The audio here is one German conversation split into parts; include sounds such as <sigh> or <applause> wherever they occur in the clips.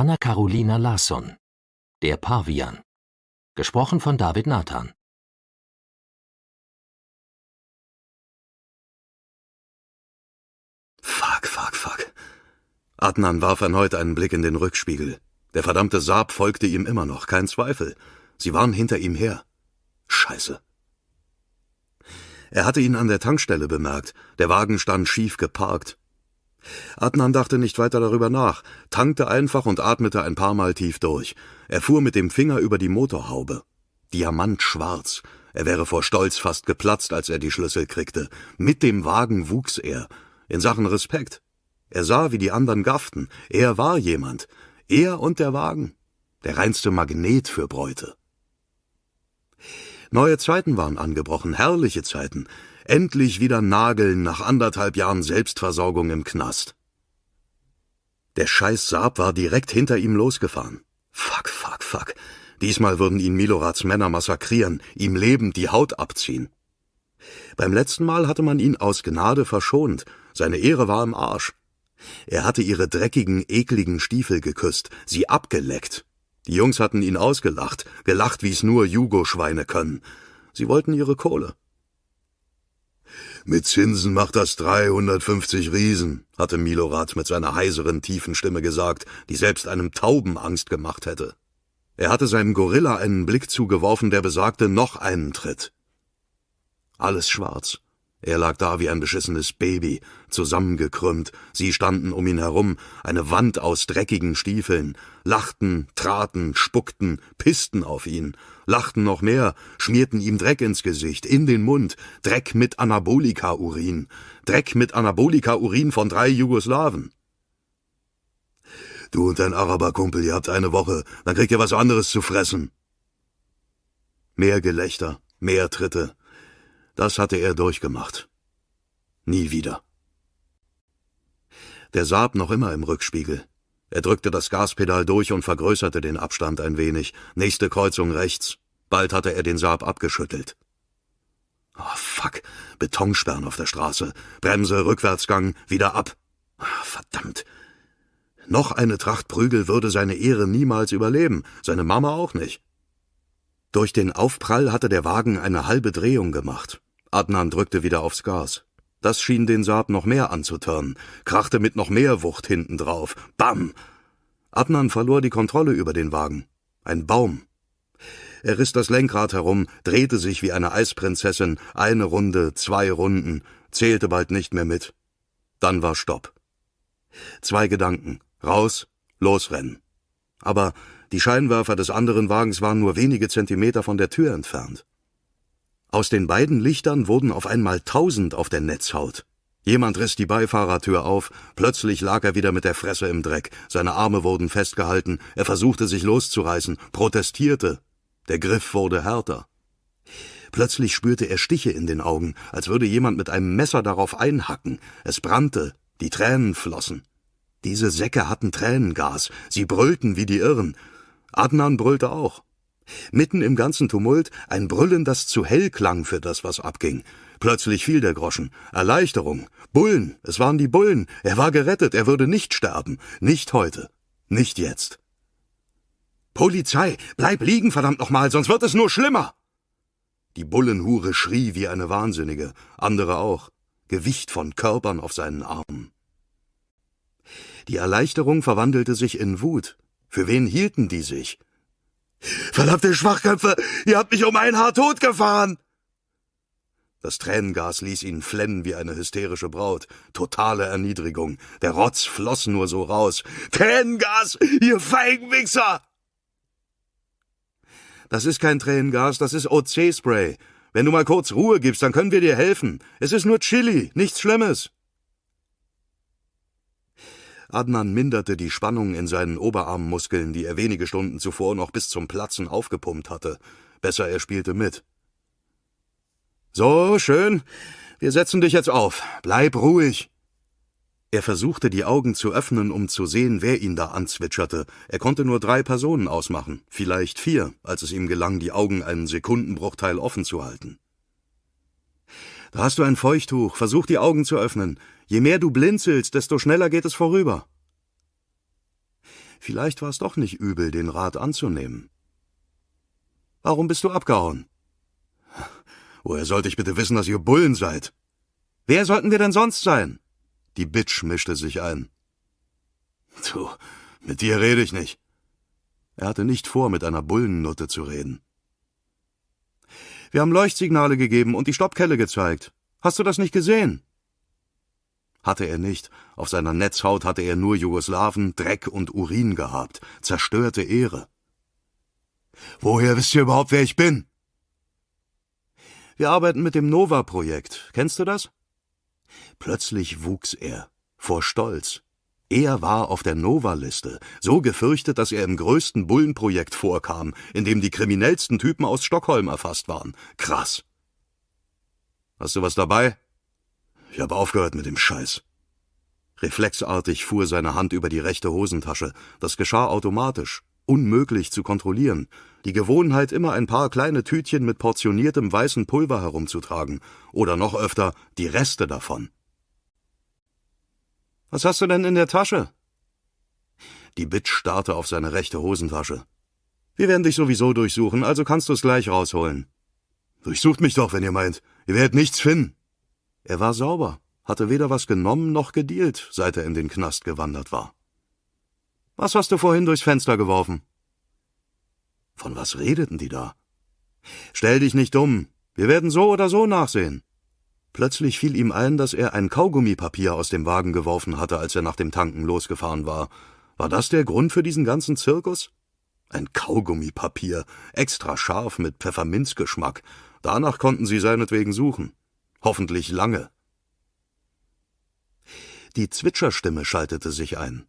anna Carolina Larsson. Der Pavian. Gesprochen von David Nathan. Fuck, fuck, fuck. Adnan warf erneut einen Blick in den Rückspiegel. Der verdammte Saab folgte ihm immer noch, kein Zweifel. Sie waren hinter ihm her. Scheiße. Er hatte ihn an der Tankstelle bemerkt. Der Wagen stand schief geparkt. Adnan dachte nicht weiter darüber nach, tankte einfach und atmete ein paar Mal tief durch. Er fuhr mit dem Finger über die Motorhaube. Diamantschwarz. Er wäre vor Stolz fast geplatzt, als er die Schlüssel kriegte. Mit dem Wagen wuchs er. In Sachen Respekt. Er sah, wie die anderen gafften. Er war jemand. Er und der Wagen. Der reinste Magnet für Bräute. Neue Zeiten waren angebrochen, herrliche Zeiten. Endlich wieder nageln nach anderthalb Jahren Selbstversorgung im Knast. Der scheiß Saab war direkt hinter ihm losgefahren. Fuck, fuck, fuck. Diesmal würden ihn Milorats Männer massakrieren, ihm lebend die Haut abziehen. Beim letzten Mal hatte man ihn aus Gnade verschont, seine Ehre war im Arsch. Er hatte ihre dreckigen, ekligen Stiefel geküsst, sie abgeleckt. Die Jungs hatten ihn ausgelacht, gelacht, wie's nur Jugoschweine können. Sie wollten ihre Kohle. Mit Zinsen macht das 350 Riesen, hatte Milorad mit seiner heiseren, tiefen Stimme gesagt, die selbst einem Tauben Angst gemacht hätte. Er hatte seinem Gorilla einen Blick zugeworfen, der besagte noch einen Tritt. Alles schwarz. Er lag da wie ein beschissenes Baby, zusammengekrümmt, sie standen um ihn herum, eine Wand aus dreckigen Stiefeln, lachten, traten, spuckten, pissten auf ihn, lachten noch mehr, schmierten ihm Dreck ins Gesicht, in den Mund, Dreck mit Anabolika-Urin, Dreck mit Anabolika-Urin von drei Jugoslawen. Du und dein Araberkumpel, ihr habt eine Woche, dann kriegt ihr was anderes zu fressen. Mehr Gelächter, mehr Tritte. Das hatte er durchgemacht. Nie wieder. Der Saab noch immer im Rückspiegel. Er drückte das Gaspedal durch und vergrößerte den Abstand ein wenig. Nächste Kreuzung rechts. Bald hatte er den Saab abgeschüttelt. Oh, fuck. Betonsperren auf der Straße. Bremse, Rückwärtsgang, wieder ab. Ah, verdammt. Noch eine Tracht Prügel würde seine Ehre niemals überleben, seine Mama auch nicht. Durch den Aufprall hatte der Wagen eine halbe Drehung gemacht. Adnan drückte wieder aufs Gas. Das schien den Saab noch mehr anzutörnen, krachte mit noch mehr Wucht hinten drauf. Bam! Adnan verlor die Kontrolle über den Wagen. Ein Baum, er riss das Lenkrad herum, drehte sich wie eine Eisprinzessin, eine Runde, zwei Runden, zählte bald nicht mehr mit. Dann war Stopp. Zwei Gedanken. Raus, losrennen. Aber die Scheinwerfer des anderen Wagens waren nur wenige Zentimeter von der Tür entfernt. Aus den beiden Lichtern wurden auf einmal tausend auf der Netzhaut. Jemand riss die Beifahrertür auf, plötzlich lag er wieder mit der Fresse im Dreck, seine Arme wurden festgehalten, er versuchte sich loszureißen, protestierte, der Griff wurde härter. Plötzlich spürte er Stiche in den Augen, als würde jemand mit einem Messer darauf einhacken. Es brannte, die Tränen flossen. Diese Säcke hatten Tränengas, sie brüllten wie die Irren. Adnan brüllte auch. Mitten im ganzen Tumult ein Brüllen, das zu hell klang für das, was abging. Plötzlich fiel der Groschen. Erleichterung. Bullen. Es waren die Bullen. Er war gerettet. Er würde nicht sterben. Nicht heute. Nicht jetzt. Polizei, bleib liegen, verdammt nochmal, sonst wird es nur schlimmer! Die Bullenhure schrie wie eine Wahnsinnige, andere auch, Gewicht von Körpern auf seinen Armen. Die Erleichterung verwandelte sich in Wut. Für wen hielten die sich? Verdammte Schwachköpfe, ihr habt mich um ein Haar totgefahren! Das Tränengas ließ ihn flennen wie eine hysterische Braut. Totale Erniedrigung. Der Rotz floss nur so raus. Tränengas, ihr Feigenwichser! Das ist kein Tränengas, das ist OC-Spray. Wenn du mal kurz Ruhe gibst, dann können wir dir helfen. Es ist nur Chili, nichts Schlimmes. Adnan minderte die Spannung in seinen Oberarmmuskeln, die er wenige Stunden zuvor noch bis zum Platzen aufgepumpt hatte. Besser, er spielte mit. So, schön. Wir setzen dich jetzt auf. Bleib ruhig. Er versuchte, die Augen zu öffnen, um zu sehen, wer ihn da anzwitscherte. Er konnte nur drei Personen ausmachen, vielleicht vier, als es ihm gelang, die Augen einen Sekundenbruchteil offen zu halten. Da hast du ein Feuchttuch, versuch die Augen zu öffnen. Je mehr du blinzelst, desto schneller geht es vorüber. Vielleicht war es doch nicht übel, den Rat anzunehmen. Warum bist du abgehauen? Woher sollte ich bitte wissen, dass ihr Bullen seid? Wer sollten wir denn sonst sein? Die Bitch mischte sich ein. Du, mit dir rede ich nicht. Er hatte nicht vor, mit einer Bullennutte zu reden. Wir haben Leuchtsignale gegeben und die Stoppkelle gezeigt. Hast du das nicht gesehen? Hatte er nicht. Auf seiner Netzhaut hatte er nur Jugoslawen, Dreck und Urin gehabt. Zerstörte Ehre. Woher wisst ihr überhaupt, wer ich bin? Wir arbeiten mit dem Nova-Projekt. Kennst du das? Plötzlich wuchs er, vor Stolz. Er war auf der Nova-Liste, so gefürchtet, dass er im größten Bullenprojekt vorkam, in dem die kriminellsten Typen aus Stockholm erfasst waren. Krass. Hast du was dabei? Ich habe aufgehört mit dem Scheiß. Reflexartig fuhr seine Hand über die rechte Hosentasche. Das geschah automatisch, unmöglich zu kontrollieren. Die Gewohnheit, immer ein paar kleine Tütchen mit portioniertem weißen Pulver herumzutragen oder noch öfter die Reste davon. Was hast du denn in der Tasche? Die Bitch starrte auf seine rechte Hosentasche. Wir werden dich sowieso durchsuchen, also kannst du es gleich rausholen. Durchsucht mich doch, wenn ihr meint. Ihr werdet nichts finden. Er war sauber, hatte weder was genommen noch gedealt, seit er in den Knast gewandert war. Was hast du vorhin durchs Fenster geworfen? Von was redeten die da? Stell dich nicht dumm. Wir werden so oder so nachsehen. Plötzlich fiel ihm ein, dass er ein Kaugummipapier aus dem Wagen geworfen hatte, als er nach dem Tanken losgefahren war. War das der Grund für diesen ganzen Zirkus? Ein Kaugummipapier, extra scharf mit Pfefferminzgeschmack. Danach konnten sie seinetwegen suchen. Hoffentlich lange. Die Zwitscherstimme schaltete sich ein.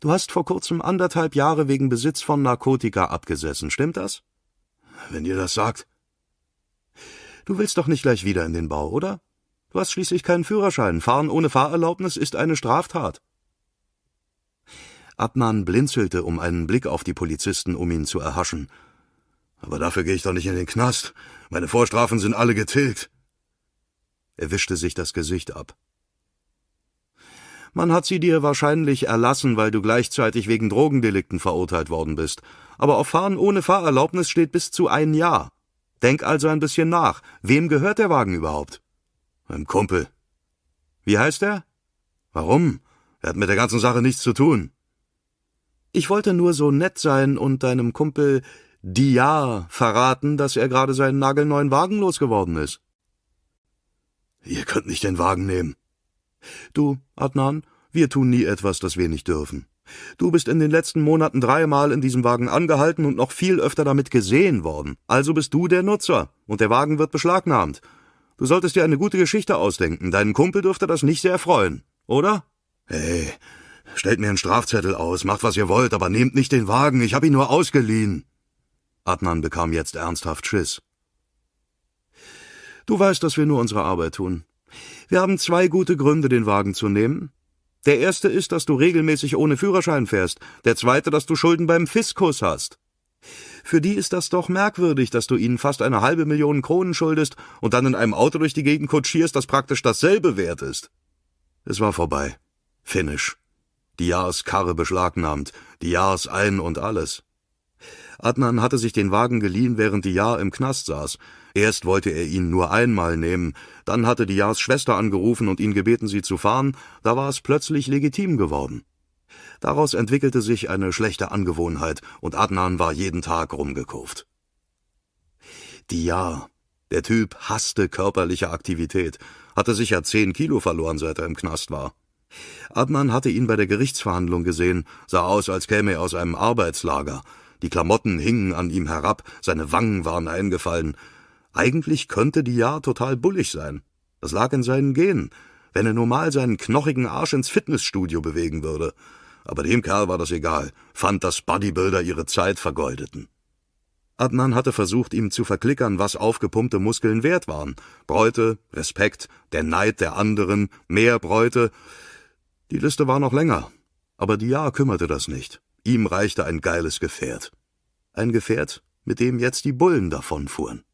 Du hast vor kurzem anderthalb Jahre wegen Besitz von Narkotika abgesessen, stimmt das? Wenn ihr das sagt, Du willst doch nicht gleich wieder in den Bau, oder? Du hast schließlich keinen Führerschein. Fahren ohne Fahrerlaubnis ist eine Straftat. Abmann blinzelte, um einen Blick auf die Polizisten, um ihn zu erhaschen. Aber dafür gehe ich doch nicht in den Knast. Meine Vorstrafen sind alle getilgt. Er wischte sich das Gesicht ab. Man hat sie dir wahrscheinlich erlassen, weil du gleichzeitig wegen Drogendelikten verurteilt worden bist. Aber auf Fahren ohne Fahrerlaubnis steht bis zu ein Jahr. Denk also ein bisschen nach. Wem gehört der Wagen überhaupt? Einem Kumpel. Wie heißt er? Warum? Er hat mit der ganzen Sache nichts zu tun. Ich wollte nur so nett sein und deinem Kumpel Dia verraten, dass er gerade seinen nagelneuen Wagen losgeworden ist. Ihr könnt nicht den Wagen nehmen. Du, Adnan, wir tun nie etwas, das wir nicht dürfen. Du bist in den letzten Monaten dreimal in diesem Wagen angehalten und noch viel öfter damit gesehen worden. Also bist du der Nutzer, und der Wagen wird beschlagnahmt. Du solltest dir eine gute Geschichte ausdenken. Deinen Kumpel dürfte das nicht sehr freuen, oder? Hey, stellt mir einen Strafzettel aus, macht was ihr wollt, aber nehmt nicht den Wagen, ich hab ihn nur ausgeliehen. Adnan bekam jetzt ernsthaft Schiss. Du weißt, dass wir nur unsere Arbeit tun. Wir haben zwei gute Gründe, den Wagen zu nehmen. Der erste ist, dass du regelmäßig ohne Führerschein fährst, der zweite, dass du Schulden beim Fiskus hast. Für die ist das doch merkwürdig, dass du ihnen fast eine halbe Million Kronen schuldest und dann in einem Auto durch die Gegend kutschierst, das praktisch dasselbe wert ist. Es war vorbei. Finish. Die Jahreskarre beschlagnahmt, die Jahres ein und alles. Adnan hatte sich den Wagen geliehen, während die Jahr im Knast saß, Erst wollte er ihn nur einmal nehmen, dann hatte die Jars Schwester angerufen und ihn gebeten, sie zu fahren, da war es plötzlich legitim geworden. Daraus entwickelte sich eine schlechte Angewohnheit, und Adnan war jeden Tag rumgekurft. Die Jar, der Typ hasste körperliche Aktivität, hatte sicher zehn Kilo verloren, seit er im Knast war. Adnan hatte ihn bei der Gerichtsverhandlung gesehen, sah aus, als käme er aus einem Arbeitslager. Die Klamotten hingen an ihm herab, seine Wangen waren eingefallen, eigentlich könnte die Ja total bullig sein. Das lag in seinen Genen, wenn er nur mal seinen knochigen Arsch ins Fitnessstudio bewegen würde. Aber dem Kerl war das egal, fand, dass Bodybuilder ihre Zeit vergeudeten. Adnan hatte versucht, ihm zu verklickern, was aufgepumpte Muskeln wert waren. Bräute, Respekt, der Neid der anderen, mehr Bräute. Die Liste war noch länger, aber Diar kümmerte das nicht. Ihm reichte ein geiles Gefährt. Ein Gefährt, mit dem jetzt die Bullen davonfuhren.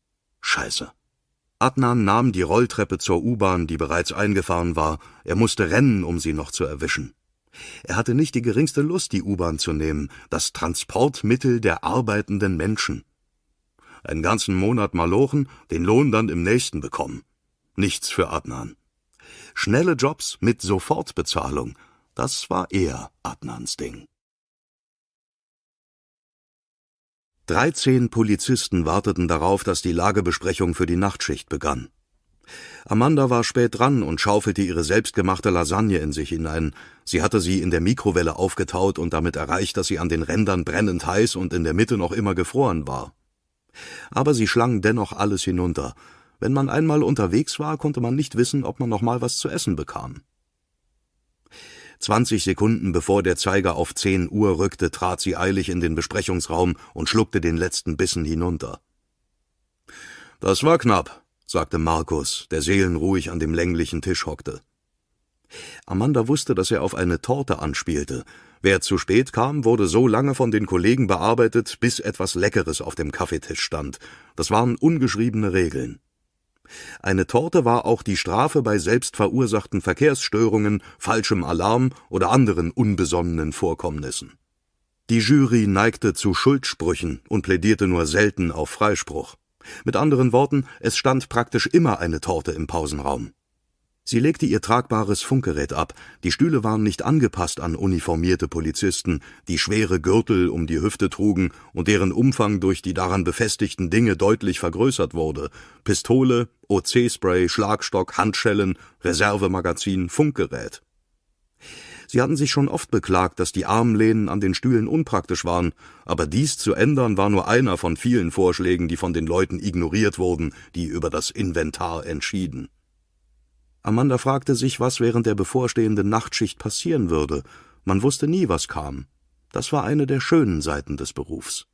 Scheiße. Adnan nahm die Rolltreppe zur U-Bahn, die bereits eingefahren war. Er musste rennen, um sie noch zu erwischen. Er hatte nicht die geringste Lust, die U-Bahn zu nehmen, das Transportmittel der arbeitenden Menschen. Einen ganzen Monat malochen, den Lohn dann im nächsten bekommen. Nichts für Adnan. Schnelle Jobs mit Sofortbezahlung, das war eher Adnans Ding. 13 Polizisten warteten darauf, dass die Lagebesprechung für die Nachtschicht begann. Amanda war spät dran und schaufelte ihre selbstgemachte Lasagne in sich hinein. Sie hatte sie in der Mikrowelle aufgetaut und damit erreicht, dass sie an den Rändern brennend heiß und in der Mitte noch immer gefroren war. Aber sie schlang dennoch alles hinunter. Wenn man einmal unterwegs war, konnte man nicht wissen, ob man noch mal was zu essen bekam. 20 Sekunden bevor der Zeiger auf 10 Uhr rückte, trat sie eilig in den Besprechungsraum und schluckte den letzten Bissen hinunter. Das war knapp, sagte Markus, der seelenruhig an dem länglichen Tisch hockte. Amanda wusste, dass er auf eine Torte anspielte. Wer zu spät kam, wurde so lange von den Kollegen bearbeitet, bis etwas Leckeres auf dem Kaffeetisch stand. Das waren ungeschriebene Regeln. Eine Torte war auch die Strafe bei selbst verursachten Verkehrsstörungen, falschem Alarm oder anderen unbesonnenen Vorkommnissen. Die Jury neigte zu Schuldsprüchen und plädierte nur selten auf Freispruch. Mit anderen Worten, es stand praktisch immer eine Torte im Pausenraum. Sie legte ihr tragbares Funkgerät ab, die Stühle waren nicht angepasst an uniformierte Polizisten, die schwere Gürtel um die Hüfte trugen und deren Umfang durch die daran befestigten Dinge deutlich vergrößert wurde, Pistole, OC-Spray, Schlagstock, Handschellen, Reservemagazin, Funkgerät. Sie hatten sich schon oft beklagt, dass die Armlehnen an den Stühlen unpraktisch waren, aber dies zu ändern war nur einer von vielen Vorschlägen, die von den Leuten ignoriert wurden, die über das Inventar entschieden. Amanda fragte sich, was während der bevorstehenden Nachtschicht passieren würde. Man wusste nie, was kam. Das war eine der schönen Seiten des Berufs.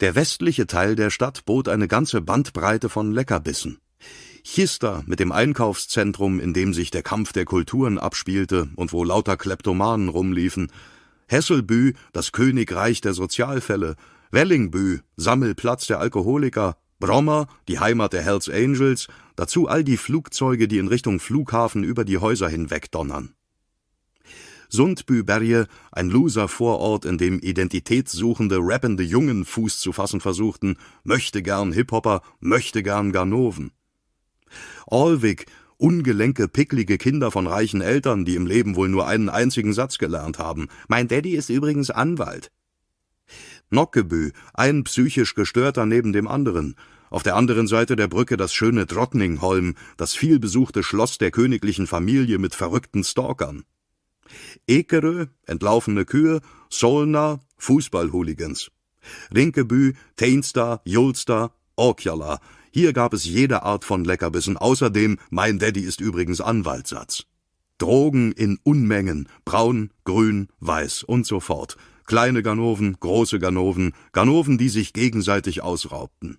Der westliche Teil der Stadt bot eine ganze Bandbreite von Leckerbissen. Chista mit dem Einkaufszentrum, in dem sich der Kampf der Kulturen abspielte und wo lauter Kleptomanen rumliefen, Hesselbü, das Königreich der Sozialfälle, Wellingbü, Sammelplatz der Alkoholiker, Brommer, die Heimat der Hells Angels Dazu all die Flugzeuge, die in Richtung Flughafen über die Häuser hinweg donnern. Sundbyberge, ein loser Vorort, in dem identitätssuchende, rappende Jungen Fuß zu fassen versuchten, möchte gern Hip-Hopper, möchte gern Ganoven. Alvik, ungelenke, picklige Kinder von reichen Eltern, die im Leben wohl nur einen einzigen Satz gelernt haben. Mein Daddy ist übrigens Anwalt. Nockebü, ein psychisch Gestörter neben dem anderen, auf der anderen Seite der Brücke das schöne Drottningholm, das vielbesuchte Schloss der königlichen Familie mit verrückten Stalkern. Ekerö, entlaufene Kühe, Solna, Fußballhooligans. Rinkebü, Teinster, Julster, Orkjala. Hier gab es jede Art von Leckerbissen, außerdem Mein Daddy ist übrigens Anwaltsatz«. Drogen in Unmengen, braun, grün, weiß und so fort. Kleine Ganoven, große Ganoven, Ganoven, die sich gegenseitig ausraubten.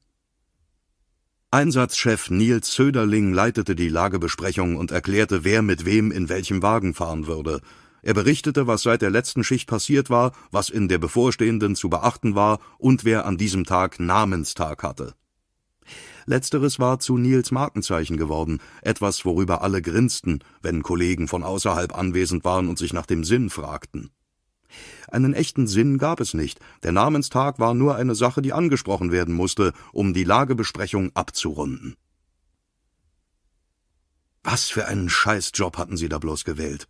Einsatzchef Nils Söderling leitete die Lagebesprechung und erklärte, wer mit wem in welchem Wagen fahren würde. Er berichtete, was seit der letzten Schicht passiert war, was in der bevorstehenden zu beachten war und wer an diesem Tag Namenstag hatte. Letzteres war zu Nils Markenzeichen geworden, etwas, worüber alle grinsten, wenn Kollegen von außerhalb anwesend waren und sich nach dem Sinn fragten. Einen echten Sinn gab es nicht, der Namenstag war nur eine Sache, die angesprochen werden musste, um die Lagebesprechung abzurunden. Was für einen Scheißjob hatten sie da bloß gewählt?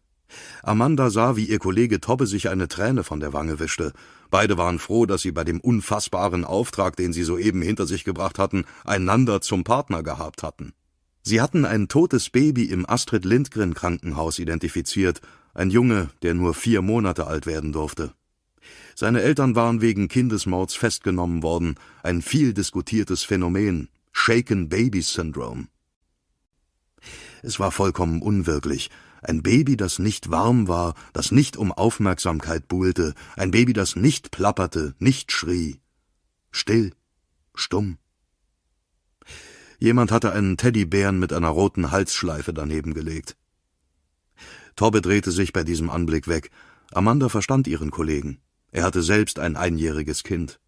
Amanda sah, wie ihr Kollege Tobbe sich eine Träne von der Wange wischte. Beide waren froh, dass sie bei dem unfassbaren Auftrag, den sie soeben hinter sich gebracht hatten, einander zum Partner gehabt hatten. Sie hatten ein totes Baby im Astrid Lindgren Krankenhaus identifiziert, ein Junge, der nur vier Monate alt werden durfte. Seine Eltern waren wegen Kindesmords festgenommen worden, ein viel diskutiertes Phänomen, Shaken Baby Syndrome. Es war vollkommen unwirklich, ein Baby, das nicht warm war, das nicht um Aufmerksamkeit buhlte, ein Baby, das nicht plapperte, nicht schrie. Still, stumm. Jemand hatte einen Teddybären mit einer roten Halsschleife daneben gelegt. Tobbe drehte sich bei diesem Anblick weg. Amanda verstand ihren Kollegen. Er hatte selbst ein einjähriges Kind.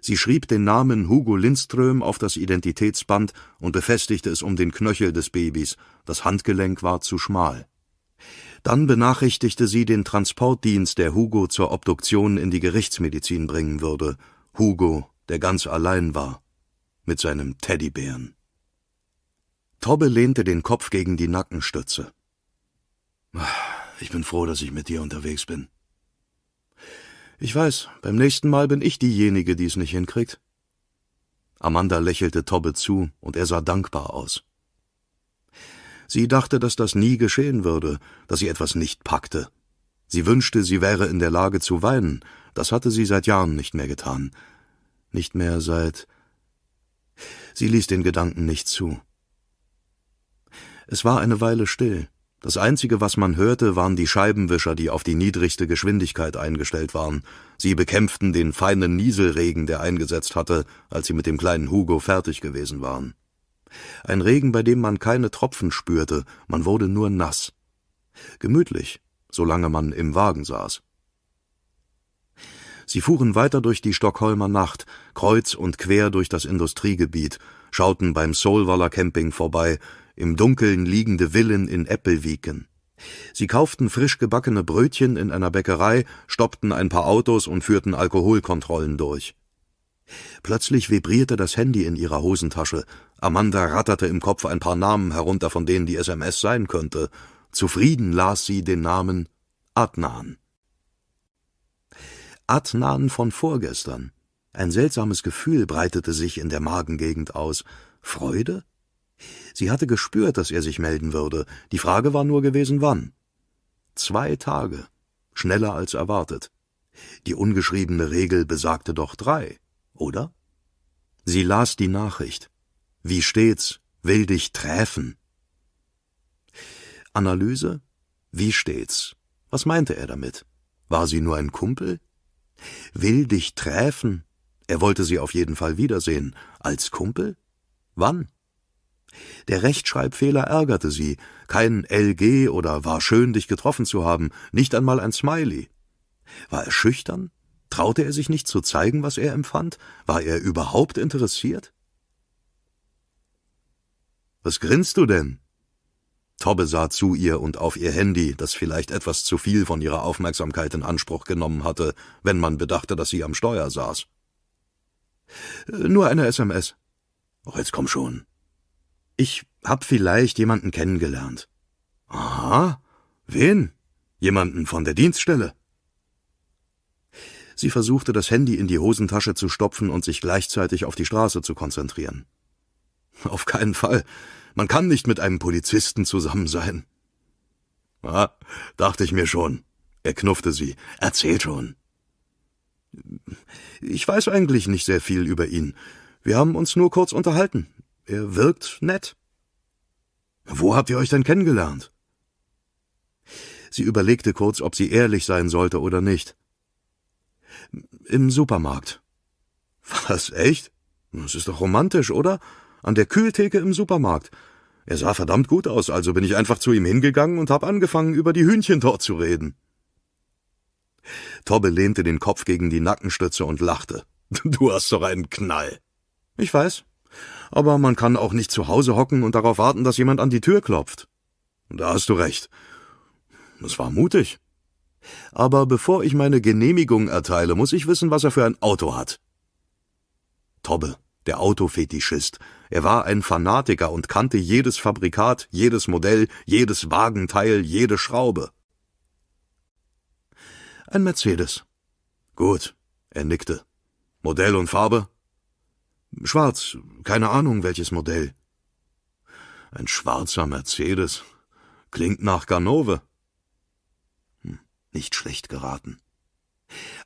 Sie schrieb den Namen Hugo Lindström auf das Identitätsband und befestigte es um den Knöchel des Babys. Das Handgelenk war zu schmal. Dann benachrichtigte sie den Transportdienst, der Hugo zur Obduktion in die Gerichtsmedizin bringen würde. Hugo, der ganz allein war. Mit seinem Teddybären. Tobbe lehnte den Kopf gegen die Nackenstütze. Ich bin froh, dass ich mit dir unterwegs bin. Ich weiß, beim nächsten Mal bin ich diejenige, die es nicht hinkriegt. Amanda lächelte Tobbe zu, und er sah dankbar aus. Sie dachte, dass das nie geschehen würde, dass sie etwas nicht packte. Sie wünschte, sie wäre in der Lage zu weinen, das hatte sie seit Jahren nicht mehr getan. Nicht mehr seit... Sie ließ den Gedanken nicht zu. Es war eine Weile still. Das Einzige, was man hörte, waren die Scheibenwischer, die auf die niedrigste Geschwindigkeit eingestellt waren. Sie bekämpften den feinen Nieselregen, der eingesetzt hatte, als sie mit dem kleinen Hugo fertig gewesen waren. Ein Regen, bei dem man keine Tropfen spürte, man wurde nur nass. Gemütlich, solange man im Wagen saß. Sie fuhren weiter durch die Stockholmer Nacht, kreuz und quer durch das Industriegebiet, schauten beim Solvaller Camping vorbei, im Dunkeln liegende Villen in Applewiken. Sie kauften frisch gebackene Brötchen in einer Bäckerei, stoppten ein paar Autos und führten Alkoholkontrollen durch. Plötzlich vibrierte das Handy in ihrer Hosentasche. Amanda ratterte im Kopf ein paar Namen herunter, von denen die SMS sein könnte. Zufrieden las sie den Namen Adnan. Adnan von vorgestern. Ein seltsames Gefühl breitete sich in der Magengegend aus. Freude? Sie hatte gespürt, dass er sich melden würde, die Frage war nur gewesen, wann. Zwei Tage, schneller als erwartet. Die ungeschriebene Regel besagte doch drei, oder? Sie las die Nachricht. Wie steht's? Will dich träfen. Analyse? Wie steht's? Was meinte er damit? War sie nur ein Kumpel? Will dich träfen? Er wollte sie auf jeden Fall wiedersehen. Als Kumpel? Wann? Der Rechtschreibfehler ärgerte sie, kein LG oder war schön, dich getroffen zu haben, nicht einmal ein Smiley. War er schüchtern? Traute er sich nicht zu zeigen, was er empfand? War er überhaupt interessiert? Was grinst du denn? Tobbe sah zu ihr und auf ihr Handy, das vielleicht etwas zu viel von ihrer Aufmerksamkeit in Anspruch genommen hatte, wenn man bedachte, dass sie am Steuer saß. Äh, nur eine SMS. Oh, jetzt komm schon, ich hab vielleicht jemanden kennengelernt. Aha, wen? Jemanden von der Dienststelle? Sie versuchte, das Handy in die Hosentasche zu stopfen und sich gleichzeitig auf die Straße zu konzentrieren. Auf keinen Fall. Man kann nicht mit einem Polizisten zusammen sein. Ah, dachte ich mir schon. Er knuffte sie. Erzähl schon. Ich weiß eigentlich nicht sehr viel über ihn. Wir haben uns nur kurz unterhalten. Er wirkt nett. Wo habt ihr euch denn kennengelernt? Sie überlegte kurz, ob sie ehrlich sein sollte oder nicht. Im Supermarkt. Was, echt? Das ist doch romantisch, oder? An der Kühltheke im Supermarkt. Er sah verdammt gut aus, also bin ich einfach zu ihm hingegangen und hab angefangen, über die Hühnchen dort zu reden. Tobbe lehnte den Kopf gegen die Nackenstütze und lachte. Du hast doch einen Knall. Ich weiß aber man kann auch nicht zu Hause hocken und darauf warten, dass jemand an die Tür klopft. Da hast du recht. Es war mutig. Aber bevor ich meine Genehmigung erteile, muss ich wissen, was er für ein Auto hat. Tobbe, der Autofetischist. Er war ein Fanatiker und kannte jedes Fabrikat, jedes Modell, jedes Wagenteil, jede Schraube. Ein Mercedes. Gut, er nickte. Modell und Farbe? Schwarz, keine Ahnung welches Modell. Ein schwarzer Mercedes. Klingt nach Ganove. Hm, nicht schlecht geraten.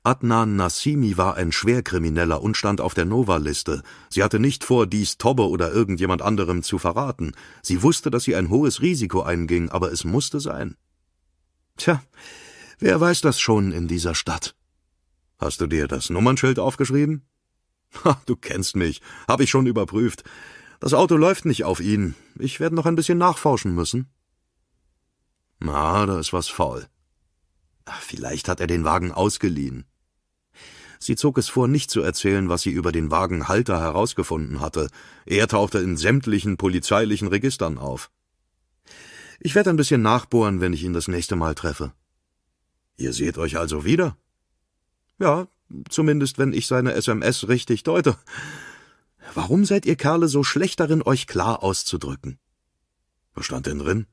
Adnan Nassimi war ein Schwerkrimineller und stand auf der Nova-Liste. Sie hatte nicht vor, dies Tobbe oder irgendjemand anderem zu verraten. Sie wusste, dass sie ein hohes Risiko einging, aber es musste sein. Tja, wer weiß das schon in dieser Stadt? Hast du dir das Nummernschild aufgeschrieben? Ha, du kennst mich. Hab ich schon überprüft. Das Auto läuft nicht auf ihn. Ich werde noch ein bisschen nachforschen müssen. Na, da ist was faul. Ach, vielleicht hat er den Wagen ausgeliehen. Sie zog es vor, nicht zu erzählen, was sie über den Wagenhalter herausgefunden hatte. Er tauchte in sämtlichen polizeilichen Registern auf. Ich werde ein bisschen nachbohren, wenn ich ihn das nächste Mal treffe. Ihr seht euch also wieder? Ja, zumindest wenn ich seine SMS richtig deute. Warum seid ihr Kerle so schlecht darin, euch klar auszudrücken? Was stand denn drin?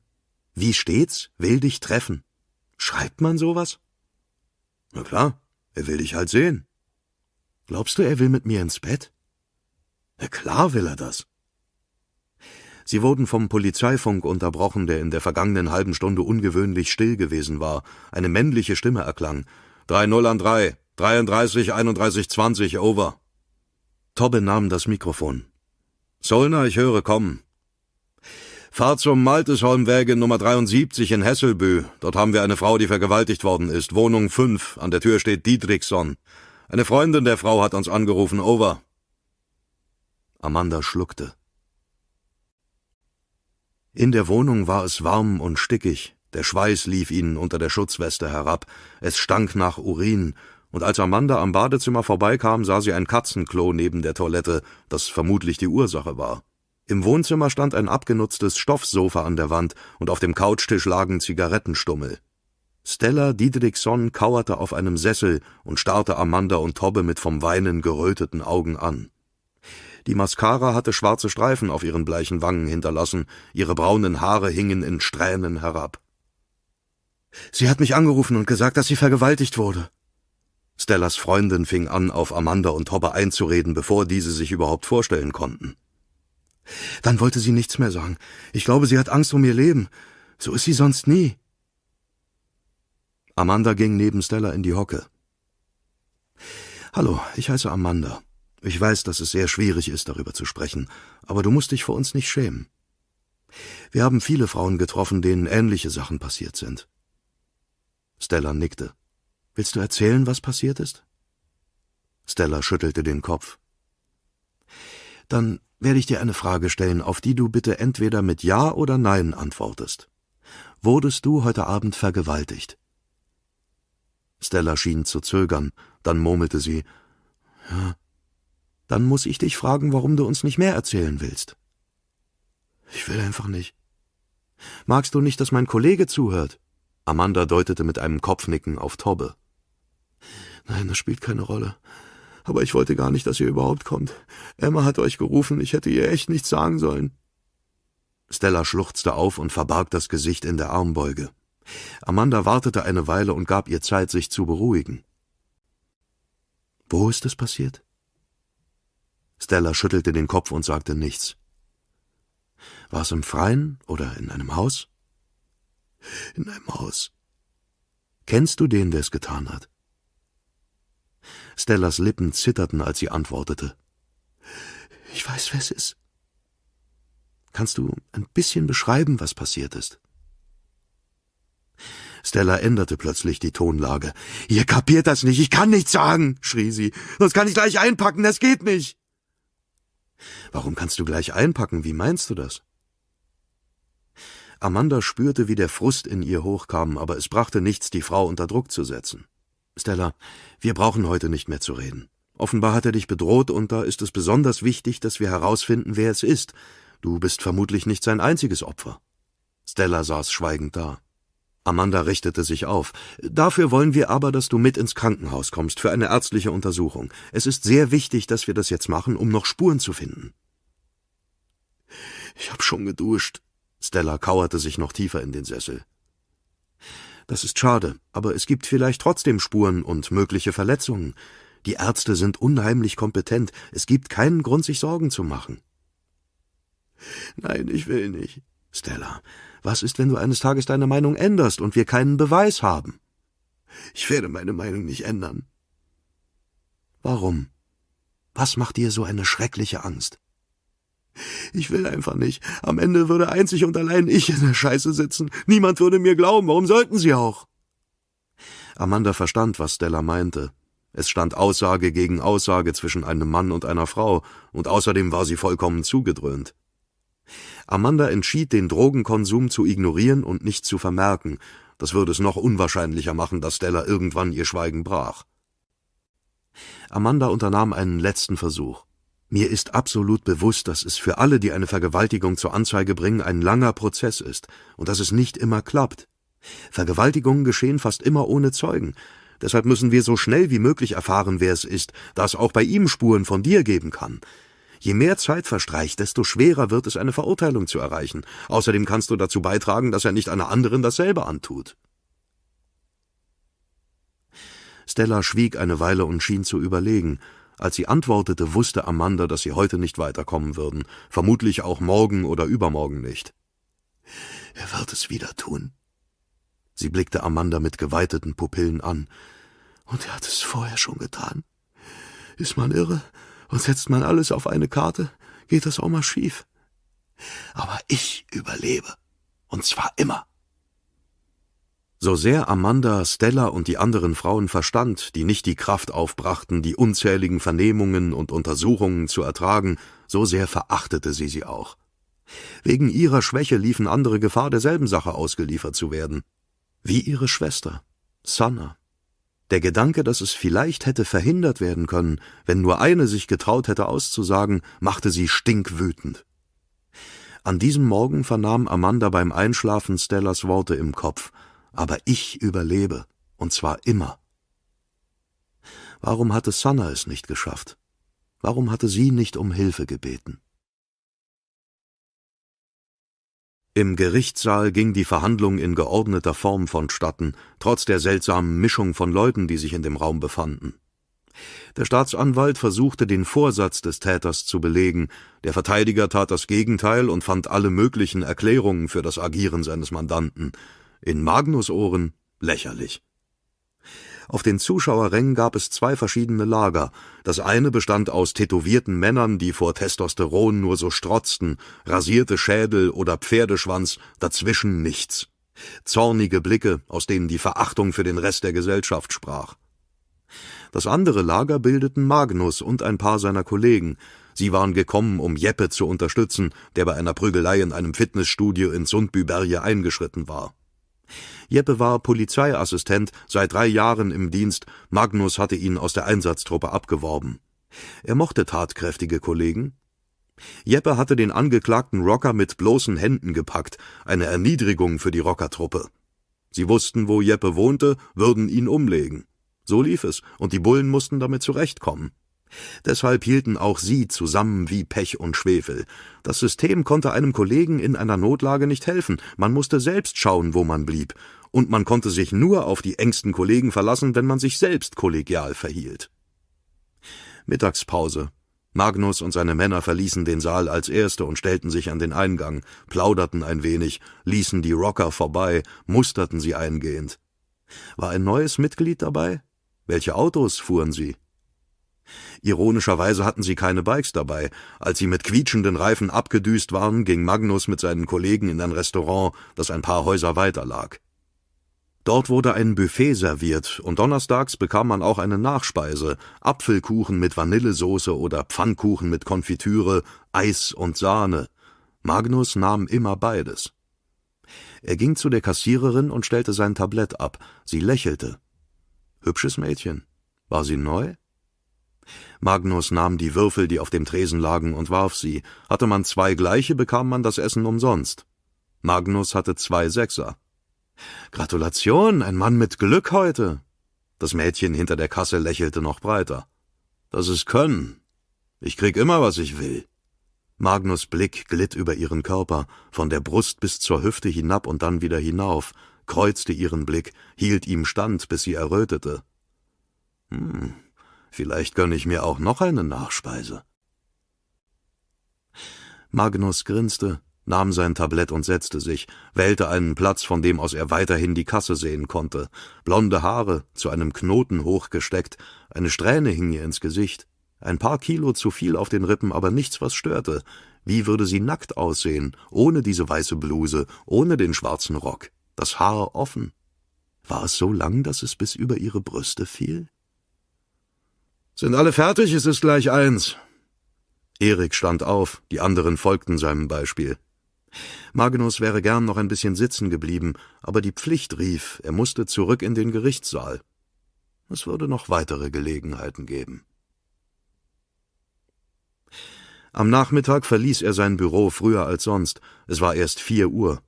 Wie steht's? Will dich treffen. Schreibt man sowas? Na klar, er will dich halt sehen. Glaubst du, er will mit mir ins Bett? Na klar will er das. Sie wurden vom Polizeifunk unterbrochen, der in der vergangenen halben Stunde ungewöhnlich still gewesen war. Eine männliche Stimme erklang. Drei Null an drei. 33, 31, 20, over. Tobbe nahm das Mikrofon. Zollner, ich höre, kommen. Fahr zum Maltesholmwäge Nummer 73 in Hesselbü. Dort haben wir eine Frau, die vergewaltigt worden ist. Wohnung 5. An der Tür steht Dietrichson. Eine Freundin der Frau hat uns angerufen. Over. Amanda schluckte. In der Wohnung war es warm und stickig. Der Schweiß lief ihnen unter der Schutzweste herab. Es stank nach Urin und als Amanda am Badezimmer vorbeikam, sah sie ein Katzenklo neben der Toilette, das vermutlich die Ursache war. Im Wohnzimmer stand ein abgenutztes Stoffsofa an der Wand und auf dem Couchtisch lagen Zigarettenstummel. Stella Didrikson kauerte auf einem Sessel und starrte Amanda und Tobbe mit vom Weinen geröteten Augen an. Die Mascara hatte schwarze Streifen auf ihren bleichen Wangen hinterlassen, ihre braunen Haare hingen in Strähnen herab. Sie hat mich angerufen und gesagt, dass sie vergewaltigt wurde, Stellas Freundin fing an, auf Amanda und Hopper einzureden, bevor diese sich überhaupt vorstellen konnten. Dann wollte sie nichts mehr sagen. Ich glaube, sie hat Angst um ihr Leben. So ist sie sonst nie. Amanda ging neben Stella in die Hocke. Hallo, ich heiße Amanda. Ich weiß, dass es sehr schwierig ist, darüber zu sprechen, aber du musst dich vor uns nicht schämen. Wir haben viele Frauen getroffen, denen ähnliche Sachen passiert sind. Stella nickte. Willst du erzählen, was passiert ist? Stella schüttelte den Kopf. Dann werde ich dir eine Frage stellen, auf die du bitte entweder mit Ja oder Nein antwortest. Wurdest du heute Abend vergewaltigt? Stella schien zu zögern, dann murmelte sie Ja. Dann muss ich dich fragen, warum du uns nicht mehr erzählen willst. Ich will einfach nicht. Magst du nicht, dass mein Kollege zuhört? Amanda deutete mit einem Kopfnicken auf Tobbe. Nein, das spielt keine Rolle. Aber ich wollte gar nicht, dass ihr überhaupt kommt. Emma hat euch gerufen, ich hätte ihr echt nichts sagen sollen. Stella schluchzte auf und verbarg das Gesicht in der Armbeuge. Amanda wartete eine Weile und gab ihr Zeit, sich zu beruhigen. Wo ist es passiert? Stella schüttelte den Kopf und sagte nichts. War es im Freien oder in einem Haus? In einem Haus. Kennst du den, der es getan hat? Stellas Lippen zitterten, als sie antwortete. Ich weiß, wer es ist. Kannst du ein bisschen beschreiben, was passiert ist? Stella änderte plötzlich die Tonlage. Ihr kapiert das nicht, ich kann nichts sagen, schrie sie. Sonst kann ich gleich einpacken, das geht nicht. Warum kannst du gleich einpacken, wie meinst du das? Amanda spürte, wie der Frust in ihr hochkam, aber es brachte nichts, die Frau unter Druck zu setzen. Stella, wir brauchen heute nicht mehr zu reden. Offenbar hat er dich bedroht, und da ist es besonders wichtig, dass wir herausfinden, wer es ist. Du bist vermutlich nicht sein einziges Opfer. Stella saß schweigend da. Amanda richtete sich auf. Dafür wollen wir aber, dass du mit ins Krankenhaus kommst für eine ärztliche Untersuchung. Es ist sehr wichtig, dass wir das jetzt machen, um noch Spuren zu finden. Ich hab schon geduscht. Stella kauerte sich noch tiefer in den Sessel. Das ist schade, aber es gibt vielleicht trotzdem Spuren und mögliche Verletzungen. Die Ärzte sind unheimlich kompetent. Es gibt keinen Grund, sich Sorgen zu machen. Nein, ich will nicht. Stella, was ist, wenn du eines Tages deine Meinung änderst und wir keinen Beweis haben? Ich werde meine Meinung nicht ändern. Warum? Was macht dir so eine schreckliche Angst? Ich will einfach nicht. Am Ende würde einzig und allein ich in der Scheiße sitzen. Niemand würde mir glauben. Warum sollten sie auch? Amanda verstand, was Stella meinte. Es stand Aussage gegen Aussage zwischen einem Mann und einer Frau, und außerdem war sie vollkommen zugedröhnt. Amanda entschied, den Drogenkonsum zu ignorieren und nicht zu vermerken. Das würde es noch unwahrscheinlicher machen, dass Stella irgendwann ihr Schweigen brach. Amanda unternahm einen letzten Versuch. Mir ist absolut bewusst, dass es für alle, die eine Vergewaltigung zur Anzeige bringen, ein langer Prozess ist und dass es nicht immer klappt. Vergewaltigungen geschehen fast immer ohne Zeugen. Deshalb müssen wir so schnell wie möglich erfahren, wer es ist, da es auch bei ihm Spuren von dir geben kann. Je mehr Zeit verstreicht, desto schwerer wird es, eine Verurteilung zu erreichen. Außerdem kannst du dazu beitragen, dass er nicht einer anderen dasselbe antut. Stella schwieg eine Weile und schien zu überlegen – als sie antwortete, wusste Amanda, dass sie heute nicht weiterkommen würden, vermutlich auch morgen oder übermorgen nicht. Er wird es wieder tun. Sie blickte Amanda mit geweiteten Pupillen an. Und er hat es vorher schon getan. Ist man irre und setzt man alles auf eine Karte, geht das auch mal schief. Aber ich überlebe. Und zwar immer. So sehr Amanda, Stella und die anderen Frauen verstand, die nicht die Kraft aufbrachten, die unzähligen Vernehmungen und Untersuchungen zu ertragen, so sehr verachtete sie sie auch. Wegen ihrer Schwäche liefen andere Gefahr, derselben Sache ausgeliefert zu werden. Wie ihre Schwester, Sanna. Der Gedanke, dass es vielleicht hätte verhindert werden können, wenn nur eine sich getraut hätte auszusagen, machte sie stinkwütend. An diesem Morgen vernahm Amanda beim Einschlafen Stellas Worte im Kopf – aber ich überlebe, und zwar immer. Warum hatte Sanna es nicht geschafft? Warum hatte sie nicht um Hilfe gebeten? Im Gerichtssaal ging die Verhandlung in geordneter Form vonstatten, trotz der seltsamen Mischung von Leuten, die sich in dem Raum befanden. Der Staatsanwalt versuchte, den Vorsatz des Täters zu belegen, der Verteidiger tat das Gegenteil und fand alle möglichen Erklärungen für das Agieren seines Mandanten, in Magnus Ohren lächerlich. Auf den Zuschauerrängen gab es zwei verschiedene Lager. Das eine bestand aus tätowierten Männern, die vor Testosteron nur so strotzten, rasierte Schädel oder Pferdeschwanz, dazwischen nichts. Zornige Blicke, aus denen die Verachtung für den Rest der Gesellschaft sprach. Das andere Lager bildeten Magnus und ein paar seiner Kollegen. Sie waren gekommen, um Jeppe zu unterstützen, der bei einer Prügelei in einem Fitnessstudio in Sundbyberge eingeschritten war. Jeppe war Polizeiassistent, seit drei Jahren im Dienst, Magnus hatte ihn aus der Einsatztruppe abgeworben. Er mochte tatkräftige Kollegen. Jeppe hatte den angeklagten Rocker mit bloßen Händen gepackt, eine Erniedrigung für die Rockertruppe. Sie wussten, wo Jeppe wohnte, würden ihn umlegen. So lief es, und die Bullen mussten damit zurechtkommen. Deshalb hielten auch sie zusammen wie Pech und Schwefel. Das System konnte einem Kollegen in einer Notlage nicht helfen, man musste selbst schauen, wo man blieb, und man konnte sich nur auf die engsten Kollegen verlassen, wenn man sich selbst kollegial verhielt. Mittagspause. Magnus und seine Männer verließen den Saal als Erste und stellten sich an den Eingang, plauderten ein wenig, ließen die Rocker vorbei, musterten sie eingehend. War ein neues Mitglied dabei? Welche Autos fuhren sie? Ironischerweise hatten sie keine Bikes dabei. Als sie mit quietschenden Reifen abgedüst waren, ging Magnus mit seinen Kollegen in ein Restaurant, das ein paar Häuser weiter lag. Dort wurde ein Buffet serviert und donnerstags bekam man auch eine Nachspeise, Apfelkuchen mit Vanillesoße oder Pfannkuchen mit Konfitüre, Eis und Sahne. Magnus nahm immer beides. Er ging zu der Kassiererin und stellte sein Tablett ab. Sie lächelte. Hübsches Mädchen. War sie neu? Magnus nahm die Würfel, die auf dem Tresen lagen, und warf sie. Hatte man zwei gleiche, bekam man das Essen umsonst. Magnus hatte zwei Sechser. Gratulation, ein Mann mit Glück heute. Das Mädchen hinter der Kasse lächelte noch breiter. Das ist Können. Ich krieg immer, was ich will. Magnus Blick glitt über ihren Körper, von der Brust bis zur Hüfte hinab und dann wieder hinauf, kreuzte ihren Blick, hielt ihm stand, bis sie errötete. Hm, Vielleicht gönne ich mir auch noch eine Nachspeise. Magnus grinste, nahm sein Tablett und setzte sich, wählte einen Platz, von dem aus er weiterhin die Kasse sehen konnte, blonde Haare, zu einem Knoten hochgesteckt, eine Strähne hing ihr ins Gesicht, ein paar Kilo zu viel auf den Rippen, aber nichts, was störte. Wie würde sie nackt aussehen, ohne diese weiße Bluse, ohne den schwarzen Rock, das Haar offen? War es so lang, dass es bis über ihre Brüste fiel? Sind alle fertig? Es ist gleich eins. Erik stand auf, die anderen folgten seinem Beispiel. Magnus wäre gern noch ein bisschen sitzen geblieben, aber die Pflicht rief, er musste zurück in den Gerichtssaal. Es würde noch weitere Gelegenheiten geben. Am Nachmittag verließ er sein Büro früher als sonst, es war erst vier Uhr.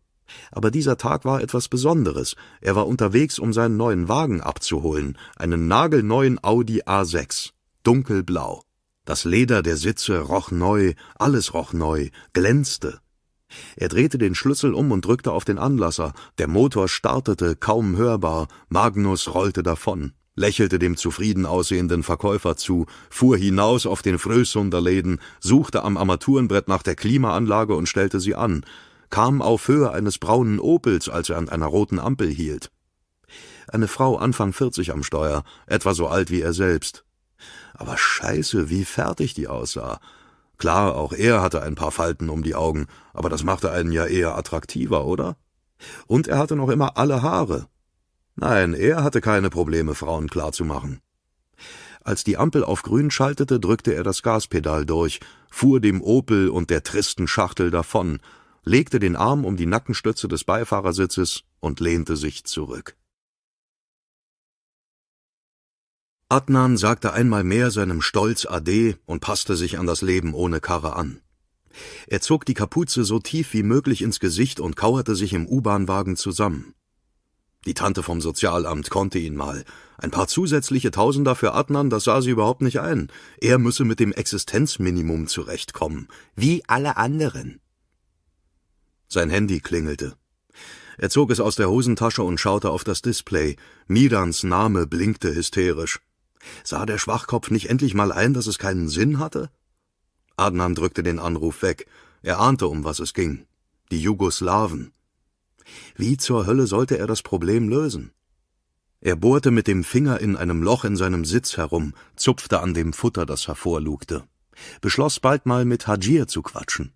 Aber dieser Tag war etwas Besonderes. Er war unterwegs, um seinen neuen Wagen abzuholen, einen nagelneuen Audi A6 dunkelblau. Das Leder der Sitze roch neu, alles roch neu, glänzte. Er drehte den Schlüssel um und drückte auf den Anlasser. Der Motor startete, kaum hörbar. Magnus rollte davon, lächelte dem zufrieden aussehenden Verkäufer zu, fuhr hinaus auf den Frösunderläden, suchte am Armaturenbrett nach der Klimaanlage und stellte sie an, kam auf Höhe eines braunen Opels, als er an einer roten Ampel hielt. Eine Frau Anfang 40 am Steuer, etwa so alt wie er selbst, aber scheiße, wie fertig die aussah. Klar, auch er hatte ein paar Falten um die Augen, aber das machte einen ja eher attraktiver, oder? Und er hatte noch immer alle Haare. Nein, er hatte keine Probleme, Frauen klarzumachen. Als die Ampel auf grün schaltete, drückte er das Gaspedal durch, fuhr dem Opel und der tristen Schachtel davon, legte den Arm um die Nackenstütze des Beifahrersitzes und lehnte sich zurück. Adnan sagte einmal mehr seinem Stolz Ade und passte sich an das Leben ohne Karre an. Er zog die Kapuze so tief wie möglich ins Gesicht und kauerte sich im u bahnwagen zusammen. Die Tante vom Sozialamt konnte ihn mal. Ein paar zusätzliche Tausender für Adnan, das sah sie überhaupt nicht ein. Er müsse mit dem Existenzminimum zurechtkommen. Wie alle anderen. Sein Handy klingelte. Er zog es aus der Hosentasche und schaute auf das Display. Mirans Name blinkte hysterisch. Sah der Schwachkopf nicht endlich mal ein, dass es keinen Sinn hatte? Adnan drückte den Anruf weg. Er ahnte, um was es ging. Die Jugoslawen. Wie zur Hölle sollte er das Problem lösen? Er bohrte mit dem Finger in einem Loch in seinem Sitz herum, zupfte an dem Futter, das hervorlugte. Beschloss bald mal mit Hajir zu quatschen.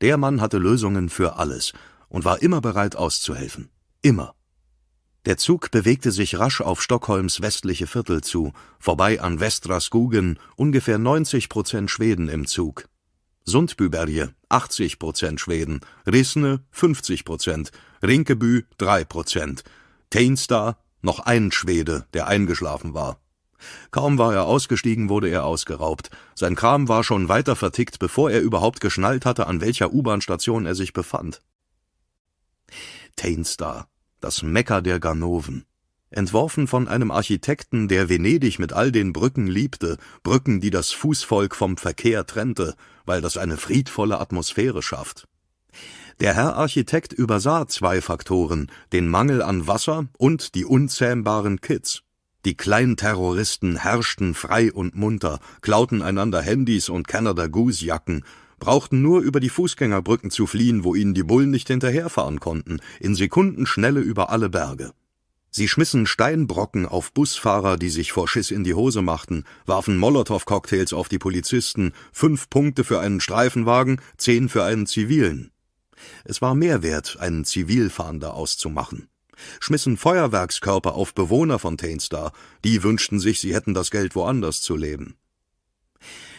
Der Mann hatte Lösungen für alles und war immer bereit auszuhelfen. Immer. Der Zug bewegte sich rasch auf Stockholms westliche Viertel zu, vorbei an Västra ungefähr 90 Prozent Schweden im Zug. Sundbyberge 80 Prozent Schweden, Rissne 50 Prozent, Rinkeby 3 Prozent, Teinsta noch ein Schwede, der eingeschlafen war. Kaum war er ausgestiegen, wurde er ausgeraubt. Sein Kram war schon weiter vertickt, bevor er überhaupt geschnallt hatte, an welcher U-Bahn-Station er sich befand. Tainstar das Mekka der Ganoven. Entworfen von einem Architekten, der Venedig mit all den Brücken liebte, Brücken, die das Fußvolk vom Verkehr trennte, weil das eine friedvolle Atmosphäre schafft. Der Herr Architekt übersah zwei Faktoren, den Mangel an Wasser und die unzähmbaren Kids. Die Kleinterroristen herrschten frei und munter, klauten einander Handys und Canada Goose Jacken, brauchten nur über die Fußgängerbrücken zu fliehen, wo ihnen die Bullen nicht hinterherfahren konnten, in Sekundenschnelle über alle Berge. Sie schmissen Steinbrocken auf Busfahrer, die sich vor Schiss in die Hose machten, warfen Molotow-Cocktails auf die Polizisten, fünf Punkte für einen Streifenwagen, zehn für einen Zivilen. Es war mehr wert, einen Zivilfahnder auszumachen. Schmissen Feuerwerkskörper auf Bewohner von Tainstar, die wünschten sich, sie hätten das Geld woanders zu leben.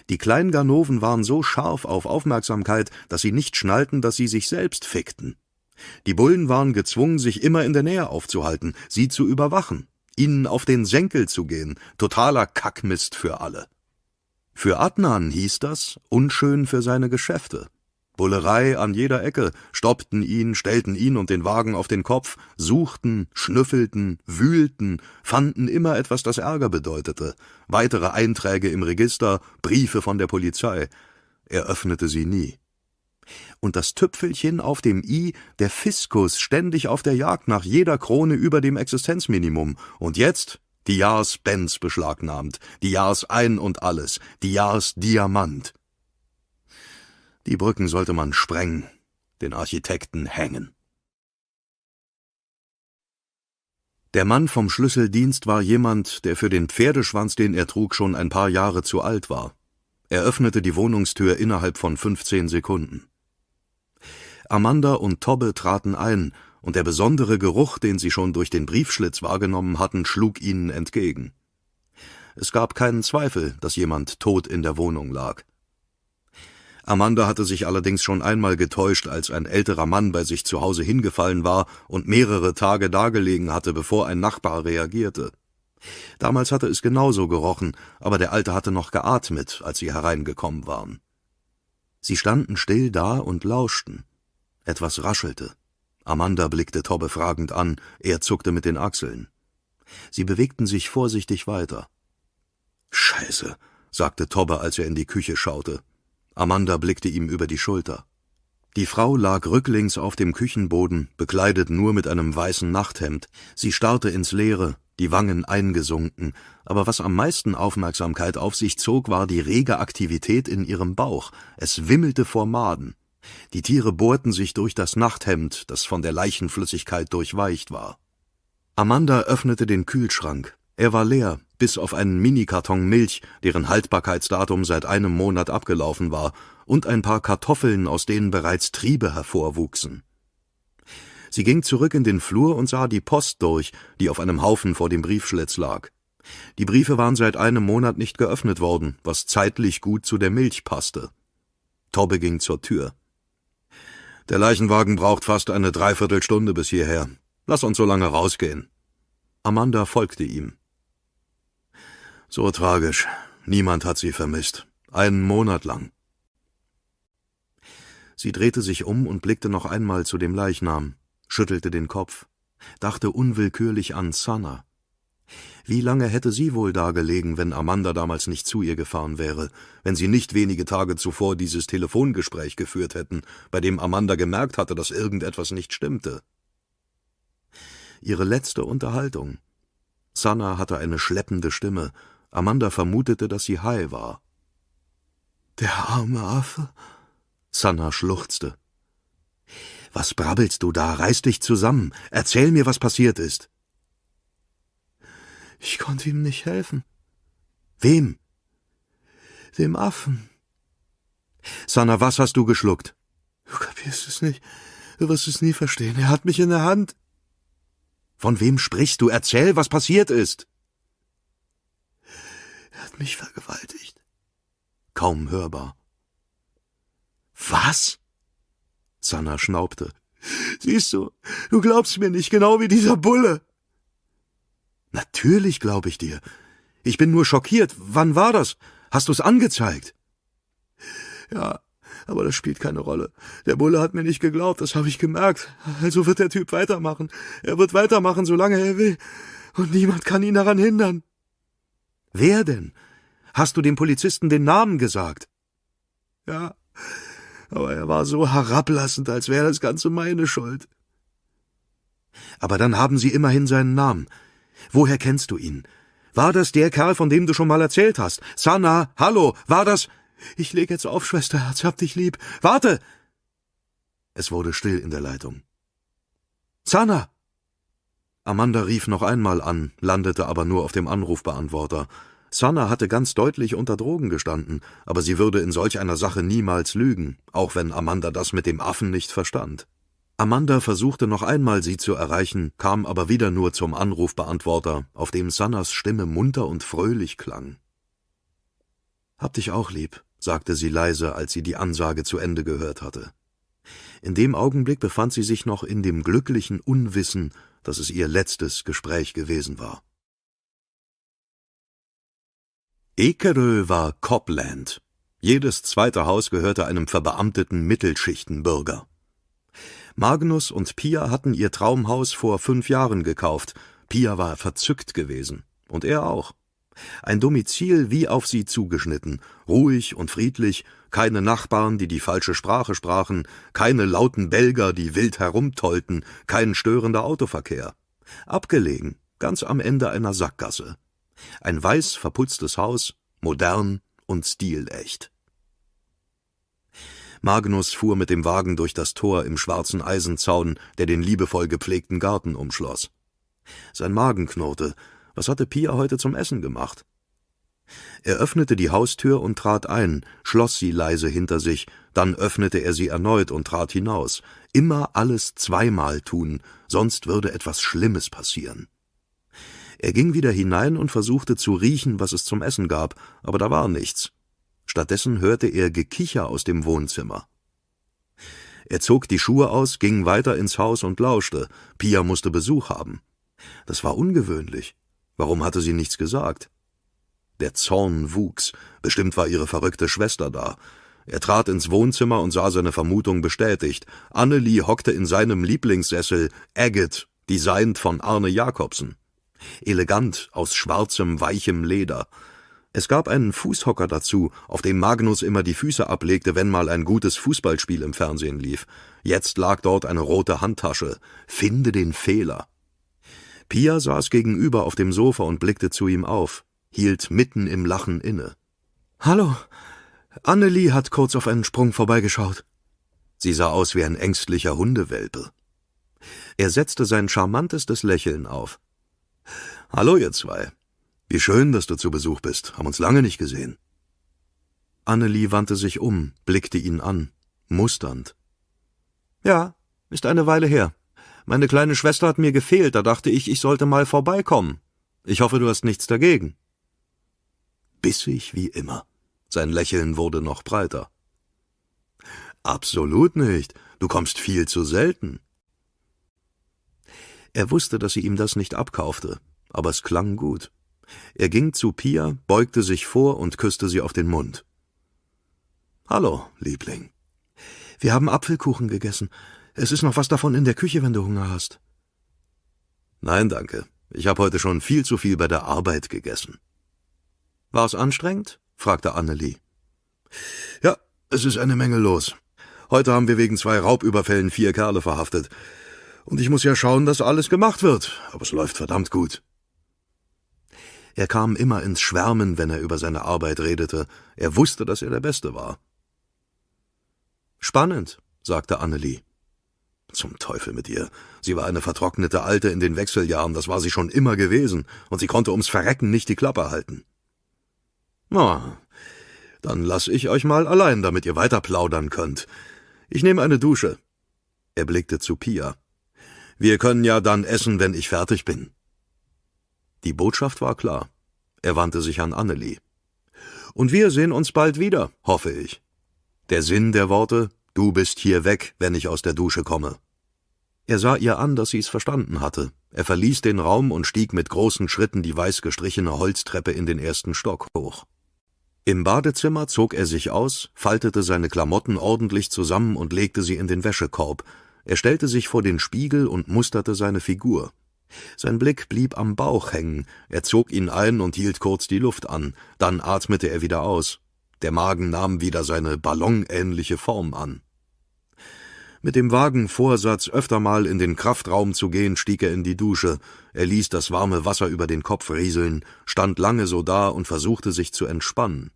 Die kleinen Ganoven waren so scharf auf Aufmerksamkeit, dass sie nicht schnallten, dass sie sich selbst fickten. Die Bullen waren gezwungen, sich immer in der Nähe aufzuhalten, sie zu überwachen, ihnen auf den Senkel zu gehen, totaler Kackmist für alle. Für Adnan hieß das unschön für seine Geschäfte. Bullerei an jeder Ecke, stoppten ihn, stellten ihn und den Wagen auf den Kopf, suchten, schnüffelten, wühlten, fanden immer etwas, das Ärger bedeutete, weitere Einträge im Register, Briefe von der Polizei. Er öffnete sie nie. Und das Tüpfelchen auf dem i, der Fiskus, ständig auf der Jagd nach jeder Krone über dem Existenzminimum. Und jetzt die Jahrs-Benz beschlagnahmt, die Jahrs-Ein und alles, die Jahrs-Diamant. Die Brücken sollte man sprengen, den Architekten hängen. Der Mann vom Schlüsseldienst war jemand, der für den Pferdeschwanz, den er trug, schon ein paar Jahre zu alt war. Er öffnete die Wohnungstür innerhalb von 15 Sekunden. Amanda und Tobbe traten ein, und der besondere Geruch, den sie schon durch den Briefschlitz wahrgenommen hatten, schlug ihnen entgegen. Es gab keinen Zweifel, dass jemand tot in der Wohnung lag. Amanda hatte sich allerdings schon einmal getäuscht, als ein älterer Mann bei sich zu Hause hingefallen war und mehrere Tage dagelegen hatte, bevor ein Nachbar reagierte. Damals hatte es genauso gerochen, aber der Alte hatte noch geatmet, als sie hereingekommen waren. Sie standen still da und lauschten. Etwas raschelte. Amanda blickte Tobbe fragend an, er zuckte mit den Achseln. Sie bewegten sich vorsichtig weiter. Scheiße, sagte Tobbe, als er in die Küche schaute. Amanda blickte ihm über die Schulter. Die Frau lag rücklings auf dem Küchenboden, bekleidet nur mit einem weißen Nachthemd. Sie starrte ins Leere, die Wangen eingesunken, aber was am meisten Aufmerksamkeit auf sich zog, war die rege Aktivität in ihrem Bauch. Es wimmelte vor Maden. Die Tiere bohrten sich durch das Nachthemd, das von der Leichenflüssigkeit durchweicht war. Amanda öffnete den Kühlschrank. Er war leer, bis auf einen Minikarton Milch, deren Haltbarkeitsdatum seit einem Monat abgelaufen war, und ein paar Kartoffeln, aus denen bereits Triebe hervorwuchsen. Sie ging zurück in den Flur und sah die Post durch, die auf einem Haufen vor dem Briefschlitz lag. Die Briefe waren seit einem Monat nicht geöffnet worden, was zeitlich gut zu der Milch passte. Tobbe ging zur Tür. Der Leichenwagen braucht fast eine Dreiviertelstunde bis hierher. Lass uns so lange rausgehen. Amanda folgte ihm. So tragisch. Niemand hat sie vermisst. Einen Monat lang. Sie drehte sich um und blickte noch einmal zu dem Leichnam, schüttelte den Kopf, dachte unwillkürlich an Sanna. Wie lange hätte sie wohl dagelegen, wenn Amanda damals nicht zu ihr gefahren wäre, wenn sie nicht wenige Tage zuvor dieses Telefongespräch geführt hätten, bei dem Amanda gemerkt hatte, dass irgendetwas nicht stimmte? Ihre letzte Unterhaltung. Sanna hatte eine schleppende Stimme, Amanda vermutete, dass sie high war. Der arme Affe? Sanna schluchzte. Was brabbelst du da? Reiß dich zusammen. Erzähl mir, was passiert ist. Ich konnte ihm nicht helfen. Wem? Dem Affen. Sanna, was hast du geschluckt? Du kapierst es nicht. Du wirst es nie verstehen. Er hat mich in der Hand. Von wem sprichst du? Erzähl, was passiert ist mich vergewaltigt. Kaum hörbar. Was? Sanna schnaubte. Siehst du, du glaubst mir nicht, genau wie dieser Bulle. Natürlich glaube ich dir. Ich bin nur schockiert. Wann war das? Hast du es angezeigt? Ja, aber das spielt keine Rolle. Der Bulle hat mir nicht geglaubt, das habe ich gemerkt. Also wird der Typ weitermachen. Er wird weitermachen, solange er will. Und niemand kann ihn daran hindern. Wer denn? Hast du dem Polizisten den Namen gesagt? Ja, aber er war so herablassend, als wäre das Ganze meine Schuld. Aber dann haben Sie immerhin seinen Namen. Woher kennst du ihn? War das der Kerl, von dem du schon mal erzählt hast? Sana, hallo, war das? Ich leg jetzt auf, Schwesterherz, hab dich lieb. Warte! Es wurde still in der Leitung. Sana! Amanda rief noch einmal an, landete aber nur auf dem Anrufbeantworter. Sanna hatte ganz deutlich unter Drogen gestanden, aber sie würde in solch einer Sache niemals lügen, auch wenn Amanda das mit dem Affen nicht verstand. Amanda versuchte noch einmal, sie zu erreichen, kam aber wieder nur zum Anrufbeantworter, auf dem Sannas Stimme munter und fröhlich klang. Hab dich auch lieb, sagte sie leise, als sie die Ansage zu Ende gehört hatte. In dem Augenblick befand sie sich noch in dem glücklichen Unwissen, dass es ihr letztes Gespräch gewesen war. Ekerö war Copland. Jedes zweite Haus gehörte einem verbeamteten Mittelschichtenbürger. Magnus und Pia hatten ihr Traumhaus vor fünf Jahren gekauft. Pia war verzückt gewesen. Und er auch. Ein Domizil wie auf sie zugeschnitten, ruhig und friedlich keine Nachbarn, die die falsche Sprache sprachen, keine lauten Belger, die wild herumtollten, kein störender Autoverkehr. Abgelegen, ganz am Ende einer Sackgasse. Ein weiß verputztes Haus, modern und stilecht. Magnus fuhr mit dem Wagen durch das Tor im schwarzen Eisenzaun, der den liebevoll gepflegten Garten umschloss. Sein Magen knurrte. Was hatte Pia heute zum Essen gemacht? Er öffnete die Haustür und trat ein, schloss sie leise hinter sich, dann öffnete er sie erneut und trat hinaus. Immer alles zweimal tun, sonst würde etwas Schlimmes passieren. Er ging wieder hinein und versuchte zu riechen, was es zum Essen gab, aber da war nichts. Stattdessen hörte er Gekicher aus dem Wohnzimmer. Er zog die Schuhe aus, ging weiter ins Haus und lauschte. Pia musste Besuch haben. Das war ungewöhnlich. Warum hatte sie nichts gesagt? Der Zorn wuchs, bestimmt war ihre verrückte Schwester da. Er trat ins Wohnzimmer und sah seine Vermutung bestätigt. Annelie hockte in seinem Lieblingssessel, Agate, designt von Arne Jacobsen. Elegant, aus schwarzem, weichem Leder. Es gab einen Fußhocker dazu, auf dem Magnus immer die Füße ablegte, wenn mal ein gutes Fußballspiel im Fernsehen lief. Jetzt lag dort eine rote Handtasche. Finde den Fehler. Pia saß gegenüber auf dem Sofa und blickte zu ihm auf hielt mitten im Lachen inne. Hallo, Annelie hat kurz auf einen Sprung vorbeigeschaut. Sie sah aus wie ein ängstlicher Hundewelpe. Er setzte sein charmantestes Lächeln auf. Hallo, ihr zwei. Wie schön, dass du zu Besuch bist. Haben uns lange nicht gesehen. Annelie wandte sich um, blickte ihn an, musternd. Ja, ist eine Weile her. Meine kleine Schwester hat mir gefehlt, da dachte ich, ich sollte mal vorbeikommen. Ich hoffe, du hast nichts dagegen bissig wie immer. Sein Lächeln wurde noch breiter. Absolut nicht. Du kommst viel zu selten. Er wusste, dass sie ihm das nicht abkaufte, aber es klang gut. Er ging zu Pia, beugte sich vor und küsste sie auf den Mund. Hallo, Liebling. Wir haben Apfelkuchen gegessen. Es ist noch was davon in der Küche, wenn du Hunger hast. Nein, danke. Ich habe heute schon viel zu viel bei der Arbeit gegessen. War's anstrengend? fragte Annelie. Ja, es ist eine Menge los. Heute haben wir wegen zwei Raubüberfällen vier Kerle verhaftet. Und ich muss ja schauen, dass alles gemacht wird, aber es läuft verdammt gut. Er kam immer ins Schwärmen, wenn er über seine Arbeit redete. Er wusste, dass er der Beste war. Spannend, sagte Annelie. Zum Teufel mit ihr. Sie war eine vertrocknete Alte in den Wechseljahren, das war sie schon immer gewesen, und sie konnte ums Verrecken nicht die Klappe halten. Na, dann lass ich euch mal allein, damit ihr weiter plaudern könnt. Ich nehme eine Dusche. Er blickte zu Pia. Wir können ja dann essen, wenn ich fertig bin. Die Botschaft war klar. Er wandte sich an Annelie. Und wir sehen uns bald wieder, hoffe ich. Der Sinn der Worte, du bist hier weg, wenn ich aus der Dusche komme. Er sah ihr an, dass sie es verstanden hatte. Er verließ den Raum und stieg mit großen Schritten die weiß gestrichene Holztreppe in den ersten Stock hoch. Im Badezimmer zog er sich aus, faltete seine Klamotten ordentlich zusammen und legte sie in den Wäschekorb. Er stellte sich vor den Spiegel und musterte seine Figur. Sein Blick blieb am Bauch hängen, er zog ihn ein und hielt kurz die Luft an, dann atmete er wieder aus. Der Magen nahm wieder seine ballonähnliche Form an. Mit dem vagen Vorsatz, öfter mal in den Kraftraum zu gehen, stieg er in die Dusche. Er ließ das warme Wasser über den Kopf rieseln, stand lange so da und versuchte sich zu entspannen.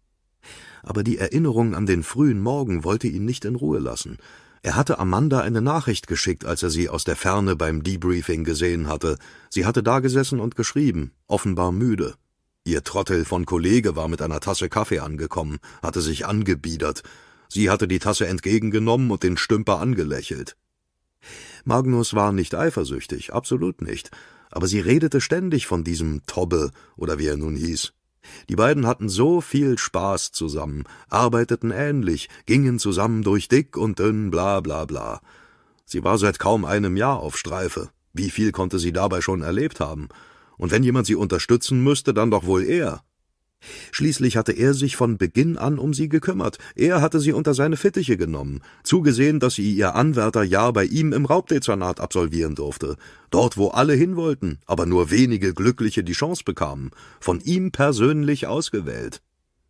Aber die Erinnerung an den frühen Morgen wollte ihn nicht in Ruhe lassen. Er hatte Amanda eine Nachricht geschickt, als er sie aus der Ferne beim Debriefing gesehen hatte. Sie hatte da gesessen und geschrieben, offenbar müde. Ihr Trottel von Kollege war mit einer Tasse Kaffee angekommen, hatte sich angebiedert. Sie hatte die Tasse entgegengenommen und den Stümper angelächelt. Magnus war nicht eifersüchtig, absolut nicht, aber sie redete ständig von diesem Tobbe oder wie er nun hieß. Die beiden hatten so viel Spaß zusammen, arbeiteten ähnlich, gingen zusammen durch dick und dünn, bla bla bla. Sie war seit kaum einem Jahr auf Streife. Wie viel konnte sie dabei schon erlebt haben? Und wenn jemand sie unterstützen müsste, dann doch wohl er. Schließlich hatte er sich von Beginn an um sie gekümmert, er hatte sie unter seine Fittiche genommen, zugesehen, dass sie ihr Anwärterjahr bei ihm im Raubdezernat absolvieren durfte, dort wo alle hin wollten, aber nur wenige Glückliche die Chance bekamen, von ihm persönlich ausgewählt.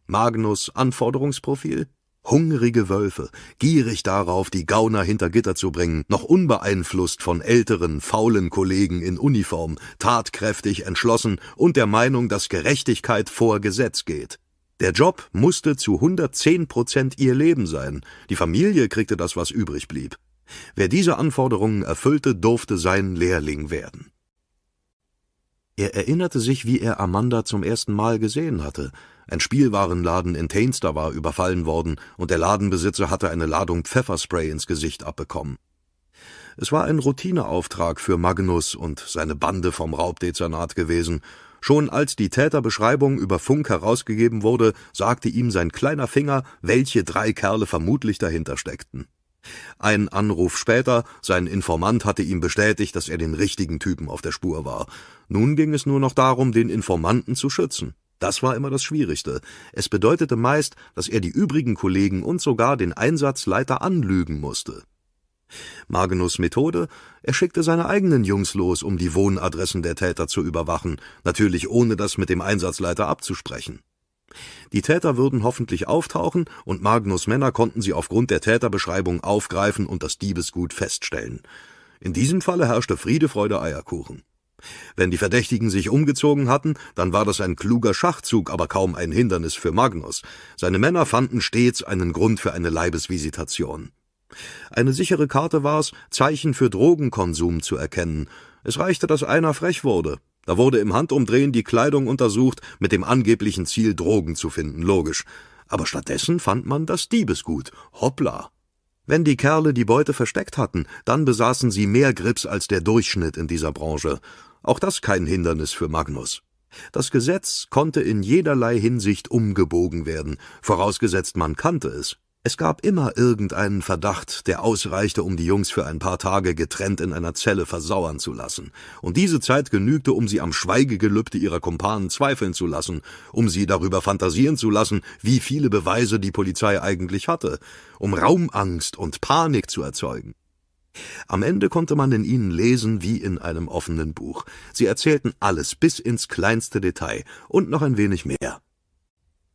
Magnus Anforderungsprofil? Hungrige Wölfe, gierig darauf, die Gauner hinter Gitter zu bringen, noch unbeeinflusst von älteren, faulen Kollegen in Uniform, tatkräftig, entschlossen und der Meinung, dass Gerechtigkeit vor Gesetz geht. Der Job musste zu 110 Prozent ihr Leben sein, die Familie kriegte das, was übrig blieb. Wer diese Anforderungen erfüllte, durfte sein Lehrling werden. Er erinnerte sich, wie er Amanda zum ersten Mal gesehen hatte, ein Spielwarenladen in Tainster war überfallen worden und der Ladenbesitzer hatte eine Ladung Pfefferspray ins Gesicht abbekommen. Es war ein Routineauftrag für Magnus und seine Bande vom Raubdezernat gewesen. Schon als die Täterbeschreibung über Funk herausgegeben wurde, sagte ihm sein kleiner Finger, welche drei Kerle vermutlich dahinter steckten. Ein Anruf später, sein Informant hatte ihm bestätigt, dass er den richtigen Typen auf der Spur war. Nun ging es nur noch darum, den Informanten zu schützen. Das war immer das Schwierigste. Es bedeutete meist, dass er die übrigen Kollegen und sogar den Einsatzleiter anlügen musste. Magnus Methode, er schickte seine eigenen Jungs los, um die Wohnadressen der Täter zu überwachen, natürlich ohne das mit dem Einsatzleiter abzusprechen. Die Täter würden hoffentlich auftauchen, und Magnus Männer konnten sie aufgrund der Täterbeschreibung aufgreifen und das Diebesgut feststellen. In diesem Falle herrschte Friede, Freude, Eierkuchen. Wenn die Verdächtigen sich umgezogen hatten, dann war das ein kluger Schachzug, aber kaum ein Hindernis für Magnus. Seine Männer fanden stets einen Grund für eine Leibesvisitation. Eine sichere Karte war es, Zeichen für Drogenkonsum zu erkennen. Es reichte, dass einer frech wurde. Da wurde im Handumdrehen die Kleidung untersucht, mit dem angeblichen Ziel, Drogen zu finden, logisch. Aber stattdessen fand man das Diebesgut. Hoppla! Wenn die Kerle die Beute versteckt hatten, dann besaßen sie mehr Grips als der Durchschnitt in dieser Branche. Auch das kein Hindernis für Magnus. Das Gesetz konnte in jederlei Hinsicht umgebogen werden, vorausgesetzt man kannte es. Es gab immer irgendeinen Verdacht, der ausreichte, um die Jungs für ein paar Tage getrennt in einer Zelle versauern zu lassen. Und diese Zeit genügte, um sie am Schweigegelübde ihrer Kumpanen zweifeln zu lassen, um sie darüber fantasieren zu lassen, wie viele Beweise die Polizei eigentlich hatte, um Raumangst und Panik zu erzeugen. Am Ende konnte man in ihnen lesen wie in einem offenen Buch. Sie erzählten alles bis ins kleinste Detail und noch ein wenig mehr.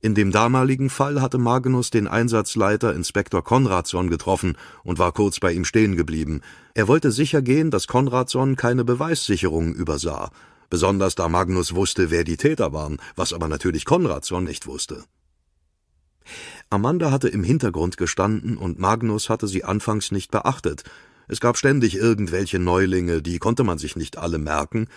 In dem damaligen Fall hatte Magnus den Einsatzleiter Inspektor Konradson getroffen und war kurz bei ihm stehen geblieben. Er wollte sicher gehen, dass Konradson keine Beweissicherungen übersah, besonders da Magnus wusste, wer die Täter waren, was aber natürlich Konradson nicht wusste. Amanda hatte im Hintergrund gestanden und Magnus hatte sie anfangs nicht beachtet, es gab ständig irgendwelche Neulinge, die konnte man sich nicht alle merken.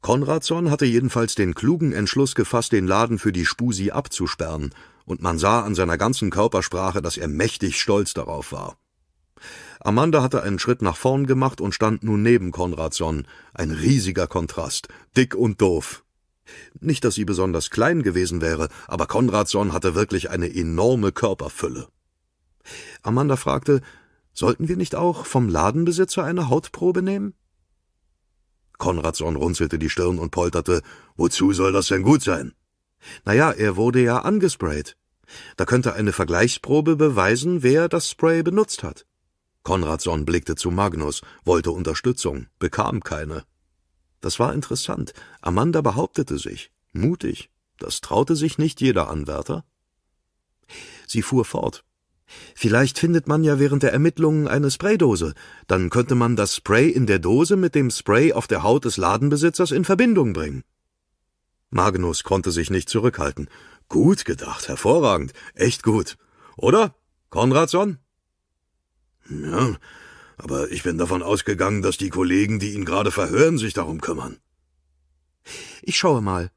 Konradson hatte jedenfalls den klugen Entschluss gefasst, den Laden für die Spusi abzusperren, und man sah an seiner ganzen Körpersprache, dass er mächtig stolz darauf war. Amanda hatte einen Schritt nach vorn gemacht und stand nun neben Konradson, ein riesiger Kontrast, dick und doof. Nicht, dass sie besonders klein gewesen wäre, aber Konradson hatte wirklich eine enorme Körperfülle. Amanda fragte, Sollten wir nicht auch vom Ladenbesitzer eine Hautprobe nehmen? Konradson runzelte die Stirn und polterte, wozu soll das denn gut sein? Naja, er wurde ja angesprayt. Da könnte eine Vergleichsprobe beweisen, wer das Spray benutzt hat. Konradson blickte zu Magnus, wollte Unterstützung, bekam keine. Das war interessant. Amanda behauptete sich, mutig. Das traute sich nicht jeder Anwärter. Sie fuhr fort. Vielleicht findet man ja während der Ermittlungen eine Spraydose. Dann könnte man das Spray in der Dose mit dem Spray auf der Haut des Ladenbesitzers in Verbindung bringen. Magnus konnte sich nicht zurückhalten. Gut gedacht, hervorragend, echt gut. Oder, Konradson? Ja, aber ich bin davon ausgegangen, dass die Kollegen, die ihn gerade verhören, sich darum kümmern. Ich schaue mal.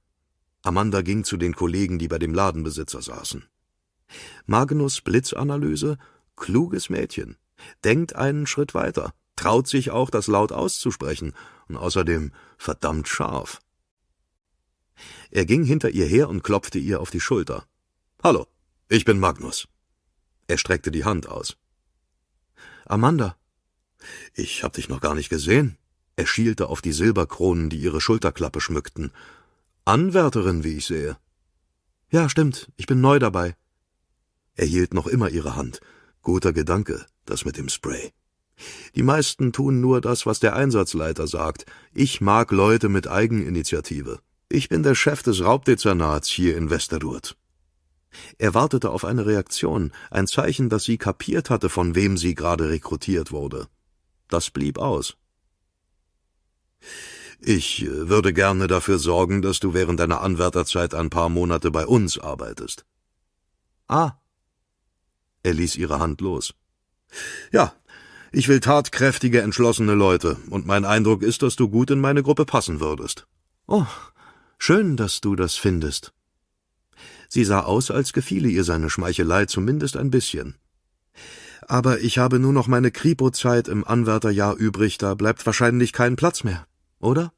Amanda ging zu den Kollegen, die bei dem Ladenbesitzer saßen. Magnus Blitzanalyse kluges Mädchen, denkt einen Schritt weiter, traut sich auch, das laut auszusprechen, und außerdem verdammt scharf. Er ging hinter ihr her und klopfte ihr auf die Schulter. Hallo, ich bin Magnus. Er streckte die Hand aus. Amanda. Ich hab dich noch gar nicht gesehen. Er schielte auf die Silberkronen, die ihre Schulterklappe schmückten. Anwärterin, wie ich sehe. Ja, stimmt, ich bin neu dabei. Er hielt noch immer ihre Hand. Guter Gedanke, das mit dem Spray. Die meisten tun nur das, was der Einsatzleiter sagt. Ich mag Leute mit Eigeninitiative. Ich bin der Chef des Raubdezernats hier in Westerurt. Er wartete auf eine Reaktion, ein Zeichen, dass sie kapiert hatte, von wem sie gerade rekrutiert wurde. Das blieb aus. Ich äh, würde gerne dafür sorgen, dass du während deiner Anwärterzeit ein paar Monate bei uns arbeitest. Ah, er ließ ihre Hand los. Ja, ich will tatkräftige, entschlossene Leute, und mein Eindruck ist, dass du gut in meine Gruppe passen würdest. Oh, schön, dass du das findest. Sie sah aus, als gefiele ihr seine Schmeichelei zumindest ein bisschen. Aber ich habe nur noch meine Kripo-Zeit im Anwärterjahr übrig, da bleibt wahrscheinlich kein Platz mehr, oder?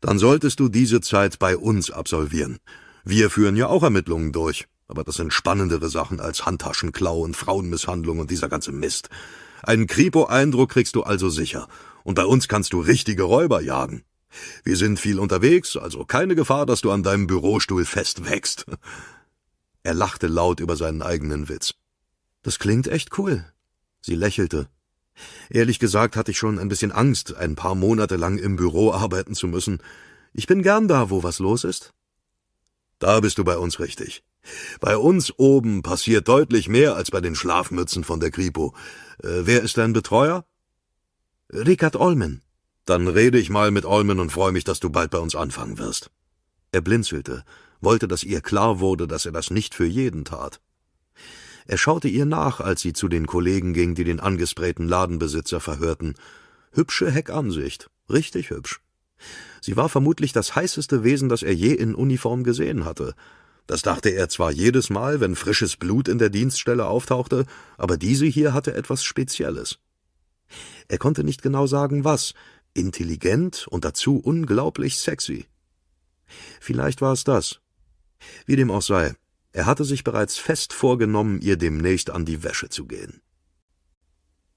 Dann solltest du diese Zeit bei uns absolvieren. Wir führen ja auch Ermittlungen durch. Aber das sind spannendere Sachen als Handtaschenklau und Frauenmisshandlung und dieser ganze Mist. Einen Kripo-Eindruck kriegst du also sicher. Und bei uns kannst du richtige Räuber jagen. Wir sind viel unterwegs, also keine Gefahr, dass du an deinem Bürostuhl festwächst. <laughs> Er lachte laut über seinen eigenen Witz. Das klingt echt cool. Sie lächelte. Ehrlich gesagt hatte ich schon ein bisschen Angst, ein paar Monate lang im Büro arbeiten zu müssen. Ich bin gern da, wo was los ist. Da bist du bei uns richtig. Bei uns oben passiert deutlich mehr als bei den Schlafmützen von der Kripo. Äh, wer ist dein Betreuer? Rickard Olmen. Dann rede ich mal mit Olmen und freue mich, dass du bald bei uns anfangen wirst. Er blinzelte, wollte, dass ihr klar wurde, dass er das nicht für jeden tat. Er schaute ihr nach, als sie zu den Kollegen ging, die den angesprayten Ladenbesitzer verhörten. Hübsche Heckansicht, richtig hübsch. Sie war vermutlich das heißeste Wesen, das er je in Uniform gesehen hatte. Das dachte er zwar jedes Mal, wenn frisches Blut in der Dienststelle auftauchte, aber diese hier hatte etwas Spezielles. Er konnte nicht genau sagen, was, intelligent und dazu unglaublich sexy. Vielleicht war es das. Wie dem auch sei, er hatte sich bereits fest vorgenommen, ihr demnächst an die Wäsche zu gehen.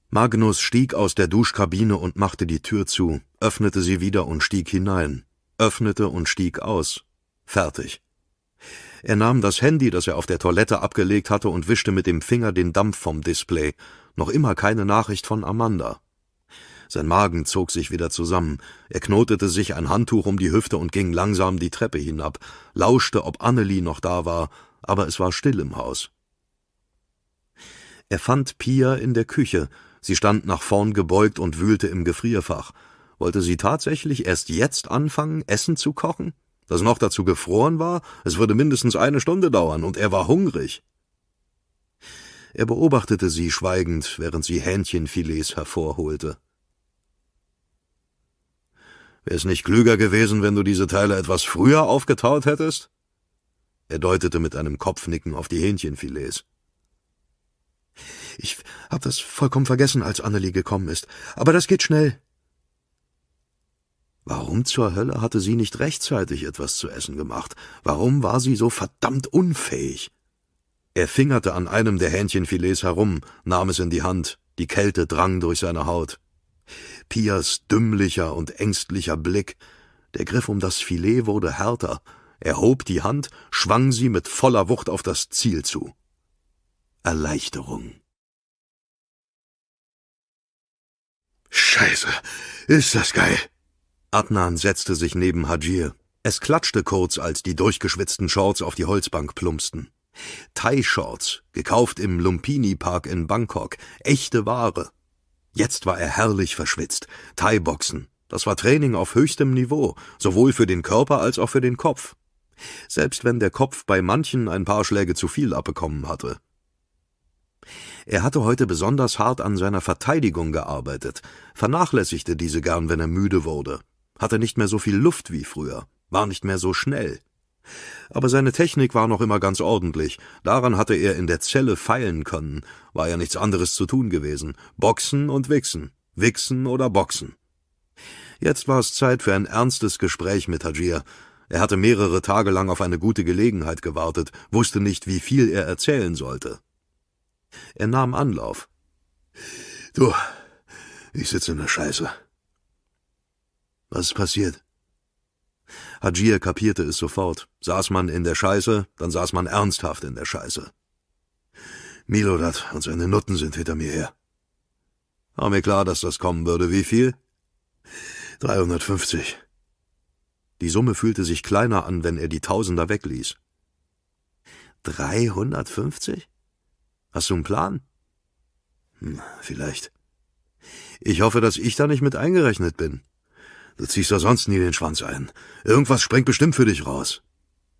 Magnus stieg aus der Duschkabine und machte die Tür zu, öffnete sie wieder und stieg hinein, öffnete und stieg aus. Fertig. Er nahm das Handy, das er auf der Toilette abgelegt hatte, und wischte mit dem Finger den Dampf vom Display. Noch immer keine Nachricht von Amanda. Sein Magen zog sich wieder zusammen. Er knotete sich ein Handtuch um die Hüfte und ging langsam die Treppe hinab, lauschte, ob Annelie noch da war, aber es war still im Haus. Er fand Pia in der Küche. Sie stand nach vorn gebeugt und wühlte im Gefrierfach. Wollte sie tatsächlich erst jetzt anfangen, Essen zu kochen? das noch dazu gefroren war, es würde mindestens eine Stunde dauern, und er war hungrig. Er beobachtete sie schweigend, während sie Hähnchenfilets hervorholte. Wäre es nicht klüger gewesen, wenn du diese Teile etwas früher aufgetaut hättest? Er deutete mit einem Kopfnicken auf die Hähnchenfilets. Ich hab das vollkommen vergessen, als Annelie gekommen ist, aber das geht schnell. Warum zur Hölle hatte sie nicht rechtzeitig etwas zu essen gemacht? Warum war sie so verdammt unfähig? Er fingerte an einem der Hähnchenfilets herum, nahm es in die Hand, die Kälte drang durch seine Haut. Pias dümmlicher und ängstlicher Blick, der Griff um das Filet wurde härter, er hob die Hand, schwang sie mit voller Wucht auf das Ziel zu. Erleichterung. Scheiße, ist das geil! Adnan setzte sich neben Hajir. Es klatschte kurz, als die durchgeschwitzten Shorts auf die Holzbank plumpsten. Thai-Shorts, gekauft im Lumpini-Park in Bangkok, echte Ware. Jetzt war er herrlich verschwitzt. Thai-Boxen, das war Training auf höchstem Niveau, sowohl für den Körper als auch für den Kopf. Selbst wenn der Kopf bei manchen ein paar Schläge zu viel abbekommen hatte. Er hatte heute besonders hart an seiner Verteidigung gearbeitet, vernachlässigte diese gern, wenn er müde wurde hatte nicht mehr so viel Luft wie früher, war nicht mehr so schnell. Aber seine Technik war noch immer ganz ordentlich, daran hatte er in der Zelle feilen können, war ja nichts anderes zu tun gewesen, boxen und wichsen, wichsen oder boxen. Jetzt war es Zeit für ein ernstes Gespräch mit Hajir. Er hatte mehrere Tage lang auf eine gute Gelegenheit gewartet, wusste nicht, wie viel er erzählen sollte. Er nahm Anlauf. Du, ich sitze in der Scheiße. Was ist passiert? Hajir kapierte es sofort. Saß man in der Scheiße, dann saß man ernsthaft in der Scheiße. Milorad und seine Nutten sind hinter mir her. War mir klar, dass das kommen würde. Wie viel? 350. Die Summe fühlte sich kleiner an, wenn er die Tausender wegließ. 350? Hast du einen Plan? Hm, vielleicht. Ich hoffe, dass ich da nicht mit eingerechnet bin. Du ziehst doch sonst nie den Schwanz ein. Irgendwas springt bestimmt für dich raus.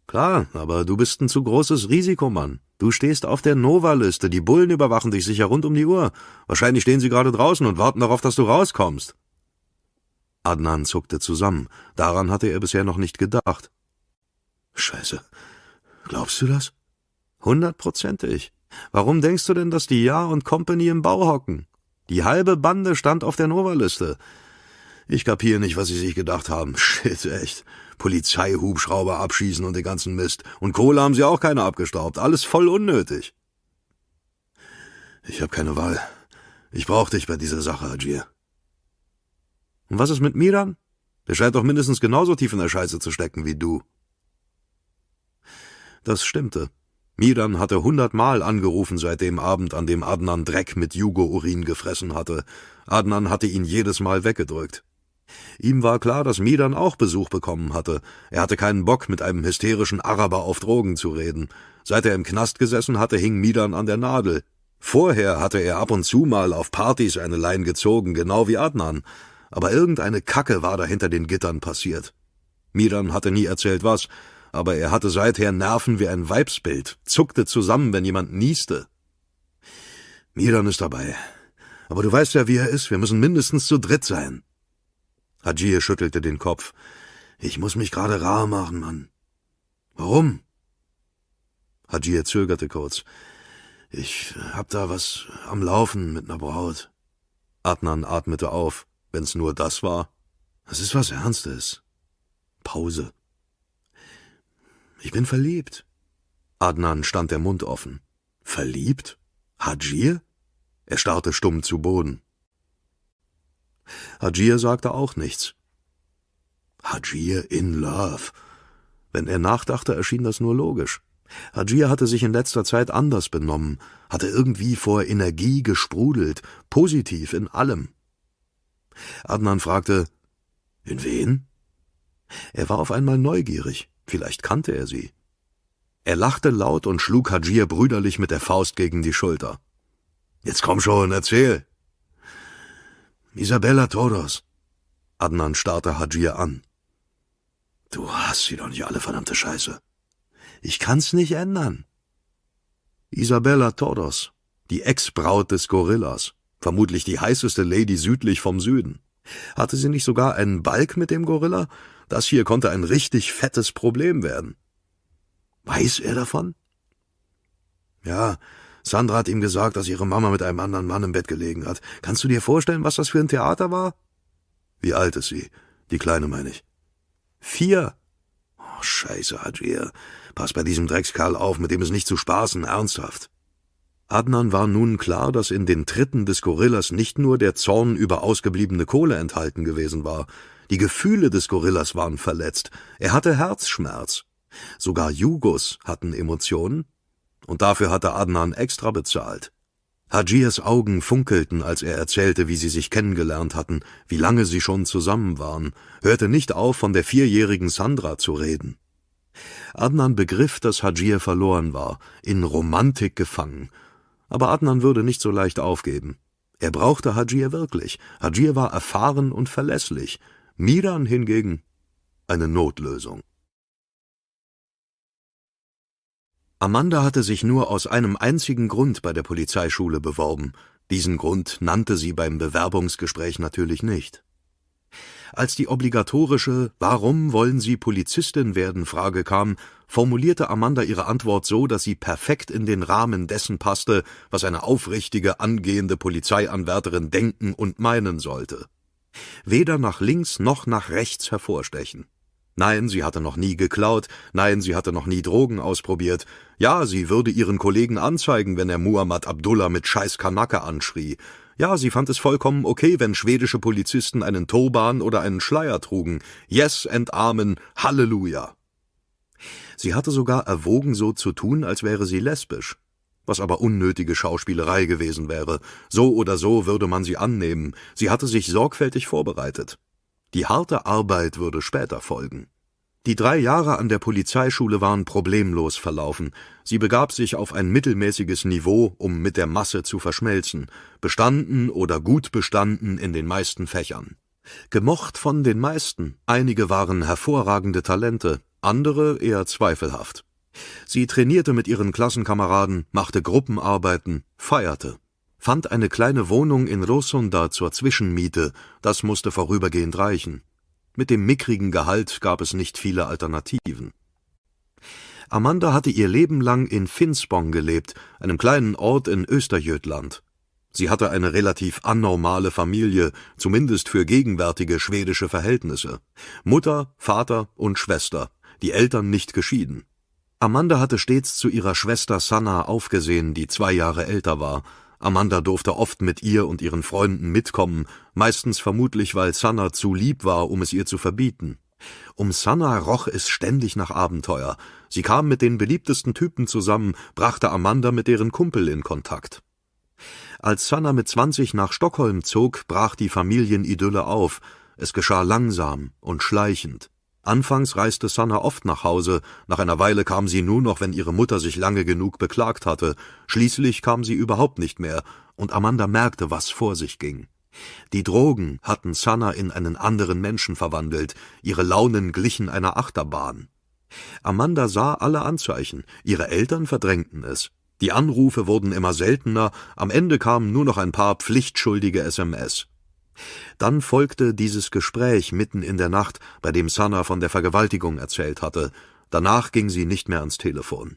Klar, aber du bist ein zu großes Risiko, Mann. Du stehst auf der Nova-Liste, die Bullen überwachen dich sicher rund um die Uhr. Wahrscheinlich stehen sie gerade draußen und warten darauf, dass du rauskommst. Adnan zuckte zusammen. Daran hatte er bisher noch nicht gedacht. Scheiße. Glaubst du das? Hundertprozentig. Warum denkst du denn, dass die Ja und Company im Bau hocken? Die halbe Bande stand auf der Nova-Liste. Ich kapier nicht, was sie sich gedacht haben. <laughs> Shit, echt. Polizeihubschrauber abschießen und den ganzen Mist. Und Kohle haben sie auch keine abgestaubt. Alles voll unnötig. Ich habe keine Wahl. Ich brauch dich bei dieser Sache, Adjir. Und was ist mit Miran? Der scheint doch mindestens genauso tief in der Scheiße zu stecken wie du. Das stimmte. Miran hatte hundertmal angerufen seit dem Abend, an dem Adnan Dreck mit Jugo-Urin gefressen hatte. Adnan hatte ihn jedes Mal weggedrückt. Ihm war klar, dass Midan auch Besuch bekommen hatte. Er hatte keinen Bock, mit einem hysterischen Araber auf Drogen zu reden. Seit er im Knast gesessen hatte, hing Midan an der Nadel. Vorher hatte er ab und zu mal auf Partys eine Lein gezogen, genau wie Adnan. Aber irgendeine Kacke war da hinter den Gittern passiert. Midan hatte nie erzählt was, aber er hatte seither Nerven wie ein Weibsbild, zuckte zusammen, wenn jemand nieste. Midan ist dabei. Aber du weißt ja, wie er ist, wir müssen mindestens zu dritt sein. Hajir schüttelte den Kopf. Ich muss mich gerade rar machen, Mann. Warum? Hajir zögerte kurz. Ich hab da was am Laufen mit ner Braut. Adnan atmete auf, wenn's nur das war. Das ist was Ernstes. Pause. Ich bin verliebt. Adnan stand der Mund offen. Verliebt? Hajir? Er starrte stumm zu Boden. Hajir sagte auch nichts. Hajir in love. Wenn er nachdachte, erschien das nur logisch. Hajir hatte sich in letzter Zeit anders benommen, hatte irgendwie vor Energie gesprudelt, positiv in allem. Adnan fragte, in wen? Er war auf einmal neugierig, vielleicht kannte er sie. Er lachte laut und schlug Hajir brüderlich mit der Faust gegen die Schulter. Jetzt komm schon, erzähl, Isabella Toros. Adnan starrte Hajir an. Du hast sie doch nicht alle, verdammte Scheiße. Ich kann's nicht ändern. Isabella Toros, die Ex-Braut des Gorillas, vermutlich die heißeste Lady südlich vom Süden. Hatte sie nicht sogar einen Balk mit dem Gorilla? Das hier konnte ein richtig fettes Problem werden. Weiß er davon? Ja, Sandra hat ihm gesagt, dass ihre Mama mit einem anderen Mann im Bett gelegen hat. Kannst du dir vorstellen, was das für ein Theater war? Wie alt ist sie? Die Kleine, meine ich. Vier. Oh, scheiße, Adjir. Pass bei diesem Dreckskerl auf, mit dem ist nicht zu spaßen, ernsthaft. Adnan war nun klar, dass in den Tritten des Gorillas nicht nur der Zorn über ausgebliebene Kohle enthalten gewesen war. Die Gefühle des Gorillas waren verletzt. Er hatte Herzschmerz. Sogar Jugos hatten Emotionen und dafür hatte Adnan extra bezahlt. Hajirs Augen funkelten, als er erzählte, wie sie sich kennengelernt hatten, wie lange sie schon zusammen waren, hörte nicht auf, von der vierjährigen Sandra zu reden. Adnan begriff, dass Hajir verloren war, in Romantik gefangen. Aber Adnan würde nicht so leicht aufgeben. Er brauchte Hajir wirklich. Hajir war erfahren und verlässlich. Miran hingegen eine Notlösung. Amanda hatte sich nur aus einem einzigen Grund bei der Polizeischule beworben. Diesen Grund nannte sie beim Bewerbungsgespräch natürlich nicht. Als die obligatorische Warum wollen Sie Polizistin werden Frage kam, formulierte Amanda ihre Antwort so, dass sie perfekt in den Rahmen dessen passte, was eine aufrichtige angehende Polizeianwärterin denken und meinen sollte. Weder nach links noch nach rechts hervorstechen. Nein, sie hatte noch nie geklaut, nein, sie hatte noch nie Drogen ausprobiert. Ja, sie würde ihren Kollegen anzeigen, wenn er Muhammad Abdullah mit scheiß Kanake anschrie. Ja, sie fand es vollkommen okay, wenn schwedische Polizisten einen Turban oder einen Schleier trugen. Yes and Amen, Halleluja. Sie hatte sogar erwogen, so zu tun, als wäre sie lesbisch, was aber unnötige Schauspielerei gewesen wäre. So oder so würde man sie annehmen. Sie hatte sich sorgfältig vorbereitet. Die harte Arbeit würde später folgen. Die drei Jahre an der Polizeischule waren problemlos verlaufen. Sie begab sich auf ein mittelmäßiges Niveau, um mit der Masse zu verschmelzen, bestanden oder gut bestanden in den meisten Fächern. Gemocht von den meisten, einige waren hervorragende Talente, andere eher zweifelhaft. Sie trainierte mit ihren Klassenkameraden, machte Gruppenarbeiten, feierte fand eine kleine Wohnung in Rosunda zur Zwischenmiete, das musste vorübergehend reichen. Mit dem mickrigen Gehalt gab es nicht viele Alternativen. Amanda hatte ihr Leben lang in Finspong gelebt, einem kleinen Ort in Österjötland. Sie hatte eine relativ anormale Familie, zumindest für gegenwärtige schwedische Verhältnisse. Mutter, Vater und Schwester, die Eltern nicht geschieden. Amanda hatte stets zu ihrer Schwester Sanna aufgesehen, die zwei Jahre älter war. Amanda durfte oft mit ihr und ihren Freunden mitkommen, meistens vermutlich, weil Sanna zu lieb war, um es ihr zu verbieten. Um Sanna roch es ständig nach Abenteuer. Sie kam mit den beliebtesten Typen zusammen, brachte Amanda mit deren Kumpel in Kontakt. Als Sanna mit 20 nach Stockholm zog, brach die Familienidylle auf. Es geschah langsam und schleichend. Anfangs reiste Sanna oft nach Hause, nach einer Weile kam sie nur noch, wenn ihre Mutter sich lange genug beklagt hatte, schließlich kam sie überhaupt nicht mehr, und Amanda merkte, was vor sich ging. Die Drogen hatten Sanna in einen anderen Menschen verwandelt, ihre Launen glichen einer Achterbahn. Amanda sah alle Anzeichen, ihre Eltern verdrängten es. Die Anrufe wurden immer seltener, am Ende kamen nur noch ein paar pflichtschuldige SMS. Dann folgte dieses Gespräch mitten in der Nacht, bei dem Sanna von der Vergewaltigung erzählt hatte. Danach ging sie nicht mehr ans Telefon.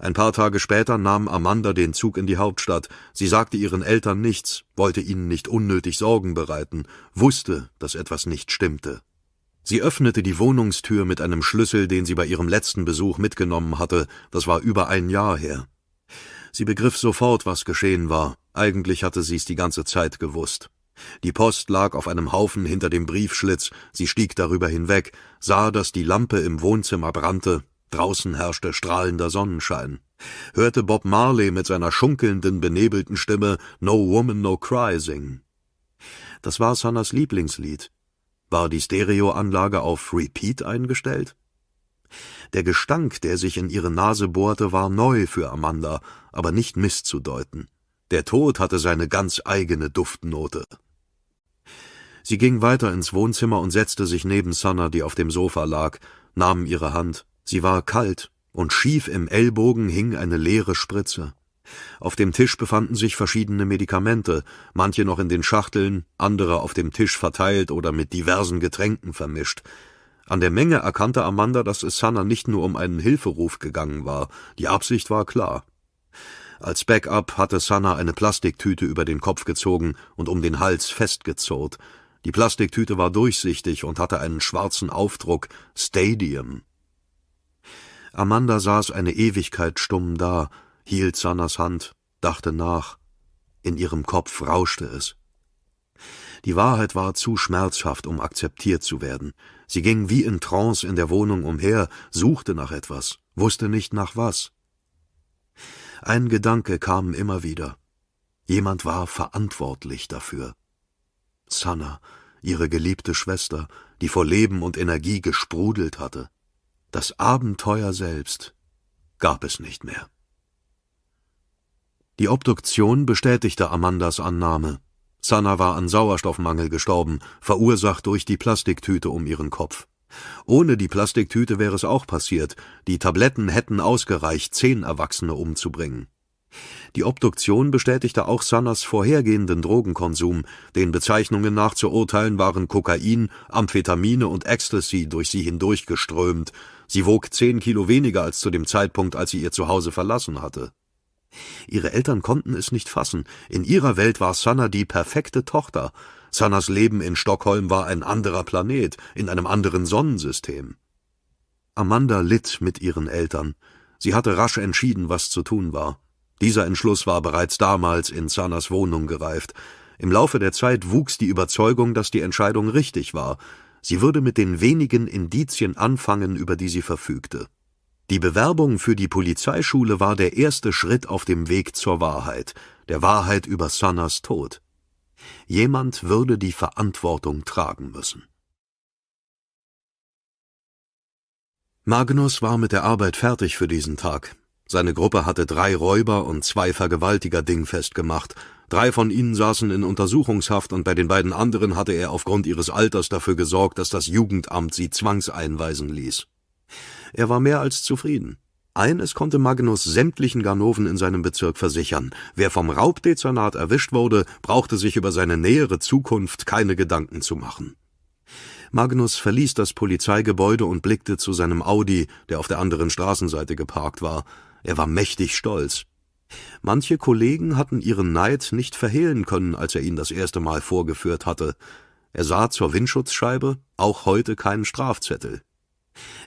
Ein paar Tage später nahm Amanda den Zug in die Hauptstadt. Sie sagte ihren Eltern nichts, wollte ihnen nicht unnötig Sorgen bereiten, wusste, dass etwas nicht stimmte. Sie öffnete die Wohnungstür mit einem Schlüssel, den sie bei ihrem letzten Besuch mitgenommen hatte, das war über ein Jahr her. Sie begriff sofort, was geschehen war, eigentlich hatte sie es die ganze Zeit gewusst. Die Post lag auf einem Haufen hinter dem Briefschlitz, sie stieg darüber hinweg, sah, dass die Lampe im Wohnzimmer brannte, draußen herrschte strahlender Sonnenschein, hörte Bob Marley mit seiner schunkelnden, benebelten Stimme No Woman, No Cry singen. Das war Sannas Lieblingslied. War die Stereoanlage auf Repeat eingestellt? Der Gestank, der sich in ihre Nase bohrte, war neu für Amanda, aber nicht misszudeuten. Der Tod hatte seine ganz eigene Duftnote. Sie ging weiter ins Wohnzimmer und setzte sich neben Sanna, die auf dem Sofa lag, nahm ihre Hand. Sie war kalt, und schief im Ellbogen hing eine leere Spritze. Auf dem Tisch befanden sich verschiedene Medikamente, manche noch in den Schachteln, andere auf dem Tisch verteilt oder mit diversen Getränken vermischt. An der Menge erkannte Amanda, dass es Sanna nicht nur um einen Hilferuf gegangen war, die Absicht war klar. Als Backup hatte Sanna eine Plastiktüte über den Kopf gezogen und um den Hals festgezurrt, die Plastiktüte war durchsichtig und hatte einen schwarzen Aufdruck Stadium. Amanda saß eine Ewigkeit stumm da, hielt Sannas Hand, dachte nach. In ihrem Kopf rauschte es. Die Wahrheit war zu schmerzhaft, um akzeptiert zu werden. Sie ging wie in Trance in der Wohnung umher, suchte nach etwas, wusste nicht nach was. Ein Gedanke kam immer wieder. Jemand war verantwortlich dafür. Sanna, ihre geliebte Schwester, die vor Leben und Energie gesprudelt hatte. Das Abenteuer selbst gab es nicht mehr. Die Obduktion bestätigte Amandas Annahme. Sanna war an Sauerstoffmangel gestorben, verursacht durch die Plastiktüte um ihren Kopf. Ohne die Plastiktüte wäre es auch passiert, die Tabletten hätten ausgereicht, zehn Erwachsene umzubringen. Die Obduktion bestätigte auch Sanners vorhergehenden Drogenkonsum, den Bezeichnungen nach zu urteilen waren Kokain, Amphetamine und Ecstasy durch sie hindurchgeströmt, sie wog zehn Kilo weniger als zu dem Zeitpunkt, als sie ihr Zuhause verlassen hatte. Ihre Eltern konnten es nicht fassen, in ihrer Welt war Sanna die perfekte Tochter, Sannas Leben in Stockholm war ein anderer Planet, in einem anderen Sonnensystem. Amanda litt mit ihren Eltern, Sie hatte rasch entschieden, was zu tun war. Dieser Entschluss war bereits damals in Zanners Wohnung gereift. Im Laufe der Zeit wuchs die Überzeugung, dass die Entscheidung richtig war. Sie würde mit den wenigen Indizien anfangen, über die sie verfügte. Die Bewerbung für die Polizeischule war der erste Schritt auf dem Weg zur Wahrheit, der Wahrheit über Sanas Tod. Jemand würde die Verantwortung tragen müssen. Magnus war mit der Arbeit fertig für diesen Tag. Seine Gruppe hatte drei Räuber und zwei Vergewaltiger dingfest gemacht. Drei von ihnen saßen in Untersuchungshaft und bei den beiden anderen hatte er aufgrund ihres Alters dafür gesorgt, dass das Jugendamt sie zwangseinweisen ließ. Er war mehr als zufrieden. Eines konnte Magnus sämtlichen Ganoven in seinem Bezirk versichern. Wer vom Raubdezernat erwischt wurde, brauchte sich über seine nähere Zukunft keine Gedanken zu machen. Magnus verließ das Polizeigebäude und blickte zu seinem Audi, der auf der anderen Straßenseite geparkt war. Er war mächtig stolz. Manche Kollegen hatten ihren Neid nicht verhehlen können, als er ihn das erste Mal vorgeführt hatte. Er sah zur Windschutzscheibe auch heute keinen Strafzettel.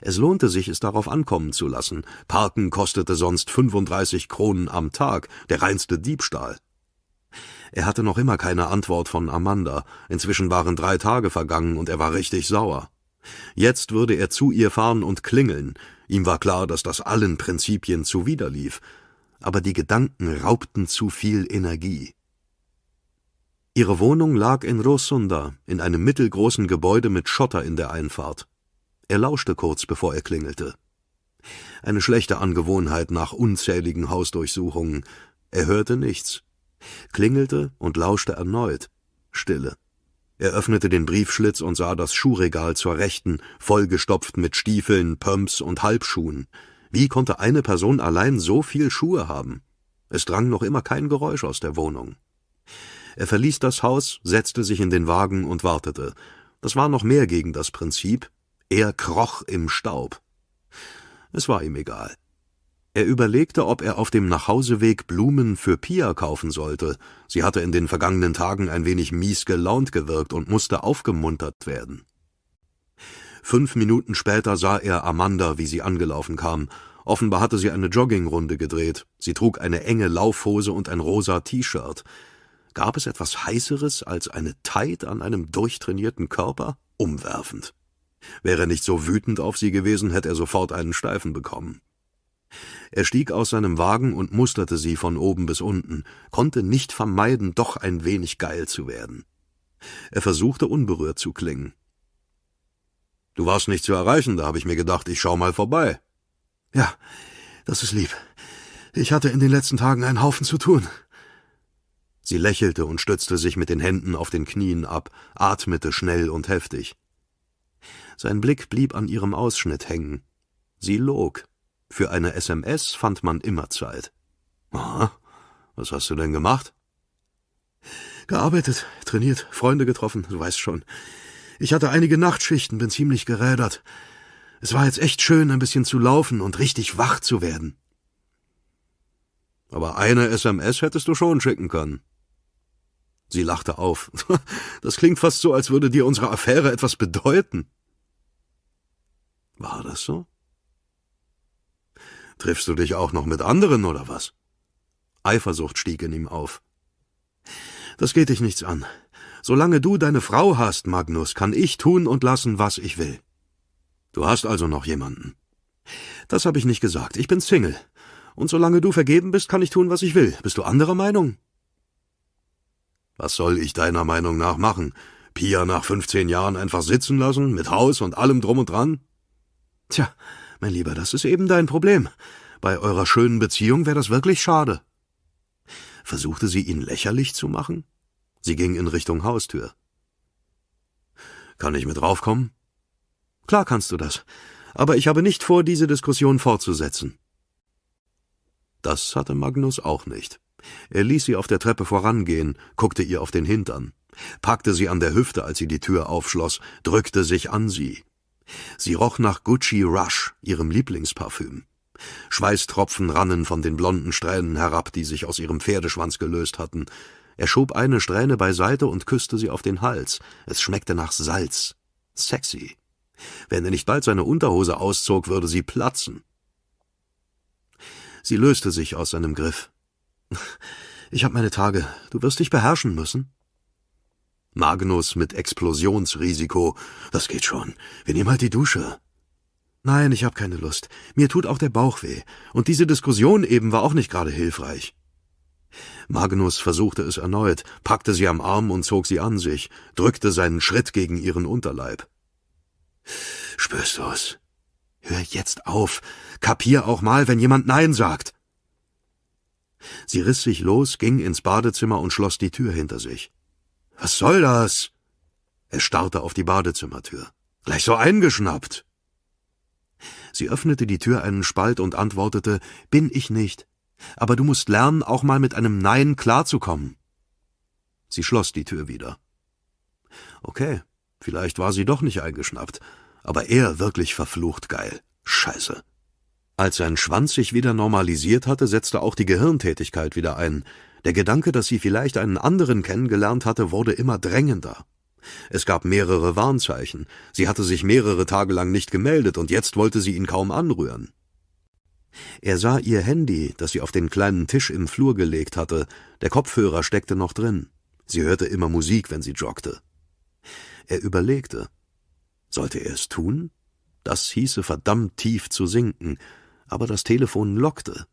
Es lohnte sich, es darauf ankommen zu lassen. Parken kostete sonst 35 Kronen am Tag, der reinste Diebstahl. Er hatte noch immer keine Antwort von Amanda. Inzwischen waren drei Tage vergangen und er war richtig sauer. Jetzt würde er zu ihr fahren und klingeln. Ihm war klar, dass das allen Prinzipien zuwiderlief, aber die Gedanken raubten zu viel Energie. Ihre Wohnung lag in Rosunda, in einem mittelgroßen Gebäude mit Schotter in der Einfahrt. Er lauschte kurz, bevor er klingelte. Eine schlechte Angewohnheit nach unzähligen Hausdurchsuchungen. Er hörte nichts. Klingelte und lauschte erneut. Stille. Er öffnete den Briefschlitz und sah das Schuhregal zur Rechten, vollgestopft mit Stiefeln, Pumps und Halbschuhen. Wie konnte eine Person allein so viel Schuhe haben? Es drang noch immer kein Geräusch aus der Wohnung. Er verließ das Haus, setzte sich in den Wagen und wartete. Das war noch mehr gegen das Prinzip. Er kroch im Staub. Es war ihm egal. Er überlegte, ob er auf dem Nachhauseweg Blumen für Pia kaufen sollte. Sie hatte in den vergangenen Tagen ein wenig mies gelaunt gewirkt und musste aufgemuntert werden. Fünf Minuten später sah er Amanda, wie sie angelaufen kam. Offenbar hatte sie eine Joggingrunde gedreht. Sie trug eine enge Laufhose und ein rosa T-Shirt. Gab es etwas Heißeres als eine Tide an einem durchtrainierten Körper? Umwerfend. Wäre er nicht so wütend auf sie gewesen, hätte er sofort einen Steifen bekommen. Er stieg aus seinem Wagen und musterte sie von oben bis unten, konnte nicht vermeiden, doch ein wenig geil zu werden. Er versuchte unberührt zu klingen. Du warst nicht zu erreichen, da habe ich mir gedacht, ich schau mal vorbei. Ja, das ist lieb. Ich hatte in den letzten Tagen einen Haufen zu tun. Sie lächelte und stützte sich mit den Händen auf den Knien ab, atmete schnell und heftig. Sein Blick blieb an ihrem Ausschnitt hängen. Sie log, für eine SMS fand man immer Zeit. Aha, was hast du denn gemacht? Gearbeitet, trainiert, Freunde getroffen, du weißt schon. Ich hatte einige Nachtschichten, bin ziemlich gerädert. Es war jetzt echt schön, ein bisschen zu laufen und richtig wach zu werden. Aber eine SMS hättest du schon schicken können. Sie lachte auf. <laughs> Das klingt fast so, als würde dir unsere Affäre etwas bedeuten. War das so? Triffst du dich auch noch mit anderen oder was? Eifersucht stieg in ihm auf. Das geht dich nichts an. Solange du deine Frau hast, Magnus, kann ich tun und lassen, was ich will. Du hast also noch jemanden. Das habe ich nicht gesagt. Ich bin Single. Und solange du vergeben bist, kann ich tun, was ich will. Bist du anderer Meinung? Was soll ich deiner Meinung nach machen? Pia nach 15 Jahren einfach sitzen lassen, mit Haus und allem drum und dran? Tja, mein Lieber, das ist eben dein Problem. Bei eurer schönen Beziehung wäre das wirklich schade. Versuchte sie, ihn lächerlich zu machen? Sie ging in Richtung Haustür. Kann ich mit raufkommen? Klar kannst du das, aber ich habe nicht vor, diese Diskussion fortzusetzen. Das hatte Magnus auch nicht. Er ließ sie auf der Treppe vorangehen, guckte ihr auf den Hintern, packte sie an der Hüfte, als sie die Tür aufschloss, drückte sich an sie, Sie roch nach Gucci Rush, ihrem Lieblingsparfüm. Schweißtropfen rannen von den blonden Strähnen herab, die sich aus ihrem Pferdeschwanz gelöst hatten. Er schob eine Strähne beiseite und küsste sie auf den Hals. Es schmeckte nach Salz. Sexy. Wenn er nicht bald seine Unterhose auszog, würde sie platzen. Sie löste sich aus seinem Griff. Ich habe meine Tage. Du wirst dich beherrschen müssen. Magnus mit Explosionsrisiko. Das geht schon. Wir nehmen halt die Dusche. Nein, ich habe keine Lust. Mir tut auch der Bauch weh. Und diese Diskussion eben war auch nicht gerade hilfreich. Magnus versuchte es erneut, packte sie am Arm und zog sie an sich, drückte seinen Schritt gegen ihren Unterleib. Spürst du es? Hör jetzt auf. Kapier auch mal, wenn jemand Nein sagt. Sie riss sich los, ging ins Badezimmer und schloss die Tür hinter sich. Was soll das? Er starrte auf die Badezimmertür. Gleich so eingeschnappt. Sie öffnete die Tür einen Spalt und antwortete, bin ich nicht. Aber du musst lernen, auch mal mit einem Nein klarzukommen. Sie schloss die Tür wieder. Okay, vielleicht war sie doch nicht eingeschnappt, aber er wirklich verflucht geil. Scheiße. Als sein Schwanz sich wieder normalisiert hatte, setzte auch die Gehirntätigkeit wieder ein. Der Gedanke, dass sie vielleicht einen anderen kennengelernt hatte, wurde immer drängender. Es gab mehrere Warnzeichen, sie hatte sich mehrere Tage lang nicht gemeldet, und jetzt wollte sie ihn kaum anrühren. Er sah ihr Handy, das sie auf den kleinen Tisch im Flur gelegt hatte, der Kopfhörer steckte noch drin. Sie hörte immer Musik, wenn sie joggte. Er überlegte. Sollte er es tun? Das hieße verdammt tief zu sinken, aber das Telefon lockte.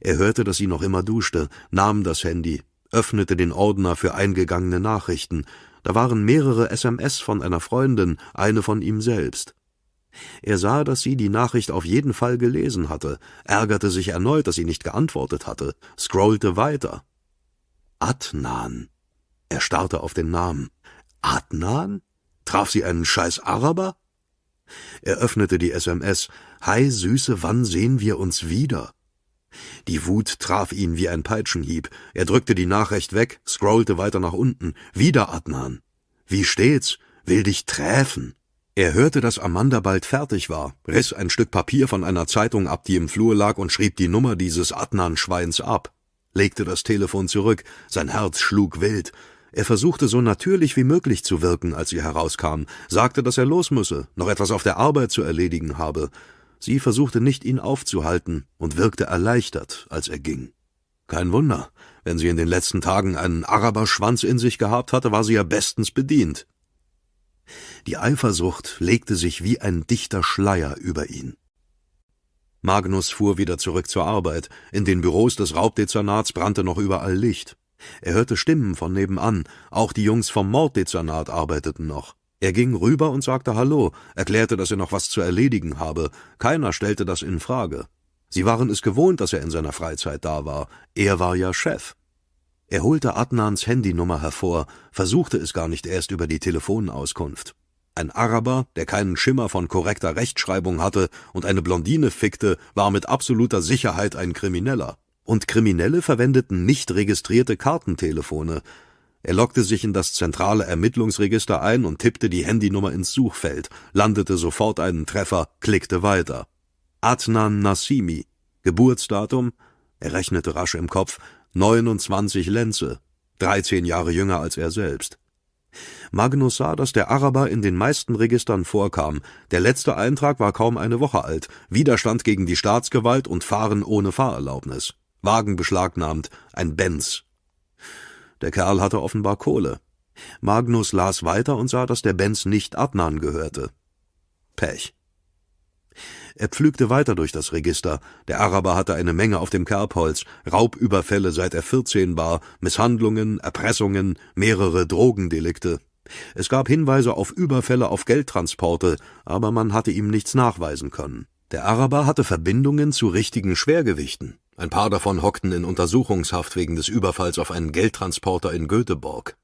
Er hörte, dass sie noch immer duschte, nahm das Handy, öffnete den Ordner für eingegangene Nachrichten. Da waren mehrere SMS von einer Freundin, eine von ihm selbst. Er sah, dass sie die Nachricht auf jeden Fall gelesen hatte, ärgerte sich erneut, dass sie nicht geantwortet hatte, scrollte weiter. Adnan. Er starrte auf den Namen. Adnan? Traf sie einen scheiß Araber? Er öffnete die SMS. Hi, Süße, wann sehen wir uns wieder? Die Wut traf ihn wie ein Peitschenhieb. Er drückte die Nachricht weg, scrollte weiter nach unten. Wieder Adnan. Wie steht's? Will dich träfen. Er hörte, dass Amanda bald fertig war, riss ein Stück Papier von einer Zeitung ab, die im Flur lag, und schrieb die Nummer dieses Adnan-Schweins ab, legte das Telefon zurück, sein Herz schlug wild. Er versuchte so natürlich wie möglich zu wirken, als sie herauskam, sagte, dass er los müsse, noch etwas auf der Arbeit zu erledigen habe, Sie versuchte nicht, ihn aufzuhalten und wirkte erleichtert, als er ging. Kein Wunder, wenn sie in den letzten Tagen einen Araberschwanz in sich gehabt hatte, war sie ja bestens bedient. Die Eifersucht legte sich wie ein dichter Schleier über ihn. Magnus fuhr wieder zurück zur Arbeit. In den Büros des Raubdezernats brannte noch überall Licht. Er hörte Stimmen von nebenan, auch die Jungs vom Morddezernat arbeiteten noch. Er ging rüber und sagte Hallo, erklärte, dass er noch was zu erledigen habe. Keiner stellte das in Frage. Sie waren es gewohnt, dass er in seiner Freizeit da war. Er war ja Chef. Er holte Adnans Handynummer hervor, versuchte es gar nicht erst über die Telefonauskunft. Ein Araber, der keinen Schimmer von korrekter Rechtschreibung hatte und eine Blondine fickte, war mit absoluter Sicherheit ein Krimineller. Und Kriminelle verwendeten nicht registrierte Kartentelefone. Er lockte sich in das zentrale Ermittlungsregister ein und tippte die Handynummer ins Suchfeld, landete sofort einen Treffer, klickte weiter. Adnan Nassimi, Geburtsdatum, er rechnete rasch im Kopf, 29 Lenze, 13 Jahre jünger als er selbst. Magnus sah, dass der Araber in den meisten Registern vorkam. Der letzte Eintrag war kaum eine Woche alt. Widerstand gegen die Staatsgewalt und Fahren ohne Fahrerlaubnis. Wagen beschlagnahmt, ein Benz der Kerl hatte offenbar Kohle. Magnus las weiter und sah, dass der Benz nicht Adnan gehörte. Pech. Er pflügte weiter durch das Register. Der Araber hatte eine Menge auf dem Kerbholz, Raubüberfälle seit er 14 war, Misshandlungen, Erpressungen, mehrere Drogendelikte. Es gab Hinweise auf Überfälle auf Geldtransporte, aber man hatte ihm nichts nachweisen können. Der Araber hatte Verbindungen zu richtigen Schwergewichten. Ein paar davon hockten in Untersuchungshaft wegen des Überfalls auf einen Geldtransporter in Göteborg.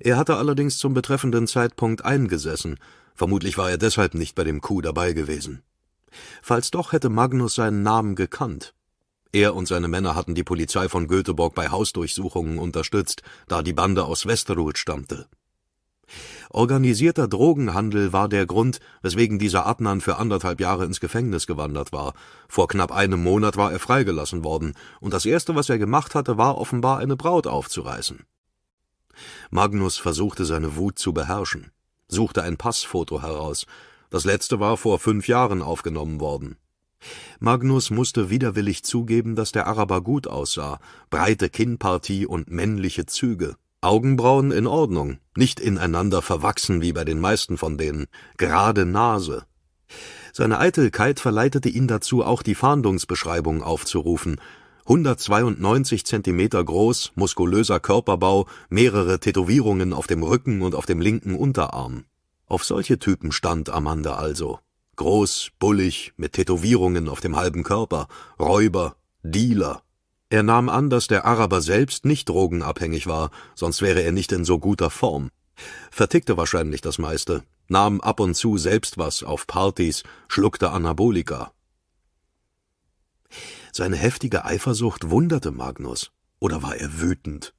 Er hatte allerdings zum betreffenden Zeitpunkt eingesessen, vermutlich war er deshalb nicht bei dem Coup dabei gewesen. Falls doch hätte Magnus seinen Namen gekannt. Er und seine Männer hatten die Polizei von Göteborg bei Hausdurchsuchungen unterstützt, da die Bande aus Westerroth stammte. Organisierter Drogenhandel war der Grund, weswegen dieser Adnan für anderthalb Jahre ins Gefängnis gewandert war. Vor knapp einem Monat war er freigelassen worden, und das Erste, was er gemacht hatte, war offenbar eine Braut aufzureißen. Magnus versuchte seine Wut zu beherrschen, suchte ein Passfoto heraus. Das letzte war vor fünf Jahren aufgenommen worden. Magnus musste widerwillig zugeben, dass der Araber gut aussah, breite Kinnpartie und männliche Züge. Augenbrauen in Ordnung, nicht ineinander verwachsen wie bei den meisten von denen, gerade Nase. Seine Eitelkeit verleitete ihn dazu, auch die Fahndungsbeschreibung aufzurufen. 192 Zentimeter groß, muskulöser Körperbau, mehrere Tätowierungen auf dem Rücken und auf dem linken Unterarm. Auf solche Typen stand Amanda also. Groß, bullig, mit Tätowierungen auf dem halben Körper, Räuber, Dealer, er nahm an, dass der Araber selbst nicht drogenabhängig war, sonst wäre er nicht in so guter Form. Vertickte wahrscheinlich das meiste, nahm ab und zu selbst was auf Partys, schluckte Anabolika. Seine heftige Eifersucht wunderte Magnus. Oder war er wütend?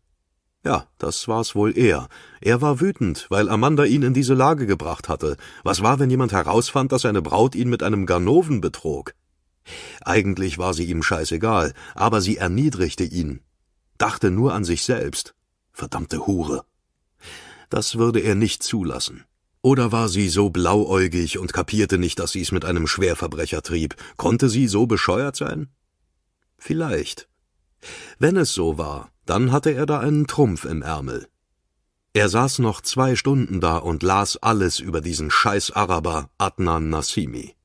Ja, das war's wohl er. Er war wütend, weil Amanda ihn in diese Lage gebracht hatte. Was war, wenn jemand herausfand, dass seine Braut ihn mit einem Ganoven betrog? Eigentlich war sie ihm scheißegal, aber sie erniedrigte ihn, dachte nur an sich selbst. Verdammte Hure. Das würde er nicht zulassen. Oder war sie so blauäugig und kapierte nicht, dass sie's mit einem Schwerverbrecher trieb? Konnte sie so bescheuert sein? Vielleicht. Wenn es so war, dann hatte er da einen Trumpf im Ärmel. Er saß noch zwei Stunden da und las alles über diesen scheiß Araber Adnan Nassimi.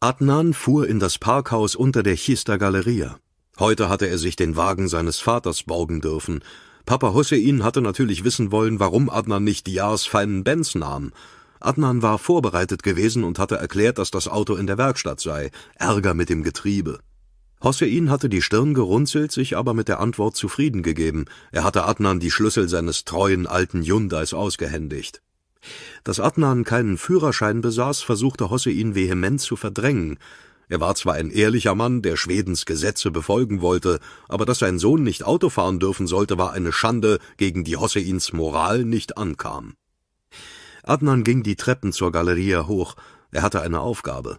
Adnan fuhr in das Parkhaus unter der Chista Galeria. Heute hatte er sich den Wagen seines Vaters borgen dürfen. Papa Hossein hatte natürlich wissen wollen, warum Adnan nicht Diars feinen Benz nahm. Adnan war vorbereitet gewesen und hatte erklärt, dass das Auto in der Werkstatt sei. Ärger mit dem Getriebe. Hossein hatte die Stirn gerunzelt, sich aber mit der Antwort zufrieden gegeben. Er hatte Adnan die Schlüssel seines treuen alten Hyundais ausgehändigt. Dass Adnan keinen Führerschein besaß, versuchte Hosse ihn vehement zu verdrängen. Er war zwar ein ehrlicher Mann, der Schwedens Gesetze befolgen wollte, aber dass sein Sohn nicht Auto fahren dürfen sollte, war eine Schande, gegen die Hosseins Moral nicht ankam. Adnan ging die Treppen zur Galeria hoch. Er hatte eine Aufgabe.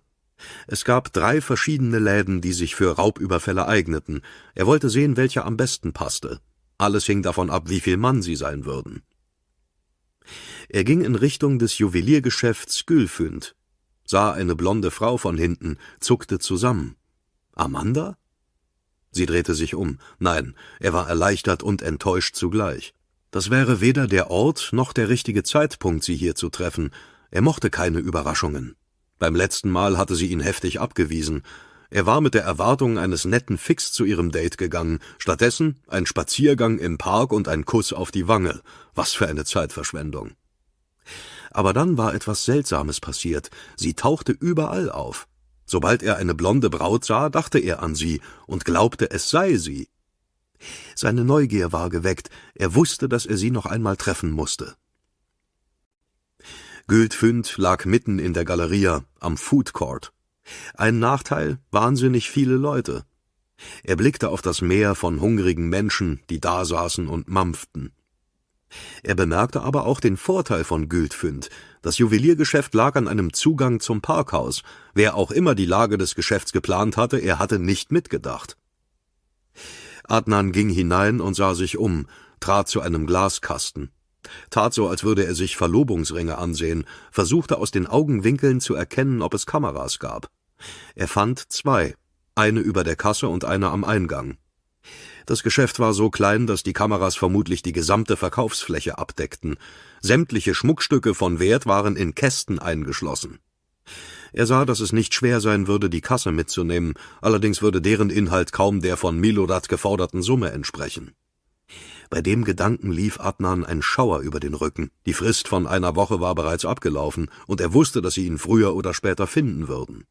Es gab drei verschiedene Läden, die sich für Raubüberfälle eigneten. Er wollte sehen, welcher am besten passte. Alles hing davon ab, wie viel Mann sie sein würden. Er ging in Richtung des Juweliergeschäfts Gülfünd, sah eine blonde Frau von hinten, zuckte zusammen. Amanda? Sie drehte sich um. Nein, er war erleichtert und enttäuscht zugleich. Das wäre weder der Ort noch der richtige Zeitpunkt, sie hier zu treffen. Er mochte keine Überraschungen. Beim letzten Mal hatte sie ihn heftig abgewiesen, er war mit der Erwartung eines netten Fix zu ihrem Date gegangen, stattdessen ein Spaziergang im Park und ein Kuss auf die Wange. Was für eine Zeitverschwendung. Aber dann war etwas Seltsames passiert. Sie tauchte überall auf. Sobald er eine blonde Braut sah, dachte er an sie und glaubte, es sei sie. Seine Neugier war geweckt, er wusste, dass er sie noch einmal treffen musste. Gültfünd lag mitten in der Galeria, am Food Court. Ein Nachteil wahnsinnig viele Leute. Er blickte auf das Meer von hungrigen Menschen, die da saßen und mampften. Er bemerkte aber auch den Vorteil von Güldfünd. Das Juweliergeschäft lag an einem Zugang zum Parkhaus. Wer auch immer die Lage des Geschäfts geplant hatte, er hatte nicht mitgedacht. Adnan ging hinein und sah sich um, trat zu einem Glaskasten, tat so, als würde er sich Verlobungsringe ansehen, versuchte aus den Augenwinkeln zu erkennen, ob es Kameras gab. Er fand zwei, eine über der Kasse und eine am Eingang. Das Geschäft war so klein, dass die Kameras vermutlich die gesamte Verkaufsfläche abdeckten. Sämtliche Schmuckstücke von Wert waren in Kästen eingeschlossen. Er sah, dass es nicht schwer sein würde, die Kasse mitzunehmen, allerdings würde deren Inhalt kaum der von Milodat geforderten Summe entsprechen. Bei dem Gedanken lief Adnan ein Schauer über den Rücken. Die Frist von einer Woche war bereits abgelaufen, und er wusste, dass sie ihn früher oder später finden würden.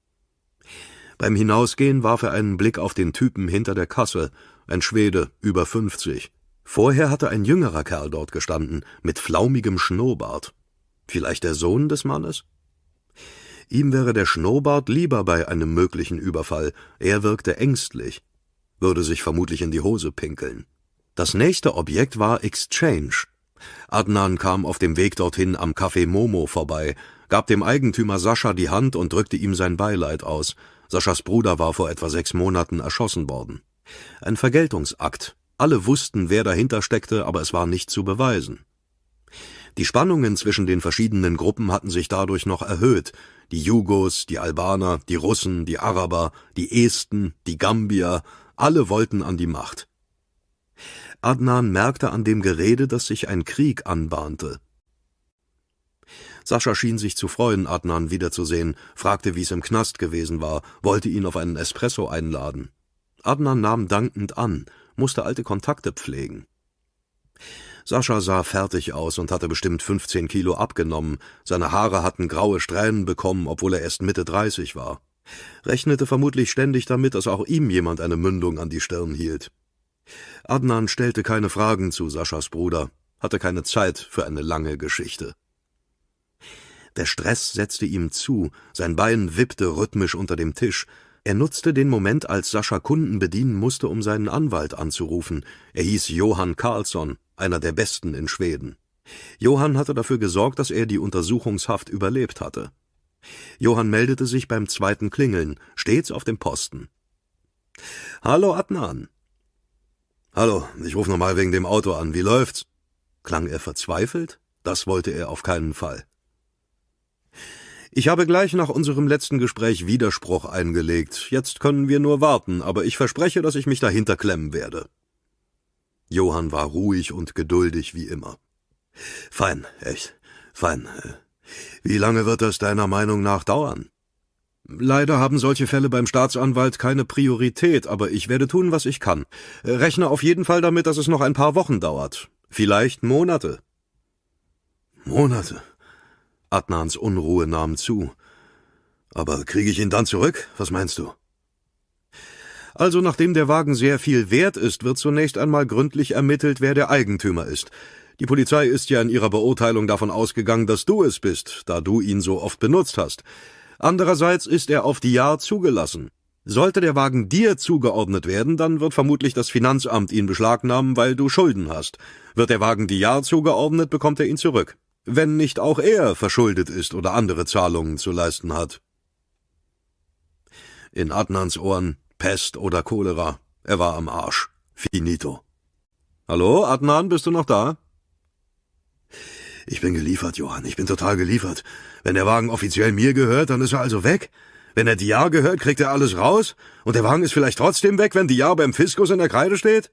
Beim Hinausgehen warf er einen Blick auf den Typen hinter der Kasse, ein Schwede, über fünfzig. Vorher hatte ein jüngerer Kerl dort gestanden, mit flaumigem Schnurrbart. Vielleicht der Sohn des Mannes? Ihm wäre der Schnurrbart lieber bei einem möglichen Überfall, er wirkte ängstlich, würde sich vermutlich in die Hose pinkeln. Das nächste Objekt war Exchange. Adnan kam auf dem Weg dorthin am Café Momo vorbei, gab dem Eigentümer Sascha die Hand und drückte ihm sein Beileid aus. Saschas Bruder war vor etwa sechs Monaten erschossen worden. Ein Vergeltungsakt. Alle wussten, wer dahinter steckte, aber es war nicht zu beweisen. Die Spannungen zwischen den verschiedenen Gruppen hatten sich dadurch noch erhöht. Die Jugos, die Albaner, die Russen, die Araber, die Esten, die Gambier, alle wollten an die Macht. Adnan merkte an dem Gerede, dass sich ein Krieg anbahnte. Sascha schien sich zu freuen, Adnan wiederzusehen, fragte, wie es im Knast gewesen war, wollte ihn auf einen Espresso einladen. Adnan nahm dankend an, musste alte Kontakte pflegen. Sascha sah fertig aus und hatte bestimmt 15 Kilo abgenommen, seine Haare hatten graue Strähnen bekommen, obwohl er erst Mitte 30 war. Rechnete vermutlich ständig damit, dass auch ihm jemand eine Mündung an die Stirn hielt. Adnan stellte keine Fragen zu Saschas Bruder, hatte keine Zeit für eine lange Geschichte. Der Stress setzte ihm zu, sein Bein wippte rhythmisch unter dem Tisch. Er nutzte den Moment, als Sascha Kunden bedienen musste, um seinen Anwalt anzurufen. Er hieß Johann Carlsson, einer der besten in Schweden. Johann hatte dafür gesorgt, dass er die Untersuchungshaft überlebt hatte. Johann meldete sich beim zweiten Klingeln, stets auf dem Posten. Hallo, Adnan. Hallo, ich rufe nochmal wegen dem Auto an. Wie läuft's? Klang er verzweifelt? Das wollte er auf keinen Fall. Ich habe gleich nach unserem letzten Gespräch Widerspruch eingelegt. Jetzt können wir nur warten, aber ich verspreche, dass ich mich dahinter klemmen werde. Johann war ruhig und geduldig wie immer. Fein, echt, fein. Wie lange wird das deiner Meinung nach dauern? Leider haben solche Fälle beim Staatsanwalt keine Priorität, aber ich werde tun, was ich kann. Rechne auf jeden Fall damit, dass es noch ein paar Wochen dauert. Vielleicht Monate. Monate? Adnans Unruhe nahm zu. Aber kriege ich ihn dann zurück? Was meinst du? Also, nachdem der Wagen sehr viel wert ist, wird zunächst einmal gründlich ermittelt, wer der Eigentümer ist. Die Polizei ist ja in ihrer Beurteilung davon ausgegangen, dass du es bist, da du ihn so oft benutzt hast. Andererseits ist er auf die Jahr zugelassen. Sollte der Wagen dir zugeordnet werden, dann wird vermutlich das Finanzamt ihn beschlagnahmen, weil du Schulden hast. Wird der Wagen die Jahr zugeordnet, bekommt er ihn zurück wenn nicht auch er verschuldet ist oder andere Zahlungen zu leisten hat. In Adnans Ohren Pest oder Cholera. Er war am Arsch. Finito. Hallo, Adnan, bist du noch da? Ich bin geliefert, Johann. Ich bin total geliefert. Wenn der Wagen offiziell mir gehört, dann ist er also weg. Wenn er Diar gehört, kriegt er alles raus. Und der Wagen ist vielleicht trotzdem weg, wenn Diar beim Fiskus in der Kreide steht?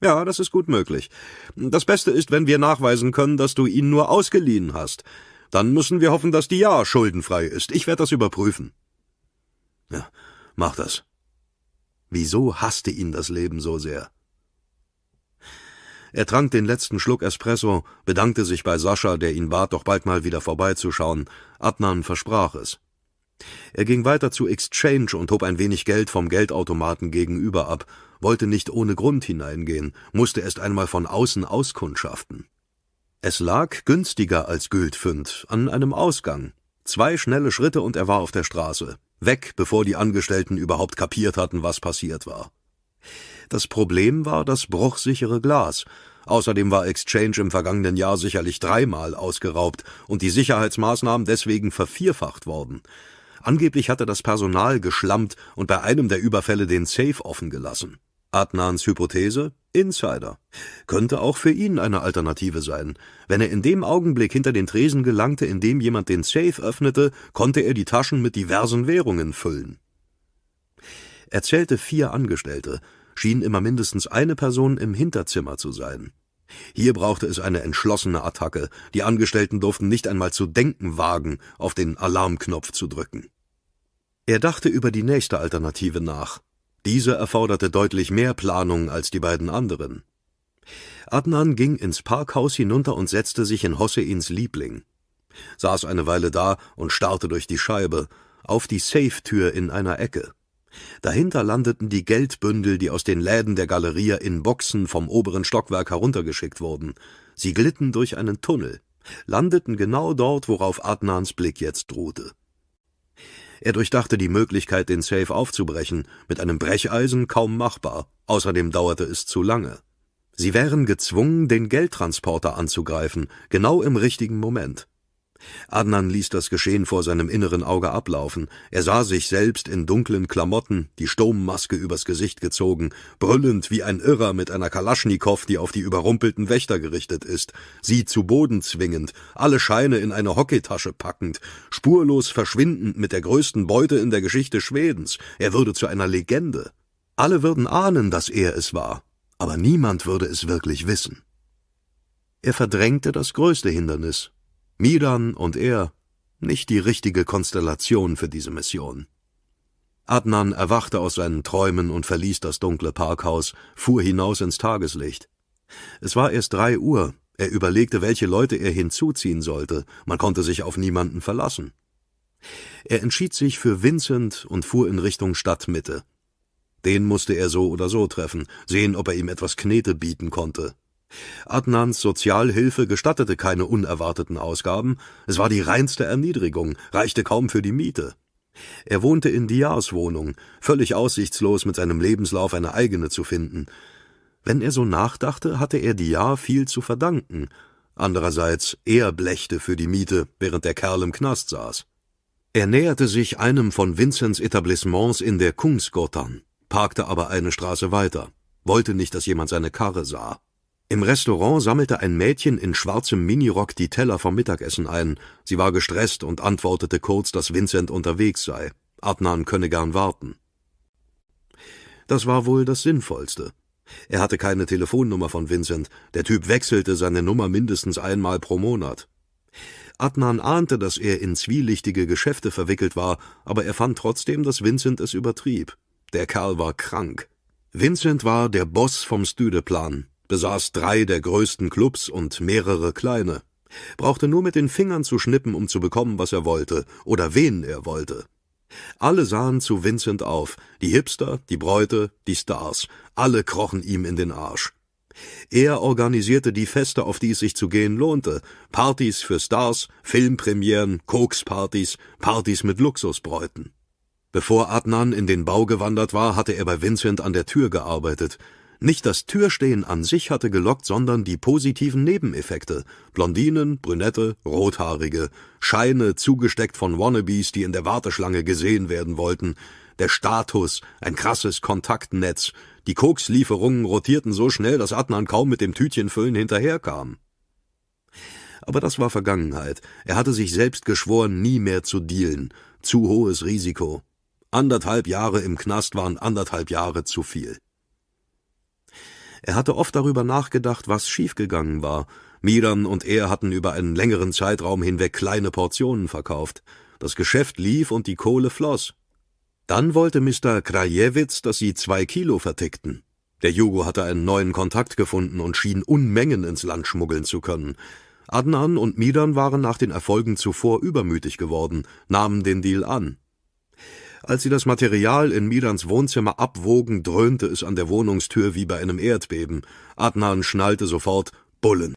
Ja, das ist gut möglich. Das Beste ist, wenn wir nachweisen können, dass du ihn nur ausgeliehen hast. Dann müssen wir hoffen, dass die Ja schuldenfrei ist. Ich werde das überprüfen. Ja, mach das. Wieso hasste ihn das Leben so sehr? Er trank den letzten Schluck Espresso, bedankte sich bei Sascha, der ihn bat, doch bald mal wieder vorbeizuschauen. Adnan versprach es. Er ging weiter zu Exchange und hob ein wenig Geld vom Geldautomaten gegenüber ab wollte nicht ohne Grund hineingehen, musste erst einmal von außen auskundschaften. Es lag günstiger als Gültfünd an einem Ausgang. Zwei schnelle Schritte und er war auf der Straße. Weg, bevor die Angestellten überhaupt kapiert hatten, was passiert war. Das Problem war das bruchsichere Glas. Außerdem war Exchange im vergangenen Jahr sicherlich dreimal ausgeraubt und die Sicherheitsmaßnahmen deswegen vervierfacht worden. Angeblich hatte das Personal geschlammt und bei einem der Überfälle den Safe offen gelassen. Adnans Hypothese? Insider. Könnte auch für ihn eine Alternative sein. Wenn er in dem Augenblick hinter den Tresen gelangte, in dem jemand den Safe öffnete, konnte er die Taschen mit diversen Währungen füllen. Er zählte vier Angestellte, schien immer mindestens eine Person im Hinterzimmer zu sein. Hier brauchte es eine entschlossene Attacke. Die Angestellten durften nicht einmal zu denken wagen, auf den Alarmknopf zu drücken. Er dachte über die nächste Alternative nach. Diese erforderte deutlich mehr Planung als die beiden anderen. Adnan ging ins Parkhaus hinunter und setzte sich in Hosseins Liebling. Saß eine Weile da und starrte durch die Scheibe, auf die Safe-Tür in einer Ecke. Dahinter landeten die Geldbündel, die aus den Läden der Galerie in Boxen vom oberen Stockwerk heruntergeschickt wurden. Sie glitten durch einen Tunnel, landeten genau dort, worauf Adnans Blick jetzt ruhte. Er durchdachte die Möglichkeit, den Safe aufzubrechen, mit einem Brecheisen kaum machbar, außerdem dauerte es zu lange. Sie wären gezwungen, den Geldtransporter anzugreifen, genau im richtigen Moment. Adnan ließ das Geschehen vor seinem inneren Auge ablaufen. Er sah sich selbst in dunklen Klamotten, die Sturmmaske übers Gesicht gezogen, brüllend wie ein Irrer mit einer Kalaschnikow, die auf die überrumpelten Wächter gerichtet ist, sie zu Boden zwingend, alle Scheine in eine Hockeytasche packend, spurlos verschwindend mit der größten Beute in der Geschichte Schwedens. Er würde zu einer Legende. Alle würden ahnen, dass er es war, aber niemand würde es wirklich wissen. Er verdrängte das größte Hindernis, Miran und er nicht die richtige Konstellation für diese Mission. Adnan erwachte aus seinen Träumen und verließ das dunkle Parkhaus, fuhr hinaus ins Tageslicht. Es war erst drei Uhr, er überlegte, welche Leute er hinzuziehen sollte, man konnte sich auf niemanden verlassen. Er entschied sich für Vincent und fuhr in Richtung Stadtmitte. Den musste er so oder so treffen, sehen, ob er ihm etwas Knete bieten konnte. Adnans Sozialhilfe gestattete keine unerwarteten Ausgaben, es war die reinste Erniedrigung, reichte kaum für die Miete. Er wohnte in Dias Wohnung, völlig aussichtslos mit seinem Lebenslauf eine eigene zu finden. Wenn er so nachdachte, hatte er Diar viel zu verdanken. Andererseits, er blechte für die Miete, während der Kerl im Knast saß. Er näherte sich einem von Vincents Etablissements in der Kungsgottan, parkte aber eine Straße weiter, wollte nicht, dass jemand seine Karre sah. Im Restaurant sammelte ein Mädchen in schwarzem Minirock die Teller vom Mittagessen ein. Sie war gestresst und antwortete kurz, dass Vincent unterwegs sei. Adnan könne gern warten. Das war wohl das Sinnvollste. Er hatte keine Telefonnummer von Vincent. Der Typ wechselte seine Nummer mindestens einmal pro Monat. Adnan ahnte, dass er in zwielichtige Geschäfte verwickelt war, aber er fand trotzdem, dass Vincent es übertrieb. Der Kerl war krank. Vincent war der Boss vom Stüdeplan, besaß drei der größten Clubs und mehrere kleine, brauchte nur mit den Fingern zu schnippen, um zu bekommen, was er wollte oder wen er wollte. Alle sahen zu Vincent auf, die Hipster, die Bräute, die Stars, alle krochen ihm in den Arsch. Er organisierte die Feste, auf die es sich zu gehen lohnte, Partys für Stars, Filmpremieren, Kokspartys, Partys mit Luxusbräuten. Bevor Adnan in den Bau gewandert war, hatte er bei Vincent an der Tür gearbeitet, nicht das Türstehen an sich hatte gelockt, sondern die positiven Nebeneffekte. Blondinen, Brünette, Rothaarige, Scheine zugesteckt von Wannabes, die in der Warteschlange gesehen werden wollten, der Status, ein krasses Kontaktnetz, die Kokslieferungen rotierten so schnell, dass Adnan kaum mit dem Tütchenfüllen hinterherkam. Aber das war Vergangenheit. Er hatte sich selbst geschworen, nie mehr zu dealen. Zu hohes Risiko. Anderthalb Jahre im Knast waren anderthalb Jahre zu viel. Er hatte oft darüber nachgedacht, was schiefgegangen war. Miran und er hatten über einen längeren Zeitraum hinweg kleine Portionen verkauft. Das Geschäft lief und die Kohle floss. Dann wollte Mr. Krajewitz, dass sie zwei Kilo vertickten. Der Jugo hatte einen neuen Kontakt gefunden und schien Unmengen ins Land schmuggeln zu können. Adnan und Miran waren nach den Erfolgen zuvor übermütig geworden, nahmen den Deal an. Als sie das Material in Midans Wohnzimmer abwogen, dröhnte es an der Wohnungstür wie bei einem Erdbeben. Adnan schnallte sofort Bullen.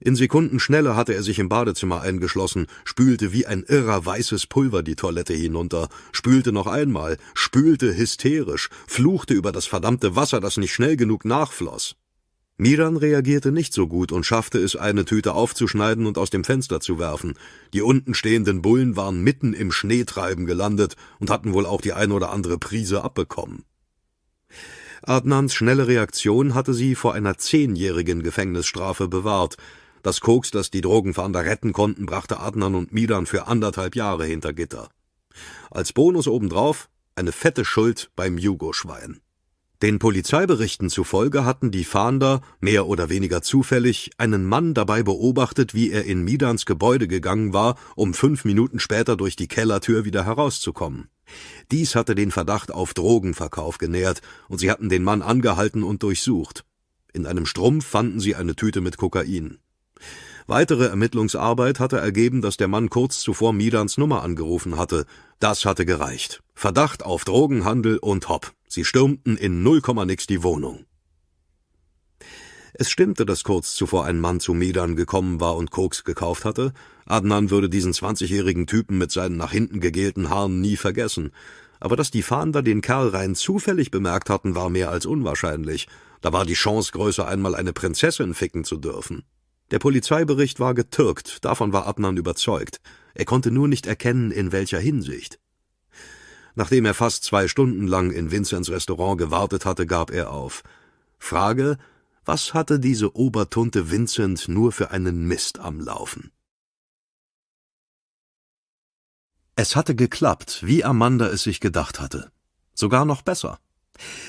In Sekundenschnelle hatte er sich im Badezimmer eingeschlossen, spülte wie ein irrer weißes Pulver die Toilette hinunter, spülte noch einmal, spülte hysterisch, fluchte über das verdammte Wasser, das nicht schnell genug nachfloss. Miran reagierte nicht so gut und schaffte es, eine Tüte aufzuschneiden und aus dem Fenster zu werfen. Die unten stehenden Bullen waren mitten im Schneetreiben gelandet und hatten wohl auch die ein oder andere Prise abbekommen. Adnans schnelle Reaktion hatte sie vor einer zehnjährigen Gefängnisstrafe bewahrt. Das Koks, das die Drogenfahnder retten konnten, brachte Adnan und Miran für anderthalb Jahre hinter Gitter. Als Bonus obendrauf eine fette Schuld beim Jugoschwein. Den Polizeiberichten zufolge hatten die Fahnder, mehr oder weniger zufällig, einen Mann dabei beobachtet, wie er in Midans Gebäude gegangen war, um fünf Minuten später durch die Kellertür wieder herauszukommen. Dies hatte den Verdacht auf Drogenverkauf genährt, und sie hatten den Mann angehalten und durchsucht. In einem Strumpf fanden sie eine Tüte mit Kokain. Weitere Ermittlungsarbeit hatte ergeben, dass der Mann kurz zuvor Midans Nummer angerufen hatte. Das hatte gereicht. Verdacht auf Drogenhandel und Hopp. Sie stürmten in nullkommanix die Wohnung. Es stimmte, dass kurz zuvor ein Mann zu Medan gekommen war und Koks gekauft hatte. Adnan würde diesen 20-jährigen Typen mit seinen nach hinten gegelten Haaren nie vergessen. Aber dass die Fahnder den Kerl rein zufällig bemerkt hatten, war mehr als unwahrscheinlich. Da war die Chance größer, einmal eine Prinzessin ficken zu dürfen. Der Polizeibericht war getürkt, davon war Adnan überzeugt. Er konnte nur nicht erkennen, in welcher Hinsicht. Nachdem er fast zwei Stunden lang in Vincents Restaurant gewartet hatte, gab er auf. Frage, was hatte diese Obertunte Vincent nur für einen Mist am Laufen? Es hatte geklappt, wie Amanda es sich gedacht hatte. Sogar noch besser.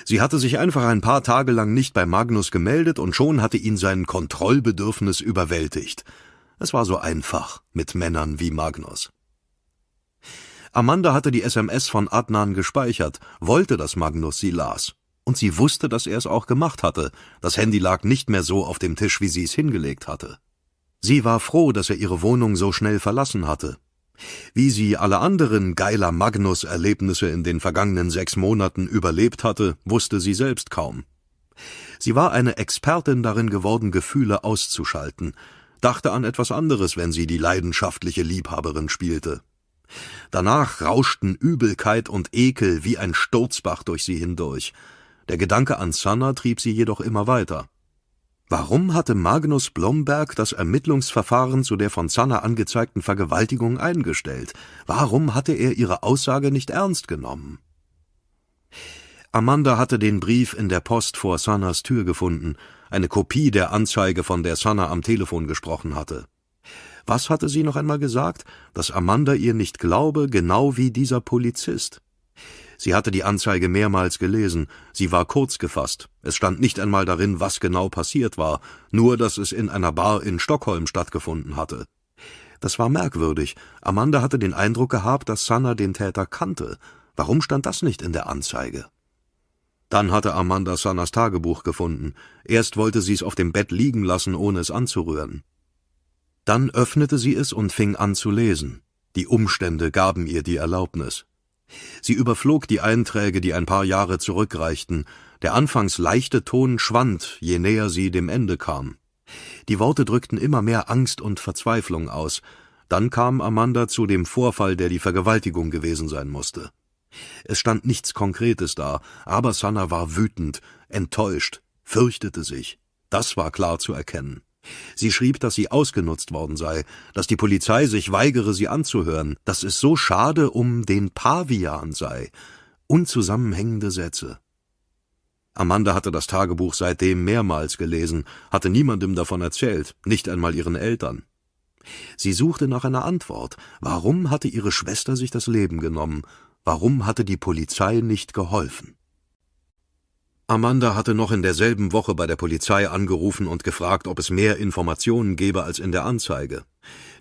Sie hatte sich einfach ein paar Tage lang nicht bei Magnus gemeldet und schon hatte ihn sein Kontrollbedürfnis überwältigt. Es war so einfach mit Männern wie Magnus. Amanda hatte die SMS von Adnan gespeichert, wollte, dass Magnus sie las. Und sie wusste, dass er es auch gemacht hatte. Das Handy lag nicht mehr so auf dem Tisch, wie sie es hingelegt hatte. Sie war froh, dass er ihre Wohnung so schnell verlassen hatte. Wie sie alle anderen geiler Magnus-Erlebnisse in den vergangenen sechs Monaten überlebt hatte, wusste sie selbst kaum. Sie war eine Expertin darin geworden, Gefühle auszuschalten, dachte an etwas anderes, wenn sie die leidenschaftliche Liebhaberin spielte. Danach rauschten Übelkeit und Ekel wie ein Sturzbach durch sie hindurch. Der Gedanke an Sanna trieb sie jedoch immer weiter. Warum hatte Magnus Blomberg das Ermittlungsverfahren zu der von Sanna angezeigten Vergewaltigung eingestellt? Warum hatte er ihre Aussage nicht ernst genommen? Amanda hatte den Brief in der Post vor Sannas Tür gefunden, eine Kopie der Anzeige, von der Sanna am Telefon gesprochen hatte. Was hatte sie noch einmal gesagt? Dass Amanda ihr nicht glaube, genau wie dieser Polizist. Sie hatte die Anzeige mehrmals gelesen, sie war kurz gefasst, es stand nicht einmal darin, was genau passiert war, nur dass es in einer Bar in Stockholm stattgefunden hatte. Das war merkwürdig, Amanda hatte den Eindruck gehabt, dass Sanna den Täter kannte, warum stand das nicht in der Anzeige? Dann hatte Amanda Sannas Tagebuch gefunden, erst wollte sie es auf dem Bett liegen lassen, ohne es anzurühren. Dann öffnete sie es und fing an zu lesen. Die Umstände gaben ihr die Erlaubnis. Sie überflog die Einträge, die ein paar Jahre zurückreichten. Der anfangs leichte Ton schwand, je näher sie dem Ende kam. Die Worte drückten immer mehr Angst und Verzweiflung aus. Dann kam Amanda zu dem Vorfall, der die Vergewaltigung gewesen sein musste. Es stand nichts Konkretes da, aber Sanna war wütend, enttäuscht, fürchtete sich. Das war klar zu erkennen. Sie schrieb, dass sie ausgenutzt worden sei, dass die Polizei sich weigere, sie anzuhören, dass es so schade um den Pavian sei. Unzusammenhängende Sätze. Amanda hatte das Tagebuch seitdem mehrmals gelesen, hatte niemandem davon erzählt, nicht einmal ihren Eltern. Sie suchte nach einer Antwort. Warum hatte ihre Schwester sich das Leben genommen? Warum hatte die Polizei nicht geholfen? Amanda hatte noch in derselben Woche bei der Polizei angerufen und gefragt, ob es mehr Informationen gebe als in der Anzeige.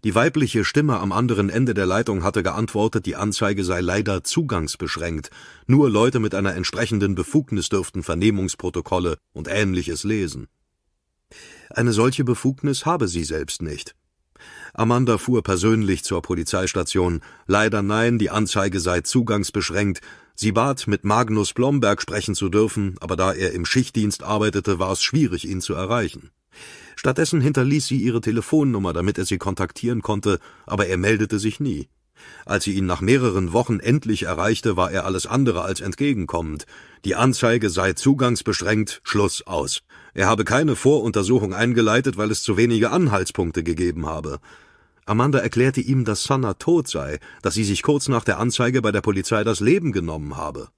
Die weibliche Stimme am anderen Ende der Leitung hatte geantwortet, die Anzeige sei leider zugangsbeschränkt, nur Leute mit einer entsprechenden Befugnis dürften Vernehmungsprotokolle und ähnliches lesen. Eine solche Befugnis habe sie selbst nicht. Amanda fuhr persönlich zur Polizeistation. Leider nein, die Anzeige sei zugangsbeschränkt, Sie bat, mit Magnus Blomberg sprechen zu dürfen, aber da er im Schichtdienst arbeitete, war es schwierig, ihn zu erreichen. Stattdessen hinterließ sie ihre Telefonnummer, damit er sie kontaktieren konnte, aber er meldete sich nie. Als sie ihn nach mehreren Wochen endlich erreichte, war er alles andere als entgegenkommend. Die Anzeige sei zugangsbeschränkt, Schluss aus. Er habe keine Voruntersuchung eingeleitet, weil es zu wenige Anhaltspunkte gegeben habe. Amanda erklärte ihm, dass Sanna tot sei, dass sie sich kurz nach der Anzeige bei der Polizei das Leben genommen habe.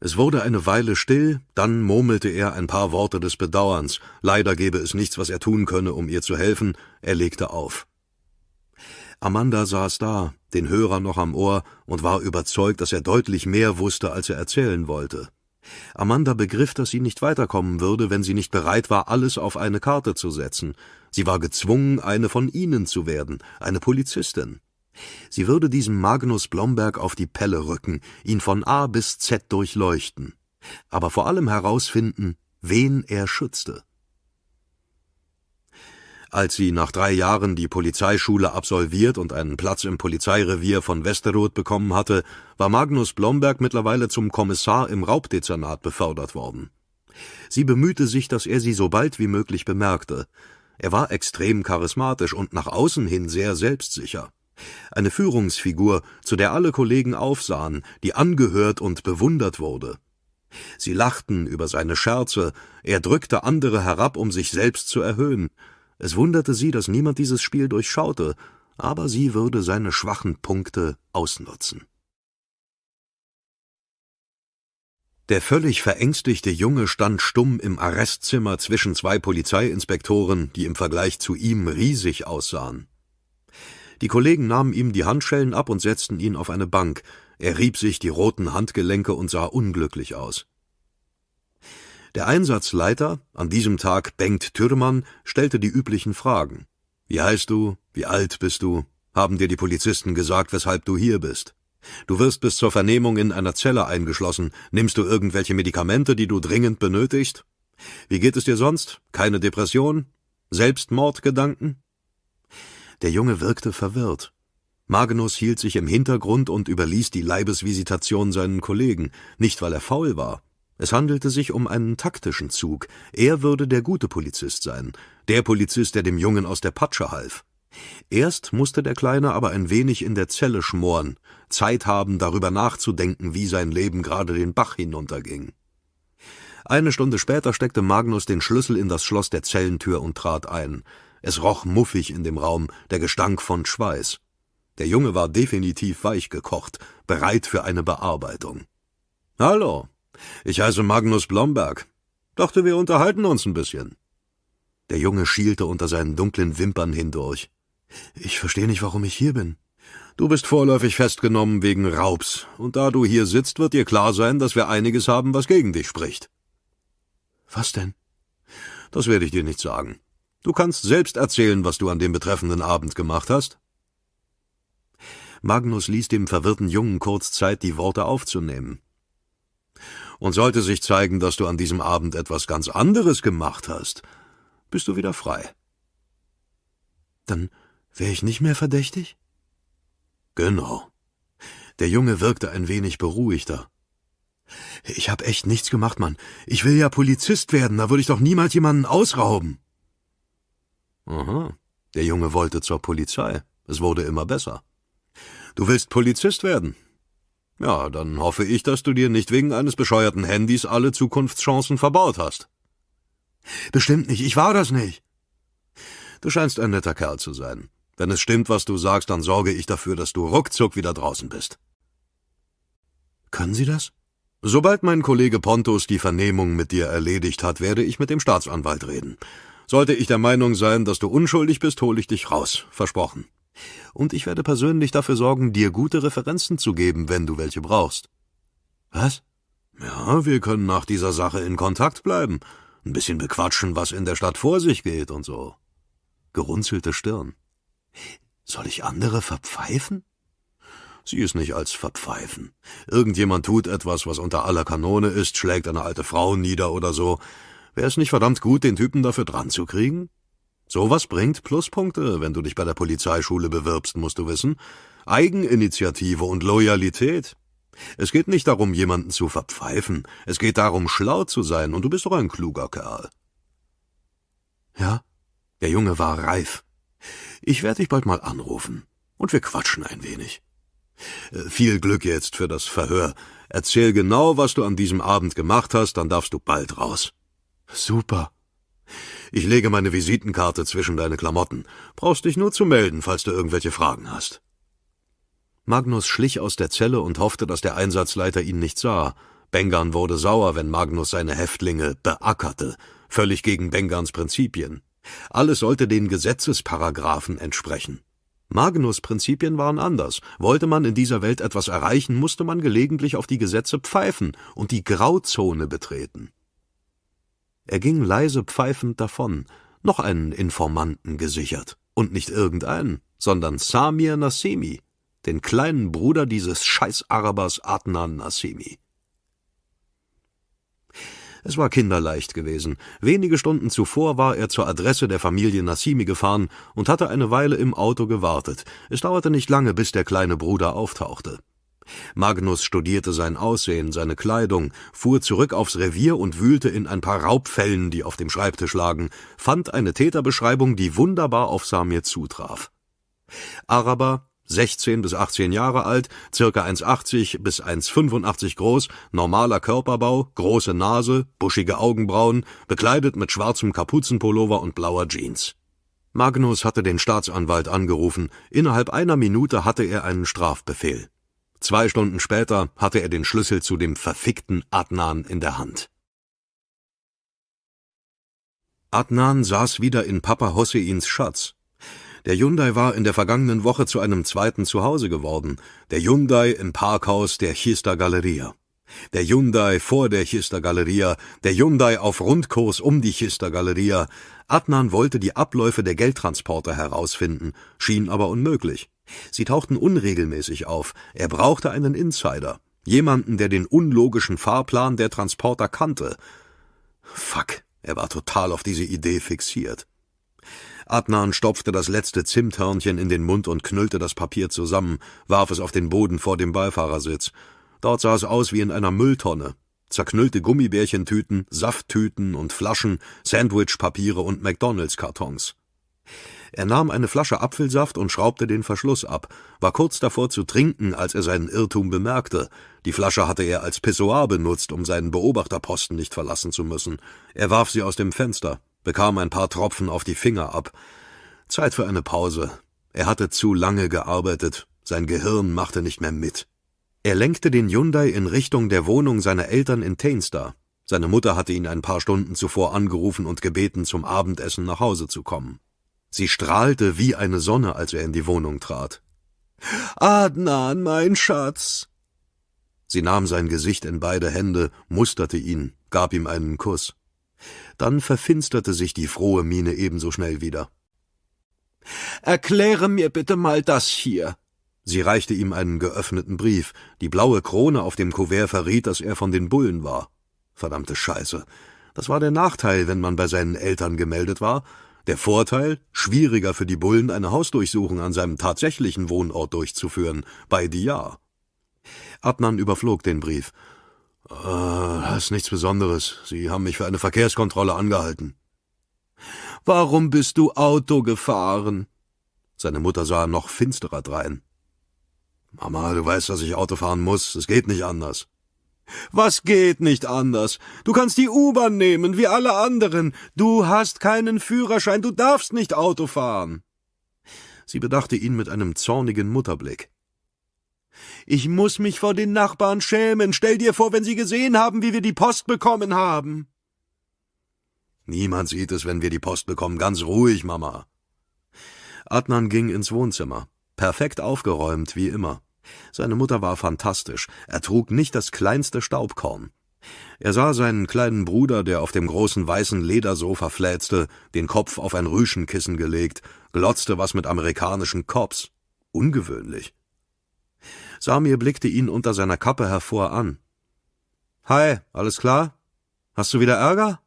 Es wurde eine Weile still, dann murmelte er ein paar Worte des Bedauerns. Leider gebe es nichts, was er tun könne, um ihr zu helfen. Er legte auf. Amanda saß da, den Hörer noch am Ohr, und war überzeugt, dass er deutlich mehr wusste, als er erzählen wollte. Amanda begriff, dass sie nicht weiterkommen würde, wenn sie nicht bereit war, alles auf eine Karte zu setzen. Sie war gezwungen, eine von ihnen zu werden, eine Polizistin. Sie würde diesem Magnus Blomberg auf die Pelle rücken, ihn von A bis Z durchleuchten, aber vor allem herausfinden, wen er schützte. Als sie nach drei Jahren die Polizeischule absolviert und einen Platz im Polizeirevier von Westeroth bekommen hatte, war Magnus Blomberg mittlerweile zum Kommissar im Raubdezernat befördert worden. Sie bemühte sich, dass er sie so bald wie möglich bemerkte, er war extrem charismatisch und nach außen hin sehr selbstsicher. Eine Führungsfigur, zu der alle Kollegen aufsahen, die angehört und bewundert wurde. Sie lachten über seine Scherze, er drückte andere herab, um sich selbst zu erhöhen. Es wunderte sie, dass niemand dieses Spiel durchschaute, aber sie würde seine schwachen Punkte ausnutzen. Der völlig verängstigte Junge stand stumm im Arrestzimmer zwischen zwei Polizeiinspektoren, die im Vergleich zu ihm riesig aussahen. Die Kollegen nahmen ihm die Handschellen ab und setzten ihn auf eine Bank. Er rieb sich die roten Handgelenke und sah unglücklich aus. Der Einsatzleiter, an diesem Tag Bengt Thürmann, stellte die üblichen Fragen. Wie heißt du? Wie alt bist du? Haben dir die Polizisten gesagt, weshalb du hier bist? Du wirst bis zur Vernehmung in einer Zelle eingeschlossen. Nimmst du irgendwelche Medikamente, die du dringend benötigst? Wie geht es dir sonst? Keine Depression? Selbstmordgedanken? Der Junge wirkte verwirrt. Magnus hielt sich im Hintergrund und überließ die Leibesvisitation seinen Kollegen, nicht weil er faul war. Es handelte sich um einen taktischen Zug. Er würde der gute Polizist sein, der Polizist, der dem Jungen aus der Patsche half. Erst musste der Kleine aber ein wenig in der Zelle schmoren, Zeit haben, darüber nachzudenken, wie sein Leben gerade den Bach hinunterging. Eine Stunde später steckte Magnus den Schlüssel in das Schloss der Zellentür und trat ein. Es roch muffig in dem Raum, der Gestank von Schweiß. Der Junge war definitiv weichgekocht, bereit für eine Bearbeitung. Hallo, ich heiße Magnus Blomberg. Dachte, wir unterhalten uns ein bisschen. Der Junge schielte unter seinen dunklen Wimpern hindurch. Ich verstehe nicht, warum ich hier bin. Du bist vorläufig festgenommen wegen Raubs, und da du hier sitzt, wird dir klar sein, dass wir einiges haben, was gegen dich spricht. Was denn? Das werde ich dir nicht sagen. Du kannst selbst erzählen, was du an dem betreffenden Abend gemacht hast. Magnus ließ dem verwirrten Jungen kurz Zeit, die Worte aufzunehmen. Und sollte sich zeigen, dass du an diesem Abend etwas ganz anderes gemacht hast, bist du wieder frei. Dann Wäre ich nicht mehr verdächtig? Genau. Der Junge wirkte ein wenig beruhigter. Ich hab echt nichts gemacht, Mann. Ich will ja Polizist werden, da würde ich doch niemals jemanden ausrauben. Aha. Der Junge wollte zur Polizei. Es wurde immer besser. Du willst Polizist werden? Ja, dann hoffe ich, dass du dir nicht wegen eines bescheuerten Handys alle Zukunftschancen verbaut hast. Bestimmt nicht, ich war das nicht. Du scheinst ein netter Kerl zu sein. Wenn es stimmt, was du sagst, dann sorge ich dafür, dass du ruckzuck wieder draußen bist. Können Sie das? Sobald mein Kollege Pontus die Vernehmung mit dir erledigt hat, werde ich mit dem Staatsanwalt reden. Sollte ich der Meinung sein, dass du unschuldig bist, hole ich dich raus. Versprochen. Und ich werde persönlich dafür sorgen, dir gute Referenzen zu geben, wenn du welche brauchst. Was? Ja, wir können nach dieser Sache in Kontakt bleiben. Ein bisschen bequatschen, was in der Stadt vor sich geht und so. Gerunzelte Stirn. Soll ich andere verpfeifen? Sie ist nicht als verpfeifen. Irgendjemand tut etwas, was unter aller Kanone ist, schlägt eine alte Frau nieder oder so. Wäre es nicht verdammt gut, den Typen dafür dran zu kriegen? Sowas bringt Pluspunkte, wenn du dich bei der Polizeischule bewirbst, musst du wissen. Eigeninitiative und Loyalität. Es geht nicht darum, jemanden zu verpfeifen. Es geht darum, schlau zu sein, und du bist doch ein kluger Kerl. Ja, der Junge war reif. Ich werde dich bald mal anrufen. Und wir quatschen ein wenig. Äh, viel Glück jetzt für das Verhör. Erzähl genau, was du an diesem Abend gemacht hast, dann darfst du bald raus. Super. Ich lege meine Visitenkarte zwischen deine Klamotten. Brauchst dich nur zu melden, falls du irgendwelche Fragen hast. Magnus schlich aus der Zelle und hoffte, dass der Einsatzleiter ihn nicht sah. Bengan wurde sauer, wenn Magnus seine Häftlinge beackerte, völlig gegen Bengans Prinzipien. Alles sollte den Gesetzesparagraphen entsprechen. Magnus Prinzipien waren anders. Wollte man in dieser Welt etwas erreichen, musste man gelegentlich auf die Gesetze pfeifen und die Grauzone betreten. Er ging leise pfeifend davon, noch einen Informanten gesichert. Und nicht irgendeinen, sondern Samir Nassimi, den kleinen Bruder dieses Scheißarabers Adnan Nassimi. Es war kinderleicht gewesen. Wenige Stunden zuvor war er zur Adresse der Familie Nassimi gefahren und hatte eine Weile im Auto gewartet. Es dauerte nicht lange, bis der kleine Bruder auftauchte. Magnus studierte sein Aussehen, seine Kleidung, fuhr zurück aufs Revier und wühlte in ein paar Raubfällen, die auf dem Schreibtisch lagen, fand eine Täterbeschreibung, die wunderbar auf Samir zutraf. Araber, 16 bis 18 Jahre alt, circa 1,80 bis 1,85 groß, normaler Körperbau, große Nase, buschige Augenbrauen, bekleidet mit schwarzem Kapuzenpullover und blauer Jeans. Magnus hatte den Staatsanwalt angerufen, innerhalb einer Minute hatte er einen Strafbefehl. Zwei Stunden später hatte er den Schlüssel zu dem verfickten Adnan in der Hand. Adnan saß wieder in Papa Hosseins Schatz, der Hyundai war in der vergangenen Woche zu einem zweiten Zuhause geworden. Der Hyundai im Parkhaus der Chista Galeria. Der Hyundai vor der Chista Galeria, der Hyundai auf Rundkurs um die Chista Galeria. Adnan wollte die Abläufe der Geldtransporter herausfinden, schien aber unmöglich. Sie tauchten unregelmäßig auf. Er brauchte einen Insider, jemanden, der den unlogischen Fahrplan der Transporter kannte. Fuck, er war total auf diese Idee fixiert. Adnan stopfte das letzte Zimthörnchen in den Mund und knüllte das Papier zusammen, warf es auf den Boden vor dem Beifahrersitz. Dort sah es aus wie in einer Mülltonne. Zerknüllte Gummibärchentüten, Safttüten und Flaschen, Sandwichpapiere und McDonalds-Kartons. Er nahm eine Flasche Apfelsaft und schraubte den Verschluss ab, war kurz davor zu trinken, als er seinen Irrtum bemerkte. Die Flasche hatte er als Pessoir benutzt, um seinen Beobachterposten nicht verlassen zu müssen. Er warf sie aus dem Fenster bekam ein paar Tropfen auf die Finger ab. Zeit für eine Pause. Er hatte zu lange gearbeitet, sein Gehirn machte nicht mehr mit. Er lenkte den Hyundai in Richtung der Wohnung seiner Eltern in Tainstar. Seine Mutter hatte ihn ein paar Stunden zuvor angerufen und gebeten, zum Abendessen nach Hause zu kommen. Sie strahlte wie eine Sonne, als er in die Wohnung trat. Adnan, mein Schatz! Sie nahm sein Gesicht in beide Hände, musterte ihn, gab ihm einen Kuss. Dann verfinsterte sich die frohe Miene ebenso schnell wieder. Erkläre mir bitte mal das hier. Sie reichte ihm einen geöffneten Brief. Die blaue Krone auf dem Kuvert verriet, dass er von den Bullen war. Verdammte Scheiße. Das war der Nachteil, wenn man bei seinen Eltern gemeldet war. Der Vorteil, schwieriger für die Bullen, eine Hausdurchsuchung an seinem tatsächlichen Wohnort durchzuführen, bei Diar. Adnan überflog den Brief. Äh, ist nichts Besonderes. Sie haben mich für eine Verkehrskontrolle angehalten. Warum bist du Auto gefahren? Seine Mutter sah noch finsterer drein. Mama, du weißt, dass ich Auto fahren muss. Es geht nicht anders. Was geht nicht anders? Du kannst die U-Bahn nehmen, wie alle anderen. Du hast keinen Führerschein, du darfst nicht Auto fahren. Sie bedachte ihn mit einem zornigen Mutterblick. Ich muss mich vor den Nachbarn schämen. Stell dir vor, wenn sie gesehen haben, wie wir die Post bekommen haben. Niemand sieht es, wenn wir die Post bekommen. Ganz ruhig, Mama. Adnan ging ins Wohnzimmer. Perfekt aufgeräumt, wie immer. Seine Mutter war fantastisch. Er trug nicht das kleinste Staubkorn. Er sah seinen kleinen Bruder, der auf dem großen weißen Ledersofa fläzte, den Kopf auf ein Rüschenkissen gelegt, glotzte was mit amerikanischen Cops. Ungewöhnlich. Samir blickte ihn unter seiner Kappe hervor an. Hi, alles klar? Hast du wieder Ärger?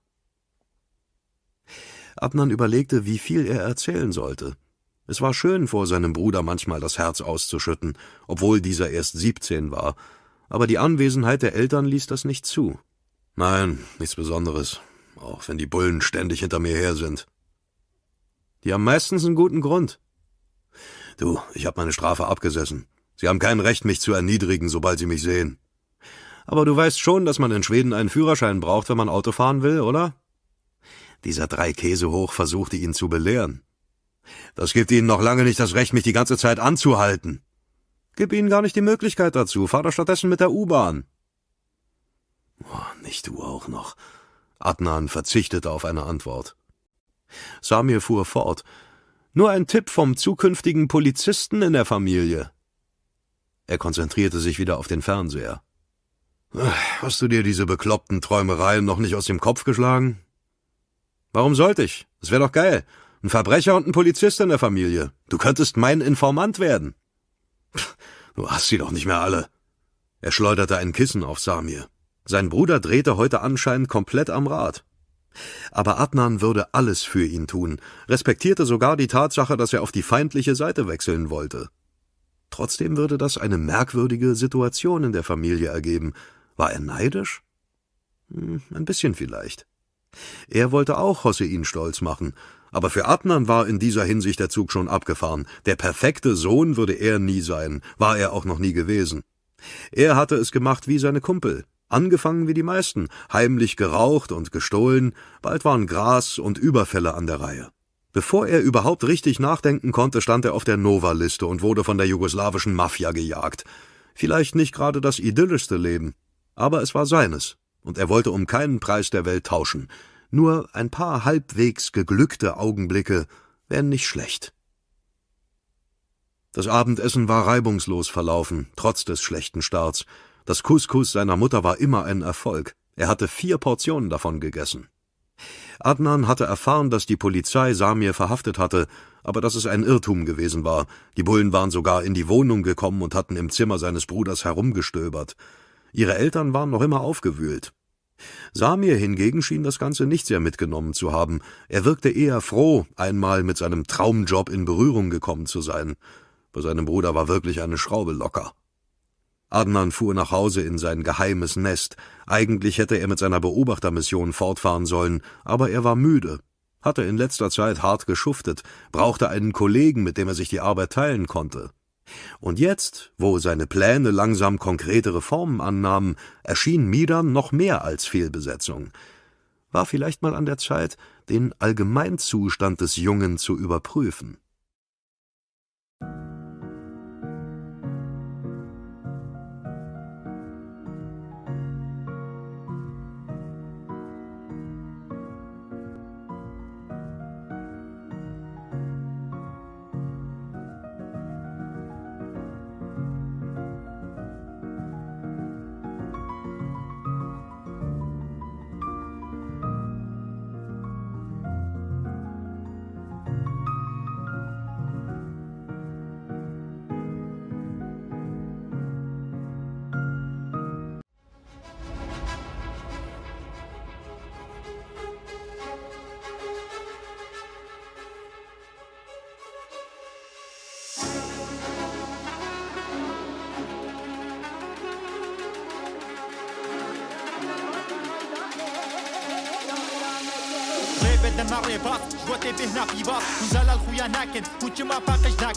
Adnan überlegte, wie viel er erzählen sollte. Es war schön, vor seinem Bruder manchmal das Herz auszuschütten, obwohl dieser erst siebzehn war, aber die Anwesenheit der Eltern ließ das nicht zu. Nein, nichts Besonderes, auch wenn die Bullen ständig hinter mir her sind. Die haben meistens einen guten Grund. Du, ich habe meine Strafe abgesessen. Sie haben kein Recht, mich zu erniedrigen, sobald Sie mich sehen. Aber du weißt schon, dass man in Schweden einen Führerschein braucht, wenn man Auto fahren will, oder? Dieser drei Käse versuchte ihn zu belehren. Das gibt Ihnen noch lange nicht das Recht, mich die ganze Zeit anzuhalten. Gib Ihnen gar nicht die Möglichkeit dazu. Fahr doch stattdessen mit der U-Bahn. Oh, nicht du auch noch. Adnan verzichtete auf eine Antwort. Samir fuhr fort. Nur ein Tipp vom zukünftigen Polizisten in der Familie. Er konzentrierte sich wieder auf den Fernseher. Hast du dir diese bekloppten Träumereien noch nicht aus dem Kopf geschlagen? Warum sollte ich? Es wäre doch geil. Ein Verbrecher und ein Polizist in der Familie. Du könntest mein Informant werden. du hast sie doch nicht mehr alle. Er schleuderte ein Kissen auf Samir. Sein Bruder drehte heute anscheinend komplett am Rad. Aber Adnan würde alles für ihn tun, respektierte sogar die Tatsache, dass er auf die feindliche Seite wechseln wollte. Trotzdem würde das eine merkwürdige Situation in der Familie ergeben. War er neidisch? Hm, ein bisschen vielleicht. Er wollte auch Hossein stolz machen, aber für Adnan war in dieser Hinsicht der Zug schon abgefahren. Der perfekte Sohn würde er nie sein, war er auch noch nie gewesen. Er hatte es gemacht wie seine Kumpel, angefangen wie die meisten, heimlich geraucht und gestohlen, bald waren Gras und Überfälle an der Reihe. Bevor er überhaupt richtig nachdenken konnte, stand er auf der Nova-Liste und wurde von der jugoslawischen Mafia gejagt. Vielleicht nicht gerade das idyllischste Leben, aber es war seines, und er wollte um keinen Preis der Welt tauschen. Nur ein paar halbwegs geglückte Augenblicke wären nicht schlecht. Das Abendessen war reibungslos verlaufen, trotz des schlechten Starts. Das Couscous seiner Mutter war immer ein Erfolg. Er hatte vier Portionen davon gegessen. Adnan hatte erfahren, dass die Polizei Samir verhaftet hatte, aber dass es ein Irrtum gewesen war. Die Bullen waren sogar in die Wohnung gekommen und hatten im Zimmer seines Bruders herumgestöbert. Ihre Eltern waren noch immer aufgewühlt. Samir hingegen schien das Ganze nicht sehr mitgenommen zu haben. Er wirkte eher froh, einmal mit seinem Traumjob in Berührung gekommen zu sein. Bei seinem Bruder war wirklich eine Schraube locker. Adnan fuhr nach Hause in sein geheimes Nest. Eigentlich hätte er mit seiner Beobachtermission fortfahren sollen, aber er war müde, hatte in letzter Zeit hart geschuftet, brauchte einen Kollegen, mit dem er sich die Arbeit teilen konnte. Und jetzt, wo seine Pläne langsam konkretere Formen annahmen, erschien Midan noch mehr als Fehlbesetzung. War vielleicht mal an der Zeit, den Allgemeinzustand des Jungen zu überprüfen.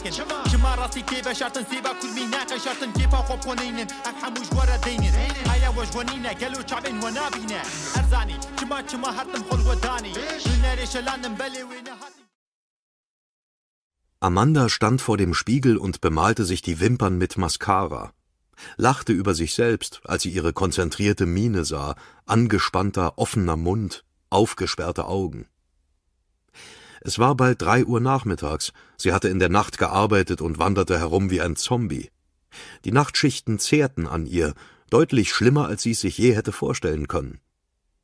لكن كما راسي كيفاش تنسيبها كل ميناقش تنكيفها خوب قنينن أفحم وش ورا دينن هيا وش ونينا قالوا شعبين ونابينا أرزاني كما كما هرتم خل وداني لناري شلان مبلي وين Amanda stand vor dem Spiegel und bemalte sich die Wimpern mit Mascara, lachte über sich selbst, als sie ihre konzentrierte Miene sah, angespannter, offener Mund, aufgesperrte Augen. Es war bald drei Uhr nachmittags, sie hatte in der Nacht gearbeitet und wanderte herum wie ein Zombie. Die Nachtschichten zehrten an ihr, deutlich schlimmer, als sie es sich je hätte vorstellen können.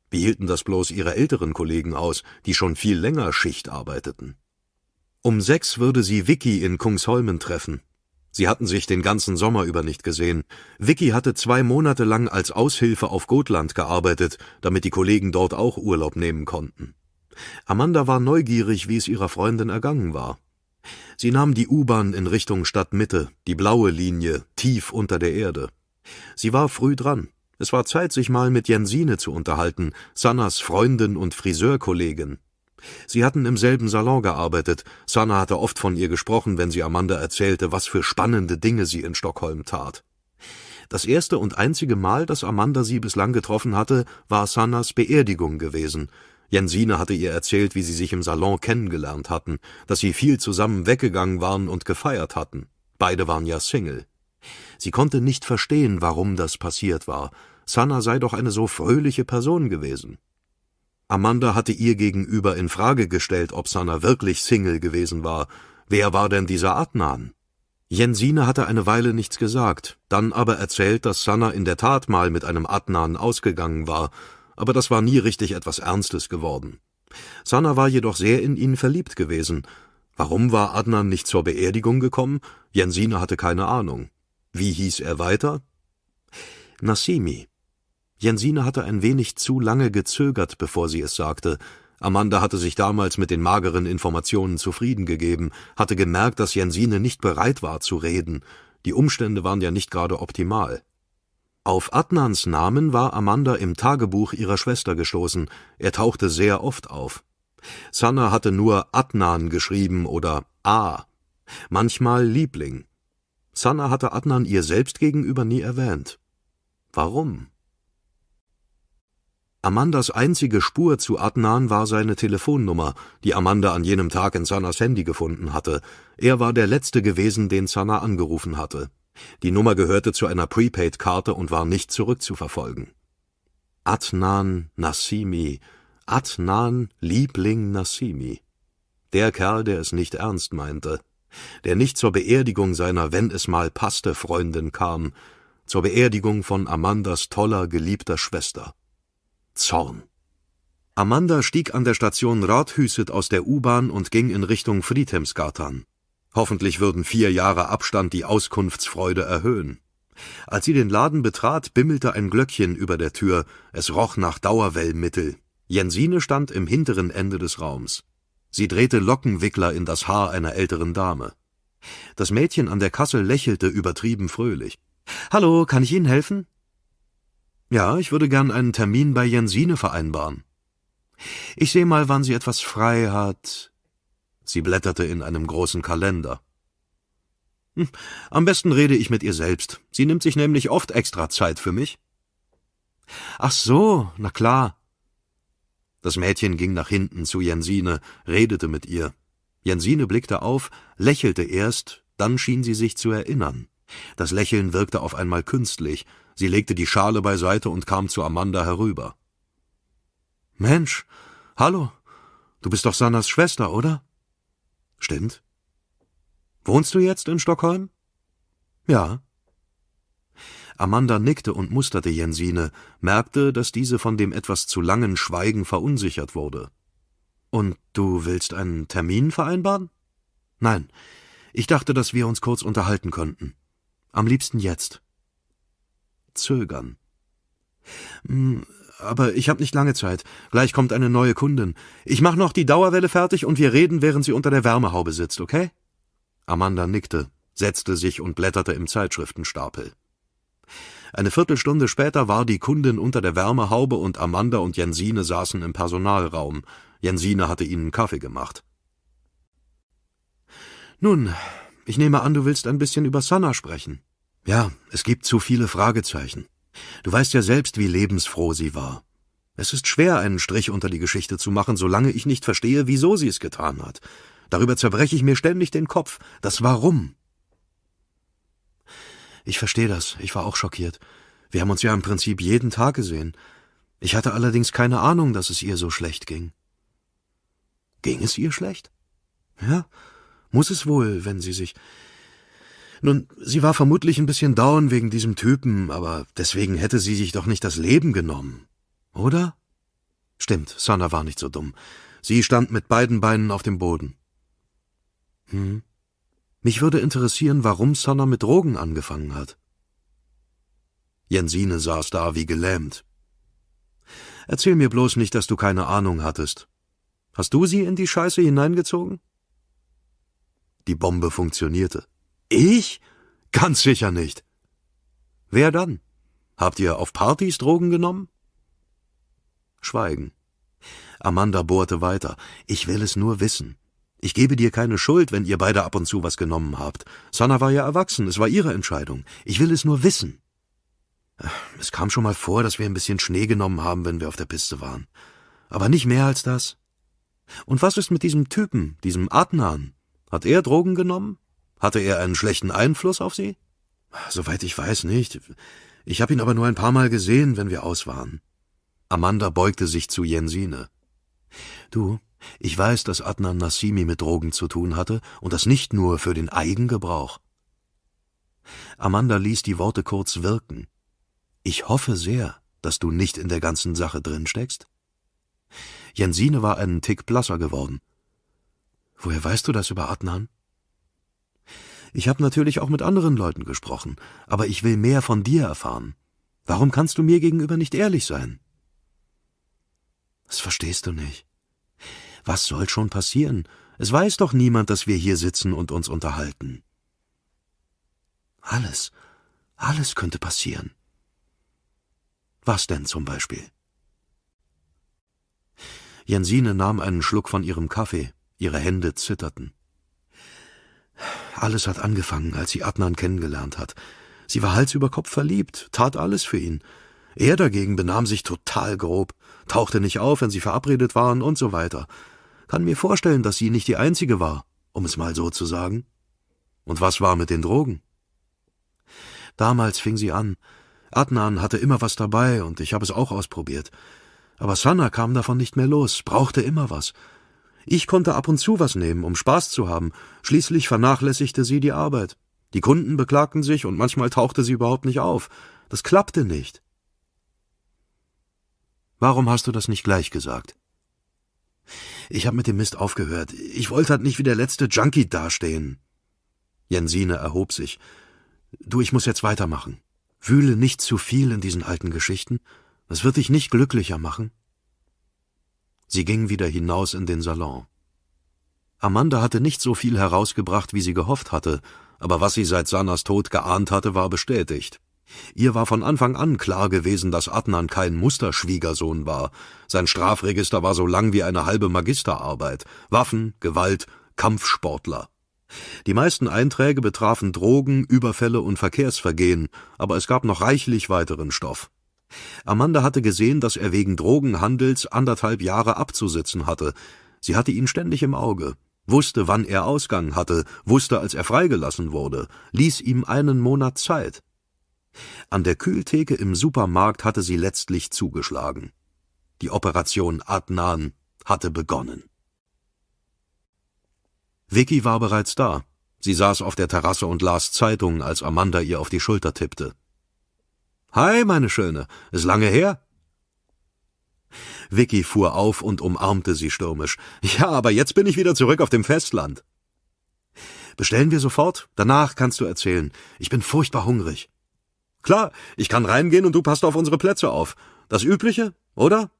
Wie hielten das bloß ihre älteren Kollegen aus, die schon viel länger Schicht arbeiteten? Um sechs würde sie Vicky in Kungsholmen treffen. Sie hatten sich den ganzen Sommer über nicht gesehen. Vicky hatte zwei Monate lang als Aushilfe auf Gotland gearbeitet, damit die Kollegen dort auch Urlaub nehmen konnten. Amanda war neugierig, wie es ihrer Freundin ergangen war. Sie nahm die U-Bahn in Richtung Stadtmitte, die blaue Linie, tief unter der Erde. Sie war früh dran. Es war Zeit, sich mal mit Jensine zu unterhalten, Sannas Freundin und Friseurkollegin. Sie hatten im selben Salon gearbeitet. Sanna hatte oft von ihr gesprochen, wenn sie Amanda erzählte, was für spannende Dinge sie in Stockholm tat. Das erste und einzige Mal, dass Amanda sie bislang getroffen hatte, war Sannas Beerdigung gewesen. Jensine hatte ihr erzählt, wie sie sich im Salon kennengelernt hatten, dass sie viel zusammen weggegangen waren und gefeiert hatten. Beide waren ja Single. Sie konnte nicht verstehen, warum das passiert war. Sanna sei doch eine so fröhliche Person gewesen. Amanda hatte ihr gegenüber in Frage gestellt, ob Sanna wirklich Single gewesen war. Wer war denn dieser Adnan? Jensine hatte eine Weile nichts gesagt, dann aber erzählt, dass Sanna in der Tat mal mit einem Adnan ausgegangen war aber das war nie richtig etwas Ernstes geworden. Sanna war jedoch sehr in ihn verliebt gewesen. Warum war Adnan nicht zur Beerdigung gekommen? Jensine hatte keine Ahnung. Wie hieß er weiter? Nassimi. Jensine hatte ein wenig zu lange gezögert, bevor sie es sagte. Amanda hatte sich damals mit den mageren Informationen zufrieden gegeben, hatte gemerkt, dass Jensine nicht bereit war zu reden. Die Umstände waren ja nicht gerade optimal. Auf Adnans Namen war Amanda im Tagebuch ihrer Schwester gestoßen, er tauchte sehr oft auf. Sanna hatte nur Adnan geschrieben oder A, manchmal Liebling. Sanna hatte Adnan ihr selbst gegenüber nie erwähnt. Warum? Amandas einzige Spur zu Adnan war seine Telefonnummer, die Amanda an jenem Tag in Sannas Handy gefunden hatte. Er war der Letzte gewesen, den Sanna angerufen hatte. Die Nummer gehörte zu einer Prepaid-Karte und war nicht zurückzuverfolgen. Adnan Nassimi, Adnan Liebling Nassimi. Der Kerl, der es nicht ernst meinte, der nicht zur Beerdigung seiner wenn es mal passte Freundin kam, zur Beerdigung von Amandas toller, geliebter Schwester. Zorn. Amanda stieg an der Station Rathüset aus der U-Bahn und ging in Richtung Friedhemsgatan. Hoffentlich würden vier Jahre Abstand die Auskunftsfreude erhöhen. Als sie den Laden betrat, bimmelte ein Glöckchen über der Tür, es roch nach Dauerwellmittel. Jensine stand im hinteren Ende des Raums. Sie drehte Lockenwickler in das Haar einer älteren Dame. Das Mädchen an der Kasse lächelte übertrieben fröhlich. Hallo, kann ich Ihnen helfen? Ja, ich würde gern einen Termin bei Jensine vereinbaren. Ich sehe mal, wann sie etwas frei hat. Sie blätterte in einem großen Kalender. Hm, am besten rede ich mit ihr selbst. Sie nimmt sich nämlich oft extra Zeit für mich. Ach so, na klar. Das Mädchen ging nach hinten zu Jensine, redete mit ihr. Jensine blickte auf, lächelte erst, dann schien sie sich zu erinnern. Das Lächeln wirkte auf einmal künstlich. Sie legte die Schale beiseite und kam zu Amanda herüber. Mensch, hallo, du bist doch Sannas Schwester, oder? Stimmt. Wohnst du jetzt in Stockholm? Ja. Amanda nickte und musterte Jensine, merkte, dass diese von dem etwas zu langen Schweigen verunsichert wurde. Und du willst einen Termin vereinbaren? Nein, ich dachte, dass wir uns kurz unterhalten könnten. Am liebsten jetzt. Zögern. Hm, aber ich habe nicht lange Zeit. Gleich kommt eine neue Kundin. Ich mache noch die Dauerwelle fertig und wir reden, während sie unter der Wärmehaube sitzt, okay? Amanda nickte, setzte sich und blätterte im Zeitschriftenstapel. Eine Viertelstunde später war die Kundin unter der Wärmehaube und Amanda und Jensine saßen im Personalraum. Jensine hatte ihnen Kaffee gemacht. Nun, ich nehme an, du willst ein bisschen über Sanna sprechen. Ja, es gibt zu viele Fragezeichen. Du weißt ja selbst, wie lebensfroh sie war. Es ist schwer, einen Strich unter die Geschichte zu machen, solange ich nicht verstehe, wieso sie es getan hat. Darüber zerbreche ich mir ständig den Kopf. Das Warum. Ich verstehe das. Ich war auch schockiert. Wir haben uns ja im Prinzip jeden Tag gesehen. Ich hatte allerdings keine Ahnung, dass es ihr so schlecht ging. Ging es ihr schlecht? Ja, muss es wohl, wenn sie sich nun, sie war vermutlich ein bisschen down wegen diesem Typen, aber deswegen hätte sie sich doch nicht das Leben genommen. Oder? Stimmt, Sana war nicht so dumm. Sie stand mit beiden Beinen auf dem Boden. Hm. Mich würde interessieren, warum Sana mit Drogen angefangen hat. Jensine saß da wie gelähmt. Erzähl mir bloß nicht, dass du keine Ahnung hattest. Hast du sie in die Scheiße hineingezogen? Die Bombe funktionierte. Ich? Ganz sicher nicht. Wer dann? Habt ihr auf Partys Drogen genommen? Schweigen. Amanda bohrte weiter. Ich will es nur wissen. Ich gebe dir keine Schuld, wenn ihr beide ab und zu was genommen habt. Sanna war ja erwachsen, es war ihre Entscheidung. Ich will es nur wissen. Es kam schon mal vor, dass wir ein bisschen Schnee genommen haben, wenn wir auf der Piste waren. Aber nicht mehr als das. Und was ist mit diesem Typen, diesem Adnan? Hat er Drogen genommen? Hatte er einen schlechten Einfluss auf Sie? Soweit ich weiß nicht. Ich habe ihn aber nur ein paar Mal gesehen, wenn wir aus waren. Amanda beugte sich zu Jensine. Du, ich weiß, dass Adnan Nassimi mit Drogen zu tun hatte und das nicht nur für den Eigengebrauch. Amanda ließ die Worte kurz wirken. Ich hoffe sehr, dass du nicht in der ganzen Sache drin steckst. Jensine war einen Tick blasser geworden. Woher weißt du das über Adnan? Ich habe natürlich auch mit anderen Leuten gesprochen, aber ich will mehr von dir erfahren. Warum kannst du mir gegenüber nicht ehrlich sein? Das verstehst du nicht. Was soll schon passieren? Es weiß doch niemand, dass wir hier sitzen und uns unterhalten. Alles, alles könnte passieren. Was denn zum Beispiel? Jensine nahm einen Schluck von ihrem Kaffee, ihre Hände zitterten. Alles hat angefangen, als sie Adnan kennengelernt hat. Sie war Hals über Kopf verliebt, tat alles für ihn. Er dagegen benahm sich total grob, tauchte nicht auf, wenn sie verabredet waren und so weiter. Kann mir vorstellen, dass sie nicht die Einzige war, um es mal so zu sagen. Und was war mit den Drogen? Damals fing sie an. Adnan hatte immer was dabei und ich habe es auch ausprobiert. Aber Sanna kam davon nicht mehr los, brauchte immer was. Ich konnte ab und zu was nehmen, um Spaß zu haben. Schließlich vernachlässigte sie die Arbeit. Die Kunden beklagten sich und manchmal tauchte sie überhaupt nicht auf. Das klappte nicht. Warum hast du das nicht gleich gesagt? Ich habe mit dem Mist aufgehört. Ich wollte halt nicht wie der letzte Junkie dastehen. Jensine erhob sich. Du, ich muss jetzt weitermachen. Wühle nicht zu viel in diesen alten Geschichten. Das wird dich nicht glücklicher machen. Sie ging wieder hinaus in den Salon. Amanda hatte nicht so viel herausgebracht, wie sie gehofft hatte, aber was sie seit Sanas Tod geahnt hatte, war bestätigt. Ihr war von Anfang an klar gewesen, dass Adnan kein Musterschwiegersohn war. Sein Strafregister war so lang wie eine halbe Magisterarbeit. Waffen, Gewalt, Kampfsportler. Die meisten Einträge betrafen Drogen, Überfälle und Verkehrsvergehen, aber es gab noch reichlich weiteren Stoff. Amanda hatte gesehen, dass er wegen Drogenhandels anderthalb Jahre abzusitzen hatte. Sie hatte ihn ständig im Auge, wusste, wann er Ausgang hatte, wusste, als er freigelassen wurde, ließ ihm einen Monat Zeit. An der Kühltheke im Supermarkt hatte sie letztlich zugeschlagen. Die Operation Adnan hatte begonnen. Vicky war bereits da. Sie saß auf der Terrasse und las Zeitungen, als Amanda ihr auf die Schulter tippte. Hi, meine Schöne, ist lange her? Vicky fuhr auf und umarmte sie stürmisch. Ja, aber jetzt bin ich wieder zurück auf dem Festland. Bestellen wir sofort? Danach kannst du erzählen. Ich bin furchtbar hungrig. Klar, ich kann reingehen und du passt auf unsere Plätze auf. Das Übliche, oder?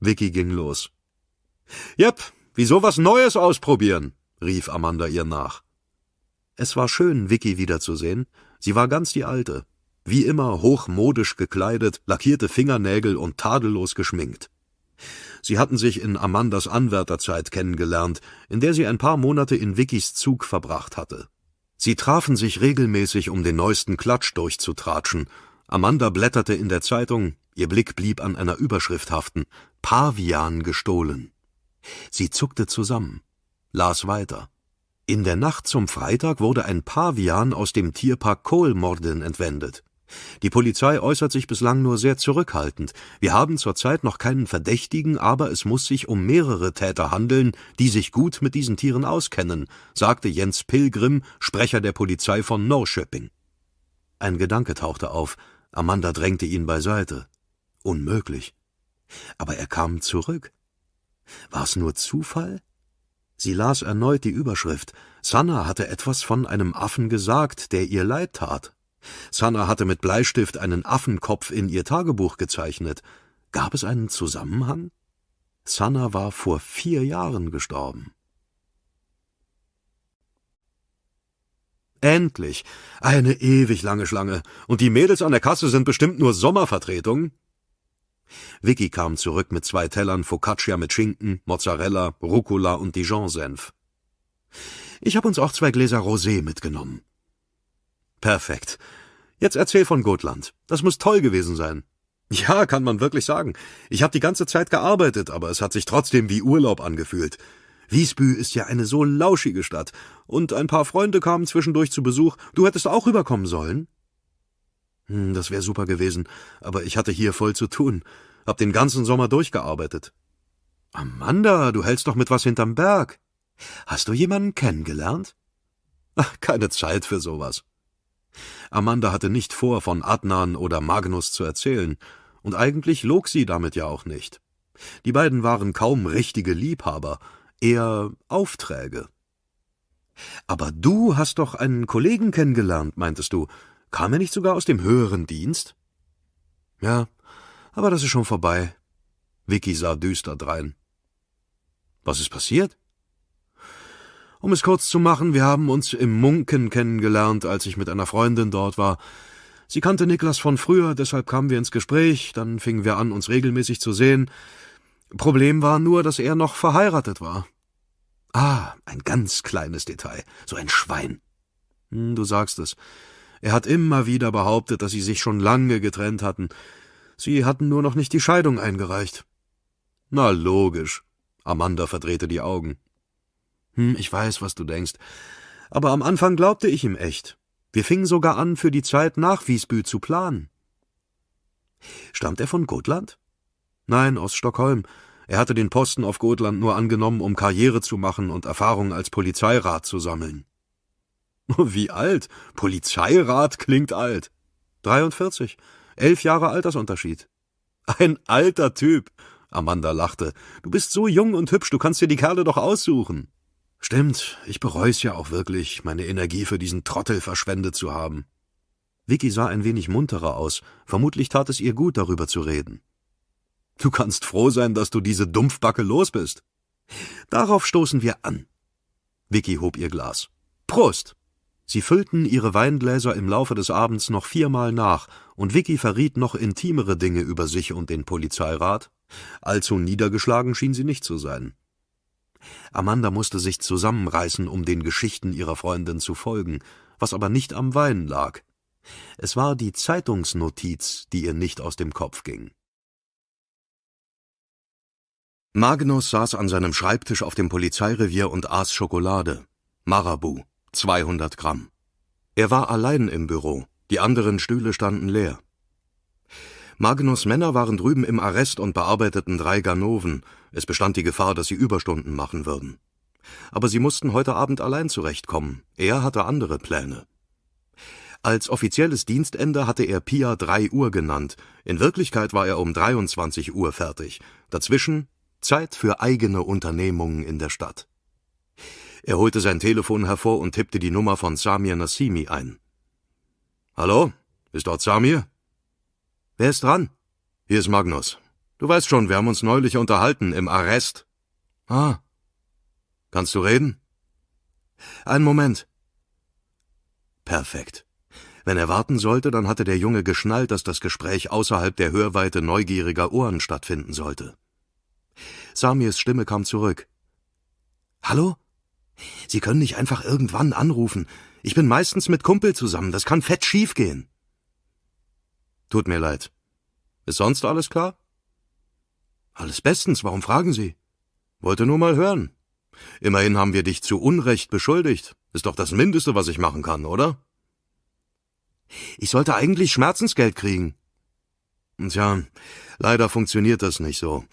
Vicky ging los. Jep, wieso was Neues ausprobieren? rief Amanda ihr nach. Es war schön, Vicky wiederzusehen. Sie war ganz die Alte. Wie immer hochmodisch gekleidet, lackierte Fingernägel und tadellos geschminkt. Sie hatten sich in Amandas Anwärterzeit kennengelernt, in der sie ein paar Monate in Vickys Zug verbracht hatte. Sie trafen sich regelmäßig, um den neuesten Klatsch durchzutratschen. Amanda blätterte in der Zeitung, ihr Blick blieb an einer Überschrift haften, Pavian gestohlen. Sie zuckte zusammen, las weiter. In der Nacht zum Freitag wurde ein Pavian aus dem Tierpark Kohlmorden entwendet. Die Polizei äußert sich bislang nur sehr zurückhaltend. Wir haben zurzeit noch keinen Verdächtigen, aber es muss sich um mehrere Täter handeln, die sich gut mit diesen Tieren auskennen, sagte Jens Pilgrim, Sprecher der Polizei von Norrköping. Ein Gedanke tauchte auf. Amanda drängte ihn beiseite. Unmöglich. Aber er kam zurück. War es nur Zufall? Sie las erneut die Überschrift. Sanna hatte etwas von einem Affen gesagt, der ihr leid tat. Sandra hatte mit Bleistift einen Affenkopf in ihr Tagebuch gezeichnet. Gab es einen Zusammenhang? Sanna war vor vier Jahren gestorben. Endlich! Eine ewig lange Schlange. Und die Mädels an der Kasse sind bestimmt nur Sommervertretungen. Vicky kam zurück mit zwei Tellern Focaccia mit Schinken, Mozzarella, Rucola und Dijon-Senf. Ich habe uns auch zwei Gläser Rosé mitgenommen. Perfekt. Jetzt erzähl von Gotland. Das muss toll gewesen sein. Ja, kann man wirklich sagen. Ich habe die ganze Zeit gearbeitet, aber es hat sich trotzdem wie Urlaub angefühlt. Wiesbü ist ja eine so lauschige Stadt, und ein paar Freunde kamen zwischendurch zu Besuch. Du hättest auch rüberkommen sollen. Hm, das wäre super gewesen, aber ich hatte hier voll zu tun. Hab den ganzen Sommer durchgearbeitet. Amanda, du hältst doch mit was hinterm Berg. Hast du jemanden kennengelernt? Ach, keine Zeit für sowas. Amanda hatte nicht vor, von Adnan oder Magnus zu erzählen, und eigentlich log sie damit ja auch nicht. Die beiden waren kaum richtige Liebhaber, eher Aufträge. Aber du hast doch einen Kollegen kennengelernt, meintest du. Kam er nicht sogar aus dem höheren Dienst? Ja, aber das ist schon vorbei. Vicky sah düster drein. Was ist passiert? Um es kurz zu machen, wir haben uns im Munken kennengelernt, als ich mit einer Freundin dort war. Sie kannte Niklas von früher, deshalb kamen wir ins Gespräch, dann fingen wir an, uns regelmäßig zu sehen. Problem war nur, dass er noch verheiratet war. Ah, ein ganz kleines Detail, so ein Schwein. Hm, du sagst es. Er hat immer wieder behauptet, dass sie sich schon lange getrennt hatten. Sie hatten nur noch nicht die Scheidung eingereicht. Na logisch. Amanda verdrehte die Augen. Hm, ich weiß, was du denkst. Aber am Anfang glaubte ich ihm echt. Wir fingen sogar an, für die Zeit nach Wiesbü zu planen. Stammt er von Gotland? Nein, aus Stockholm. Er hatte den Posten auf Gotland nur angenommen, um Karriere zu machen und Erfahrung als Polizeirat zu sammeln. <laughs> Wie alt? Polizeirat klingt alt. 43. Elf Jahre Altersunterschied. Ein alter Typ. Amanda lachte. Du bist so jung und hübsch, du kannst dir die Kerle doch aussuchen. Stimmt, ich bereue es ja auch wirklich, meine Energie für diesen Trottel verschwendet zu haben. Vicky sah ein wenig munterer aus, vermutlich tat es ihr gut, darüber zu reden. Du kannst froh sein, dass du diese Dumpfbacke los bist. Darauf stoßen wir an. Vicky hob ihr Glas. Prost! Sie füllten ihre Weingläser im Laufe des Abends noch viermal nach, und Vicky verriet noch intimere Dinge über sich und den Polizeirat. Allzu niedergeschlagen schien sie nicht zu sein. Amanda musste sich zusammenreißen, um den Geschichten ihrer Freundin zu folgen, was aber nicht am Wein lag. Es war die Zeitungsnotiz, die ihr nicht aus dem Kopf ging. Magnus saß an seinem Schreibtisch auf dem Polizeirevier und aß Schokolade. Marabu, 200 Gramm. Er war allein im Büro, die anderen Stühle standen leer. Magnus Männer waren drüben im Arrest und bearbeiteten drei Ganoven. Es bestand die Gefahr, dass sie Überstunden machen würden. Aber sie mussten heute Abend allein zurechtkommen. Er hatte andere Pläne. Als offizielles Dienstende hatte er Pia 3 Uhr genannt. In Wirklichkeit war er um 23 Uhr fertig. Dazwischen Zeit für eigene Unternehmungen in der Stadt. Er holte sein Telefon hervor und tippte die Nummer von Samir Nassimi ein. Hallo? Ist dort Samir? Wer ist dran? Hier ist Magnus. Du weißt schon, wir haben uns neulich unterhalten im Arrest. Ah. Kannst du reden? Einen Moment. Perfekt. Wenn er warten sollte, dann hatte der Junge geschnallt, dass das Gespräch außerhalb der Hörweite neugieriger Ohren stattfinden sollte. Samirs Stimme kam zurück. Hallo? Sie können nicht einfach irgendwann anrufen. Ich bin meistens mit Kumpel zusammen, das kann fett schiefgehen. Tut mir leid. Ist sonst alles klar? Alles bestens, warum fragen Sie? Wollte nur mal hören. Immerhin haben wir dich zu Unrecht beschuldigt. Ist doch das Mindeste, was ich machen kann, oder? Ich sollte eigentlich Schmerzensgeld kriegen. Tja, leider funktioniert das nicht so.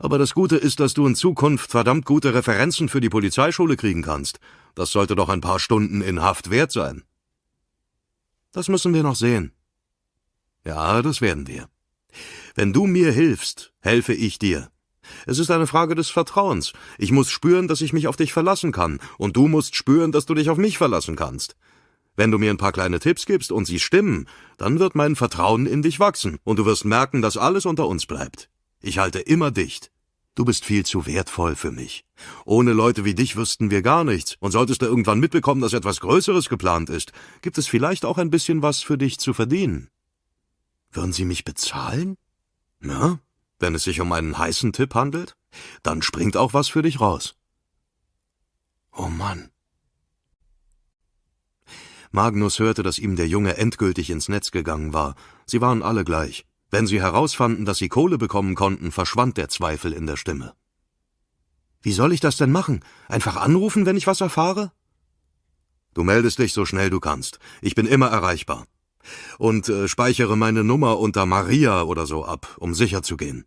Aber das Gute ist, dass du in Zukunft verdammt gute Referenzen für die Polizeischule kriegen kannst. Das sollte doch ein paar Stunden in Haft wert sein. Das müssen wir noch sehen. Ja, das werden wir. Wenn du mir hilfst, helfe ich dir. Es ist eine Frage des Vertrauens. Ich muss spüren, dass ich mich auf dich verlassen kann, und du musst spüren, dass du dich auf mich verlassen kannst. Wenn du mir ein paar kleine Tipps gibst und sie stimmen, dann wird mein Vertrauen in dich wachsen, und du wirst merken, dass alles unter uns bleibt. Ich halte immer dicht. Du bist viel zu wertvoll für mich. Ohne Leute wie dich wüssten wir gar nichts, und solltest du irgendwann mitbekommen, dass etwas Größeres geplant ist, gibt es vielleicht auch ein bisschen was für dich zu verdienen. Würden Sie mich bezahlen? Na, wenn es sich um einen heißen Tipp handelt, dann springt auch was für dich raus. Oh Mann. Magnus hörte, dass ihm der Junge endgültig ins Netz gegangen war. Sie waren alle gleich. Wenn sie herausfanden, dass sie Kohle bekommen konnten, verschwand der Zweifel in der Stimme. Wie soll ich das denn machen? Einfach anrufen, wenn ich was erfahre? Du meldest dich so schnell du kannst. Ich bin immer erreichbar. Und äh, speichere meine Nummer unter Maria oder so ab, um sicher zu gehen.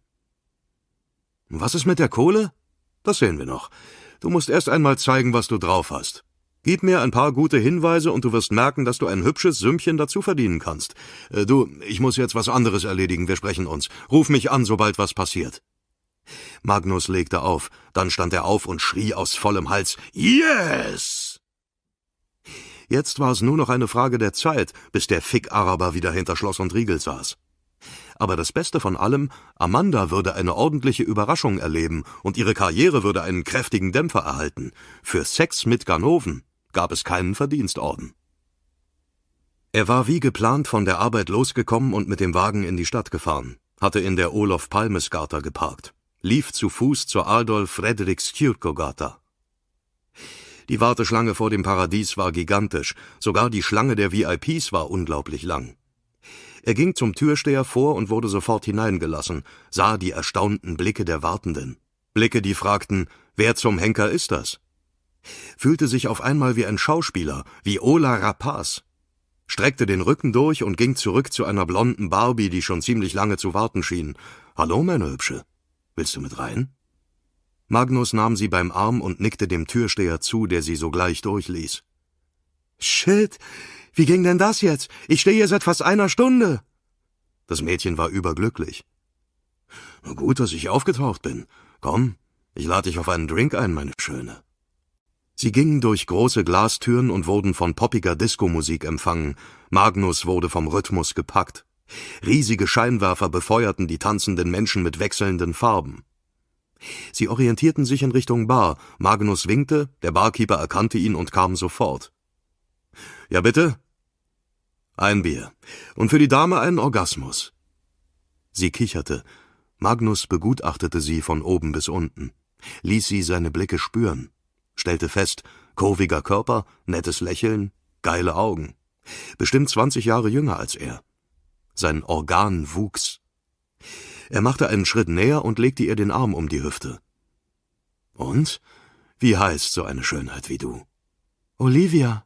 Was ist mit der Kohle? Das sehen wir noch. Du musst erst einmal zeigen, was du drauf hast. Gib mir ein paar gute Hinweise und du wirst merken, dass du ein hübsches Sümmchen dazu verdienen kannst. Äh, du, ich muss jetzt was anderes erledigen, wir sprechen uns. Ruf mich an, sobald was passiert. Magnus legte auf, dann stand er auf und schrie aus vollem Hals Yes! Jetzt war es nur noch eine Frage der Zeit, bis der Fick-Araber wieder hinter Schloss und Riegel saß. Aber das Beste von allem, Amanda würde eine ordentliche Überraschung erleben und ihre Karriere würde einen kräftigen Dämpfer erhalten. Für Sex mit Ganoven gab es keinen Verdienstorden. Er war wie geplant von der Arbeit losgekommen und mit dem Wagen in die Stadt gefahren, hatte in der Olof Palmes Gata geparkt, lief zu Fuß zur Adolf Fredriks Kyrkogata, die Warteschlange vor dem Paradies war gigantisch, sogar die Schlange der VIPs war unglaublich lang. Er ging zum Türsteher vor und wurde sofort hineingelassen, sah die erstaunten Blicke der Wartenden. Blicke, die fragten, wer zum Henker ist das? Fühlte sich auf einmal wie ein Schauspieler, wie Ola Rapaz. Streckte den Rücken durch und ging zurück zu einer blonden Barbie, die schon ziemlich lange zu warten schien. Hallo, meine Hübsche. Willst du mit rein? Magnus nahm sie beim Arm und nickte dem Türsteher zu, der sie sogleich durchließ. Shit, wie ging denn das jetzt? Ich stehe hier seit fast einer Stunde. Das Mädchen war überglücklich. Gut, dass ich aufgetaucht bin. Komm, ich lade dich auf einen Drink ein, meine Schöne. Sie gingen durch große Glastüren und wurden von poppiger Diskomusik empfangen. Magnus wurde vom Rhythmus gepackt. Riesige Scheinwerfer befeuerten die tanzenden Menschen mit wechselnden Farben. Sie orientierten sich in Richtung Bar, Magnus winkte, der Barkeeper erkannte ihn und kam sofort. Ja, bitte? Ein Bier. Und für die Dame einen Orgasmus. Sie kicherte. Magnus begutachtete sie von oben bis unten, ließ sie seine Blicke spüren, stellte fest, kurviger Körper, nettes Lächeln, geile Augen. Bestimmt zwanzig Jahre jünger als er. Sein Organ wuchs. Er machte einen Schritt näher und legte ihr den Arm um die Hüfte. Und? Wie heißt so eine Schönheit wie du? Olivia.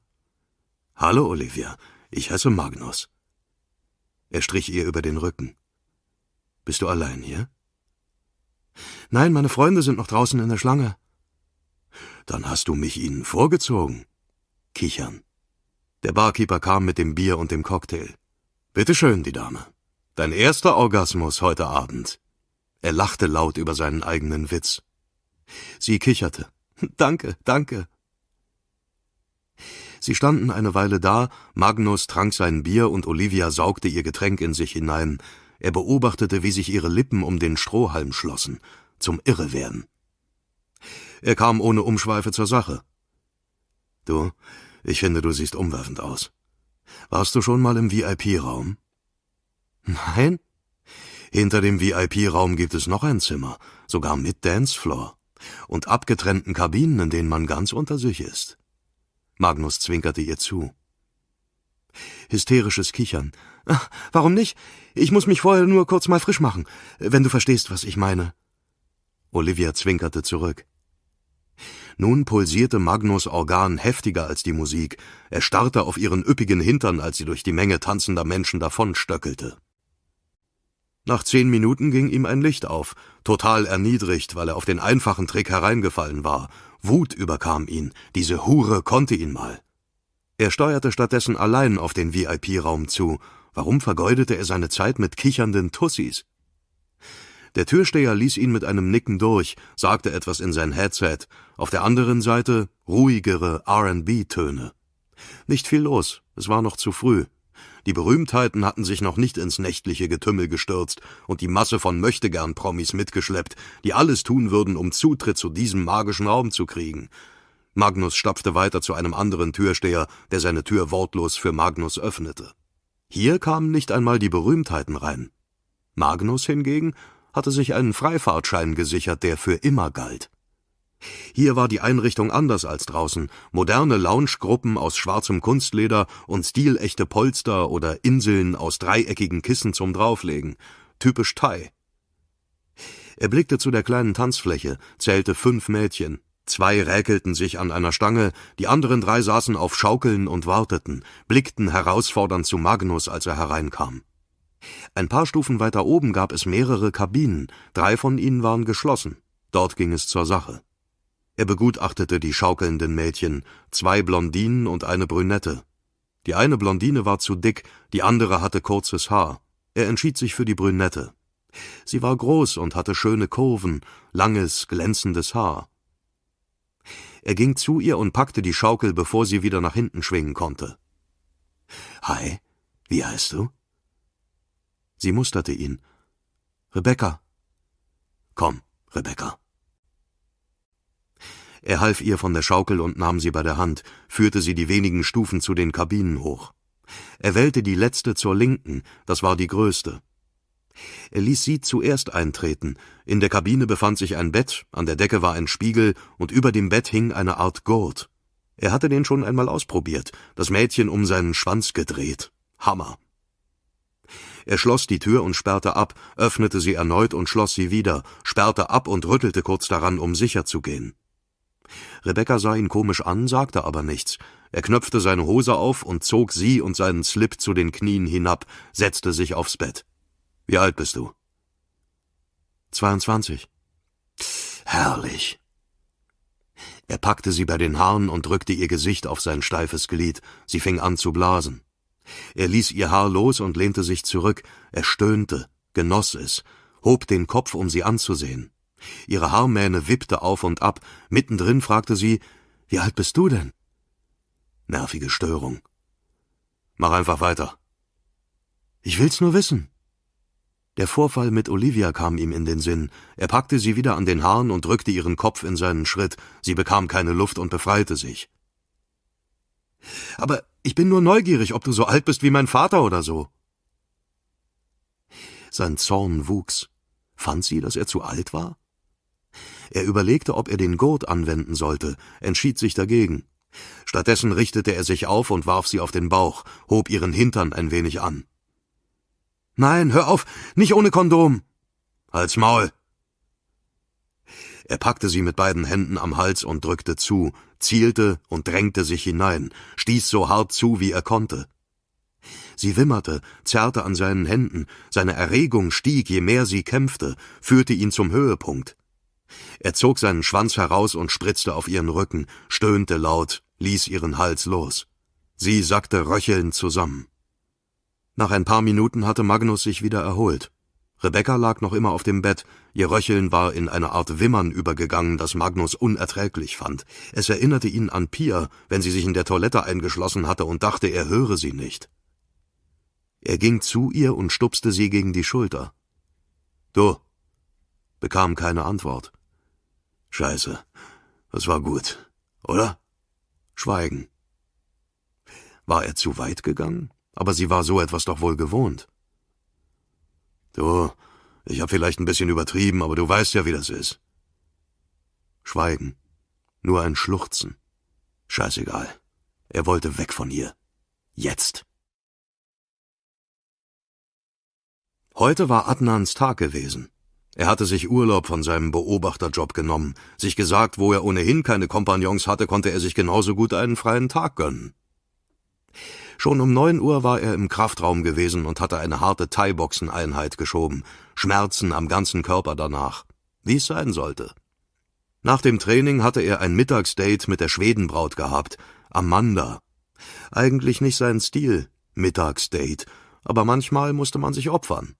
Hallo, Olivia. Ich heiße Magnus. Er strich ihr über den Rücken. Bist du allein hier? Nein, meine Freunde sind noch draußen in der Schlange. Dann hast du mich ihnen vorgezogen. Kichern. Der Barkeeper kam mit dem Bier und dem Cocktail. Bitte schön, die Dame. Dein erster Orgasmus heute Abend. Er lachte laut über seinen eigenen Witz. Sie kicherte. <laughs> Danke, danke. Sie standen eine Weile da, Magnus trank sein Bier und Olivia saugte ihr Getränk in sich hinein. Er beobachtete, wie sich ihre Lippen um den Strohhalm schlossen, zum Irrewerden. Er kam ohne Umschweife zur Sache. Du, ich finde, du siehst umwerfend aus. Warst du schon mal im VIP-Raum? Nein? Hinter dem VIP-Raum gibt es noch ein Zimmer, sogar mit Dancefloor und abgetrennten Kabinen, in denen man ganz unter sich ist. Magnus zwinkerte ihr zu. Hysterisches Kichern. warum nicht? Ich muss mich vorher nur kurz mal frisch machen, wenn du verstehst, was ich meine. Olivia zwinkerte zurück. Nun pulsierte Magnus Organ heftiger als die Musik. Er starrte auf ihren üppigen Hintern, als sie durch die Menge tanzender Menschen davonstöckelte. Nach zehn Minuten ging ihm ein Licht auf, total erniedrigt, weil er auf den einfachen Trick hereingefallen war. Wut überkam ihn, diese Hure konnte ihn mal. Er steuerte stattdessen allein auf den VIP-Raum zu. Warum vergeudete er seine Zeit mit kichernden Tussis? Der Türsteher ließ ihn mit einem Nicken durch, sagte etwas in sein Headset, auf der anderen Seite ruhigere R&B-Töne. Nicht viel los, es war noch zu früh, die Berühmtheiten hatten sich noch nicht ins nächtliche Getümmel gestürzt und die Masse von Möchtegern-Promis mitgeschleppt, die alles tun würden, um Zutritt zu diesem magischen Raum zu kriegen. Magnus stapfte weiter zu einem anderen Türsteher, der seine Tür wortlos für Magnus öffnete. Hier kamen nicht einmal die Berühmtheiten rein. Magnus hingegen hatte sich einen Freifahrtschein gesichert, der für immer galt. Hier war die Einrichtung anders als draußen. Moderne Loungegruppen aus schwarzem Kunstleder und stilechte Polster oder Inseln aus dreieckigen Kissen zum Drauflegen. Typisch Thai. Er blickte zu der kleinen Tanzfläche, zählte fünf Mädchen. Zwei räkelten sich an einer Stange, die anderen drei saßen auf Schaukeln und warteten, blickten herausfordernd zu Magnus, als er hereinkam. Ein paar Stufen weiter oben gab es mehrere Kabinen, drei von ihnen waren geschlossen. Dort ging es zur Sache. Er begutachtete die schaukelnden Mädchen, zwei Blondinen und eine Brünette. Die eine Blondine war zu dick, die andere hatte kurzes Haar. Er entschied sich für die Brünette. Sie war groß und hatte schöne Kurven, langes, glänzendes Haar. Er ging zu ihr und packte die Schaukel, bevor sie wieder nach hinten schwingen konnte. Hi, wie heißt du? Sie musterte ihn. Rebecca. Komm, Rebecca. Er half ihr von der Schaukel und nahm sie bei der Hand, führte sie die wenigen Stufen zu den Kabinen hoch. Er wählte die letzte zur Linken, das war die größte. Er ließ sie zuerst eintreten. In der Kabine befand sich ein Bett, an der Decke war ein Spiegel und über dem Bett hing eine Art Gurt. Er hatte den schon einmal ausprobiert, das Mädchen um seinen Schwanz gedreht. Hammer. Er schloss die Tür und sperrte ab, öffnete sie erneut und schloss sie wieder, sperrte ab und rüttelte kurz daran, um sicher zu gehen. Rebecca sah ihn komisch an, sagte aber nichts. Er knöpfte seine Hose auf und zog sie und seinen Slip zu den Knien hinab, setzte sich aufs Bett. Wie alt bist du? 22. Herrlich. Er packte sie bei den Haaren und drückte ihr Gesicht auf sein steifes Glied. Sie fing an zu blasen. Er ließ ihr Haar los und lehnte sich zurück. Er stöhnte, genoss es, hob den Kopf, um sie anzusehen. Ihre Haarmähne wippte auf und ab. Mittendrin fragte sie, wie alt bist du denn? Nervige Störung. Mach einfach weiter. Ich will's nur wissen. Der Vorfall mit Olivia kam ihm in den Sinn. Er packte sie wieder an den Haaren und drückte ihren Kopf in seinen Schritt. Sie bekam keine Luft und befreite sich. Aber ich bin nur neugierig, ob du so alt bist wie mein Vater oder so. Sein Zorn wuchs. Fand sie, dass er zu alt war? Er überlegte, ob er den Gurt anwenden sollte, entschied sich dagegen. Stattdessen richtete er sich auf und warf sie auf den Bauch, hob ihren Hintern ein wenig an. Nein, hör auf, nicht ohne Kondom. Halt's Maul. Er packte sie mit beiden Händen am Hals und drückte zu, zielte und drängte sich hinein, stieß so hart zu, wie er konnte. Sie wimmerte, zerrte an seinen Händen, seine Erregung stieg, je mehr sie kämpfte, führte ihn zum Höhepunkt. Er zog seinen Schwanz heraus und spritzte auf ihren Rücken, stöhnte laut, ließ ihren Hals los. Sie sackte röchelnd zusammen. Nach ein paar Minuten hatte Magnus sich wieder erholt. Rebecca lag noch immer auf dem Bett, ihr Röcheln war in eine Art Wimmern übergegangen, das Magnus unerträglich fand. Es erinnerte ihn an Pia, wenn sie sich in der Toilette eingeschlossen hatte und dachte, er höre sie nicht. Er ging zu ihr und stupste sie gegen die Schulter. Du, bekam keine Antwort. Scheiße. Das war gut, oder? Schweigen. War er zu weit gegangen? Aber sie war so etwas doch wohl gewohnt. Du, ich hab vielleicht ein bisschen übertrieben, aber du weißt ja, wie das ist. Schweigen. Nur ein Schluchzen. Scheißegal. Er wollte weg von ihr. Jetzt. Heute war Adnans Tag gewesen. Er hatte sich Urlaub von seinem Beobachterjob genommen, sich gesagt, wo er ohnehin keine Kompagnons hatte, konnte er sich genauso gut einen freien Tag gönnen. Schon um neun Uhr war er im Kraftraum gewesen und hatte eine harte thai boxeneinheit geschoben, Schmerzen am ganzen Körper danach, wie es sein sollte. Nach dem Training hatte er ein Mittagsdate mit der Schwedenbraut gehabt, Amanda. Eigentlich nicht sein Stil, Mittagsdate, aber manchmal musste man sich opfern.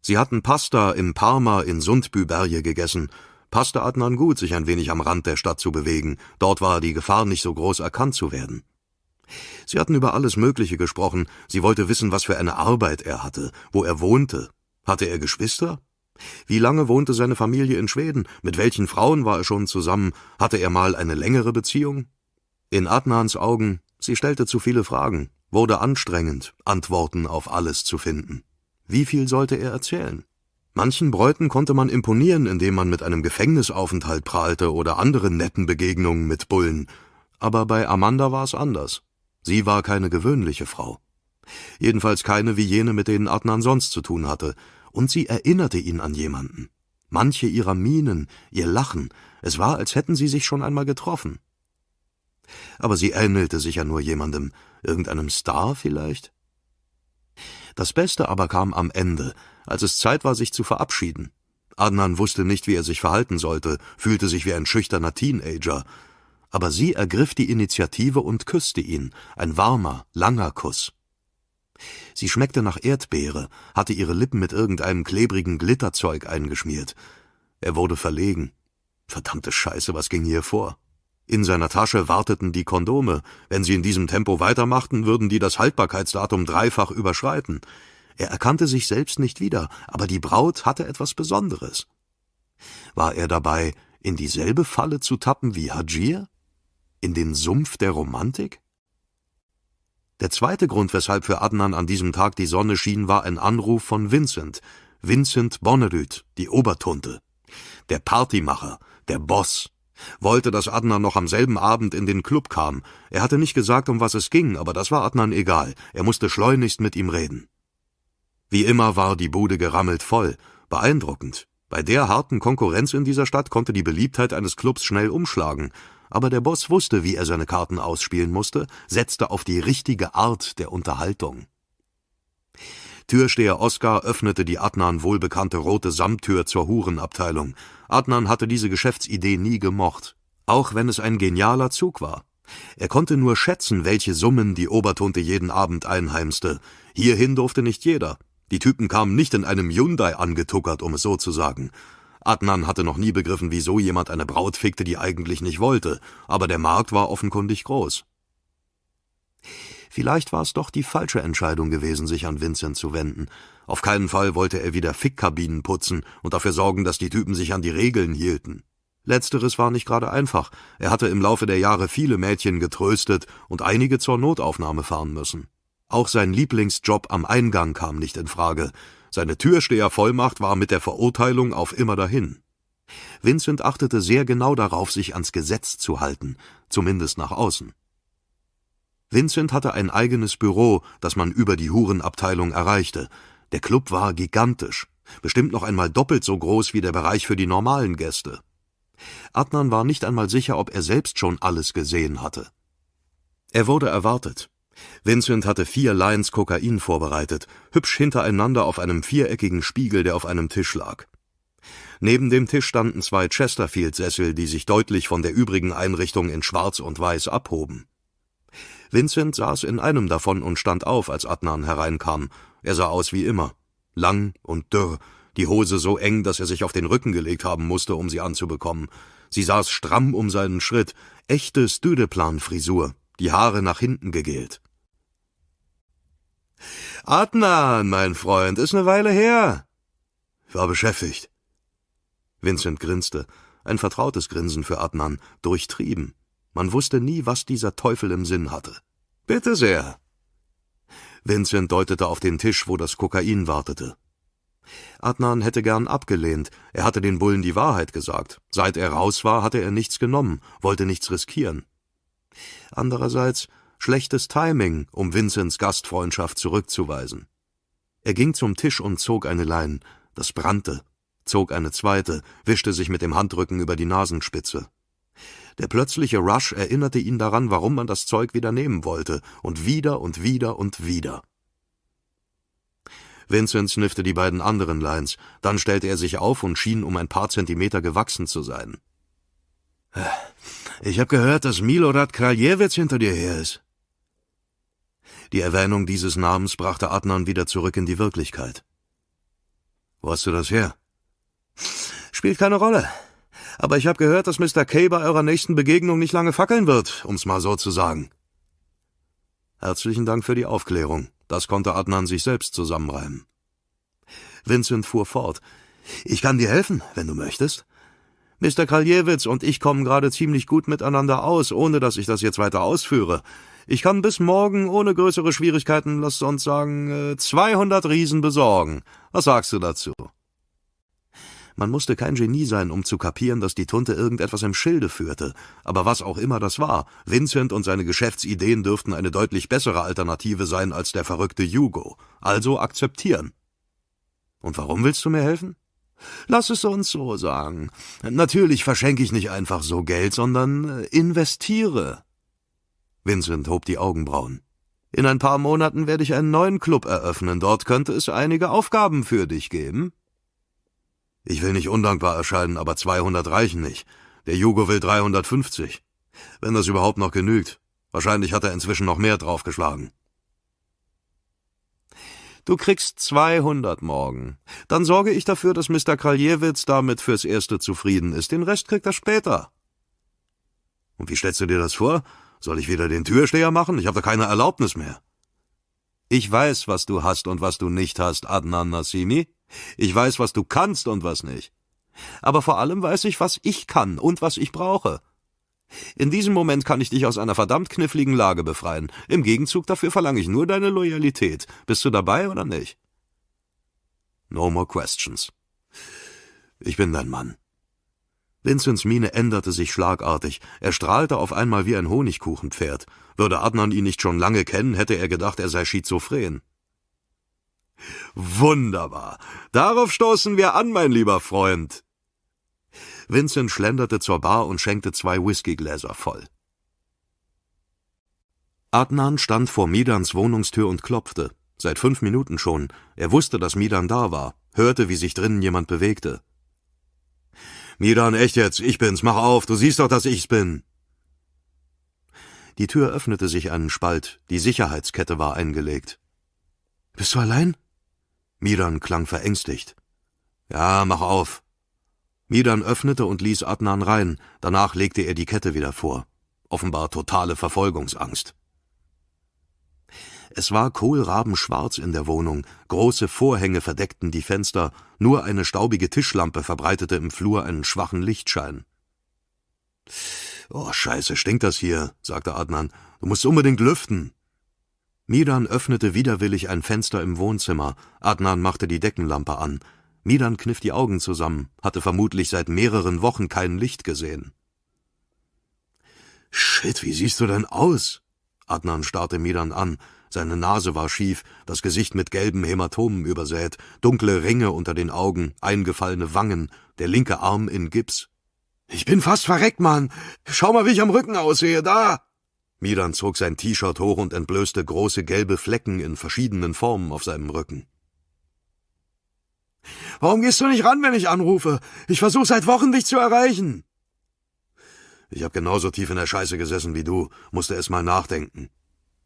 Sie hatten Pasta im Parma in Sundbyberge gegessen. Passte Adnan gut, sich ein wenig am Rand der Stadt zu bewegen. Dort war die Gefahr nicht so groß, erkannt zu werden. Sie hatten über alles Mögliche gesprochen. Sie wollte wissen, was für eine Arbeit er hatte, wo er wohnte. Hatte er Geschwister? Wie lange wohnte seine Familie in Schweden? Mit welchen Frauen war er schon zusammen? Hatte er mal eine längere Beziehung? In Adnans Augen, sie stellte zu viele Fragen, wurde anstrengend, Antworten auf alles zu finden. Wie viel sollte er erzählen? Manchen Bräuten konnte man imponieren, indem man mit einem Gefängnisaufenthalt prahlte oder anderen netten Begegnungen mit Bullen. Aber bei Amanda war es anders. Sie war keine gewöhnliche Frau. Jedenfalls keine wie jene, mit denen Adnan sonst zu tun hatte. Und sie erinnerte ihn an jemanden. Manche ihrer Mienen, ihr Lachen, es war, als hätten sie sich schon einmal getroffen. Aber sie ähnelte sich ja nur jemandem, irgendeinem Star vielleicht? Das Beste aber kam am Ende, als es Zeit war, sich zu verabschieden. Adnan wusste nicht, wie er sich verhalten sollte, fühlte sich wie ein schüchterner Teenager. Aber sie ergriff die Initiative und küsste ihn, ein warmer, langer Kuss. Sie schmeckte nach Erdbeere, hatte ihre Lippen mit irgendeinem klebrigen Glitterzeug eingeschmiert. Er wurde verlegen. Verdammte Scheiße, was ging hier vor? In seiner Tasche warteten die Kondome. Wenn sie in diesem Tempo weitermachten, würden die das Haltbarkeitsdatum dreifach überschreiten. Er erkannte sich selbst nicht wieder, aber die Braut hatte etwas Besonderes. War er dabei, in dieselbe Falle zu tappen wie Hajir? In den Sumpf der Romantik? Der zweite Grund, weshalb für Adnan an diesem Tag die Sonne schien, war ein Anruf von Vincent. Vincent Bonnerüt, die Obertunte. Der Partymacher, der Boss, wollte, dass Adnan noch am selben Abend in den Club kam. Er hatte nicht gesagt, um was es ging, aber das war Adnan egal. Er musste schleunigst mit ihm reden. Wie immer war die Bude gerammelt voll. Beeindruckend. Bei der harten Konkurrenz in dieser Stadt konnte die Beliebtheit eines Clubs schnell umschlagen. Aber der Boss wusste, wie er seine Karten ausspielen musste, setzte auf die richtige Art der Unterhaltung. Türsteher Oskar öffnete die Adnan wohlbekannte rote Samttür zur Hurenabteilung. Adnan hatte diese Geschäftsidee nie gemocht, auch wenn es ein genialer Zug war. Er konnte nur schätzen, welche Summen die Obertonte jeden Abend einheimste. Hierhin durfte nicht jeder. Die Typen kamen nicht in einem Hyundai angetuckert, um es so zu sagen. Adnan hatte noch nie begriffen, wieso jemand eine Braut fickte, die eigentlich nicht wollte, aber der Markt war offenkundig groß. Vielleicht war es doch die falsche Entscheidung gewesen, sich an Vincent zu wenden. Auf keinen Fall wollte er wieder Fickkabinen putzen und dafür sorgen, dass die Typen sich an die Regeln hielten. Letzteres war nicht gerade einfach. Er hatte im Laufe der Jahre viele Mädchen getröstet und einige zur Notaufnahme fahren müssen. Auch sein Lieblingsjob am Eingang kam nicht in Frage. Seine Türstehervollmacht war mit der Verurteilung auf immer dahin. Vincent achtete sehr genau darauf, sich ans Gesetz zu halten, zumindest nach außen. Vincent hatte ein eigenes Büro, das man über die Hurenabteilung erreichte. Der Club war gigantisch, bestimmt noch einmal doppelt so groß wie der Bereich für die normalen Gäste. Adnan war nicht einmal sicher, ob er selbst schon alles gesehen hatte. Er wurde erwartet. Vincent hatte vier Lines Kokain vorbereitet, hübsch hintereinander auf einem viereckigen Spiegel, der auf einem Tisch lag. Neben dem Tisch standen zwei Chesterfield-Sessel, die sich deutlich von der übrigen Einrichtung in Schwarz und Weiß abhoben. Vincent saß in einem davon und stand auf, als Adnan hereinkam. Er sah aus wie immer. Lang und dürr, die Hose so eng, dass er sich auf den Rücken gelegt haben musste, um sie anzubekommen. Sie saß stramm um seinen Schritt, echte Stüdeplan-Frisur, die Haare nach hinten gegelt. Adnan, mein Freund, ist ne Weile her. War beschäftigt. Vincent grinste. Ein vertrautes Grinsen für Adnan, durchtrieben. Man wusste nie, was dieser Teufel im Sinn hatte. Bitte sehr. Vincent deutete auf den Tisch, wo das Kokain wartete. Adnan hätte gern abgelehnt, er hatte den Bullen die Wahrheit gesagt. Seit er raus war, hatte er nichts genommen, wollte nichts riskieren. Andererseits schlechtes Timing, um Vincents Gastfreundschaft zurückzuweisen. Er ging zum Tisch und zog eine Lein, das brannte, zog eine zweite, wischte sich mit dem Handrücken über die Nasenspitze. Der plötzliche Rush erinnerte ihn daran, warum man das Zeug wieder nehmen wollte, und wieder und wieder und wieder. Vincent sniffte die beiden anderen Lines, dann stellte er sich auf und schien um ein paar Zentimeter gewachsen zu sein. Ich habe gehört, dass Milorad Kraljewitz hinter dir her ist. Die Erwähnung dieses Namens brachte Adnan wieder zurück in die Wirklichkeit. Wo hast du das her? Spielt keine Rolle aber ich habe gehört, dass Mr. Kay bei eurer nächsten Begegnung nicht lange fackeln wird, um's mal so zu sagen. Herzlichen Dank für die Aufklärung. Das konnte Adnan sich selbst zusammenreimen. Vincent fuhr fort. Ich kann dir helfen, wenn du möchtest. Mr. Kaljewitz und ich kommen gerade ziemlich gut miteinander aus, ohne dass ich das jetzt weiter ausführe. Ich kann bis morgen ohne größere Schwierigkeiten, lass uns sagen, 200 äh, Riesen besorgen. Was sagst du dazu? Man musste kein Genie sein, um zu kapieren, dass die Tunte irgendetwas im Schilde führte. Aber was auch immer das war, Vincent und seine Geschäftsideen dürften eine deutlich bessere Alternative sein als der verrückte Hugo. Also akzeptieren. Und warum willst du mir helfen? Lass es uns so sagen. Natürlich verschenke ich nicht einfach so Geld, sondern äh, investiere. Vincent hob die Augenbrauen. In ein paar Monaten werde ich einen neuen Club eröffnen. Dort könnte es einige Aufgaben für dich geben. Ich will nicht undankbar erscheinen, aber 200 reichen nicht. Der Jugo will 350. Wenn das überhaupt noch genügt. Wahrscheinlich hat er inzwischen noch mehr draufgeschlagen. Du kriegst 200 morgen. Dann sorge ich dafür, dass Mr. Kraljewitz damit fürs Erste zufrieden ist. Den Rest kriegt er später. Und wie stellst du dir das vor? Soll ich wieder den Türsteher machen? Ich habe da keine Erlaubnis mehr. Ich weiß, was du hast und was du nicht hast, Adnan Nassimi. Ich weiß, was du kannst und was nicht. Aber vor allem weiß ich, was ich kann und was ich brauche. In diesem Moment kann ich dich aus einer verdammt kniffligen Lage befreien. Im Gegenzug dafür verlange ich nur deine Loyalität. Bist du dabei oder nicht? No more questions. Ich bin dein Mann. Vincents Miene änderte sich schlagartig. Er strahlte auf einmal wie ein Honigkuchenpferd. Würde Adnan ihn nicht schon lange kennen, hätte er gedacht, er sei schizophren. Wunderbar. Darauf stoßen wir an, mein lieber Freund. Vincent schlenderte zur Bar und schenkte zwei Whiskygläser voll. Adnan stand vor Midans Wohnungstür und klopfte. Seit fünf Minuten schon. Er wusste, dass Midan da war, hörte, wie sich drinnen jemand bewegte. Midan, echt jetzt, ich bin's, mach auf, du siehst doch, dass ich's bin. Die Tür öffnete sich einen Spalt, die Sicherheitskette war eingelegt. Bist du allein? Miran klang verängstigt. Ja, mach auf. Miran öffnete und ließ Adnan rein, danach legte er die Kette wieder vor. Offenbar totale Verfolgungsangst. Es war kohlrabenschwarz in der Wohnung, große Vorhänge verdeckten die Fenster, nur eine staubige Tischlampe verbreitete im Flur einen schwachen Lichtschein. Oh, scheiße, stinkt das hier, sagte Adnan. Du musst unbedingt lüften. Midan öffnete widerwillig ein Fenster im Wohnzimmer. Adnan machte die Deckenlampe an. Midan kniff die Augen zusammen, hatte vermutlich seit mehreren Wochen kein Licht gesehen. Shit, wie siehst du denn aus? Adnan starrte Midan an. Seine Nase war schief, das Gesicht mit gelben Hämatomen übersät, dunkle Ringe unter den Augen, eingefallene Wangen, der linke Arm in Gips. Ich bin fast verreckt, Mann. Schau mal, wie ich am Rücken aussehe, da. Milan zog sein T-Shirt hoch und entblößte große gelbe Flecken in verschiedenen Formen auf seinem Rücken. Warum gehst du nicht ran, wenn ich anrufe? Ich versuche seit Wochen, dich zu erreichen. Ich habe genauso tief in der Scheiße gesessen wie du, musste erst mal nachdenken.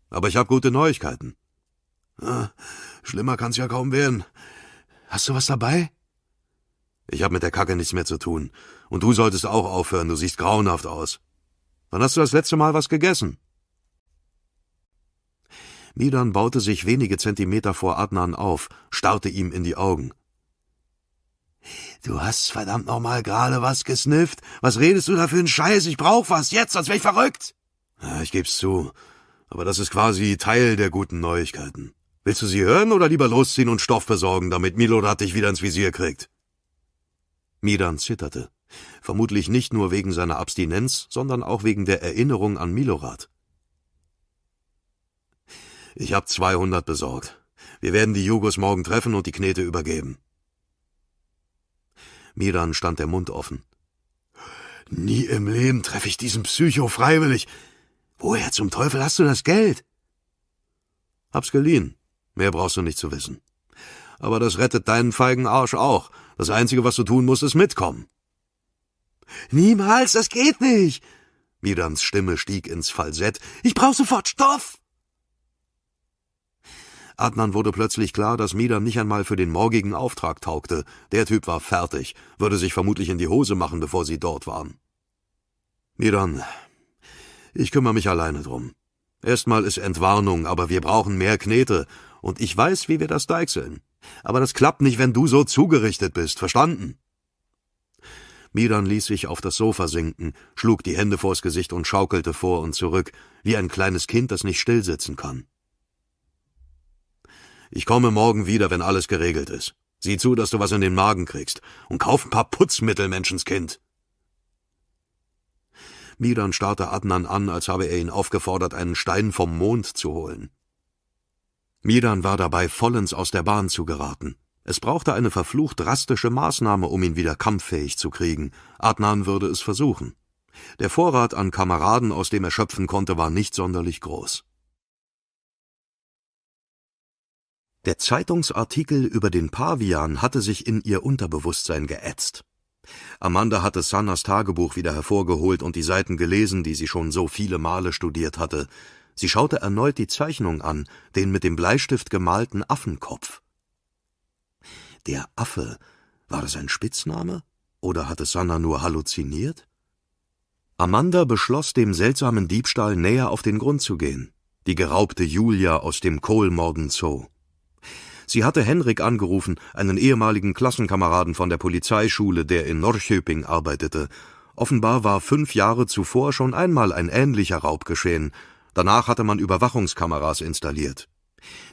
Aber ich habe gute Neuigkeiten. Ah, schlimmer kann's ja kaum werden. Hast du was dabei? Ich habe mit der Kacke nichts mehr zu tun. Und du solltest auch aufhören, du siehst grauenhaft aus. Wann hast du das letzte Mal was gegessen? Midan baute sich wenige Zentimeter vor Adnan auf, starrte ihm in die Augen. Du hast verdammt nochmal gerade was gesnifft. Was redest du da für einen Scheiß? Ich brauch was jetzt, sonst wär ich verrückt. Ja, ich geb's zu. Aber das ist quasi Teil der guten Neuigkeiten. Willst du sie hören oder lieber losziehen und Stoff besorgen, damit Milorad dich wieder ins Visier kriegt? Midan zitterte. Vermutlich nicht nur wegen seiner Abstinenz, sondern auch wegen der Erinnerung an Milorad. Ich hab 200 besorgt. Wir werden die Jugos morgen treffen und die Knete übergeben. Miran stand der Mund offen. Nie im Leben treffe ich diesen Psycho freiwillig. Woher zum Teufel hast du das Geld? Hab's geliehen. Mehr brauchst du nicht zu wissen. Aber das rettet deinen feigen Arsch auch. Das Einzige, was du tun musst, ist mitkommen. Niemals, das geht nicht. Mirans Stimme stieg ins Falsett. Ich brauch sofort Stoff. Adnan wurde plötzlich klar, dass Midan nicht einmal für den morgigen Auftrag taugte. Der Typ war fertig, würde sich vermutlich in die Hose machen, bevor sie dort waren. Midan, ich kümmere mich alleine drum. Erstmal ist Entwarnung, aber wir brauchen mehr Knete, und ich weiß, wie wir das deichseln. Aber das klappt nicht, wenn du so zugerichtet bist, verstanden? Midan ließ sich auf das Sofa sinken, schlug die Hände vors Gesicht und schaukelte vor und zurück, wie ein kleines Kind, das nicht stillsitzen kann. Ich komme morgen wieder, wenn alles geregelt ist. Sieh zu, dass du was in den Magen kriegst. Und kauf ein paar Putzmittel, Menschenskind. Miran starrte Adnan an, als habe er ihn aufgefordert, einen Stein vom Mond zu holen. Miran war dabei vollends aus der Bahn zu geraten. Es brauchte eine verflucht drastische Maßnahme, um ihn wieder kampffähig zu kriegen. Adnan würde es versuchen. Der Vorrat an Kameraden, aus dem er schöpfen konnte, war nicht sonderlich groß. Der Zeitungsartikel über den Pavian hatte sich in ihr Unterbewusstsein geätzt. Amanda hatte Sannas Tagebuch wieder hervorgeholt und die Seiten gelesen, die sie schon so viele Male studiert hatte. Sie schaute erneut die Zeichnung an, den mit dem Bleistift gemalten Affenkopf. Der Affe, war das ein Spitzname? Oder hatte Sanna nur halluziniert? Amanda beschloss, dem seltsamen Diebstahl näher auf den Grund zu gehen. Die geraubte Julia aus dem Kohlmorden Zoo. Sie hatte Henrik angerufen, einen ehemaligen Klassenkameraden von der Polizeischule, der in Norrköping arbeitete. Offenbar war fünf Jahre zuvor schon einmal ein ähnlicher Raub geschehen. Danach hatte man Überwachungskameras installiert.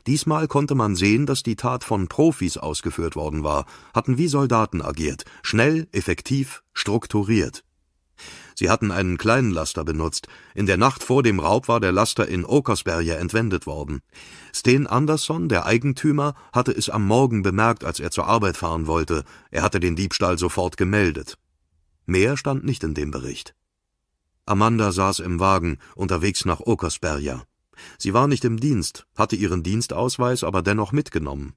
Diesmal konnte man sehen, dass die Tat von Profis ausgeführt worden war, hatten wie Soldaten agiert, schnell, effektiv, strukturiert. Sie hatten einen kleinen Laster benutzt. In der Nacht vor dem Raub war der Laster in Åkersberga entwendet worden. Sten Andersson, der Eigentümer, hatte es am Morgen bemerkt, als er zur Arbeit fahren wollte. Er hatte den Diebstahl sofort gemeldet. Mehr stand nicht in dem Bericht. Amanda saß im Wagen, unterwegs nach Åkersberga. Sie war nicht im Dienst, hatte ihren Dienstausweis aber dennoch mitgenommen.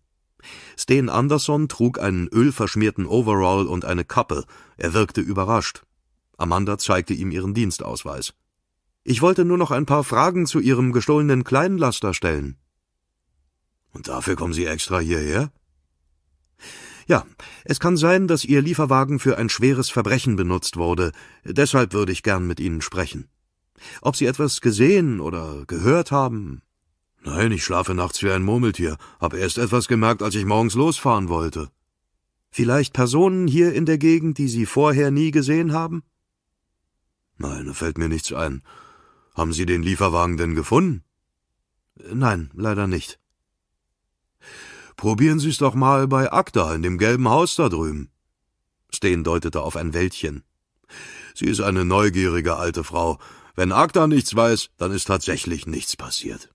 Sten Andersson trug einen ölverschmierten Overall und eine Kappe. Er wirkte überrascht. Amanda zeigte ihm ihren Dienstausweis. Ich wollte nur noch ein paar Fragen zu Ihrem gestohlenen Kleinlaster stellen. Und dafür kommen Sie extra hierher? Ja, es kann sein, dass Ihr Lieferwagen für ein schweres Verbrechen benutzt wurde, deshalb würde ich gern mit Ihnen sprechen. Ob Sie etwas gesehen oder gehört haben? Nein, ich schlafe nachts wie ein Murmeltier, habe erst etwas gemerkt, als ich morgens losfahren wollte. Vielleicht Personen hier in der Gegend, die Sie vorher nie gesehen haben? Nein, da fällt mir nichts ein. Haben Sie den Lieferwagen denn gefunden? Nein, leider nicht. Probieren Sie's doch mal bei Akta in dem gelben Haus da drüben. Steen deutete auf ein Wäldchen. Sie ist eine neugierige alte Frau. Wenn Akta nichts weiß, dann ist tatsächlich nichts passiert.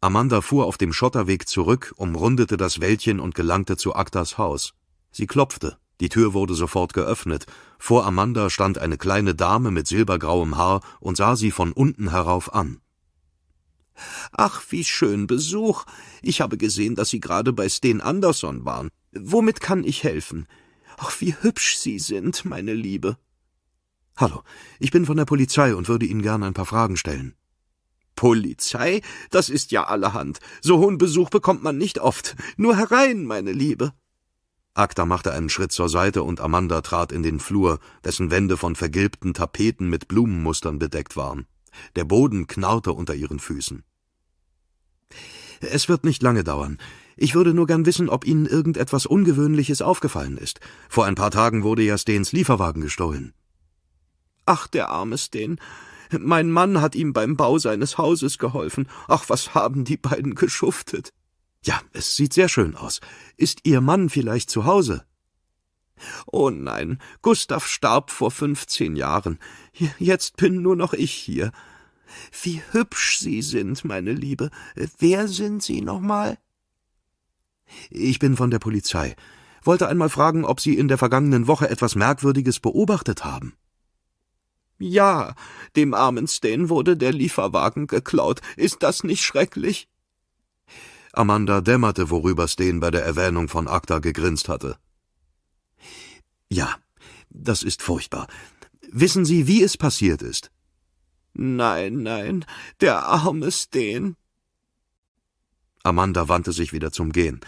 Amanda fuhr auf dem Schotterweg zurück, umrundete das Wäldchen und gelangte zu Aktas Haus. Sie klopfte. Die Tür wurde sofort geöffnet. Vor Amanda stand eine kleine Dame mit silbergrauem Haar und sah sie von unten herauf an. Ach, wie schön Besuch. Ich habe gesehen, dass Sie gerade bei Sten Anderson waren. Womit kann ich helfen? Ach, wie hübsch Sie sind, meine Liebe. Hallo, ich bin von der Polizei und würde Ihnen gern ein paar Fragen stellen. Polizei? Das ist ja allerhand. So hohen Besuch bekommt man nicht oft. Nur herein, meine Liebe. Akta machte einen Schritt zur Seite und Amanda trat in den Flur, dessen Wände von vergilbten Tapeten mit Blumenmustern bedeckt waren. Der Boden knarrte unter ihren Füßen. Es wird nicht lange dauern. Ich würde nur gern wissen, ob Ihnen irgendetwas Ungewöhnliches aufgefallen ist. Vor ein paar Tagen wurde ja Stens Lieferwagen gestohlen. Ach, der arme Sten. Mein Mann hat ihm beim Bau seines Hauses geholfen. Ach, was haben die beiden geschuftet. Ja, es sieht sehr schön aus. Ist Ihr Mann vielleicht zu Hause? Oh nein, Gustav starb vor fünfzehn Jahren. Jetzt bin nur noch ich hier. Wie hübsch Sie sind, meine Liebe. Wer sind Sie nochmal? Ich bin von der Polizei. Wollte einmal fragen, ob Sie in der vergangenen Woche etwas Merkwürdiges beobachtet haben. Ja, dem armen Stain wurde der Lieferwagen geklaut. Ist das nicht schrecklich? Amanda dämmerte, worüber Steen bei der Erwähnung von Akta gegrinst hatte. Ja, das ist furchtbar. Wissen Sie, wie es passiert ist? Nein, nein, der arme Steen. Amanda wandte sich wieder zum Gehen.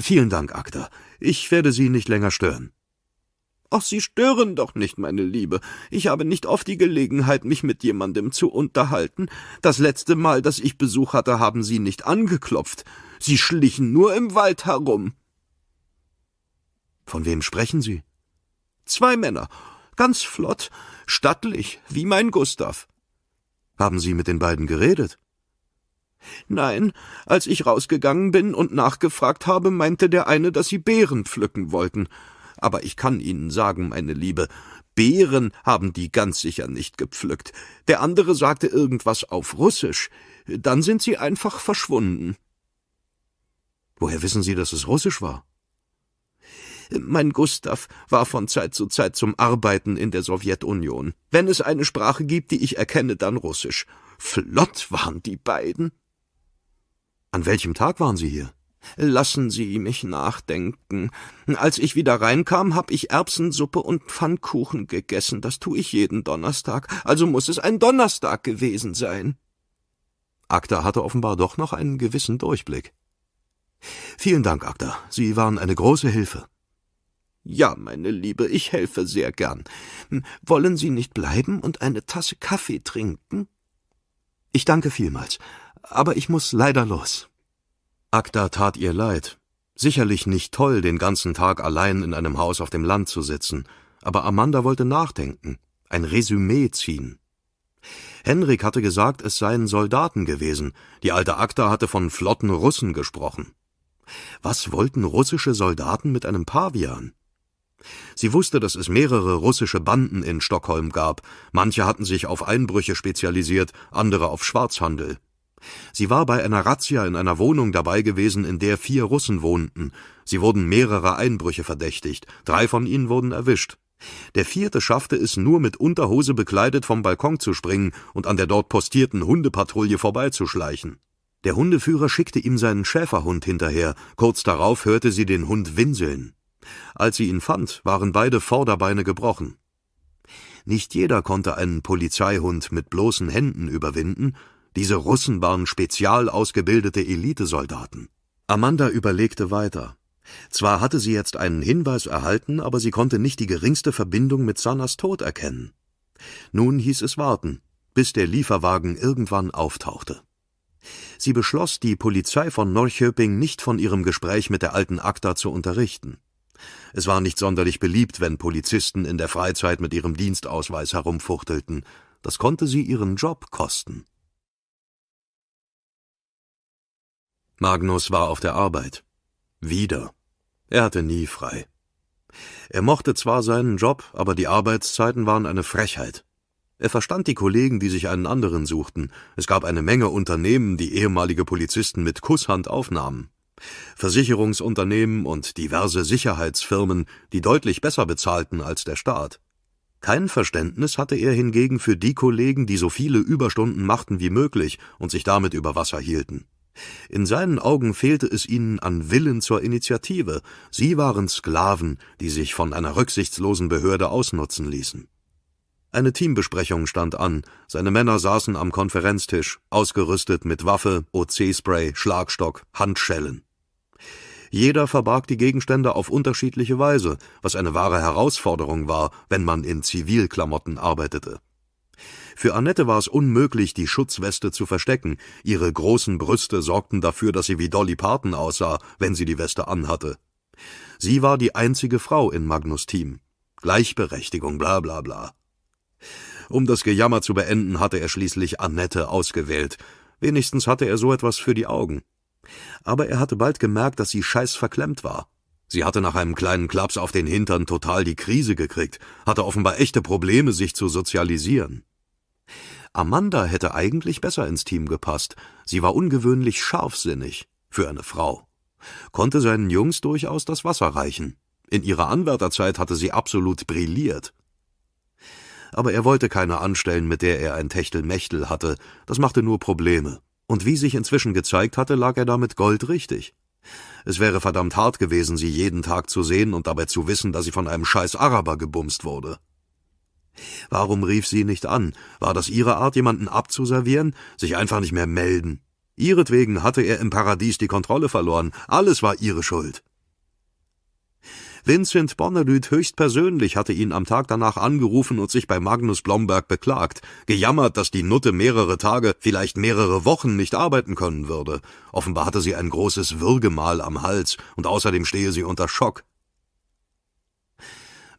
Vielen Dank, Akta. Ich werde Sie nicht länger stören. Ach, Sie stören doch nicht, meine Liebe. Ich habe nicht oft die Gelegenheit, mich mit jemandem zu unterhalten. Das letzte Mal, dass ich Besuch hatte, haben Sie nicht angeklopft. Sie schlichen nur im Wald herum. Von wem sprechen Sie? Zwei Männer. Ganz flott, stattlich, wie mein Gustav. Haben Sie mit den beiden geredet? Nein, als ich rausgegangen bin und nachgefragt habe, meinte der eine, dass Sie Beeren pflücken wollten aber ich kann Ihnen sagen, meine Liebe, Beeren haben die ganz sicher nicht gepflückt. Der andere sagte irgendwas auf Russisch, dann sind sie einfach verschwunden. Woher wissen Sie, dass es Russisch war? Mein Gustav war von Zeit zu Zeit zum Arbeiten in der Sowjetunion. Wenn es eine Sprache gibt, die ich erkenne, dann Russisch. Flott waren die beiden. An welchem Tag waren Sie hier? Lassen Sie mich nachdenken. Als ich wieder reinkam, hab ich Erbsensuppe und Pfannkuchen gegessen. Das tu ich jeden Donnerstag. Also muss es ein Donnerstag gewesen sein. Akta hatte offenbar doch noch einen gewissen Durchblick. Vielen Dank, Akta. Sie waren eine große Hilfe. Ja, meine Liebe, ich helfe sehr gern. Wollen Sie nicht bleiben und eine Tasse Kaffee trinken? Ich danke vielmals, aber ich muss leider los. Akta tat ihr leid. Sicherlich nicht toll, den ganzen Tag allein in einem Haus auf dem Land zu sitzen, aber Amanda wollte nachdenken, ein Resümee ziehen. Henrik hatte gesagt, es seien Soldaten gewesen, die alte Akta hatte von flotten Russen gesprochen. Was wollten russische Soldaten mit einem Pavian? Sie wusste, dass es mehrere russische Banden in Stockholm gab, manche hatten sich auf Einbrüche spezialisiert, andere auf Schwarzhandel. Sie war bei einer Razzia in einer Wohnung dabei gewesen, in der vier Russen wohnten. Sie wurden mehrere Einbrüche verdächtigt. Drei von ihnen wurden erwischt. Der vierte schaffte es nur mit Unterhose bekleidet vom Balkon zu springen und an der dort postierten Hundepatrouille vorbeizuschleichen. Der Hundeführer schickte ihm seinen Schäferhund hinterher. Kurz darauf hörte sie den Hund winseln. Als sie ihn fand, waren beide Vorderbeine gebrochen. Nicht jeder konnte einen Polizeihund mit bloßen Händen überwinden, diese Russen waren spezial ausgebildete Elitesoldaten. Amanda überlegte weiter. Zwar hatte sie jetzt einen Hinweis erhalten, aber sie konnte nicht die geringste Verbindung mit Sanas Tod erkennen. Nun hieß es warten, bis der Lieferwagen irgendwann auftauchte. Sie beschloss, die Polizei von Norchöping nicht von ihrem Gespräch mit der alten Akta zu unterrichten. Es war nicht sonderlich beliebt, wenn Polizisten in der Freizeit mit ihrem Dienstausweis herumfuchtelten. Das konnte sie ihren Job kosten. Magnus war auf der Arbeit. Wieder. Er hatte nie frei. Er mochte zwar seinen Job, aber die Arbeitszeiten waren eine Frechheit. Er verstand die Kollegen, die sich einen anderen suchten. Es gab eine Menge Unternehmen, die ehemalige Polizisten mit Kusshand aufnahmen. Versicherungsunternehmen und diverse Sicherheitsfirmen, die deutlich besser bezahlten als der Staat. Kein Verständnis hatte er hingegen für die Kollegen, die so viele Überstunden machten wie möglich und sich damit über Wasser hielten. In seinen Augen fehlte es ihnen an Willen zur Initiative. Sie waren Sklaven, die sich von einer rücksichtslosen Behörde ausnutzen ließen. Eine Teambesprechung stand an. Seine Männer saßen am Konferenztisch, ausgerüstet mit Waffe, OC-Spray, Schlagstock, Handschellen. Jeder verbarg die Gegenstände auf unterschiedliche Weise, was eine wahre Herausforderung war, wenn man in Zivilklamotten arbeitete. Für Annette war es unmöglich, die Schutzweste zu verstecken. Ihre großen Brüste sorgten dafür, dass sie wie Dolly Parton aussah, wenn sie die Weste anhatte. Sie war die einzige Frau in Magnus Team. Gleichberechtigung, bla bla bla. Um das Gejammer zu beenden, hatte er schließlich Annette ausgewählt. Wenigstens hatte er so etwas für die Augen. Aber er hatte bald gemerkt, dass sie scheiß verklemmt war. Sie hatte nach einem kleinen Klaps auf den Hintern total die Krise gekriegt, hatte offenbar echte Probleme, sich zu sozialisieren. Amanda hätte eigentlich besser ins Team gepasst. Sie war ungewöhnlich scharfsinnig für eine Frau. Konnte seinen Jungs durchaus das Wasser reichen. In ihrer Anwärterzeit hatte sie absolut brilliert. Aber er wollte keine anstellen, mit der er ein Techtelmechtel hatte. Das machte nur Probleme. Und wie sich inzwischen gezeigt hatte, lag er damit goldrichtig. Es wäre verdammt hart gewesen, sie jeden Tag zu sehen und dabei zu wissen, dass sie von einem scheiß Araber gebumst wurde. Warum rief sie nicht an? War das ihre Art, jemanden abzuservieren? Sich einfach nicht mehr melden? Ihretwegen hatte er im Paradies die Kontrolle verloren. Alles war ihre Schuld. Vincent Bonnelüt höchstpersönlich hatte ihn am Tag danach angerufen und sich bei Magnus Blomberg beklagt, gejammert, dass die Nutte mehrere Tage, vielleicht mehrere Wochen nicht arbeiten können würde. Offenbar hatte sie ein großes Würgemal am Hals und außerdem stehe sie unter Schock.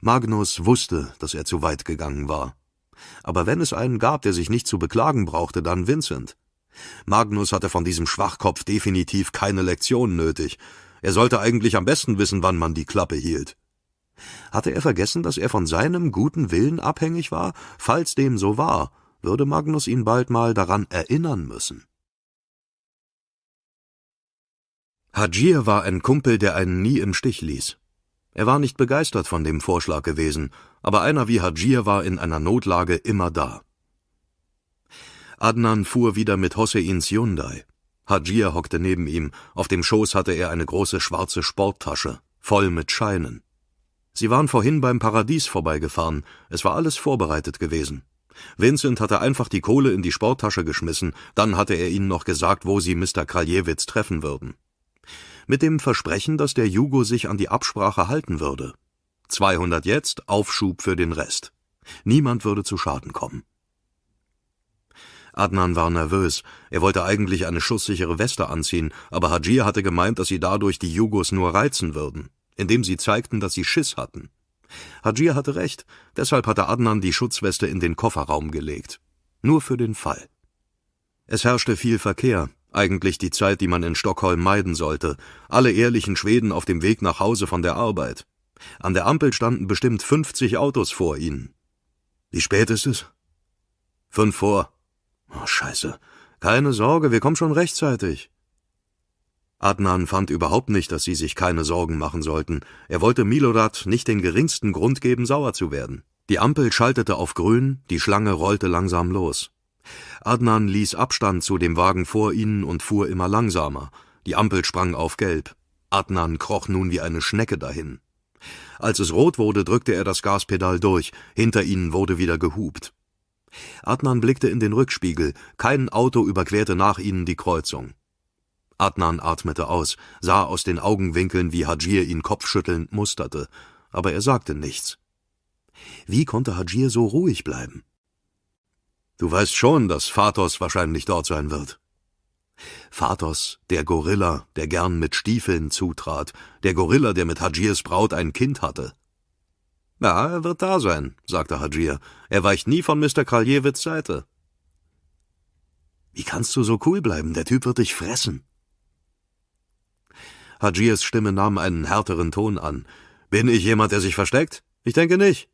Magnus wusste, dass er zu weit gegangen war. Aber wenn es einen gab, der sich nicht zu beklagen brauchte, dann Vincent. Magnus hatte von diesem Schwachkopf definitiv keine Lektion nötig. Er sollte eigentlich am besten wissen, wann man die Klappe hielt. Hatte er vergessen, dass er von seinem guten Willen abhängig war? Falls dem so war, würde Magnus ihn bald mal daran erinnern müssen. Hajir war ein Kumpel, der einen nie im Stich ließ. Er war nicht begeistert von dem Vorschlag gewesen, aber einer wie Hajir war in einer Notlage immer da. Adnan fuhr wieder mit Hosseins Hyundai. Hajir hockte neben ihm, auf dem Schoß hatte er eine große schwarze Sporttasche, voll mit Scheinen. Sie waren vorhin beim Paradies vorbeigefahren, es war alles vorbereitet gewesen. Vincent hatte einfach die Kohle in die Sporttasche geschmissen, dann hatte er ihnen noch gesagt, wo sie Mr. Kraljewitz treffen würden mit dem Versprechen, dass der Jugo sich an die Absprache halten würde. 200 jetzt, Aufschub für den Rest. Niemand würde zu Schaden kommen. Adnan war nervös. Er wollte eigentlich eine schusssichere Weste anziehen, aber Hajir hatte gemeint, dass sie dadurch die Jugos nur reizen würden, indem sie zeigten, dass sie Schiss hatten. Hajir hatte recht, deshalb hatte Adnan die Schutzweste in den Kofferraum gelegt. Nur für den Fall. Es herrschte viel Verkehr, eigentlich die Zeit, die man in Stockholm meiden sollte. Alle ehrlichen Schweden auf dem Weg nach Hause von der Arbeit. An der Ampel standen bestimmt 50 Autos vor ihnen. Wie spät ist es? Fünf vor. Oh, scheiße. Keine Sorge, wir kommen schon rechtzeitig. Adnan fand überhaupt nicht, dass sie sich keine Sorgen machen sollten. Er wollte Milorad nicht den geringsten Grund geben, sauer zu werden. Die Ampel schaltete auf grün, die Schlange rollte langsam los. Adnan ließ Abstand zu dem Wagen vor ihnen und fuhr immer langsamer. Die Ampel sprang auf Gelb. Adnan kroch nun wie eine Schnecke dahin. Als es rot wurde, drückte er das Gaspedal durch. Hinter ihnen wurde wieder gehupt. Adnan blickte in den Rückspiegel. Kein Auto überquerte nach ihnen die Kreuzung. Adnan atmete aus, sah aus den Augenwinkeln, wie Hajir ihn kopfschüttelnd musterte, aber er sagte nichts. Wie konnte Hajir so ruhig bleiben? Du weißt schon, dass Vatos wahrscheinlich dort sein wird. Vatos, der Gorilla, der gern mit Stiefeln zutrat, der Gorilla, der mit Hajirs Braut ein Kind hatte. Ja, er wird da sein, sagte Hajir. Er weicht nie von Mr. Kraljewitz Seite. Wie kannst du so cool bleiben? Der Typ wird dich fressen. Hajirs Stimme nahm einen härteren Ton an. Bin ich jemand, der sich versteckt? Ich denke nicht.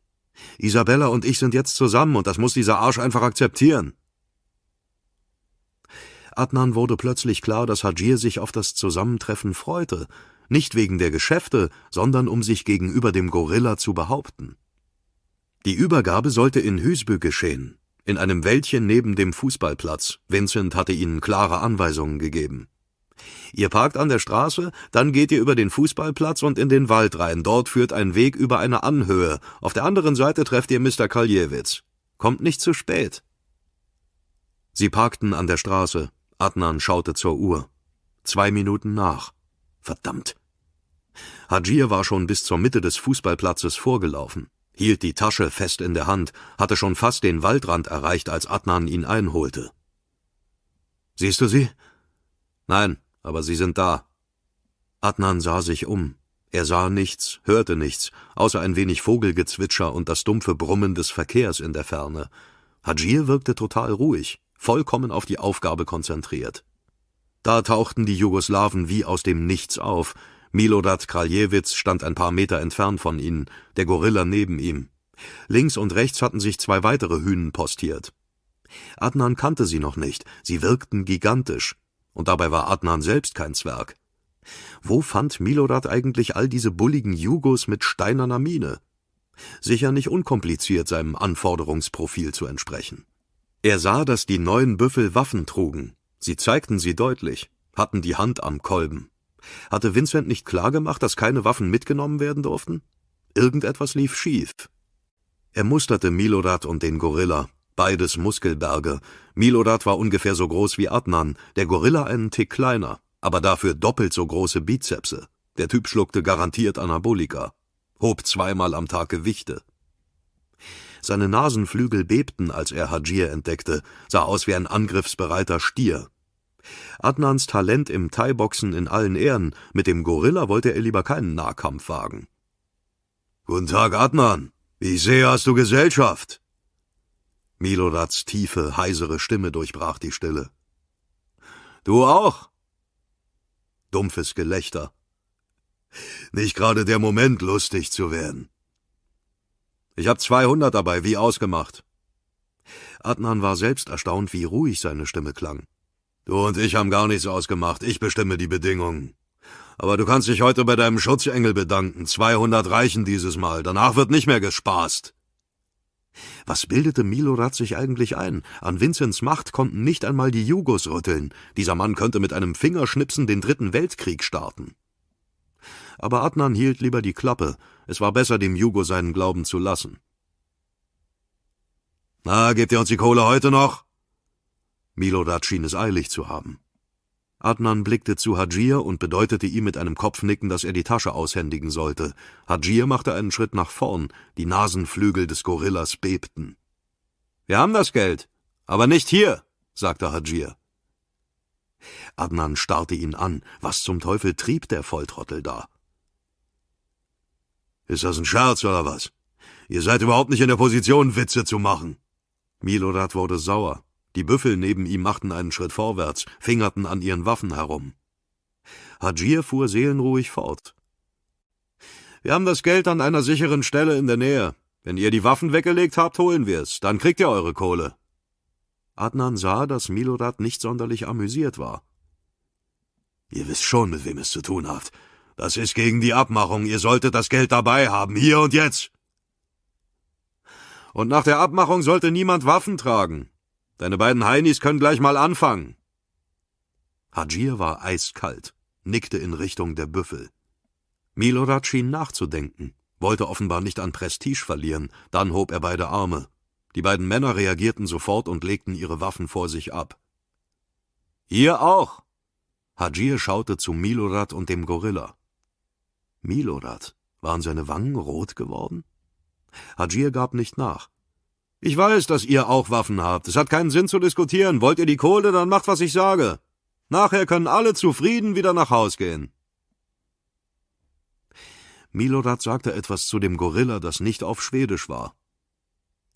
Isabella und ich sind jetzt zusammen, und das muss dieser Arsch einfach akzeptieren. Adnan wurde plötzlich klar, dass Hajir sich auf das Zusammentreffen freute, nicht wegen der Geschäfte, sondern um sich gegenüber dem Gorilla zu behaupten. Die Übergabe sollte in Hüsbü geschehen, in einem Wäldchen neben dem Fußballplatz. Vincent hatte ihnen klare Anweisungen gegeben. Ihr parkt an der Straße, dann geht ihr über den Fußballplatz und in den Wald rein. Dort führt ein Weg über eine Anhöhe. Auf der anderen Seite trefft ihr Mr. Kaljewitz. Kommt nicht zu spät. Sie parkten an der Straße. Adnan schaute zur Uhr. Zwei Minuten nach. Verdammt. Hajir war schon bis zur Mitte des Fußballplatzes vorgelaufen, hielt die Tasche fest in der Hand, hatte schon fast den Waldrand erreicht, als Adnan ihn einholte. Siehst du sie? Nein, aber sie sind da. Adnan sah sich um. Er sah nichts, hörte nichts, außer ein wenig Vogelgezwitscher und das dumpfe Brummen des Verkehrs in der Ferne. Hajir wirkte total ruhig, vollkommen auf die Aufgabe konzentriert. Da tauchten die Jugoslawen wie aus dem Nichts auf. Milodat Kraljewitz stand ein paar Meter entfernt von ihnen, der Gorilla neben ihm. Links und rechts hatten sich zwei weitere Hünen postiert. Adnan kannte sie noch nicht, sie wirkten gigantisch, und dabei war Adnan selbst kein Zwerg. Wo fand Milorad eigentlich all diese bulligen Jugos mit steinerner Miene? Sicher nicht unkompliziert seinem Anforderungsprofil zu entsprechen. Er sah, dass die neuen Büffel Waffen trugen. Sie zeigten sie deutlich, hatten die Hand am Kolben. Hatte Vincent nicht klargemacht, dass keine Waffen mitgenommen werden durften? Irgendetwas lief schief. Er musterte Milorad und den Gorilla, beides Muskelberge. Milodat war ungefähr so groß wie Adnan, der Gorilla einen Tick kleiner, aber dafür doppelt so große Bizepse. Der Typ schluckte garantiert Anabolika, hob zweimal am Tag Gewichte. Seine Nasenflügel bebten, als er Hajir entdeckte, sah aus wie ein angriffsbereiter Stier. Adnans Talent im Thai-Boxen in allen Ehren, mit dem Gorilla wollte er lieber keinen Nahkampf wagen. Guten Tag, Adnan. Ich sehe, hast du Gesellschaft. Milorats tiefe, heisere Stimme durchbrach die Stille. Du auch? Dumpfes Gelächter. Nicht gerade der Moment, lustig zu werden. Ich hab 200 dabei, wie ausgemacht. Adnan war selbst erstaunt, wie ruhig seine Stimme klang. Du und ich haben gar nichts ausgemacht, ich bestimme die Bedingungen. Aber du kannst dich heute bei deinem Schutzengel bedanken. 200 reichen dieses Mal, danach wird nicht mehr gespaßt. Was bildete Milorad sich eigentlich ein? An Vinzens Macht konnten nicht einmal die Jugos rütteln. Dieser Mann könnte mit einem Fingerschnipsen den Dritten Weltkrieg starten. Aber Adnan hielt lieber die Klappe. Es war besser, dem Jugo seinen Glauben zu lassen. Na, gebt ihr uns die Kohle heute noch? Milorad schien es eilig zu haben. Adnan blickte zu Hajir und bedeutete ihm mit einem Kopfnicken, dass er die Tasche aushändigen sollte. Hajir machte einen Schritt nach vorn, die Nasenflügel des Gorillas bebten. »Wir haben das Geld, aber nicht hier«, sagte Hajir. Adnan starrte ihn an. Was zum Teufel trieb der Volltrottel da? »Ist das ein Scherz oder was? Ihr seid überhaupt nicht in der Position, Witze zu machen.« Milorad wurde sauer. Die Büffel neben ihm machten einen Schritt vorwärts, fingerten an ihren Waffen herum. Hajir fuhr seelenruhig fort. Wir haben das Geld an einer sicheren Stelle in der Nähe. Wenn ihr die Waffen weggelegt habt, holen wir es. Dann kriegt ihr eure Kohle. Adnan sah, dass Milorad nicht sonderlich amüsiert war. Ihr wisst schon, mit wem es zu tun habt. Das ist gegen die Abmachung. Ihr solltet das Geld dabei haben, hier und jetzt. Und nach der Abmachung sollte niemand Waffen tragen. Deine beiden Heinis können gleich mal anfangen. Hajir war eiskalt, nickte in Richtung der Büffel. Milorad schien nachzudenken, wollte offenbar nicht an Prestige verlieren, dann hob er beide Arme. Die beiden Männer reagierten sofort und legten ihre Waffen vor sich ab. Ihr auch! Hajir schaute zu Milorad und dem Gorilla. Milorad, waren seine Wangen rot geworden? Hajir gab nicht nach. Ich weiß, dass ihr auch Waffen habt. Es hat keinen Sinn zu diskutieren. Wollt ihr die Kohle, dann macht, was ich sage. Nachher können alle zufrieden wieder nach Haus gehen. Milorad sagte etwas zu dem Gorilla, das nicht auf Schwedisch war.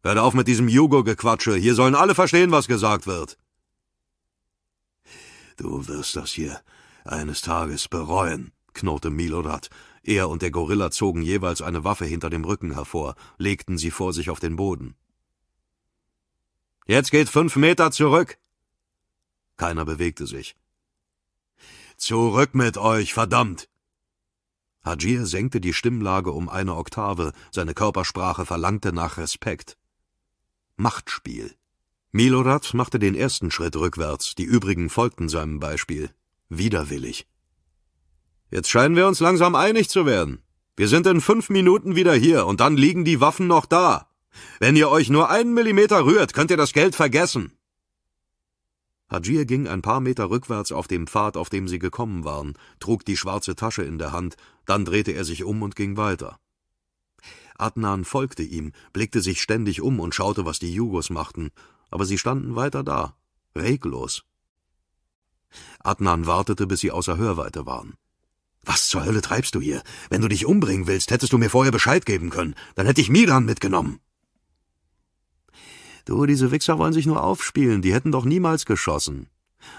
Hört auf mit diesem Jugo-Gequatsche. Hier sollen alle verstehen, was gesagt wird. Du wirst das hier eines Tages bereuen, knurrte Milorad. Er und der Gorilla zogen jeweils eine Waffe hinter dem Rücken hervor, legten sie vor sich auf den Boden. Jetzt geht fünf Meter zurück. Keiner bewegte sich. Zurück mit euch, verdammt! Hajir senkte die Stimmlage um eine Oktave, seine Körpersprache verlangte nach Respekt. Machtspiel. Milorad machte den ersten Schritt rückwärts, die übrigen folgten seinem Beispiel. Widerwillig. Jetzt scheinen wir uns langsam einig zu werden. Wir sind in fünf Minuten wieder hier und dann liegen die Waffen noch da. Wenn ihr euch nur einen Millimeter rührt, könnt ihr das Geld vergessen. Hajir ging ein paar Meter rückwärts auf dem Pfad, auf dem sie gekommen waren, trug die schwarze Tasche in der Hand, dann drehte er sich um und ging weiter. Adnan folgte ihm, blickte sich ständig um und schaute, was die Jugos machten, aber sie standen weiter da, reglos. Adnan wartete, bis sie außer Hörweite waren. »Was zur Hölle treibst du hier? Wenn du dich umbringen willst, hättest du mir vorher Bescheid geben können. Dann hätte ich Miran mitgenommen.« Du, diese Wichser wollen sich nur aufspielen, die hätten doch niemals geschossen.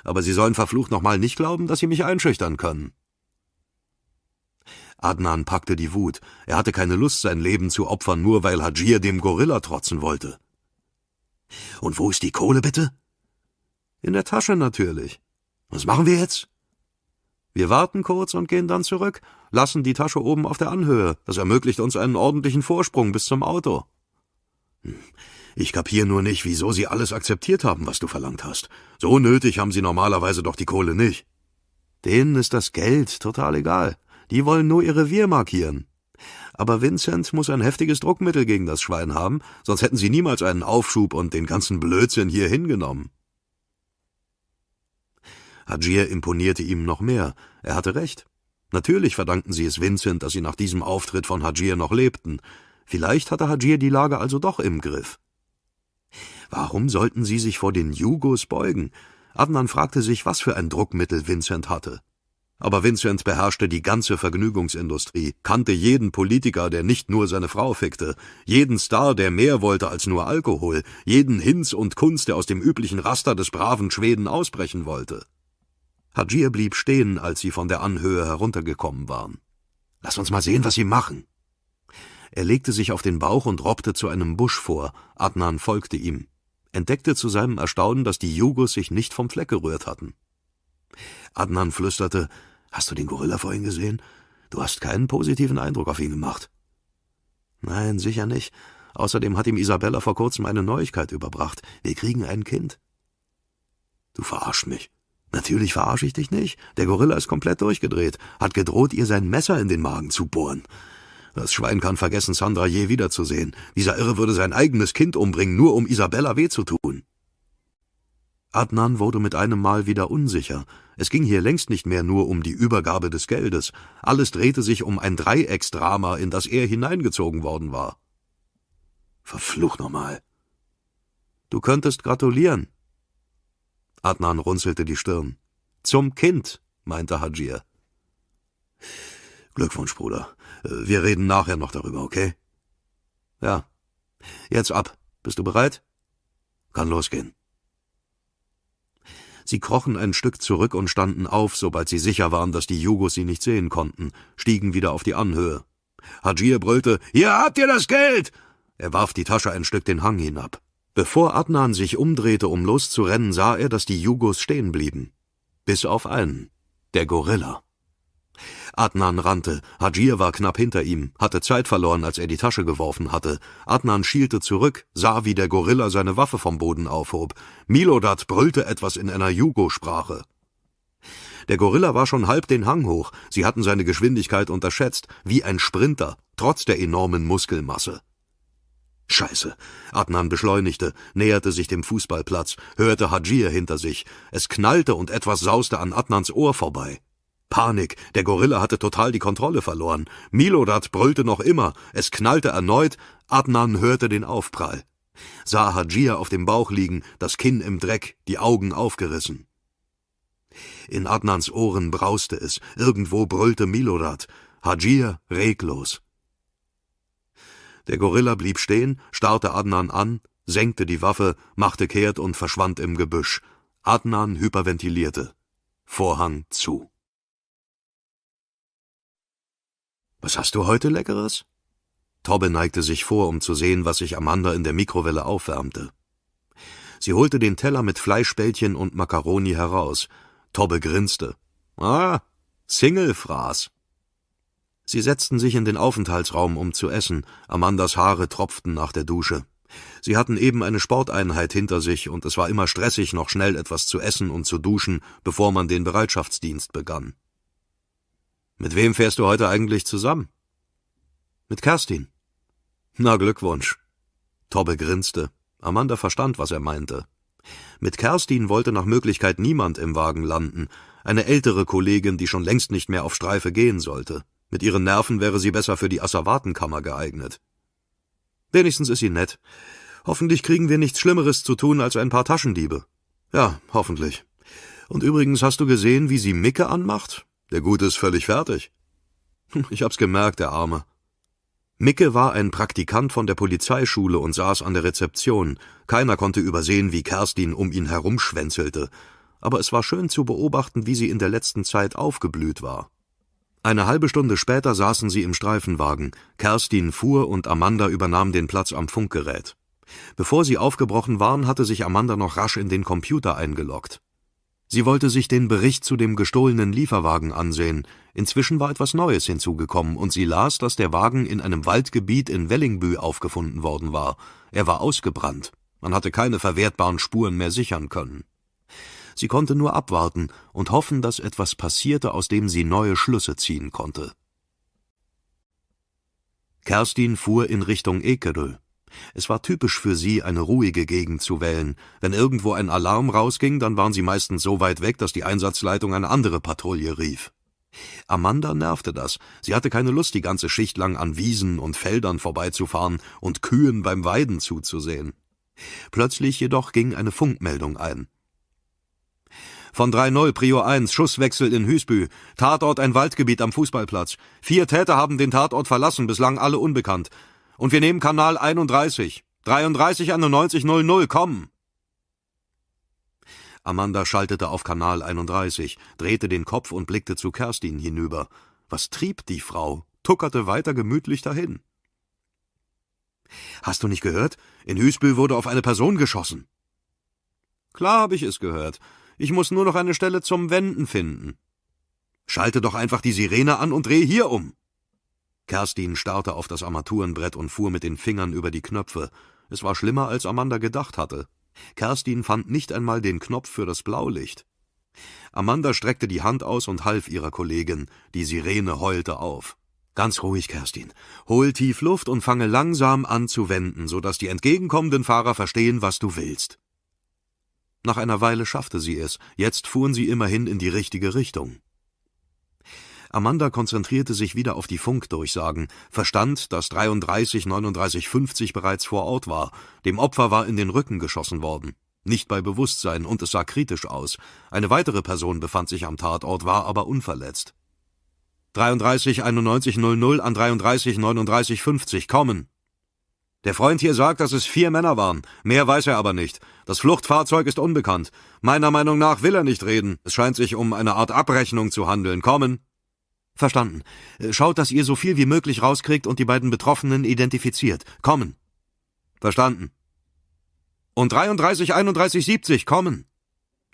Aber sie sollen verflucht nochmal nicht glauben, dass sie mich einschüchtern können. Adnan packte die Wut. Er hatte keine Lust, sein Leben zu opfern, nur weil Hajir dem Gorilla trotzen wollte. Und wo ist die Kohle bitte? In der Tasche natürlich. Was machen wir jetzt? Wir warten kurz und gehen dann zurück, lassen die Tasche oben auf der Anhöhe. Das ermöglicht uns einen ordentlichen Vorsprung bis zum Auto. Hm. Ich kapier nur nicht, wieso sie alles akzeptiert haben, was du verlangt hast. So nötig haben sie normalerweise doch die Kohle nicht. Denen ist das Geld total egal. Die wollen nur ihre Wir markieren. Aber Vincent muss ein heftiges Druckmittel gegen das Schwein haben, sonst hätten sie niemals einen Aufschub und den ganzen Blödsinn hier hingenommen. Hajir imponierte ihm noch mehr. Er hatte recht. Natürlich verdankten sie es Vincent, dass sie nach diesem Auftritt von Hajir noch lebten. Vielleicht hatte Hajir die Lage also doch im Griff. Warum sollten sie sich vor den Jugos beugen? Adnan fragte sich, was für ein Druckmittel Vincent hatte. Aber Vincent beherrschte die ganze Vergnügungsindustrie, kannte jeden Politiker, der nicht nur seine Frau fickte, jeden Star, der mehr wollte als nur Alkohol, jeden Hinz und Kunst, der aus dem üblichen Raster des braven Schweden ausbrechen wollte. Hajir blieb stehen, als sie von der Anhöhe heruntergekommen waren. Lass uns mal sehen, was sie machen. Er legte sich auf den Bauch und robbte zu einem Busch vor. Adnan folgte ihm entdeckte zu seinem Erstaunen, dass die Jugos sich nicht vom Fleck gerührt hatten. Adnan flüsterte, »Hast du den Gorilla vorhin gesehen? Du hast keinen positiven Eindruck auf ihn gemacht.« »Nein, sicher nicht. Außerdem hat ihm Isabella vor kurzem eine Neuigkeit überbracht. Wir kriegen ein Kind.« »Du verarsch mich.« »Natürlich verarsche ich dich nicht. Der Gorilla ist komplett durchgedreht, hat gedroht, ihr sein Messer in den Magen zu bohren.« das Schwein kann vergessen, Sandra je wiederzusehen. Dieser Irre würde sein eigenes Kind umbringen, nur um Isabella weh zu tun. Adnan wurde mit einem Mal wieder unsicher. Es ging hier längst nicht mehr nur um die Übergabe des Geldes. Alles drehte sich um ein Dreiecksdrama, in das er hineingezogen worden war. Verfluch nochmal. Du könntest gratulieren. Adnan runzelte die Stirn. Zum Kind, meinte Hajir. Glückwunsch, Bruder. Wir reden nachher noch darüber, okay? Ja. Jetzt ab. Bist du bereit? Kann losgehen. Sie krochen ein Stück zurück und standen auf, sobald sie sicher waren, dass die Jugos sie nicht sehen konnten, stiegen wieder auf die Anhöhe. Hajir brüllte, »Hier habt ihr das Geld!« Er warf die Tasche ein Stück den Hang hinab. Bevor Adnan sich umdrehte, um loszurennen, sah er, dass die Jugos stehen blieben. Bis auf einen, der Gorilla. Adnan rannte, Hajir war knapp hinter ihm, hatte Zeit verloren, als er die Tasche geworfen hatte. Adnan schielte zurück, sah, wie der Gorilla seine Waffe vom Boden aufhob. Milodat brüllte etwas in einer jugo Der Gorilla war schon halb den Hang hoch, sie hatten seine Geschwindigkeit unterschätzt, wie ein Sprinter, trotz der enormen Muskelmasse. Scheiße. Adnan beschleunigte, näherte sich dem Fußballplatz, hörte Hajir hinter sich. Es knallte und etwas sauste an Adnans Ohr vorbei. Panik, der Gorilla hatte total die Kontrolle verloren. Milorad brüllte noch immer, es knallte erneut, Adnan hörte den Aufprall. Sah Hajia auf dem Bauch liegen, das Kinn im Dreck, die Augen aufgerissen. In Adnans Ohren brauste es, irgendwo brüllte Milorad, Hajir reglos. Der Gorilla blieb stehen, starrte Adnan an, senkte die Waffe, machte kehrt und verschwand im Gebüsch. Adnan hyperventilierte. Vorhang zu. Was hast du heute Leckeres? Tobbe neigte sich vor, um zu sehen, was sich Amanda in der Mikrowelle aufwärmte. Sie holte den Teller mit Fleischbällchen und Makaroni heraus. Tobbe grinste. Ah, Singlefraß. Sie setzten sich in den Aufenthaltsraum, um zu essen. Amandas Haare tropften nach der Dusche. Sie hatten eben eine Sporteinheit hinter sich, und es war immer stressig, noch schnell etwas zu essen und zu duschen, bevor man den Bereitschaftsdienst begann. Mit wem fährst du heute eigentlich zusammen? Mit Kerstin. Na Glückwunsch. Tobbe grinste. Amanda verstand, was er meinte. Mit Kerstin wollte nach Möglichkeit niemand im Wagen landen, eine ältere Kollegin, die schon längst nicht mehr auf Streife gehen sollte. Mit ihren Nerven wäre sie besser für die Asservatenkammer geeignet. Wenigstens ist sie nett. Hoffentlich kriegen wir nichts Schlimmeres zu tun als ein paar Taschendiebe. Ja, hoffentlich. Und übrigens hast du gesehen, wie sie Micke anmacht? Der Gute ist völlig fertig. Ich hab's gemerkt, der Arme. Micke war ein Praktikant von der Polizeischule und saß an der Rezeption. Keiner konnte übersehen, wie Kerstin um ihn herumschwänzelte. Aber es war schön zu beobachten, wie sie in der letzten Zeit aufgeblüht war. Eine halbe Stunde später saßen sie im Streifenwagen. Kerstin fuhr und Amanda übernahm den Platz am Funkgerät. Bevor sie aufgebrochen waren, hatte sich Amanda noch rasch in den Computer eingeloggt. Sie wollte sich den Bericht zu dem gestohlenen Lieferwagen ansehen. Inzwischen war etwas Neues hinzugekommen und sie las, dass der Wagen in einem Waldgebiet in Wellingbü aufgefunden worden war. Er war ausgebrannt. Man hatte keine verwertbaren Spuren mehr sichern können. Sie konnte nur abwarten und hoffen, dass etwas passierte, aus dem sie neue Schlüsse ziehen konnte. Kerstin fuhr in Richtung Ekerö. Es war typisch für sie, eine ruhige Gegend zu wählen. Wenn irgendwo ein Alarm rausging, dann waren sie meistens so weit weg, dass die Einsatzleitung eine andere Patrouille rief. Amanda nervte das. Sie hatte keine Lust, die ganze Schicht lang an Wiesen und Feldern vorbeizufahren und Kühen beim Weiden zuzusehen. Plötzlich jedoch ging eine Funkmeldung ein. Von 3-0, Prior 1, Schusswechsel in Hüsbü. Tatort ein Waldgebiet am Fußballplatz. Vier Täter haben den Tatort verlassen, bislang alle unbekannt. Und wir nehmen Kanal 31. 33 91 00, komm! Amanda schaltete auf Kanal 31, drehte den Kopf und blickte zu Kerstin hinüber. Was trieb die Frau? Tuckerte weiter gemütlich dahin. Hast du nicht gehört? In Hüsbüll wurde auf eine Person geschossen. Klar habe ich es gehört. Ich muss nur noch eine Stelle zum Wenden finden. Schalte doch einfach die Sirene an und dreh hier um. Kerstin starrte auf das Armaturenbrett und fuhr mit den Fingern über die Knöpfe. Es war schlimmer, als Amanda gedacht hatte. Kerstin fand nicht einmal den Knopf für das Blaulicht. Amanda streckte die Hand aus und half ihrer Kollegin. Die Sirene heulte auf. Ganz ruhig, Kerstin. Hol tief Luft und fange langsam an zu wenden, sodass die entgegenkommenden Fahrer verstehen, was du willst. Nach einer Weile schaffte sie es. Jetzt fuhren sie immerhin in die richtige Richtung. Amanda konzentrierte sich wieder auf die Funkdurchsagen, verstand, dass 33 39 50 bereits vor Ort war. Dem Opfer war in den Rücken geschossen worden. Nicht bei Bewusstsein und es sah kritisch aus. Eine weitere Person befand sich am Tatort, war aber unverletzt. 33 91 00 an 33 39 50 kommen. Der Freund hier sagt, dass es vier Männer waren. Mehr weiß er aber nicht. Das Fluchtfahrzeug ist unbekannt. Meiner Meinung nach will er nicht reden. Es scheint sich um eine Art Abrechnung zu handeln. Kommen. Verstanden. Äh, schaut, dass ihr so viel wie möglich rauskriegt und die beiden Betroffenen identifiziert. Kommen. Verstanden. Und 33, 31, 70, kommen.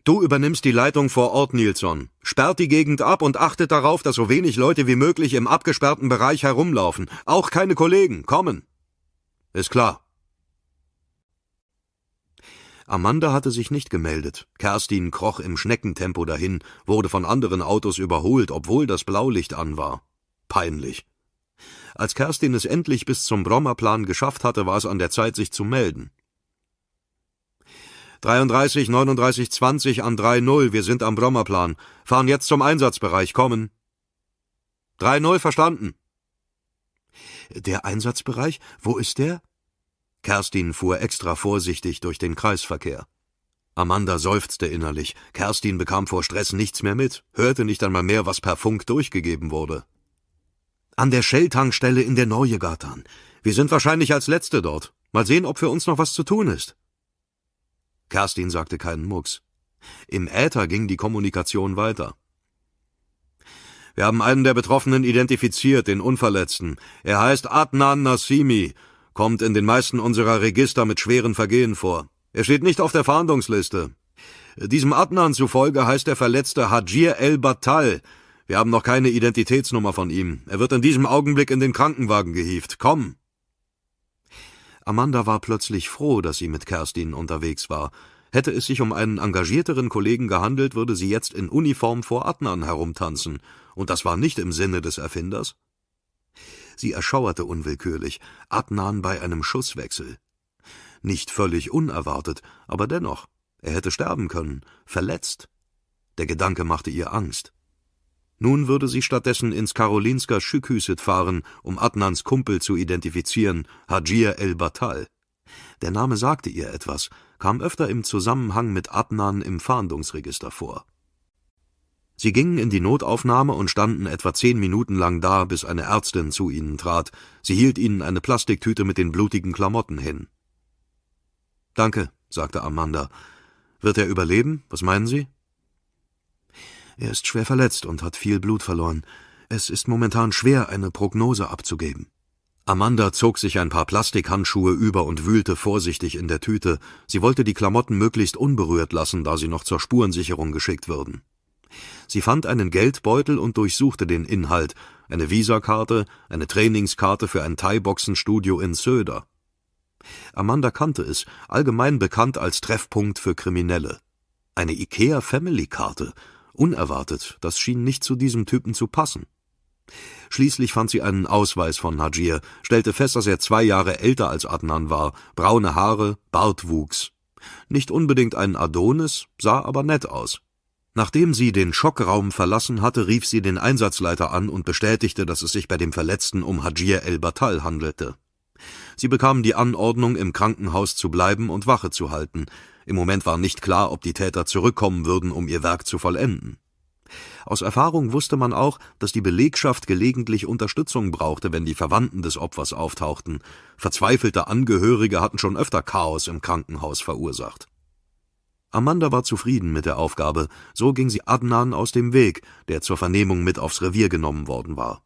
Du übernimmst die Leitung vor Ort, Nilsson. Sperrt die Gegend ab und achtet darauf, dass so wenig Leute wie möglich im abgesperrten Bereich herumlaufen. Auch keine Kollegen, kommen. Ist klar. Amanda hatte sich nicht gemeldet. Kerstin kroch im Schneckentempo dahin, wurde von anderen Autos überholt, obwohl das Blaulicht an war. Peinlich. Als Kerstin es endlich bis zum Brommerplan geschafft hatte, war es an der Zeit, sich zu melden. 33 39 20 an 3-0, wir sind am Brommerplan. Fahren jetzt zum Einsatzbereich, kommen. 3-0 verstanden. Der Einsatzbereich, wo ist der? Kerstin fuhr extra vorsichtig durch den Kreisverkehr. Amanda seufzte innerlich. Kerstin bekam vor Stress nichts mehr mit, hörte nicht einmal mehr, was per Funk durchgegeben wurde. An der Shell-Tankstelle in der Neugatan. Wir sind wahrscheinlich als Letzte dort. Mal sehen, ob für uns noch was zu tun ist. Kerstin sagte keinen Mucks. Im Äther ging die Kommunikation weiter. Wir haben einen der Betroffenen identifiziert, den Unverletzten. Er heißt Adnan Nassimi kommt in den meisten unserer Register mit schweren Vergehen vor. Er steht nicht auf der Fahndungsliste. Diesem Adnan zufolge heißt der Verletzte Hajir El Batal. Wir haben noch keine Identitätsnummer von ihm. Er wird in diesem Augenblick in den Krankenwagen gehieft. Komm! Amanda war plötzlich froh, dass sie mit Kerstin unterwegs war. Hätte es sich um einen engagierteren Kollegen gehandelt, würde sie jetzt in Uniform vor Adnan herumtanzen. Und das war nicht im Sinne des Erfinders. Sie erschauerte unwillkürlich, Adnan bei einem Schusswechsel. Nicht völlig unerwartet, aber dennoch, er hätte sterben können, verletzt. Der Gedanke machte ihr Angst. Nun würde sie stattdessen ins Karolinska Schükhüset fahren, um Adnans Kumpel zu identifizieren, Hajir El Batal. Der Name sagte ihr etwas, kam öfter im Zusammenhang mit Adnan im Fahndungsregister vor. Sie gingen in die Notaufnahme und standen etwa zehn Minuten lang da, bis eine Ärztin zu ihnen trat. Sie hielt ihnen eine Plastiktüte mit den blutigen Klamotten hin. Danke, sagte Amanda. Wird er überleben? Was meinen Sie? Er ist schwer verletzt und hat viel Blut verloren. Es ist momentan schwer, eine Prognose abzugeben. Amanda zog sich ein paar Plastikhandschuhe über und wühlte vorsichtig in der Tüte. Sie wollte die Klamotten möglichst unberührt lassen, da sie noch zur Spurensicherung geschickt würden. Sie fand einen Geldbeutel und durchsuchte den Inhalt, eine Visakarte, eine Trainingskarte für ein Thai-Boxen-Studio in Söder. Amanda kannte es, allgemein bekannt als Treffpunkt für Kriminelle. Eine IKEA-Family-Karte. Unerwartet, das schien nicht zu diesem Typen zu passen. Schließlich fand sie einen Ausweis von Najir, stellte fest, dass er zwei Jahre älter als Adnan war, braune Haare, Bartwuchs. Nicht unbedingt ein Adonis, sah aber nett aus. Nachdem sie den Schockraum verlassen hatte, rief sie den Einsatzleiter an und bestätigte, dass es sich bei dem Verletzten um Hajir El Batal handelte. Sie bekamen die Anordnung, im Krankenhaus zu bleiben und Wache zu halten. Im Moment war nicht klar, ob die Täter zurückkommen würden, um ihr Werk zu vollenden. Aus Erfahrung wusste man auch, dass die Belegschaft gelegentlich Unterstützung brauchte, wenn die Verwandten des Opfers auftauchten. Verzweifelte Angehörige hatten schon öfter Chaos im Krankenhaus verursacht. Amanda war zufrieden mit der Aufgabe, so ging sie Adnan aus dem Weg, der zur Vernehmung mit aufs Revier genommen worden war.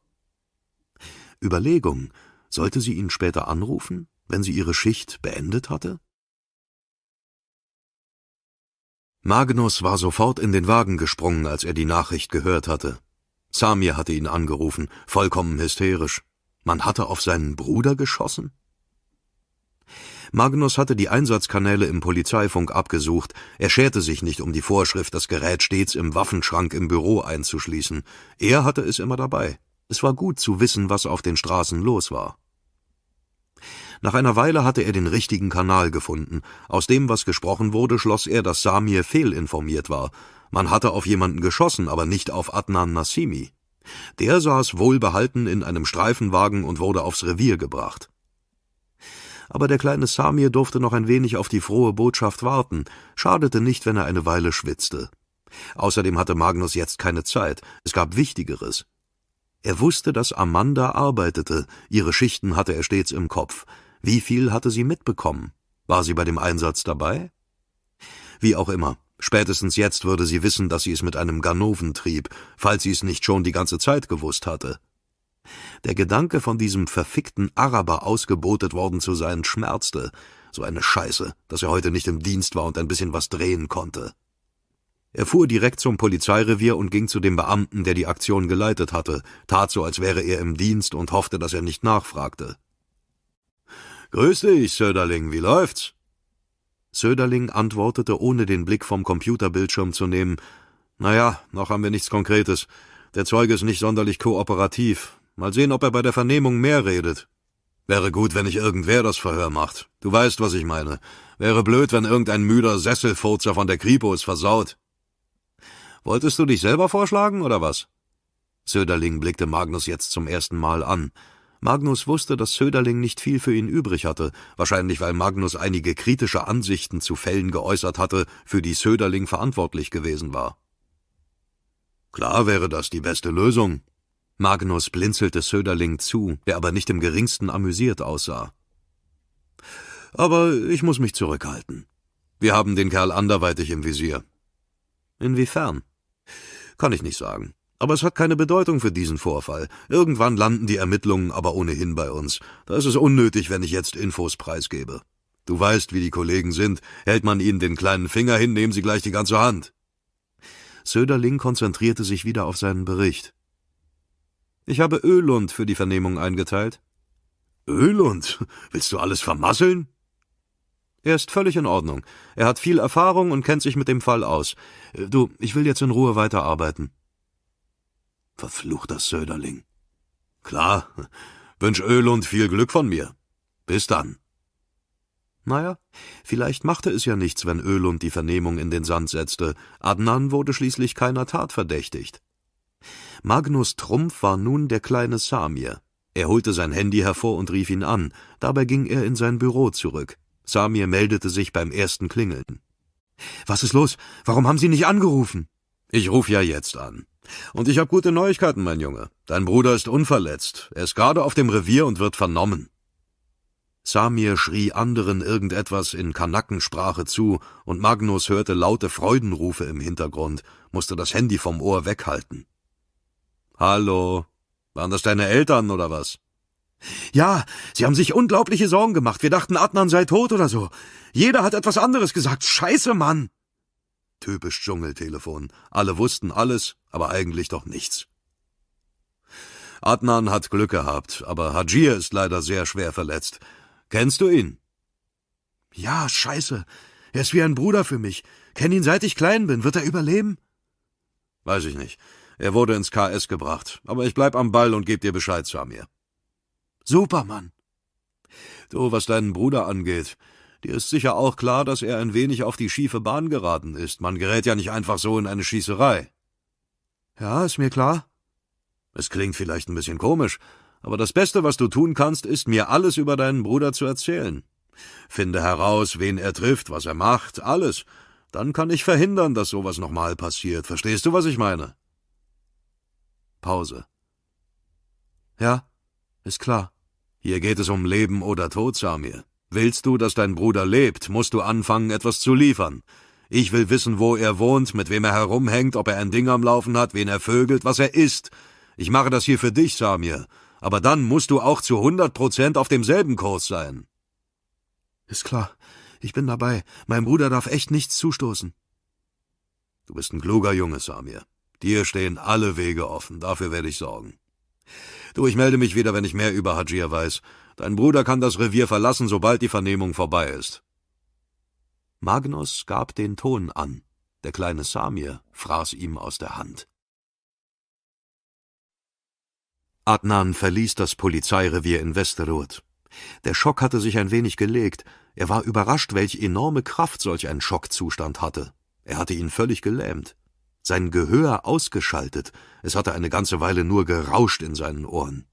Überlegung, sollte sie ihn später anrufen, wenn sie ihre Schicht beendet hatte? Magnus war sofort in den Wagen gesprungen, als er die Nachricht gehört hatte. Samir hatte ihn angerufen, vollkommen hysterisch. Man hatte auf seinen Bruder geschossen? Magnus hatte die Einsatzkanäle im Polizeifunk abgesucht, er scherte sich nicht um die Vorschrift, das Gerät stets im Waffenschrank im Büro einzuschließen. Er hatte es immer dabei. Es war gut zu wissen, was auf den Straßen los war. Nach einer Weile hatte er den richtigen Kanal gefunden. Aus dem, was gesprochen wurde, schloss er, dass Samir fehlinformiert war. Man hatte auf jemanden geschossen, aber nicht auf Adnan Nassimi. Der saß wohlbehalten in einem Streifenwagen und wurde aufs Revier gebracht aber der kleine Samir durfte noch ein wenig auf die frohe Botschaft warten, schadete nicht, wenn er eine Weile schwitzte. Außerdem hatte Magnus jetzt keine Zeit, es gab Wichtigeres. Er wusste, dass Amanda arbeitete, ihre Schichten hatte er stets im Kopf. Wie viel hatte sie mitbekommen? War sie bei dem Einsatz dabei? Wie auch immer, spätestens jetzt würde sie wissen, dass sie es mit einem Ganoven trieb, falls sie es nicht schon die ganze Zeit gewusst hatte. Der Gedanke, von diesem verfickten Araber ausgebotet worden zu sein, schmerzte. So eine Scheiße, dass er heute nicht im Dienst war und ein bisschen was drehen konnte. Er fuhr direkt zum Polizeirevier und ging zu dem Beamten, der die Aktion geleitet hatte, tat so, als wäre er im Dienst und hoffte, dass er nicht nachfragte. »Grüß dich, Söderling, wie läuft's?« Söderling antwortete, ohne den Blick vom Computerbildschirm zu nehmen, »Naja, noch haben wir nichts Konkretes. Der Zeuge ist nicht sonderlich kooperativ. Mal sehen, ob er bei der Vernehmung mehr redet. Wäre gut, wenn nicht irgendwer das Verhör macht. Du weißt, was ich meine. Wäre blöd, wenn irgendein müder Sesselfurzer von der Kripo es versaut. Wolltest du dich selber vorschlagen, oder was? Söderling blickte Magnus jetzt zum ersten Mal an. Magnus wusste, dass Söderling nicht viel für ihn übrig hatte, wahrscheinlich weil Magnus einige kritische Ansichten zu Fällen geäußert hatte, für die Söderling verantwortlich gewesen war. Klar wäre das die beste Lösung, Magnus blinzelte Söderling zu, der aber nicht im geringsten amüsiert aussah. Aber ich muss mich zurückhalten. Wir haben den Kerl anderweitig im Visier. Inwiefern? Kann ich nicht sagen. Aber es hat keine Bedeutung für diesen Vorfall. Irgendwann landen die Ermittlungen aber ohnehin bei uns. Da ist es unnötig, wenn ich jetzt Infos preisgebe. Du weißt, wie die Kollegen sind. Hält man ihnen den kleinen Finger hin, nehmen sie gleich die ganze Hand. Söderling konzentrierte sich wieder auf seinen Bericht. Ich habe Ölund für die Vernehmung eingeteilt. Ölund? Willst du alles vermasseln? Er ist völlig in Ordnung. Er hat viel Erfahrung und kennt sich mit dem Fall aus. Äh, du, ich will jetzt in Ruhe weiterarbeiten. Verfluchter Söderling. Klar, wünsch Ölund viel Glück von mir. Bis dann. Naja, vielleicht machte es ja nichts, wenn Ölund die Vernehmung in den Sand setzte. Adnan wurde schließlich keiner Tat verdächtigt. Magnus Trumpf war nun der kleine Samir. Er holte sein Handy hervor und rief ihn an, dabei ging er in sein Büro zurück. Samir meldete sich beim ersten Klingeln. Was ist los? Warum haben Sie nicht angerufen? Ich ruf ja jetzt an. Und ich habe gute Neuigkeiten, mein Junge. Dein Bruder ist unverletzt. Er ist gerade auf dem Revier und wird vernommen. Samir schrie anderen irgendetwas in Kanackensprache zu, und Magnus hörte laute Freudenrufe im Hintergrund, musste das Handy vom Ohr weghalten. Hallo. Waren das deine Eltern oder was? Ja, sie haben sich unglaubliche Sorgen gemacht. Wir dachten, Adnan sei tot oder so. Jeder hat etwas anderes gesagt. Scheiße, Mann. Typisch Dschungeltelefon. Alle wussten alles, aber eigentlich doch nichts. Adnan hat Glück gehabt, aber Hajir ist leider sehr schwer verletzt. Kennst du ihn? Ja, scheiße. Er ist wie ein Bruder für mich. Kenn ihn seit ich klein bin. Wird er überleben? Weiß ich nicht. Er wurde ins KS gebracht, aber ich bleib am Ball und geb dir Bescheid, Samir. Super, Mann. Du, was deinen Bruder angeht, dir ist sicher auch klar, dass er ein wenig auf die schiefe Bahn geraten ist. Man gerät ja nicht einfach so in eine Schießerei. Ja, ist mir klar. Es klingt vielleicht ein bisschen komisch, aber das Beste, was du tun kannst, ist, mir alles über deinen Bruder zu erzählen. Finde heraus, wen er trifft, was er macht, alles. Dann kann ich verhindern, dass sowas nochmal passiert. Verstehst du, was ich meine? Pause. Ja, ist klar. Hier geht es um Leben oder Tod, Samir. Willst du, dass dein Bruder lebt, musst du anfangen, etwas zu liefern. Ich will wissen, wo er wohnt, mit wem er herumhängt, ob er ein Ding am Laufen hat, wen er vögelt, was er isst. Ich mache das hier für dich, Samir. Aber dann musst du auch zu hundert Prozent auf demselben Kurs sein. Ist klar. Ich bin dabei. Mein Bruder darf echt nichts zustoßen. Du bist ein kluger Junge, Samir. Dir stehen alle Wege offen, dafür werde ich sorgen. Du, ich melde mich wieder, wenn ich mehr über Hajir weiß. Dein Bruder kann das Revier verlassen, sobald die Vernehmung vorbei ist. Magnus gab den Ton an. Der kleine Samir fraß ihm aus der Hand. Adnan verließ das Polizeirevier in Westeroth. Der Schock hatte sich ein wenig gelegt. Er war überrascht, welche enorme Kraft solch ein Schockzustand hatte. Er hatte ihn völlig gelähmt sein Gehör ausgeschaltet, es hatte eine ganze Weile nur gerauscht in seinen Ohren.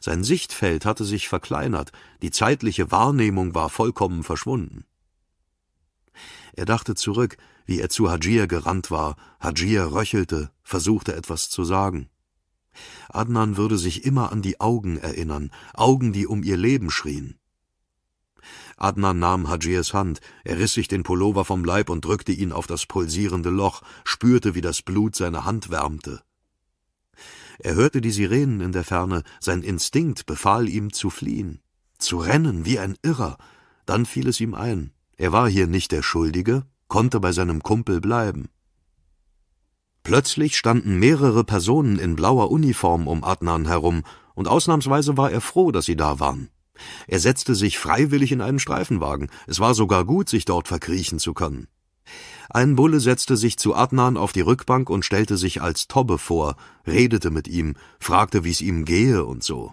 Sein Sichtfeld hatte sich verkleinert, die zeitliche Wahrnehmung war vollkommen verschwunden. Er dachte zurück, wie er zu Hajir gerannt war, Hajir röchelte, versuchte etwas zu sagen. Adnan würde sich immer an die Augen erinnern, Augen, die um ihr Leben schrien. Adnan nahm Hajirs Hand, er riss sich den Pullover vom Leib und drückte ihn auf das pulsierende Loch, spürte, wie das Blut seine Hand wärmte. Er hörte die Sirenen in der Ferne, sein Instinkt befahl ihm zu fliehen, zu rennen wie ein Irrer. Dann fiel es ihm ein, er war hier nicht der Schuldige, konnte bei seinem Kumpel bleiben. Plötzlich standen mehrere Personen in blauer Uniform um Adnan herum, und ausnahmsweise war er froh, dass sie da waren. Er setzte sich freiwillig in einen Streifenwagen. Es war sogar gut, sich dort verkriechen zu können. Ein Bulle setzte sich zu Adnan auf die Rückbank und stellte sich als Tobbe vor, redete mit ihm, fragte, wie es ihm gehe und so.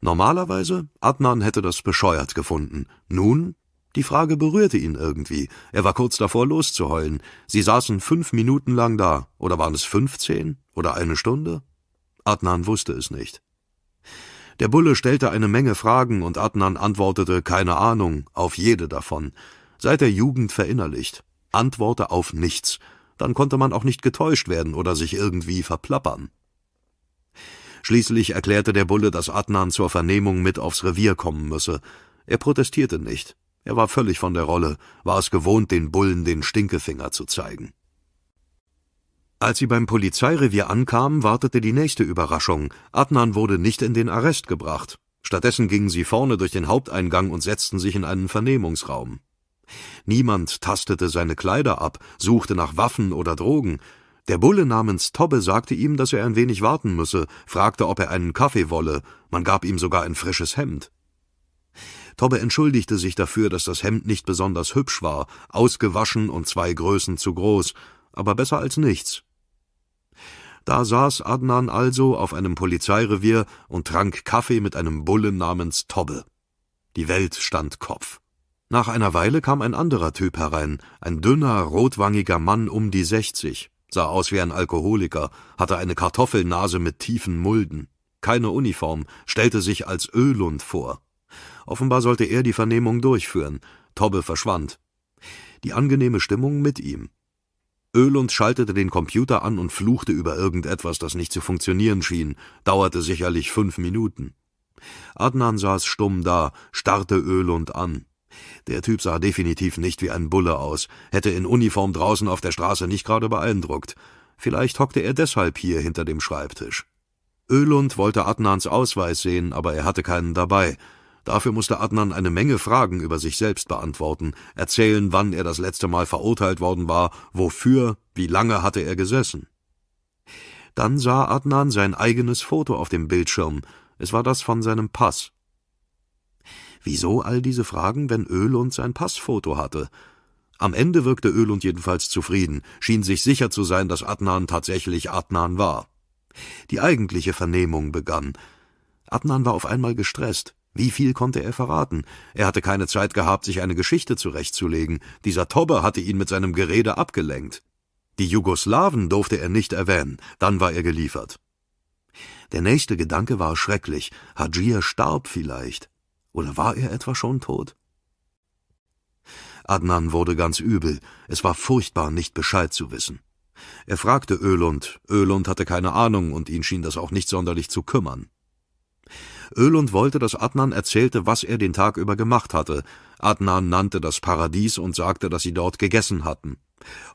Normalerweise, Adnan hätte das bescheuert gefunden. Nun, die Frage berührte ihn irgendwie. Er war kurz davor loszuheulen. Sie saßen fünf Minuten lang da. Oder waren es fünfzehn? Oder eine Stunde? Adnan wusste es nicht. Der Bulle stellte eine Menge Fragen und Adnan antwortete keine Ahnung auf jede davon. Seit der Jugend verinnerlicht. Antworte auf nichts. Dann konnte man auch nicht getäuscht werden oder sich irgendwie verplappern. Schließlich erklärte der Bulle, dass Adnan zur Vernehmung mit aufs Revier kommen müsse. Er protestierte nicht. Er war völlig von der Rolle, war es gewohnt, den Bullen den Stinkefinger zu zeigen. Als sie beim Polizeirevier ankamen, wartete die nächste Überraschung. Adnan wurde nicht in den Arrest gebracht. Stattdessen gingen sie vorne durch den Haupteingang und setzten sich in einen Vernehmungsraum. Niemand tastete seine Kleider ab, suchte nach Waffen oder Drogen. Der Bulle namens Tobbe sagte ihm, dass er ein wenig warten müsse, fragte, ob er einen Kaffee wolle, man gab ihm sogar ein frisches Hemd. Tobbe entschuldigte sich dafür, dass das Hemd nicht besonders hübsch war, ausgewaschen und zwei Größen zu groß, aber besser als nichts. Da saß Adnan also auf einem Polizeirevier und trank Kaffee mit einem Bullen namens Tobbe. Die Welt stand Kopf. Nach einer Weile kam ein anderer Typ herein, ein dünner, rotwangiger Mann um die sechzig, sah aus wie ein Alkoholiker, hatte eine Kartoffelnase mit tiefen Mulden, keine Uniform, stellte sich als Ölund vor. Offenbar sollte er die Vernehmung durchführen. Tobbe verschwand. Die angenehme Stimmung mit ihm. Ölund schaltete den Computer an und fluchte über irgendetwas, das nicht zu funktionieren schien, dauerte sicherlich fünf Minuten. Adnan saß stumm da, starrte Ölund an. Der Typ sah definitiv nicht wie ein Bulle aus, hätte in Uniform draußen auf der Straße nicht gerade beeindruckt. Vielleicht hockte er deshalb hier hinter dem Schreibtisch. Ölund wollte Adnans Ausweis sehen, aber er hatte keinen dabei. Dafür musste Adnan eine Menge Fragen über sich selbst beantworten, erzählen, wann er das letzte Mal verurteilt worden war, wofür, wie lange hatte er gesessen. Dann sah Adnan sein eigenes Foto auf dem Bildschirm. Es war das von seinem Pass. Wieso all diese Fragen, wenn Ölund sein Passfoto hatte? Am Ende wirkte Ölund jedenfalls zufrieden, schien sich sicher zu sein, dass Adnan tatsächlich Adnan war. Die eigentliche Vernehmung begann. Adnan war auf einmal gestresst. Wie viel konnte er verraten? Er hatte keine Zeit gehabt, sich eine Geschichte zurechtzulegen. Dieser Tobbe hatte ihn mit seinem Gerede abgelenkt. Die Jugoslawen durfte er nicht erwähnen, dann war er geliefert. Der nächste Gedanke war schrecklich. Hajir starb vielleicht. Oder war er etwa schon tot? Adnan wurde ganz übel. Es war furchtbar, nicht Bescheid zu wissen. Er fragte Ölund. Ölund hatte keine Ahnung und ihn schien das auch nicht sonderlich zu kümmern. Ölund wollte, dass Adnan erzählte, was er den Tag über gemacht hatte. Adnan nannte das Paradies und sagte, dass sie dort gegessen hatten.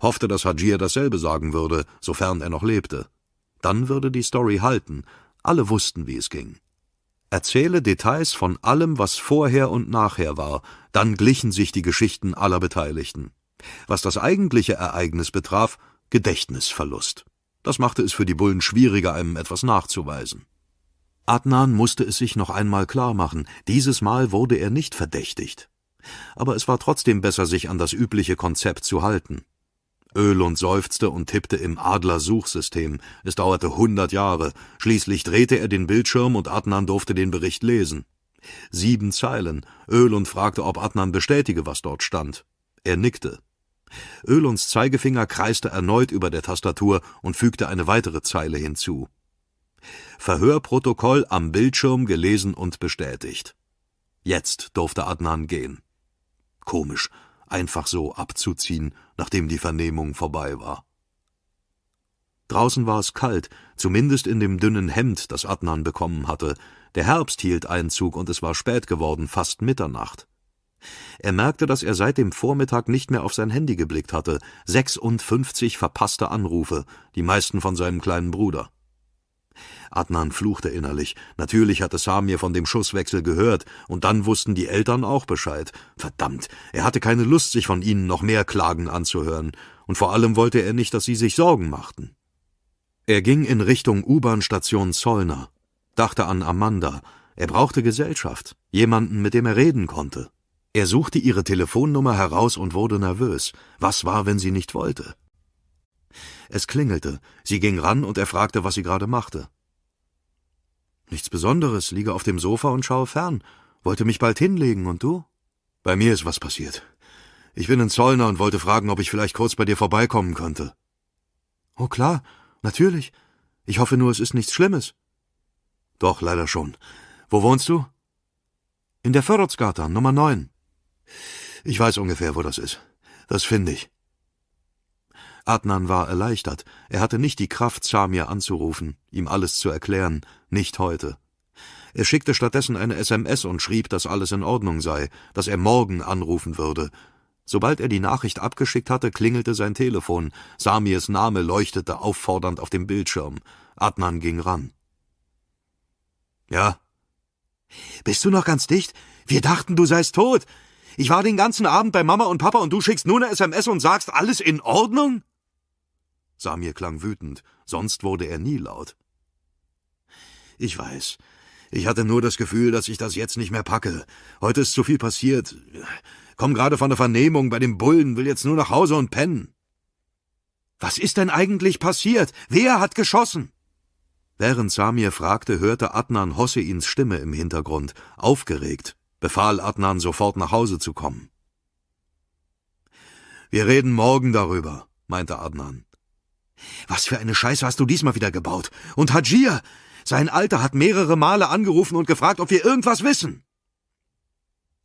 Hoffte, dass Hajir dasselbe sagen würde, sofern er noch lebte. Dann würde die Story halten. Alle wussten, wie es ging. Erzähle Details von allem, was vorher und nachher war, dann glichen sich die Geschichten aller Beteiligten. Was das eigentliche Ereignis betraf, Gedächtnisverlust. Das machte es für die Bullen schwieriger, einem etwas nachzuweisen. Adnan musste es sich noch einmal klar machen, dieses Mal wurde er nicht verdächtigt. Aber es war trotzdem besser, sich an das übliche Konzept zu halten. Öhlund seufzte und tippte im Adler-Suchsystem. Es dauerte hundert Jahre. Schließlich drehte er den Bildschirm und Adnan durfte den Bericht lesen. Sieben Zeilen. Öhlund fragte, ob Adnan bestätige, was dort stand. Er nickte. Ölunds Zeigefinger kreiste erneut über der Tastatur und fügte eine weitere Zeile hinzu. Verhörprotokoll am Bildschirm gelesen und bestätigt. Jetzt durfte Adnan gehen. Komisch, einfach so abzuziehen, nachdem die Vernehmung vorbei war. Draußen war es kalt, zumindest in dem dünnen Hemd, das Adnan bekommen hatte. Der Herbst hielt Einzug und es war spät geworden, fast Mitternacht. Er merkte, dass er seit dem Vormittag nicht mehr auf sein Handy geblickt hatte. 56 verpasste Anrufe, die meisten von seinem kleinen Bruder. Adnan fluchte innerlich. Natürlich hatte Samir von dem Schusswechsel gehört, und dann wussten die Eltern auch Bescheid. Verdammt, er hatte keine Lust, sich von ihnen noch mehr Klagen anzuhören, und vor allem wollte er nicht, dass sie sich Sorgen machten. Er ging in Richtung U-Bahn-Station Zollner, dachte an Amanda. Er brauchte Gesellschaft, jemanden, mit dem er reden konnte. Er suchte ihre Telefonnummer heraus und wurde nervös. Was war, wenn sie nicht wollte? Es klingelte. Sie ging ran und er fragte, was sie gerade machte. Nichts Besonderes, liege auf dem Sofa und schaue fern. Wollte mich bald hinlegen, und du? Bei mir ist was passiert. Ich bin in Zollner und wollte fragen, ob ich vielleicht kurz bei dir vorbeikommen könnte. Oh klar, natürlich. Ich hoffe nur, es ist nichts Schlimmes. Doch, leider schon. Wo wohnst du? In der Fördersgatan, Nummer 9. Ich weiß ungefähr, wo das ist. Das finde ich. Adnan war erleichtert. Er hatte nicht die Kraft, Samir anzurufen, ihm alles zu erklären. Nicht heute. Er schickte stattdessen eine SMS und schrieb, dass alles in Ordnung sei, dass er morgen anrufen würde. Sobald er die Nachricht abgeschickt hatte, klingelte sein Telefon. Samirs Name leuchtete auffordernd auf dem Bildschirm. Adnan ging ran. Ja? Bist du noch ganz dicht? Wir dachten, du seist tot. Ich war den ganzen Abend bei Mama und Papa und du schickst nur eine SMS und sagst, alles in Ordnung? Samir klang wütend, sonst wurde er nie laut. Ich weiß. Ich hatte nur das Gefühl, dass ich das jetzt nicht mehr packe. Heute ist zu viel passiert. Komm gerade von der Vernehmung bei dem Bullen, will jetzt nur nach Hause und pennen. Was ist denn eigentlich passiert? Wer hat geschossen? Während Samir fragte, hörte Adnan Hosseins Stimme im Hintergrund, aufgeregt, befahl Adnan sofort nach Hause zu kommen. Wir reden morgen darüber, meinte Adnan. Was für eine Scheiße hast du diesmal wieder gebaut? Und Hajir! Sein Alter hat mehrere Male angerufen und gefragt, ob wir irgendwas wissen.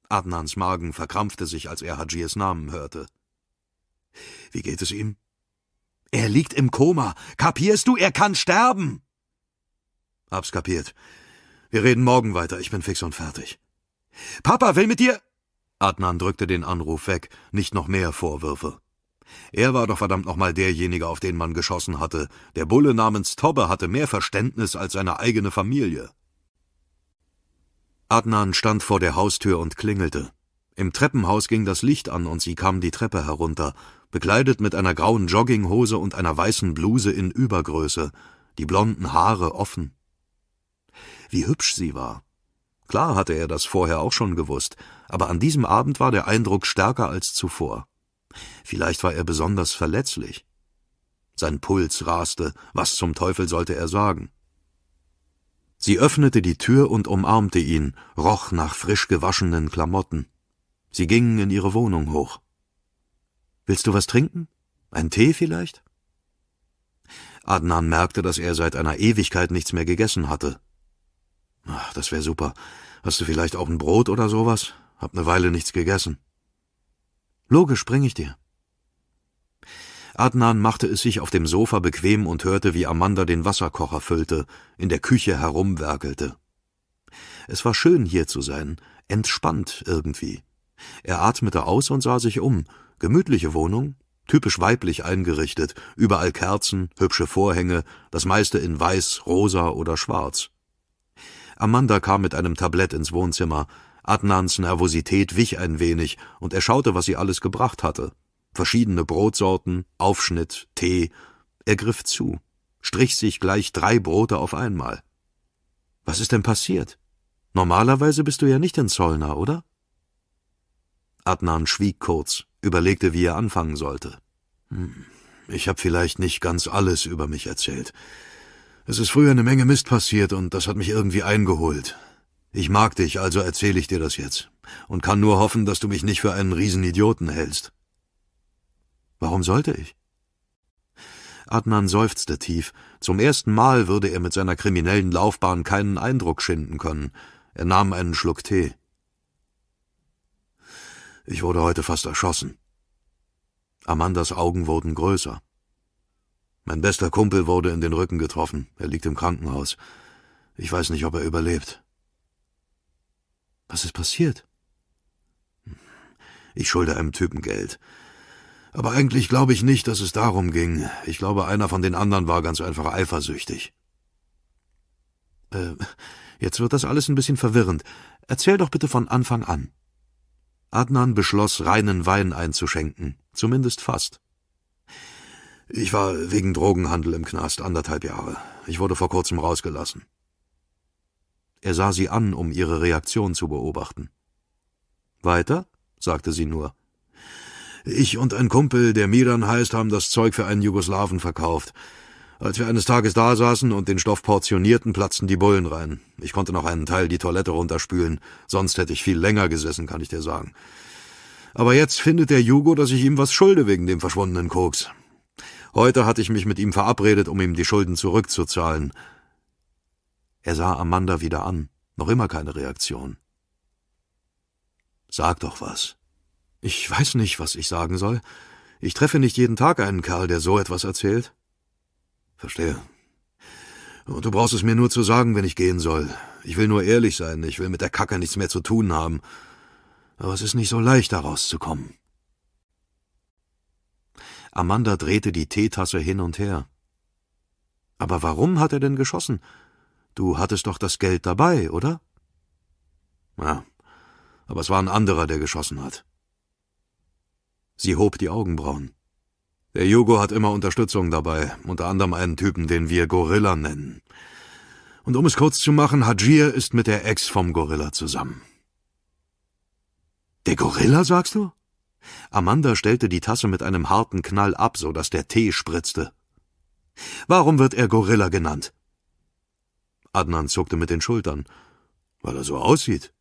Adnans Magen verkrampfte sich, als er Hajirs Namen hörte. Wie geht es ihm? Er liegt im Koma. Kapierst du? Er kann sterben. Hab's kapiert. Wir reden morgen weiter. Ich bin fix und fertig. Papa will mit dir. Adnan drückte den Anruf weg. Nicht noch mehr Vorwürfe. Er war doch verdammt nochmal derjenige, auf den man geschossen hatte. Der Bulle namens Tobbe hatte mehr Verständnis als seine eigene Familie. Adnan stand vor der Haustür und klingelte. Im Treppenhaus ging das Licht an und sie kam die Treppe herunter, bekleidet mit einer grauen Jogginghose und einer weißen Bluse in Übergröße, die blonden Haare offen. Wie hübsch sie war. Klar hatte er das vorher auch schon gewusst, aber an diesem Abend war der Eindruck stärker als zuvor. Vielleicht war er besonders verletzlich. Sein Puls raste, was zum Teufel sollte er sagen? Sie öffnete die Tür und umarmte ihn, roch nach frisch gewaschenen Klamotten. Sie gingen in ihre Wohnung hoch. Willst du was trinken? Ein Tee vielleicht? Adnan merkte, dass er seit einer Ewigkeit nichts mehr gegessen hatte. Ach, das wäre super. Hast du vielleicht auch ein Brot oder sowas? Hab ne Weile nichts gegessen. Logisch bring ich dir. Adnan machte es sich auf dem Sofa bequem und hörte, wie Amanda den Wasserkocher füllte, in der Küche herumwerkelte. Es war schön, hier zu sein, entspannt irgendwie. Er atmete aus und sah sich um. Gemütliche Wohnung, typisch weiblich eingerichtet, überall Kerzen, hübsche Vorhänge, das meiste in weiß, rosa oder schwarz. Amanda kam mit einem Tablett ins Wohnzimmer, Adnans Nervosität wich ein wenig, und er schaute, was sie alles gebracht hatte. Verschiedene Brotsorten, Aufschnitt, Tee. Er griff zu, strich sich gleich drei Brote auf einmal. Was ist denn passiert? Normalerweise bist du ja nicht in Zollner, oder? Adnan schwieg kurz, überlegte, wie er anfangen sollte. Hm, ich habe vielleicht nicht ganz alles über mich erzählt. Es ist früher eine Menge Mist passiert und das hat mich irgendwie eingeholt. Ich mag dich, also erzähle ich dir das jetzt. Und kann nur hoffen, dass du mich nicht für einen Riesenidioten hältst. Warum sollte ich? Adnan seufzte tief. Zum ersten Mal würde er mit seiner kriminellen Laufbahn keinen Eindruck schinden können. Er nahm einen Schluck Tee. Ich wurde heute fast erschossen. Amandas Augen wurden größer. Mein bester Kumpel wurde in den Rücken getroffen. Er liegt im Krankenhaus. Ich weiß nicht, ob er überlebt. Was ist passiert? Hm, ich schulde einem Typen Geld. Aber eigentlich glaube ich nicht, dass es darum ging. Ich glaube, einer von den anderen war ganz einfach eifersüchtig. Äh, jetzt wird das alles ein bisschen verwirrend. Erzähl doch bitte von Anfang an. Adnan beschloss, reinen Wein einzuschenken. Zumindest fast. Ich war wegen Drogenhandel im Knast anderthalb Jahre. Ich wurde vor kurzem rausgelassen. Er sah sie an, um ihre Reaktion zu beobachten. Weiter? sagte sie nur. Ich und ein Kumpel, der Miran heißt, haben das Zeug für einen Jugoslawen verkauft. Als wir eines Tages da saßen und den Stoff portionierten, platzten die Bullen rein. Ich konnte noch einen Teil die Toilette runterspülen, sonst hätte ich viel länger gesessen, kann ich dir sagen. Aber jetzt findet der Jugo, dass ich ihm was schulde wegen dem verschwundenen Koks. Heute hatte ich mich mit ihm verabredet, um ihm die Schulden zurückzuzahlen. Er sah Amanda wieder an, noch immer keine Reaktion. Sag doch was. Ich weiß nicht, was ich sagen soll. Ich treffe nicht jeden Tag einen Kerl, der so etwas erzählt. Verstehe. Und du brauchst es mir nur zu sagen, wenn ich gehen soll. Ich will nur ehrlich sein, ich will mit der Kacke nichts mehr zu tun haben. Aber es ist nicht so leicht, da rauszukommen. Amanda drehte die Teetasse hin und her. Aber warum hat er denn geschossen? Du hattest doch das Geld dabei, oder? Ja, aber es war ein anderer, der geschossen hat. Sie hob die Augenbrauen. Der Jugo hat immer Unterstützung dabei, unter anderem einen Typen, den wir Gorilla nennen. Und um es kurz zu machen, Hajir ist mit der Ex vom Gorilla zusammen. Der Gorilla, sagst du? Amanda stellte die Tasse mit einem harten Knall ab, so dass der Tee spritzte. Warum wird er Gorilla genannt? Adnan zuckte mit den Schultern. Weil er so aussieht.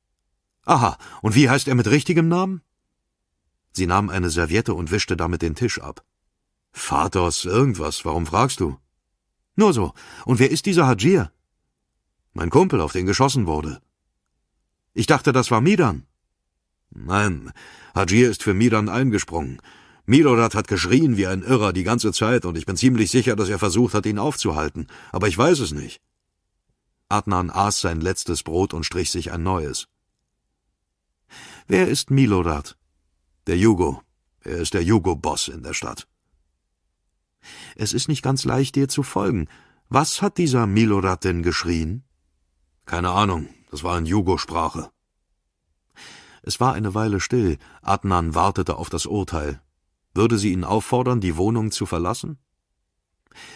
Aha, und wie heißt er mit richtigem Namen? Sie nahm eine Serviette und wischte damit den Tisch ab. Vatos, irgendwas, warum fragst du? Nur so. Und wer ist dieser Hajir? Mein Kumpel, auf den geschossen wurde. Ich dachte, das war Midan. Nein, Hajir ist für Midan eingesprungen. Milodat hat geschrien wie ein Irrer die ganze Zeit und ich bin ziemlich sicher, dass er versucht hat, ihn aufzuhalten, aber ich weiß es nicht. Adnan aß sein letztes Brot und strich sich ein neues. Wer ist Milorad? Der Jugo. Er ist der Jugo-Boss in der Stadt. Es ist nicht ganz leicht, dir zu folgen. Was hat dieser Milorad denn geschrien? Keine Ahnung, das war in Jugo-Sprache. Es war eine Weile still. Adnan wartete auf das Urteil. Würde sie ihn auffordern, die Wohnung zu verlassen?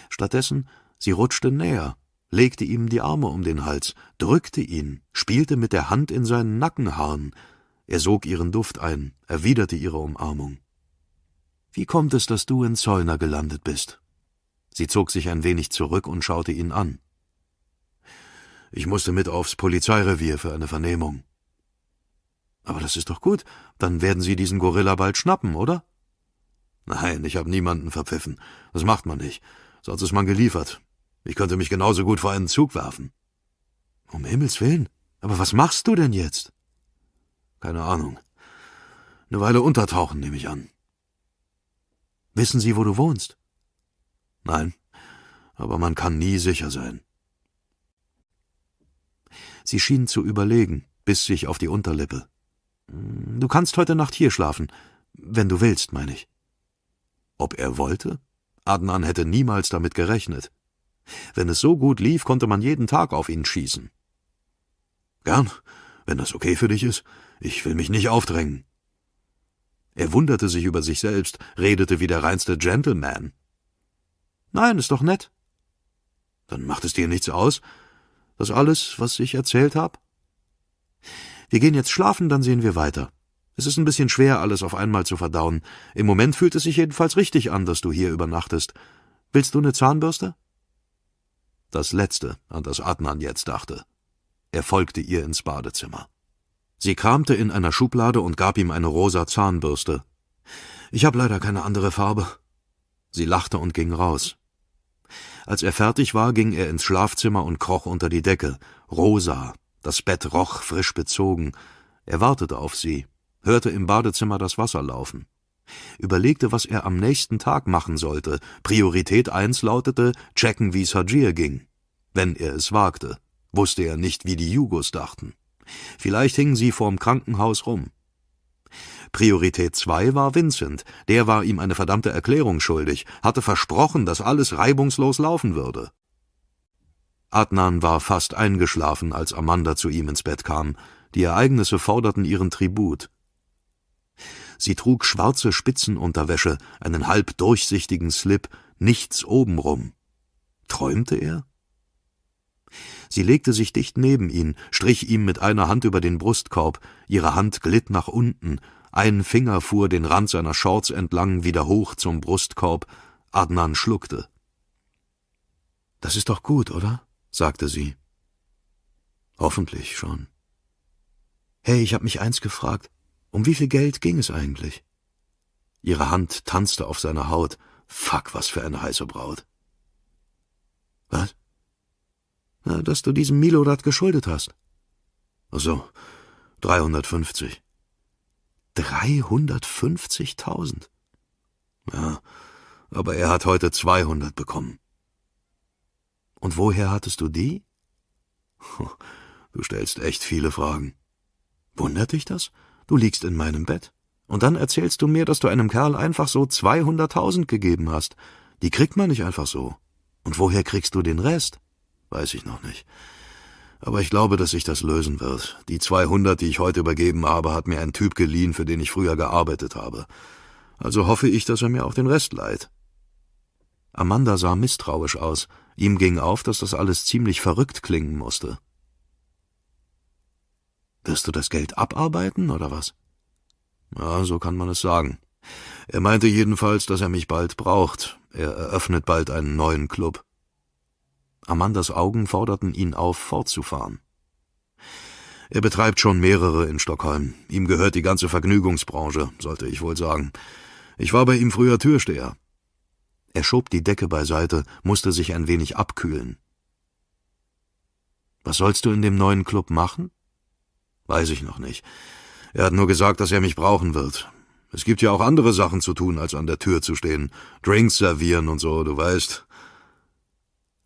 Stattdessen, sie rutschte näher legte ihm die Arme um den Hals, drückte ihn, spielte mit der Hand in seinen Nackenhaaren. Er sog ihren Duft ein, erwiderte ihre Umarmung. Wie kommt es, dass du in Zollner gelandet bist? Sie zog sich ein wenig zurück und schaute ihn an. Ich musste mit aufs Polizeirevier für eine Vernehmung. Aber das ist doch gut, dann werden Sie diesen Gorilla bald schnappen, oder? Nein, ich habe niemanden verpfiffen. Das macht man nicht. Sonst ist man geliefert. Ich könnte mich genauso gut vor einen Zug werfen. Um Himmels willen. Aber was machst du denn jetzt? Keine Ahnung. Eine Weile untertauchen, nehme ich an. Wissen Sie, wo du wohnst? Nein, aber man kann nie sicher sein. Sie schien zu überlegen, biss sich auf die Unterlippe. Du kannst heute Nacht hier schlafen, wenn du willst, meine ich. Ob er wollte? Adnan hätte niemals damit gerechnet. Wenn es so gut lief, konnte man jeden Tag auf ihn schießen. Gern, wenn das okay für dich ist. Ich will mich nicht aufdrängen. Er wunderte sich über sich selbst, redete wie der reinste Gentleman. Nein, ist doch nett. Dann macht es dir nichts aus, das alles, was ich erzählt hab? Wir gehen jetzt schlafen, dann sehen wir weiter. Es ist ein bisschen schwer, alles auf einmal zu verdauen. Im Moment fühlt es sich jedenfalls richtig an, dass du hier übernachtest. Willst du eine Zahnbürste? Das Letzte, an das Adnan jetzt dachte. Er folgte ihr ins Badezimmer. Sie kramte in einer Schublade und gab ihm eine rosa Zahnbürste. »Ich habe leider keine andere Farbe.« Sie lachte und ging raus. Als er fertig war, ging er ins Schlafzimmer und kroch unter die Decke. Rosa. Das Bett roch frisch bezogen. Er wartete auf sie, hörte im Badezimmer das Wasser laufen überlegte, was er am nächsten Tag machen sollte. Priorität 1 lautete, checken, wie Sajir ging. Wenn er es wagte, wusste er nicht, wie die Jugos dachten. Vielleicht hingen sie vorm Krankenhaus rum. Priorität 2 war Vincent. Der war ihm eine verdammte Erklärung schuldig, hatte versprochen, dass alles reibungslos laufen würde. Adnan war fast eingeschlafen, als Amanda zu ihm ins Bett kam. Die Ereignisse forderten ihren Tribut. Sie trug schwarze Spitzenunterwäsche, einen halb durchsichtigen Slip, nichts obenrum. Träumte er? Sie legte sich dicht neben ihn, strich ihm mit einer Hand über den Brustkorb, ihre Hand glitt nach unten, ein Finger fuhr den Rand seiner Shorts entlang wieder hoch zum Brustkorb, Adnan schluckte. Das ist doch gut, oder? sagte sie. Hoffentlich schon. Hey, ich hab mich eins gefragt, um wie viel Geld ging es eigentlich? Ihre Hand tanzte auf seiner Haut. Fuck, was für eine heiße Braut. Was? Na, dass du diesem Milorad geschuldet hast. so, 350. 350.000? Ja, aber er hat heute 200 bekommen. Und woher hattest du die? Du stellst echt viele Fragen. Wundert dich das? Du liegst in meinem Bett. Und dann erzählst du mir, dass du einem Kerl einfach so 200.000 gegeben hast. Die kriegt man nicht einfach so. Und woher kriegst du den Rest? Weiß ich noch nicht. Aber ich glaube, dass sich das lösen wird. Die 200, die ich heute übergeben habe, hat mir ein Typ geliehen, für den ich früher gearbeitet habe. Also hoffe ich, dass er mir auch den Rest leiht. Amanda sah misstrauisch aus. Ihm ging auf, dass das alles ziemlich verrückt klingen musste. Wirst du das Geld abarbeiten, oder was? Ja, so kann man es sagen. Er meinte jedenfalls, dass er mich bald braucht. Er eröffnet bald einen neuen Club. Amandas Augen forderten ihn auf, fortzufahren. Er betreibt schon mehrere in Stockholm. Ihm gehört die ganze Vergnügungsbranche, sollte ich wohl sagen. Ich war bei ihm früher Türsteher. Er schob die Decke beiseite, musste sich ein wenig abkühlen. Was sollst du in dem neuen Club machen? Weiß ich noch nicht. Er hat nur gesagt, dass er mich brauchen wird. Es gibt ja auch andere Sachen zu tun, als an der Tür zu stehen. Drinks servieren und so, du weißt.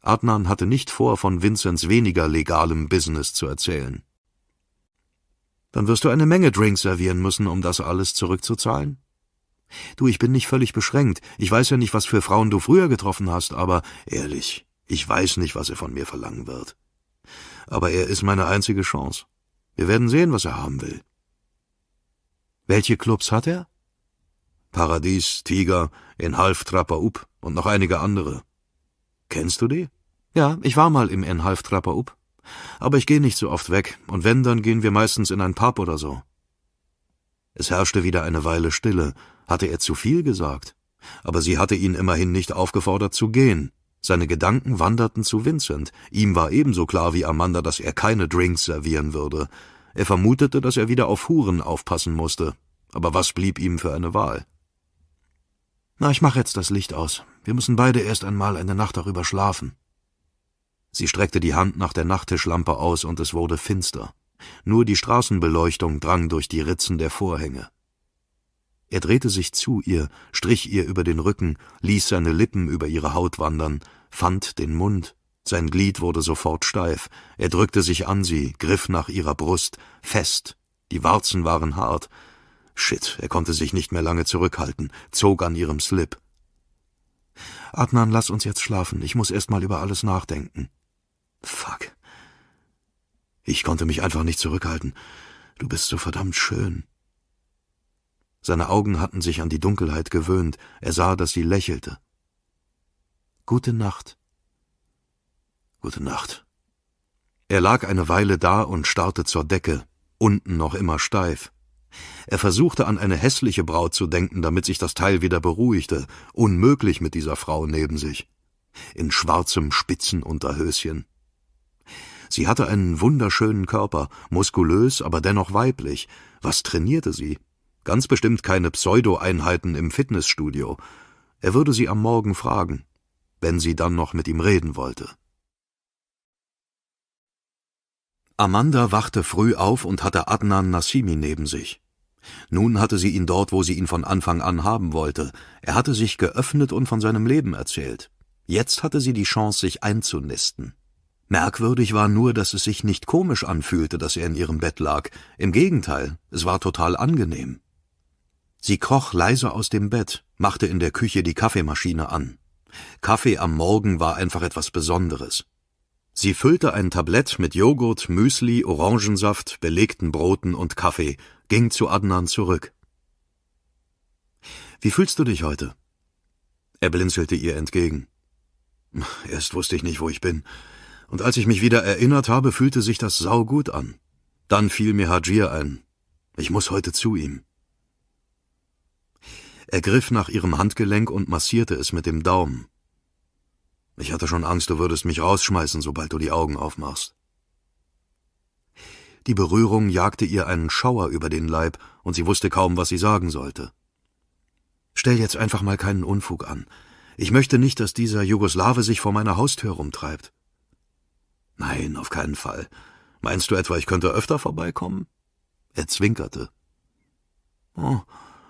Adnan hatte nicht vor, von Vincents weniger legalem Business zu erzählen. Dann wirst du eine Menge Drinks servieren müssen, um das alles zurückzuzahlen. Du, ich bin nicht völlig beschränkt. Ich weiß ja nicht, was für Frauen du früher getroffen hast, aber ehrlich, ich weiß nicht, was er von mir verlangen wird. Aber er ist meine einzige Chance. Wir werden sehen, was er haben will. Welche Clubs hat er? Paradies, Tiger, in Half Trapper Up und noch einige andere. Kennst du die? Ja, ich war mal im Enhalf Trapper Up. Aber ich gehe nicht so oft weg, und wenn, dann gehen wir meistens in ein Pub oder so. Es herrschte wieder eine Weile Stille. Hatte er zu viel gesagt? Aber sie hatte ihn immerhin nicht aufgefordert zu gehen. Seine Gedanken wanderten zu Vincent. Ihm war ebenso klar wie Amanda, dass er keine Drinks servieren würde. Er vermutete, dass er wieder auf Huren aufpassen musste. Aber was blieb ihm für eine Wahl? Na, ich mache jetzt das Licht aus. Wir müssen beide erst einmal eine Nacht darüber schlafen. Sie streckte die Hand nach der Nachttischlampe aus und es wurde finster. Nur die Straßenbeleuchtung drang durch die Ritzen der Vorhänge. Er drehte sich zu ihr, strich ihr über den Rücken, ließ seine Lippen über ihre Haut wandern, fand den Mund. Sein Glied wurde sofort steif. Er drückte sich an sie, griff nach ihrer Brust, fest. Die Warzen waren hart. Shit, er konnte sich nicht mehr lange zurückhalten, zog an ihrem Slip. Adnan, lass uns jetzt schlafen. Ich muss erst mal über alles nachdenken. Fuck. Ich konnte mich einfach nicht zurückhalten. Du bist so verdammt schön. Seine Augen hatten sich an die Dunkelheit gewöhnt, er sah, dass sie lächelte. Gute Nacht. Gute Nacht. Er lag eine Weile da und starrte zur Decke, unten noch immer steif. Er versuchte an eine hässliche Braut zu denken, damit sich das Teil wieder beruhigte, unmöglich mit dieser Frau neben sich. In schwarzem Spitzenunterhöschen. Sie hatte einen wunderschönen Körper, muskulös, aber dennoch weiblich. Was trainierte sie? Ganz bestimmt keine Pseudo-Einheiten im Fitnessstudio. Er würde sie am Morgen fragen, wenn sie dann noch mit ihm reden wollte. Amanda wachte früh auf und hatte Adnan Nassimi neben sich. Nun hatte sie ihn dort, wo sie ihn von Anfang an haben wollte. Er hatte sich geöffnet und von seinem Leben erzählt. Jetzt hatte sie die Chance, sich einzunisten. Merkwürdig war nur, dass es sich nicht komisch anfühlte, dass er in ihrem Bett lag. Im Gegenteil, es war total angenehm. Sie kroch leise aus dem Bett, machte in der Küche die Kaffeemaschine an. Kaffee am Morgen war einfach etwas Besonderes. Sie füllte ein Tablett mit Joghurt, Müsli, Orangensaft, belegten Broten und Kaffee, ging zu Adnan zurück. Wie fühlst du dich heute? Er blinzelte ihr entgegen. Erst wusste ich nicht, wo ich bin. Und als ich mich wieder erinnert habe, fühlte sich das saugut an. Dann fiel mir Hajir ein. Ich muss heute zu ihm. Er griff nach ihrem Handgelenk und massierte es mit dem Daumen. Ich hatte schon Angst, du würdest mich rausschmeißen, sobald du die Augen aufmachst. Die Berührung jagte ihr einen Schauer über den Leib, und sie wusste kaum, was sie sagen sollte. Stell jetzt einfach mal keinen Unfug an. Ich möchte nicht, dass dieser Jugoslawe sich vor meiner Haustür rumtreibt. Nein, auf keinen Fall. Meinst du etwa, ich könnte öfter vorbeikommen? Er zwinkerte. Oh,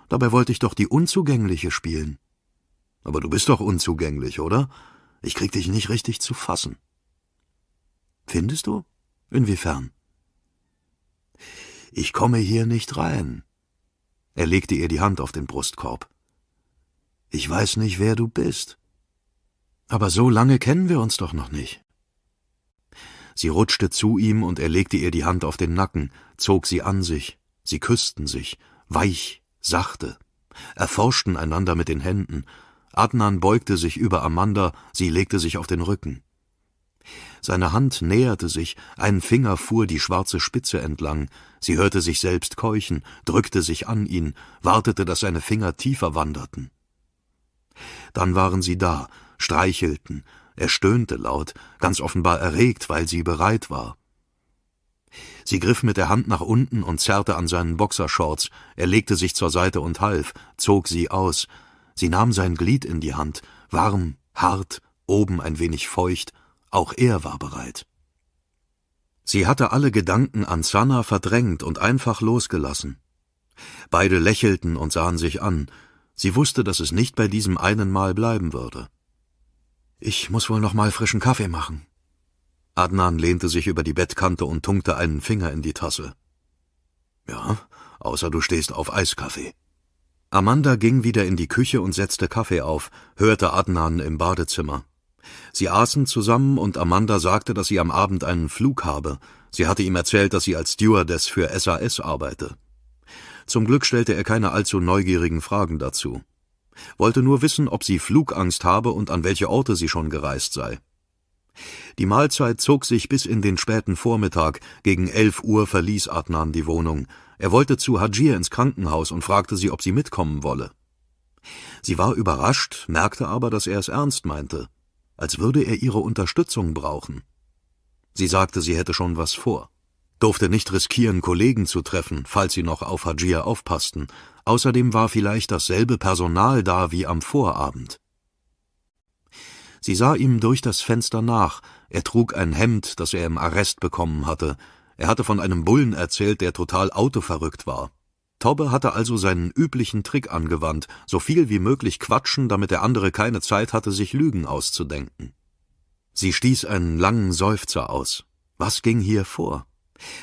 Dabei wollte ich doch die Unzugängliche spielen. Aber du bist doch unzugänglich, oder? Ich krieg dich nicht richtig zu fassen. Findest du? Inwiefern? Ich komme hier nicht rein. Er legte ihr die Hand auf den Brustkorb. Ich weiß nicht, wer du bist. Aber so lange kennen wir uns doch noch nicht. Sie rutschte zu ihm und er legte ihr die Hand auf den Nacken, zog sie an sich, sie küssten sich, weich sachte, erforschten einander mit den Händen. Adnan beugte sich über Amanda, sie legte sich auf den Rücken. Seine Hand näherte sich, ein Finger fuhr die schwarze Spitze entlang, sie hörte sich selbst keuchen, drückte sich an ihn, wartete, dass seine Finger tiefer wanderten. Dann waren sie da, streichelten, er stöhnte laut, ganz offenbar erregt, weil sie bereit war. Sie griff mit der Hand nach unten und zerrte an seinen Boxershorts, er legte sich zur Seite und half, zog sie aus. Sie nahm sein Glied in die Hand, warm, hart, oben ein wenig feucht, auch er war bereit. Sie hatte alle Gedanken an Sanna verdrängt und einfach losgelassen. Beide lächelten und sahen sich an. Sie wusste, dass es nicht bei diesem einen Mal bleiben würde. Ich muss wohl noch mal frischen Kaffee machen, Adnan lehnte sich über die Bettkante und tunkte einen Finger in die Tasse. Ja, außer du stehst auf Eiskaffee. Amanda ging wieder in die Küche und setzte Kaffee auf, hörte Adnan im Badezimmer. Sie aßen zusammen und Amanda sagte, dass sie am Abend einen Flug habe. Sie hatte ihm erzählt, dass sie als Stewardess für SAS arbeite. Zum Glück stellte er keine allzu neugierigen Fragen dazu. Wollte nur wissen, ob sie Flugangst habe und an welche Orte sie schon gereist sei. Die Mahlzeit zog sich bis in den späten Vormittag, gegen elf Uhr verließ Adnan die Wohnung. Er wollte zu Hajir ins Krankenhaus und fragte sie, ob sie mitkommen wolle. Sie war überrascht, merkte aber, dass er es ernst meinte, als würde er ihre Unterstützung brauchen. Sie sagte, sie hätte schon was vor, durfte nicht riskieren, Kollegen zu treffen, falls sie noch auf Hajir aufpassten, außerdem war vielleicht dasselbe Personal da wie am Vorabend. Sie sah ihm durch das Fenster nach, er trug ein Hemd, das er im Arrest bekommen hatte, er hatte von einem Bullen erzählt, der total autoverrückt war. Tobbe hatte also seinen üblichen Trick angewandt, so viel wie möglich quatschen, damit der andere keine Zeit hatte, sich Lügen auszudenken. Sie stieß einen langen Seufzer aus. Was ging hier vor?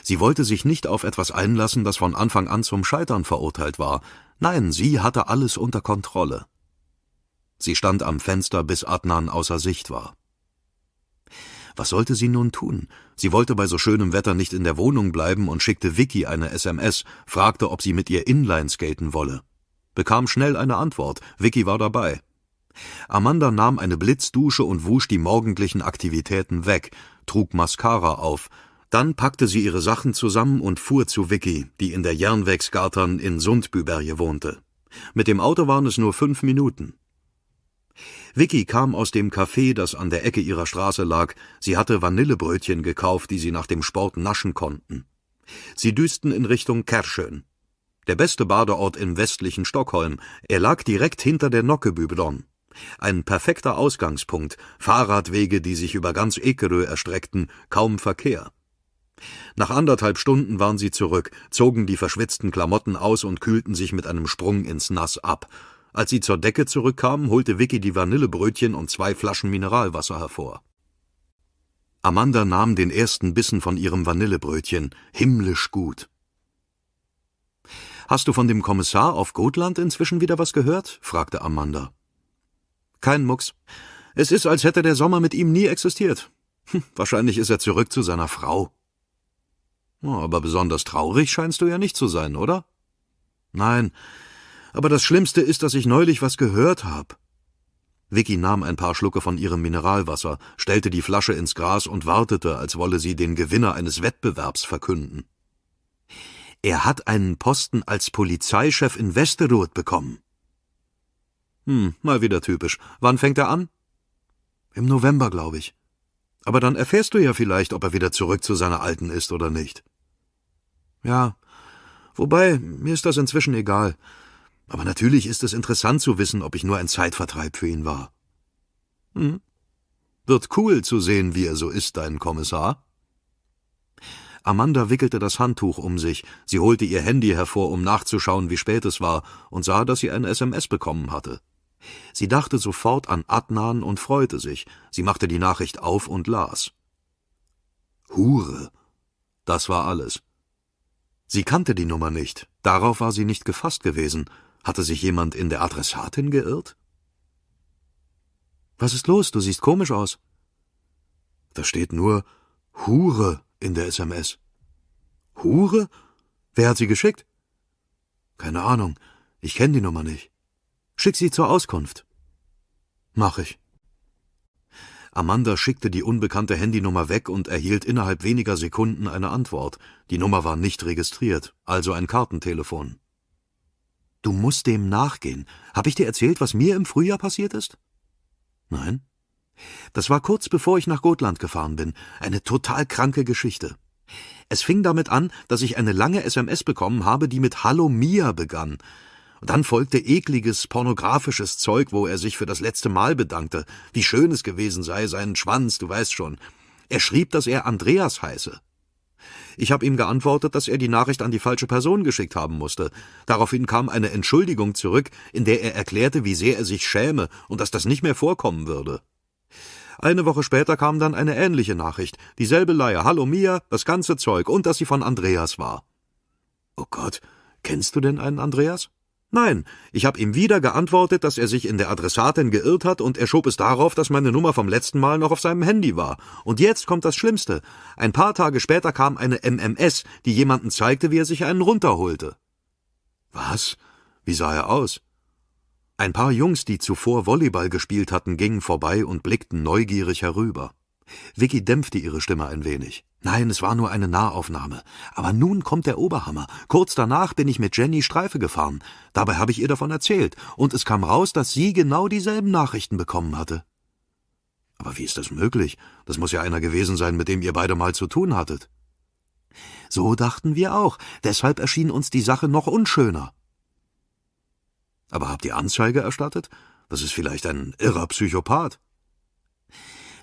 Sie wollte sich nicht auf etwas einlassen, das von Anfang an zum Scheitern verurteilt war. Nein, sie hatte alles unter Kontrolle. Sie stand am Fenster, bis Adnan außer Sicht war. Was sollte sie nun tun? Sie wollte bei so schönem Wetter nicht in der Wohnung bleiben und schickte Vicky eine SMS, fragte, ob sie mit ihr Inlineskaten wolle. Bekam schnell eine Antwort. Vicky war dabei. Amanda nahm eine Blitzdusche und wusch die morgendlichen Aktivitäten weg, trug Mascara auf. Dann packte sie ihre Sachen zusammen und fuhr zu Vicky, die in der Jernwegsgartern in Sundbüberje wohnte. Mit dem Auto waren es nur fünf Minuten. Vicky kam aus dem Café, das an der Ecke ihrer Straße lag. Sie hatte Vanillebrötchen gekauft, die sie nach dem Sport naschen konnten. Sie düsten in Richtung Kerschön. Der beste Badeort im westlichen Stockholm. Er lag direkt hinter der Nockebübdon. Ein perfekter Ausgangspunkt, Fahrradwege, die sich über ganz Ekerö erstreckten, kaum Verkehr. Nach anderthalb Stunden waren sie zurück, zogen die verschwitzten Klamotten aus und kühlten sich mit einem Sprung ins Nass ab. Als sie zur Decke zurückkamen, holte Vicky die Vanillebrötchen und zwei Flaschen Mineralwasser hervor. Amanda nahm den ersten Bissen von ihrem Vanillebrötchen, himmlisch gut. Hast du von dem Kommissar auf Gotland inzwischen wieder was gehört? fragte Amanda. Kein Mucks. Es ist, als hätte der Sommer mit ihm nie existiert. Hm, wahrscheinlich ist er zurück zu seiner Frau. Oh, aber besonders traurig scheinst du ja nicht zu sein, oder? Nein, aber das Schlimmste ist, dass ich neulich was gehört hab. Vicky nahm ein paar Schlucke von ihrem Mineralwasser, stellte die Flasche ins Gras und wartete, als wolle sie den Gewinner eines Wettbewerbs verkünden. Er hat einen Posten als Polizeichef in Westeroth bekommen. Hm, mal wieder typisch. Wann fängt er an? Im November, glaube ich. Aber dann erfährst du ja vielleicht, ob er wieder zurück zu seiner Alten ist oder nicht. Ja, wobei, mir ist das inzwischen egal. Aber natürlich ist es interessant zu wissen, ob ich nur ein Zeitvertreib für ihn war. Hm. Wird cool zu sehen, wie er so ist, dein Kommissar. Amanda wickelte das Handtuch um sich, sie holte ihr Handy hervor, um nachzuschauen, wie spät es war, und sah, dass sie ein SMS bekommen hatte. Sie dachte sofort an Adnan und freute sich. Sie machte die Nachricht auf und las. Hure. Das war alles. Sie kannte die Nummer nicht, darauf war sie nicht gefasst gewesen, hatte sich jemand in der Adressatin geirrt? Was ist los? Du siehst komisch aus. Da steht nur Hure in der SMS. Hure? Wer hat sie geschickt? Keine Ahnung. Ich kenne die Nummer nicht. Schick sie zur Auskunft. Mach ich. Amanda schickte die unbekannte Handynummer weg und erhielt innerhalb weniger Sekunden eine Antwort. Die Nummer war nicht registriert, also ein Kartentelefon. Du musst dem nachgehen. Hab ich dir erzählt, was mir im Frühjahr passiert ist? Nein. Das war kurz bevor ich nach Gotland gefahren bin. Eine total kranke Geschichte. Es fing damit an, dass ich eine lange SMS bekommen habe, die mit Hallo Mia begann. Und dann folgte ekliges, pornografisches Zeug, wo er sich für das letzte Mal bedankte, wie schön es gewesen sei, seinen Schwanz, du weißt schon. Er schrieb, dass er Andreas heiße. Ich habe ihm geantwortet, dass er die Nachricht an die falsche Person geschickt haben musste. Daraufhin kam eine Entschuldigung zurück, in der er erklärte, wie sehr er sich schäme und dass das nicht mehr vorkommen würde. Eine Woche später kam dann eine ähnliche Nachricht, dieselbe Leier, Hallo Mia, das ganze Zeug und dass sie von Andreas war. Oh Gott, kennst du denn einen Andreas? Nein, ich habe ihm wieder geantwortet, dass er sich in der Adressatin geirrt hat, und er schob es darauf, dass meine Nummer vom letzten Mal noch auf seinem Handy war. Und jetzt kommt das Schlimmste. Ein paar Tage später kam eine MMS, die jemanden zeigte, wie er sich einen runterholte. Was? Wie sah er aus? Ein paar Jungs, die zuvor Volleyball gespielt hatten, gingen vorbei und blickten neugierig herüber. Vicky dämpfte ihre Stimme ein wenig. Nein, es war nur eine Nahaufnahme. Aber nun kommt der Oberhammer. Kurz danach bin ich mit Jenny Streife gefahren. Dabei habe ich ihr davon erzählt. Und es kam raus, dass sie genau dieselben Nachrichten bekommen hatte. Aber wie ist das möglich? Das muss ja einer gewesen sein, mit dem ihr beide mal zu tun hattet. So dachten wir auch. Deshalb erschien uns die Sache noch unschöner. Aber habt ihr Anzeige erstattet? Das ist vielleicht ein irrer Psychopath.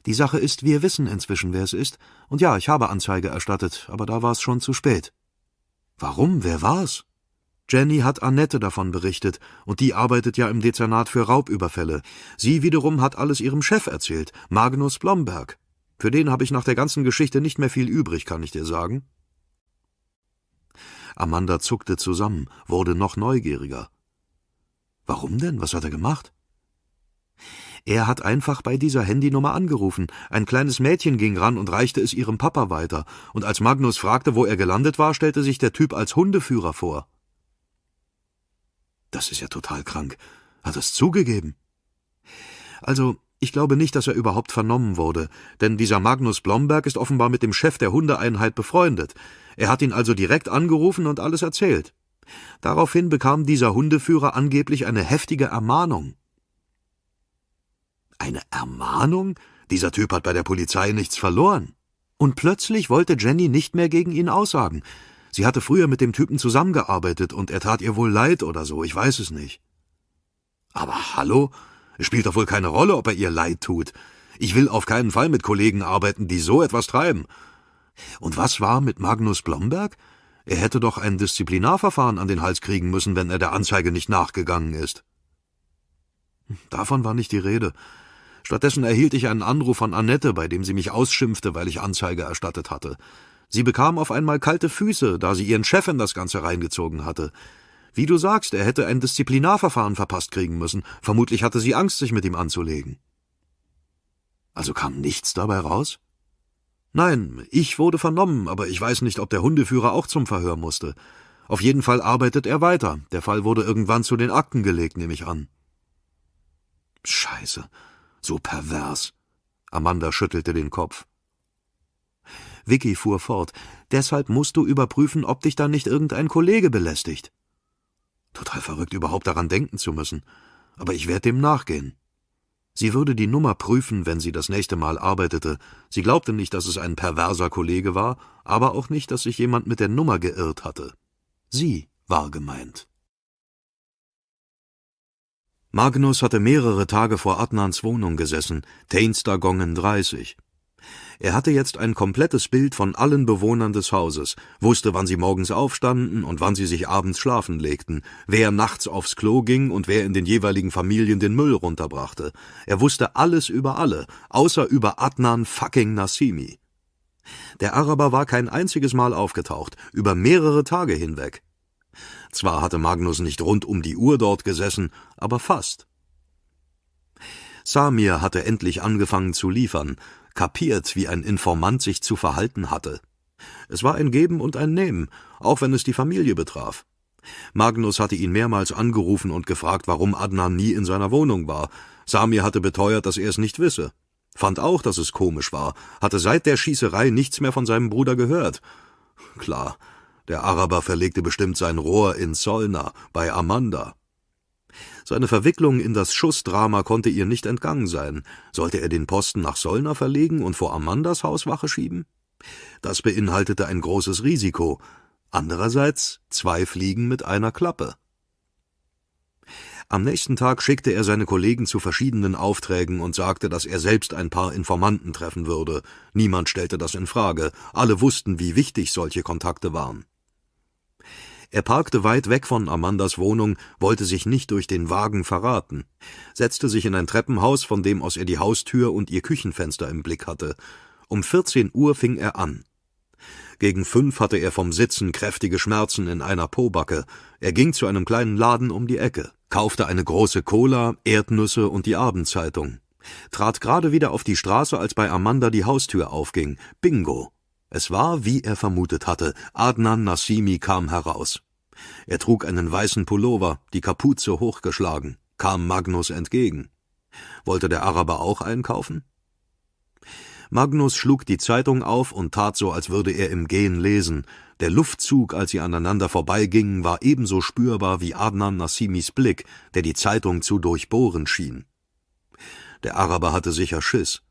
Die Sache ist, wir wissen inzwischen, wer es ist. Und ja, ich habe Anzeige erstattet, aber da war es schon zu spät. Warum? Wer war's? Jenny hat Annette davon berichtet, und die arbeitet ja im Dezernat für Raubüberfälle. Sie wiederum hat alles ihrem Chef erzählt, Magnus Blomberg. Für den habe ich nach der ganzen Geschichte nicht mehr viel übrig, kann ich dir sagen. Amanda zuckte zusammen, wurde noch neugieriger. Warum denn? Was hat er gemacht? Er hat einfach bei dieser Handynummer angerufen. Ein kleines Mädchen ging ran und reichte es ihrem Papa weiter. Und als Magnus fragte, wo er gelandet war, stellte sich der Typ als Hundeführer vor. Das ist ja total krank. Hat es zugegeben? Also, ich glaube nicht, dass er überhaupt vernommen wurde, denn dieser Magnus Blomberg ist offenbar mit dem Chef der Hundeeinheit befreundet. Er hat ihn also direkt angerufen und alles erzählt. Daraufhin bekam dieser Hundeführer angeblich eine heftige Ermahnung. Eine Ermahnung? Dieser Typ hat bei der Polizei nichts verloren. Und plötzlich wollte Jenny nicht mehr gegen ihn aussagen. Sie hatte früher mit dem Typen zusammengearbeitet und er tat ihr wohl leid oder so, ich weiß es nicht. Aber hallo? Es spielt doch wohl keine Rolle, ob er ihr leid tut. Ich will auf keinen Fall mit Kollegen arbeiten, die so etwas treiben. Und was war mit Magnus Blomberg? Er hätte doch ein Disziplinarverfahren an den Hals kriegen müssen, wenn er der Anzeige nicht nachgegangen ist. Davon war nicht die Rede. Stattdessen erhielt ich einen Anruf von Annette, bei dem sie mich ausschimpfte, weil ich Anzeige erstattet hatte. Sie bekam auf einmal kalte Füße, da sie ihren Chef in das Ganze reingezogen hatte. Wie du sagst, er hätte ein Disziplinarverfahren verpasst kriegen müssen. Vermutlich hatte sie Angst, sich mit ihm anzulegen. Also kam nichts dabei raus? Nein, ich wurde vernommen, aber ich weiß nicht, ob der Hundeführer auch zum Verhör musste. Auf jeden Fall arbeitet er weiter. Der Fall wurde irgendwann zu den Akten gelegt, nehme ich an. Scheiße. So pervers. Amanda schüttelte den Kopf. Vicky fuhr fort. Deshalb musst du überprüfen, ob dich da nicht irgendein Kollege belästigt. Total verrückt, überhaupt daran denken zu müssen. Aber ich werde dem nachgehen. Sie würde die Nummer prüfen, wenn sie das nächste Mal arbeitete. Sie glaubte nicht, dass es ein perverser Kollege war, aber auch nicht, dass sich jemand mit der Nummer geirrt hatte. Sie war gemeint. Magnus hatte mehrere Tage vor Adnans Wohnung gesessen, Teinsdagongen 30. Er hatte jetzt ein komplettes Bild von allen Bewohnern des Hauses, wusste, wann sie morgens aufstanden und wann sie sich abends schlafen legten, wer nachts aufs Klo ging und wer in den jeweiligen Familien den Müll runterbrachte. Er wusste alles über alle, außer über Adnan fucking Nassimi. Der Araber war kein einziges Mal aufgetaucht, über mehrere Tage hinweg. Zwar hatte Magnus nicht rund um die Uhr dort gesessen, aber fast. Samir hatte endlich angefangen zu liefern, kapiert, wie ein Informant sich zu verhalten hatte. Es war ein Geben und ein Nehmen, auch wenn es die Familie betraf. Magnus hatte ihn mehrmals angerufen und gefragt, warum Adnan nie in seiner Wohnung war. Samir hatte beteuert, dass er es nicht wisse. Fand auch, dass es komisch war, hatte seit der Schießerei nichts mehr von seinem Bruder gehört. Klar, der Araber verlegte bestimmt sein Rohr in Solna bei Amanda. Seine Verwicklung in das Schussdrama konnte ihr nicht entgangen sein. Sollte er den Posten nach Solna verlegen und vor Amandas Hauswache schieben? Das beinhaltete ein großes Risiko, andererseits zwei Fliegen mit einer Klappe. Am nächsten Tag schickte er seine Kollegen zu verschiedenen Aufträgen und sagte, dass er selbst ein paar Informanten treffen würde. Niemand stellte das in Frage. Alle wussten, wie wichtig solche Kontakte waren. Er parkte weit weg von Amandas Wohnung, wollte sich nicht durch den Wagen verraten, setzte sich in ein Treppenhaus, von dem aus er die Haustür und ihr Küchenfenster im Blick hatte. Um 14 Uhr fing er an. Gegen fünf hatte er vom Sitzen kräftige Schmerzen in einer Pobacke. Er ging zu einem kleinen Laden um die Ecke, kaufte eine große Cola, Erdnüsse und die Abendzeitung. Trat gerade wieder auf die Straße, als bei Amanda die Haustür aufging. Bingo! Es war, wie er vermutet hatte, Adnan Nassimi kam heraus. Er trug einen weißen Pullover, die Kapuze hochgeschlagen, kam Magnus entgegen. Wollte der Araber auch einkaufen? Magnus schlug die Zeitung auf und tat so, als würde er im Gehen lesen. Der Luftzug, als sie aneinander vorbeigingen, war ebenso spürbar wie Adnan Nassimis Blick, der die Zeitung zu durchbohren schien. Der Araber hatte sicher Schiss.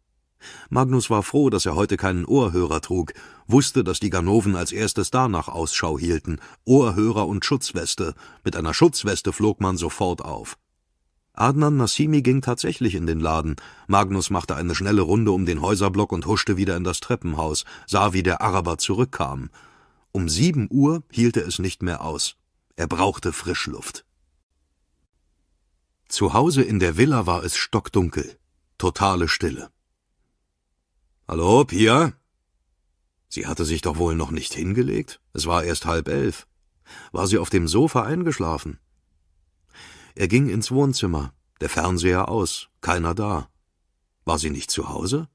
Magnus war froh, dass er heute keinen Ohrhörer trug, wusste, dass die Ganoven als erstes danach Ausschau hielten, Ohrhörer und Schutzweste, mit einer Schutzweste flog man sofort auf. Adnan Nassimi ging tatsächlich in den Laden, Magnus machte eine schnelle Runde um den Häuserblock und huschte wieder in das Treppenhaus, sah, wie der Araber zurückkam. Um sieben Uhr hielt er es nicht mehr aus. Er brauchte Frischluft. Zu Hause in der Villa war es stockdunkel, totale Stille. Hallo, Pia? Sie hatte sich doch wohl noch nicht hingelegt? Es war erst halb elf. War sie auf dem Sofa eingeschlafen? Er ging ins Wohnzimmer, der Fernseher aus, keiner da. War sie nicht zu Hause?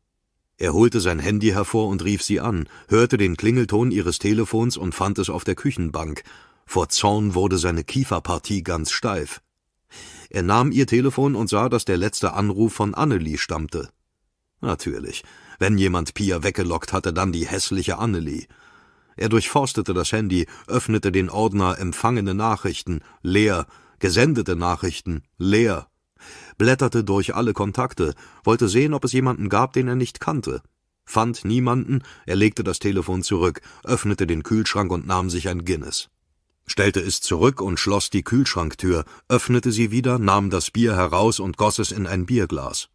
Er holte sein Handy hervor und rief sie an, hörte den Klingelton ihres Telefons und fand es auf der Küchenbank. Vor Zorn wurde seine Kieferpartie ganz steif. Er nahm ihr Telefon und sah, dass der letzte Anruf von Annelie stammte. Natürlich, wenn jemand Pia weggelockt hatte, dann die hässliche Annelie. Er durchforstete das Handy, öffnete den Ordner empfangene Nachrichten, leer, gesendete Nachrichten, leer, blätterte durch alle Kontakte, wollte sehen, ob es jemanden gab, den er nicht kannte. Fand niemanden, er legte das Telefon zurück, öffnete den Kühlschrank und nahm sich ein Guinness. Stellte es zurück und schloss die Kühlschranktür, öffnete sie wieder, nahm das Bier heraus und goss es in ein Bierglas.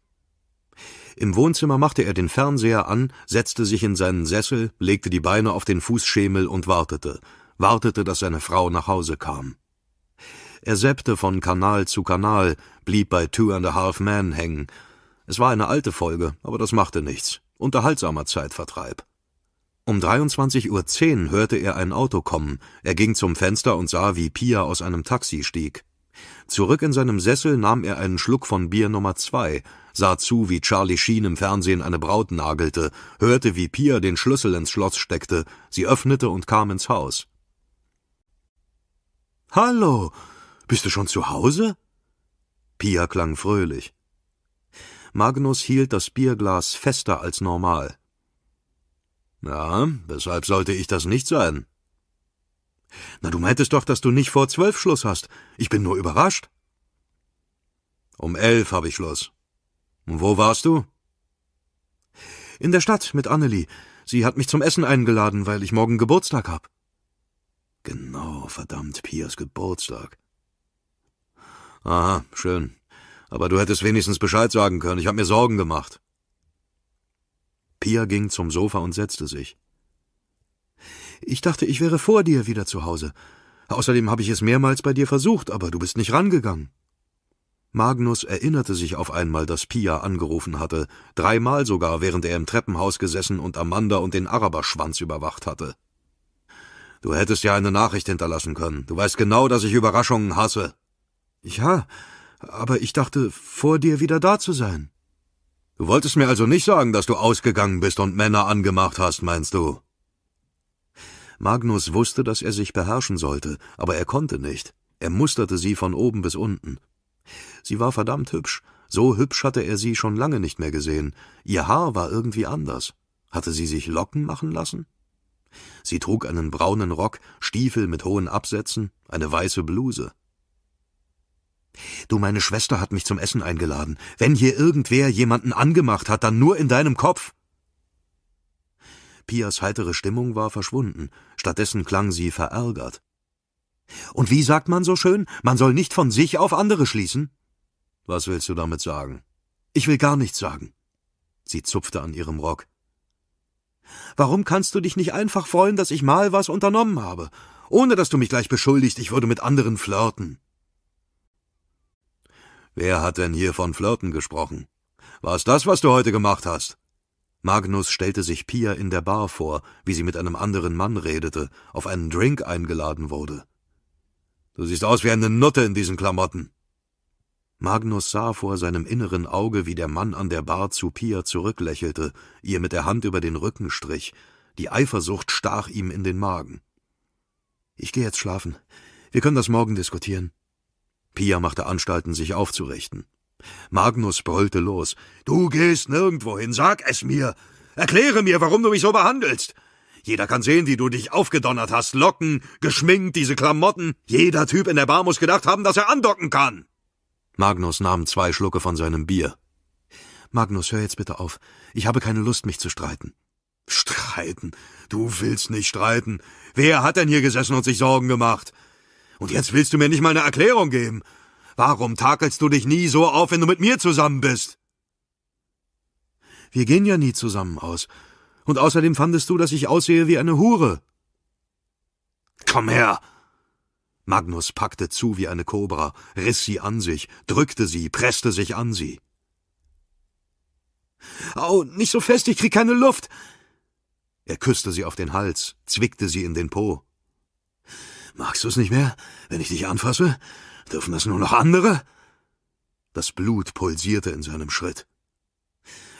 Im Wohnzimmer machte er den Fernseher an, setzte sich in seinen Sessel, legte die Beine auf den Fußschemel und wartete, wartete, dass seine Frau nach Hause kam. Er seppte von Kanal zu Kanal, blieb bei Two and a Half Men hängen. Es war eine alte Folge, aber das machte nichts. Unterhaltsamer Zeitvertreib. Um 23.10 Uhr hörte er ein Auto kommen. Er ging zum Fenster und sah, wie Pia aus einem Taxi stieg. Zurück in seinem Sessel nahm er einen Schluck von Bier Nummer zwei, sah zu, wie Charlie Sheen im Fernsehen eine Braut nagelte, hörte, wie Pia den Schlüssel ins Schloss steckte, sie öffnete und kam ins Haus. Hallo, bist du schon zu Hause? Pia klang fröhlich. Magnus hielt das Bierglas fester als normal. Ja, weshalb sollte ich das nicht sein? Na, du meintest doch, dass du nicht vor zwölf Schluss hast. Ich bin nur überrascht. Um elf habe ich Schluss. Wo warst du? In der Stadt mit Annelie. Sie hat mich zum Essen eingeladen, weil ich morgen Geburtstag hab. Genau, verdammt, Pias Geburtstag. Aha, schön. Aber du hättest wenigstens Bescheid sagen können. Ich hab mir Sorgen gemacht. Pia ging zum Sofa und setzte sich. Ich dachte, ich wäre vor dir wieder zu Hause. Außerdem habe ich es mehrmals bei dir versucht, aber du bist nicht rangegangen. Magnus erinnerte sich auf einmal, dass Pia angerufen hatte, dreimal sogar, während er im Treppenhaus gesessen und Amanda und den Araberschwanz überwacht hatte. Du hättest ja eine Nachricht hinterlassen können. Du weißt genau, dass ich Überraschungen hasse. Ja, aber ich dachte, vor dir wieder da zu sein. Du wolltest mir also nicht sagen, dass du ausgegangen bist und Männer angemacht hast, meinst du? Magnus wusste, dass er sich beherrschen sollte, aber er konnte nicht. Er musterte sie von oben bis unten. Sie war verdammt hübsch, so hübsch hatte er sie schon lange nicht mehr gesehen. Ihr Haar war irgendwie anders. Hatte sie sich Locken machen lassen? Sie trug einen braunen Rock, Stiefel mit hohen Absätzen, eine weiße Bluse. Du, meine Schwester hat mich zum Essen eingeladen. Wenn hier irgendwer jemanden angemacht hat, dann nur in deinem Kopf. Pias heitere Stimmung war verschwunden, stattdessen klang sie verärgert. Und wie sagt man so schön, man soll nicht von sich auf andere schließen? Was willst du damit sagen? Ich will gar nichts sagen. Sie zupfte an ihrem Rock. Warum kannst du dich nicht einfach freuen, dass ich mal was unternommen habe, ohne dass du mich gleich beschuldigst, ich würde mit anderen flirten? Wer hat denn hier von Flirten gesprochen? War es das, was du heute gemacht hast? Magnus stellte sich Pia in der Bar vor, wie sie mit einem anderen Mann redete, auf einen Drink eingeladen wurde. Du siehst aus wie eine Nutte in diesen Klamotten. Magnus sah vor seinem inneren Auge, wie der Mann an der Bar zu Pia zurücklächelte, ihr mit der Hand über den Rücken strich. Die Eifersucht stach ihm in den Magen. Ich gehe jetzt schlafen. Wir können das morgen diskutieren. Pia machte Anstalten, sich aufzurichten. Magnus brüllte los. Du gehst nirgendwo hin. sag es mir. Erkläre mir, warum du mich so behandelst. Jeder kann sehen, wie du dich aufgedonnert hast. Locken, geschminkt, diese Klamotten. Jeder Typ in der Bar muss gedacht haben, dass er andocken kann. Magnus nahm zwei Schlucke von seinem Bier. Magnus, hör jetzt bitte auf. Ich habe keine Lust, mich zu streiten. Streiten? Du willst nicht streiten. Wer hat denn hier gesessen und sich Sorgen gemacht? Und jetzt willst du mir nicht mal eine Erklärung geben. Warum takelst du dich nie so auf, wenn du mit mir zusammen bist? Wir gehen ja nie zusammen aus und außerdem fandest du, dass ich aussehe wie eine Hure. Komm her! Magnus packte zu wie eine Kobra, riss sie an sich, drückte sie, presste sich an sie. Au, nicht so fest, ich krieg keine Luft! Er küsste sie auf den Hals, zwickte sie in den Po. Magst du es nicht mehr, wenn ich dich anfasse? Dürfen das nur noch andere? Das Blut pulsierte in seinem Schritt.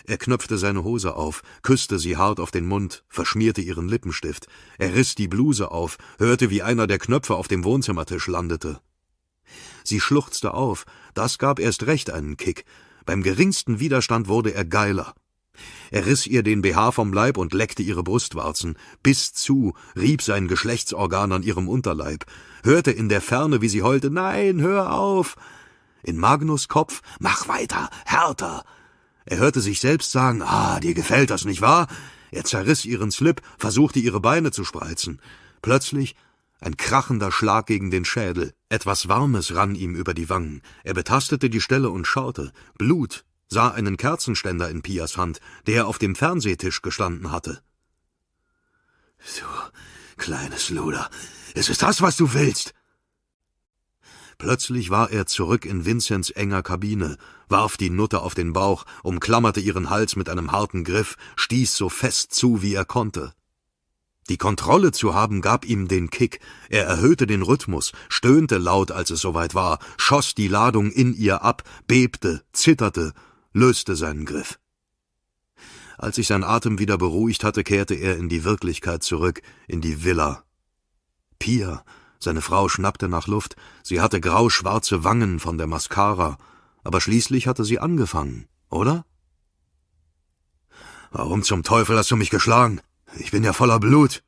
Er knöpfte seine Hose auf, küsste sie hart auf den Mund, verschmierte ihren Lippenstift. Er riss die Bluse auf, hörte, wie einer der Knöpfe auf dem Wohnzimmertisch landete. Sie schluchzte auf. Das gab erst recht einen Kick. Beim geringsten Widerstand wurde er geiler. Er riss ihr den BH vom Leib und leckte ihre Brustwarzen, biss zu, rieb sein Geschlechtsorgan an ihrem Unterleib, hörte in der Ferne, wie sie heulte, nein, hör auf! In Magnus Kopf, mach weiter, härter! Er hörte sich selbst sagen, ah, dir gefällt das, nicht wahr? Er zerriss ihren Slip, versuchte ihre Beine zu spreizen. Plötzlich ein krachender Schlag gegen den Schädel. Etwas Warmes rann ihm über die Wangen. Er betastete die Stelle und schaute. Blut, sah einen Kerzenständer in Pias Hand, der auf dem Fernsehtisch gestanden hatte. Du kleines Luder, es ist das, was du willst, Plötzlich war er zurück in Vinzens enger Kabine, warf die Nutter auf den Bauch, umklammerte ihren Hals mit einem harten Griff, stieß so fest zu, wie er konnte. Die Kontrolle zu haben gab ihm den Kick, er erhöhte den Rhythmus, stöhnte laut, als es soweit war, schoss die Ladung in ihr ab, bebte, zitterte, löste seinen Griff. Als sich sein Atem wieder beruhigt hatte, kehrte er in die Wirklichkeit zurück, in die Villa. Pia seine Frau schnappte nach Luft, sie hatte grau-schwarze Wangen von der Mascara, aber schließlich hatte sie angefangen, oder? Warum zum Teufel hast du mich geschlagen? Ich bin ja voller Blut.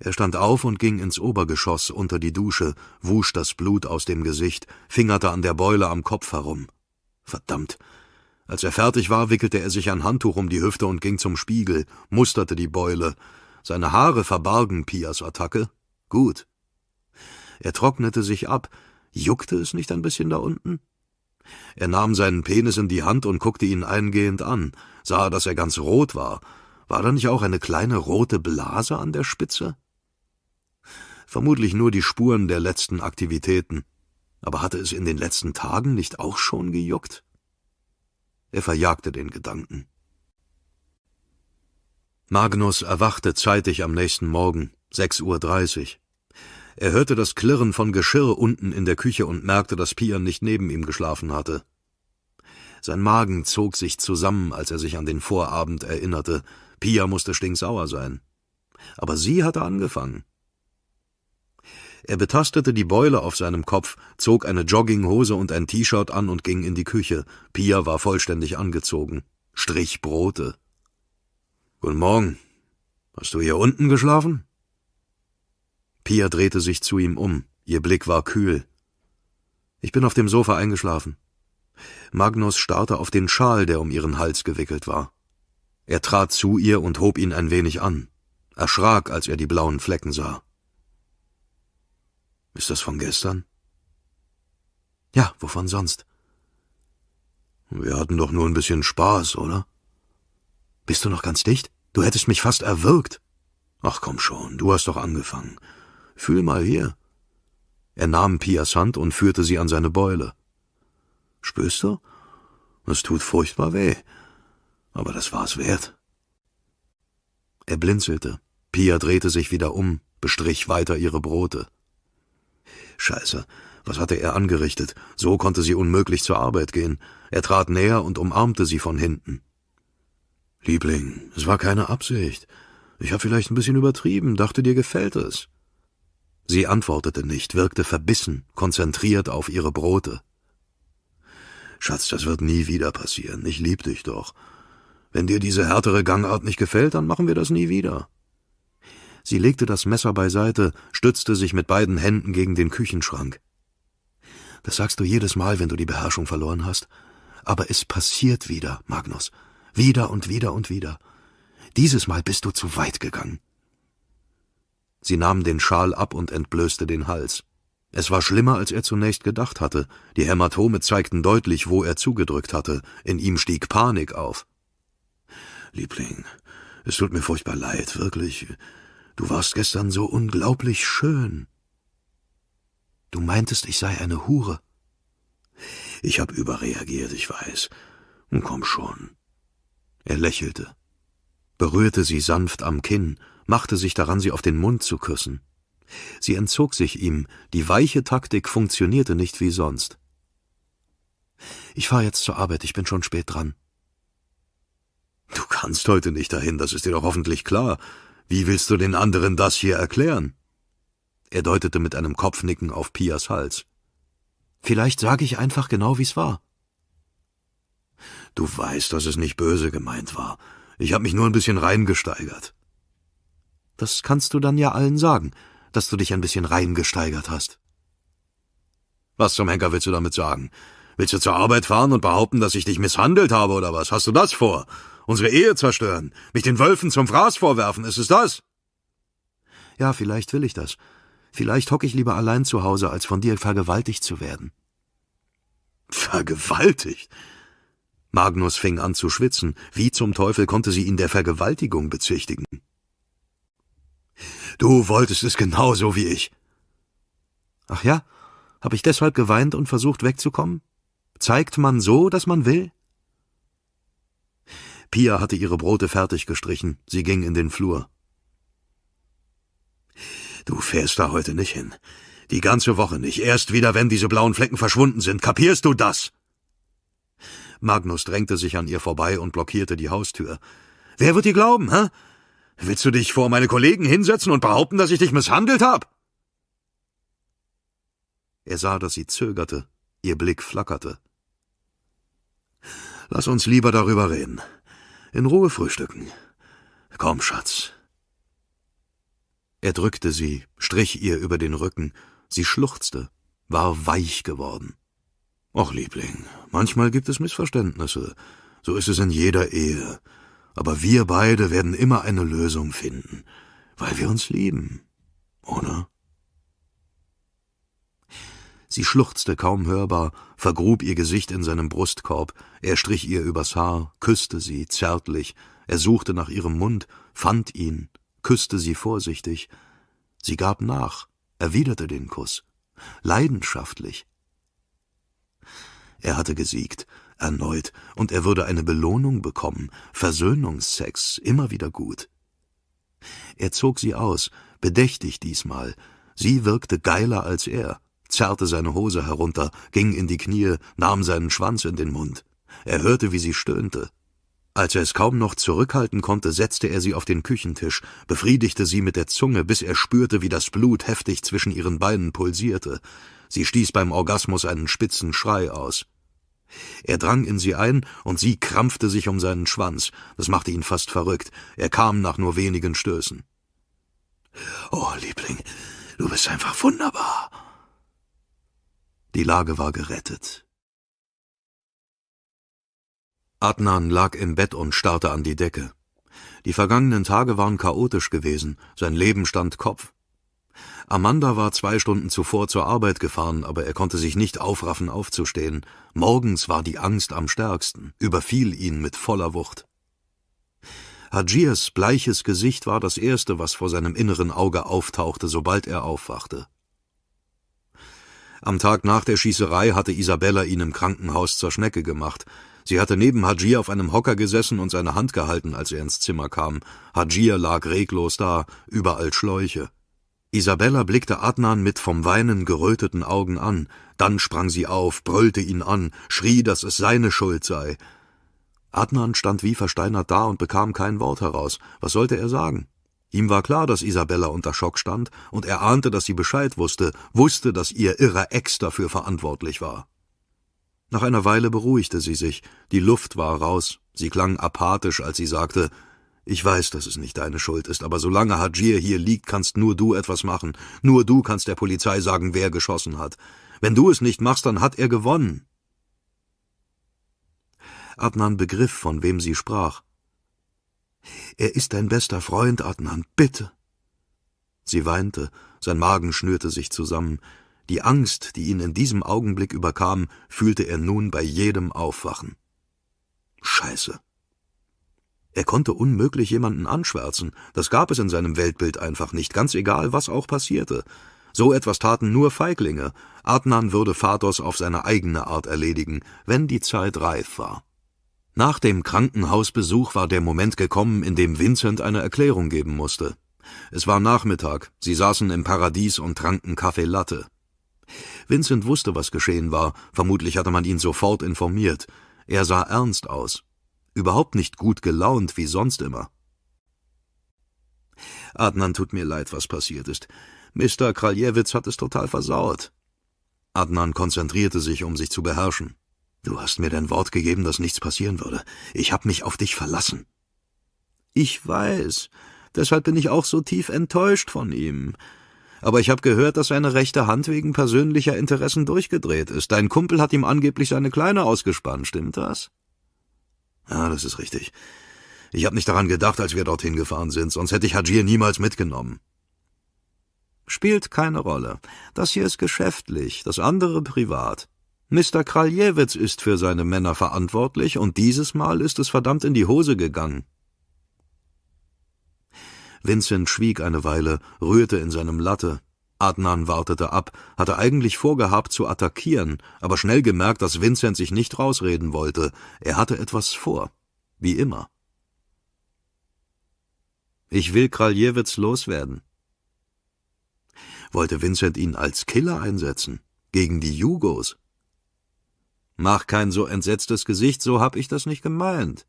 Er stand auf und ging ins Obergeschoss unter die Dusche, wusch das Blut aus dem Gesicht, fingerte an der Beule am Kopf herum. Verdammt. Als er fertig war, wickelte er sich ein Handtuch um die Hüfte und ging zum Spiegel, musterte die Beule. Seine Haare verbargen Pias Attacke, Gut. Er trocknete sich ab. Juckte es nicht ein bisschen da unten? Er nahm seinen Penis in die Hand und guckte ihn eingehend an, sah, dass er ganz rot war. War da nicht auch eine kleine rote Blase an der Spitze? Vermutlich nur die Spuren der letzten Aktivitäten. Aber hatte es in den letzten Tagen nicht auch schon gejuckt? Er verjagte den Gedanken. Magnus erwachte zeitig am nächsten Morgen. 6.30 Uhr. Er hörte das Klirren von Geschirr unten in der Küche und merkte, dass Pian nicht neben ihm geschlafen hatte. Sein Magen zog sich zusammen, als er sich an den Vorabend erinnerte. Pia musste stinksauer sein. Aber sie hatte angefangen. Er betastete die Beule auf seinem Kopf, zog eine Jogginghose und ein T-Shirt an und ging in die Küche. Pia war vollständig angezogen. Strich Brote. Guten Morgen. Hast du hier unten geschlafen? Pia drehte sich zu ihm um, ihr Blick war kühl. Ich bin auf dem Sofa eingeschlafen. Magnus starrte auf den Schal, der um ihren Hals gewickelt war. Er trat zu ihr und hob ihn ein wenig an, erschrak, als er die blauen Flecken sah. Ist das von gestern? Ja, wovon sonst? Wir hatten doch nur ein bisschen Spaß, oder? Bist du noch ganz dicht? Du hättest mich fast erwürgt. Ach komm schon, du hast doch angefangen. Fühl mal hier. Er nahm Pias Hand und führte sie an seine Beule. Spürst du? Es tut furchtbar weh. Aber das war's wert. Er blinzelte. Pia drehte sich wieder um, bestrich weiter ihre Brote. Scheiße, was hatte er angerichtet? So konnte sie unmöglich zur Arbeit gehen. Er trat näher und umarmte sie von hinten. Liebling, es war keine Absicht. Ich habe vielleicht ein bisschen übertrieben, dachte dir gefällt es. Sie antwortete nicht, wirkte verbissen, konzentriert auf ihre Brote. Schatz, das wird nie wieder passieren. Ich lieb dich doch. Wenn dir diese härtere Gangart nicht gefällt, dann machen wir das nie wieder. Sie legte das Messer beiseite, stützte sich mit beiden Händen gegen den Küchenschrank. Das sagst du jedes Mal, wenn du die Beherrschung verloren hast. Aber es passiert wieder, Magnus. Wieder und wieder und wieder. Dieses Mal bist du zu weit gegangen. Sie nahm den Schal ab und entblößte den Hals. Es war schlimmer, als er zunächst gedacht hatte. Die Hämatome zeigten deutlich, wo er zugedrückt hatte. In ihm stieg Panik auf. Liebling, es tut mir furchtbar leid, wirklich. Du warst gestern so unglaublich schön. Du meintest, ich sei eine Hure. Ich habe überreagiert, ich weiß. komm schon. Er lächelte, berührte sie sanft am Kinn machte sich daran, sie auf den Mund zu küssen. Sie entzog sich ihm, die weiche Taktik funktionierte nicht wie sonst. Ich fahre jetzt zur Arbeit, ich bin schon spät dran. Du kannst heute nicht dahin, das ist dir doch hoffentlich klar. Wie willst du den anderen das hier erklären? Er deutete mit einem Kopfnicken auf Pias Hals. Vielleicht sage ich einfach genau, wie's war. Du weißt, dass es nicht böse gemeint war. Ich habe mich nur ein bisschen reingesteigert. Das kannst du dann ja allen sagen, dass du dich ein bisschen reingesteigert hast. Was zum Henker willst du damit sagen? Willst du zur Arbeit fahren und behaupten, dass ich dich misshandelt habe oder was? Hast du das vor? Unsere Ehe zerstören? Mich den Wölfen zum Fraß vorwerfen? Ist es das? Ja, vielleicht will ich das. Vielleicht hocke ich lieber allein zu Hause, als von dir vergewaltigt zu werden. Vergewaltigt? Magnus fing an zu schwitzen. Wie zum Teufel konnte sie ihn der Vergewaltigung bezichtigen? Du wolltest es genauso wie ich. Ach ja? Hab ich deshalb geweint und versucht wegzukommen? Zeigt man so, dass man will? Pia hatte ihre Brote fertig gestrichen. Sie ging in den Flur. Du fährst da heute nicht hin. Die ganze Woche nicht. Erst wieder, wenn diese blauen Flecken verschwunden sind. Kapierst du das? Magnus drängte sich an ihr vorbei und blockierte die Haustür. Wer wird dir glauben, hä? Willst du dich vor meine Kollegen hinsetzen und behaupten, dass ich dich misshandelt habe? Er sah, dass sie zögerte, ihr Blick flackerte. Lass uns lieber darüber reden. In Ruhe frühstücken. Komm, Schatz. Er drückte sie, strich ihr über den Rücken, sie schluchzte, war weich geworden. Och, Liebling, manchmal gibt es Missverständnisse. So ist es in jeder Ehe aber wir beide werden immer eine Lösung finden, weil wir uns lieben, oder? Sie schluchzte kaum hörbar, vergrub ihr Gesicht in seinem Brustkorb, er strich ihr übers Haar, küsste sie zärtlich, er suchte nach ihrem Mund, fand ihn, küsste sie vorsichtig. Sie gab nach, erwiderte den Kuss, leidenschaftlich. Er hatte gesiegt, erneut, und er würde eine Belohnung bekommen, Versöhnungsex, immer wieder gut. Er zog sie aus, bedächtig diesmal. Sie wirkte geiler als er, zerrte seine Hose herunter, ging in die Knie, nahm seinen Schwanz in den Mund. Er hörte, wie sie stöhnte. Als er es kaum noch zurückhalten konnte, setzte er sie auf den Küchentisch, befriedigte sie mit der Zunge, bis er spürte, wie das Blut heftig zwischen ihren Beinen pulsierte. Sie stieß beim Orgasmus einen spitzen Schrei aus. Er drang in sie ein, und sie krampfte sich um seinen Schwanz. Das machte ihn fast verrückt. Er kam nach nur wenigen Stößen. Oh, Liebling, du bist einfach wunderbar. Die Lage war gerettet. Adnan lag im Bett und starrte an die Decke. Die vergangenen Tage waren chaotisch gewesen, sein Leben stand Kopf. Amanda war zwei Stunden zuvor zur Arbeit gefahren, aber er konnte sich nicht aufraffen, aufzustehen. Morgens war die Angst am stärksten, überfiel ihn mit voller Wucht. Hajirs bleiches Gesicht war das Erste, was vor seinem inneren Auge auftauchte, sobald er aufwachte. Am Tag nach der Schießerei hatte Isabella ihn im Krankenhaus zur Schnecke gemacht. Sie hatte neben Hajir auf einem Hocker gesessen und seine Hand gehalten, als er ins Zimmer kam. Hajir lag reglos da, überall Schläuche. Isabella blickte Adnan mit vom Weinen geröteten Augen an, dann sprang sie auf, brüllte ihn an, schrie, dass es seine Schuld sei. Adnan stand wie versteinert da und bekam kein Wort heraus. Was sollte er sagen? Ihm war klar, dass Isabella unter Schock stand, und er ahnte, dass sie Bescheid wusste, wusste, dass ihr irrer Ex dafür verantwortlich war. Nach einer Weile beruhigte sie sich, die Luft war raus, sie klang apathisch, als sie sagte, ich weiß, dass es nicht deine Schuld ist, aber solange Hajir hier liegt, kannst nur du etwas machen. Nur du kannst der Polizei sagen, wer geschossen hat. Wenn du es nicht machst, dann hat er gewonnen. Adnan begriff, von wem sie sprach. Er ist dein bester Freund, Adnan, bitte. Sie weinte, sein Magen schnürte sich zusammen. Die Angst, die ihn in diesem Augenblick überkam, fühlte er nun bei jedem Aufwachen. Scheiße. Er konnte unmöglich jemanden anschwärzen, das gab es in seinem Weltbild einfach nicht, ganz egal, was auch passierte. So etwas taten nur Feiglinge. Adnan würde Phatos auf seine eigene Art erledigen, wenn die Zeit reif war. Nach dem Krankenhausbesuch war der Moment gekommen, in dem Vincent eine Erklärung geben musste. Es war Nachmittag, sie saßen im Paradies und tranken Kaffee Latte. Vincent wusste, was geschehen war, vermutlich hatte man ihn sofort informiert. Er sah ernst aus überhaupt nicht gut gelaunt wie sonst immer. Adnan tut mir leid, was passiert ist. Mr. Kraljewitz hat es total versaut. Adnan konzentrierte sich, um sich zu beherrschen. Du hast mir dein Wort gegeben, dass nichts passieren würde. Ich hab mich auf dich verlassen. Ich weiß. Deshalb bin ich auch so tief enttäuscht von ihm. Aber ich habe gehört, dass seine rechte Hand wegen persönlicher Interessen durchgedreht ist. Dein Kumpel hat ihm angeblich seine Kleine ausgespannt, stimmt das? Ja, das ist richtig. Ich habe nicht daran gedacht, als wir dorthin gefahren sind, sonst hätte ich Hajir niemals mitgenommen. Spielt keine Rolle. Das hier ist geschäftlich, das andere privat. Mr. Kraljewitz ist für seine Männer verantwortlich, und dieses Mal ist es verdammt in die Hose gegangen. Vincent schwieg eine Weile, rührte in seinem Latte. Adnan wartete ab, hatte eigentlich vorgehabt zu attackieren, aber schnell gemerkt, dass Vincent sich nicht rausreden wollte. Er hatte etwas vor. Wie immer. Ich will Kraljewitz loswerden. Wollte Vincent ihn als Killer einsetzen? Gegen die Jugos? Mach kein so entsetztes Gesicht, so hab ich das nicht gemeint.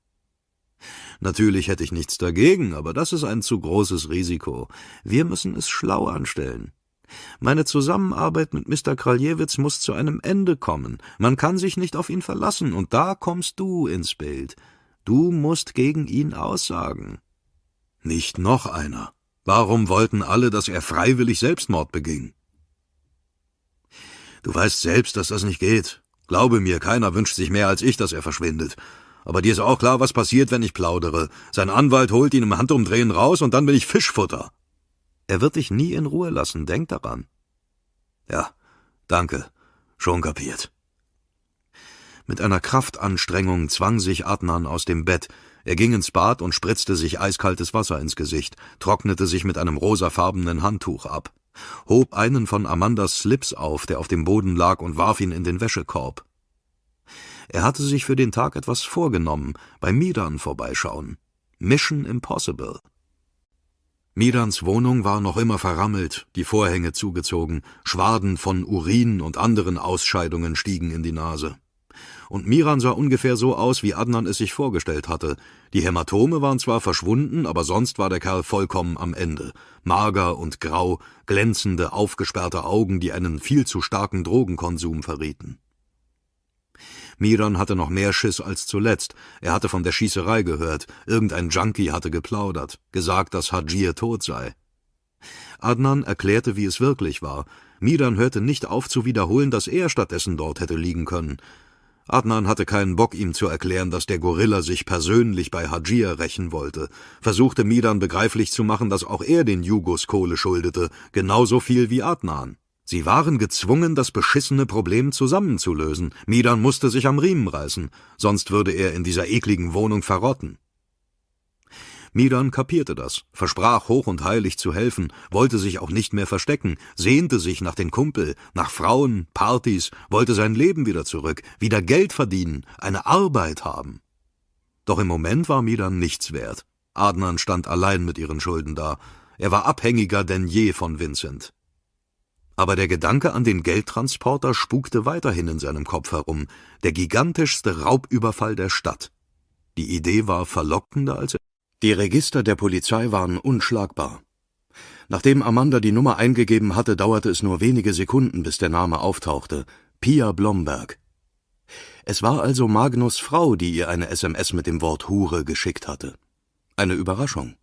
Natürlich hätte ich nichts dagegen, aber das ist ein zu großes Risiko. Wir müssen es schlau anstellen. Meine Zusammenarbeit mit Mr. Kraljewitz muss zu einem Ende kommen. Man kann sich nicht auf ihn verlassen, und da kommst du ins Bild. Du musst gegen ihn aussagen. Nicht noch einer. Warum wollten alle, dass er freiwillig Selbstmord beging? Du weißt selbst, dass das nicht geht. Glaube mir, keiner wünscht sich mehr als ich, dass er verschwindet. Aber dir ist auch klar, was passiert, wenn ich plaudere. Sein Anwalt holt ihn im Handumdrehen raus und dann bin ich Fischfutter. Er wird dich nie in Ruhe lassen, denk daran. Ja, danke, schon kapiert. Mit einer Kraftanstrengung zwang sich Adnan aus dem Bett. Er ging ins Bad und spritzte sich eiskaltes Wasser ins Gesicht, trocknete sich mit einem rosafarbenen Handtuch ab, hob einen von Amandas Slips auf, der auf dem Boden lag, und warf ihn in den Wäschekorb. Er hatte sich für den Tag etwas vorgenommen, bei Midan vorbeischauen. Mission Impossible. Mirans Wohnung war noch immer verrammelt, die Vorhänge zugezogen, Schwaden von Urin und anderen Ausscheidungen stiegen in die Nase. Und Miran sah ungefähr so aus, wie Adnan es sich vorgestellt hatte. Die Hämatome waren zwar verschwunden, aber sonst war der Kerl vollkommen am Ende. Mager und grau, glänzende, aufgesperrte Augen, die einen viel zu starken Drogenkonsum verrieten. Miran hatte noch mehr Schiss als zuletzt. Er hatte von der Schießerei gehört. Irgendein Junkie hatte geplaudert, gesagt, dass Hajir tot sei. Adnan erklärte, wie es wirklich war. Miran hörte nicht auf zu wiederholen, dass er stattdessen dort hätte liegen können. Adnan hatte keinen Bock, ihm zu erklären, dass der Gorilla sich persönlich bei Hajir rächen wollte, versuchte Miran begreiflich zu machen, dass auch er den Jugos Kohle schuldete, genauso viel wie Adnan. Sie waren gezwungen, das beschissene Problem zusammenzulösen. Midan musste sich am Riemen reißen, sonst würde er in dieser ekligen Wohnung verrotten. Midan kapierte das, versprach hoch und heilig zu helfen, wollte sich auch nicht mehr verstecken, sehnte sich nach den Kumpel, nach Frauen, Partys, wollte sein Leben wieder zurück, wieder Geld verdienen, eine Arbeit haben. Doch im Moment war Midan nichts wert. Adnan stand allein mit ihren Schulden da. Er war abhängiger denn je von Vincent. Aber der Gedanke an den Geldtransporter spukte weiterhin in seinem Kopf herum, der gigantischste Raubüberfall der Stadt. Die Idee war verlockender als er. Die Register der Polizei waren unschlagbar. Nachdem Amanda die Nummer eingegeben hatte, dauerte es nur wenige Sekunden, bis der Name auftauchte. Pia Blomberg. Es war also Magnus Frau, die ihr eine SMS mit dem Wort Hure geschickt hatte. Eine Überraschung.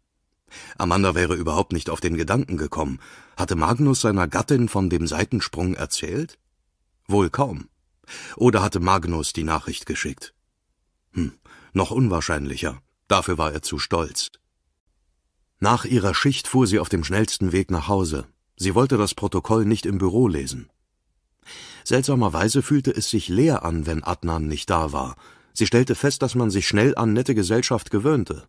Amanda wäre überhaupt nicht auf den Gedanken gekommen. Hatte Magnus seiner Gattin von dem Seitensprung erzählt? Wohl kaum. Oder hatte Magnus die Nachricht geschickt? Hm, noch unwahrscheinlicher. Dafür war er zu stolz. Nach ihrer Schicht fuhr sie auf dem schnellsten Weg nach Hause. Sie wollte das Protokoll nicht im Büro lesen. Seltsamerweise fühlte es sich leer an, wenn Adnan nicht da war. Sie stellte fest, dass man sich schnell an nette Gesellschaft gewöhnte.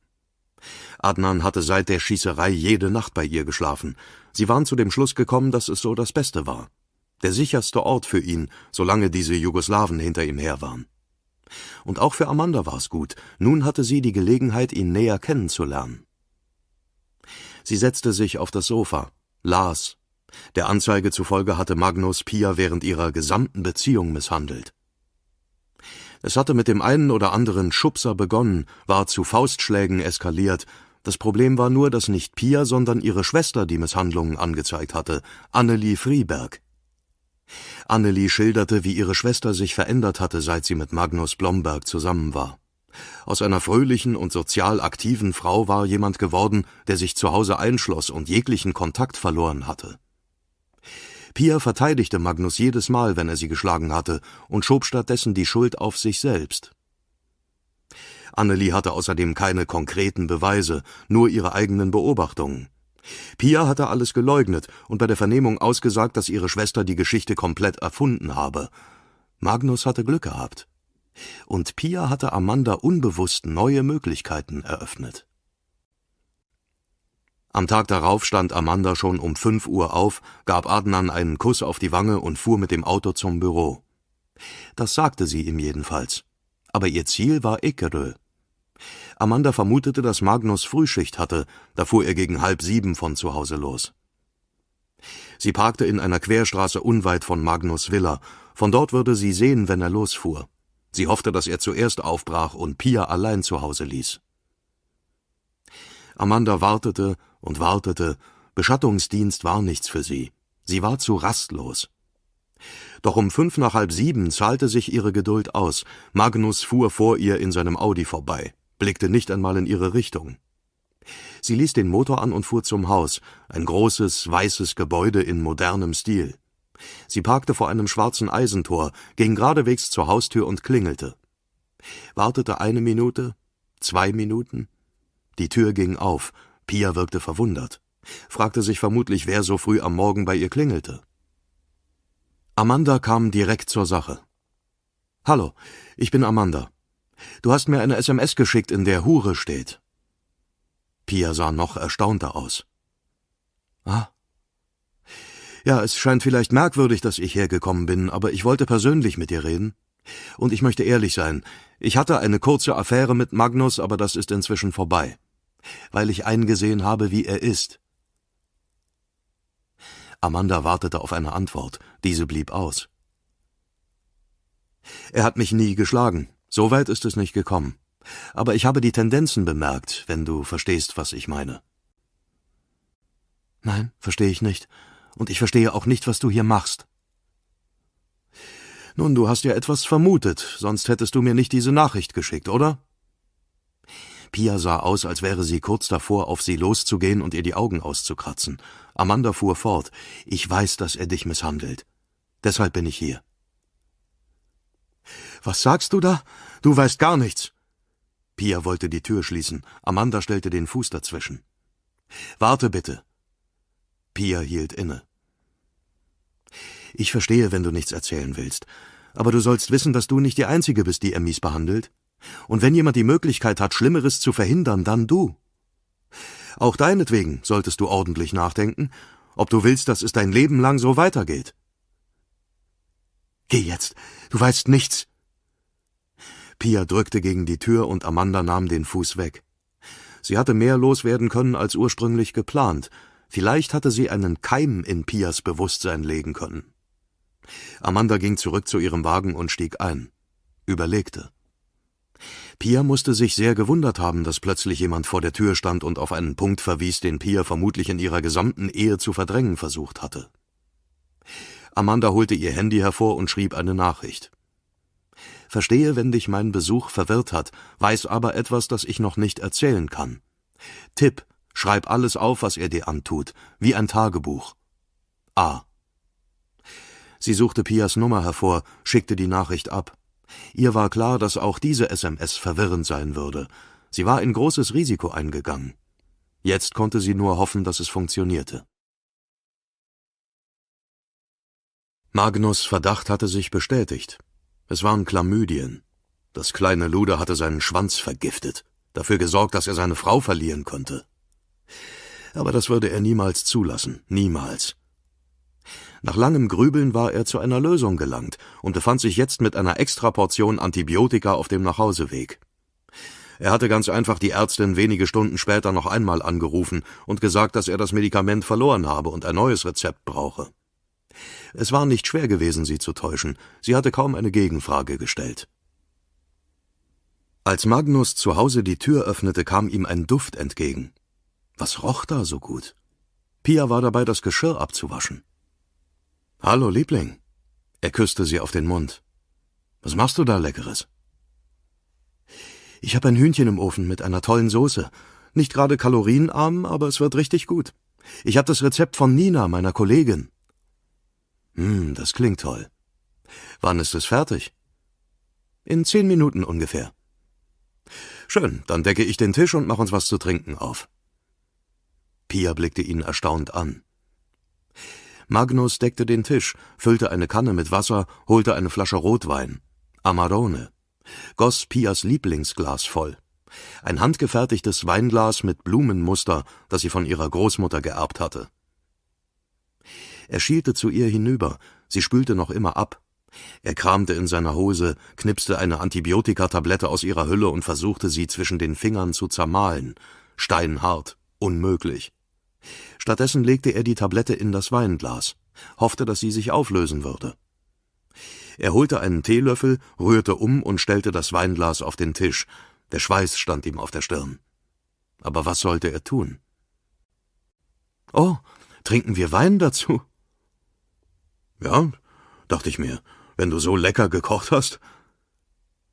Adnan hatte seit der Schießerei jede Nacht bei ihr geschlafen. Sie waren zu dem Schluss gekommen, dass es so das Beste war. Der sicherste Ort für ihn, solange diese Jugoslawen hinter ihm her waren. Und auch für Amanda war es gut. Nun hatte sie die Gelegenheit, ihn näher kennenzulernen. Sie setzte sich auf das Sofa, las. Der Anzeige zufolge hatte Magnus Pia während ihrer gesamten Beziehung misshandelt. Es hatte mit dem einen oder anderen Schubser begonnen, war zu Faustschlägen eskaliert das Problem war nur, dass nicht Pia, sondern ihre Schwester die Misshandlungen angezeigt hatte, Annelie Frieberg. Annelie schilderte, wie ihre Schwester sich verändert hatte, seit sie mit Magnus Blomberg zusammen war. Aus einer fröhlichen und sozial aktiven Frau war jemand geworden, der sich zu Hause einschloss und jeglichen Kontakt verloren hatte. Pia verteidigte Magnus jedes Mal, wenn er sie geschlagen hatte, und schob stattdessen die Schuld auf sich selbst. Annelie hatte außerdem keine konkreten Beweise, nur ihre eigenen Beobachtungen. Pia hatte alles geleugnet und bei der Vernehmung ausgesagt, dass ihre Schwester die Geschichte komplett erfunden habe. Magnus hatte Glück gehabt. Und Pia hatte Amanda unbewusst neue Möglichkeiten eröffnet. Am Tag darauf stand Amanda schon um fünf Uhr auf, gab Adnan einen Kuss auf die Wange und fuhr mit dem Auto zum Büro. Das sagte sie ihm jedenfalls. Aber ihr Ziel war Ekerö, Amanda vermutete, dass Magnus Frühschicht hatte, da fuhr er gegen halb sieben von zu Hause los. Sie parkte in einer Querstraße unweit von Magnus Villa, von dort würde sie sehen, wenn er losfuhr. Sie hoffte, dass er zuerst aufbrach und Pia allein zu Hause ließ. Amanda wartete und wartete, Beschattungsdienst war nichts für sie. Sie war zu rastlos. Doch um fünf nach halb sieben zahlte sich ihre Geduld aus. Magnus fuhr vor ihr in seinem Audi vorbei blickte nicht einmal in ihre Richtung. Sie ließ den Motor an und fuhr zum Haus, ein großes, weißes Gebäude in modernem Stil. Sie parkte vor einem schwarzen Eisentor, ging geradewegs zur Haustür und klingelte. Wartete eine Minute, zwei Minuten. Die Tür ging auf, Pia wirkte verwundert, fragte sich vermutlich, wer so früh am Morgen bei ihr klingelte. Amanda kam direkt zur Sache. Hallo, ich bin Amanda. Du hast mir eine SMS geschickt, in der Hure steht. Pia sah noch erstaunter aus. Ah. Ja, es scheint vielleicht merkwürdig, dass ich hergekommen bin, aber ich wollte persönlich mit dir reden. Und ich möchte ehrlich sein, ich hatte eine kurze Affäre mit Magnus, aber das ist inzwischen vorbei, weil ich eingesehen habe, wie er ist. Amanda wartete auf eine Antwort, diese blieb aus. Er hat mich nie geschlagen, so weit ist es nicht gekommen. Aber ich habe die Tendenzen bemerkt, wenn du verstehst, was ich meine. Nein, verstehe ich nicht. Und ich verstehe auch nicht, was du hier machst. Nun, du hast ja etwas vermutet, sonst hättest du mir nicht diese Nachricht geschickt, oder? Pia sah aus, als wäre sie kurz davor, auf sie loszugehen und ihr die Augen auszukratzen. Amanda fuhr fort. Ich weiß, dass er dich misshandelt. Deshalb bin ich hier. Was sagst du da? Du weißt gar nichts. Pia wollte die Tür schließen. Amanda stellte den Fuß dazwischen. Warte bitte. Pia hielt inne. Ich verstehe, wenn du nichts erzählen willst, aber du sollst wissen, dass du nicht die Einzige bist, die er behandelt. Und wenn jemand die Möglichkeit hat, Schlimmeres zu verhindern, dann du. Auch deinetwegen solltest du ordentlich nachdenken, ob du willst, dass es dein Leben lang so weitergeht. Geh jetzt, du weißt nichts. Pia drückte gegen die Tür und Amanda nahm den Fuß weg. Sie hatte mehr loswerden können als ursprünglich geplant. Vielleicht hatte sie einen Keim in Pias Bewusstsein legen können. Amanda ging zurück zu ihrem Wagen und stieg ein. Überlegte. Pia musste sich sehr gewundert haben, dass plötzlich jemand vor der Tür stand und auf einen Punkt verwies, den Pia vermutlich in ihrer gesamten Ehe zu verdrängen versucht hatte. Amanda holte ihr Handy hervor und schrieb eine Nachricht verstehe, wenn dich mein Besuch verwirrt hat, weiß aber etwas, das ich noch nicht erzählen kann. Tipp, schreib alles auf, was er dir antut, wie ein Tagebuch. A. Sie suchte Pias Nummer hervor, schickte die Nachricht ab. Ihr war klar, dass auch diese SMS verwirrend sein würde. Sie war in großes Risiko eingegangen. Jetzt konnte sie nur hoffen, dass es funktionierte. Magnus Verdacht hatte sich bestätigt. Es waren Chlamydien. Das kleine Luder hatte seinen Schwanz vergiftet, dafür gesorgt, dass er seine Frau verlieren konnte. Aber das würde er niemals zulassen, niemals. Nach langem Grübeln war er zu einer Lösung gelangt und befand sich jetzt mit einer Extraportion Antibiotika auf dem Nachhauseweg. Er hatte ganz einfach die Ärztin wenige Stunden später noch einmal angerufen und gesagt, dass er das Medikament verloren habe und ein neues Rezept brauche. Es war nicht schwer gewesen, sie zu täuschen, sie hatte kaum eine Gegenfrage gestellt. Als Magnus zu Hause die Tür öffnete, kam ihm ein Duft entgegen. Was roch da so gut? Pia war dabei, das Geschirr abzuwaschen. Hallo, Liebling. Er küsste sie auf den Mund. Was machst du da Leckeres? Ich habe ein Hühnchen im Ofen mit einer tollen Soße. Nicht gerade kalorienarm, aber es wird richtig gut. Ich habe das Rezept von Nina, meiner Kollegin. Hm, das klingt toll. Wann ist es fertig? In zehn Minuten ungefähr. Schön, dann decke ich den Tisch und mach uns was zu trinken auf. Pia blickte ihn erstaunt an. Magnus deckte den Tisch, füllte eine Kanne mit Wasser, holte eine Flasche Rotwein. Amarone. Goss Pias Lieblingsglas voll. Ein handgefertigtes Weinglas mit Blumenmuster, das sie von ihrer Großmutter geerbt hatte. Er schielte zu ihr hinüber, sie spülte noch immer ab. Er kramte in seiner Hose, knipste eine Antibiotikatablette aus ihrer Hülle und versuchte sie zwischen den Fingern zu zermahlen. Steinhart, unmöglich. Stattdessen legte er die Tablette in das Weinglas, hoffte, dass sie sich auflösen würde. Er holte einen Teelöffel, rührte um und stellte das Weinglas auf den Tisch. Der Schweiß stand ihm auf der Stirn. Aber was sollte er tun? Oh, trinken wir Wein dazu? Ja, dachte ich mir, wenn du so lecker gekocht hast.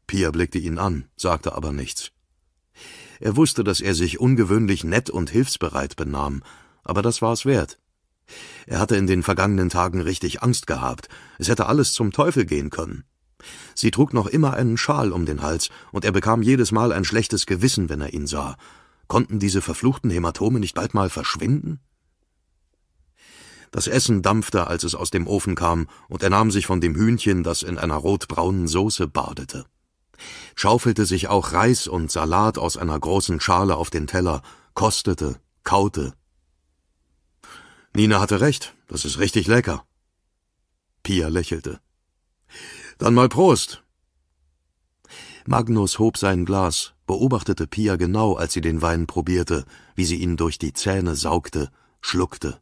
Pia blickte ihn an, sagte aber nichts. Er wusste, dass er sich ungewöhnlich nett und hilfsbereit benahm, aber das war es wert. Er hatte in den vergangenen Tagen richtig Angst gehabt, es hätte alles zum Teufel gehen können. Sie trug noch immer einen Schal um den Hals, und er bekam jedes Mal ein schlechtes Gewissen, wenn er ihn sah. Konnten diese verfluchten Hämatome nicht bald mal verschwinden? Das Essen dampfte, als es aus dem Ofen kam, und er nahm sich von dem Hühnchen, das in einer rotbraunen Soße badete. Schaufelte sich auch Reis und Salat aus einer großen Schale auf den Teller, kostete, kaute. Nina hatte recht, das ist richtig lecker. Pia lächelte. Dann mal Prost! Magnus hob sein Glas, beobachtete Pia genau, als sie den Wein probierte, wie sie ihn durch die Zähne saugte, schluckte.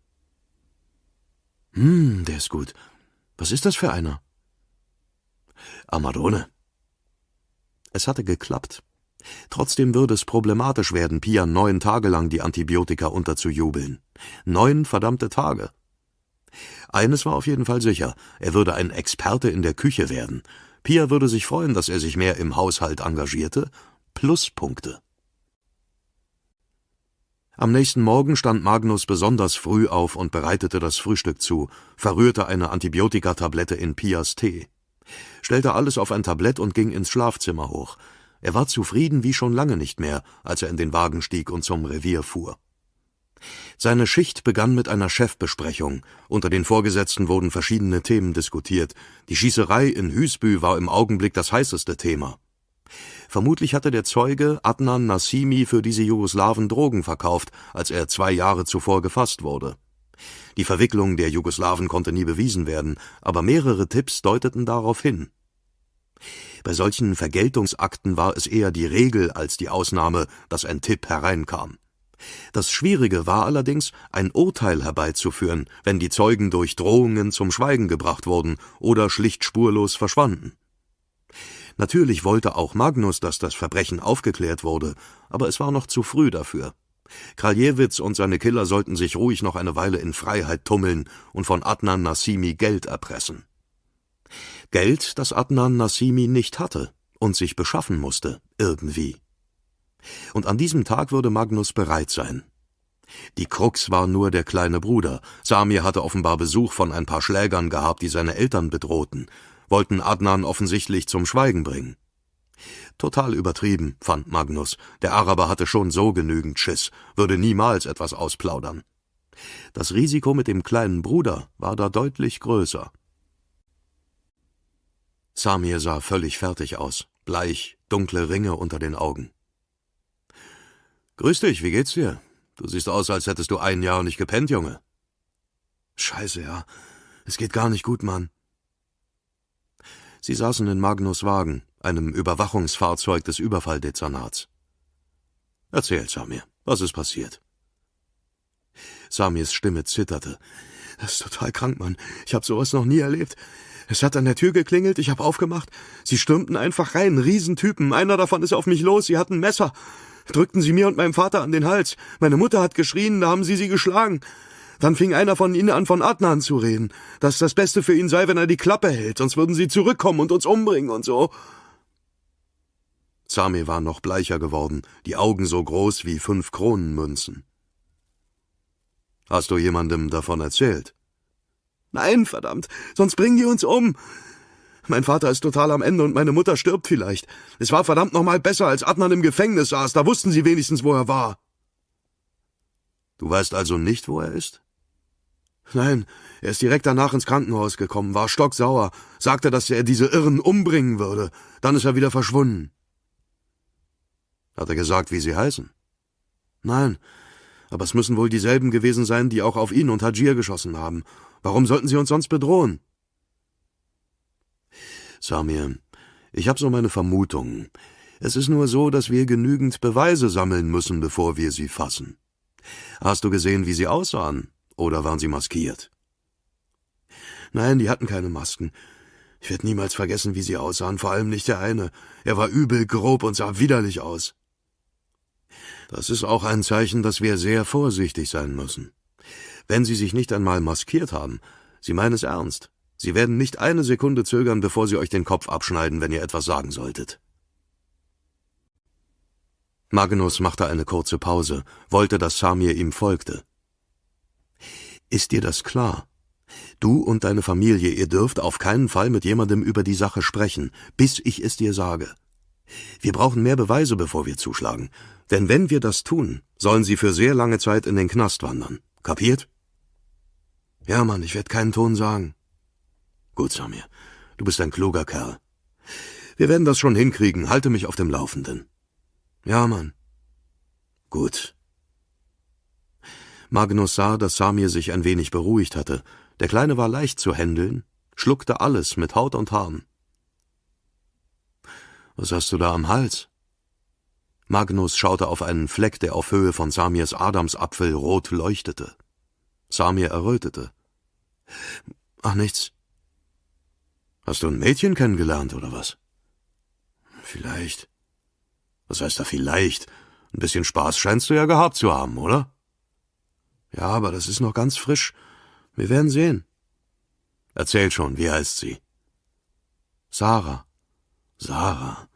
Hm, der ist gut. Was ist das für einer? Amarone. Es hatte geklappt. Trotzdem würde es problematisch werden, Pia neun Tage lang die Antibiotika unterzujubeln. Neun verdammte Tage. Eines war auf jeden Fall sicher, er würde ein Experte in der Küche werden. Pia würde sich freuen, dass er sich mehr im Haushalt engagierte. Pluspunkte. Am nächsten Morgen stand Magnus besonders früh auf und bereitete das Frühstück zu, verrührte eine Antibiotikatablette in Pias Tee, stellte alles auf ein Tablett und ging ins Schlafzimmer hoch. Er war zufrieden wie schon lange nicht mehr, als er in den Wagen stieg und zum Revier fuhr. Seine Schicht begann mit einer Chefbesprechung. Unter den Vorgesetzten wurden verschiedene Themen diskutiert. Die Schießerei in Hüsbü war im Augenblick das heißeste Thema. Vermutlich hatte der Zeuge Adnan Nassimi für diese Jugoslawen Drogen verkauft, als er zwei Jahre zuvor gefasst wurde. Die Verwicklung der Jugoslawen konnte nie bewiesen werden, aber mehrere Tipps deuteten darauf hin. Bei solchen Vergeltungsakten war es eher die Regel als die Ausnahme, dass ein Tipp hereinkam. Das Schwierige war allerdings, ein Urteil herbeizuführen, wenn die Zeugen durch Drohungen zum Schweigen gebracht wurden oder schlicht spurlos verschwanden. Natürlich wollte auch Magnus, dass das Verbrechen aufgeklärt wurde, aber es war noch zu früh dafür. Kraljewitz und seine Killer sollten sich ruhig noch eine Weile in Freiheit tummeln und von Adnan Nassimi Geld erpressen. Geld, das Adnan Nassimi nicht hatte und sich beschaffen musste, irgendwie. Und an diesem Tag würde Magnus bereit sein. Die Krux war nur der kleine Bruder. Samir hatte offenbar Besuch von ein paar Schlägern gehabt, die seine Eltern bedrohten wollten Adnan offensichtlich zum Schweigen bringen. Total übertrieben, fand Magnus. Der Araber hatte schon so genügend Schiss, würde niemals etwas ausplaudern. Das Risiko mit dem kleinen Bruder war da deutlich größer. Samir sah völlig fertig aus, bleich, dunkle Ringe unter den Augen. Grüß dich, wie geht's dir? Du siehst aus, als hättest du ein Jahr nicht gepennt, Junge. Scheiße, ja. Es geht gar nicht gut, Mann. Sie saßen in Magnus Wagen, einem Überwachungsfahrzeug des Überfalldezernats. Erzähl, Samir, was ist passiert? Samirs Stimme zitterte. Das ist total krank, Mann. Ich habe sowas noch nie erlebt. Es hat an der Tür geklingelt, ich habe aufgemacht. Sie stürmten einfach rein, Riesentypen. Einer davon ist auf mich los, sie hatten Messer. Drückten sie mir und meinem Vater an den Hals. Meine Mutter hat geschrien, da haben sie sie geschlagen. Dann fing einer von ihnen an, von Adnan zu reden, dass das Beste für ihn sei, wenn er die Klappe hält, sonst würden sie zurückkommen und uns umbringen und so. Sami war noch bleicher geworden, die Augen so groß wie fünf Kronenmünzen. Hast du jemandem davon erzählt? Nein, verdammt, sonst bringen die uns um. Mein Vater ist total am Ende und meine Mutter stirbt vielleicht. Es war verdammt nochmal besser, als Adnan im Gefängnis saß, da wussten sie wenigstens, wo er war. Du weißt also nicht, wo er ist? Nein, er ist direkt danach ins Krankenhaus gekommen, war stocksauer, sagte, dass er diese Irren umbringen würde. Dann ist er wieder verschwunden. Hat er gesagt, wie sie heißen? Nein, aber es müssen wohl dieselben gewesen sein, die auch auf ihn und Hajir geschossen haben. Warum sollten sie uns sonst bedrohen? Samir, ich habe so meine Vermutungen. Es ist nur so, dass wir genügend Beweise sammeln müssen, bevor wir sie fassen. Hast du gesehen, wie sie aussahen? Oder waren sie maskiert? Nein, die hatten keine Masken. Ich werde niemals vergessen, wie sie aussahen, vor allem nicht der eine. Er war übel, grob und sah widerlich aus. Das ist auch ein Zeichen, dass wir sehr vorsichtig sein müssen. Wenn sie sich nicht einmal maskiert haben, sie meinen es ernst. Sie werden nicht eine Sekunde zögern, bevor sie euch den Kopf abschneiden, wenn ihr etwas sagen solltet. Magnus machte eine kurze Pause, wollte, dass Samir ihm folgte. Ist dir das klar? Du und deine Familie, ihr dürft auf keinen Fall mit jemandem über die Sache sprechen, bis ich es dir sage. Wir brauchen mehr Beweise, bevor wir zuschlagen. Denn wenn wir das tun, sollen sie für sehr lange Zeit in den Knast wandern. Kapiert? Ja, Mann, ich werde keinen Ton sagen. Gut, Samir. Du bist ein kluger Kerl. Wir werden das schon hinkriegen. Halte mich auf dem Laufenden. Ja, Mann. Gut. Magnus sah, dass Samir sich ein wenig beruhigt hatte. Der Kleine war leicht zu händeln, schluckte alles mit Haut und Haaren. Was hast du da am Hals? Magnus schaute auf einen Fleck, der auf Höhe von Samirs Adamsapfel rot leuchtete. Samir errötete. Ach nichts. Hast du ein Mädchen kennengelernt, oder was? Vielleicht. Was heißt da vielleicht? Ein bisschen Spaß scheinst du ja gehabt zu haben, oder? Ja, aber das ist noch ganz frisch. Wir werden sehen. Erzähl schon, wie heißt sie? Sarah. Sarah.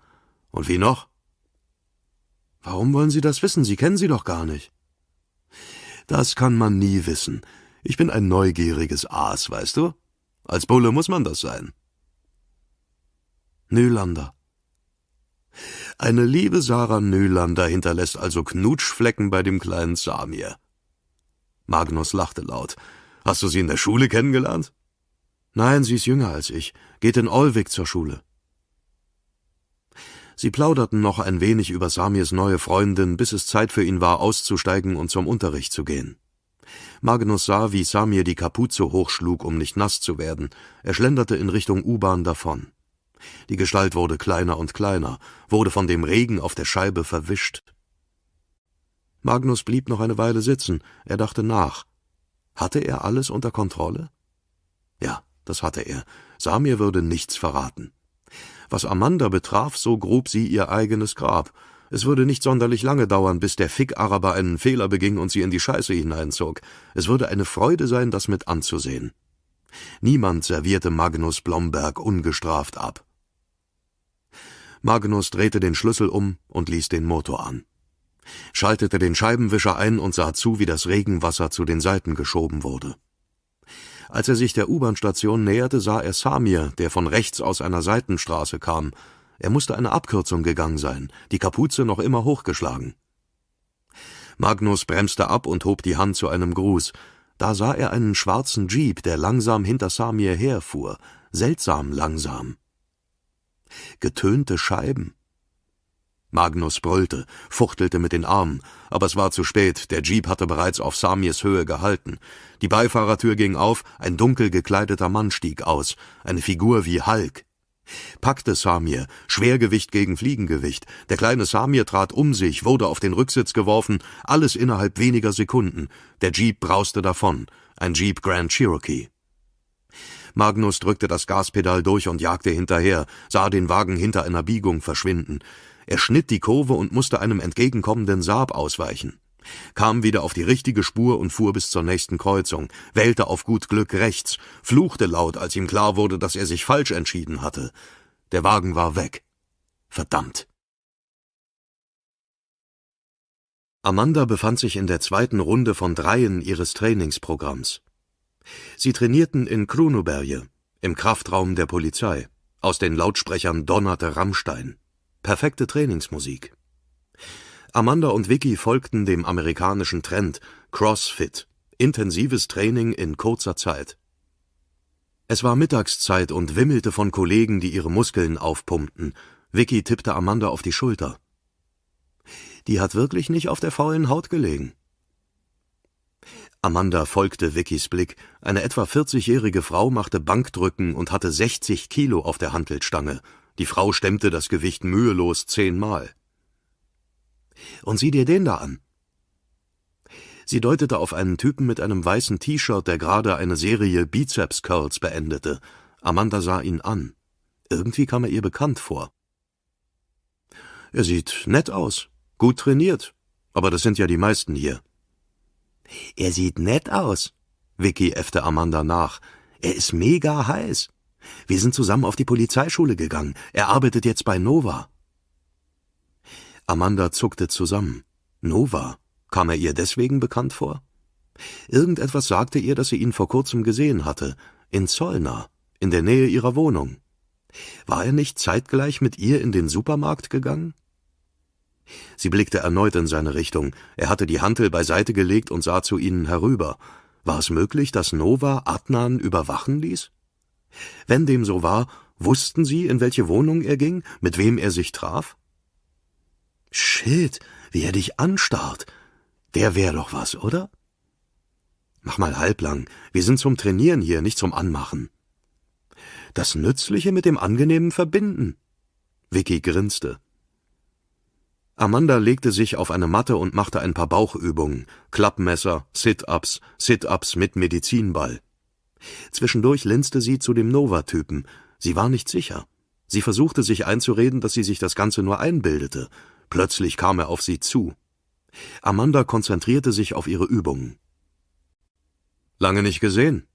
Und wie noch? Warum wollen Sie das wissen? Sie kennen sie doch gar nicht. Das kann man nie wissen. Ich bin ein neugieriges Aas, weißt du? Als Bulle muss man das sein. Nylander. Eine liebe Sarah Nylander hinterlässt also Knutschflecken bei dem kleinen Samir. Magnus lachte laut. Hast du sie in der Schule kennengelernt? Nein, sie ist jünger als ich, geht in Olwig zur Schule. Sie plauderten noch ein wenig über Samirs neue Freundin, bis es Zeit für ihn war, auszusteigen und zum Unterricht zu gehen. Magnus sah, wie Samir die Kapuze hochschlug, um nicht nass zu werden. Er schlenderte in Richtung U-Bahn davon. Die Gestalt wurde kleiner und kleiner, wurde von dem Regen auf der Scheibe verwischt, Magnus blieb noch eine Weile sitzen, er dachte nach. Hatte er alles unter Kontrolle? Ja, das hatte er. Samir würde nichts verraten. Was Amanda betraf, so grub sie ihr eigenes Grab. Es würde nicht sonderlich lange dauern, bis der Fick-Araber einen Fehler beging und sie in die Scheiße hineinzog. Es würde eine Freude sein, das mit anzusehen. Niemand servierte Magnus Blomberg ungestraft ab. Magnus drehte den Schlüssel um und ließ den Motor an schaltete den Scheibenwischer ein und sah zu, wie das Regenwasser zu den Seiten geschoben wurde. Als er sich der U-Bahn-Station näherte, sah er Samir, der von rechts aus einer Seitenstraße kam. Er musste eine Abkürzung gegangen sein, die Kapuze noch immer hochgeschlagen. Magnus bremste ab und hob die Hand zu einem Gruß. Da sah er einen schwarzen Jeep, der langsam hinter Samir herfuhr, seltsam langsam. Getönte Scheiben. Magnus brüllte, fuchtelte mit den Armen, aber es war zu spät, der Jeep hatte bereits auf Samirs Höhe gehalten. Die Beifahrertür ging auf, ein dunkel gekleideter Mann stieg aus, eine Figur wie Hulk. Packte Samir, Schwergewicht gegen Fliegengewicht, der kleine Samir trat um sich, wurde auf den Rücksitz geworfen, alles innerhalb weniger Sekunden. Der Jeep brauste davon, ein Jeep Grand Cherokee. Magnus drückte das Gaspedal durch und jagte hinterher, sah den Wagen hinter einer Biegung verschwinden. Er schnitt die Kurve und musste einem entgegenkommenden Saab ausweichen kam wieder auf die richtige Spur und fuhr bis zur nächsten Kreuzung, wählte auf gut Glück rechts, fluchte laut, als ihm klar wurde, dass er sich falsch entschieden hatte. Der Wagen war weg. Verdammt. Amanda befand sich in der zweiten Runde von dreien ihres Trainingsprogramms. Sie trainierten in Kronoberje, im Kraftraum der Polizei. Aus den Lautsprechern donnerte Rammstein. Perfekte Trainingsmusik. Amanda und Vicky folgten dem amerikanischen Trend CrossFit, intensives Training in kurzer Zeit. Es war Mittagszeit und wimmelte von Kollegen, die ihre Muskeln aufpumpten. Vicky tippte Amanda auf die Schulter. Die hat wirklich nicht auf der faulen Haut gelegen. Amanda folgte Vickys Blick. Eine etwa 40-jährige Frau machte Bankdrücken und hatte 60 Kilo auf der Handelstange. Die Frau stemmte das Gewicht mühelos zehnmal. Und sieh dir den da an. Sie deutete auf einen Typen mit einem weißen T-Shirt, der gerade eine Serie Bizeps Curls beendete. Amanda sah ihn an. Irgendwie kam er ihr bekannt vor. Er sieht nett aus, gut trainiert, aber das sind ja die meisten hier. Er sieht nett aus, Vicky äffte Amanda nach. Er ist mega heiß. Wir sind zusammen auf die Polizeischule gegangen. Er arbeitet jetzt bei Nova. Amanda zuckte zusammen. Nova? Kam er ihr deswegen bekannt vor? Irgendetwas sagte ihr, dass sie ihn vor kurzem gesehen hatte, in Zollna, in der Nähe ihrer Wohnung. War er nicht zeitgleich mit ihr in den Supermarkt gegangen? Sie blickte erneut in seine Richtung. Er hatte die Hantel beiseite gelegt und sah zu ihnen herüber. War es möglich, dass Nova Adnan überwachen ließ? Wenn dem so war, wussten Sie, in welche Wohnung er ging, mit wem er sich traf? Shit, wie er dich anstarrt. Der wär doch was, oder? Mach mal halblang. Wir sind zum Trainieren hier, nicht zum Anmachen. Das Nützliche mit dem Angenehmen verbinden. Vicky grinste. Amanda legte sich auf eine Matte und machte ein paar Bauchübungen. Klappmesser, Sit-Ups, Sit-Ups mit Medizinball. Zwischendurch linste sie zu dem Nova-Typen. Sie war nicht sicher. Sie versuchte sich einzureden, dass sie sich das Ganze nur einbildete. Plötzlich kam er auf sie zu. Amanda konzentrierte sich auf ihre Übungen. Lange nicht gesehen.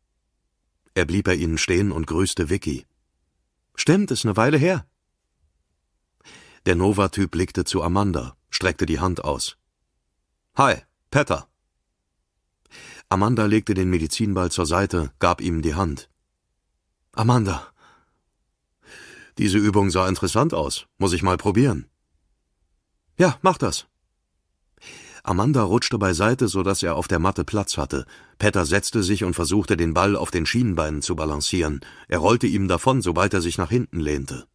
Er blieb bei ihnen stehen und grüßte Vicky. Stimmt, ist eine Weile her. Der Nova-Typ blickte zu Amanda, streckte die Hand aus. Hi, Petter. Amanda legte den Medizinball zur Seite, gab ihm die Hand. Amanda. Diese Übung sah interessant aus. Muss ich mal probieren. Ja, mach das. Amanda rutschte beiseite, so dass er auf der Matte Platz hatte. Petter setzte sich und versuchte, den Ball auf den Schienenbeinen zu balancieren. Er rollte ihm davon, sobald er sich nach hinten lehnte.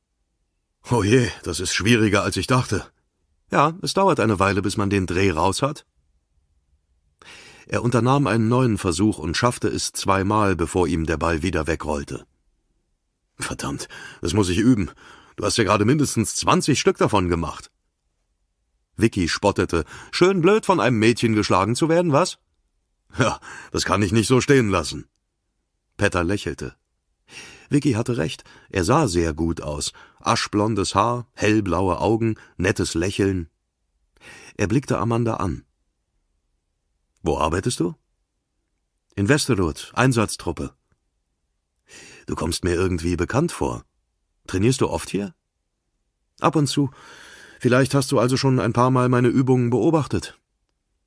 Oh je, das ist schwieriger, als ich dachte. Ja, es dauert eine Weile, bis man den Dreh raus hat. Er unternahm einen neuen Versuch und schaffte es zweimal, bevor ihm der Ball wieder wegrollte. Verdammt, das muss ich üben. Du hast ja gerade mindestens zwanzig Stück davon gemacht. Vicky spottete. Schön blöd, von einem Mädchen geschlagen zu werden, was? Ja, das kann ich nicht so stehen lassen. Petter lächelte. Vicky hatte recht, er sah sehr gut aus. Aschblondes Haar, hellblaue Augen, nettes Lächeln. Er blickte Amanda an. Wo arbeitest du? In Westerlot, Einsatztruppe. Du kommst mir irgendwie bekannt vor. Trainierst du oft hier? Ab und zu. Vielleicht hast du also schon ein paar Mal meine Übungen beobachtet.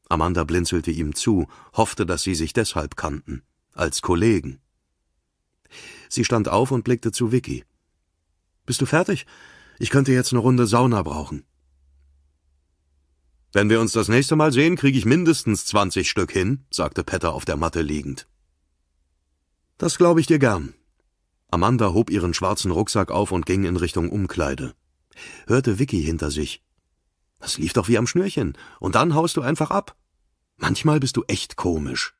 Amanda blinzelte ihm zu, hoffte, dass sie sich deshalb kannten, als Kollegen. Sie stand auf und blickte zu Vicky. Bist du fertig? Ich könnte jetzt eine Runde Sauna brauchen. Wenn wir uns das nächste Mal sehen, kriege ich mindestens 20 Stück hin, sagte Petter auf der Matte liegend. Das glaube ich dir gern. Amanda hob ihren schwarzen Rucksack auf und ging in Richtung Umkleide. Hörte Vicky hinter sich. Das lief doch wie am Schnürchen, und dann haust du einfach ab. Manchmal bist du echt komisch.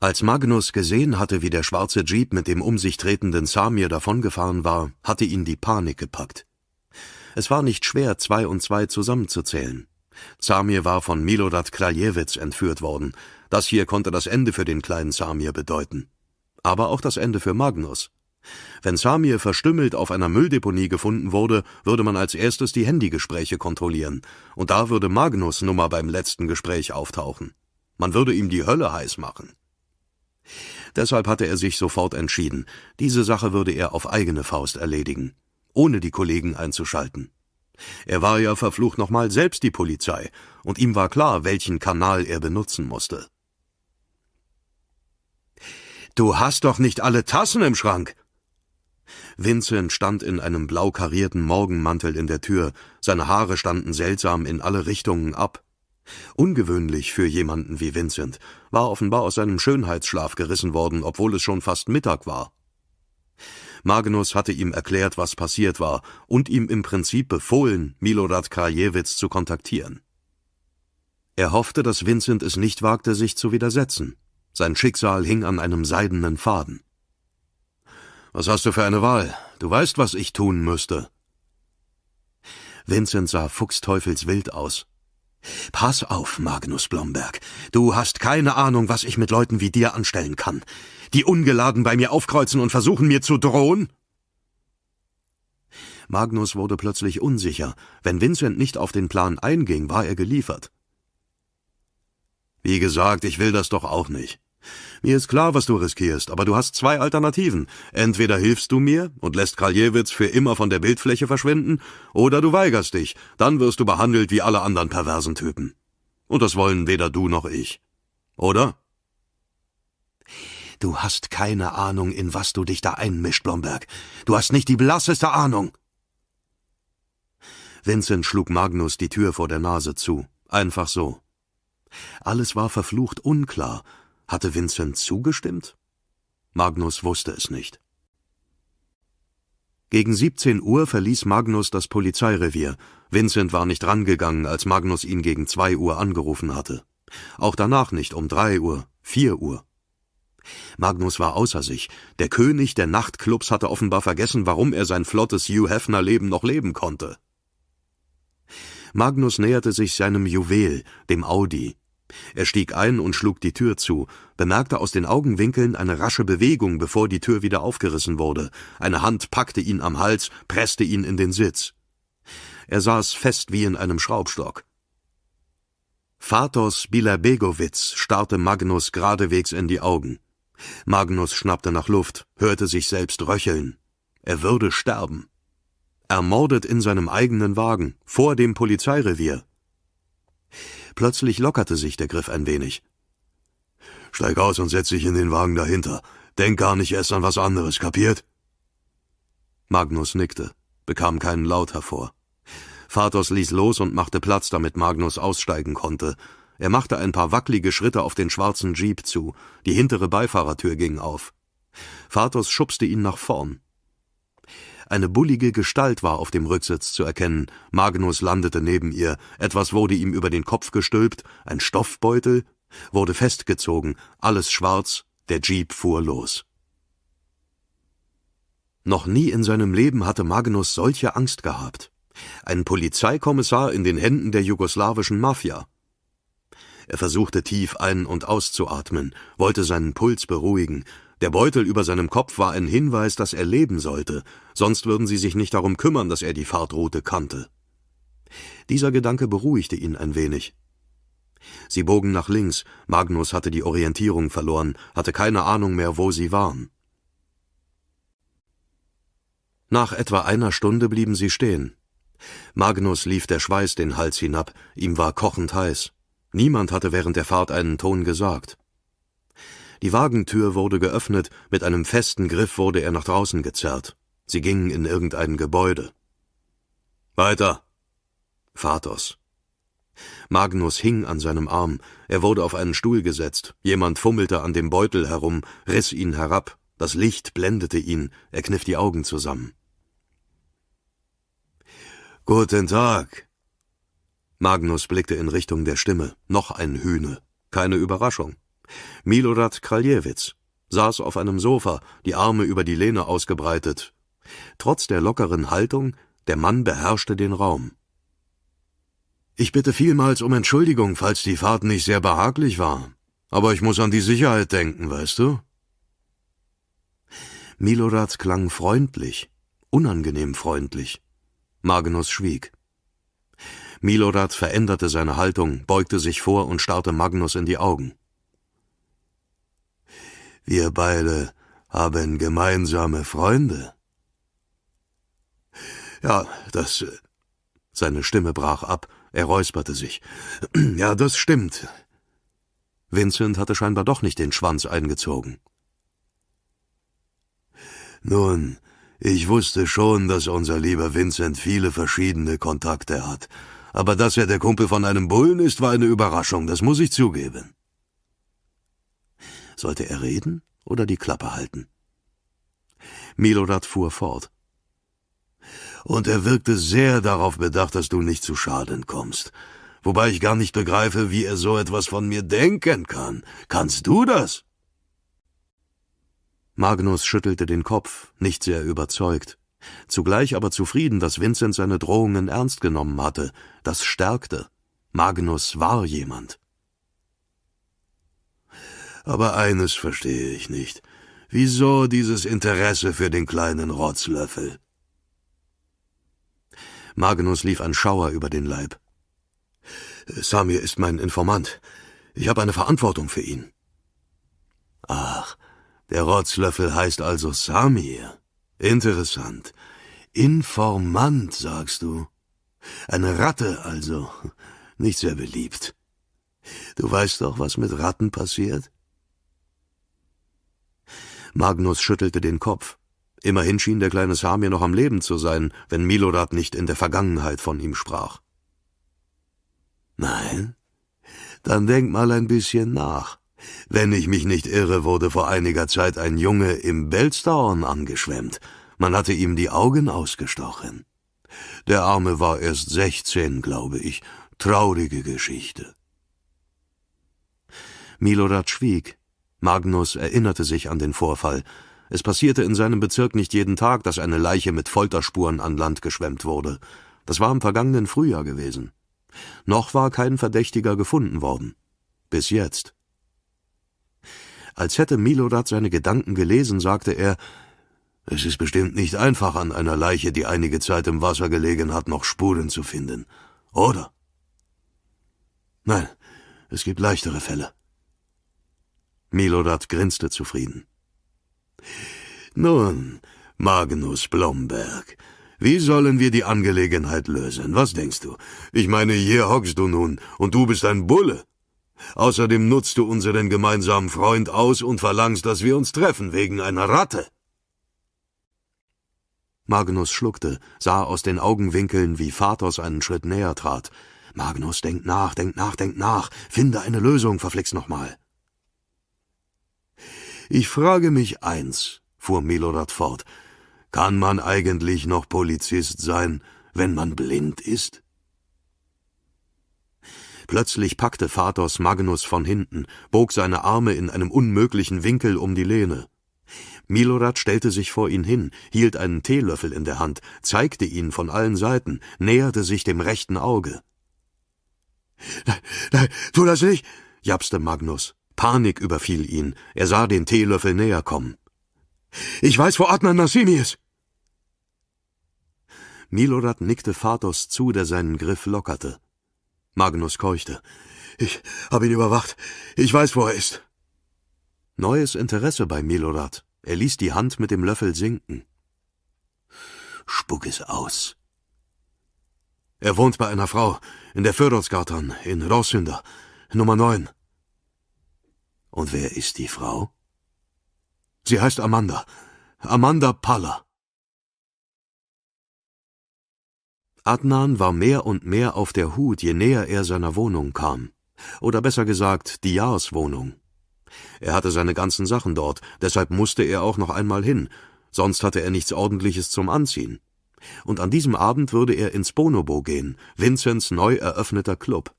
Als Magnus gesehen hatte, wie der schwarze Jeep mit dem um sich tretenden Samir davongefahren war, hatte ihn die Panik gepackt. Es war nicht schwer, zwei und zwei zusammenzuzählen. Samir war von Milorad Kraljewitz entführt worden. Das hier konnte das Ende für den kleinen Samir bedeuten. Aber auch das Ende für Magnus. Wenn Samir verstümmelt auf einer Mülldeponie gefunden wurde, würde man als erstes die Handygespräche kontrollieren. Und da würde Magnus Nummer beim letzten Gespräch auftauchen. Man würde ihm die Hölle heiß machen. Deshalb hatte er sich sofort entschieden, diese Sache würde er auf eigene Faust erledigen ohne die Kollegen einzuschalten. Er war ja verflucht nochmal selbst die Polizei, und ihm war klar, welchen Kanal er benutzen musste. Du hast doch nicht alle Tassen im Schrank! Vincent stand in einem blau karierten Morgenmantel in der Tür, seine Haare standen seltsam in alle Richtungen ab. Ungewöhnlich für jemanden wie Vincent, war offenbar aus seinem Schönheitsschlaf gerissen worden, obwohl es schon fast Mittag war. Magnus hatte ihm erklärt, was passiert war und ihm im Prinzip befohlen, Milorad Krajewitz zu kontaktieren. Er hoffte, dass Vincent es nicht wagte, sich zu widersetzen. Sein Schicksal hing an einem seidenen Faden. Was hast du für eine Wahl? Du weißt, was ich tun müsste. Vincent sah fuchsteufelswild aus. Pass auf, Magnus Blomberg. Du hast keine Ahnung, was ich mit Leuten wie dir anstellen kann die ungeladen bei mir aufkreuzen und versuchen, mir zu drohen? Magnus wurde plötzlich unsicher. Wenn Vincent nicht auf den Plan einging, war er geliefert. Wie gesagt, ich will das doch auch nicht. Mir ist klar, was du riskierst, aber du hast zwei Alternativen. Entweder hilfst du mir und lässt Kraljewitz für immer von der Bildfläche verschwinden, oder du weigerst dich, dann wirst du behandelt wie alle anderen perversen Typen. Und das wollen weder du noch ich. Oder? Du hast keine Ahnung, in was du dich da einmischt, Blomberg. Du hast nicht die blasseste Ahnung. Vincent schlug Magnus die Tür vor der Nase zu, einfach so. Alles war verflucht unklar. Hatte Vincent zugestimmt? Magnus wusste es nicht. Gegen 17 Uhr verließ Magnus das Polizeirevier. Vincent war nicht rangegangen, als Magnus ihn gegen 2 Uhr angerufen hatte. Auch danach nicht um 3 Uhr, 4 Uhr. Magnus war außer sich. Der König der Nachtclubs hatte offenbar vergessen, warum er sein flottes Hugh Hefner-Leben noch leben konnte. Magnus näherte sich seinem Juwel, dem Audi. Er stieg ein und schlug die Tür zu, bemerkte aus den Augenwinkeln eine rasche Bewegung, bevor die Tür wieder aufgerissen wurde. Eine Hand packte ihn am Hals, presste ihn in den Sitz. Er saß fest wie in einem Schraubstock. Fatos Bilabegowitz starrte Magnus geradewegs in die Augen. Magnus schnappte nach Luft, hörte sich selbst röcheln. Er würde sterben. Ermordet in seinem eigenen Wagen, vor dem Polizeirevier. Plötzlich lockerte sich der Griff ein wenig. Steig aus und setz dich in den Wagen dahinter. Denk gar nicht erst an was anderes, kapiert? Magnus nickte, bekam keinen Laut hervor. Vatos ließ los und machte Platz, damit Magnus aussteigen konnte. Er machte ein paar wackelige Schritte auf den schwarzen Jeep zu. Die hintere Beifahrertür ging auf. Vatos schubste ihn nach vorn. Eine bullige Gestalt war auf dem Rücksitz zu erkennen. Magnus landete neben ihr. Etwas wurde ihm über den Kopf gestülpt. Ein Stoffbeutel wurde festgezogen. Alles schwarz. Der Jeep fuhr los. Noch nie in seinem Leben hatte Magnus solche Angst gehabt. Ein Polizeikommissar in den Händen der jugoslawischen Mafia. Er versuchte tief ein- und auszuatmen, wollte seinen Puls beruhigen. Der Beutel über seinem Kopf war ein Hinweis, dass er leben sollte, sonst würden sie sich nicht darum kümmern, dass er die Fahrtroute kannte. Dieser Gedanke beruhigte ihn ein wenig. Sie bogen nach links, Magnus hatte die Orientierung verloren, hatte keine Ahnung mehr, wo sie waren. Nach etwa einer Stunde blieben sie stehen. Magnus lief der Schweiß den Hals hinab, ihm war kochend heiß. Niemand hatte während der Fahrt einen Ton gesagt. Die Wagentür wurde geöffnet, mit einem festen Griff wurde er nach draußen gezerrt. Sie gingen in irgendein Gebäude. Weiter. Vaters. Magnus hing an seinem Arm, er wurde auf einen Stuhl gesetzt, jemand fummelte an dem Beutel herum, riss ihn herab, das Licht blendete ihn, er kniff die Augen zusammen. Guten Tag, Magnus blickte in Richtung der Stimme. Noch ein Hühne. Keine Überraschung. Milorad Kraljewitz saß auf einem Sofa, die Arme über die Lehne ausgebreitet. Trotz der lockeren Haltung, der Mann beherrschte den Raum. Ich bitte vielmals um Entschuldigung, falls die Fahrt nicht sehr behaglich war. Aber ich muss an die Sicherheit denken, weißt du? Milorad klang freundlich, unangenehm freundlich. Magnus schwieg. Milorad veränderte seine Haltung, beugte sich vor und starrte Magnus in die Augen. Wir beide haben gemeinsame Freunde. Ja, das. Seine Stimme brach ab, er räusperte sich. <clears throat> Ja, das stimmt. Vincent hatte scheinbar doch nicht den Schwanz eingezogen. Nun, ich wusste schon, dass unser lieber Vincent viele verschiedene Kontakte hat, aber dass er der Kumpel von einem Bullen ist, war eine Überraschung, das muss ich zugeben. Sollte er reden oder die Klappe halten? Milorad fuhr fort. Und er wirkte sehr darauf bedacht, dass du nicht zu Schaden kommst. Wobei ich gar nicht begreife, wie er so etwas von mir denken kann. Kannst du das? Magnus schüttelte den Kopf, nicht sehr überzeugt zugleich aber zufrieden, dass Vincent seine Drohungen ernst genommen hatte. Das stärkte. Magnus war jemand. Aber eines verstehe ich nicht. Wieso dieses Interesse für den kleinen Rotzlöffel? Magnus lief ein Schauer über den Leib. Samir ist mein Informant. Ich habe eine Verantwortung für ihn. Ach, der Rotzlöffel heißt also Samir. Interessant. Informant, sagst du. Eine Ratte also. Nicht sehr beliebt. Du weißt doch, was mit Ratten passiert? Magnus schüttelte den Kopf. Immerhin schien der kleine Samir noch am Leben zu sein, wenn Milodat nicht in der Vergangenheit von ihm sprach. Nein? Dann denk mal ein bisschen nach. Wenn ich mich nicht irre, wurde vor einiger Zeit ein Junge im Belzdorn angeschwemmt. Man hatte ihm die Augen ausgestochen. Der Arme war erst sechzehn, glaube ich. Traurige Geschichte. Milorad schwieg. Magnus erinnerte sich an den Vorfall. Es passierte in seinem Bezirk nicht jeden Tag, dass eine Leiche mit Folterspuren an Land geschwemmt wurde. Das war im vergangenen Frühjahr gewesen. Noch war kein Verdächtiger gefunden worden. Bis jetzt. Als hätte Milorad seine Gedanken gelesen, sagte er, es ist bestimmt nicht einfach, an einer Leiche, die einige Zeit im Wasser gelegen hat, noch Spuren zu finden. Oder? Nein, es gibt leichtere Fälle. Milorad grinste zufrieden. Nun, Magnus Blomberg, wie sollen wir die Angelegenheit lösen? Was denkst du? Ich meine, hier hockst du nun, und du bist ein Bulle. Außerdem nutzt du unseren gemeinsamen Freund aus und verlangst, dass wir uns treffen wegen einer Ratte. Magnus schluckte, sah aus den Augenwinkeln, wie Vatos einen Schritt näher trat. Magnus, denk nach, denk nach, denk nach, finde eine Lösung, verflixt nochmal. Ich frage mich eins, fuhr Milorad fort, kann man eigentlich noch Polizist sein, wenn man blind ist? Plötzlich packte Vaters Magnus von hinten, bog seine Arme in einem unmöglichen Winkel um die Lehne. Milorad stellte sich vor ihn hin, hielt einen Teelöffel in der Hand, zeigte ihn von allen Seiten, näherte sich dem rechten Auge. Nein, nein, tu das nicht! japste Magnus. Panik überfiel ihn. Er sah den Teelöffel näher kommen. Ich weiß, wo Adnan Nassimi ist! Milorad nickte Fatos zu, der seinen Griff lockerte. Magnus keuchte. Ich habe ihn überwacht. Ich weiß, wo er ist. Neues Interesse bei Milorad. Er ließ die Hand mit dem Löffel sinken. Spuck es aus. Er wohnt bei einer Frau in der Fördortsgatan in Rossünder, Nummer 9. Und wer ist die Frau? Sie heißt Amanda. Amanda Paller. Adnan war mehr und mehr auf der Hut, je näher er seiner Wohnung kam. Oder besser gesagt, Diars Wohnung. Er hatte seine ganzen Sachen dort, deshalb musste er auch noch einmal hin, sonst hatte er nichts Ordentliches zum Anziehen. Und an diesem Abend würde er ins Bonobo gehen, Vinzens neu eröffneter Club.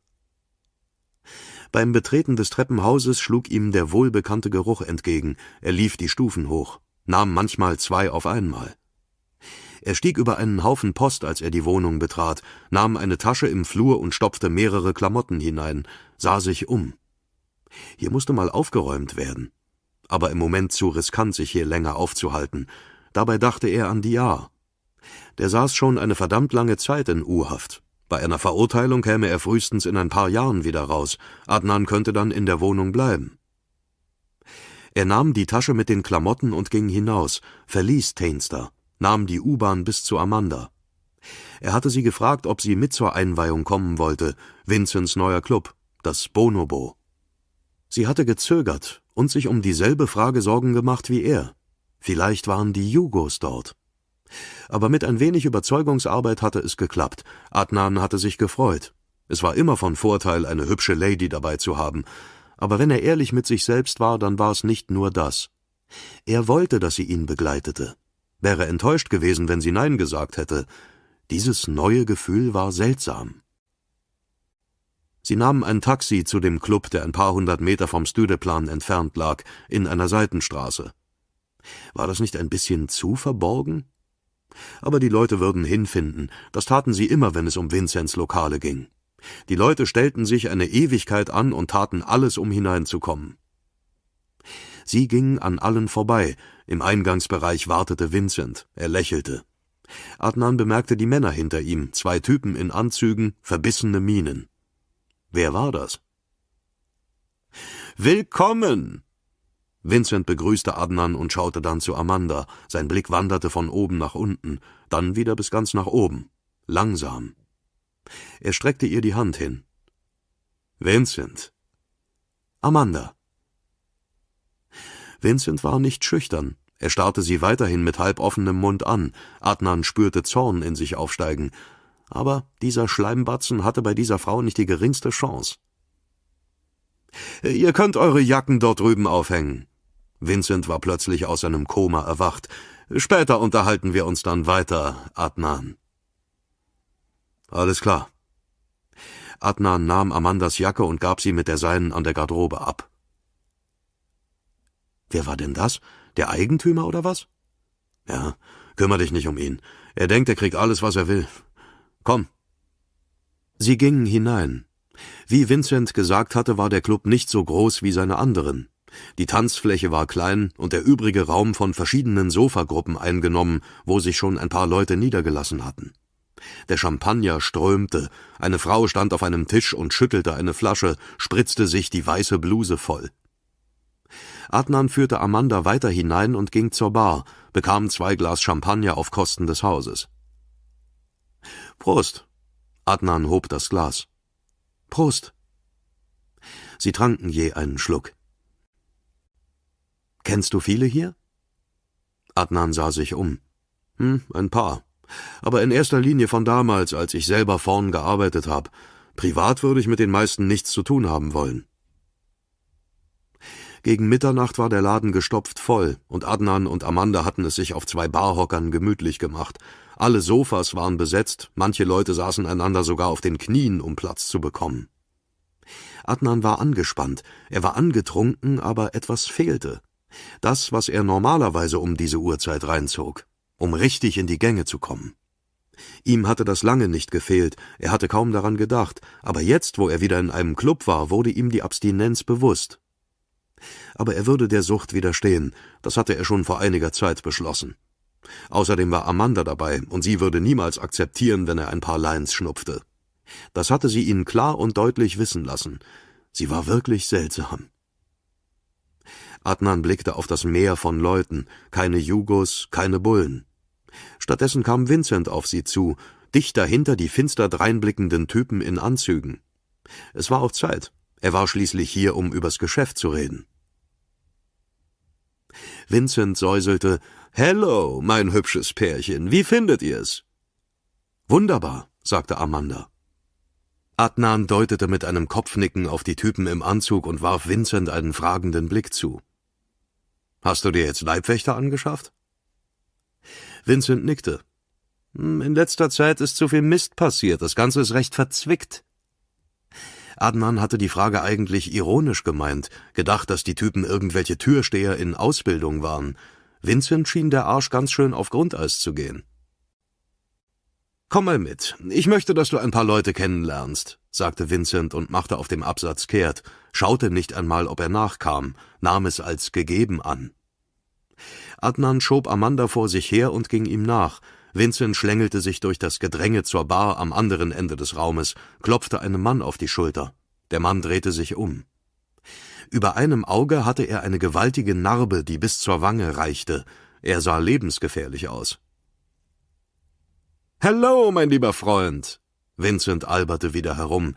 Beim Betreten des Treppenhauses schlug ihm der wohlbekannte Geruch entgegen, er lief die Stufen hoch, nahm manchmal zwei auf einmal. Er stieg über einen Haufen Post, als er die Wohnung betrat, nahm eine Tasche im Flur und stopfte mehrere Klamotten hinein, sah sich um. Hier musste mal aufgeräumt werden. Aber im Moment zu riskant, sich hier länger aufzuhalten. Dabei dachte er an Diar. Der saß schon eine verdammt lange Zeit in U-Haft. Bei einer Verurteilung käme er frühestens in ein paar Jahren wieder raus. Adnan könnte dann in der Wohnung bleiben. Er nahm die Tasche mit den Klamotten und ging hinaus, verließ Tainster nahm die U-Bahn bis zu Amanda. Er hatte sie gefragt, ob sie mit zur Einweihung kommen wollte, Vinzens neuer Club, das Bonobo. Sie hatte gezögert und sich um dieselbe Frage Sorgen gemacht wie er. Vielleicht waren die Jugos dort. Aber mit ein wenig Überzeugungsarbeit hatte es geklappt. Adnan hatte sich gefreut. Es war immer von Vorteil, eine hübsche Lady dabei zu haben. Aber wenn er ehrlich mit sich selbst war, dann war es nicht nur das. Er wollte, dass sie ihn begleitete wäre enttäuscht gewesen, wenn sie Nein gesagt hätte. Dieses neue Gefühl war seltsam. Sie nahmen ein Taxi zu dem Club, der ein paar hundert Meter vom Stüdeplan entfernt lag, in einer Seitenstraße. War das nicht ein bisschen zu verborgen? Aber die Leute würden hinfinden, das taten sie immer, wenn es um Vinzenz Lokale ging. Die Leute stellten sich eine Ewigkeit an und taten alles, um hineinzukommen. Sie ging an allen vorbei, im Eingangsbereich wartete Vincent, er lächelte. Adnan bemerkte die Männer hinter ihm, zwei Typen in Anzügen, verbissene Mienen. Wer war das? Willkommen! Vincent begrüßte Adnan und schaute dann zu Amanda. Sein Blick wanderte von oben nach unten, dann wieder bis ganz nach oben. Langsam. Er streckte ihr die Hand hin. Vincent. Amanda. Vincent war nicht schüchtern. Er starrte sie weiterhin mit halboffenem Mund an. Adnan spürte Zorn in sich aufsteigen. Aber dieser Schleimbatzen hatte bei dieser Frau nicht die geringste Chance. Ihr könnt eure Jacken dort drüben aufhängen. Vincent war plötzlich aus seinem Koma erwacht. Später unterhalten wir uns dann weiter, Adnan. Alles klar. Adnan nahm Amandas Jacke und gab sie mit der seinen an der Garderobe ab. Wer war denn das? Der Eigentümer oder was? Ja, kümmer dich nicht um ihn. Er denkt, er kriegt alles, was er will. Komm. Sie gingen hinein. Wie Vincent gesagt hatte, war der Club nicht so groß wie seine anderen. Die Tanzfläche war klein und der übrige Raum von verschiedenen Sofagruppen eingenommen, wo sich schon ein paar Leute niedergelassen hatten. Der Champagner strömte, eine Frau stand auf einem Tisch und schüttelte eine Flasche, spritzte sich die weiße Bluse voll. Adnan führte Amanda weiter hinein und ging zur Bar, bekam zwei Glas Champagner auf Kosten des Hauses. Prost. Adnan hob das Glas. Prost. Sie tranken je einen Schluck. Kennst du viele hier? Adnan sah sich um. Hm, ein paar. Aber in erster Linie von damals, als ich selber vorn gearbeitet habe. Privat würde ich mit den meisten nichts zu tun haben wollen. Gegen Mitternacht war der Laden gestopft voll, und Adnan und Amanda hatten es sich auf zwei Barhockern gemütlich gemacht. Alle Sofas waren besetzt, manche Leute saßen einander sogar auf den Knien, um Platz zu bekommen. Adnan war angespannt, er war angetrunken, aber etwas fehlte. Das, was er normalerweise um diese Uhrzeit reinzog, um richtig in die Gänge zu kommen. Ihm hatte das lange nicht gefehlt, er hatte kaum daran gedacht, aber jetzt, wo er wieder in einem Club war, wurde ihm die Abstinenz bewusst. Aber er würde der Sucht widerstehen, das hatte er schon vor einiger Zeit beschlossen. Außerdem war Amanda dabei, und sie würde niemals akzeptieren, wenn er ein paar Lines schnupfte. Das hatte sie ihn klar und deutlich wissen lassen. Sie war wirklich seltsam. Adnan blickte auf das Meer von Leuten, keine Jugos, keine Bullen. Stattdessen kam Vincent auf sie zu, dicht dahinter die finster dreinblickenden Typen in Anzügen. Es war auch Zeit. Er war schließlich hier, um übers Geschäft zu reden. Vincent säuselte Hello, mein hübsches Pärchen, wie findet ihr's? Wunderbar, sagte Amanda. Adnan deutete mit einem Kopfnicken auf die Typen im Anzug und warf Vincent einen fragenden Blick zu. Hast du dir jetzt Leibwächter angeschafft? Vincent nickte. Hm, in letzter Zeit ist zu viel Mist passiert, das Ganze ist recht verzwickt. Adnan hatte die Frage eigentlich ironisch gemeint, gedacht, dass die Typen irgendwelche Türsteher in Ausbildung waren. Vincent schien der Arsch ganz schön auf Grundeis zu gehen. Komm mal mit, ich möchte, dass du ein paar Leute kennenlernst, sagte Vincent und machte auf dem Absatz kehrt, schaute nicht einmal, ob er nachkam, nahm es als gegeben an. Adnan schob Amanda vor sich her und ging ihm nach, Vincent schlängelte sich durch das Gedränge zur Bar am anderen Ende des Raumes, klopfte einem Mann auf die Schulter. Der Mann drehte sich um. Über einem Auge hatte er eine gewaltige Narbe, die bis zur Wange reichte. Er sah lebensgefährlich aus. »Hallo, mein lieber Freund!« Vincent alberte wieder herum.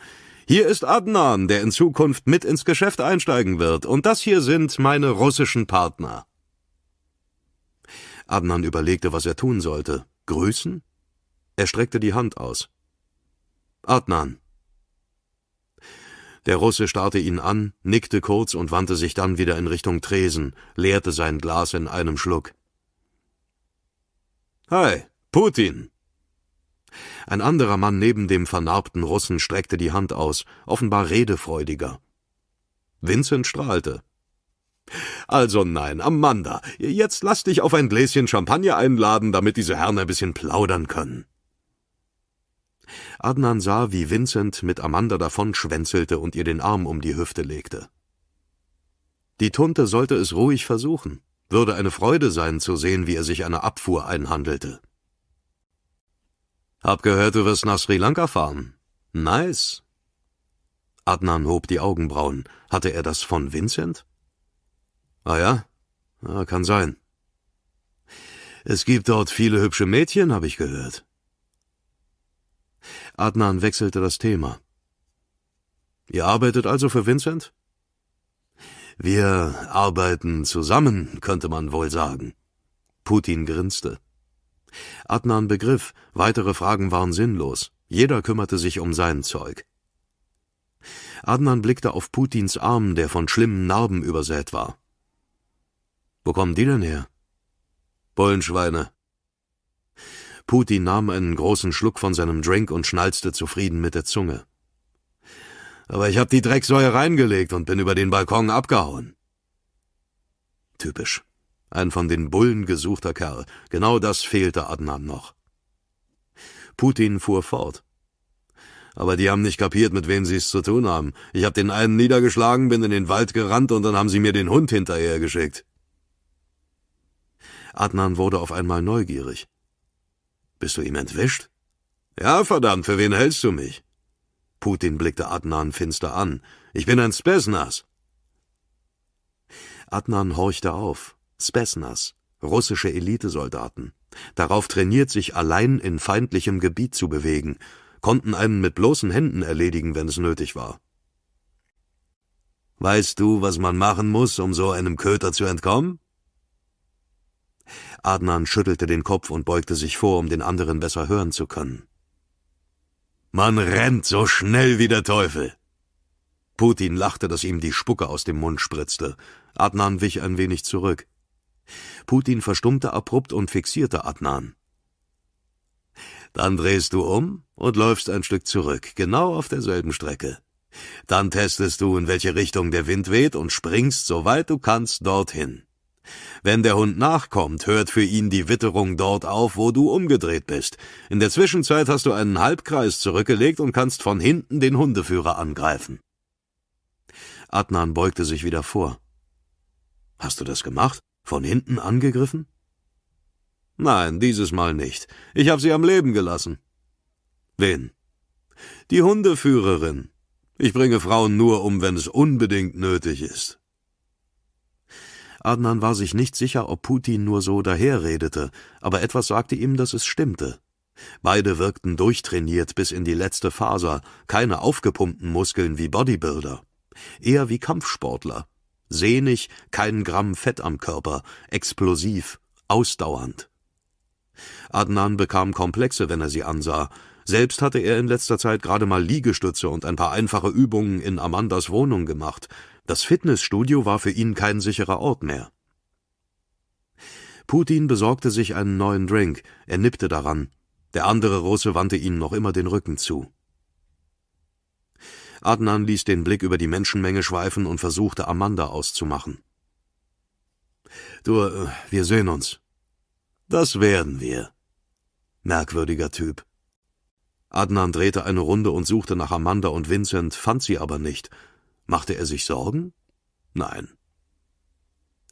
»Hier ist Adnan, der in Zukunft mit ins Geschäft einsteigen wird, und das hier sind meine russischen Partner.« Adnan überlegte, was er tun sollte. Grüßen? Er streckte die Hand aus. Adnan. Der Russe starrte ihn an, nickte kurz und wandte sich dann wieder in Richtung Tresen, leerte sein Glas in einem Schluck. Hi, Putin! Ein anderer Mann neben dem vernarbten Russen streckte die Hand aus, offenbar redefreudiger. Vincent strahlte. Also nein, Amanda, jetzt lass dich auf ein Gläschen Champagner einladen, damit diese Herren ein bisschen plaudern können. Adnan sah, wie Vincent mit Amanda davonschwänzelte und ihr den Arm um die Hüfte legte. Die Tunte sollte es ruhig versuchen. Würde eine Freude sein, zu sehen, wie er sich eine Abfuhr einhandelte. Hab gehört, du wirst nach Sri Lanka fahren. Nice. Adnan hob die Augenbrauen. Hatte er das von Vincent? Ah ja? Ah, kann sein. Es gibt dort viele hübsche Mädchen, habe ich gehört. Adnan wechselte das Thema. Ihr arbeitet also für Vincent? Wir arbeiten zusammen, könnte man wohl sagen. Putin grinste. Adnan begriff, weitere Fragen waren sinnlos. Jeder kümmerte sich um sein Zeug. Adnan blickte auf Putins Arm, der von schlimmen Narben übersät war. Wo kommen die denn her? Bullenschweine. Putin nahm einen großen Schluck von seinem Drink und schnalzte zufrieden mit der Zunge. Aber ich hab die Drecksäue reingelegt und bin über den Balkon abgehauen. Typisch. Ein von den Bullen gesuchter Kerl. Genau das fehlte Adnan noch. Putin fuhr fort. Aber die haben nicht kapiert, mit wem sie es zu tun haben. Ich hab den einen niedergeschlagen, bin in den Wald gerannt und dann haben sie mir den Hund hinterher geschickt. Adnan wurde auf einmal neugierig. Bist du ihm entwischt? Ja, verdammt, für wen hältst du mich? Putin blickte Adnan finster an. Ich bin ein Spesnas. Adnan horchte auf. Spesnas, russische Elitesoldaten. Darauf trainiert, sich allein in feindlichem Gebiet zu bewegen, konnten einen mit bloßen Händen erledigen, wenn es nötig war. Weißt du, was man machen muss, um so einem Köter zu entkommen? Adnan schüttelte den Kopf und beugte sich vor, um den anderen besser hören zu können. Man rennt so schnell wie der Teufel. Putin lachte, dass ihm die Spucke aus dem Mund spritzte. Adnan wich ein wenig zurück. Putin verstummte abrupt und fixierte Adnan. Dann drehst du um und läufst ein Stück zurück, genau auf derselben Strecke. Dann testest du, in welche Richtung der Wind weht und springst, soweit du kannst, dorthin. Wenn der Hund nachkommt, hört für ihn die Witterung dort auf, wo du umgedreht bist. In der Zwischenzeit hast du einen Halbkreis zurückgelegt und kannst von hinten den Hundeführer angreifen. Adnan beugte sich wieder vor. Hast du das gemacht? Von hinten angegriffen? Nein, dieses Mal nicht. Ich habe sie am Leben gelassen. Wen? Die Hundeführerin. Ich bringe Frauen nur um, wenn es unbedingt nötig ist. Adnan war sich nicht sicher, ob Putin nur so daherredete, aber etwas sagte ihm, dass es stimmte. Beide wirkten durchtrainiert bis in die letzte Faser, keine aufgepumpten Muskeln wie Bodybuilder. Eher wie Kampfsportler. Sehnig, kein Gramm Fett am Körper, explosiv, ausdauernd. Adnan bekam Komplexe, wenn er sie ansah. Selbst hatte er in letzter Zeit gerade mal Liegestütze und ein paar einfache Übungen in Amandas Wohnung gemacht, das Fitnessstudio war für ihn kein sicherer Ort mehr. Putin besorgte sich einen neuen Drink, er nippte daran. Der andere Russe wandte ihm noch immer den Rücken zu. Adnan ließ den Blick über die Menschenmenge schweifen und versuchte, Amanda auszumachen. Du, äh, wir sehen uns. Das werden wir. Merkwürdiger Typ. Adnan drehte eine Runde und suchte nach Amanda und Vincent, fand sie aber nicht, Machte er sich Sorgen? Nein.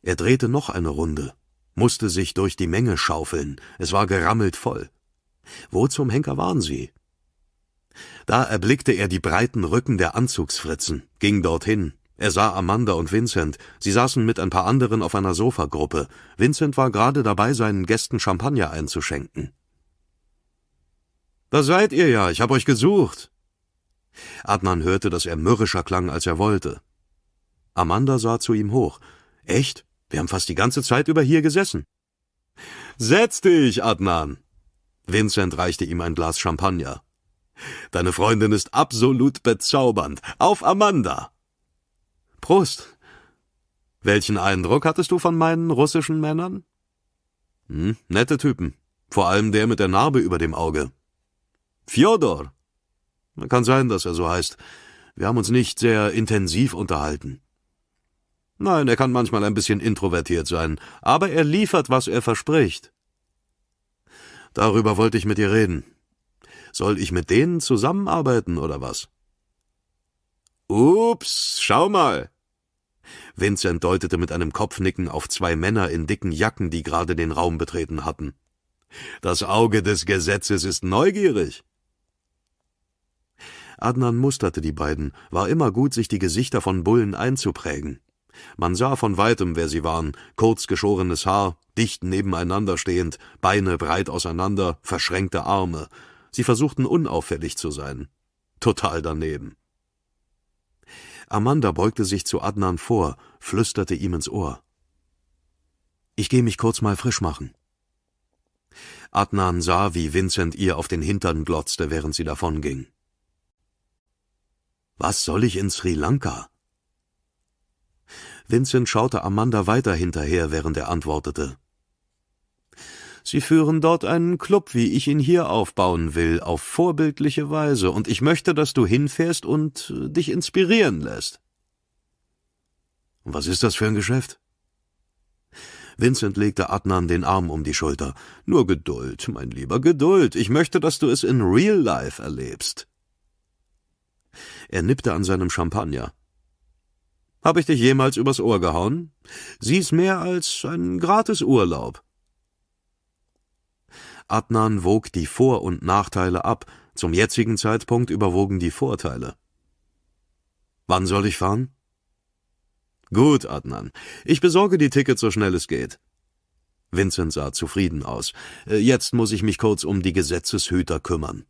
Er drehte noch eine Runde, musste sich durch die Menge schaufeln, es war gerammelt voll. Wo zum Henker waren sie? Da erblickte er die breiten Rücken der Anzugsfritzen, ging dorthin. Er sah Amanda und Vincent, sie saßen mit ein paar anderen auf einer Sofagruppe. Vincent war gerade dabei, seinen Gästen Champagner einzuschenken. Da seid ihr ja, ich hab euch gesucht. Adnan hörte, dass er mürrischer klang, als er wollte. Amanda sah zu ihm hoch. Echt? Wir haben fast die ganze Zeit über hier gesessen. Setz dich, Adnan! Vincent reichte ihm ein Glas Champagner. Deine Freundin ist absolut bezaubernd. Auf Amanda! Prost! Welchen Eindruck hattest du von meinen russischen Männern? Hm, nette Typen. Vor allem der mit der Narbe über dem Auge. Fjodor, kann sein, dass er so heißt. Wir haben uns nicht sehr intensiv unterhalten. Nein, er kann manchmal ein bisschen introvertiert sein, aber er liefert, was er verspricht. Darüber wollte ich mit dir reden. Soll ich mit denen zusammenarbeiten oder was? Ups, schau mal. Vincent deutete mit einem Kopfnicken auf zwei Männer in dicken Jacken, die gerade den Raum betreten hatten. Das Auge des Gesetzes ist neugierig. Adnan musterte die beiden, war immer gut, sich die Gesichter von Bullen einzuprägen. Man sah von weitem, wer sie waren, kurz geschorenes Haar, dicht nebeneinander stehend, Beine breit auseinander, verschränkte Arme. Sie versuchten unauffällig zu sein. Total daneben. Amanda beugte sich zu Adnan vor, flüsterte ihm ins Ohr. Ich gehe mich kurz mal frisch machen. Adnan sah, wie Vincent ihr auf den Hintern glotzte, während sie davonging. Was soll ich in Sri Lanka? Vincent schaute Amanda weiter hinterher, während er antwortete. Sie führen dort einen Club, wie ich ihn hier aufbauen will, auf vorbildliche Weise, und ich möchte, dass du hinfährst und äh, dich inspirieren lässt. Was ist das für ein Geschäft? Vincent legte Adnan den Arm um die Schulter. Nur Geduld, mein lieber, Geduld. Ich möchte, dass du es in real life erlebst. Er nippte an seinem Champagner. Hab ich dich jemals übers Ohr gehauen? Sieh's mehr als ein gratis Urlaub. Adnan wog die Vor- und Nachteile ab. Zum jetzigen Zeitpunkt überwogen die Vorteile. Wann soll ich fahren? Gut, Adnan. Ich besorge die Tickets so schnell es geht. Vincent sah zufrieden aus. Äh, jetzt muss ich mich kurz um die Gesetzeshüter kümmern.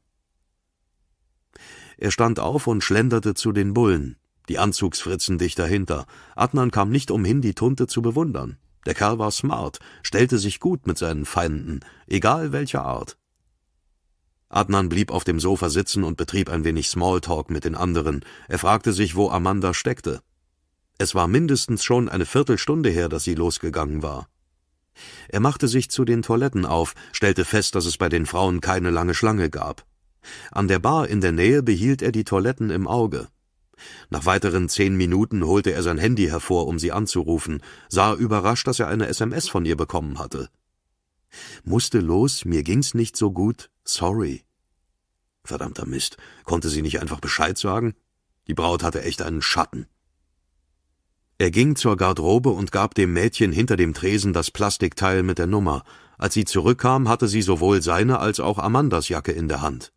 Er stand auf und schlenderte zu den Bullen. Die Anzugsfritzen dicht dahinter. Adnan kam nicht umhin, die Tunte zu bewundern. Der Kerl war smart, stellte sich gut mit seinen Feinden, egal welcher Art. Adnan blieb auf dem Sofa sitzen und betrieb ein wenig Smalltalk mit den anderen. Er fragte sich, wo Amanda steckte. Es war mindestens schon eine Viertelstunde her, dass sie losgegangen war. Er machte sich zu den Toiletten auf, stellte fest, dass es bei den Frauen keine lange Schlange gab. An der Bar in der Nähe behielt er die Toiletten im Auge. Nach weiteren zehn Minuten holte er sein Handy hervor, um sie anzurufen, sah überrascht, dass er eine SMS von ihr bekommen hatte. Musste los, mir ging's nicht so gut, sorry. Verdammter Mist, konnte sie nicht einfach Bescheid sagen? Die Braut hatte echt einen Schatten. Er ging zur Garderobe und gab dem Mädchen hinter dem Tresen das Plastikteil mit der Nummer. Als sie zurückkam, hatte sie sowohl seine als auch Amandas Jacke in der Hand.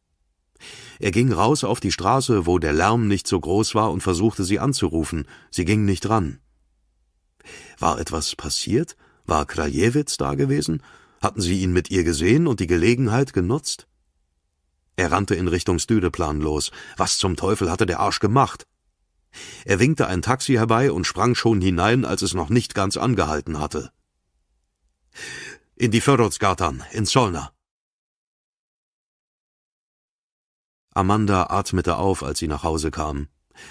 Er ging raus auf die Straße, wo der Lärm nicht so groß war, und versuchte sie anzurufen. Sie ging nicht ran. War etwas passiert? War Krajewitz da gewesen? Hatten sie ihn mit ihr gesehen und die Gelegenheit genutzt? Er rannte in Richtung Stüdeplan los. Was zum Teufel hatte der Arsch gemacht? Er winkte ein Taxi herbei und sprang schon hinein, als es noch nicht ganz angehalten hatte. In die Fördotsgatan, in Solna. Amanda atmete auf, als sie nach Hause kam.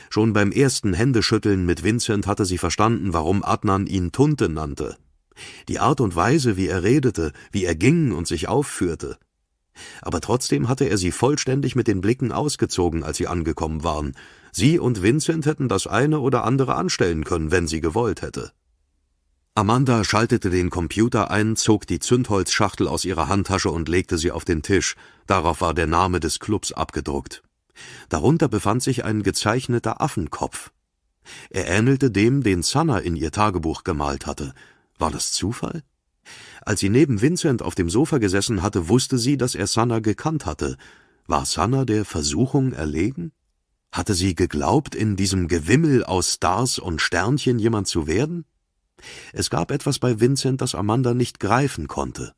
Schon beim ersten Händeschütteln mit Vincent hatte sie verstanden, warum Adnan ihn Tunte nannte. Die Art und Weise, wie er redete, wie er ging und sich aufführte. Aber trotzdem hatte er sie vollständig mit den Blicken ausgezogen, als sie angekommen waren. Sie und Vincent hätten das eine oder andere anstellen können, wenn sie gewollt hätte. Amanda schaltete den Computer ein, zog die Zündholzschachtel aus ihrer Handtasche und legte sie auf den Tisch. Darauf war der Name des Clubs abgedruckt. Darunter befand sich ein gezeichneter Affenkopf. Er ähnelte dem, den Sanna in ihr Tagebuch gemalt hatte. War das Zufall? Als sie neben Vincent auf dem Sofa gesessen hatte, wusste sie, dass er Sanna gekannt hatte. War Sanna der Versuchung erlegen? Hatte sie geglaubt, in diesem Gewimmel aus Stars und Sternchen jemand zu werden? Es gab etwas bei Vincent, das Amanda nicht greifen konnte.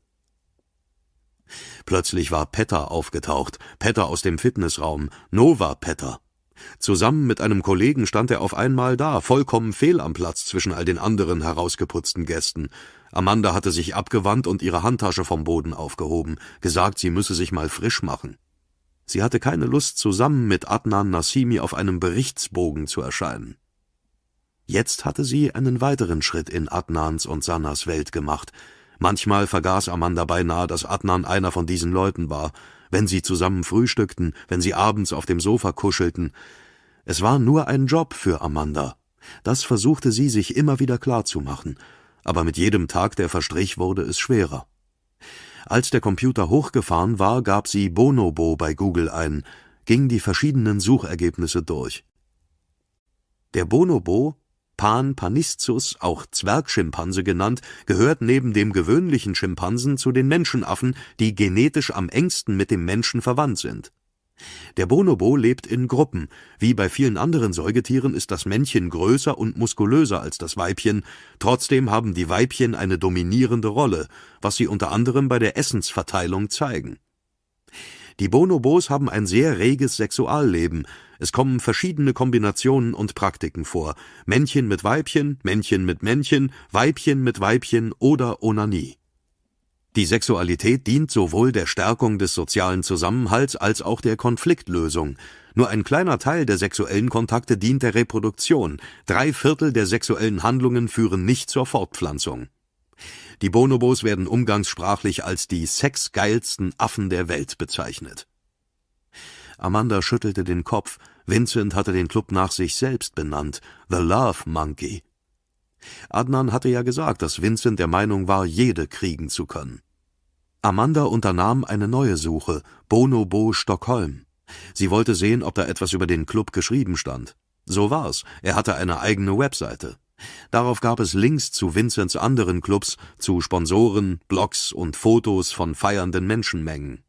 Plötzlich war Petter aufgetaucht, Petter aus dem Fitnessraum, Nova Petter. Zusammen mit einem Kollegen stand er auf einmal da, vollkommen fehl am Platz zwischen all den anderen herausgeputzten Gästen. Amanda hatte sich abgewandt und ihre Handtasche vom Boden aufgehoben, gesagt, sie müsse sich mal frisch machen. Sie hatte keine Lust, zusammen mit Adnan Nassimi auf einem Berichtsbogen zu erscheinen. Jetzt hatte sie einen weiteren Schritt in Adnans und Sannas Welt gemacht. Manchmal vergaß Amanda beinahe, dass Adnan einer von diesen Leuten war, wenn sie zusammen frühstückten, wenn sie abends auf dem Sofa kuschelten. Es war nur ein Job für Amanda. Das versuchte sie sich immer wieder klarzumachen, aber mit jedem Tag, der verstrich, wurde es schwerer. Als der Computer hochgefahren war, gab sie Bonobo bei Google ein, ging die verschiedenen Suchergebnisse durch. Der Bonobo Pan paniscus, auch Zwergschimpanse genannt, gehört neben dem gewöhnlichen Schimpansen zu den Menschenaffen, die genetisch am engsten mit dem Menschen verwandt sind. Der Bonobo lebt in Gruppen. Wie bei vielen anderen Säugetieren ist das Männchen größer und muskulöser als das Weibchen. Trotzdem haben die Weibchen eine dominierende Rolle, was sie unter anderem bei der Essensverteilung zeigen. Die Bonobos haben ein sehr reges Sexualleben. Es kommen verschiedene Kombinationen und Praktiken vor. Männchen mit Weibchen, Männchen mit Männchen, Weibchen mit Weibchen oder Onanie. Die Sexualität dient sowohl der Stärkung des sozialen Zusammenhalts als auch der Konfliktlösung. Nur ein kleiner Teil der sexuellen Kontakte dient der Reproduktion. Drei Viertel der sexuellen Handlungen führen nicht zur Fortpflanzung. Die Bonobos werden umgangssprachlich als die sexgeilsten Affen der Welt bezeichnet. Amanda schüttelte den Kopf, Vincent hatte den Club nach sich selbst benannt, The Love Monkey. Adnan hatte ja gesagt, dass Vincent der Meinung war, jede kriegen zu können. Amanda unternahm eine neue Suche, Bonobo Stockholm. Sie wollte sehen, ob da etwas über den Club geschrieben stand. So war's, er hatte eine eigene Webseite. Darauf gab es Links zu Vincents anderen Clubs, zu Sponsoren, Blogs und Fotos von feiernden Menschenmengen.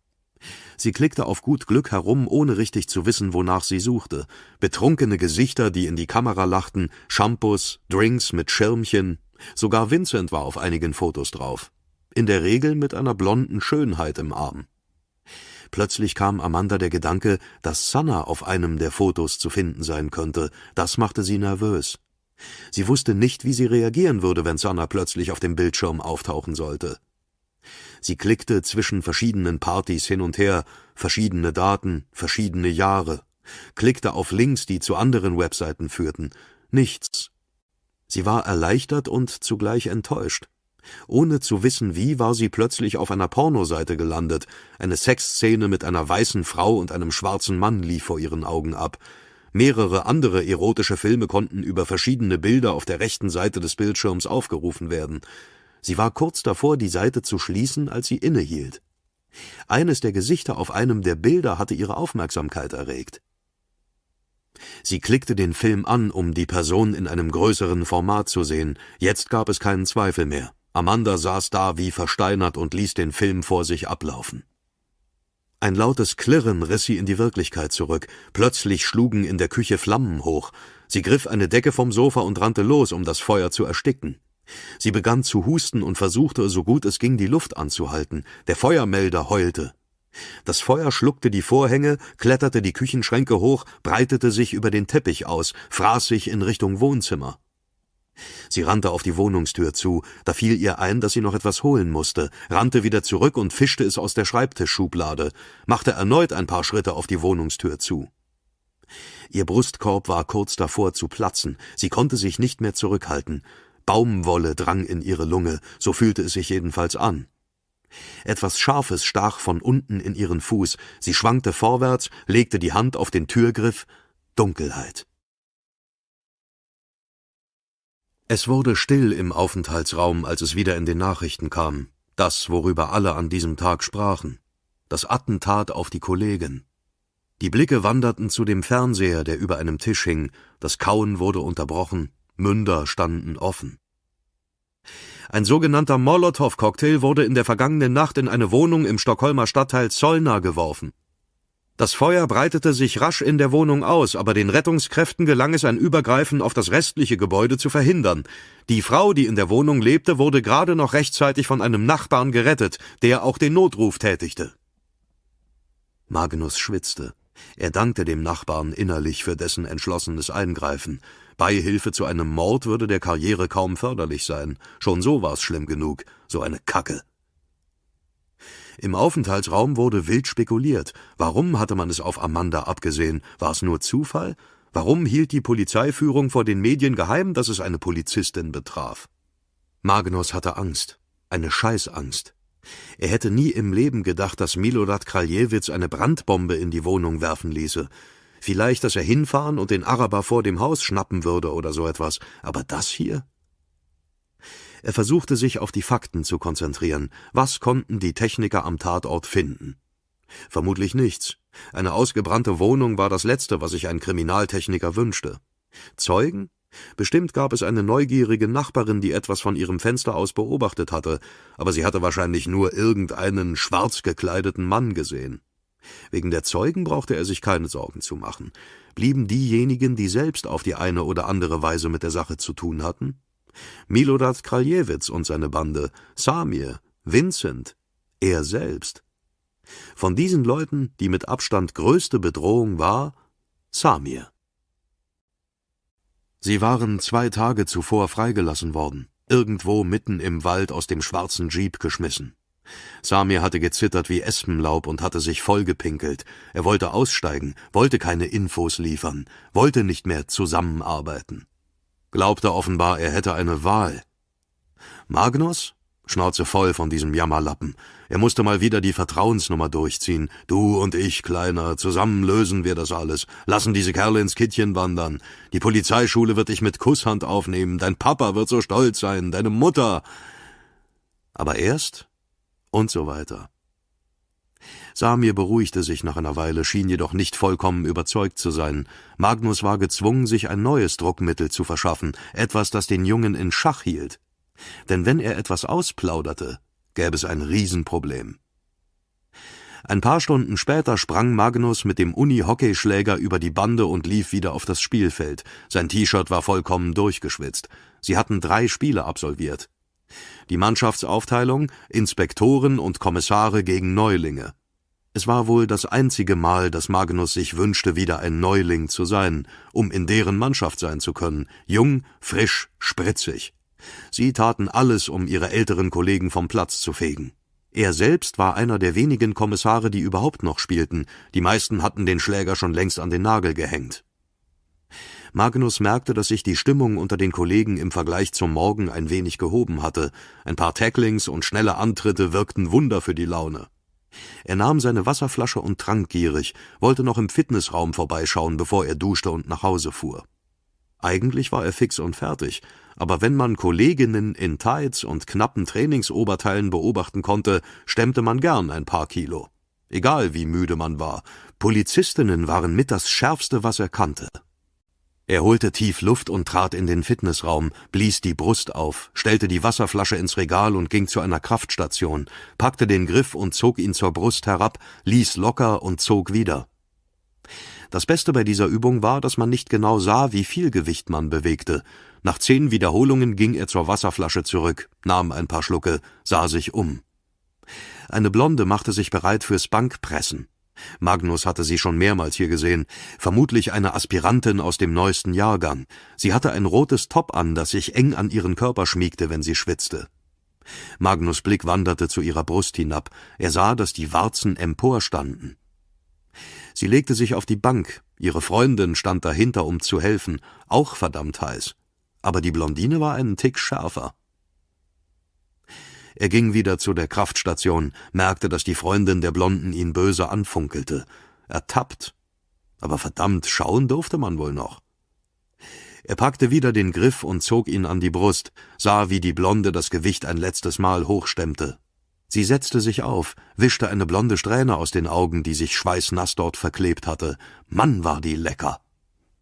Sie klickte auf gut Glück herum, ohne richtig zu wissen, wonach sie suchte. Betrunkene Gesichter, die in die Kamera lachten, Shampoos, Drinks mit Schirmchen. Sogar Vincent war auf einigen Fotos drauf. In der Regel mit einer blonden Schönheit im Arm. Plötzlich kam Amanda der Gedanke, dass Sanna auf einem der Fotos zu finden sein könnte. Das machte sie nervös. Sie wusste nicht, wie sie reagieren würde, wenn Sanna plötzlich auf dem Bildschirm auftauchen sollte. Sie klickte zwischen verschiedenen Partys hin und her, verschiedene Daten, verschiedene Jahre, klickte auf Links, die zu anderen Webseiten führten. Nichts. Sie war erleichtert und zugleich enttäuscht. Ohne zu wissen wie, war sie plötzlich auf einer Pornoseite gelandet. Eine Sexszene mit einer weißen Frau und einem schwarzen Mann lief vor ihren Augen ab. Mehrere andere erotische Filme konnten über verschiedene Bilder auf der rechten Seite des Bildschirms aufgerufen werden. Sie war kurz davor, die Seite zu schließen, als sie innehielt. Eines der Gesichter auf einem der Bilder hatte ihre Aufmerksamkeit erregt. Sie klickte den Film an, um die Person in einem größeren Format zu sehen. Jetzt gab es keinen Zweifel mehr. Amanda saß da wie versteinert und ließ den Film vor sich ablaufen. Ein lautes Klirren riss sie in die Wirklichkeit zurück. Plötzlich schlugen in der Küche Flammen hoch. Sie griff eine Decke vom Sofa und rannte los, um das Feuer zu ersticken. Sie begann zu husten und versuchte, so gut es ging, die Luft anzuhalten. Der Feuermelder heulte. Das Feuer schluckte die Vorhänge, kletterte die Küchenschränke hoch, breitete sich über den Teppich aus, fraß sich in Richtung Wohnzimmer. Sie rannte auf die Wohnungstür zu, da fiel ihr ein, dass sie noch etwas holen musste, rannte wieder zurück und fischte es aus der Schreibtischschublade, machte erneut ein paar Schritte auf die Wohnungstür zu. Ihr Brustkorb war kurz davor zu platzen, sie konnte sich nicht mehr zurückhalten, Baumwolle drang in ihre Lunge, so fühlte es sich jedenfalls an. Etwas Scharfes stach von unten in ihren Fuß, sie schwankte vorwärts, legte die Hand auf den Türgriff, Dunkelheit. Es wurde still im Aufenthaltsraum, als es wieder in den Nachrichten kam, das, worüber alle an diesem Tag sprachen, das Attentat auf die Kollegin. Die Blicke wanderten zu dem Fernseher, der über einem Tisch hing, das Kauen wurde unterbrochen, Münder standen offen. Ein sogenannter Molotow-Cocktail wurde in der vergangenen Nacht in eine Wohnung im Stockholmer Stadtteil Zollna geworfen. Das Feuer breitete sich rasch in der Wohnung aus, aber den Rettungskräften gelang es, ein Übergreifen auf das restliche Gebäude zu verhindern. Die Frau, die in der Wohnung lebte, wurde gerade noch rechtzeitig von einem Nachbarn gerettet, der auch den Notruf tätigte. Magnus schwitzte. Er dankte dem Nachbarn innerlich für dessen entschlossenes Eingreifen. Beihilfe zu einem Mord würde der Karriere kaum förderlich sein. Schon so war's schlimm genug. So eine Kacke. Im Aufenthaltsraum wurde wild spekuliert. Warum hatte man es auf Amanda abgesehen? War es nur Zufall? Warum hielt die Polizeiführung vor den Medien geheim, dass es eine Polizistin betraf? Magnus hatte Angst. Eine Scheißangst. Er hätte nie im Leben gedacht, dass Milorad Kraljewitz eine Brandbombe in die Wohnung werfen ließe. Vielleicht, dass er hinfahren und den Araber vor dem Haus schnappen würde oder so etwas, aber das hier? Er versuchte sich auf die Fakten zu konzentrieren. Was konnten die Techniker am Tatort finden? Vermutlich nichts. Eine ausgebrannte Wohnung war das Letzte, was sich ein Kriminaltechniker wünschte. Zeugen? Bestimmt gab es eine neugierige Nachbarin, die etwas von ihrem Fenster aus beobachtet hatte, aber sie hatte wahrscheinlich nur irgendeinen schwarz gekleideten Mann gesehen. Wegen der Zeugen brauchte er sich keine Sorgen zu machen. Blieben diejenigen, die selbst auf die eine oder andere Weise mit der Sache zu tun hatten? Milodat Kraljewitz und seine Bande, Samir, Vincent, er selbst. Von diesen Leuten die mit Abstand größte Bedrohung war Samir. Sie waren zwei Tage zuvor freigelassen worden, irgendwo mitten im Wald aus dem schwarzen Jeep geschmissen. Samir hatte gezittert wie Espenlaub und hatte sich vollgepinkelt. Er wollte aussteigen, wollte keine Infos liefern, wollte nicht mehr zusammenarbeiten. Glaubte offenbar, er hätte eine Wahl. Magnus? Schnauze voll von diesem Jammerlappen. Er musste mal wieder die Vertrauensnummer durchziehen. Du und ich, Kleiner, zusammen lösen wir das alles. Lassen diese Kerle ins Kittchen wandern. Die Polizeischule wird dich mit Kusshand aufnehmen. Dein Papa wird so stolz sein. Deine Mutter. Aber erst und so weiter. Samir beruhigte sich nach einer Weile, schien jedoch nicht vollkommen überzeugt zu sein. Magnus war gezwungen, sich ein neues Druckmittel zu verschaffen, etwas, das den Jungen in Schach hielt. Denn wenn er etwas ausplauderte, gäbe es ein Riesenproblem. Ein paar Stunden später sprang Magnus mit dem Uni-Hockeyschläger über die Bande und lief wieder auf das Spielfeld. Sein T-Shirt war vollkommen durchgeschwitzt. Sie hatten drei Spiele absolviert die Mannschaftsaufteilung Inspektoren und Kommissare gegen Neulinge. Es war wohl das einzige Mal, dass Magnus sich wünschte, wieder ein Neuling zu sein, um in deren Mannschaft sein zu können, jung, frisch, spritzig. Sie taten alles, um ihre älteren Kollegen vom Platz zu fegen. Er selbst war einer der wenigen Kommissare, die überhaupt noch spielten, die meisten hatten den Schläger schon längst an den Nagel gehängt. Magnus merkte, dass sich die Stimmung unter den Kollegen im Vergleich zum Morgen ein wenig gehoben hatte. Ein paar Tacklings und schnelle Antritte wirkten Wunder für die Laune. Er nahm seine Wasserflasche und trank gierig, wollte noch im Fitnessraum vorbeischauen, bevor er duschte und nach Hause fuhr. Eigentlich war er fix und fertig, aber wenn man Kolleginnen in Tights und knappen Trainingsoberteilen beobachten konnte, stemmte man gern ein paar Kilo. Egal wie müde man war, Polizistinnen waren mit das Schärfste, was er kannte. Er holte tief Luft und trat in den Fitnessraum, blies die Brust auf, stellte die Wasserflasche ins Regal und ging zu einer Kraftstation, packte den Griff und zog ihn zur Brust herab, ließ locker und zog wieder. Das Beste bei dieser Übung war, dass man nicht genau sah, wie viel Gewicht man bewegte. Nach zehn Wiederholungen ging er zur Wasserflasche zurück, nahm ein paar Schlucke, sah sich um. Eine Blonde machte sich bereit fürs Bankpressen. Magnus hatte sie schon mehrmals hier gesehen, vermutlich eine Aspirantin aus dem neuesten Jahrgang. Sie hatte ein rotes Top an, das sich eng an ihren Körper schmiegte, wenn sie schwitzte. Magnus Blick wanderte zu ihrer Brust hinab. Er sah, dass die Warzen emporstanden. Sie legte sich auf die Bank. Ihre Freundin stand dahinter, um zu helfen, auch verdammt heiß. Aber die Blondine war einen Tick schärfer. Er ging wieder zu der Kraftstation, merkte, dass die Freundin der Blonden ihn böse anfunkelte. Ertappt. Aber verdammt, schauen durfte man wohl noch. Er packte wieder den Griff und zog ihn an die Brust, sah, wie die Blonde das Gewicht ein letztes Mal hochstemmte. Sie setzte sich auf, wischte eine blonde Strähne aus den Augen, die sich schweißnass dort verklebt hatte. Mann, war die lecker!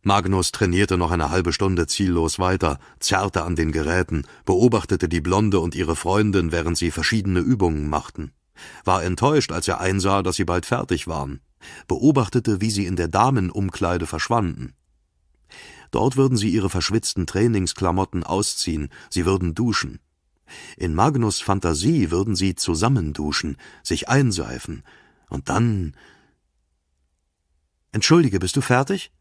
Magnus trainierte noch eine halbe Stunde ziellos weiter, zerrte an den Geräten, beobachtete die Blonde und ihre Freundin, während sie verschiedene Übungen machten, war enttäuscht, als er einsah, dass sie bald fertig waren, beobachtete, wie sie in der Damenumkleide verschwanden. Dort würden sie ihre verschwitzten Trainingsklamotten ausziehen, sie würden duschen. In Magnus Fantasie würden sie zusammen duschen, sich einseifen, und dann. Entschuldige, bist du fertig?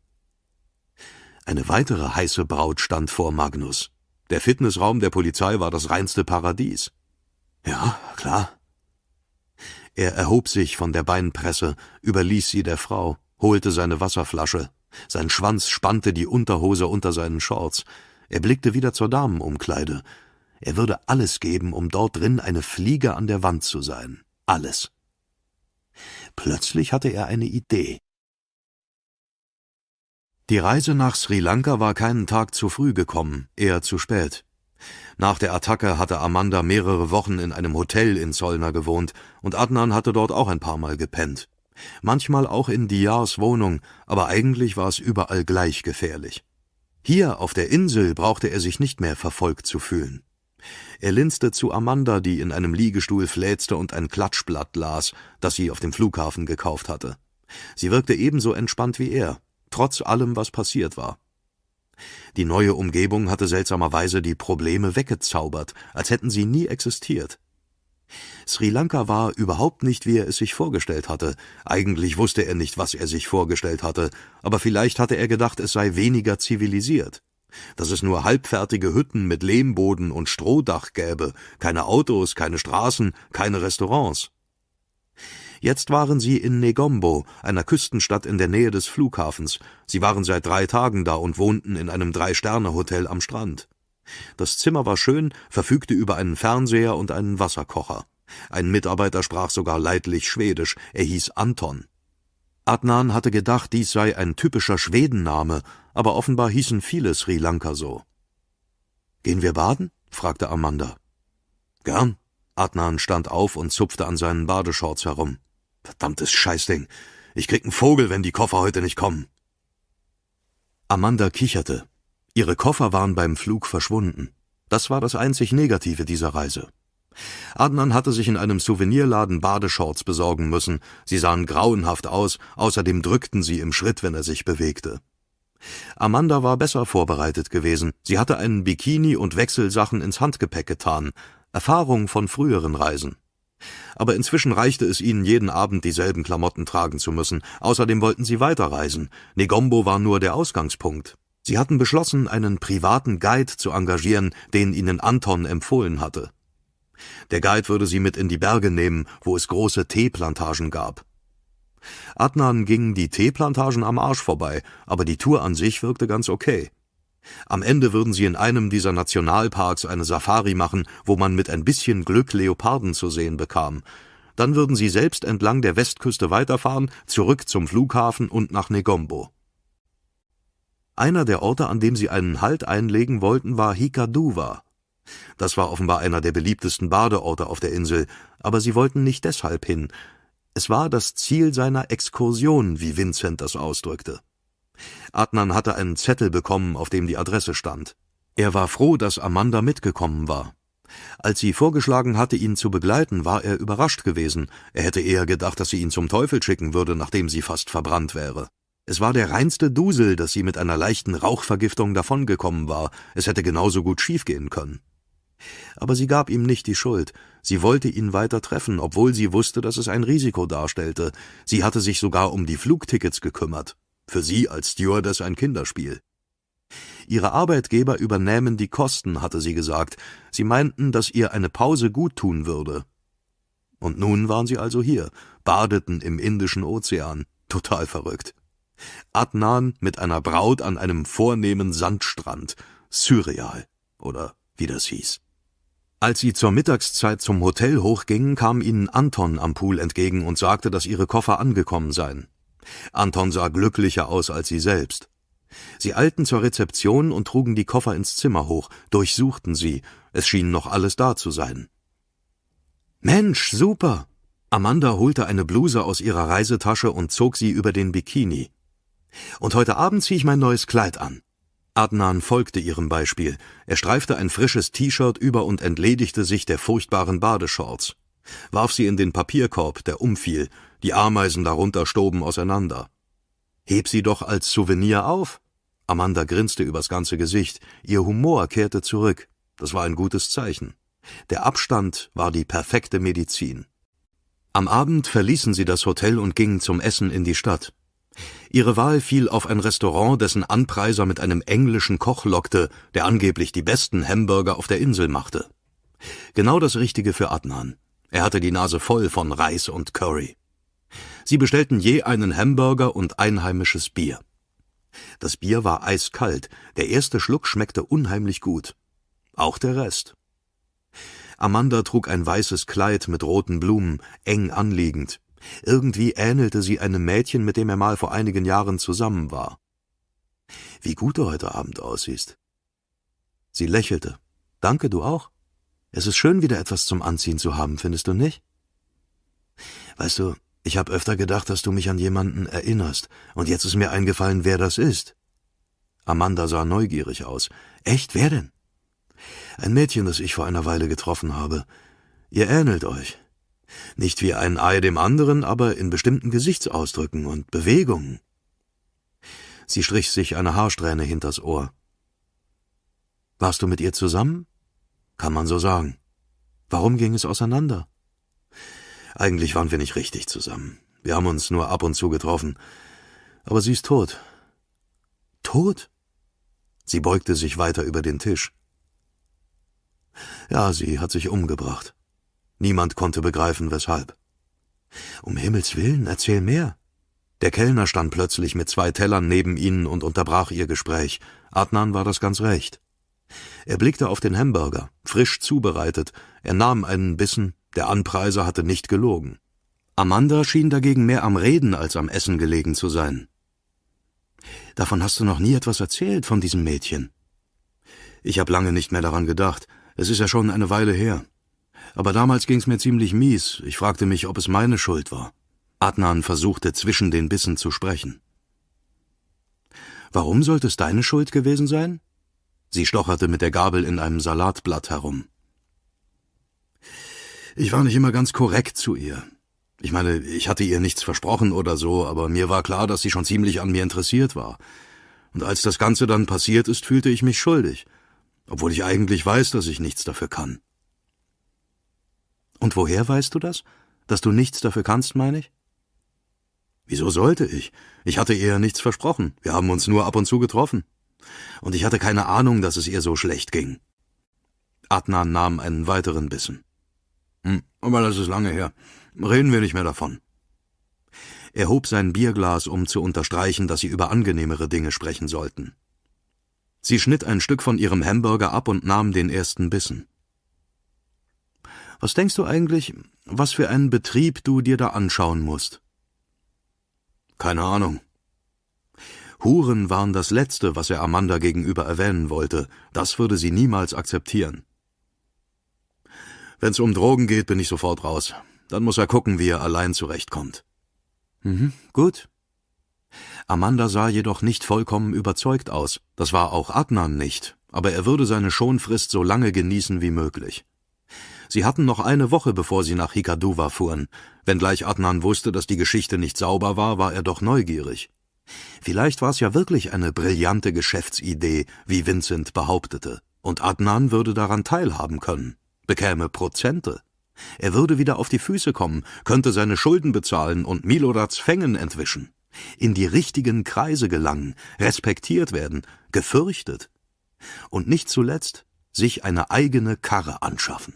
Eine weitere heiße Braut stand vor Magnus. Der Fitnessraum der Polizei war das reinste Paradies. Ja, klar. Er erhob sich von der Beinpresse, überließ sie der Frau, holte seine Wasserflasche. Sein Schwanz spannte die Unterhose unter seinen Shorts. Er blickte wieder zur Damenumkleide. Er würde alles geben, um dort drin eine Fliege an der Wand zu sein. Alles. Plötzlich hatte er eine Idee. Die Reise nach Sri Lanka war keinen Tag zu früh gekommen, eher zu spät. Nach der Attacke hatte Amanda mehrere Wochen in einem Hotel in Zollner gewohnt und Adnan hatte dort auch ein paar Mal gepennt. Manchmal auch in Diars Wohnung, aber eigentlich war es überall gleich gefährlich. Hier auf der Insel brauchte er sich nicht mehr verfolgt zu fühlen. Er linste zu Amanda, die in einem Liegestuhl fläzte und ein Klatschblatt las, das sie auf dem Flughafen gekauft hatte. Sie wirkte ebenso entspannt wie er, trotz allem, was passiert war. Die neue Umgebung hatte seltsamerweise die Probleme weggezaubert, als hätten sie nie existiert. Sri Lanka war überhaupt nicht, wie er es sich vorgestellt hatte. Eigentlich wusste er nicht, was er sich vorgestellt hatte, aber vielleicht hatte er gedacht, es sei weniger zivilisiert. Dass es nur halbfertige Hütten mit Lehmboden und Strohdach gäbe, keine Autos, keine Straßen, keine Restaurants. Jetzt waren sie in Negombo, einer Küstenstadt in der Nähe des Flughafens. Sie waren seit drei Tagen da und wohnten in einem Drei-Sterne-Hotel am Strand. Das Zimmer war schön, verfügte über einen Fernseher und einen Wasserkocher. Ein Mitarbeiter sprach sogar leidlich Schwedisch, er hieß Anton. Adnan hatte gedacht, dies sei ein typischer Schwedenname, aber offenbar hießen viele Sri Lanka so. Gehen wir baden? fragte Amanda. Gern. Adnan stand auf und zupfte an seinen Badeshorts herum. Verdammtes Scheißding. Ich krieg einen Vogel, wenn die Koffer heute nicht kommen. Amanda kicherte. Ihre Koffer waren beim Flug verschwunden. Das war das einzig Negative dieser Reise. Adnan hatte sich in einem Souvenirladen Badeshorts besorgen müssen. Sie sahen grauenhaft aus, außerdem drückten sie im Schritt, wenn er sich bewegte. Amanda war besser vorbereitet gewesen. Sie hatte einen Bikini und Wechselsachen ins Handgepäck getan. Erfahrung von früheren Reisen. Aber inzwischen reichte es ihnen, jeden Abend dieselben Klamotten tragen zu müssen. Außerdem wollten sie weiterreisen. Negombo war nur der Ausgangspunkt. Sie hatten beschlossen, einen privaten Guide zu engagieren, den ihnen Anton empfohlen hatte. Der Guide würde sie mit in die Berge nehmen, wo es große Teeplantagen gab. Adnan gingen die Teeplantagen am Arsch vorbei, aber die Tour an sich wirkte ganz okay. Am Ende würden sie in einem dieser Nationalparks eine Safari machen, wo man mit ein bisschen Glück Leoparden zu sehen bekam. Dann würden sie selbst entlang der Westküste weiterfahren, zurück zum Flughafen und nach Negombo. Einer der Orte, an dem sie einen Halt einlegen wollten, war Hikaduwa. Das war offenbar einer der beliebtesten Badeorte auf der Insel, aber sie wollten nicht deshalb hin. Es war das Ziel seiner Exkursion, wie Vincent das ausdrückte. Adnan hatte einen Zettel bekommen, auf dem die Adresse stand. Er war froh, dass Amanda mitgekommen war. Als sie vorgeschlagen hatte, ihn zu begleiten, war er überrascht gewesen. Er hätte eher gedacht, dass sie ihn zum Teufel schicken würde, nachdem sie fast verbrannt wäre. Es war der reinste Dusel, dass sie mit einer leichten Rauchvergiftung davongekommen war. Es hätte genauso gut schiefgehen können. Aber sie gab ihm nicht die Schuld. Sie wollte ihn weiter treffen, obwohl sie wusste, dass es ein Risiko darstellte. Sie hatte sich sogar um die Flugtickets gekümmert für sie als Stewardess ein Kinderspiel. Ihre Arbeitgeber übernähmen die Kosten, hatte sie gesagt. Sie meinten, dass ihr eine Pause guttun würde. Und nun waren sie also hier, badeten im Indischen Ozean. Total verrückt. Adnan mit einer Braut an einem vornehmen Sandstrand. Surreal. Oder wie das hieß. Als sie zur Mittagszeit zum Hotel hochgingen, kam ihnen Anton am Pool entgegen und sagte, dass ihre Koffer angekommen seien. Anton sah glücklicher aus als sie selbst. Sie eilten zur Rezeption und trugen die Koffer ins Zimmer hoch, durchsuchten sie, es schien noch alles da zu sein. Mensch, super! Amanda holte eine Bluse aus ihrer Reisetasche und zog sie über den Bikini. Und heute Abend ziehe ich mein neues Kleid an. Adnan folgte ihrem Beispiel. Er streifte ein frisches T-Shirt über und entledigte sich der furchtbaren Badeshorts, warf sie in den Papierkorb, der umfiel, die Ameisen darunter stoben auseinander. Heb sie doch als Souvenir auf. Amanda grinste übers ganze Gesicht. Ihr Humor kehrte zurück. Das war ein gutes Zeichen. Der Abstand war die perfekte Medizin. Am Abend verließen sie das Hotel und gingen zum Essen in die Stadt. Ihre Wahl fiel auf ein Restaurant, dessen Anpreiser mit einem englischen Koch lockte, der angeblich die besten Hamburger auf der Insel machte. Genau das Richtige für Adnan. Er hatte die Nase voll von Reis und Curry. Sie bestellten je einen Hamburger und einheimisches Bier. Das Bier war eiskalt, der erste Schluck schmeckte unheimlich gut. Auch der Rest. Amanda trug ein weißes Kleid mit roten Blumen, eng anliegend. Irgendwie ähnelte sie einem Mädchen, mit dem er mal vor einigen Jahren zusammen war. Wie gut du heute Abend aussiehst. Sie lächelte. Danke, du auch. Es ist schön, wieder etwas zum Anziehen zu haben, findest du nicht? Weißt du, ich habe öfter gedacht, dass du mich an jemanden erinnerst, und jetzt ist mir eingefallen, wer das ist. Amanda sah neugierig aus. Echt, wer denn? Ein Mädchen, das ich vor einer Weile getroffen habe. Ihr ähnelt euch. Nicht wie ein Ei dem anderen, aber in bestimmten Gesichtsausdrücken und Bewegungen. Sie strich sich eine Haarsträhne hinters Ohr. Warst du mit ihr zusammen? Kann man so sagen. Warum ging es auseinander? Eigentlich waren wir nicht richtig zusammen. Wir haben uns nur ab und zu getroffen. Aber sie ist tot. Tot? Sie beugte sich weiter über den Tisch. Ja, sie hat sich umgebracht. Niemand konnte begreifen, weshalb. Um Himmels willen, erzähl mehr. Der Kellner stand plötzlich mit zwei Tellern neben ihnen und unterbrach ihr Gespräch. Adnan war das ganz recht. Er blickte auf den Hamburger, frisch zubereitet, er nahm einen Bissen der Anpreiser hatte nicht gelogen. Amanda schien dagegen mehr am Reden als am Essen gelegen zu sein. Davon hast du noch nie etwas erzählt, von diesem Mädchen. Ich habe lange nicht mehr daran gedacht. Es ist ja schon eine Weile her. Aber damals ging's mir ziemlich mies. Ich fragte mich, ob es meine Schuld war. Adnan versuchte, zwischen den Bissen zu sprechen. Warum sollte es deine Schuld gewesen sein? Sie stocherte mit der Gabel in einem Salatblatt herum. Ich war nicht immer ganz korrekt zu ihr. Ich meine, ich hatte ihr nichts versprochen oder so, aber mir war klar, dass sie schon ziemlich an mir interessiert war. Und als das Ganze dann passiert ist, fühlte ich mich schuldig, obwohl ich eigentlich weiß, dass ich nichts dafür kann. Und woher weißt du das? Dass du nichts dafür kannst, meine ich? Wieso sollte ich? Ich hatte ihr nichts versprochen. Wir haben uns nur ab und zu getroffen. Und ich hatte keine Ahnung, dass es ihr so schlecht ging. Adnan nahm einen weiteren Bissen. Hm, aber das ist lange her. Reden wir nicht mehr davon. Er hob sein Bierglas, um zu unterstreichen, dass sie über angenehmere Dinge sprechen sollten. Sie schnitt ein Stück von ihrem Hamburger ab und nahm den ersten Bissen. Was denkst du eigentlich, was für einen Betrieb du dir da anschauen musst? Keine Ahnung. Huren waren das Letzte, was er Amanda gegenüber erwähnen wollte. Das würde sie niemals akzeptieren. Wenn's um Drogen geht, bin ich sofort raus. Dann muss er gucken, wie er allein zurechtkommt. Mhm, gut. Amanda sah jedoch nicht vollkommen überzeugt aus. Das war auch Adnan nicht, aber er würde seine Schonfrist so lange genießen wie möglich. Sie hatten noch eine Woche, bevor sie nach Hikaduwa fuhren. Wenngleich Adnan wusste, dass die Geschichte nicht sauber war, war er doch neugierig. Vielleicht war es ja wirklich eine brillante Geschäftsidee, wie Vincent behauptete, und Adnan würde daran teilhaben können bekäme Prozente. Er würde wieder auf die Füße kommen, könnte seine Schulden bezahlen und Milorats Fängen entwischen, in die richtigen Kreise gelangen, respektiert werden, gefürchtet und nicht zuletzt sich eine eigene Karre anschaffen.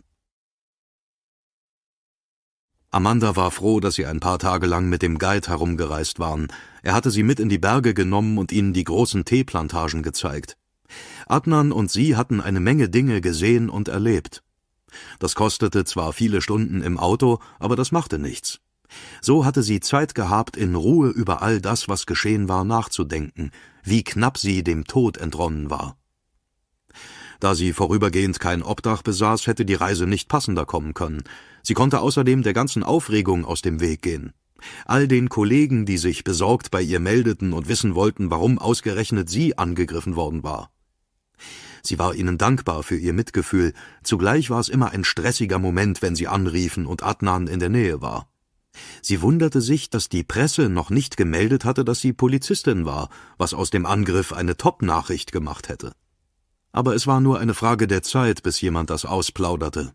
Amanda war froh, dass sie ein paar Tage lang mit dem Guide herumgereist waren. Er hatte sie mit in die Berge genommen und ihnen die großen Teeplantagen gezeigt. Adnan und sie hatten eine Menge Dinge gesehen und erlebt. Das kostete zwar viele Stunden im Auto, aber das machte nichts. So hatte sie Zeit gehabt, in Ruhe über all das, was geschehen war, nachzudenken, wie knapp sie dem Tod entronnen war. Da sie vorübergehend kein Obdach besaß, hätte die Reise nicht passender kommen können. Sie konnte außerdem der ganzen Aufregung aus dem Weg gehen. All den Kollegen, die sich besorgt bei ihr meldeten und wissen wollten, warum ausgerechnet sie angegriffen worden war. Sie war ihnen dankbar für ihr Mitgefühl, zugleich war es immer ein stressiger Moment, wenn sie anriefen und Adnan in der Nähe war. Sie wunderte sich, dass die Presse noch nicht gemeldet hatte, dass sie Polizistin war, was aus dem Angriff eine Top-Nachricht gemacht hätte. Aber es war nur eine Frage der Zeit, bis jemand das ausplauderte.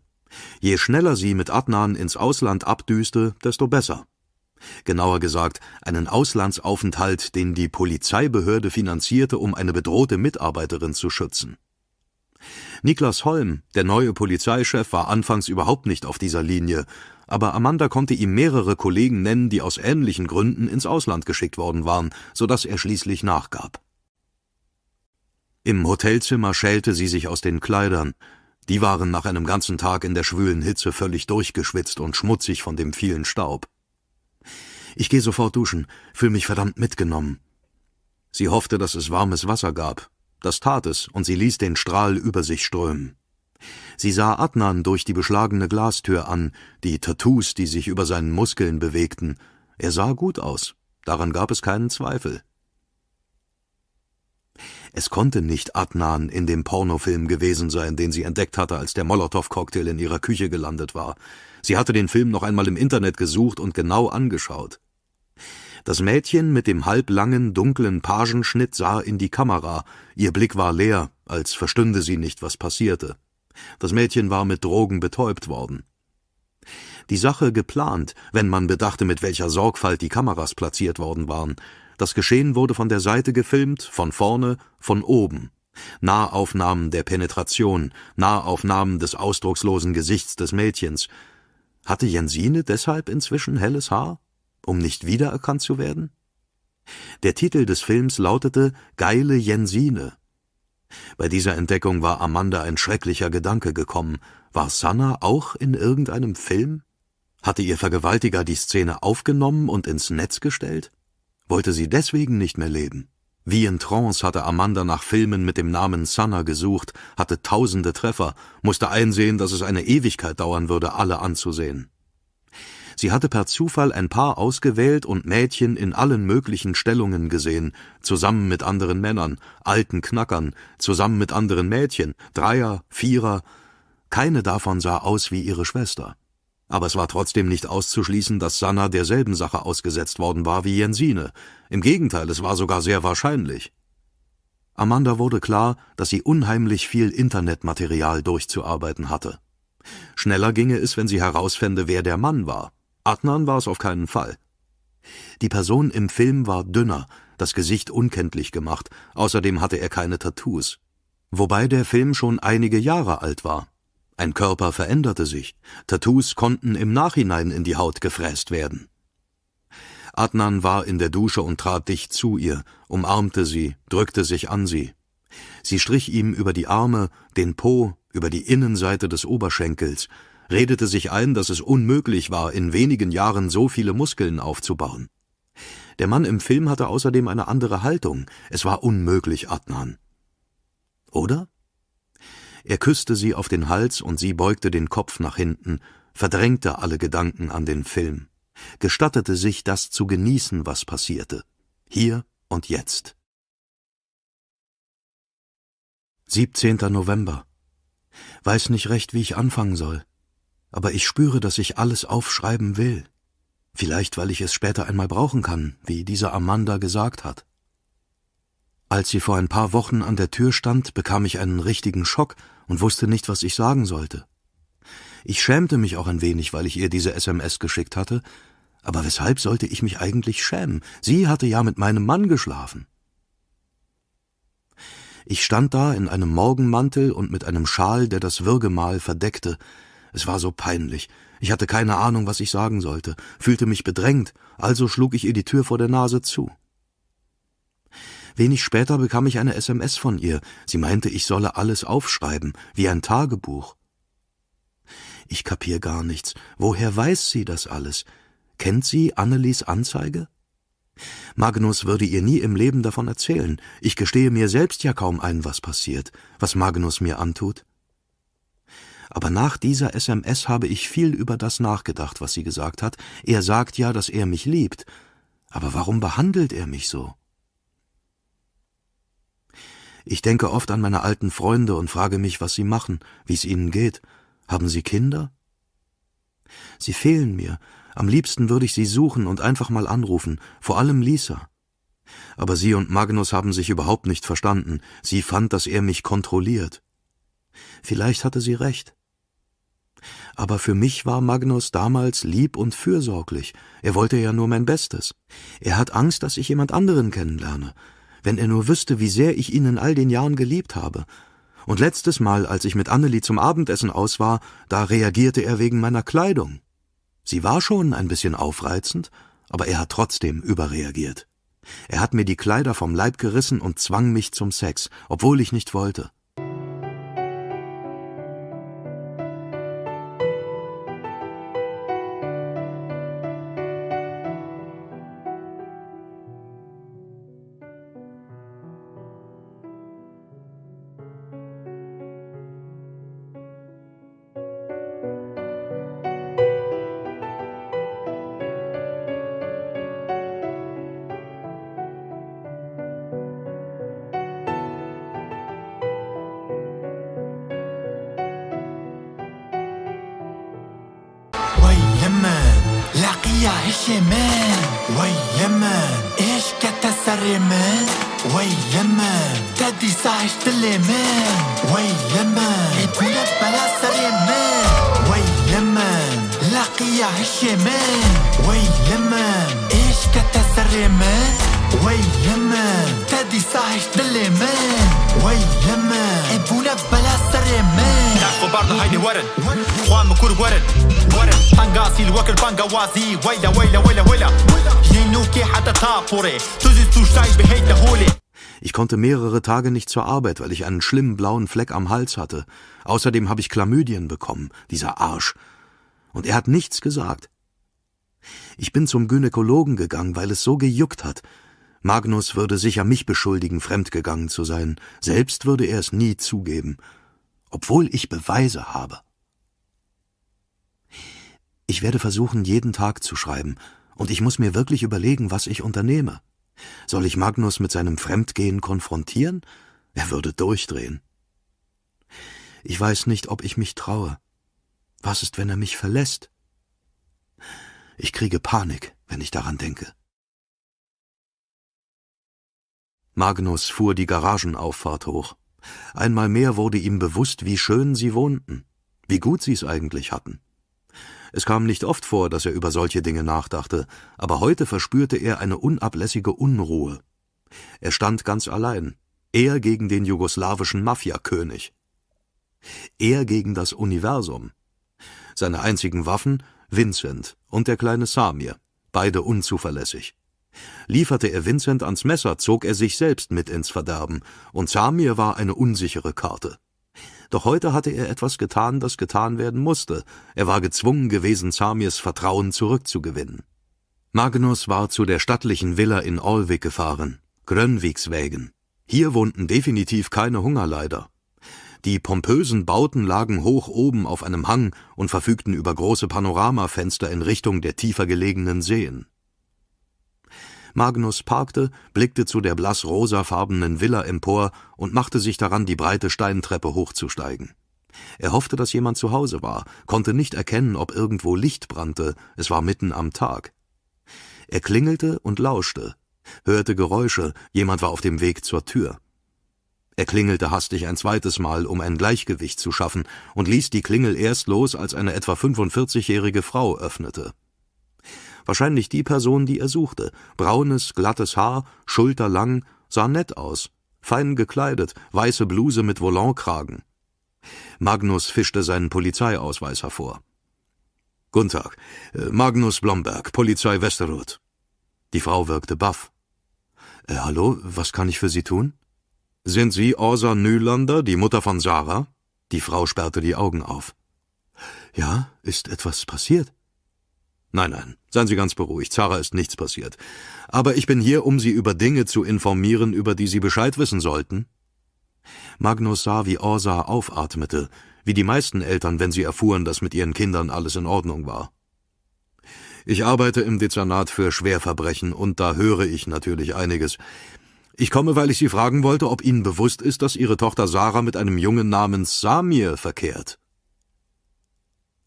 Je schneller sie mit Adnan ins Ausland abdüste, desto besser. Genauer gesagt, einen Auslandsaufenthalt, den die Polizeibehörde finanzierte, um eine bedrohte Mitarbeiterin zu schützen. Niklas Holm, der neue Polizeichef, war anfangs überhaupt nicht auf dieser Linie, aber Amanda konnte ihm mehrere Kollegen nennen, die aus ähnlichen Gründen ins Ausland geschickt worden waren, so dass er schließlich nachgab. Im Hotelzimmer schälte sie sich aus den Kleidern. Die waren nach einem ganzen Tag in der schwülen Hitze völlig durchgeschwitzt und schmutzig von dem vielen Staub. Ich gehe sofort duschen, fühle mich verdammt mitgenommen. Sie hoffte, dass es warmes Wasser gab, das tat es, und sie ließ den Strahl über sich strömen. Sie sah Adnan durch die beschlagene Glastür an, die Tattoos, die sich über seinen Muskeln bewegten. Er sah gut aus, daran gab es keinen Zweifel. Es konnte nicht Adnan in dem Pornofilm gewesen sein, den sie entdeckt hatte, als der Molotow-Cocktail in ihrer Küche gelandet war. Sie hatte den Film noch einmal im Internet gesucht und genau angeschaut. Das Mädchen mit dem halblangen, dunklen Pagenschnitt sah in die Kamera, ihr Blick war leer, als verstünde sie nicht, was passierte. Das Mädchen war mit Drogen betäubt worden. Die Sache geplant, wenn man bedachte, mit welcher Sorgfalt die Kameras platziert worden waren. Das Geschehen wurde von der Seite gefilmt, von vorne, von oben. Nahaufnahmen der Penetration, Nahaufnahmen des ausdruckslosen Gesichts des Mädchens. Hatte Jensine deshalb inzwischen helles Haar? um nicht wiedererkannt zu werden? Der Titel des Films lautete Geile Jensine. Bei dieser Entdeckung war Amanda ein schrecklicher Gedanke gekommen. War Sanna auch in irgendeinem Film? Hatte ihr Vergewaltiger die Szene aufgenommen und ins Netz gestellt? Wollte sie deswegen nicht mehr leben? Wie in Trance hatte Amanda nach Filmen mit dem Namen Sanna gesucht, hatte tausende Treffer, musste einsehen, dass es eine Ewigkeit dauern würde, alle anzusehen. Sie hatte per Zufall ein Paar ausgewählt und Mädchen in allen möglichen Stellungen gesehen, zusammen mit anderen Männern, alten Knackern, zusammen mit anderen Mädchen, Dreier, Vierer. Keine davon sah aus wie ihre Schwester. Aber es war trotzdem nicht auszuschließen, dass Sanna derselben Sache ausgesetzt worden war wie Jensine. Im Gegenteil, es war sogar sehr wahrscheinlich. Amanda wurde klar, dass sie unheimlich viel Internetmaterial durchzuarbeiten hatte. Schneller ginge es, wenn sie herausfände, wer der Mann war. Adnan war es auf keinen Fall. Die Person im Film war dünner, das Gesicht unkenntlich gemacht, außerdem hatte er keine Tattoos. Wobei der Film schon einige Jahre alt war. Ein Körper veränderte sich, Tattoos konnten im Nachhinein in die Haut gefräst werden. Adnan war in der Dusche und trat dicht zu ihr, umarmte sie, drückte sich an sie. Sie strich ihm über die Arme, den Po, über die Innenseite des Oberschenkels, redete sich ein, dass es unmöglich war, in wenigen Jahren so viele Muskeln aufzubauen. Der Mann im Film hatte außerdem eine andere Haltung. Es war unmöglich, Adnan. Oder? Er küsste sie auf den Hals und sie beugte den Kopf nach hinten, verdrängte alle Gedanken an den Film, gestattete sich das zu genießen, was passierte, hier und jetzt. 17. November. Weiß nicht recht, wie ich anfangen soll aber ich spüre, dass ich alles aufschreiben will. Vielleicht, weil ich es später einmal brauchen kann, wie diese Amanda gesagt hat. Als sie vor ein paar Wochen an der Tür stand, bekam ich einen richtigen Schock und wusste nicht, was ich sagen sollte. Ich schämte mich auch ein wenig, weil ich ihr diese SMS geschickt hatte, aber weshalb sollte ich mich eigentlich schämen? Sie hatte ja mit meinem Mann geschlafen. Ich stand da in einem Morgenmantel und mit einem Schal, der das Würgemal verdeckte, es war so peinlich. Ich hatte keine Ahnung, was ich sagen sollte, fühlte mich bedrängt, also schlug ich ihr die Tür vor der Nase zu. Wenig später bekam ich eine SMS von ihr. Sie meinte, ich solle alles aufschreiben, wie ein Tagebuch. Ich kapier gar nichts. Woher weiß sie das alles? Kennt sie Annelies Anzeige? Magnus würde ihr nie im Leben davon erzählen. Ich gestehe mir selbst ja kaum ein, was passiert, was Magnus mir antut. Aber nach dieser SMS habe ich viel über das nachgedacht, was sie gesagt hat. Er sagt ja, dass er mich liebt. Aber warum behandelt er mich so? Ich denke oft an meine alten Freunde und frage mich, was sie machen, wie es ihnen geht. Haben sie Kinder? Sie fehlen mir. Am liebsten würde ich sie suchen und einfach mal anrufen, vor allem Lisa. Aber sie und Magnus haben sich überhaupt nicht verstanden. Sie fand, dass er mich kontrolliert. Vielleicht hatte sie recht. Aber für mich war Magnus damals lieb und fürsorglich. Er wollte ja nur mein Bestes. Er hat Angst, dass ich jemand anderen kennenlerne. Wenn er nur wüsste, wie sehr ich ihn in all den Jahren geliebt habe. Und letztes Mal, als ich mit Annelie zum Abendessen aus war, da reagierte er wegen meiner Kleidung. Sie war schon ein bisschen aufreizend, aber er hat trotzdem überreagiert. Er hat mir die Kleider vom Leib gerissen und zwang mich zum Sex, obwohl ich nicht wollte. Ich konnte mehrere Tage nicht zur Arbeit, weil ich einen schlimmen blauen Fleck am Hals hatte. Außerdem habe ich Chlamydien bekommen, dieser Arsch. Und er hat nichts gesagt. Ich bin zum Gynäkologen gegangen, weil es so gejuckt hat. Magnus würde sicher mich beschuldigen, fremdgegangen zu sein. Selbst würde er es nie zugeben. Obwohl ich Beweise habe. Ich werde versuchen, jeden Tag zu schreiben, und ich muss mir wirklich überlegen, was ich unternehme. Soll ich Magnus mit seinem Fremdgehen konfrontieren? Er würde durchdrehen. Ich weiß nicht, ob ich mich traue. Was ist, wenn er mich verlässt? Ich kriege Panik, wenn ich daran denke. Magnus fuhr die Garagenauffahrt hoch. Einmal mehr wurde ihm bewusst, wie schön sie wohnten, wie gut sie es eigentlich hatten. Es kam nicht oft vor, dass er über solche Dinge nachdachte, aber heute verspürte er eine unablässige Unruhe. Er stand ganz allein, er gegen den jugoslawischen Mafiakönig, er gegen das Universum. Seine einzigen Waffen Vincent und der kleine Samir, beide unzuverlässig. Lieferte er Vincent ans Messer, zog er sich selbst mit ins Verderben, und Samir war eine unsichere Karte. Doch heute hatte er etwas getan, das getan werden musste. Er war gezwungen gewesen, Samirs Vertrauen zurückzugewinnen. Magnus war zu der stattlichen Villa in Olvik gefahren, Grönvikswägen. Hier wohnten definitiv keine Hungerleider. Die pompösen Bauten lagen hoch oben auf einem Hang und verfügten über große Panoramafenster in Richtung der tiefer gelegenen Seen. Magnus parkte, blickte zu der blass-rosafarbenen Villa empor und machte sich daran, die breite Steintreppe hochzusteigen. Er hoffte, dass jemand zu Hause war, konnte nicht erkennen, ob irgendwo Licht brannte, es war mitten am Tag. Er klingelte und lauschte, hörte Geräusche, jemand war auf dem Weg zur Tür. Er klingelte hastig ein zweites Mal, um ein Gleichgewicht zu schaffen, und ließ die Klingel erst los, als eine etwa 45-jährige Frau öffnete wahrscheinlich die Person, die er suchte. Braunes, glattes Haar, schulterlang, sah nett aus, fein gekleidet, weiße Bluse mit Volontkragen. Magnus fischte seinen Polizeiausweis hervor. Guten Tag, äh, Magnus Blomberg, Polizei Westeroth. Die Frau wirkte baff. Äh, hallo, was kann ich für Sie tun? Sind Sie Orsa Nylander, die Mutter von Sarah? Die Frau sperrte die Augen auf. Ja, ist etwas passiert? Nein, nein, seien Sie ganz beruhigt, Sarah ist nichts passiert. Aber ich bin hier, um Sie über Dinge zu informieren, über die Sie Bescheid wissen sollten. Magnus sah, wie Orsa aufatmete, wie die meisten Eltern, wenn sie erfuhren, dass mit ihren Kindern alles in Ordnung war. Ich arbeite im Dezernat für Schwerverbrechen und da höre ich natürlich einiges. Ich komme, weil ich Sie fragen wollte, ob Ihnen bewusst ist, dass Ihre Tochter Sarah mit einem Jungen namens Samir verkehrt.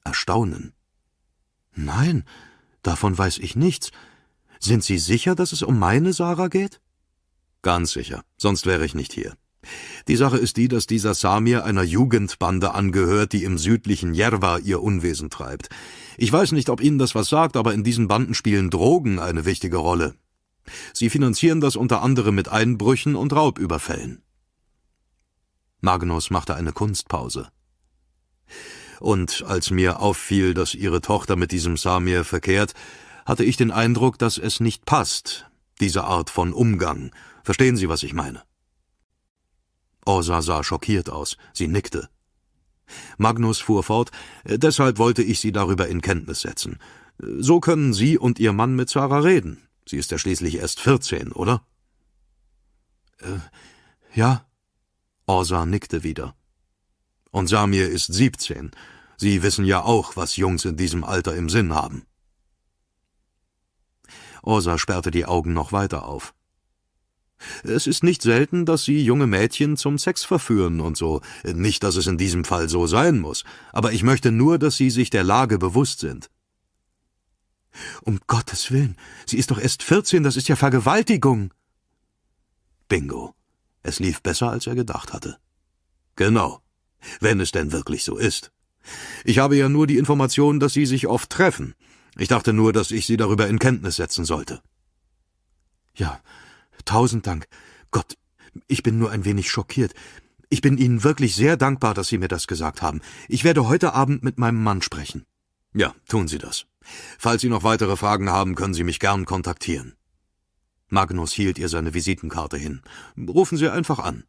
Erstaunen. Nein, davon weiß ich nichts. Sind Sie sicher, dass es um meine Sarah geht? Ganz sicher, sonst wäre ich nicht hier. Die Sache ist die, dass dieser Samir einer Jugendbande angehört, die im südlichen Jerwa ihr Unwesen treibt. Ich weiß nicht, ob Ihnen das was sagt, aber in diesen Banden spielen Drogen eine wichtige Rolle. Sie finanzieren das unter anderem mit Einbrüchen und Raubüberfällen. Magnus machte eine Kunstpause und als mir auffiel, dass ihre Tochter mit diesem Samir verkehrt, hatte ich den Eindruck, dass es nicht passt, diese Art von Umgang. Verstehen Sie, was ich meine? Orsa oh, sah schockiert aus, sie nickte. Magnus fuhr fort, deshalb wollte ich Sie darüber in Kenntnis setzen. So können Sie und Ihr Mann mit Sarah reden. Sie ist ja schließlich erst vierzehn, oder? Äh, ja. Orsa oh, nickte wieder. Und Samir ist siebzehn. Sie wissen ja auch, was Jungs in diesem Alter im Sinn haben. Orsa sperrte die Augen noch weiter auf. Es ist nicht selten, dass sie junge Mädchen zum Sex verführen und so. Nicht, dass es in diesem Fall so sein muss, aber ich möchte nur, dass sie sich der Lage bewusst sind. Um Gottes Willen, sie ist doch erst 14, das ist ja Vergewaltigung. Bingo. Es lief besser, als er gedacht hatte. Genau, wenn es denn wirklich so ist. Ich habe ja nur die Information, dass Sie sich oft treffen. Ich dachte nur, dass ich Sie darüber in Kenntnis setzen sollte. Ja, tausend Dank. Gott, ich bin nur ein wenig schockiert. Ich bin Ihnen wirklich sehr dankbar, dass Sie mir das gesagt haben. Ich werde heute Abend mit meinem Mann sprechen. Ja, tun Sie das. Falls Sie noch weitere Fragen haben, können Sie mich gern kontaktieren. Magnus hielt ihr seine Visitenkarte hin. Rufen Sie einfach an.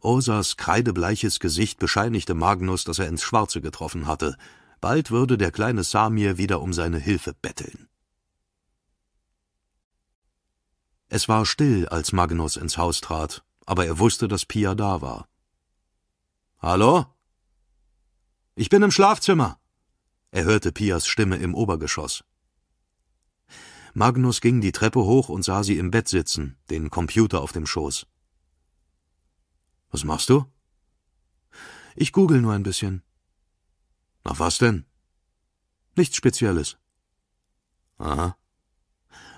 Ursas kreidebleiches Gesicht bescheinigte Magnus, dass er ins Schwarze getroffen hatte. Bald würde der kleine Samir wieder um seine Hilfe betteln. Es war still, als Magnus ins Haus trat, aber er wusste, dass Pia da war. »Hallo?« »Ich bin im Schlafzimmer«, er hörte Pias Stimme im Obergeschoss. Magnus ging die Treppe hoch und sah sie im Bett sitzen, den Computer auf dem Schoß. Was machst du? Ich google nur ein bisschen. Nach was denn? Nichts Spezielles. Aha.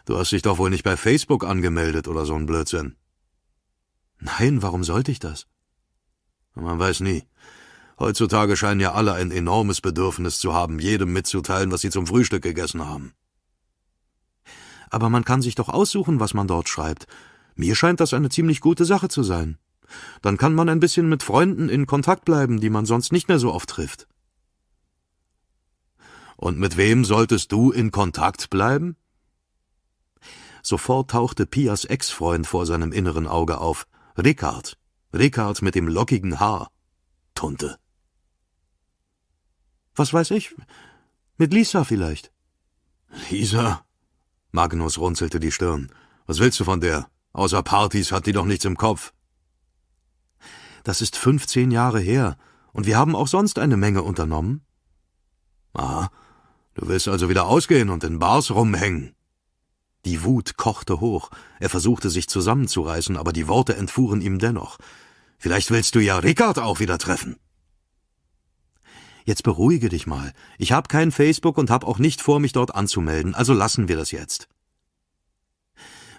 Du hast dich doch wohl nicht bei Facebook angemeldet oder so ein Blödsinn. Nein, warum sollte ich das? Man weiß nie. Heutzutage scheinen ja alle ein enormes Bedürfnis zu haben, jedem mitzuteilen, was sie zum Frühstück gegessen haben. Aber man kann sich doch aussuchen, was man dort schreibt. Mir scheint das eine ziemlich gute Sache zu sein. Dann kann man ein bisschen mit Freunden in Kontakt bleiben, die man sonst nicht mehr so oft trifft. Und mit wem solltest du in Kontakt bleiben? Sofort tauchte Pias Ex-Freund vor seinem inneren Auge auf. Rickard. Rickard mit dem lockigen Haar. Tunte. Was weiß ich? Mit Lisa vielleicht. Lisa? Magnus runzelte die Stirn. Was willst du von der? Außer Partys hat die doch nichts im Kopf. Das ist fünfzehn Jahre her, und wir haben auch sonst eine Menge unternommen. Aha, du willst also wieder ausgehen und in Bars rumhängen. Die Wut kochte hoch, er versuchte sich zusammenzureißen, aber die Worte entfuhren ihm dennoch. Vielleicht willst du ja Rickard auch wieder treffen. Jetzt beruhige dich mal. Ich habe kein Facebook und habe auch nicht vor, mich dort anzumelden, also lassen wir das jetzt.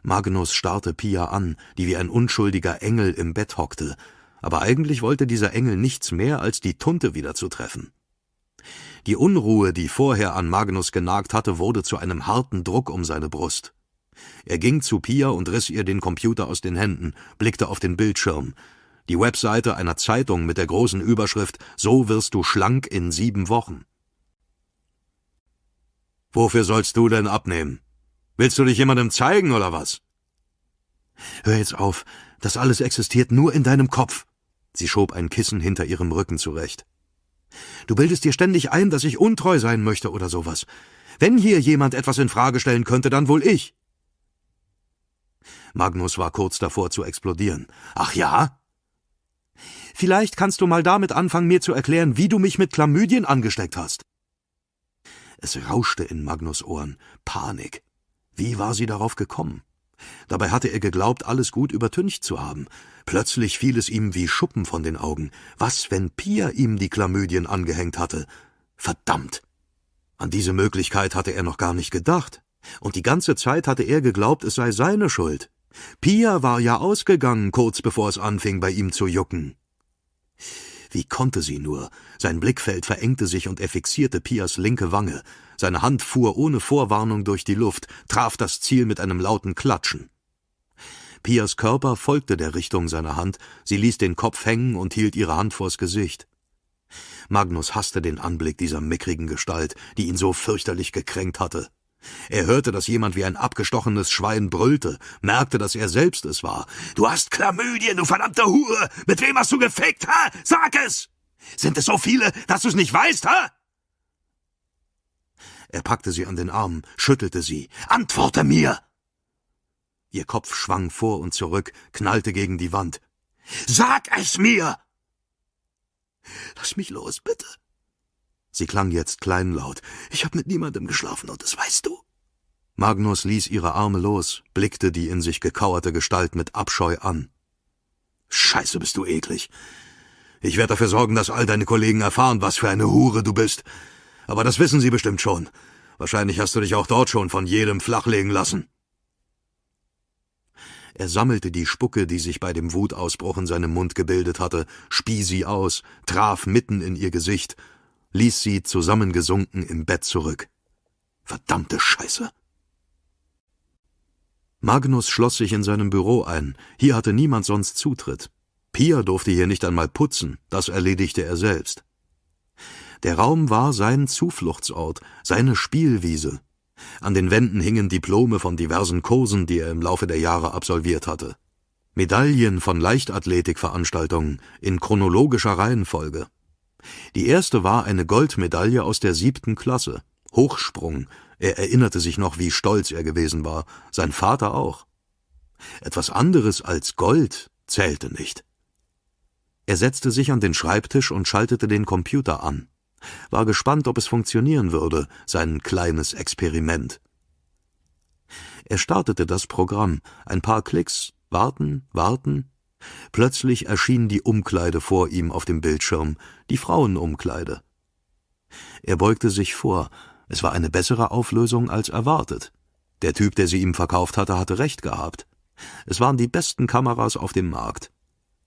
Magnus starrte Pia an, die wie ein unschuldiger Engel im Bett hockte, aber eigentlich wollte dieser Engel nichts mehr, als die Tunte wiederzutreffen. Die Unruhe, die vorher an Magnus genagt hatte, wurde zu einem harten Druck um seine Brust. Er ging zu Pia und riss ihr den Computer aus den Händen, blickte auf den Bildschirm. Die Webseite einer Zeitung mit der großen Überschrift »So wirst du schlank in sieben Wochen«. »Wofür sollst du denn abnehmen? Willst du dich jemandem zeigen, oder was?« »Hör jetzt auf. Das alles existiert nur in deinem Kopf.« Sie schob ein Kissen hinter ihrem Rücken zurecht. Du bildest dir ständig ein, dass ich untreu sein möchte oder sowas. Wenn hier jemand etwas in Frage stellen könnte, dann wohl ich. Magnus war kurz davor zu explodieren. Ach ja? Vielleicht kannst du mal damit anfangen, mir zu erklären, wie du mich mit Chlamydien angesteckt hast. Es rauschte in Magnus Ohren. Panik. Wie war sie darauf gekommen? Dabei hatte er geglaubt, alles gut übertüncht zu haben. Plötzlich fiel es ihm wie Schuppen von den Augen. Was, wenn Pia ihm die Chlamydien angehängt hatte? Verdammt! An diese Möglichkeit hatte er noch gar nicht gedacht. Und die ganze Zeit hatte er geglaubt, es sei seine Schuld. Pia war ja ausgegangen, kurz bevor es anfing, bei ihm zu jucken. Wie konnte sie nur? Sein Blickfeld verengte sich und er fixierte Pias linke Wange. Seine Hand fuhr ohne Vorwarnung durch die Luft, traf das Ziel mit einem lauten Klatschen. Pias Körper folgte der Richtung seiner Hand, sie ließ den Kopf hängen und hielt ihre Hand vors Gesicht. Magnus hasste den Anblick dieser mickrigen Gestalt, die ihn so fürchterlich gekränkt hatte. Er hörte, dass jemand wie ein abgestochenes Schwein brüllte, merkte, dass er selbst es war. »Du hast Chlamydien, du verdammte Hure! Mit wem hast du gefickt, ha? Sag es! Sind es so viele, dass du's nicht weißt, ha?« er packte sie an den Arm, schüttelte sie. Antworte mir! Ihr Kopf schwang vor und zurück, knallte gegen die Wand. Sag es mir! Lass mich los, bitte. Sie klang jetzt kleinlaut. Ich hab mit niemandem geschlafen, und das weißt du. Magnus ließ ihre Arme los, blickte die in sich gekauerte Gestalt mit Abscheu an. Scheiße, bist du eklig. Ich werde dafür sorgen, dass all deine Kollegen erfahren, was für eine Hure du bist. Aber das wissen Sie bestimmt schon. Wahrscheinlich hast du dich auch dort schon von jedem flachlegen lassen. Er sammelte die Spucke, die sich bei dem Wutausbruch in seinem Mund gebildet hatte, spie sie aus, traf mitten in ihr Gesicht, ließ sie zusammengesunken im Bett zurück. Verdammte Scheiße! Magnus schloss sich in seinem Büro ein. Hier hatte niemand sonst Zutritt. Pia durfte hier nicht einmal putzen, das erledigte er selbst. Der Raum war sein Zufluchtsort, seine Spielwiese. An den Wänden hingen Diplome von diversen Kursen, die er im Laufe der Jahre absolviert hatte. Medaillen von Leichtathletikveranstaltungen in chronologischer Reihenfolge. Die erste war eine Goldmedaille aus der siebten Klasse. Hochsprung. Er erinnerte sich noch, wie stolz er gewesen war. Sein Vater auch. Etwas anderes als Gold zählte nicht. Er setzte sich an den Schreibtisch und schaltete den Computer an war gespannt, ob es funktionieren würde, sein kleines Experiment. Er startete das Programm, ein paar Klicks, warten, warten. Plötzlich erschien die Umkleide vor ihm auf dem Bildschirm, die Frauenumkleide. Er beugte sich vor, es war eine bessere Auflösung als erwartet. Der Typ, der sie ihm verkauft hatte, hatte recht gehabt. Es waren die besten Kameras auf dem Markt.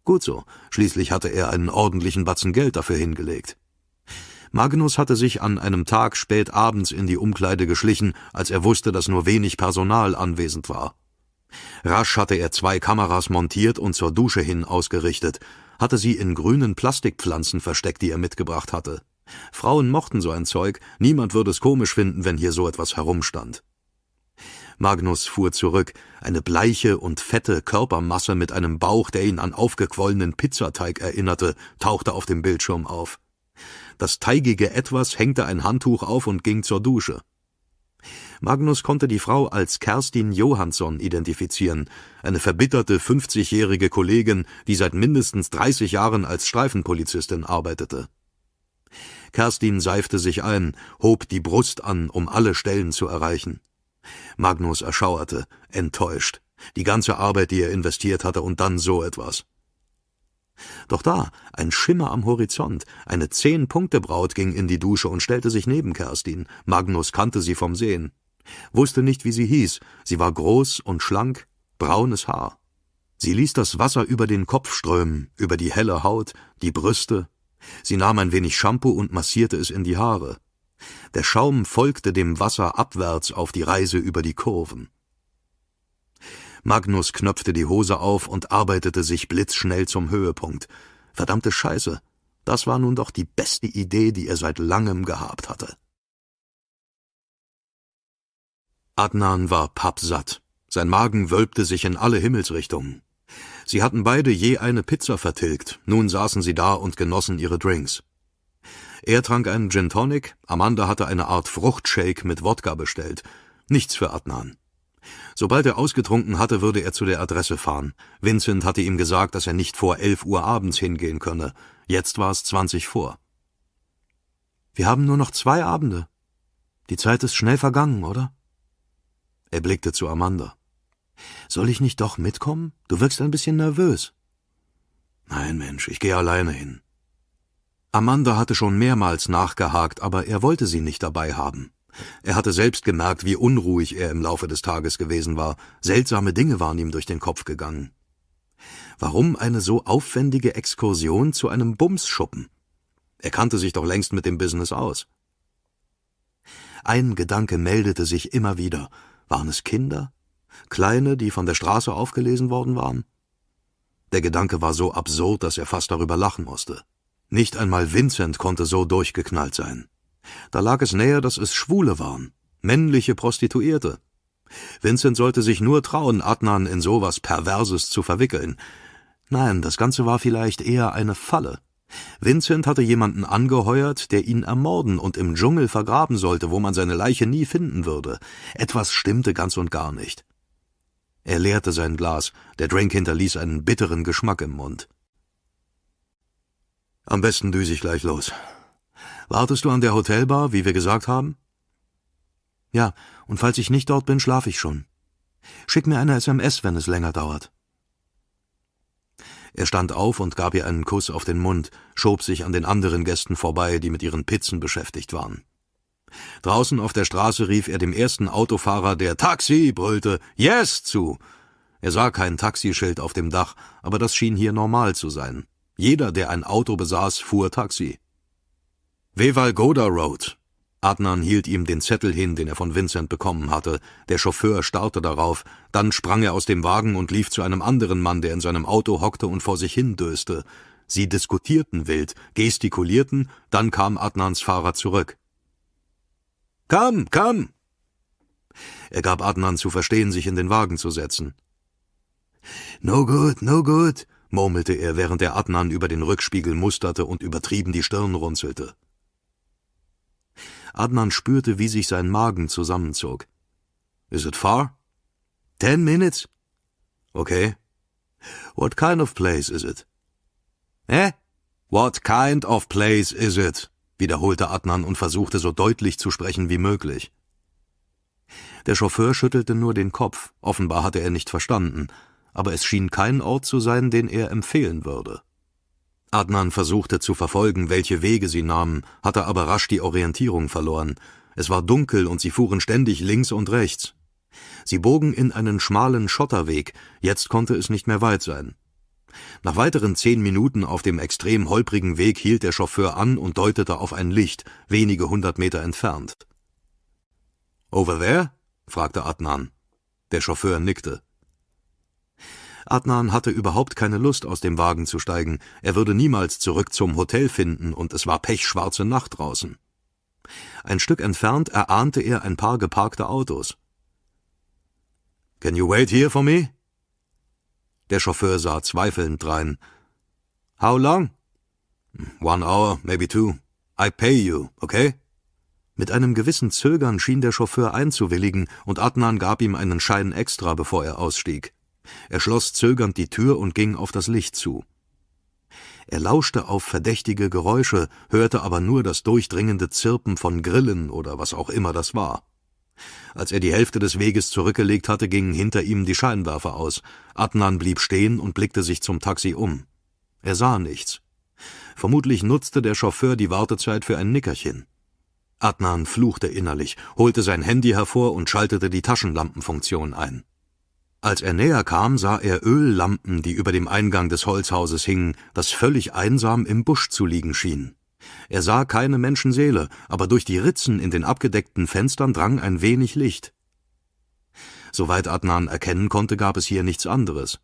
Gut so, schließlich hatte er einen ordentlichen Batzen Geld dafür hingelegt. Magnus hatte sich an einem Tag spät abends in die Umkleide geschlichen, als er wusste, dass nur wenig Personal anwesend war. Rasch hatte er zwei Kameras montiert und zur Dusche hin ausgerichtet, hatte sie in grünen Plastikpflanzen versteckt, die er mitgebracht hatte. Frauen mochten so ein Zeug, niemand würde es komisch finden, wenn hier so etwas herumstand. Magnus fuhr zurück, eine bleiche und fette Körpermasse mit einem Bauch, der ihn an aufgequollenen Pizzateig erinnerte, tauchte auf dem Bildschirm auf. Das teigige Etwas hängte ein Handtuch auf und ging zur Dusche. Magnus konnte die Frau als Kerstin Johansson identifizieren, eine verbitterte 50-jährige Kollegin, die seit mindestens 30 Jahren als Streifenpolizistin arbeitete. Kerstin seifte sich ein, hob die Brust an, um alle Stellen zu erreichen. Magnus erschauerte, enttäuscht, die ganze Arbeit, die er investiert hatte und dann so etwas. Doch da, ein Schimmer am Horizont, eine Zehn-Punkte-Braut ging in die Dusche und stellte sich neben Kerstin. Magnus kannte sie vom Sehen. Wusste nicht, wie sie hieß. Sie war groß und schlank, braunes Haar. Sie ließ das Wasser über den Kopf strömen, über die helle Haut, die Brüste. Sie nahm ein wenig Shampoo und massierte es in die Haare. Der Schaum folgte dem Wasser abwärts auf die Reise über die Kurven. Magnus knöpfte die Hose auf und arbeitete sich blitzschnell zum Höhepunkt. Verdammte Scheiße, das war nun doch die beste Idee, die er seit langem gehabt hatte. Adnan war pappsatt. Sein Magen wölbte sich in alle Himmelsrichtungen. Sie hatten beide je eine Pizza vertilgt, nun saßen sie da und genossen ihre Drinks. Er trank einen Gin Tonic, Amanda hatte eine Art Fruchtshake mit Wodka bestellt. Nichts für Adnan. Sobald er ausgetrunken hatte, würde er zu der Adresse fahren. Vincent hatte ihm gesagt, dass er nicht vor elf Uhr abends hingehen könne. Jetzt war es zwanzig vor. Wir haben nur noch zwei Abende. Die Zeit ist schnell vergangen, oder? Er blickte zu Amanda. Soll ich nicht doch mitkommen? Du wirkst ein bisschen nervös. Nein, Mensch, ich gehe alleine hin. Amanda hatte schon mehrmals nachgehakt, aber er wollte sie nicht dabei haben. Er hatte selbst gemerkt, wie unruhig er im Laufe des Tages gewesen war. Seltsame Dinge waren ihm durch den Kopf gegangen. Warum eine so aufwendige Exkursion zu einem Bumsschuppen? Er kannte sich doch längst mit dem Business aus. Ein Gedanke meldete sich immer wieder. Waren es Kinder? Kleine, die von der Straße aufgelesen worden waren? Der Gedanke war so absurd, dass er fast darüber lachen musste. Nicht einmal Vincent konnte so durchgeknallt sein. Da lag es näher, dass es Schwule waren, männliche Prostituierte. Vincent sollte sich nur trauen, Adnan in sowas Perverses zu verwickeln. Nein, das Ganze war vielleicht eher eine Falle. Vincent hatte jemanden angeheuert, der ihn ermorden und im Dschungel vergraben sollte, wo man seine Leiche nie finden würde. Etwas stimmte ganz und gar nicht. Er leerte sein Glas, der Drink hinterließ einen bitteren Geschmack im Mund. Am besten düse ich gleich los, Wartest du an der Hotelbar, wie wir gesagt haben? Ja, und falls ich nicht dort bin, schlafe ich schon. Schick mir eine SMS, wenn es länger dauert. Er stand auf und gab ihr einen Kuss auf den Mund, schob sich an den anderen Gästen vorbei, die mit ihren Pizzen beschäftigt waren. Draußen auf der Straße rief er dem ersten Autofahrer, der Taxi brüllte, Yes zu. Er sah kein Taxischild auf dem Dach, aber das schien hier normal zu sein. Jeder, der ein Auto besaß, fuhr Taxi. Wevalgoda Road. Adnan hielt ihm den Zettel hin, den er von Vincent bekommen hatte. Der Chauffeur starrte darauf, dann sprang er aus dem Wagen und lief zu einem anderen Mann, der in seinem Auto hockte und vor sich hin döste. Sie diskutierten wild, gestikulierten, dann kam Adnans Fahrer zurück. Komm, komm! Er gab Adnan zu verstehen, sich in den Wagen zu setzen. No good, no good, murmelte er, während er Adnan über den Rückspiegel musterte und übertrieben die Stirn runzelte. Adnan spürte, wie sich sein Magen zusammenzog. Is it far? Ten minutes? Okay. What kind of place is it? Eh? What kind of place is it? wiederholte Adnan und versuchte so deutlich zu sprechen wie möglich. Der Chauffeur schüttelte nur den Kopf, offenbar hatte er nicht verstanden, aber es schien kein Ort zu sein, den er empfehlen würde. Adnan versuchte zu verfolgen, welche Wege sie nahmen, hatte aber rasch die Orientierung verloren. Es war dunkel und sie fuhren ständig links und rechts. Sie bogen in einen schmalen Schotterweg, jetzt konnte es nicht mehr weit sein. Nach weiteren zehn Minuten auf dem extrem holprigen Weg hielt der Chauffeur an und deutete auf ein Licht, wenige hundert Meter entfernt. Over there? fragte Adnan. Der Chauffeur nickte. Adnan hatte überhaupt keine Lust, aus dem Wagen zu steigen. Er würde niemals zurück zum Hotel finden und es war pechschwarze Nacht draußen. Ein Stück entfernt erahnte er ein paar geparkte Autos. Can you wait here for me? Der Chauffeur sah zweifelnd drein. How long? One hour, maybe two. I pay you, okay? Mit einem gewissen Zögern schien der Chauffeur einzuwilligen und Adnan gab ihm einen Schein extra, bevor er ausstieg. Er schloss zögernd die Tür und ging auf das Licht zu. Er lauschte auf verdächtige Geräusche, hörte aber nur das durchdringende Zirpen von Grillen oder was auch immer das war. Als er die Hälfte des Weges zurückgelegt hatte, gingen hinter ihm die Scheinwerfer aus. Adnan blieb stehen und blickte sich zum Taxi um. Er sah nichts. Vermutlich nutzte der Chauffeur die Wartezeit für ein Nickerchen. Adnan fluchte innerlich, holte sein Handy hervor und schaltete die Taschenlampenfunktion ein. Als er näher kam, sah er Öllampen, die über dem Eingang des Holzhauses hingen, das völlig einsam im Busch zu liegen schien. Er sah keine Menschenseele, aber durch die Ritzen in den abgedeckten Fenstern drang ein wenig Licht. Soweit Adnan erkennen konnte, gab es hier nichts anderes.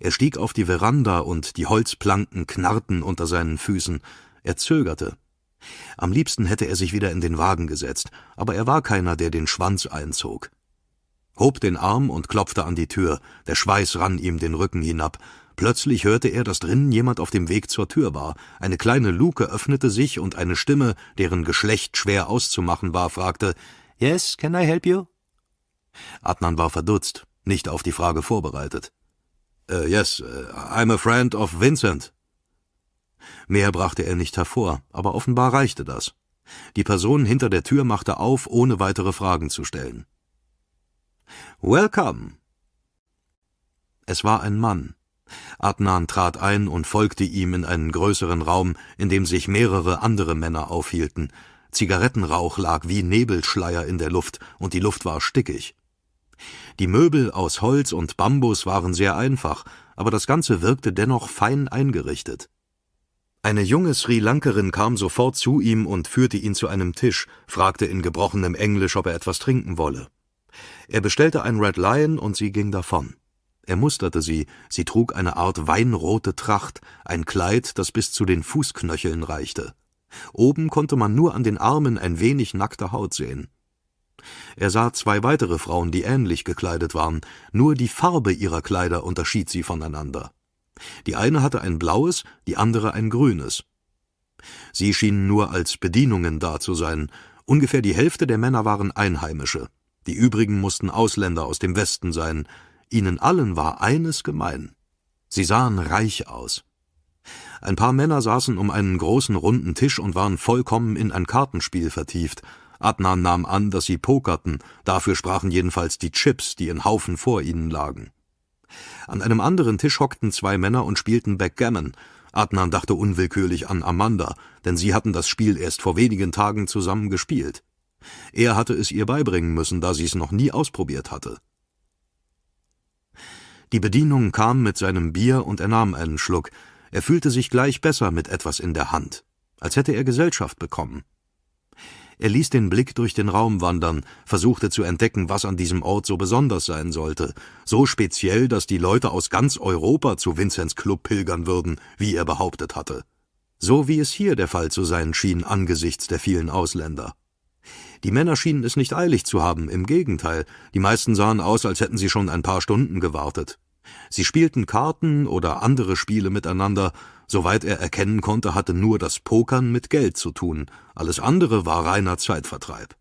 Er stieg auf die Veranda und die Holzplanken knarrten unter seinen Füßen. Er zögerte. Am liebsten hätte er sich wieder in den Wagen gesetzt, aber er war keiner, der den Schwanz einzog hob den Arm und klopfte an die Tür, der Schweiß rann ihm den Rücken hinab, Plötzlich hörte er, dass drinnen jemand auf dem Weg zur Tür war. Eine kleine Luke öffnete sich und eine Stimme, deren Geschlecht schwer auszumachen war, fragte: Yes, can I help you? Adnan war verdutzt, nicht auf die Frage vorbereitet. Uh, yes, uh, I'm a friend of Vincent. Mehr brachte er nicht hervor, aber offenbar reichte das. Die Person hinter der Tür machte auf, ohne weitere Fragen zu stellen. Welcome! Es war ein Mann. Adnan trat ein und folgte ihm in einen größeren Raum, in dem sich mehrere andere Männer aufhielten. Zigarettenrauch lag wie Nebelschleier in der Luft, und die Luft war stickig. Die Möbel aus Holz und Bambus waren sehr einfach, aber das Ganze wirkte dennoch fein eingerichtet. Eine junge Sri Lankerin kam sofort zu ihm und führte ihn zu einem Tisch, fragte in gebrochenem Englisch, ob er etwas trinken wolle. Er bestellte ein Red Lion und sie ging davon. Er musterte sie, sie trug eine Art weinrote Tracht, ein Kleid, das bis zu den Fußknöcheln reichte. Oben konnte man nur an den Armen ein wenig nackte Haut sehen. Er sah zwei weitere Frauen, die ähnlich gekleidet waren, nur die Farbe ihrer Kleider unterschied sie voneinander. Die eine hatte ein blaues, die andere ein grünes. Sie schienen nur als Bedienungen da zu sein, ungefähr die Hälfte der Männer waren Einheimische. Die übrigen mussten Ausländer aus dem Westen sein. Ihnen allen war eines gemein. Sie sahen reich aus. Ein paar Männer saßen um einen großen runden Tisch und waren vollkommen in ein Kartenspiel vertieft. Adnan nahm an, dass sie pokerten, dafür sprachen jedenfalls die Chips, die in Haufen vor ihnen lagen. An einem anderen Tisch hockten zwei Männer und spielten Backgammon. Adnan dachte unwillkürlich an Amanda, denn sie hatten das Spiel erst vor wenigen Tagen zusammen gespielt. Er hatte es ihr beibringen müssen, da sie es noch nie ausprobiert hatte. Die Bedienung kam mit seinem Bier und er nahm einen Schluck. Er fühlte sich gleich besser mit etwas in der Hand, als hätte er Gesellschaft bekommen. Er ließ den Blick durch den Raum wandern, versuchte zu entdecken, was an diesem Ort so besonders sein sollte, so speziell, dass die Leute aus ganz Europa zu Vinzenz Club pilgern würden, wie er behauptet hatte. So wie es hier der Fall zu sein schien angesichts der vielen Ausländer. Die Männer schienen es nicht eilig zu haben, im Gegenteil, die meisten sahen aus, als hätten sie schon ein paar Stunden gewartet. Sie spielten Karten oder andere Spiele miteinander, soweit er erkennen konnte, hatte nur das Pokern mit Geld zu tun, alles andere war reiner Zeitvertreib.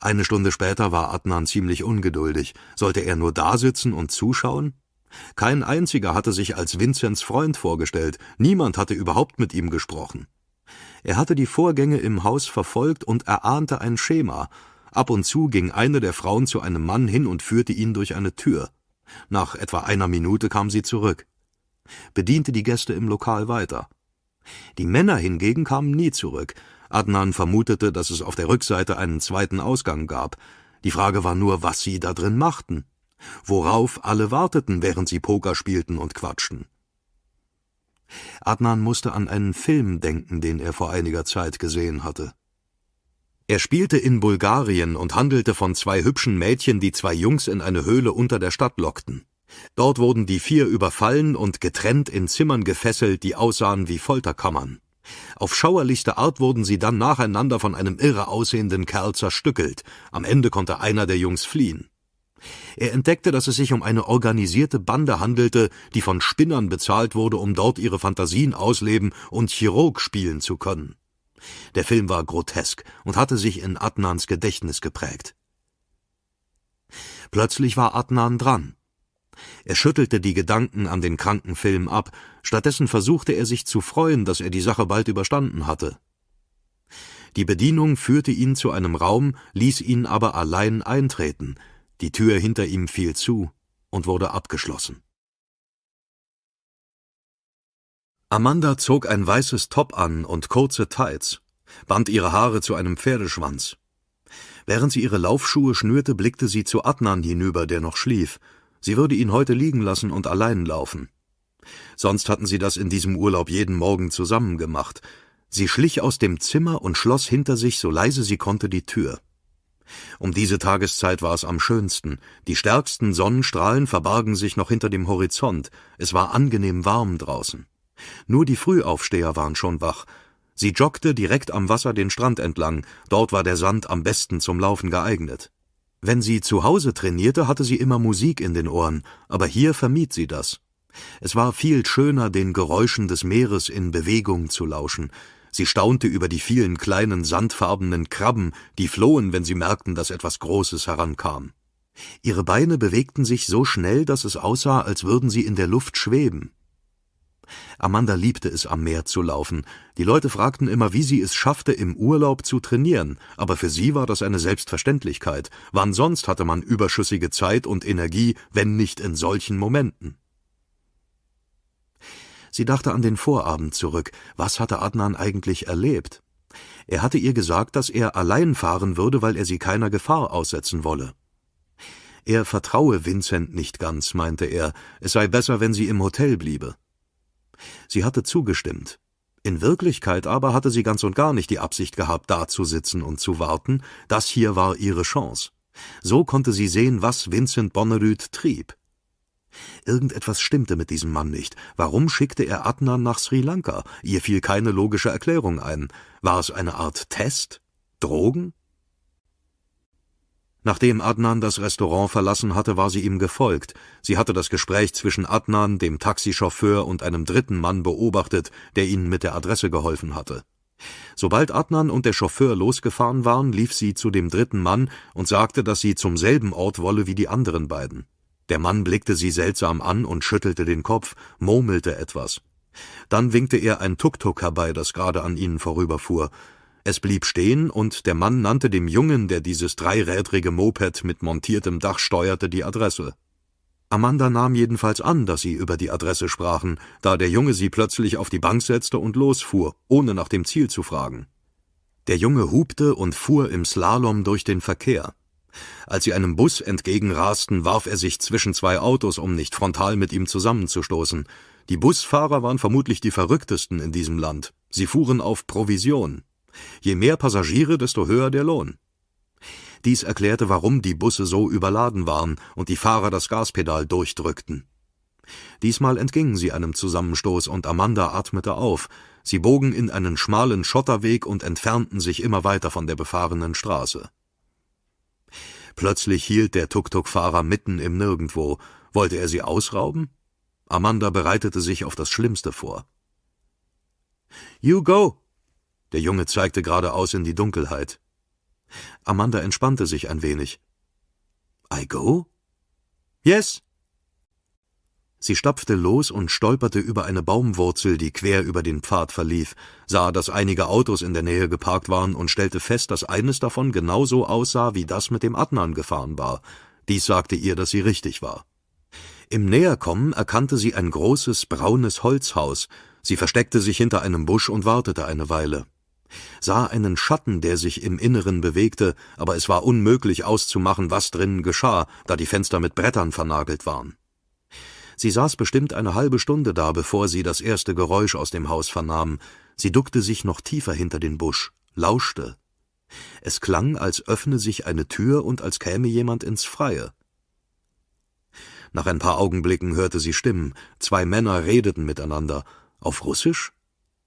Eine Stunde später war Adnan ziemlich ungeduldig. Sollte er nur dasitzen und zuschauen? Kein einziger hatte sich als Vinzenz Freund vorgestellt, niemand hatte überhaupt mit ihm gesprochen. Er hatte die Vorgänge im Haus verfolgt und erahnte ein Schema. Ab und zu ging eine der Frauen zu einem Mann hin und führte ihn durch eine Tür. Nach etwa einer Minute kam sie zurück. Bediente die Gäste im Lokal weiter. Die Männer hingegen kamen nie zurück. Adnan vermutete, dass es auf der Rückseite einen zweiten Ausgang gab. Die Frage war nur, was sie da drin machten. Worauf alle warteten, während sie Poker spielten und quatschten. Adnan musste an einen Film denken, den er vor einiger Zeit gesehen hatte. Er spielte in Bulgarien und handelte von zwei hübschen Mädchen, die zwei Jungs in eine Höhle unter der Stadt lockten. Dort wurden die vier überfallen und getrennt in Zimmern gefesselt, die aussahen wie Folterkammern. Auf schauerlichste Art wurden sie dann nacheinander von einem irre aussehenden Kerl zerstückelt. Am Ende konnte einer der Jungs fliehen. Er entdeckte, dass es sich um eine organisierte Bande handelte, die von Spinnern bezahlt wurde, um dort ihre Fantasien ausleben und Chirurg spielen zu können. Der Film war grotesk und hatte sich in Adnans Gedächtnis geprägt. Plötzlich war Adnan dran. Er schüttelte die Gedanken an den kranken Film ab, stattdessen versuchte er sich zu freuen, dass er die Sache bald überstanden hatte. Die Bedienung führte ihn zu einem Raum, ließ ihn aber allein eintreten – die Tür hinter ihm fiel zu und wurde abgeschlossen. Amanda zog ein weißes Top an und kurze Tights, band ihre Haare zu einem Pferdeschwanz. Während sie ihre Laufschuhe schnürte, blickte sie zu Adnan hinüber, der noch schlief. Sie würde ihn heute liegen lassen und allein laufen. Sonst hatten sie das in diesem Urlaub jeden Morgen zusammen gemacht. Sie schlich aus dem Zimmer und schloss hinter sich so leise sie konnte die Tür. Um diese Tageszeit war es am schönsten, die stärksten Sonnenstrahlen verbargen sich noch hinter dem Horizont, es war angenehm warm draußen. Nur die Frühaufsteher waren schon wach, Sie joggte direkt am Wasser den Strand entlang, dort war der Sand am besten zum Laufen geeignet. Wenn sie zu Hause trainierte, hatte sie immer Musik in den Ohren, aber hier vermied sie das. Es war viel schöner, den Geräuschen des Meeres in Bewegung zu lauschen, Sie staunte über die vielen kleinen sandfarbenen Krabben, die flohen, wenn sie merkten, dass etwas Großes herankam. Ihre Beine bewegten sich so schnell, dass es aussah, als würden sie in der Luft schweben. Amanda liebte es, am Meer zu laufen. Die Leute fragten immer, wie sie es schaffte, im Urlaub zu trainieren, aber für sie war das eine Selbstverständlichkeit. Wann sonst hatte man überschüssige Zeit und Energie, wenn nicht in solchen Momenten? Sie dachte an den Vorabend zurück. Was hatte Adnan eigentlich erlebt? Er hatte ihr gesagt, dass er allein fahren würde, weil er sie keiner Gefahr aussetzen wolle. Er vertraue Vincent nicht ganz, meinte er, es sei besser, wenn sie im Hotel bliebe. Sie hatte zugestimmt. In Wirklichkeit aber hatte sie ganz und gar nicht die Absicht gehabt, da zu sitzen und zu warten, das hier war ihre Chance. So konnte sie sehen, was Vincent Bonnerüth trieb. Irgendetwas stimmte mit diesem Mann nicht. Warum schickte er Adnan nach Sri Lanka? Ihr fiel keine logische Erklärung ein. War es eine Art Test? Drogen? Nachdem Adnan das Restaurant verlassen hatte, war sie ihm gefolgt. Sie hatte das Gespräch zwischen Adnan, dem Taxichauffeur und einem dritten Mann beobachtet, der ihnen mit der Adresse geholfen hatte. Sobald Adnan und der Chauffeur losgefahren waren, lief sie zu dem dritten Mann und sagte, dass sie zum selben Ort wolle wie die anderen beiden. Der Mann blickte sie seltsam an und schüttelte den Kopf, murmelte etwas. Dann winkte er ein Tuk-Tuk herbei, das gerade an ihnen vorüberfuhr. Es blieb stehen, und der Mann nannte dem Jungen, der dieses dreirädrige Moped mit montiertem Dach steuerte, die Adresse. Amanda nahm jedenfalls an, dass sie über die Adresse sprachen, da der Junge sie plötzlich auf die Bank setzte und losfuhr, ohne nach dem Ziel zu fragen. Der Junge hubte und fuhr im Slalom durch den Verkehr. Als sie einem Bus entgegenrasten, warf er sich zwischen zwei Autos, um nicht frontal mit ihm zusammenzustoßen. Die Busfahrer waren vermutlich die verrücktesten in diesem Land. Sie fuhren auf Provision. Je mehr Passagiere, desto höher der Lohn. Dies erklärte, warum die Busse so überladen waren und die Fahrer das Gaspedal durchdrückten. Diesmal entgingen sie einem Zusammenstoß und Amanda atmete auf. Sie bogen in einen schmalen Schotterweg und entfernten sich immer weiter von der befahrenen Straße. Plötzlich hielt der Tuk-Tuk-Fahrer mitten im Nirgendwo. Wollte er sie ausrauben? Amanda bereitete sich auf das Schlimmste vor. You go! Der Junge zeigte geradeaus in die Dunkelheit. Amanda entspannte sich ein wenig. I go? Yes! Sie stapfte los und stolperte über eine Baumwurzel, die quer über den Pfad verlief, sah, dass einige Autos in der Nähe geparkt waren und stellte fest, dass eines davon genauso aussah wie das, mit dem Adnan gefahren war. Dies sagte ihr, dass sie richtig war. Im Näherkommen erkannte sie ein großes, braunes Holzhaus. Sie versteckte sich hinter einem Busch und wartete eine Weile sah einen Schatten, der sich im Inneren bewegte, aber es war unmöglich auszumachen, was drinnen geschah, da die Fenster mit Brettern vernagelt waren. Sie saß bestimmt eine halbe Stunde da, bevor sie das erste Geräusch aus dem Haus vernahm. Sie duckte sich noch tiefer hinter den Busch, lauschte. Es klang, als öffne sich eine Tür und als käme jemand ins Freie. Nach ein paar Augenblicken hörte sie Stimmen. Zwei Männer redeten miteinander. Auf Russisch?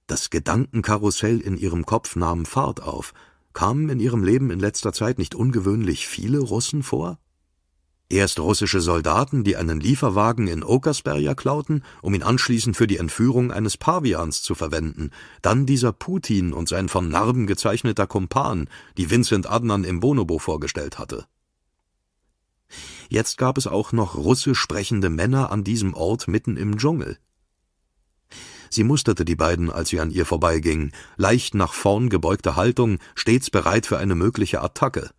Das Gedankenkarussell in ihrem Kopf nahm Fahrt auf. Kamen in ihrem Leben in letzter Zeit nicht ungewöhnlich viele Russen vor? Erst russische Soldaten, die einen Lieferwagen in Ockersberja klauten, um ihn anschließend für die Entführung eines Pavians zu verwenden, dann dieser Putin und sein von Narben gezeichneter Kumpan, die Vincent Adnan im Bonobo vorgestellt hatte. Jetzt gab es auch noch russisch sprechende Männer an diesem Ort mitten im Dschungel. Sie musterte die beiden, als sie an ihr vorbeiging, leicht nach vorn gebeugte Haltung, stets bereit für eine mögliche Attacke.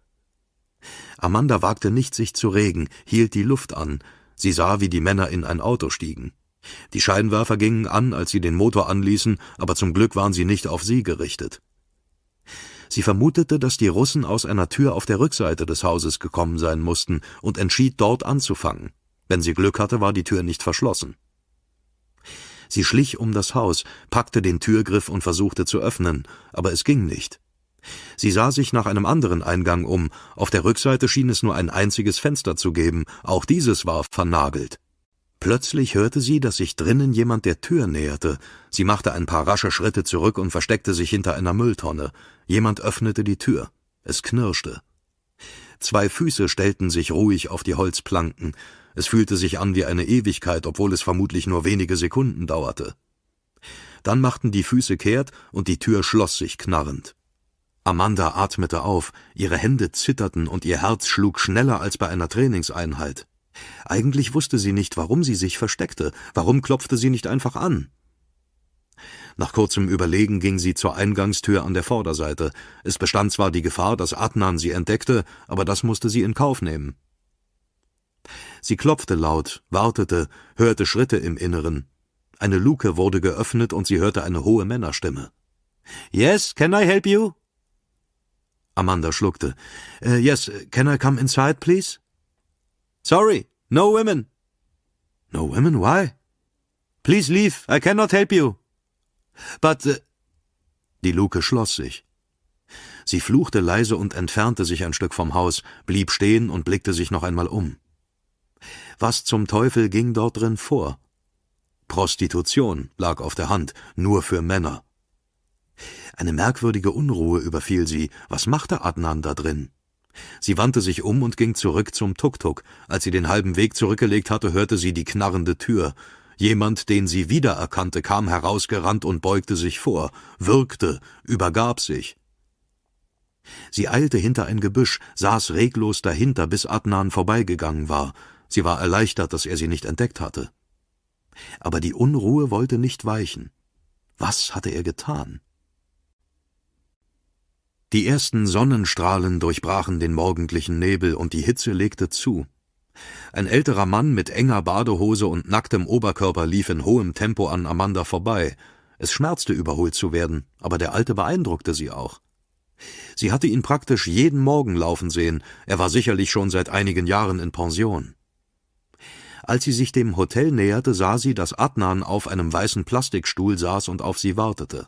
Amanda wagte nicht, sich zu regen, hielt die Luft an. Sie sah, wie die Männer in ein Auto stiegen. Die Scheinwerfer gingen an, als sie den Motor anließen, aber zum Glück waren sie nicht auf sie gerichtet. Sie vermutete, dass die Russen aus einer Tür auf der Rückseite des Hauses gekommen sein mussten und entschied, dort anzufangen. Wenn sie Glück hatte, war die Tür nicht verschlossen. Sie schlich um das Haus, packte den Türgriff und versuchte zu öffnen, aber es ging nicht. Sie sah sich nach einem anderen Eingang um, auf der Rückseite schien es nur ein einziges Fenster zu geben, auch dieses war vernagelt. Plötzlich hörte sie, dass sich drinnen jemand der Tür näherte. Sie machte ein paar rasche Schritte zurück und versteckte sich hinter einer Mülltonne. Jemand öffnete die Tür. Es knirschte. Zwei Füße stellten sich ruhig auf die Holzplanken. Es fühlte sich an wie eine Ewigkeit, obwohl es vermutlich nur wenige Sekunden dauerte. Dann machten die Füße kehrt und die Tür schloss sich knarrend. Amanda atmete auf, ihre Hände zitterten und ihr Herz schlug schneller als bei einer Trainingseinheit. Eigentlich wusste sie nicht, warum sie sich versteckte, warum klopfte sie nicht einfach an. Nach kurzem Überlegen ging sie zur Eingangstür an der Vorderseite. Es bestand zwar die Gefahr, dass Adnan sie entdeckte, aber das musste sie in Kauf nehmen. Sie klopfte laut, wartete, hörte Schritte im Inneren. Eine Luke wurde geöffnet und sie hörte eine hohe Männerstimme. Yes, can I help you? Amanda schluckte. Uh, yes, can I come inside, please? Sorry, no women. No women? Why? Please leave, I cannot help you. But. Uh Die Luke schloss sich. Sie fluchte leise und entfernte sich ein Stück vom Haus, blieb stehen und blickte sich noch einmal um. Was zum Teufel ging dort drin vor? Prostitution lag auf der Hand, nur für Männer. Eine merkwürdige Unruhe überfiel sie. Was machte Adnan da drin? Sie wandte sich um und ging zurück zum Tuk-Tuk. Als sie den halben Weg zurückgelegt hatte, hörte sie die knarrende Tür. Jemand, den sie wiedererkannte, kam herausgerannt und beugte sich vor, würgte, übergab sich. Sie eilte hinter ein Gebüsch, saß reglos dahinter, bis Adnan vorbeigegangen war. Sie war erleichtert, dass er sie nicht entdeckt hatte. Aber die Unruhe wollte nicht weichen. Was hatte er getan? Die ersten Sonnenstrahlen durchbrachen den morgendlichen Nebel und die Hitze legte zu. Ein älterer Mann mit enger Badehose und nacktem Oberkörper lief in hohem Tempo an Amanda vorbei. Es schmerzte, überholt zu werden, aber der Alte beeindruckte sie auch. Sie hatte ihn praktisch jeden Morgen laufen sehen, er war sicherlich schon seit einigen Jahren in Pension. Als sie sich dem Hotel näherte, sah sie, dass Adnan auf einem weißen Plastikstuhl saß und auf sie wartete.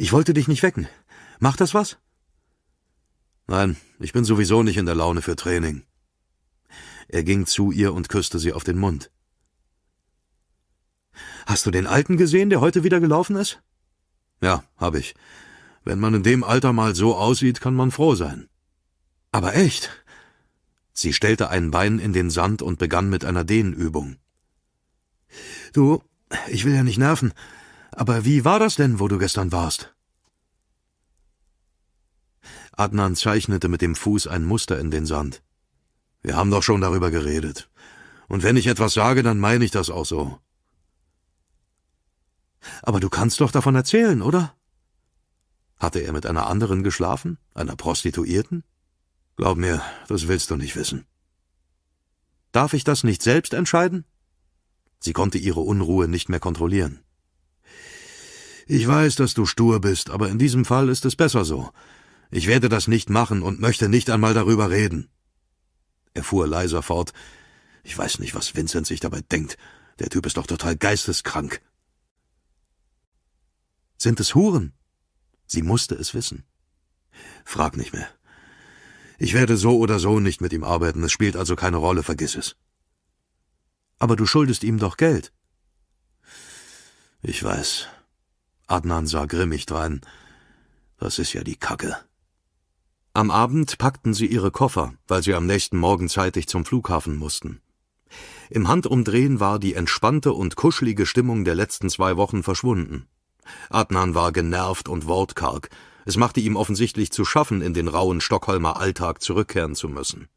Ich wollte dich nicht wecken. Macht das was? Nein, ich bin sowieso nicht in der Laune für Training. Er ging zu ihr und küsste sie auf den Mund. Hast du den Alten gesehen, der heute wieder gelaufen ist? Ja, hab ich. Wenn man in dem Alter mal so aussieht, kann man froh sein. Aber echt? Sie stellte ein Bein in den Sand und begann mit einer Dehnübung. Du, ich will ja nicht nerven, aber wie war das denn, wo du gestern warst? Adnan zeichnete mit dem Fuß ein Muster in den Sand. Wir haben doch schon darüber geredet. Und wenn ich etwas sage, dann meine ich das auch so. Aber du kannst doch davon erzählen, oder? Hatte er mit einer anderen geschlafen? Einer Prostituierten? Glaub mir, das willst du nicht wissen. Darf ich das nicht selbst entscheiden? Sie konnte ihre Unruhe nicht mehr kontrollieren. Ich weiß, dass du stur bist, aber in diesem Fall ist es besser so. Ich werde das nicht machen und möchte nicht einmal darüber reden. Er fuhr leiser fort. Ich weiß nicht, was Vincent sich dabei denkt. Der Typ ist doch total geisteskrank. Sind es Huren? Sie musste es wissen. Frag nicht mehr. Ich werde so oder so nicht mit ihm arbeiten, es spielt also keine Rolle, vergiss es. Aber du schuldest ihm doch Geld. Ich weiß. Adnan sah grimmig drein. Das ist ja die Kacke. Am Abend packten sie ihre Koffer, weil sie am nächsten Morgen zeitig zum Flughafen mussten. Im Handumdrehen war die entspannte und kuschelige Stimmung der letzten zwei Wochen verschwunden. Adnan war genervt und wortkarg. Es machte ihm offensichtlich zu schaffen, in den rauen Stockholmer Alltag zurückkehren zu müssen.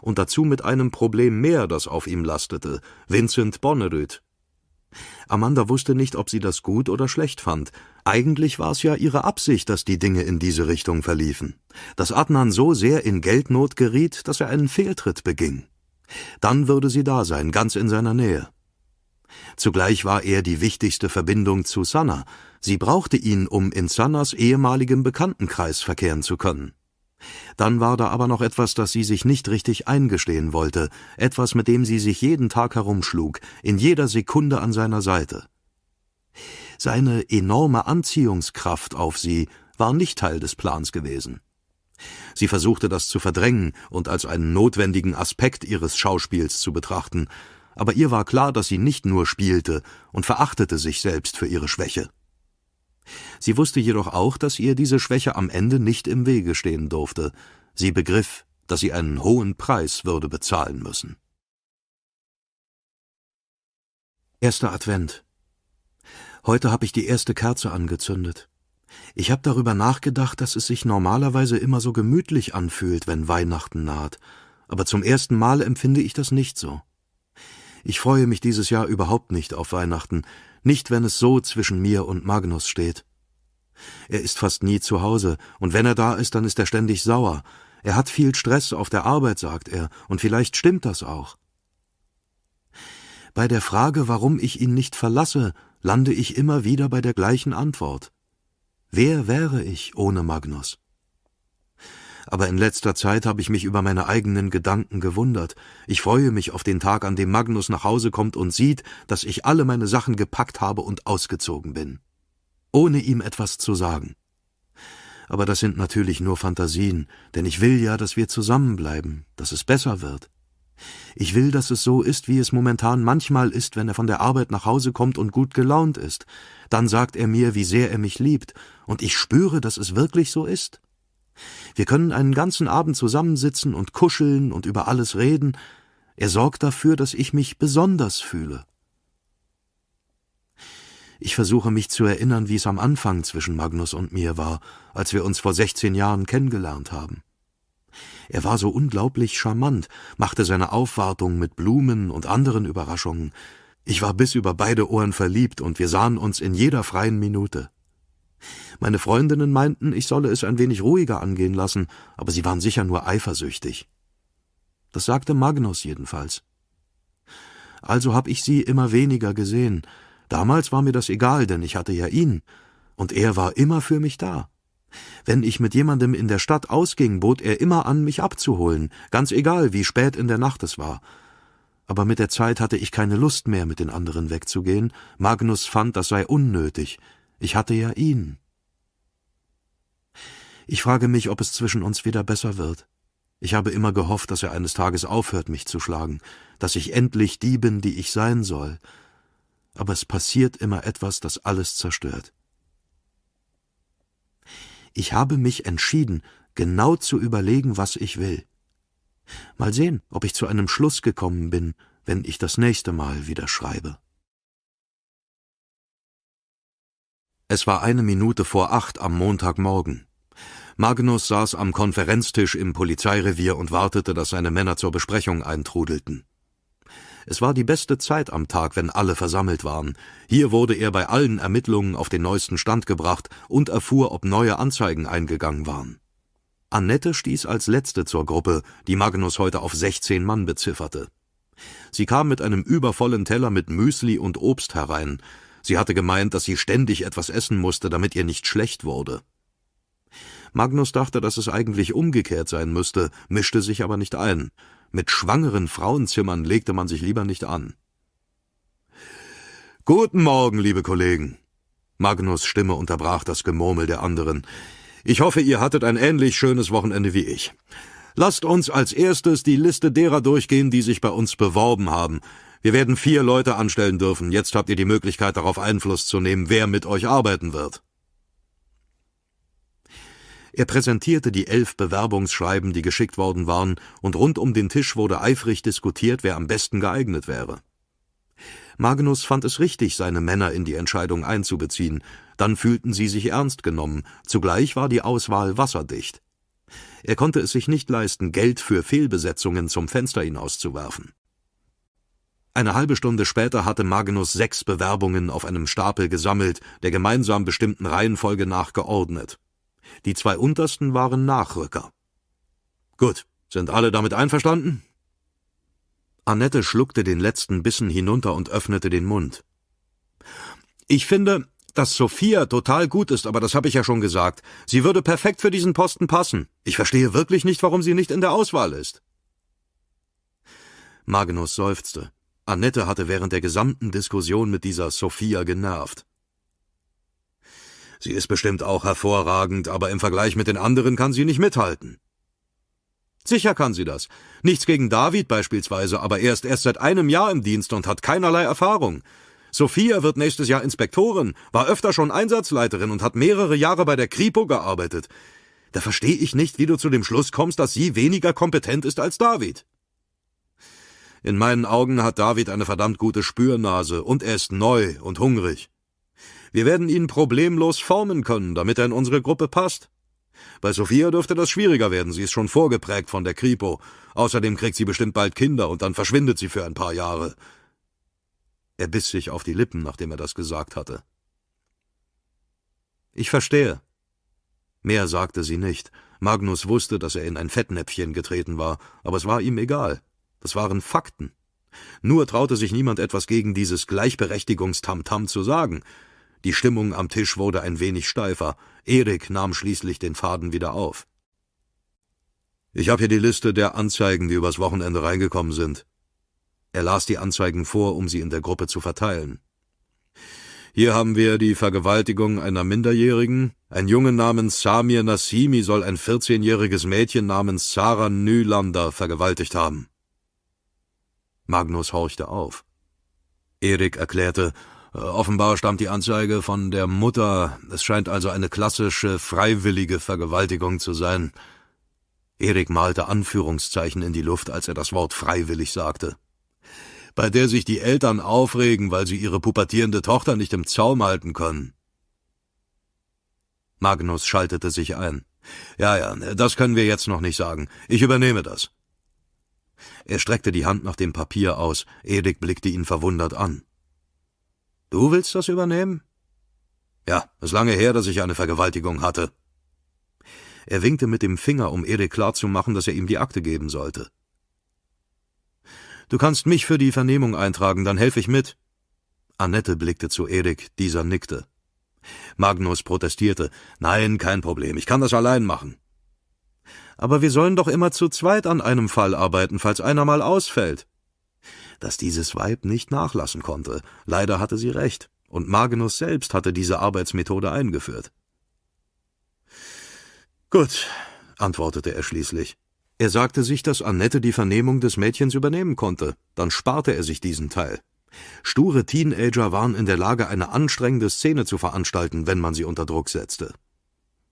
Und dazu mit einem Problem mehr, das auf ihm lastete, Vincent Bonneröth, Amanda wusste nicht, ob sie das gut oder schlecht fand. Eigentlich war es ja ihre Absicht, dass die Dinge in diese Richtung verliefen. Dass Adnan so sehr in Geldnot geriet, dass er einen Fehltritt beging. Dann würde sie da sein, ganz in seiner Nähe. Zugleich war er die wichtigste Verbindung zu Sanna. Sie brauchte ihn, um in Sannas ehemaligem Bekanntenkreis verkehren zu können. Dann war da aber noch etwas, das sie sich nicht richtig eingestehen wollte, etwas, mit dem sie sich jeden Tag herumschlug, in jeder Sekunde an seiner Seite. Seine enorme Anziehungskraft auf sie war nicht Teil des Plans gewesen. Sie versuchte das zu verdrängen und als einen notwendigen Aspekt ihres Schauspiels zu betrachten, aber ihr war klar, dass sie nicht nur spielte und verachtete sich selbst für ihre Schwäche. Sie wusste jedoch auch, dass ihr diese Schwäche am Ende nicht im Wege stehen durfte. Sie begriff, dass sie einen hohen Preis würde bezahlen müssen. Erster Advent. Heute habe ich die erste Kerze angezündet. Ich habe darüber nachgedacht, dass es sich normalerweise immer so gemütlich anfühlt, wenn Weihnachten naht, aber zum ersten Mal empfinde ich das nicht so. Ich freue mich dieses Jahr überhaupt nicht auf Weihnachten, nicht wenn es so zwischen mir und Magnus steht. Er ist fast nie zu Hause, und wenn er da ist, dann ist er ständig sauer. Er hat viel Stress auf der Arbeit, sagt er, und vielleicht stimmt das auch. Bei der Frage, warum ich ihn nicht verlasse, lande ich immer wieder bei der gleichen Antwort. Wer wäre ich ohne Magnus? aber in letzter Zeit habe ich mich über meine eigenen Gedanken gewundert. Ich freue mich auf den Tag, an dem Magnus nach Hause kommt und sieht, dass ich alle meine Sachen gepackt habe und ausgezogen bin. Ohne ihm etwas zu sagen. Aber das sind natürlich nur Fantasien, denn ich will ja, dass wir zusammenbleiben, dass es besser wird. Ich will, dass es so ist, wie es momentan manchmal ist, wenn er von der Arbeit nach Hause kommt und gut gelaunt ist. Dann sagt er mir, wie sehr er mich liebt, und ich spüre, dass es wirklich so ist. Wir können einen ganzen Abend zusammensitzen und kuscheln und über alles reden. Er sorgt dafür, dass ich mich besonders fühle. Ich versuche mich zu erinnern, wie es am Anfang zwischen Magnus und mir war, als wir uns vor 16 Jahren kennengelernt haben. Er war so unglaublich charmant, machte seine Aufwartung mit Blumen und anderen Überraschungen. Ich war bis über beide Ohren verliebt und wir sahen uns in jeder freien Minute. Meine Freundinnen meinten, ich solle es ein wenig ruhiger angehen lassen, aber sie waren sicher nur eifersüchtig. Das sagte Magnus jedenfalls. Also hab ich sie immer weniger gesehen. Damals war mir das egal, denn ich hatte ja ihn. Und er war immer für mich da. Wenn ich mit jemandem in der Stadt ausging, bot er immer an, mich abzuholen, ganz egal, wie spät in der Nacht es war. Aber mit der Zeit hatte ich keine Lust mehr, mit den anderen wegzugehen. Magnus fand, das sei unnötig. Ich hatte ja ihn. Ich frage mich, ob es zwischen uns wieder besser wird. Ich habe immer gehofft, dass er eines Tages aufhört, mich zu schlagen, dass ich endlich die bin, die ich sein soll. Aber es passiert immer etwas, das alles zerstört. Ich habe mich entschieden, genau zu überlegen, was ich will. Mal sehen, ob ich zu einem Schluss gekommen bin, wenn ich das nächste Mal wieder schreibe. Es war eine Minute vor acht am Montagmorgen. Magnus saß am Konferenztisch im Polizeirevier und wartete, dass seine Männer zur Besprechung eintrudelten. Es war die beste Zeit am Tag, wenn alle versammelt waren. Hier wurde er bei allen Ermittlungen auf den neuesten Stand gebracht und erfuhr, ob neue Anzeigen eingegangen waren. Annette stieß als letzte zur Gruppe, die Magnus heute auf 16 Mann bezifferte. Sie kam mit einem übervollen Teller mit Müsli und Obst herein. Sie hatte gemeint, dass sie ständig etwas essen musste, damit ihr nicht schlecht wurde. Magnus dachte, dass es eigentlich umgekehrt sein müsste, mischte sich aber nicht ein. Mit schwangeren Frauenzimmern legte man sich lieber nicht an. Guten Morgen, liebe Kollegen. Magnus Stimme unterbrach das Gemurmel der anderen. Ich hoffe, ihr hattet ein ähnlich schönes Wochenende wie ich. Lasst uns als erstes die Liste derer durchgehen, die sich bei uns beworben haben. Wir werden vier Leute anstellen dürfen. Jetzt habt ihr die Möglichkeit, darauf Einfluss zu nehmen, wer mit euch arbeiten wird. Er präsentierte die elf Bewerbungsschreiben, die geschickt worden waren, und rund um den Tisch wurde eifrig diskutiert, wer am besten geeignet wäre. Magnus fand es richtig, seine Männer in die Entscheidung einzubeziehen. Dann fühlten sie sich ernst genommen. Zugleich war die Auswahl wasserdicht. Er konnte es sich nicht leisten, Geld für Fehlbesetzungen zum Fenster hinauszuwerfen. Eine halbe Stunde später hatte Magnus sechs Bewerbungen auf einem Stapel gesammelt, der gemeinsam bestimmten Reihenfolge nach geordnet. Die zwei untersten waren Nachrücker. Gut, sind alle damit einverstanden? Annette schluckte den letzten Bissen hinunter und öffnete den Mund. Ich finde, dass Sophia total gut ist, aber das habe ich ja schon gesagt. Sie würde perfekt für diesen Posten passen. Ich verstehe wirklich nicht, warum sie nicht in der Auswahl ist. Magnus seufzte. Annette hatte während der gesamten Diskussion mit dieser Sophia genervt. Sie ist bestimmt auch hervorragend, aber im Vergleich mit den anderen kann sie nicht mithalten. Sicher kann sie das. Nichts gegen David beispielsweise, aber er ist erst seit einem Jahr im Dienst und hat keinerlei Erfahrung. Sophia wird nächstes Jahr Inspektorin, war öfter schon Einsatzleiterin und hat mehrere Jahre bei der Kripo gearbeitet. Da verstehe ich nicht, wie du zu dem Schluss kommst, dass sie weniger kompetent ist als David. In meinen Augen hat David eine verdammt gute Spürnase und er ist neu und hungrig. Wir werden ihn problemlos formen können, damit er in unsere Gruppe passt. Bei Sophia dürfte das schwieriger werden, sie ist schon vorgeprägt von der Kripo. Außerdem kriegt sie bestimmt bald Kinder und dann verschwindet sie für ein paar Jahre. Er biss sich auf die Lippen, nachdem er das gesagt hatte. Ich verstehe. Mehr sagte sie nicht. Magnus wusste, dass er in ein Fettnäpfchen getreten war, aber es war ihm egal. Das waren Fakten. Nur traute sich niemand etwas gegen dieses Gleichberechtigungstamtam zu sagen. Die Stimmung am Tisch wurde ein wenig steifer. Erik nahm schließlich den Faden wieder auf. Ich habe hier die Liste der Anzeigen, die übers Wochenende reingekommen sind. Er las die Anzeigen vor, um sie in der Gruppe zu verteilen. Hier haben wir die Vergewaltigung einer Minderjährigen. Ein Junge namens Samir Nassimi soll ein 14-jähriges Mädchen namens Sarah Nylander vergewaltigt haben. Magnus horchte auf. Erik erklärte, äh, offenbar stammt die Anzeige von der Mutter, es scheint also eine klassische, freiwillige Vergewaltigung zu sein. Erik malte Anführungszeichen in die Luft, als er das Wort freiwillig sagte. Bei der sich die Eltern aufregen, weil sie ihre pubertierende Tochter nicht im Zaum halten können. Magnus schaltete sich ein. Ja, ja, das können wir jetzt noch nicht sagen. Ich übernehme das. Er streckte die Hand nach dem Papier aus, Erik blickte ihn verwundert an. »Du willst das übernehmen?« »Ja, ist lange her, dass ich eine Vergewaltigung hatte.« Er winkte mit dem Finger, um Erik klarzumachen, dass er ihm die Akte geben sollte. »Du kannst mich für die Vernehmung eintragen, dann helfe ich mit.« Annette blickte zu Erik, dieser nickte. Magnus protestierte. »Nein, kein Problem, ich kann das allein machen.« aber wir sollen doch immer zu zweit an einem Fall arbeiten, falls einer mal ausfällt. Dass dieses Weib nicht nachlassen konnte, leider hatte sie recht, und Magnus selbst hatte diese Arbeitsmethode eingeführt. Gut, antwortete er schließlich. Er sagte sich, dass Annette die Vernehmung des Mädchens übernehmen konnte, dann sparte er sich diesen Teil. Sture Teenager waren in der Lage, eine anstrengende Szene zu veranstalten, wenn man sie unter Druck setzte.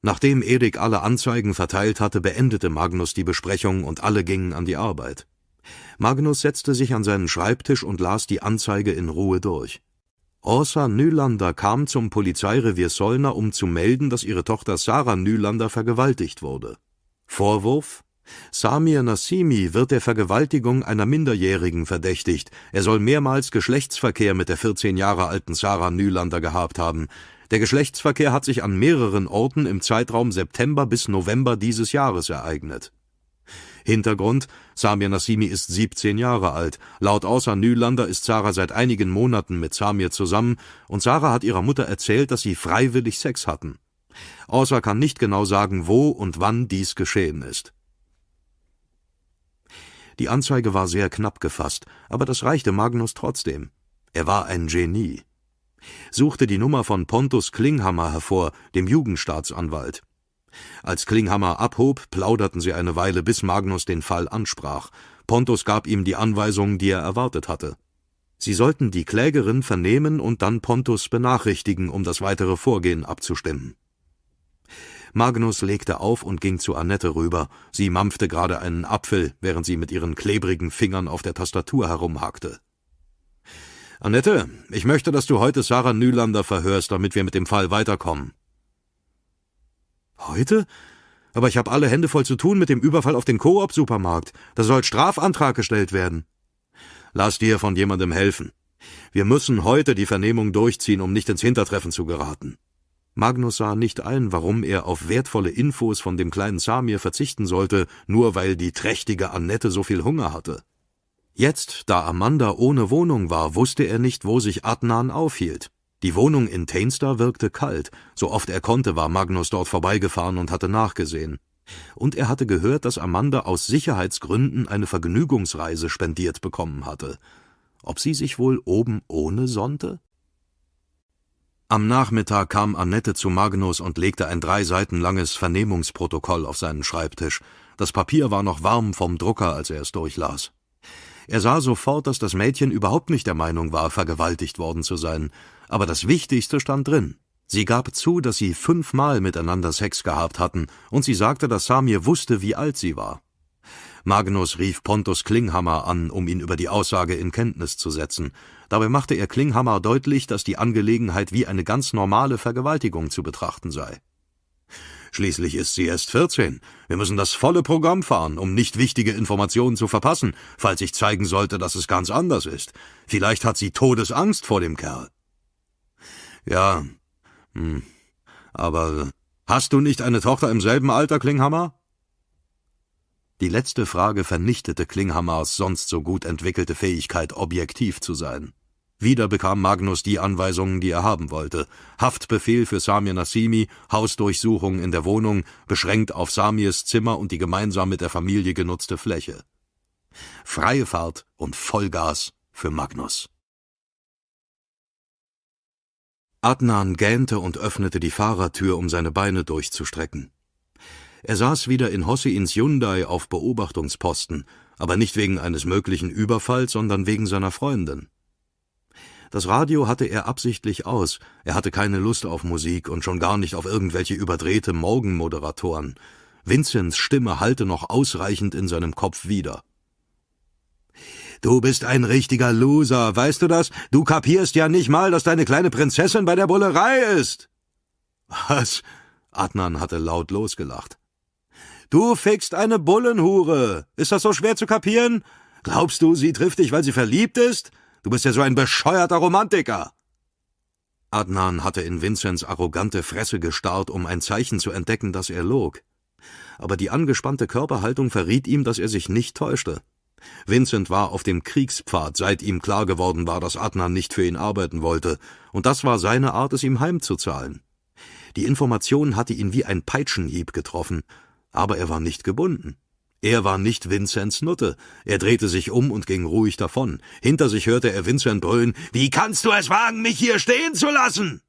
Nachdem Erik alle Anzeigen verteilt hatte, beendete Magnus die Besprechung und alle gingen an die Arbeit. Magnus setzte sich an seinen Schreibtisch und las die Anzeige in Ruhe durch. Orsa Nylander kam zum Polizeirevier Solna, um zu melden, dass ihre Tochter Sarah Nylander vergewaltigt wurde. Vorwurf? Samir Nassimi wird der Vergewaltigung einer Minderjährigen verdächtigt. Er soll mehrmals Geschlechtsverkehr mit der 14 Jahre alten Sarah Nylander gehabt haben. Der Geschlechtsverkehr hat sich an mehreren Orten im Zeitraum September bis November dieses Jahres ereignet. Hintergrund, Samir Nassimi ist 17 Jahre alt. Laut Außer Nylander ist Sarah seit einigen Monaten mit Samir zusammen und Sarah hat ihrer Mutter erzählt, dass sie freiwillig Sex hatten. Außer kann nicht genau sagen, wo und wann dies geschehen ist. Die Anzeige war sehr knapp gefasst, aber das reichte Magnus trotzdem. Er war ein Genie suchte die Nummer von Pontus Klinghammer hervor, dem Jugendstaatsanwalt. Als Klinghammer abhob, plauderten sie eine Weile, bis Magnus den Fall ansprach. Pontus gab ihm die Anweisungen, die er erwartet hatte. Sie sollten die Klägerin vernehmen und dann Pontus benachrichtigen, um das weitere Vorgehen abzustimmen. Magnus legte auf und ging zu Annette rüber. Sie mampfte gerade einen Apfel, während sie mit ihren klebrigen Fingern auf der Tastatur herumhackte. Annette, ich möchte, dass du heute Sarah Nylander verhörst, damit wir mit dem Fall weiterkommen. Heute? Aber ich habe alle Hände voll zu tun mit dem Überfall auf den Koop-Supermarkt. Da soll Strafantrag gestellt werden. Lass dir von jemandem helfen. Wir müssen heute die Vernehmung durchziehen, um nicht ins Hintertreffen zu geraten. Magnus sah nicht ein, warum er auf wertvolle Infos von dem kleinen Samir verzichten sollte, nur weil die trächtige Annette so viel Hunger hatte. Jetzt, da Amanda ohne Wohnung war, wusste er nicht, wo sich Adnan aufhielt. Die Wohnung in Tainstar wirkte kalt, so oft er konnte, war Magnus dort vorbeigefahren und hatte nachgesehen. Und er hatte gehört, dass Amanda aus Sicherheitsgründen eine Vergnügungsreise spendiert bekommen hatte. Ob sie sich wohl oben ohne sonnte? Am Nachmittag kam Annette zu Magnus und legte ein drei Seiten langes Vernehmungsprotokoll auf seinen Schreibtisch. Das Papier war noch warm vom Drucker, als er es durchlas. Er sah sofort, dass das Mädchen überhaupt nicht der Meinung war, vergewaltigt worden zu sein. Aber das Wichtigste stand drin. Sie gab zu, dass sie fünfmal miteinander Sex gehabt hatten, und sie sagte, dass Samir wusste, wie alt sie war. Magnus rief Pontus Klinghammer an, um ihn über die Aussage in Kenntnis zu setzen. Dabei machte er Klinghammer deutlich, dass die Angelegenheit wie eine ganz normale Vergewaltigung zu betrachten sei. Schließlich ist sie erst 14. Wir müssen das volle Programm fahren, um nicht wichtige Informationen zu verpassen, falls ich zeigen sollte, dass es ganz anders ist. Vielleicht hat sie Todesangst vor dem Kerl. Ja, hm. aber hast du nicht eine Tochter im selben Alter, Klinghammer? Die letzte Frage vernichtete Klinghammers sonst so gut entwickelte Fähigkeit, objektiv zu sein. Wieder bekam Magnus die Anweisungen, die er haben wollte. Haftbefehl für Samir Nassimi, Hausdurchsuchung in der Wohnung, beschränkt auf Samirs Zimmer und die gemeinsam mit der Familie genutzte Fläche. Freie Fahrt und Vollgas für Magnus. Adnan gähnte und öffnete die Fahrertür, um seine Beine durchzustrecken. Er saß wieder in Hosseins Hyundai auf Beobachtungsposten, aber nicht wegen eines möglichen Überfalls, sondern wegen seiner Freundin. Das Radio hatte er absichtlich aus, er hatte keine Lust auf Musik und schon gar nicht auf irgendwelche überdrehte Morgenmoderatoren. Vinzens Stimme hallte noch ausreichend in seinem Kopf wieder. Du bist ein richtiger Loser, weißt du das? Du kapierst ja nicht mal, dass deine kleine Prinzessin bei der Bullerei ist. Was? Adnan hatte laut losgelacht. Du fickst eine Bullenhure. Ist das so schwer zu kapieren? Glaubst du, sie trifft dich, weil sie verliebt ist? Du bist ja so ein bescheuerter Romantiker. Adnan hatte in Vincents arrogante Fresse gestarrt, um ein Zeichen zu entdecken, dass er log. Aber die angespannte Körperhaltung verriet ihm, dass er sich nicht täuschte. Vincent war auf dem Kriegspfad, seit ihm klar geworden war, dass Adnan nicht für ihn arbeiten wollte, und das war seine Art, es ihm heimzuzahlen. Die Information hatte ihn wie ein Peitschenhieb getroffen, aber er war nicht gebunden. Er war nicht Vinzenz Nutte. Er drehte sich um und ging ruhig davon. Hinter sich hörte er Vincent brüllen, »Wie kannst du es wagen, mich hier stehen zu lassen?«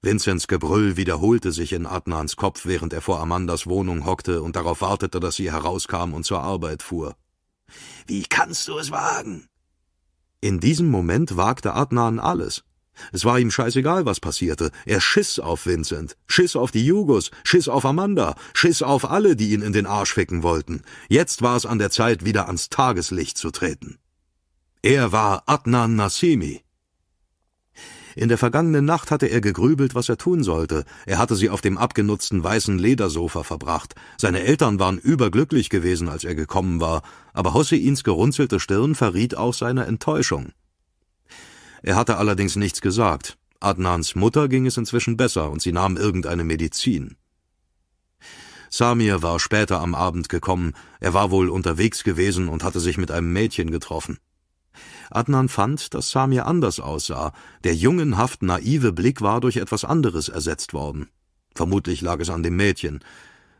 Vinzens Gebrüll wiederholte sich in Adnans Kopf, während er vor Amandas Wohnung hockte und darauf wartete, dass sie herauskam und zur Arbeit fuhr. »Wie kannst du es wagen?« In diesem Moment wagte Adnan alles. Es war ihm scheißegal, was passierte. Er schiss auf Vincent, schiss auf die Jugos, schiss auf Amanda, schiss auf alle, die ihn in den Arsch ficken wollten. Jetzt war es an der Zeit, wieder ans Tageslicht zu treten. Er war Adnan Nassimi. In der vergangenen Nacht hatte er gegrübelt, was er tun sollte. Er hatte sie auf dem abgenutzten weißen Ledersofa verbracht. Seine Eltern waren überglücklich gewesen, als er gekommen war, aber Hosseins gerunzelte Stirn verriet auch seine Enttäuschung. Er hatte allerdings nichts gesagt. Adnans Mutter ging es inzwischen besser und sie nahm irgendeine Medizin. Samir war später am Abend gekommen, er war wohl unterwegs gewesen und hatte sich mit einem Mädchen getroffen. Adnan fand, dass Samir anders aussah, der jungenhaft naive Blick war durch etwas anderes ersetzt worden. Vermutlich lag es an dem Mädchen,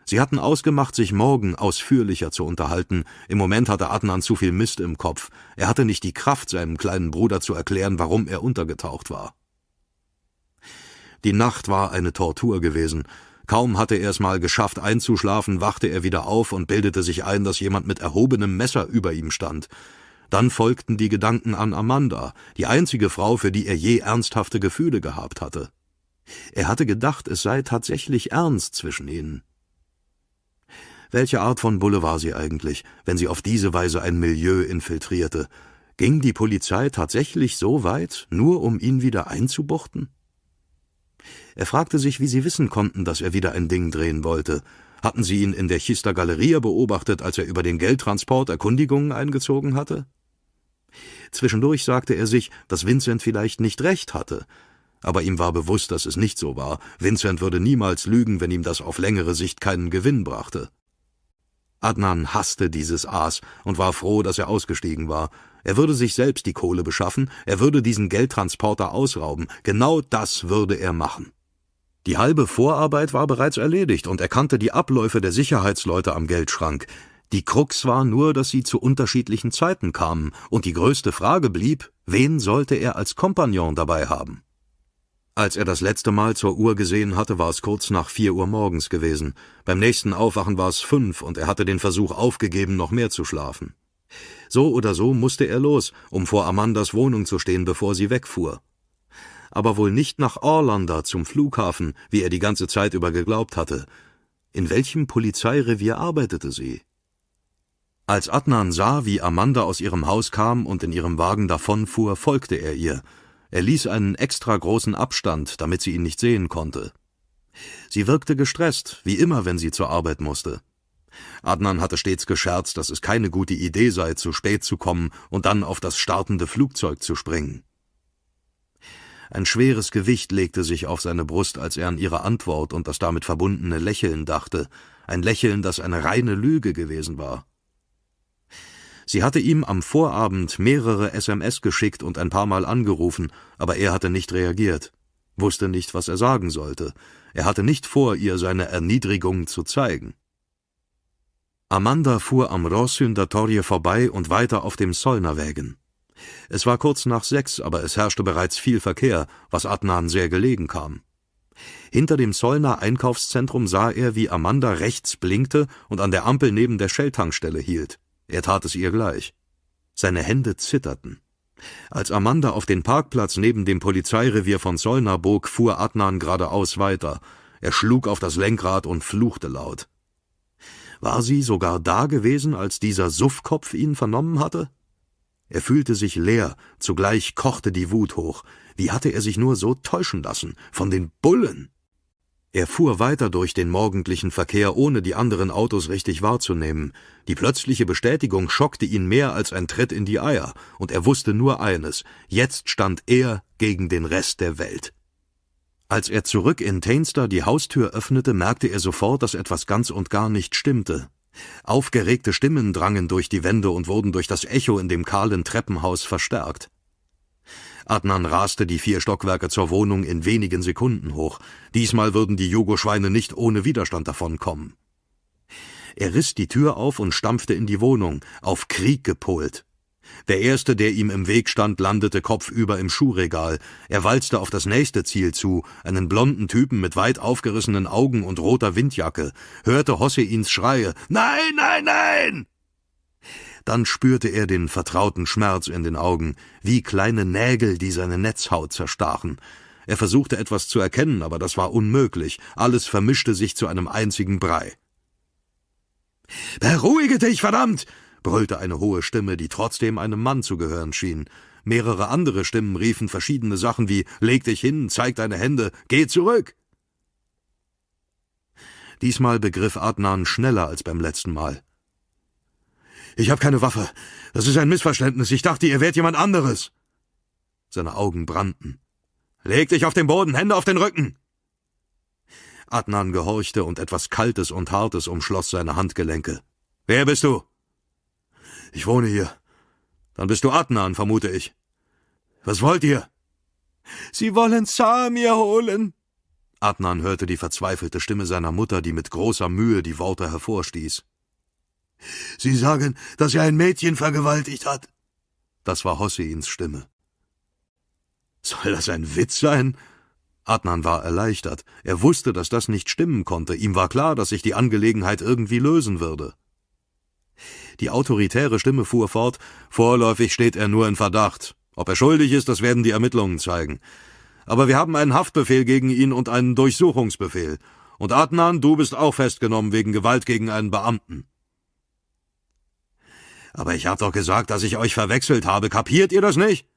Sie hatten ausgemacht, sich morgen ausführlicher zu unterhalten. Im Moment hatte Adnan zu viel Mist im Kopf. Er hatte nicht die Kraft, seinem kleinen Bruder zu erklären, warum er untergetaucht war. Die Nacht war eine Tortur gewesen. Kaum hatte er es mal geschafft einzuschlafen, wachte er wieder auf und bildete sich ein, dass jemand mit erhobenem Messer über ihm stand. Dann folgten die Gedanken an Amanda, die einzige Frau, für die er je ernsthafte Gefühle gehabt hatte. Er hatte gedacht, es sei tatsächlich ernst zwischen ihnen. Welche Art von Bulle war sie eigentlich, wenn sie auf diese Weise ein Milieu infiltrierte? Ging die Polizei tatsächlich so weit, nur um ihn wieder einzubuchten? Er fragte sich, wie sie wissen konnten, dass er wieder ein Ding drehen wollte. Hatten sie ihn in der Chister Galeria beobachtet, als er über den Geldtransport Erkundigungen eingezogen hatte? Zwischendurch sagte er sich, dass Vincent vielleicht nicht recht hatte, aber ihm war bewusst, dass es nicht so war. Vincent würde niemals lügen, wenn ihm das auf längere Sicht keinen Gewinn brachte. Adnan hasste dieses Aas und war froh, dass er ausgestiegen war. Er würde sich selbst die Kohle beschaffen, er würde diesen Geldtransporter ausrauben, genau das würde er machen. Die halbe Vorarbeit war bereits erledigt und er kannte die Abläufe der Sicherheitsleute am Geldschrank. Die Krux war nur, dass sie zu unterschiedlichen Zeiten kamen, und die größte Frage blieb, wen sollte er als Kompagnon dabei haben? Als er das letzte Mal zur Uhr gesehen hatte, war es kurz nach vier Uhr morgens gewesen. Beim nächsten Aufwachen war es fünf und er hatte den Versuch aufgegeben, noch mehr zu schlafen. So oder so musste er los, um vor Amandas Wohnung zu stehen, bevor sie wegfuhr. Aber wohl nicht nach Orlanda zum Flughafen, wie er die ganze Zeit über geglaubt hatte. In welchem Polizeirevier arbeitete sie? Als Adnan sah, wie Amanda aus ihrem Haus kam und in ihrem Wagen davonfuhr, folgte er ihr – er ließ einen extra großen Abstand, damit sie ihn nicht sehen konnte. Sie wirkte gestresst, wie immer, wenn sie zur Arbeit musste. Adnan hatte stets gescherzt, dass es keine gute Idee sei, zu spät zu kommen und dann auf das startende Flugzeug zu springen. Ein schweres Gewicht legte sich auf seine Brust, als er an ihre Antwort und das damit verbundene Lächeln dachte, ein Lächeln, das eine reine Lüge gewesen war. Sie hatte ihm am Vorabend mehrere SMS geschickt und ein paar Mal angerufen, aber er hatte nicht reagiert, wusste nicht, was er sagen sollte. Er hatte nicht vor, ihr seine Erniedrigung zu zeigen. Amanda fuhr am Rossünder vorbei und weiter auf dem Solnerwägen. Es war kurz nach sechs, aber es herrschte bereits viel Verkehr, was Adnan sehr gelegen kam. Hinter dem Solner Einkaufszentrum sah er, wie Amanda rechts blinkte und an der Ampel neben der Shell-Tankstelle hielt. Er tat es ihr gleich. Seine Hände zitterten. Als Amanda auf den Parkplatz neben dem Polizeirevier von Solna bog, fuhr Adnan geradeaus weiter. Er schlug auf das Lenkrad und fluchte laut. War sie sogar da gewesen, als dieser Suffkopf ihn vernommen hatte? Er fühlte sich leer, zugleich kochte die Wut hoch. Wie hatte er sich nur so täuschen lassen? Von den Bullen! Er fuhr weiter durch den morgendlichen Verkehr, ohne die anderen Autos richtig wahrzunehmen. Die plötzliche Bestätigung schockte ihn mehr als ein Tritt in die Eier, und er wusste nur eines, jetzt stand er gegen den Rest der Welt. Als er zurück in Tainster die Haustür öffnete, merkte er sofort, dass etwas ganz und gar nicht stimmte. Aufgeregte Stimmen drangen durch die Wände und wurden durch das Echo in dem kahlen Treppenhaus verstärkt. Adnan raste die vier Stockwerke zur Wohnung in wenigen Sekunden hoch. Diesmal würden die Jogoschweine nicht ohne Widerstand davonkommen. Er riss die Tür auf und stampfte in die Wohnung, auf Krieg gepolt. Der erste, der ihm im Weg stand, landete kopfüber im Schuhregal. Er walzte auf das nächste Ziel zu, einen blonden Typen mit weit aufgerissenen Augen und roter Windjacke, hörte Hosseins Schreie: Nein, nein, nein! Dann spürte er den vertrauten Schmerz in den Augen, wie kleine Nägel, die seine Netzhaut zerstachen. Er versuchte etwas zu erkennen, aber das war unmöglich. Alles vermischte sich zu einem einzigen Brei. Beruhige dich, verdammt! brüllte eine hohe Stimme, die trotzdem einem Mann zu gehören schien. Mehrere andere Stimmen riefen verschiedene Sachen wie Leg dich hin, zeig deine Hände, geh zurück. Diesmal begriff Adnan schneller als beim letzten Mal. Ich habe keine Waffe. Das ist ein Missverständnis. Ich dachte, ihr wärt jemand anderes. Seine Augen brannten. Leg dich auf den Boden, Hände auf den Rücken. Adnan gehorchte und etwas Kaltes und Hartes umschloss seine Handgelenke. Wer bist du? Ich wohne hier. Dann bist du Adnan, vermute ich. Was wollt ihr? Sie wollen Samir holen. Adnan hörte die verzweifelte Stimme seiner Mutter, die mit großer Mühe die Worte hervorstieß. Sie sagen, dass er ein Mädchen vergewaltigt hat. Das war Hosseins Stimme. Soll das ein Witz sein? Adnan war erleichtert. Er wusste, dass das nicht stimmen konnte. Ihm war klar, dass sich die Angelegenheit irgendwie lösen würde. Die autoritäre Stimme fuhr fort, vorläufig steht er nur in Verdacht. Ob er schuldig ist, das werden die Ermittlungen zeigen. Aber wir haben einen Haftbefehl gegen ihn und einen Durchsuchungsbefehl. Und Adnan, du bist auch festgenommen wegen Gewalt gegen einen Beamten. Aber ich hab doch gesagt, dass ich euch verwechselt habe. Kapiert ihr das nicht?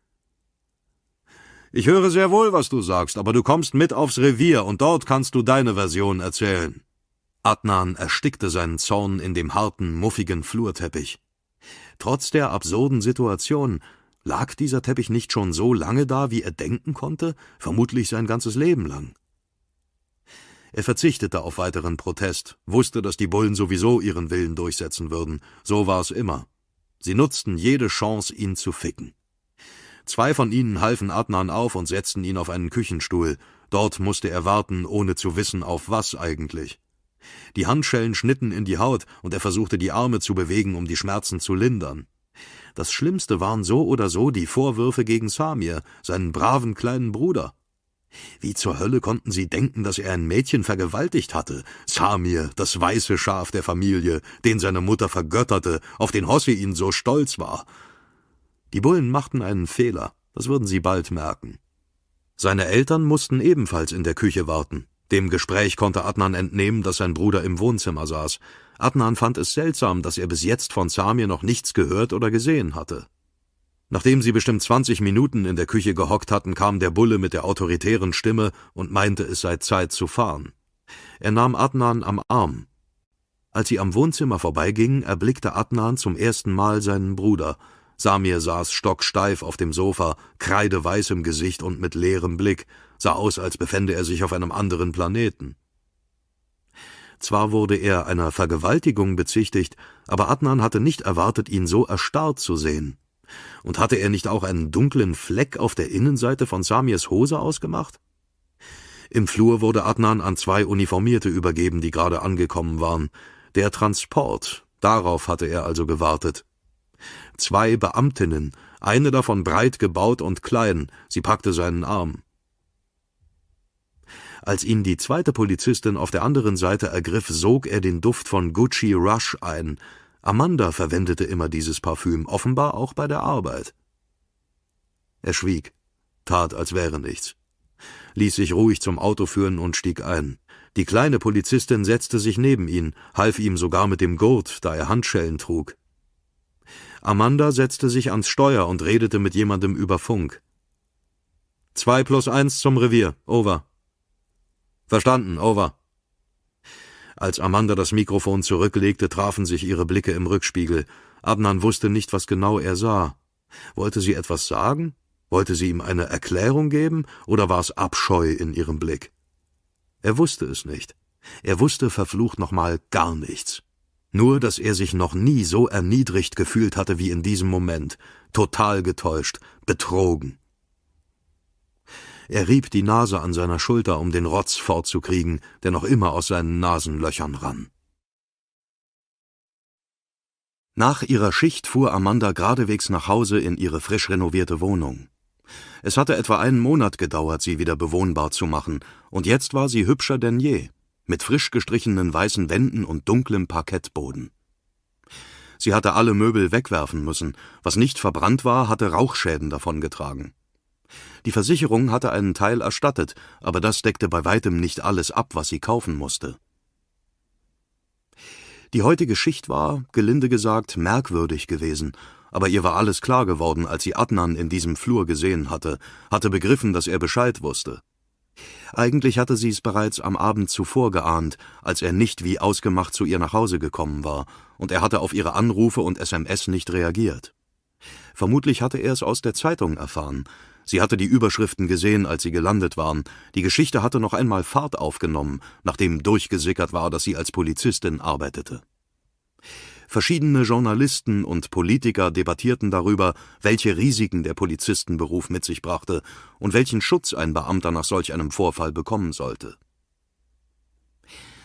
Ich höre sehr wohl, was du sagst, aber du kommst mit aufs Revier und dort kannst du deine Version erzählen. Adnan erstickte seinen Zorn in dem harten, muffigen Flurteppich. Trotz der absurden Situation lag dieser Teppich nicht schon so lange da, wie er denken konnte, vermutlich sein ganzes Leben lang. Er verzichtete auf weiteren Protest, wusste, dass die Bullen sowieso ihren Willen durchsetzen würden, so war es immer. Sie nutzten jede Chance, ihn zu ficken. Zwei von ihnen halfen Adnan auf und setzten ihn auf einen Küchenstuhl. Dort musste er warten, ohne zu wissen, auf was eigentlich. Die Handschellen schnitten in die Haut und er versuchte, die Arme zu bewegen, um die Schmerzen zu lindern. Das Schlimmste waren so oder so die Vorwürfe gegen Samir, seinen braven kleinen Bruder. Wie zur Hölle konnten sie denken, dass er ein Mädchen vergewaltigt hatte? Samir, das weiße Schaf der Familie, den seine Mutter vergötterte, auf den Hossi ihn so stolz war. Die Bullen machten einen Fehler, das würden sie bald merken. Seine Eltern mussten ebenfalls in der Küche warten. Dem Gespräch konnte Adnan entnehmen, dass sein Bruder im Wohnzimmer saß. Adnan fand es seltsam, dass er bis jetzt von Samir noch nichts gehört oder gesehen hatte. Nachdem sie bestimmt 20 Minuten in der Küche gehockt hatten, kam der Bulle mit der autoritären Stimme und meinte, es sei Zeit zu fahren. Er nahm Adnan am Arm. Als sie am Wohnzimmer vorbeigingen, erblickte Adnan zum ersten Mal seinen Bruder. Samir saß stocksteif auf dem Sofa, kreideweiß im Gesicht und mit leerem Blick, sah aus, als befände er sich auf einem anderen Planeten. Zwar wurde er einer Vergewaltigung bezichtigt, aber Adnan hatte nicht erwartet, ihn so erstarrt zu sehen. Und hatte er nicht auch einen dunklen Fleck auf der Innenseite von Samirs Hose ausgemacht? Im Flur wurde Adnan an zwei Uniformierte übergeben, die gerade angekommen waren. Der Transport, darauf hatte er also gewartet. Zwei Beamtinnen, eine davon breit gebaut und klein, sie packte seinen Arm. Als ihn die zweite Polizistin auf der anderen Seite ergriff, sog er den Duft von Gucci Rush ein, Amanda verwendete immer dieses Parfüm, offenbar auch bei der Arbeit. Er schwieg, tat, als wäre nichts, ließ sich ruhig zum Auto führen und stieg ein. Die kleine Polizistin setzte sich neben ihn, half ihm sogar mit dem Gurt, da er Handschellen trug. Amanda setzte sich ans Steuer und redete mit jemandem über Funk. Zwei plus eins zum Revier, over. Verstanden, over. Als Amanda das Mikrofon zurücklegte, trafen sich ihre Blicke im Rückspiegel. Adnan wusste nicht, was genau er sah. Wollte sie etwas sagen? Wollte sie ihm eine Erklärung geben, oder war es Abscheu in ihrem Blick? Er wusste es nicht. Er wusste verflucht nochmal gar nichts. Nur, dass er sich noch nie so erniedrigt gefühlt hatte wie in diesem Moment, total getäuscht, betrogen. Er rieb die Nase an seiner Schulter, um den Rotz fortzukriegen, der noch immer aus seinen Nasenlöchern rann. Nach ihrer Schicht fuhr Amanda geradewegs nach Hause in ihre frisch renovierte Wohnung. Es hatte etwa einen Monat gedauert, sie wieder bewohnbar zu machen, und jetzt war sie hübscher denn je, mit frisch gestrichenen weißen Wänden und dunklem Parkettboden. Sie hatte alle Möbel wegwerfen müssen, was nicht verbrannt war, hatte Rauchschäden davongetragen. Die Versicherung hatte einen Teil erstattet, aber das deckte bei weitem nicht alles ab, was sie kaufen musste. Die heutige Schicht war, gelinde gesagt, merkwürdig gewesen, aber ihr war alles klar geworden, als sie Adnan in diesem Flur gesehen hatte, hatte begriffen, dass er Bescheid wusste. Eigentlich hatte sie es bereits am Abend zuvor geahnt, als er nicht wie ausgemacht zu ihr nach Hause gekommen war, und er hatte auf ihre Anrufe und SMS nicht reagiert. Vermutlich hatte er es aus der Zeitung erfahren, Sie hatte die Überschriften gesehen, als sie gelandet waren. Die Geschichte hatte noch einmal Fahrt aufgenommen, nachdem durchgesickert war, dass sie als Polizistin arbeitete. Verschiedene Journalisten und Politiker debattierten darüber, welche Risiken der Polizistenberuf mit sich brachte und welchen Schutz ein Beamter nach solch einem Vorfall bekommen sollte.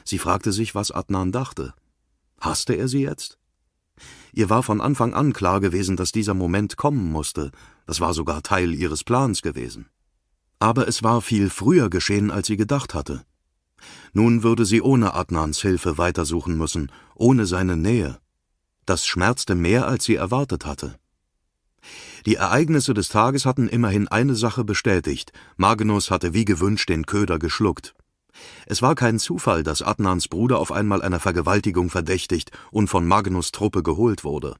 Sie fragte sich, was Adnan dachte. Hasste er sie jetzt? Ihr war von Anfang an klar gewesen, dass dieser Moment kommen musste, das war sogar Teil ihres Plans gewesen. Aber es war viel früher geschehen, als sie gedacht hatte. Nun würde sie ohne Adnans Hilfe weitersuchen müssen, ohne seine Nähe. Das schmerzte mehr, als sie erwartet hatte. Die Ereignisse des Tages hatten immerhin eine Sache bestätigt. Magnus hatte wie gewünscht den Köder geschluckt. Es war kein Zufall, dass Adnans Bruder auf einmal einer Vergewaltigung verdächtigt und von Magnus Truppe geholt wurde.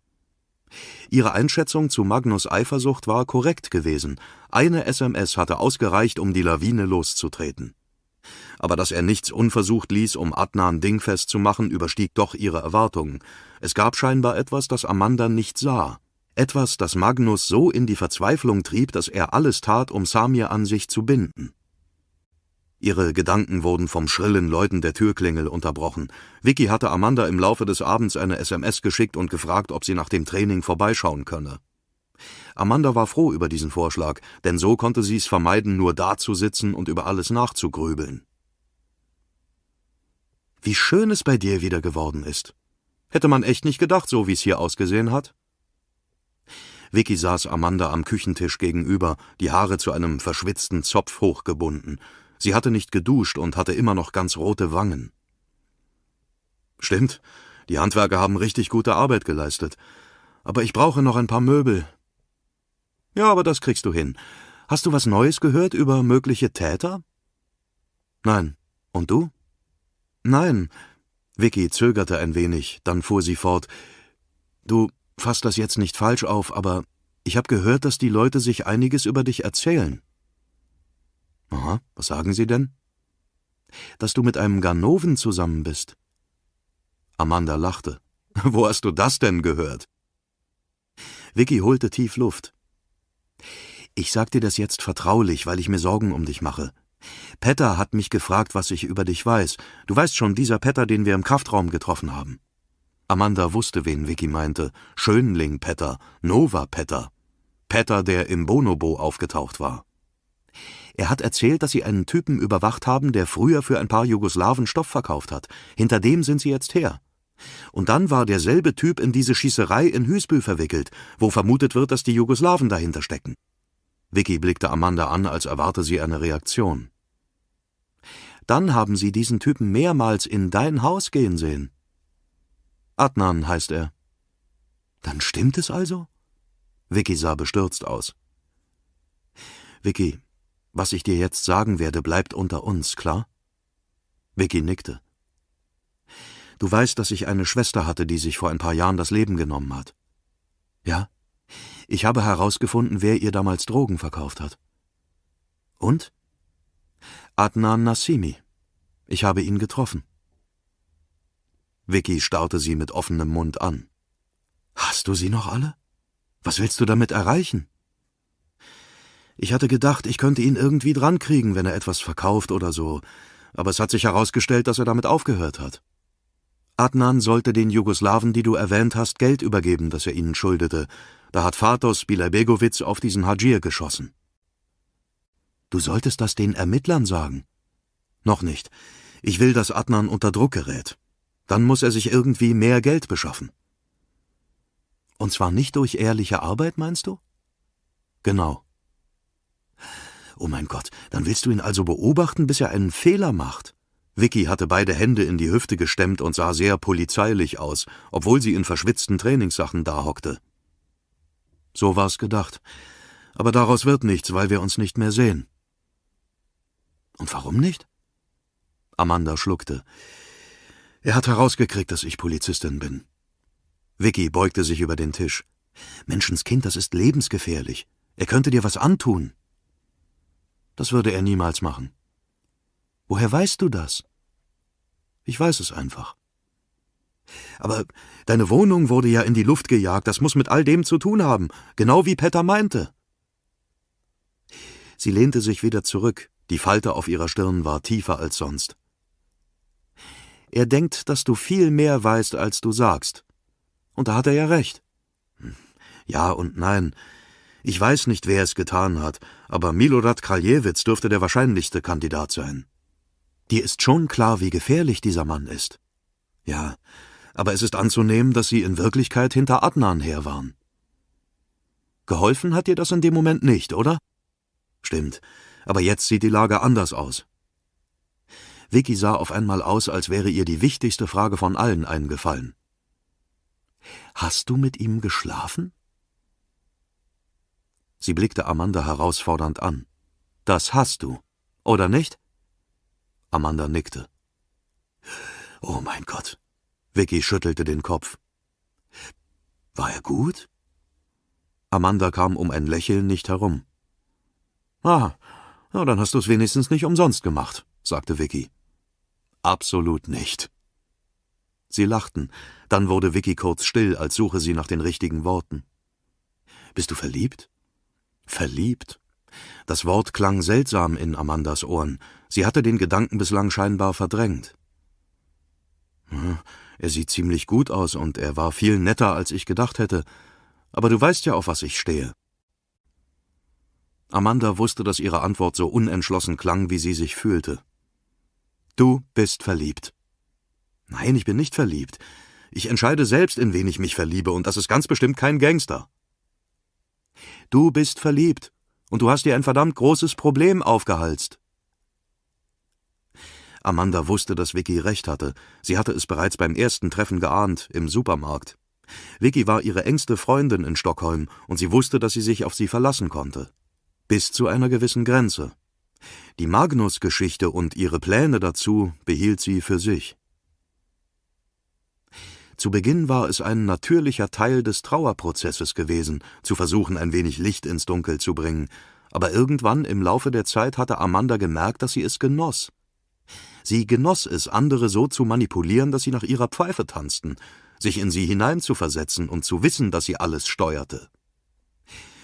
Ihre Einschätzung zu Magnus’ Eifersucht war korrekt gewesen, eine SMS hatte ausgereicht, um die Lawine loszutreten. Aber dass er nichts unversucht ließ, um Adnan dingfest zu machen, überstieg doch ihre Erwartungen. Es gab scheinbar etwas, das Amanda nicht sah. Etwas, das Magnus so in die Verzweiflung trieb, dass er alles tat, um Samir an sich zu binden. Ihre Gedanken wurden vom schrillen Läuten der Türklingel unterbrochen. Vicky hatte Amanda im Laufe des Abends eine SMS geschickt und gefragt, ob sie nach dem Training vorbeischauen könne. Amanda war froh über diesen Vorschlag, denn so konnte sie es vermeiden, nur da zu sitzen und über alles nachzugrübeln. Wie schön es bei dir wieder geworden ist. Hätte man echt nicht gedacht, so wie es hier ausgesehen hat. Vicky saß Amanda am Küchentisch gegenüber, die Haare zu einem verschwitzten Zopf hochgebunden. Sie hatte nicht geduscht und hatte immer noch ganz rote Wangen. Stimmt, die Handwerker haben richtig gute Arbeit geleistet. Aber ich brauche noch ein paar Möbel. Ja, aber das kriegst du hin. Hast du was Neues gehört über mögliche Täter? Nein. Und du? Nein. Vicky zögerte ein wenig, dann fuhr sie fort. Du fasst das jetzt nicht falsch auf, aber ich habe gehört, dass die Leute sich einiges über dich erzählen. Aha, was sagen Sie denn? Dass du mit einem Ganoven zusammen bist. Amanda lachte. <laughs> Wo hast du das denn gehört? Vicky holte tief Luft. Ich sag dir das jetzt vertraulich, weil ich mir Sorgen um dich mache. Petter hat mich gefragt, was ich über dich weiß. Du weißt schon, dieser Petter, den wir im Kraftraum getroffen haben. Amanda wusste, wen Vicky meinte. Schönling Petter, Nova Petter. Petter, der im Bonobo aufgetaucht war. Er hat erzählt, dass sie einen Typen überwacht haben, der früher für ein paar Jugoslawen Stoff verkauft hat. Hinter dem sind sie jetzt her. Und dann war derselbe Typ in diese Schießerei in Hüsbü verwickelt, wo vermutet wird, dass die Jugoslawen dahinter stecken. Vicky blickte Amanda an, als erwarte sie eine Reaktion. Dann haben sie diesen Typen mehrmals in dein Haus gehen sehen. Adnan heißt er. Dann stimmt es also? Vicky sah bestürzt aus. Vicky, was ich dir jetzt sagen werde, bleibt unter uns, klar? Vicky nickte. Du weißt, dass ich eine Schwester hatte, die sich vor ein paar Jahren das Leben genommen hat. Ja? Ich habe herausgefunden, wer ihr damals Drogen verkauft hat. Und? Adnan Nassimi. Ich habe ihn getroffen. Vicky starrte sie mit offenem Mund an. Hast du sie noch alle? Was willst du damit erreichen? Ich hatte gedacht, ich könnte ihn irgendwie drankriegen, wenn er etwas verkauft oder so, aber es hat sich herausgestellt, dass er damit aufgehört hat. Adnan sollte den Jugoslawen, die du erwähnt hast, Geld übergeben, das er ihnen schuldete. Da hat Fatos Bilabegowitz auf diesen Hajir geschossen. Du solltest das den Ermittlern sagen. Noch nicht. Ich will, dass Adnan unter Druck gerät. Dann muss er sich irgendwie mehr Geld beschaffen. Und zwar nicht durch ehrliche Arbeit, meinst du? Genau. Oh mein Gott, dann willst du ihn also beobachten, bis er einen Fehler macht. Vicky hatte beide Hände in die Hüfte gestemmt und sah sehr polizeilich aus, obwohl sie in verschwitzten Trainingssachen dahockte. So war's gedacht. Aber daraus wird nichts, weil wir uns nicht mehr sehen. Und warum nicht? Amanda schluckte. Er hat herausgekriegt, dass ich Polizistin bin. Vicky beugte sich über den Tisch. Menschenskind, das ist lebensgefährlich. Er könnte dir was antun. Das würde er niemals machen. Woher weißt du das? Ich weiß es einfach. Aber deine Wohnung wurde ja in die Luft gejagt, das muss mit all dem zu tun haben, genau wie Petter meinte. Sie lehnte sich wieder zurück, die Falte auf ihrer Stirn war tiefer als sonst. Er denkt, dass du viel mehr weißt, als du sagst. Und da hat er ja recht. Hm. Ja und nein, ich weiß nicht, wer es getan hat, aber Milorad Kraljewitz dürfte der wahrscheinlichste Kandidat sein. Dir ist schon klar, wie gefährlich dieser Mann ist. Ja, aber es ist anzunehmen, dass sie in Wirklichkeit hinter Adnan her waren. Geholfen hat dir das in dem Moment nicht, oder? Stimmt, aber jetzt sieht die Lage anders aus. Vicky sah auf einmal aus, als wäre ihr die wichtigste Frage von allen eingefallen. Hast du mit ihm geschlafen? Sie blickte Amanda herausfordernd an. Das hast du, oder nicht? Amanda nickte. Oh mein Gott. Vicky schüttelte den Kopf. War er gut? Amanda kam um ein Lächeln nicht herum. Ah, na, dann hast du es wenigstens nicht umsonst gemacht, sagte Vicky. Absolut nicht. Sie lachten, dann wurde Vicky kurz still, als suche sie nach den richtigen Worten. Bist du verliebt? Verliebt? Das Wort klang seltsam in Amandas Ohren. Sie hatte den Gedanken bislang scheinbar verdrängt. Hm, er sieht ziemlich gut aus und er war viel netter, als ich gedacht hätte. Aber du weißt ja, auf was ich stehe. Amanda wusste, dass ihre Antwort so unentschlossen klang, wie sie sich fühlte. Du bist verliebt. Nein, ich bin nicht verliebt. Ich entscheide selbst, in wen ich mich verliebe, und das ist ganz bestimmt kein Gangster. Du bist verliebt und du hast dir ein verdammt großes Problem aufgehalst. Amanda wusste, dass Vicky recht hatte. Sie hatte es bereits beim ersten Treffen geahnt, im Supermarkt. Vicky war ihre engste Freundin in Stockholm und sie wusste, dass sie sich auf sie verlassen konnte. Bis zu einer gewissen Grenze. Die Magnus-Geschichte und ihre Pläne dazu behielt sie für sich. Zu Beginn war es ein natürlicher Teil des Trauerprozesses gewesen, zu versuchen, ein wenig Licht ins Dunkel zu bringen, aber irgendwann im Laufe der Zeit hatte Amanda gemerkt, dass sie es genoss. Sie genoss es, andere so zu manipulieren, dass sie nach ihrer Pfeife tanzten, sich in sie hineinzuversetzen und zu wissen, dass sie alles steuerte.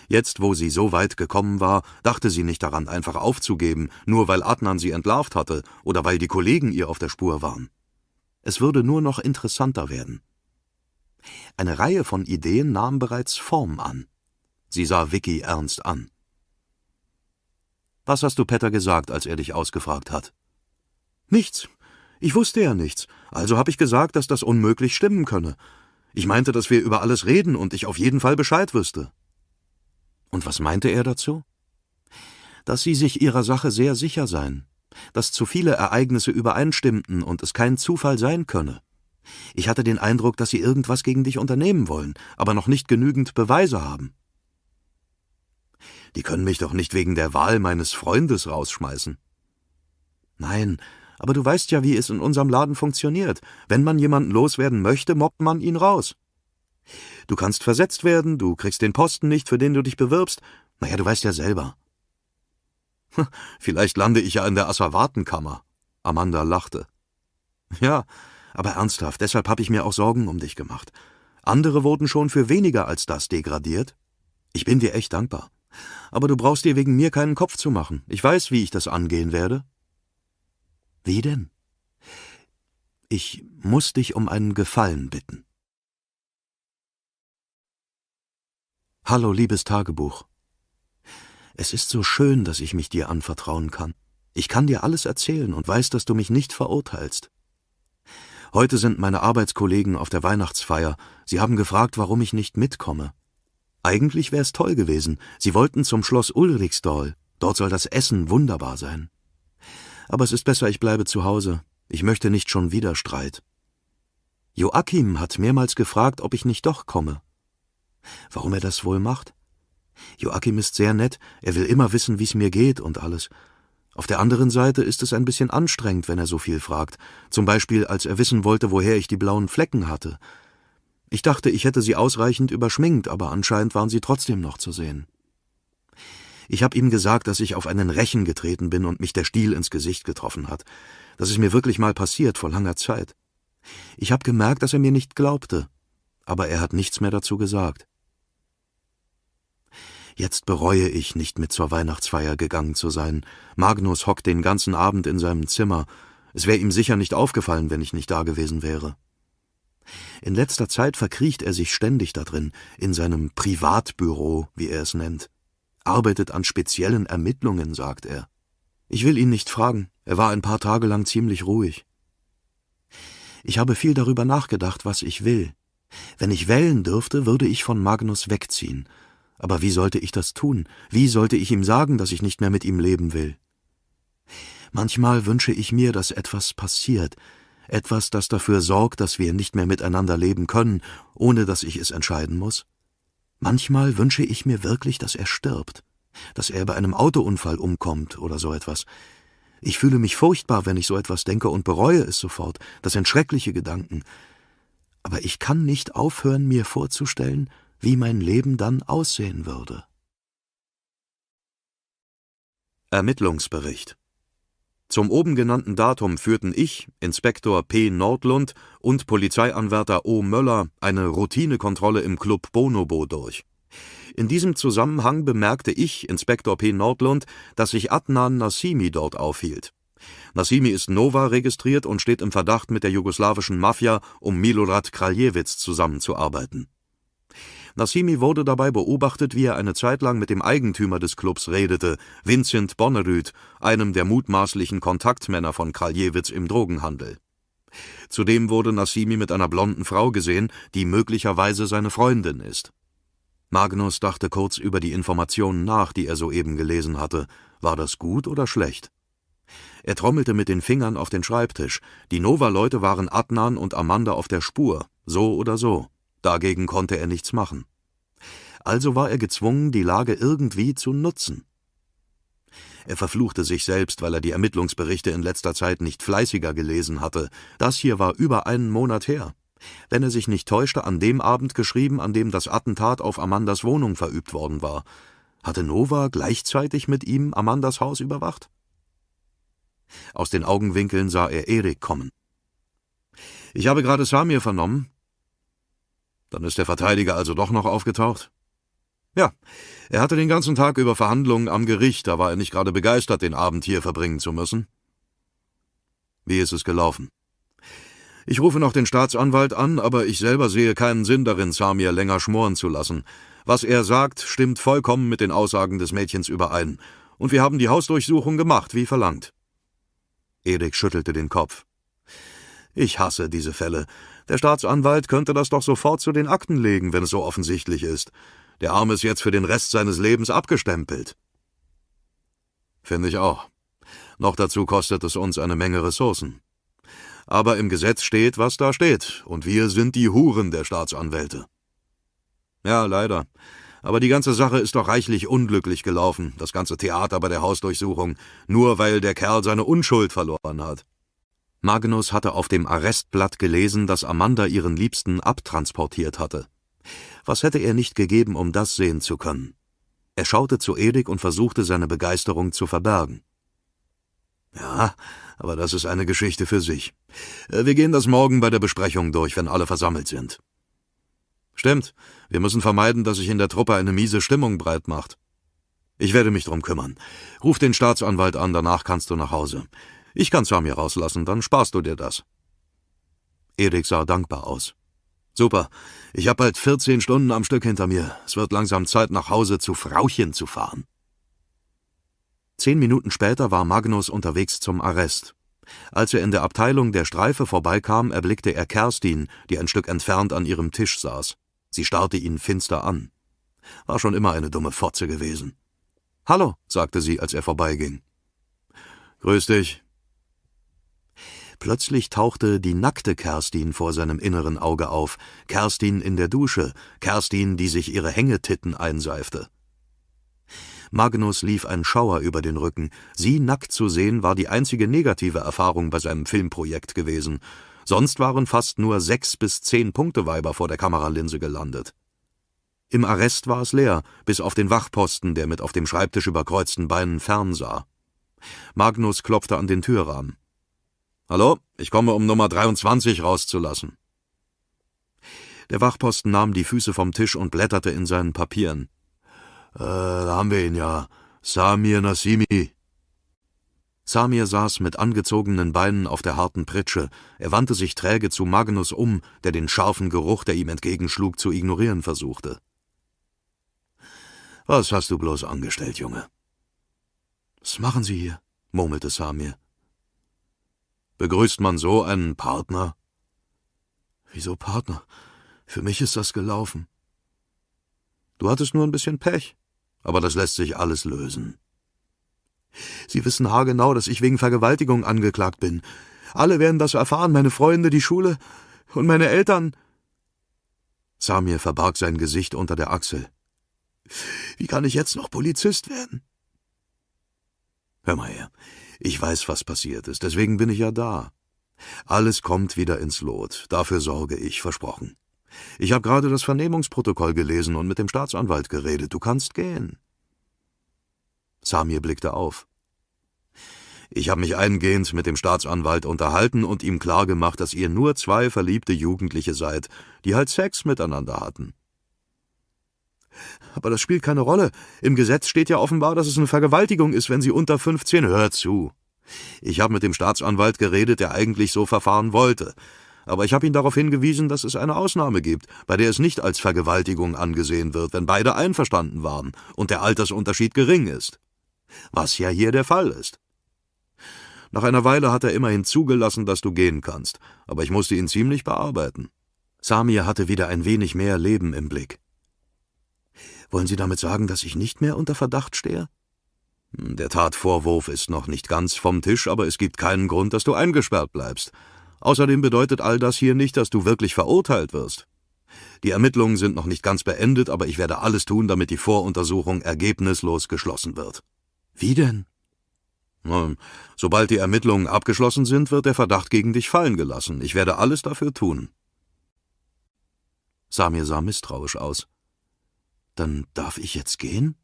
Jetzt, wo sie so weit gekommen war, dachte sie nicht daran, einfach aufzugeben, nur weil Adnan sie entlarvt hatte oder weil die Kollegen ihr auf der Spur waren. Es würde nur noch interessanter werden. Eine Reihe von Ideen nahm bereits Form an. Sie sah Vicky ernst an. Was hast du Petter gesagt, als er dich ausgefragt hat? Nichts. Ich wusste ja nichts. Also habe ich gesagt, dass das unmöglich stimmen könne. Ich meinte, dass wir über alles reden und ich auf jeden Fall Bescheid wüsste. Und was meinte er dazu? Dass sie sich ihrer Sache sehr sicher seien dass zu viele Ereignisse übereinstimmten und es kein Zufall sein könne. Ich hatte den Eindruck, dass sie irgendwas gegen dich unternehmen wollen, aber noch nicht genügend Beweise haben. Die können mich doch nicht wegen der Wahl meines Freundes rausschmeißen. Nein, aber du weißt ja, wie es in unserem Laden funktioniert. Wenn man jemanden loswerden möchte, mobbt man ihn raus. Du kannst versetzt werden, du kriegst den Posten nicht, für den du dich bewirbst. Naja, du weißt ja selber. <laughs> Vielleicht lande ich ja in der Asservatenkammer. Amanda lachte. Ja, aber ernsthaft, deshalb habe ich mir auch Sorgen um dich gemacht. Andere wurden schon für weniger als das degradiert. Ich bin dir echt dankbar. Aber du brauchst dir wegen mir keinen Kopf zu machen. Ich weiß, wie ich das angehen werde. Wie denn? Ich muss dich um einen Gefallen bitten. Hallo, liebes Tagebuch. Es ist so schön, dass ich mich dir anvertrauen kann. Ich kann dir alles erzählen und weiß, dass du mich nicht verurteilst. Heute sind meine Arbeitskollegen auf der Weihnachtsfeier. Sie haben gefragt, warum ich nicht mitkomme. Eigentlich wäre es toll gewesen. Sie wollten zum Schloss Ulrichsdal. Dort soll das Essen wunderbar sein. Aber es ist besser, ich bleibe zu Hause. Ich möchte nicht schon wieder Streit. Joachim hat mehrmals gefragt, ob ich nicht doch komme. Warum er das wohl macht? Joachim ist sehr nett, er will immer wissen, wie's mir geht und alles. Auf der anderen Seite ist es ein bisschen anstrengend, wenn er so viel fragt, zum Beispiel als er wissen wollte, woher ich die blauen Flecken hatte. Ich dachte, ich hätte sie ausreichend überschminkt, aber anscheinend waren sie trotzdem noch zu sehen. Ich habe ihm gesagt, dass ich auf einen Rechen getreten bin und mich der Stiel ins Gesicht getroffen hat. Das ist mir wirklich mal passiert, vor langer Zeit. Ich habe gemerkt, dass er mir nicht glaubte, aber er hat nichts mehr dazu gesagt. Jetzt bereue ich, nicht mit zur Weihnachtsfeier gegangen zu sein. Magnus hockt den ganzen Abend in seinem Zimmer. Es wäre ihm sicher nicht aufgefallen, wenn ich nicht da gewesen wäre. In letzter Zeit verkriecht er sich ständig da drin, in seinem Privatbüro, wie er es nennt. Arbeitet an speziellen Ermittlungen, sagt er. Ich will ihn nicht fragen. Er war ein paar Tage lang ziemlich ruhig. Ich habe viel darüber nachgedacht, was ich will. Wenn ich wählen dürfte, würde ich von Magnus wegziehen aber wie sollte ich das tun? Wie sollte ich ihm sagen, dass ich nicht mehr mit ihm leben will? Manchmal wünsche ich mir, dass etwas passiert, etwas, das dafür sorgt, dass wir nicht mehr miteinander leben können, ohne dass ich es entscheiden muss. Manchmal wünsche ich mir wirklich, dass er stirbt, dass er bei einem Autounfall umkommt oder so etwas. Ich fühle mich furchtbar, wenn ich so etwas denke und bereue es sofort, das sind schreckliche Gedanken. Aber ich kann nicht aufhören, mir vorzustellen, wie mein Leben dann aussehen würde. Ermittlungsbericht Zum oben genannten Datum führten ich, Inspektor P. Nordlund und Polizeianwärter O. Möller eine Routinekontrolle im Club Bonobo durch. In diesem Zusammenhang bemerkte ich, Inspektor P. Nordlund, dass sich Adnan Nassimi dort aufhielt. Nassimi ist Nova registriert und steht im Verdacht, mit der jugoslawischen Mafia um Milorad Kraljewitz zusammenzuarbeiten. Nassimi wurde dabei beobachtet, wie er eine Zeit lang mit dem Eigentümer des Clubs redete, Vincent Bonnerüth, einem der mutmaßlichen Kontaktmänner von Kraljewitz im Drogenhandel. Zudem wurde Nassimi mit einer blonden Frau gesehen, die möglicherweise seine Freundin ist. Magnus dachte kurz über die Informationen nach, die er soeben gelesen hatte. War das gut oder schlecht? Er trommelte mit den Fingern auf den Schreibtisch. Die Nova-Leute waren Adnan und Amanda auf der Spur, so oder so. Dagegen konnte er nichts machen. Also war er gezwungen, die Lage irgendwie zu nutzen. Er verfluchte sich selbst, weil er die Ermittlungsberichte in letzter Zeit nicht fleißiger gelesen hatte. Das hier war über einen Monat her. Wenn er sich nicht täuschte, an dem Abend geschrieben, an dem das Attentat auf Amandas Wohnung verübt worden war. Hatte Nova gleichzeitig mit ihm Amandas Haus überwacht? Aus den Augenwinkeln sah er Erik kommen. Ich habe gerade Samir vernommen. Dann ist der Verteidiger also doch noch aufgetaucht? Ja, er hatte den ganzen Tag über Verhandlungen am Gericht, da war er nicht gerade begeistert, den Abend hier verbringen zu müssen. Wie ist es gelaufen? Ich rufe noch den Staatsanwalt an, aber ich selber sehe keinen Sinn darin, Samir länger schmoren zu lassen. Was er sagt, stimmt vollkommen mit den Aussagen des Mädchens überein. Und wir haben die Hausdurchsuchung gemacht, wie verlangt. Erik schüttelte den Kopf. Ich hasse diese Fälle, der Staatsanwalt könnte das doch sofort zu den Akten legen, wenn es so offensichtlich ist. Der Arme ist jetzt für den Rest seines Lebens abgestempelt. Finde ich auch. Noch dazu kostet es uns eine Menge Ressourcen. Aber im Gesetz steht, was da steht, und wir sind die Huren der Staatsanwälte. Ja, leider. Aber die ganze Sache ist doch reichlich unglücklich gelaufen, das ganze Theater bei der Hausdurchsuchung, nur weil der Kerl seine Unschuld verloren hat. Magnus hatte auf dem Arrestblatt gelesen, dass Amanda ihren Liebsten abtransportiert hatte. Was hätte er nicht gegeben, um das sehen zu können? Er schaute zu Erik und versuchte, seine Begeisterung zu verbergen. Ja, aber das ist eine Geschichte für sich. Äh, wir gehen das morgen bei der Besprechung durch, wenn alle versammelt sind. Stimmt, wir müssen vermeiden, dass sich in der Truppe eine miese Stimmung breit macht. Ich werde mich drum kümmern. Ruf den Staatsanwalt an, danach kannst du nach Hause. Ich kann's ja mir rauslassen, dann sparst du dir das. Erik sah dankbar aus. Super, ich hab bald 14 Stunden am Stück hinter mir. Es wird langsam Zeit, nach Hause zu Frauchen zu fahren. Zehn Minuten später war Magnus unterwegs zum Arrest. Als er in der Abteilung der Streife vorbeikam, erblickte er Kerstin, die ein Stück entfernt an ihrem Tisch saß. Sie starrte ihn finster an. War schon immer eine dumme Fotze gewesen. Hallo, sagte sie, als er vorbeiging. Grüß dich, Plötzlich tauchte die nackte Kerstin vor seinem inneren Auge auf, Kerstin in der Dusche, Kerstin, die sich ihre Hängetitten einseifte. Magnus lief ein Schauer über den Rücken. Sie nackt zu sehen, war die einzige negative Erfahrung bei seinem Filmprojekt gewesen. Sonst waren fast nur sechs bis zehn Punkteweiber vor der Kameralinse gelandet. Im Arrest war es leer, bis auf den Wachposten, der mit auf dem Schreibtisch überkreuzten Beinen fernsah. Magnus klopfte an den Türrahmen. Hallo, ich komme, um Nummer 23 rauszulassen. Der Wachposten nahm die Füße vom Tisch und blätterte in seinen Papieren. Äh, da haben wir ihn ja. Samir Nassimi. Samir saß mit angezogenen Beinen auf der harten Pritsche. Er wandte sich träge zu Magnus um, der den scharfen Geruch, der ihm entgegenschlug, zu ignorieren versuchte. Was hast du bloß angestellt, Junge? Was machen Sie hier? murmelte Samir. Begrüßt man so einen Partner? Wieso Partner? Für mich ist das gelaufen. Du hattest nur ein bisschen Pech, aber das lässt sich alles lösen. Sie wissen haargenau, dass ich wegen Vergewaltigung angeklagt bin. Alle werden das erfahren, meine Freunde, die Schule und meine Eltern. Samir verbarg sein Gesicht unter der Achsel. Wie kann ich jetzt noch Polizist werden? Hör mal her. Ich weiß, was passiert ist, deswegen bin ich ja da. Alles kommt wieder ins Lot, dafür sorge ich, versprochen. Ich habe gerade das Vernehmungsprotokoll gelesen und mit dem Staatsanwalt geredet, du kannst gehen. Samir blickte auf. Ich habe mich eingehend mit dem Staatsanwalt unterhalten und ihm klargemacht, dass ihr nur zwei verliebte Jugendliche seid, die halt Sex miteinander hatten. Aber das spielt keine Rolle. Im Gesetz steht ja offenbar, dass es eine Vergewaltigung ist, wenn sie unter 15. Hör zu. Ich habe mit dem Staatsanwalt geredet, der eigentlich so verfahren wollte. Aber ich habe ihn darauf hingewiesen, dass es eine Ausnahme gibt, bei der es nicht als Vergewaltigung angesehen wird, wenn beide einverstanden waren und der Altersunterschied gering ist. Was ja hier der Fall ist. Nach einer Weile hat er immerhin zugelassen, dass du gehen kannst, aber ich musste ihn ziemlich bearbeiten. Samir hatte wieder ein wenig mehr Leben im Blick. Wollen Sie damit sagen, dass ich nicht mehr unter Verdacht stehe? Der Tatvorwurf ist noch nicht ganz vom Tisch, aber es gibt keinen Grund, dass du eingesperrt bleibst. Außerdem bedeutet all das hier nicht, dass du wirklich verurteilt wirst. Die Ermittlungen sind noch nicht ganz beendet, aber ich werde alles tun, damit die Voruntersuchung ergebnislos geschlossen wird. Wie denn? sobald die Ermittlungen abgeschlossen sind, wird der Verdacht gegen dich fallen gelassen. Ich werde alles dafür tun. Samir sah misstrauisch aus. Dann darf ich jetzt gehen?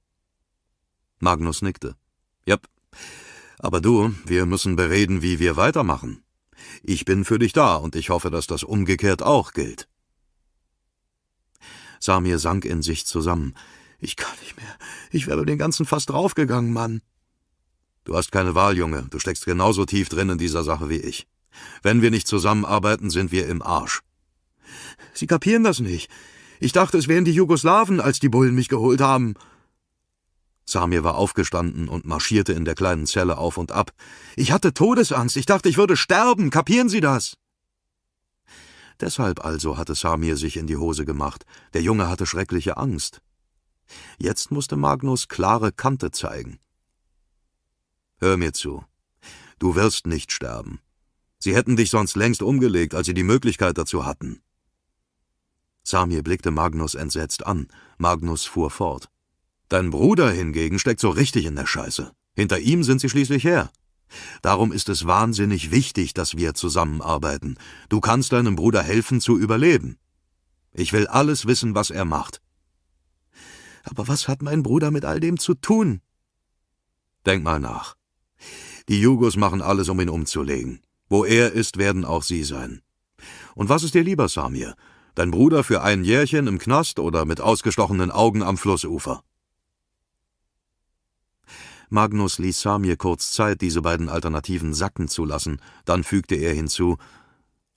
Magnus nickte. Jep. Aber du, wir müssen bereden, wie wir weitermachen. Ich bin für dich da und ich hoffe, dass das umgekehrt auch gilt. Samir sank in sich zusammen. Ich kann nicht mehr. Ich wäre den ganzen fast draufgegangen, Mann. Du hast keine Wahl, Junge. Du steckst genauso tief drin in dieser Sache wie ich. Wenn wir nicht zusammenarbeiten, sind wir im Arsch. Sie kapieren das nicht. Ich dachte, es wären die Jugoslawen, als die Bullen mich geholt haben. Samir war aufgestanden und marschierte in der kleinen Zelle auf und ab. Ich hatte Todesangst. Ich dachte, ich würde sterben. Kapieren Sie das? Deshalb also hatte Samir sich in die Hose gemacht. Der Junge hatte schreckliche Angst. Jetzt musste Magnus klare Kante zeigen. Hör mir zu. Du wirst nicht sterben. Sie hätten dich sonst längst umgelegt, als sie die Möglichkeit dazu hatten. Samir blickte Magnus entsetzt an. Magnus fuhr fort. Dein Bruder hingegen steckt so richtig in der Scheiße. Hinter ihm sind sie schließlich her. Darum ist es wahnsinnig wichtig, dass wir zusammenarbeiten. Du kannst deinem Bruder helfen zu überleben. Ich will alles wissen, was er macht. Aber was hat mein Bruder mit all dem zu tun? Denk mal nach. Die Jugos machen alles, um ihn umzulegen. Wo er ist, werden auch sie sein. Und was ist dir lieber, Samir? Dein Bruder für ein Jährchen im Knast oder mit ausgestochenen Augen am Flussufer. Magnus ließ Samir kurz Zeit, diese beiden Alternativen sacken zu lassen, dann fügte er hinzu,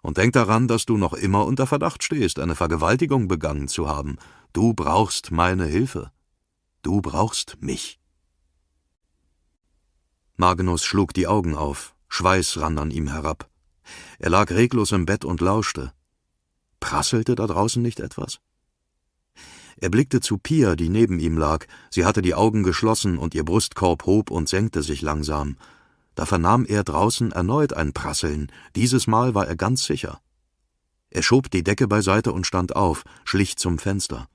und denk daran, dass du noch immer unter Verdacht stehst, eine Vergewaltigung begangen zu haben. Du brauchst meine Hilfe. Du brauchst mich. Magnus schlug die Augen auf, Schweiß rann an ihm herab. Er lag reglos im Bett und lauschte. Prasselte da draußen nicht etwas? Er blickte zu Pia, die neben ihm lag. Sie hatte die Augen geschlossen und ihr Brustkorb hob und senkte sich langsam. Da vernahm er draußen erneut ein Prasseln. Dieses Mal war er ganz sicher. Er schob die Decke beiseite und stand auf, schlich zum Fenster.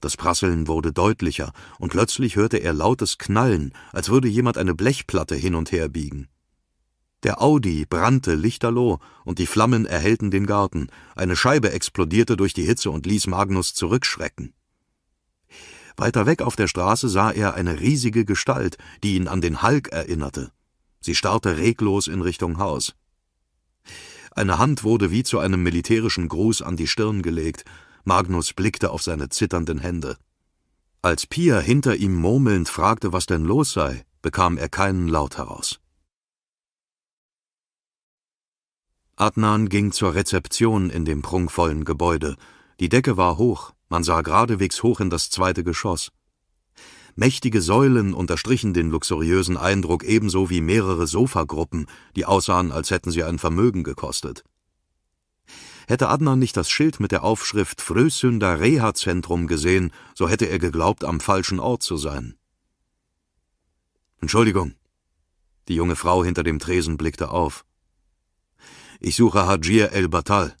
Das Prasseln wurde deutlicher, und plötzlich hörte er lautes Knallen, als würde jemand eine Blechplatte hin und her biegen. Der Audi brannte lichterloh, und die Flammen erhellten den Garten. Eine Scheibe explodierte durch die Hitze und ließ Magnus zurückschrecken. Weiter weg auf der Straße sah er eine riesige Gestalt, die ihn an den Hulk erinnerte. Sie starrte reglos in Richtung Haus. Eine Hand wurde wie zu einem militärischen Gruß an die Stirn gelegt. Magnus blickte auf seine zitternden Hände. Als Pia hinter ihm murmelnd fragte, was denn los sei, bekam er keinen Laut heraus. Adnan ging zur Rezeption in dem prunkvollen Gebäude. Die Decke war hoch, man sah geradewegs hoch in das zweite Geschoss. Mächtige Säulen unterstrichen den luxuriösen Eindruck ebenso wie mehrere Sofagruppen, die aussahen, als hätten sie ein Vermögen gekostet. Hätte Adnan nicht das Schild mit der Aufschrift Frösünder Reha-Zentrum gesehen, so hätte er geglaubt, am falschen Ort zu sein. Entschuldigung. Die junge Frau hinter dem Tresen blickte auf. Ich suche Hajir el-Batal.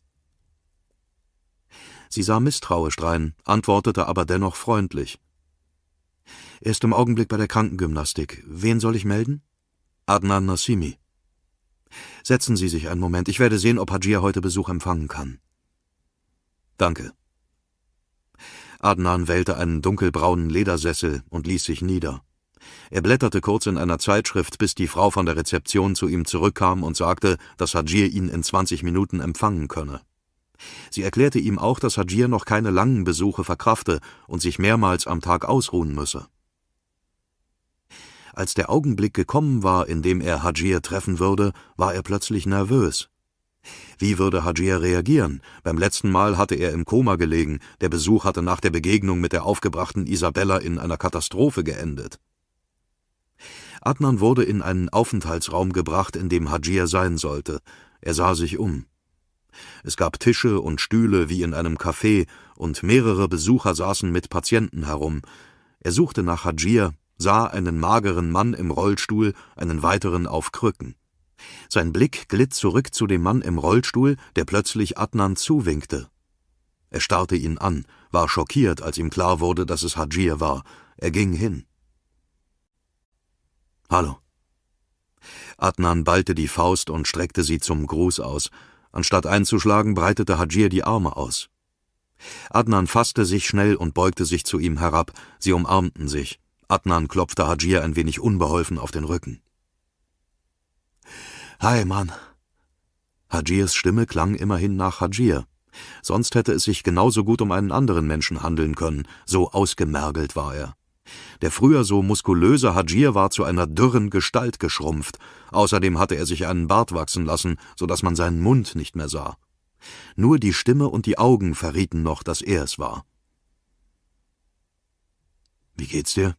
Sie sah misstrauisch rein, antwortete aber dennoch freundlich. Er ist im Augenblick bei der Krankengymnastik. Wen soll ich melden? Adnan Nassimi. Setzen Sie sich einen Moment. Ich werde sehen, ob Hajir heute Besuch empfangen kann. Danke. Adnan wählte einen dunkelbraunen Ledersessel und ließ sich nieder. Er blätterte kurz in einer Zeitschrift, bis die Frau von der Rezeption zu ihm zurückkam und sagte, dass Hajir ihn in 20 Minuten empfangen könne. Sie erklärte ihm auch, dass Hajir noch keine langen Besuche verkrafte und sich mehrmals am Tag ausruhen müsse. Als der Augenblick gekommen war, in dem er Hajir treffen würde, war er plötzlich nervös. Wie würde Hajir reagieren? Beim letzten Mal hatte er im Koma gelegen, der Besuch hatte nach der Begegnung mit der aufgebrachten Isabella in einer Katastrophe geendet. Adnan wurde in einen Aufenthaltsraum gebracht, in dem Hajir sein sollte. Er sah sich um. Es gab Tische und Stühle wie in einem Café, und mehrere Besucher saßen mit Patienten herum. Er suchte nach Hajir, sah einen mageren Mann im Rollstuhl, einen weiteren auf Krücken. Sein Blick glitt zurück zu dem Mann im Rollstuhl, der plötzlich Adnan zuwinkte. Er starrte ihn an, war schockiert, als ihm klar wurde, dass es Hajir war. Er ging hin. Hallo. Adnan ballte die Faust und streckte sie zum Gruß aus. Anstatt einzuschlagen, breitete Hajir die Arme aus. Adnan fasste sich schnell und beugte sich zu ihm herab. Sie umarmten sich. Adnan klopfte Hajir ein wenig unbeholfen auf den Rücken. »Hi, Mann!« Hajirs Stimme klang immerhin nach Hajir. Sonst hätte es sich genauso gut um einen anderen Menschen handeln können, so ausgemergelt war er. Der früher so muskulöse Hadschir war zu einer dürren Gestalt geschrumpft. Außerdem hatte er sich einen Bart wachsen lassen, so dass man seinen Mund nicht mehr sah. Nur die Stimme und die Augen verrieten noch, dass er es war. Wie geht's dir?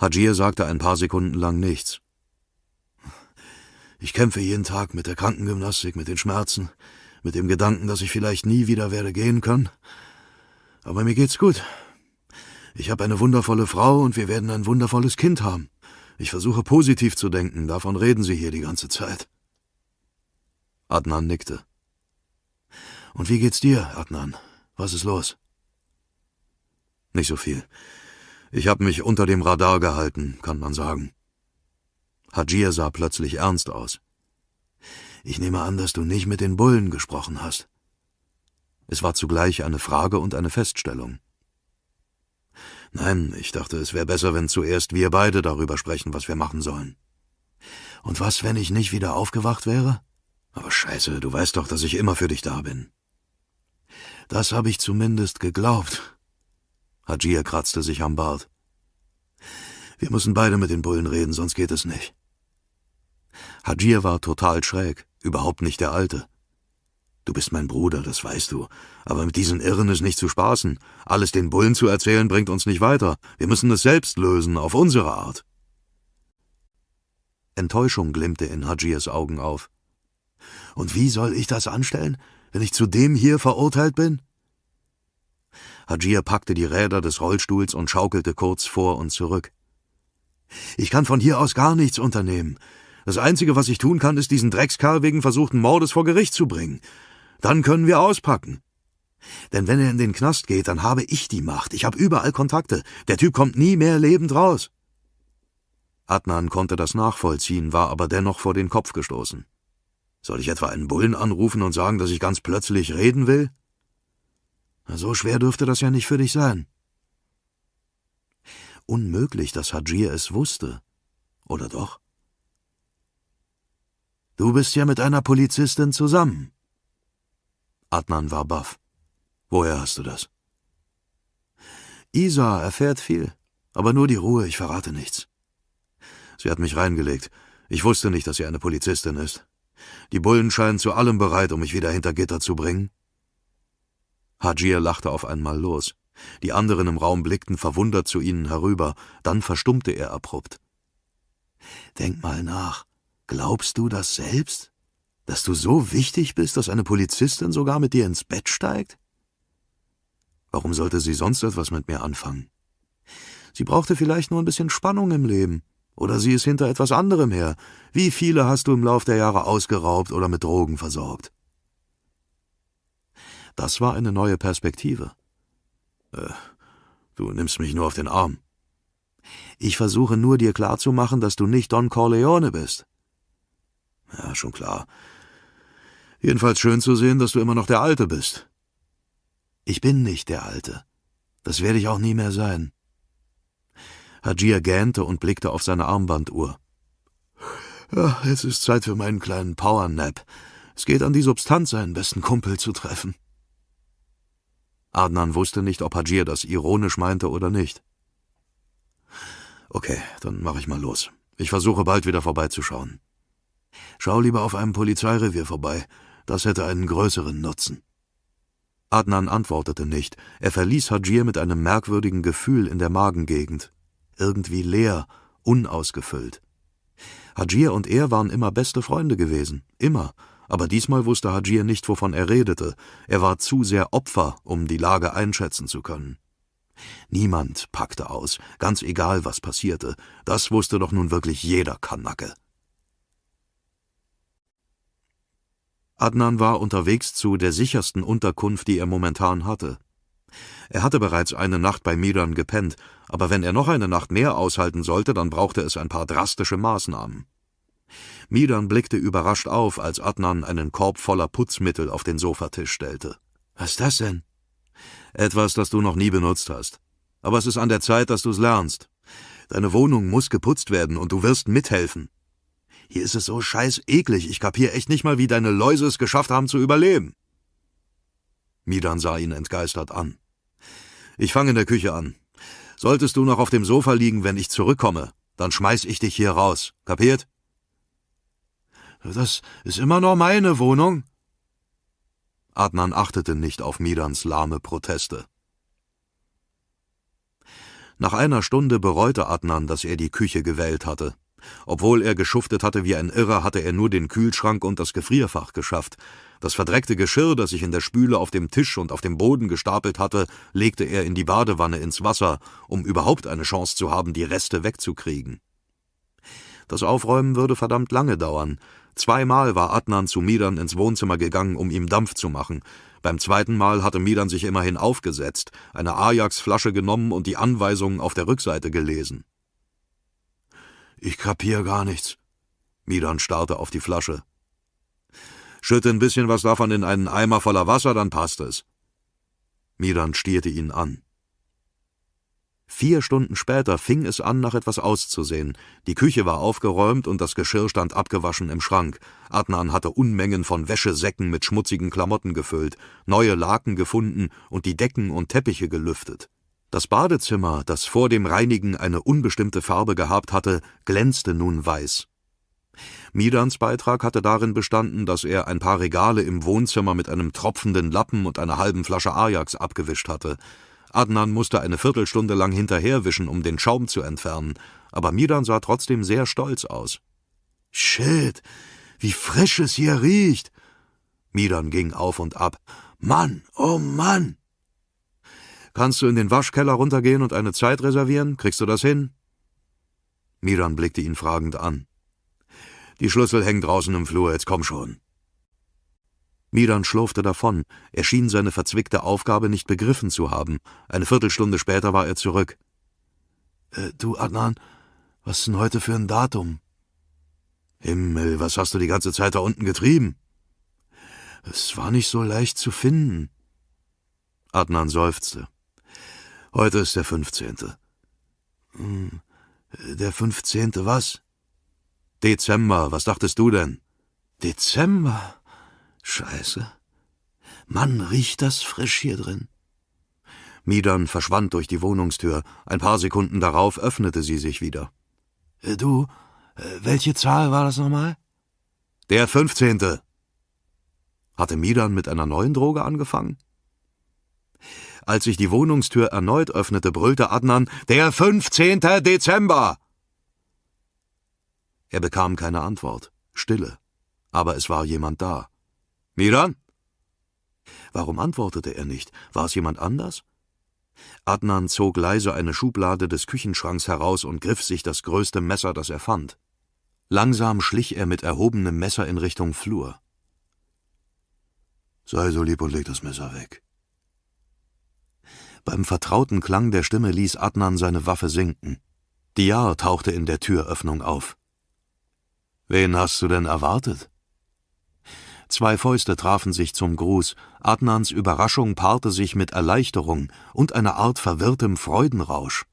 Hajir sagte ein paar Sekunden lang nichts. Ich kämpfe jeden Tag mit der Krankengymnastik, mit den Schmerzen, mit dem Gedanken, dass ich vielleicht nie wieder werde gehen können. Aber mir geht's gut. Ich habe eine wundervolle Frau und wir werden ein wundervolles Kind haben. Ich versuche positiv zu denken, davon reden Sie hier die ganze Zeit. Adnan nickte. Und wie geht's dir, Adnan? Was ist los? Nicht so viel. Ich habe mich unter dem Radar gehalten, kann man sagen. Hajir sah plötzlich ernst aus. Ich nehme an, dass du nicht mit den Bullen gesprochen hast. Es war zugleich eine Frage und eine Feststellung. Nein, ich dachte, es wäre besser, wenn zuerst wir beide darüber sprechen, was wir machen sollen. Und was, wenn ich nicht wieder aufgewacht wäre? Aber scheiße, du weißt doch, dass ich immer für dich da bin. Das habe ich zumindest geglaubt. Hajir kratzte sich am Bart. Wir müssen beide mit den Bullen reden, sonst geht es nicht. Hajir war total schräg, überhaupt nicht der Alte. Du bist mein Bruder, das weißt du. Aber mit diesen Irren ist nicht zu spaßen. Alles den Bullen zu erzählen, bringt uns nicht weiter. Wir müssen es selbst lösen, auf unsere Art. Enttäuschung glimmte in Hajirs Augen auf. Und wie soll ich das anstellen, wenn ich zu dem hier verurteilt bin? Hajir packte die Räder des Rollstuhls und schaukelte kurz vor und zurück. Ich kann von hier aus gar nichts unternehmen. Das Einzige, was ich tun kann, ist, diesen Dreckskerl wegen versuchten Mordes vor Gericht zu bringen. Dann können wir auspacken. Denn wenn er in den Knast geht, dann habe ich die Macht. Ich habe überall Kontakte. Der Typ kommt nie mehr lebend raus. Adnan konnte das nachvollziehen, war aber dennoch vor den Kopf gestoßen. Soll ich etwa einen Bullen anrufen und sagen, dass ich ganz plötzlich reden will? so schwer dürfte das ja nicht für dich sein. Unmöglich, dass Hajir es wusste. Oder doch? Du bist ja mit einer Polizistin zusammen. Adnan war baff. Woher hast du das? Isa erfährt viel, aber nur die Ruhe, ich verrate nichts. Sie hat mich reingelegt. Ich wusste nicht, dass sie eine Polizistin ist. Die Bullen scheinen zu allem bereit, um mich wieder hinter Gitter zu bringen. Hajir lachte auf einmal los. Die anderen im Raum blickten verwundert zu ihnen herüber, dann verstummte er abrupt. Denk mal nach. Glaubst du das selbst? Dass du so wichtig bist, dass eine Polizistin sogar mit dir ins Bett steigt? Warum sollte sie sonst etwas mit mir anfangen? Sie brauchte vielleicht nur ein bisschen Spannung im Leben. Oder sie ist hinter etwas anderem her. Wie viele hast du im Lauf der Jahre ausgeraubt oder mit Drogen versorgt? Das war eine neue Perspektive. Äh, du nimmst mich nur auf den Arm. Ich versuche nur, dir klarzumachen, dass du nicht Don Corleone bist. Ja, schon klar. Jedenfalls schön zu sehen, dass du immer noch der Alte bist. Ich bin nicht der Alte. Das werde ich auch nie mehr sein. Hajir gähnte und blickte auf seine Armbanduhr. Ach, jetzt ist Zeit für meinen kleinen Powernap. Es geht an die Substanz, seinen besten Kumpel zu treffen. Adnan wusste nicht, ob Hajir das ironisch meinte oder nicht. Okay, dann mache ich mal los. Ich versuche bald wieder vorbeizuschauen. Schau lieber auf einem Polizeirevier vorbei. Das hätte einen größeren Nutzen. Adnan antwortete nicht. Er verließ Hajir mit einem merkwürdigen Gefühl in der Magengegend. Irgendwie leer, unausgefüllt. Hajir und er waren immer beste Freunde gewesen. Immer. Aber diesmal wusste Hajir nicht, wovon er redete. Er war zu sehr Opfer, um die Lage einschätzen zu können. Niemand packte aus, ganz egal, was passierte. Das wusste doch nun wirklich jeder Kanacke. Adnan war unterwegs zu der sichersten Unterkunft, die er momentan hatte. Er hatte bereits eine Nacht bei Miran gepennt, aber wenn er noch eine Nacht mehr aushalten sollte, dann brauchte es ein paar drastische Maßnahmen. Miran blickte überrascht auf, als Adnan einen Korb voller Putzmittel auf den Sofatisch stellte. Was ist das denn? Etwas, das du noch nie benutzt hast. Aber es ist an der Zeit, dass du's lernst. Deine Wohnung muss geputzt werden und du wirst mithelfen. Hier ist es so scheiß eklig, ich kapier echt nicht mal, wie deine Läuse es geschafft haben zu überleben. Midan sah ihn entgeistert an. Ich fange in der Küche an. Solltest du noch auf dem Sofa liegen, wenn ich zurückkomme, dann schmeiß ich dich hier raus. Kapiert? Das ist immer noch meine Wohnung. Adnan achtete nicht auf Midans lahme Proteste. Nach einer Stunde bereute Adnan, dass er die Küche gewählt hatte. Obwohl er geschuftet hatte wie ein Irrer, hatte er nur den Kühlschrank und das Gefrierfach geschafft. Das verdreckte Geschirr, das sich in der Spüle auf dem Tisch und auf dem Boden gestapelt hatte, legte er in die Badewanne ins Wasser, um überhaupt eine Chance zu haben, die Reste wegzukriegen. Das Aufräumen würde verdammt lange dauern. Zweimal war Adnan zu Midan ins Wohnzimmer gegangen, um ihm Dampf zu machen. Beim zweiten Mal hatte Midan sich immerhin aufgesetzt, eine Ajax-Flasche genommen und die Anweisungen auf der Rückseite gelesen. Ich kapier gar nichts. Milan starrte auf die Flasche. Schütte ein bisschen was davon in einen Eimer voller Wasser, dann passt es. Milan stierte ihn an. Vier Stunden später fing es an, nach etwas auszusehen. Die Küche war aufgeräumt und das Geschirr stand abgewaschen im Schrank. Adnan hatte Unmengen von Wäschesäcken mit schmutzigen Klamotten gefüllt, neue Laken gefunden und die Decken und Teppiche gelüftet. Das Badezimmer, das vor dem Reinigen eine unbestimmte Farbe gehabt hatte, glänzte nun weiß. Midans Beitrag hatte darin bestanden, dass er ein paar Regale im Wohnzimmer mit einem tropfenden Lappen und einer halben Flasche Ajax abgewischt hatte. Adnan musste eine Viertelstunde lang hinterherwischen, um den Schaum zu entfernen, aber Midan sah trotzdem sehr stolz aus. »Shit, wie frisch es hier riecht!« Midan ging auf und ab. »Mann, oh Mann!« Kannst du in den Waschkeller runtergehen und eine Zeit reservieren? Kriegst du das hin? Miran blickte ihn fragend an. Die Schlüssel hängen draußen im Flur, jetzt komm schon. Miran schlurfte davon, er schien seine verzwickte Aufgabe nicht begriffen zu haben. Eine Viertelstunde später war er zurück. Äh, du, Adnan, was ist denn heute für ein Datum? Himmel, was hast du die ganze Zeit da unten getrieben? Es war nicht so leicht zu finden. Adnan seufzte. Heute ist der 15. Hm, der 15. was? Dezember, was dachtest du denn? Dezember? Scheiße. Mann, riecht das frisch hier drin. Midan verschwand durch die Wohnungstür. Ein paar Sekunden darauf öffnete sie sich wieder. Äh, du, äh, welche Zahl war das nochmal? Der 15. Hatte Midan mit einer neuen Droge angefangen? Als ich die Wohnungstür erneut öffnete, brüllte Adnan Der 15. Dezember. Er bekam keine Antwort. Stille. Aber es war jemand da. Miran? Warum antwortete er nicht? War es jemand anders? Adnan zog leise eine Schublade des Küchenschranks heraus und griff sich das größte Messer, das er fand. Langsam schlich er mit erhobenem Messer in Richtung Flur. Sei so lieb und leg das Messer weg, beim vertrauten Klang der Stimme ließ Adnan seine Waffe sinken. Diar tauchte in der Türöffnung auf. Wen hast du denn erwartet? Zwei Fäuste trafen sich zum Gruß. Adnans Überraschung paarte sich mit Erleichterung und einer Art verwirrtem Freudenrausch.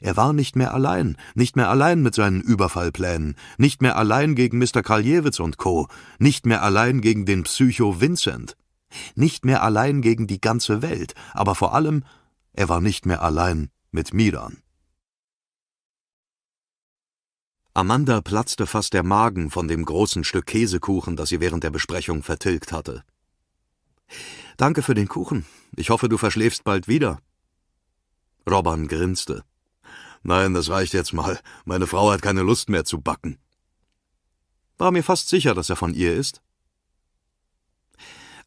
Er war nicht mehr allein, nicht mehr allein mit seinen Überfallplänen, nicht mehr allein gegen Mr. Kraljewitz und Co., nicht mehr allein gegen den Psycho Vincent, nicht mehr allein gegen die ganze Welt, aber vor allem er war nicht mehr allein mit Miran. Amanda platzte fast der Magen von dem großen Stück Käsekuchen, das sie während der Besprechung vertilgt hatte. Danke für den Kuchen. Ich hoffe, du verschläfst bald wieder. Robban grinste. Nein, das reicht jetzt mal. Meine Frau hat keine Lust mehr zu backen. War mir fast sicher, dass er von ihr ist.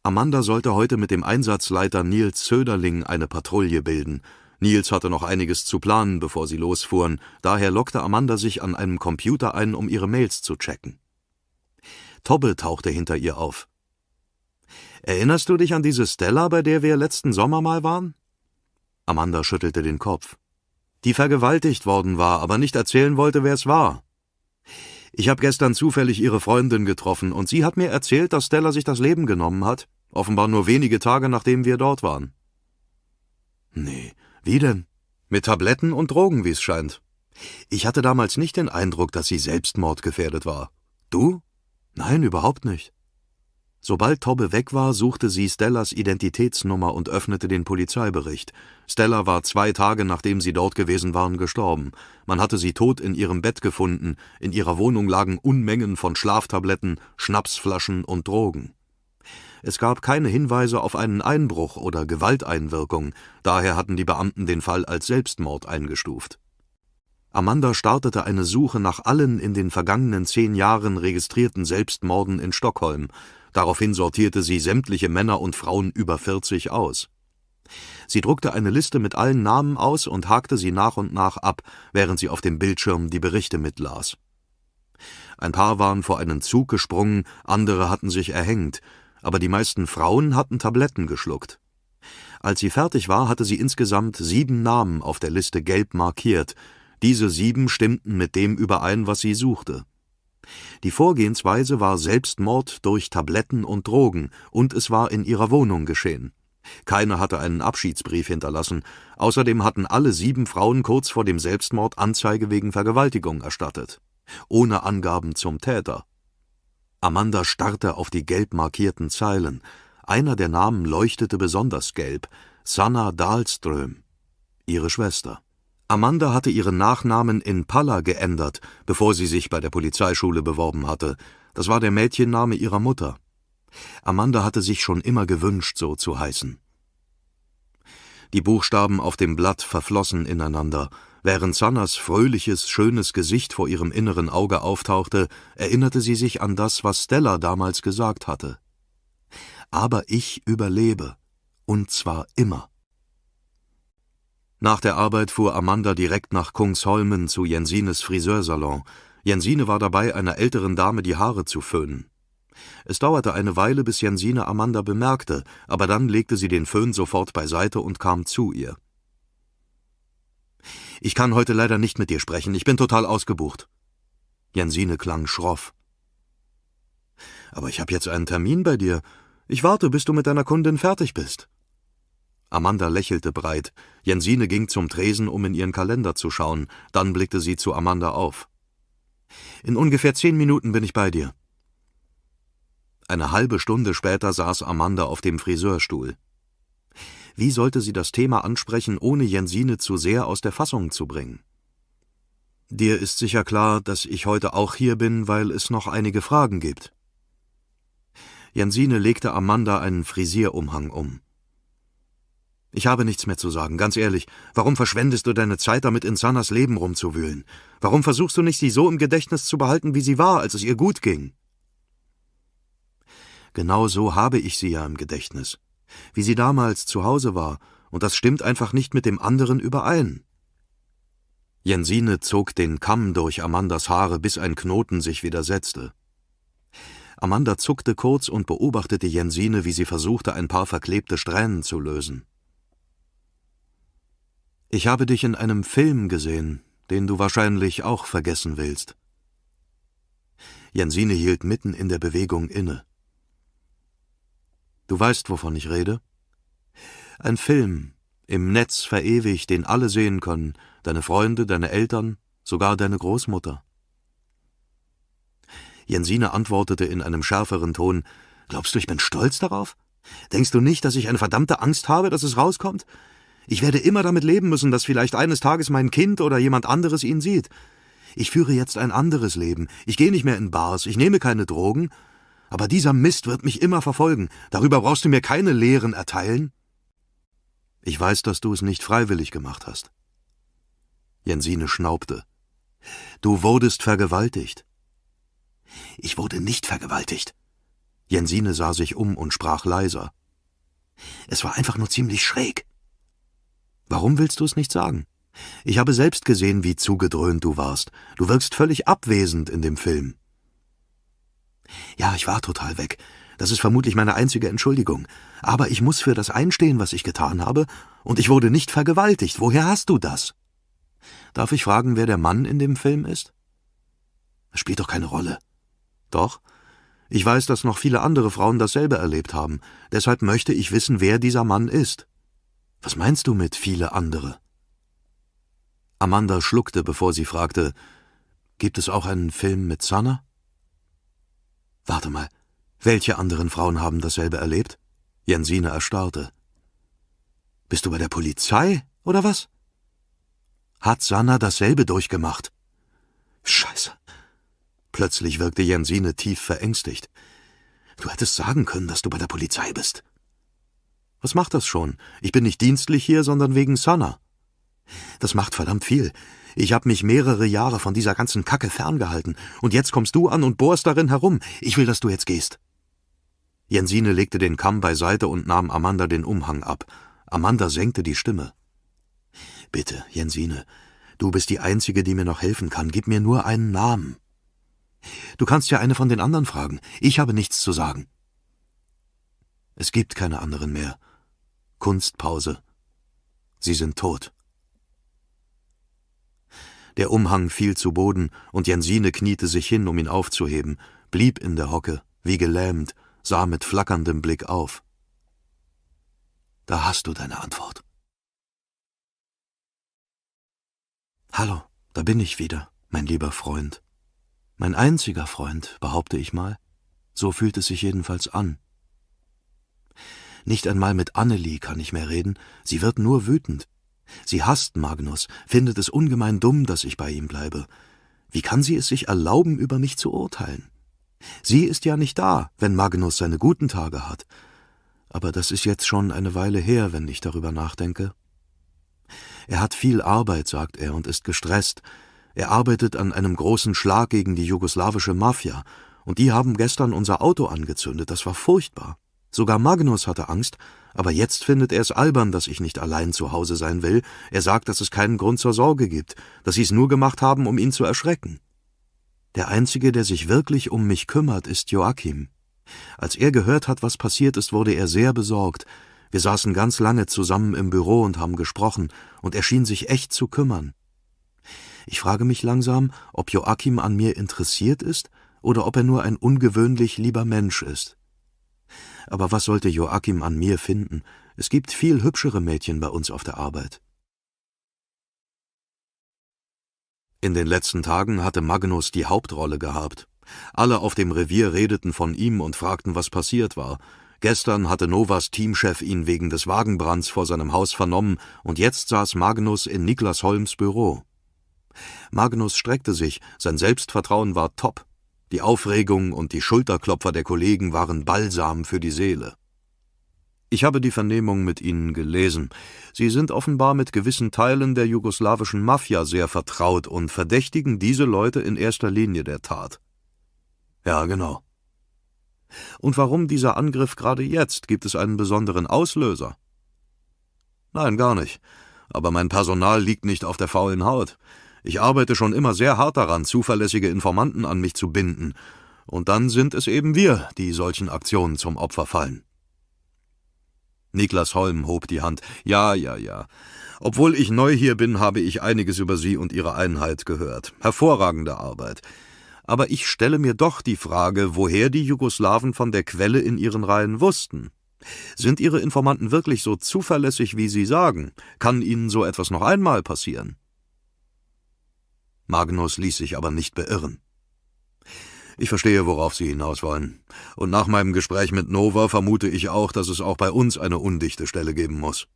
Amanda sollte heute mit dem Einsatzleiter Nils Söderling eine Patrouille bilden. Nils hatte noch einiges zu planen, bevor sie losfuhren, daher lockte Amanda sich an einem Computer ein, um ihre Mails zu checken. Tobbe tauchte hinter ihr auf. Erinnerst du dich an diese Stella, bei der wir letzten Sommer mal waren? Amanda schüttelte den Kopf. Die vergewaltigt worden war, aber nicht erzählen wollte, wer es war. Ich habe gestern zufällig ihre Freundin getroffen und sie hat mir erzählt, dass Stella sich das Leben genommen hat offenbar nur wenige Tage nachdem wir dort waren. Nee, wie denn? Mit Tabletten und Drogen, wie es scheint. Ich hatte damals nicht den Eindruck, dass sie selbstmordgefährdet war. Du? Nein, überhaupt nicht. Sobald Tobbe weg war, suchte sie Stellas Identitätsnummer und öffnete den Polizeibericht. Stella war zwei Tage, nachdem sie dort gewesen waren, gestorben. Man hatte sie tot in ihrem Bett gefunden. In ihrer Wohnung lagen Unmengen von Schlaftabletten, Schnapsflaschen und Drogen. Es gab keine Hinweise auf einen Einbruch oder Gewalteinwirkung, daher hatten die Beamten den Fall als Selbstmord eingestuft. Amanda startete eine Suche nach allen in den vergangenen zehn Jahren registrierten Selbstmorden in Stockholm. Daraufhin sortierte sie sämtliche Männer und Frauen über 40 aus. Sie druckte eine Liste mit allen Namen aus und hakte sie nach und nach ab, während sie auf dem Bildschirm die Berichte mitlas. Ein paar waren vor einen Zug gesprungen, andere hatten sich erhängt, aber die meisten Frauen hatten Tabletten geschluckt. Als sie fertig war, hatte sie insgesamt sieben Namen auf der Liste gelb markiert. Diese sieben stimmten mit dem überein, was sie suchte. Die Vorgehensweise war Selbstmord durch Tabletten und Drogen, und es war in ihrer Wohnung geschehen. Keiner hatte einen Abschiedsbrief hinterlassen, außerdem hatten alle sieben Frauen kurz vor dem Selbstmord Anzeige wegen Vergewaltigung erstattet, ohne Angaben zum Täter. Amanda starrte auf die gelb markierten Zeilen. Einer der Namen leuchtete besonders gelb. Sanna Dahlström. Ihre Schwester. Amanda hatte ihren Nachnamen in Palla geändert, bevor sie sich bei der Polizeischule beworben hatte. Das war der Mädchenname ihrer Mutter. Amanda hatte sich schon immer gewünscht, so zu heißen. Die Buchstaben auf dem Blatt verflossen ineinander, Während Sannas fröhliches, schönes Gesicht vor ihrem inneren Auge auftauchte, erinnerte sie sich an das, was Stella damals gesagt hatte. Aber ich überlebe, und zwar immer. Nach der Arbeit fuhr Amanda direkt nach Kungsholmen zu Jensines Friseursalon. Jensine war dabei, einer älteren Dame die Haare zu föhnen. Es dauerte eine Weile, bis Jensine Amanda bemerkte, aber dann legte sie den Föhn sofort beiseite und kam zu ihr. Ich kann heute leider nicht mit dir sprechen, ich bin total ausgebucht. Jensine klang schroff. Aber ich habe jetzt einen Termin bei dir. Ich warte, bis du mit deiner Kundin fertig bist. Amanda lächelte breit. Jensine ging zum Tresen, um in ihren Kalender zu schauen. Dann blickte sie zu Amanda auf. In ungefähr zehn Minuten bin ich bei dir. Eine halbe Stunde später saß Amanda auf dem Friseurstuhl. Wie sollte sie das Thema ansprechen, ohne Jensine zu sehr aus der Fassung zu bringen? Dir ist sicher klar, dass ich heute auch hier bin, weil es noch einige Fragen gibt. Jensine legte Amanda einen Frisierumhang um. Ich habe nichts mehr zu sagen, ganz ehrlich. Warum verschwendest du deine Zeit damit, in Sannas Leben rumzuwühlen? Warum versuchst du nicht, sie so im Gedächtnis zu behalten, wie sie war, als es ihr gut ging? Genau so habe ich sie ja im Gedächtnis wie sie damals zu Hause war, und das stimmt einfach nicht mit dem anderen überein. Jensine zog den Kamm durch Amandas Haare, bis ein Knoten sich widersetzte. Amanda zuckte kurz und beobachtete Jensine, wie sie versuchte, ein paar verklebte Strähnen zu lösen. Ich habe dich in einem Film gesehen, den du wahrscheinlich auch vergessen willst. Jensine hielt mitten in der Bewegung inne. Du weißt, wovon ich rede? Ein Film, im Netz verewigt, den alle sehen können, deine Freunde, deine Eltern, sogar deine Großmutter. Jensine antwortete in einem schärferen Ton, Glaubst du, ich bin stolz darauf? Denkst du nicht, dass ich eine verdammte Angst habe, dass es rauskommt? Ich werde immer damit leben müssen, dass vielleicht eines Tages mein Kind oder jemand anderes ihn sieht. Ich führe jetzt ein anderes Leben. Ich gehe nicht mehr in Bars, ich nehme keine Drogen, aber dieser Mist wird mich immer verfolgen. Darüber brauchst du mir keine Lehren erteilen. Ich weiß, dass du es nicht freiwillig gemacht hast. Jensine schnaubte. Du wurdest vergewaltigt. Ich wurde nicht vergewaltigt. Jensine sah sich um und sprach leiser. Es war einfach nur ziemlich schräg. Warum willst du es nicht sagen? Ich habe selbst gesehen, wie zugedröhnt du warst. Du wirkst völlig abwesend in dem Film. Ja, ich war total weg. Das ist vermutlich meine einzige Entschuldigung. Aber ich muss für das einstehen, was ich getan habe, und ich wurde nicht vergewaltigt. Woher hast du das? Darf ich fragen, wer der Mann in dem Film ist? Das spielt doch keine Rolle. Doch. Ich weiß, dass noch viele andere Frauen dasselbe erlebt haben. Deshalb möchte ich wissen, wer dieser Mann ist. Was meinst du mit viele andere? Amanda schluckte, bevor sie fragte, Gibt es auch einen Film mit Sana? Warte mal, welche anderen Frauen haben dasselbe erlebt? Jensine erstarrte. Bist du bei der Polizei, oder was? Hat Sanna dasselbe durchgemacht? Scheiße. Plötzlich wirkte Jensine tief verängstigt. Du hättest sagen können, dass du bei der Polizei bist. Was macht das schon? Ich bin nicht dienstlich hier, sondern wegen Sanna. Das macht verdammt viel. Ich habe mich mehrere Jahre von dieser ganzen Kacke ferngehalten, und jetzt kommst du an und bohrst darin herum. Ich will, dass du jetzt gehst. Jensine legte den Kamm beiseite und nahm Amanda den Umhang ab. Amanda senkte die Stimme. Bitte, Jensine, du bist die Einzige, die mir noch helfen kann. Gib mir nur einen Namen. Du kannst ja eine von den anderen fragen. Ich habe nichts zu sagen. Es gibt keine anderen mehr. Kunstpause. Sie sind tot. Der Umhang fiel zu Boden, und Jensine kniete sich hin, um ihn aufzuheben, blieb in der Hocke, wie gelähmt, sah mit flackerndem Blick auf. Da hast du deine Antwort. Hallo, da bin ich wieder, mein lieber Freund. Mein einziger Freund, behaupte ich mal. So fühlt es sich jedenfalls an. Nicht einmal mit Annelie kann ich mehr reden, sie wird nur wütend. Sie hasst Magnus, findet es ungemein dumm, dass ich bei ihm bleibe. Wie kann sie es sich erlauben, über mich zu urteilen? Sie ist ja nicht da, wenn Magnus seine guten Tage hat. Aber das ist jetzt schon eine Weile her, wenn ich darüber nachdenke. Er hat viel Arbeit, sagt er, und ist gestresst. Er arbeitet an einem großen Schlag gegen die jugoslawische Mafia, und die haben gestern unser Auto angezündet, das war furchtbar. Sogar Magnus hatte Angst, aber jetzt findet er es albern, dass ich nicht allein zu Hause sein will. Er sagt, dass es keinen Grund zur Sorge gibt, dass sie es nur gemacht haben, um ihn zu erschrecken. Der Einzige, der sich wirklich um mich kümmert, ist Joachim. Als er gehört hat, was passiert ist, wurde er sehr besorgt. Wir saßen ganz lange zusammen im Büro und haben gesprochen, und er schien sich echt zu kümmern. Ich frage mich langsam, ob Joachim an mir interessiert ist oder ob er nur ein ungewöhnlich lieber Mensch ist aber was sollte Joachim an mir finden? Es gibt viel hübschere Mädchen bei uns auf der Arbeit. In den letzten Tagen hatte Magnus die Hauptrolle gehabt. Alle auf dem Revier redeten von ihm und fragten, was passiert war. Gestern hatte Novas Teamchef ihn wegen des Wagenbrands vor seinem Haus vernommen, und jetzt saß Magnus in Niklas Holms Büro. Magnus streckte sich, sein Selbstvertrauen war top. Die Aufregung und die Schulterklopfer der Kollegen waren Balsam für die Seele. Ich habe die Vernehmung mit Ihnen gelesen. Sie sind offenbar mit gewissen Teilen der jugoslawischen Mafia sehr vertraut und verdächtigen diese Leute in erster Linie der Tat. Ja, genau. Und warum dieser Angriff gerade jetzt? Gibt es einen besonderen Auslöser? Nein, gar nicht. Aber mein Personal liegt nicht auf der faulen Haut. Ich arbeite schon immer sehr hart daran, zuverlässige Informanten an mich zu binden. Und dann sind es eben wir, die solchen Aktionen zum Opfer fallen. Niklas Holm hob die Hand. Ja, ja, ja. Obwohl ich neu hier bin, habe ich einiges über Sie und Ihre Einheit gehört. Hervorragende Arbeit. Aber ich stelle mir doch die Frage, woher die Jugoslawen von der Quelle in ihren Reihen wussten. Sind Ihre Informanten wirklich so zuverlässig, wie Sie sagen? Kann Ihnen so etwas noch einmal passieren? Magnus ließ sich aber nicht beirren. Ich verstehe, worauf Sie hinaus wollen. Und nach meinem Gespräch mit Nova vermute ich auch, dass es auch bei uns eine undichte Stelle geben muss.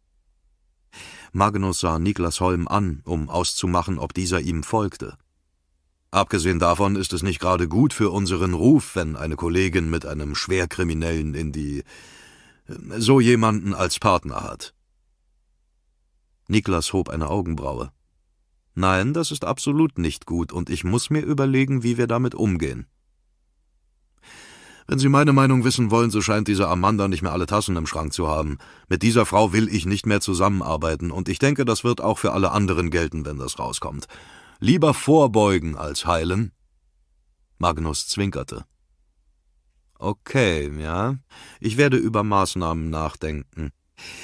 Magnus sah Niklas Holm an, um auszumachen, ob dieser ihm folgte. Abgesehen davon ist es nicht gerade gut für unseren Ruf, wenn eine Kollegin mit einem Schwerkriminellen in die... Äh, so jemanden als Partner hat. Niklas hob eine Augenbraue. Nein, das ist absolut nicht gut, und ich muss mir überlegen, wie wir damit umgehen. Wenn Sie meine Meinung wissen wollen, so scheint diese Amanda nicht mehr alle Tassen im Schrank zu haben. Mit dieser Frau will ich nicht mehr zusammenarbeiten, und ich denke, das wird auch für alle anderen gelten, wenn das rauskommt. Lieber vorbeugen als heilen. Magnus zwinkerte. Okay, ja. Ich werde über Maßnahmen nachdenken.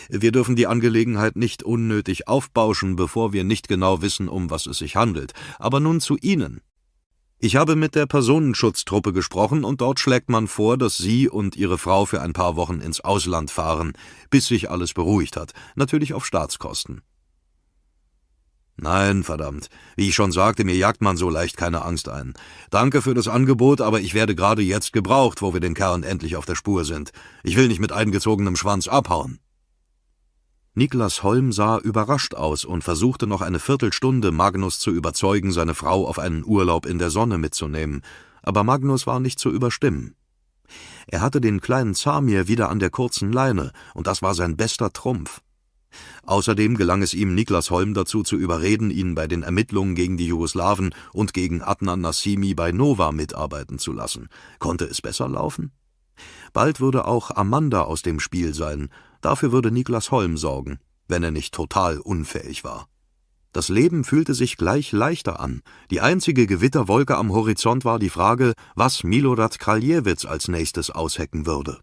Wir dürfen die Angelegenheit nicht unnötig aufbauschen, bevor wir nicht genau wissen, um was es sich handelt. Aber nun zu Ihnen. Ich habe mit der Personenschutztruppe gesprochen und dort schlägt man vor, dass Sie und Ihre Frau für ein paar Wochen ins Ausland fahren, bis sich alles beruhigt hat, natürlich auf Staatskosten. Nein, verdammt. Wie ich schon sagte, mir jagt man so leicht keine Angst ein. Danke für das Angebot, aber ich werde gerade jetzt gebraucht, wo wir den Kern endlich auf der Spur sind. Ich will nicht mit eingezogenem Schwanz abhauen. Niklas Holm sah überrascht aus und versuchte noch eine Viertelstunde, Magnus zu überzeugen, seine Frau auf einen Urlaub in der Sonne mitzunehmen, aber Magnus war nicht zu überstimmen. Er hatte den kleinen Zamir wieder an der kurzen Leine, und das war sein bester Trumpf. Außerdem gelang es ihm, Niklas Holm dazu zu überreden, ihn bei den Ermittlungen gegen die Jugoslawen und gegen Adnan Nassimi bei Nova mitarbeiten zu lassen. Konnte es besser laufen? Bald würde auch Amanda aus dem Spiel sein, Dafür würde Niklas Holm sorgen, wenn er nicht total unfähig war. Das Leben fühlte sich gleich leichter an. Die einzige Gewitterwolke am Horizont war die Frage, was Milorad Kraljewitz als nächstes aushecken würde.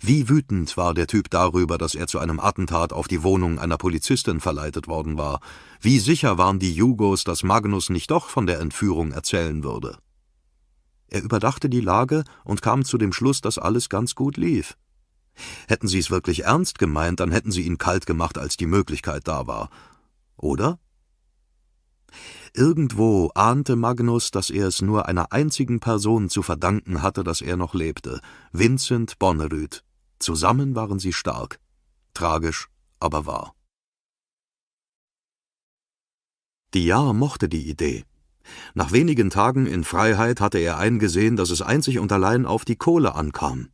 Wie wütend war der Typ darüber, dass er zu einem Attentat auf die Wohnung einer Polizistin verleitet worden war. Wie sicher waren die Jugos, dass Magnus nicht doch von der Entführung erzählen würde. Er überdachte die Lage und kam zu dem Schluss, dass alles ganz gut lief. Hätten sie es wirklich ernst gemeint, dann hätten sie ihn kalt gemacht, als die Möglichkeit da war. Oder? Irgendwo ahnte Magnus, dass er es nur einer einzigen Person zu verdanken hatte, dass er noch lebte, Vincent Bonnerüt. Zusammen waren sie stark. Tragisch, aber wahr. Diar mochte die Idee. Nach wenigen Tagen in Freiheit hatte er eingesehen, dass es einzig und allein auf die Kohle ankam.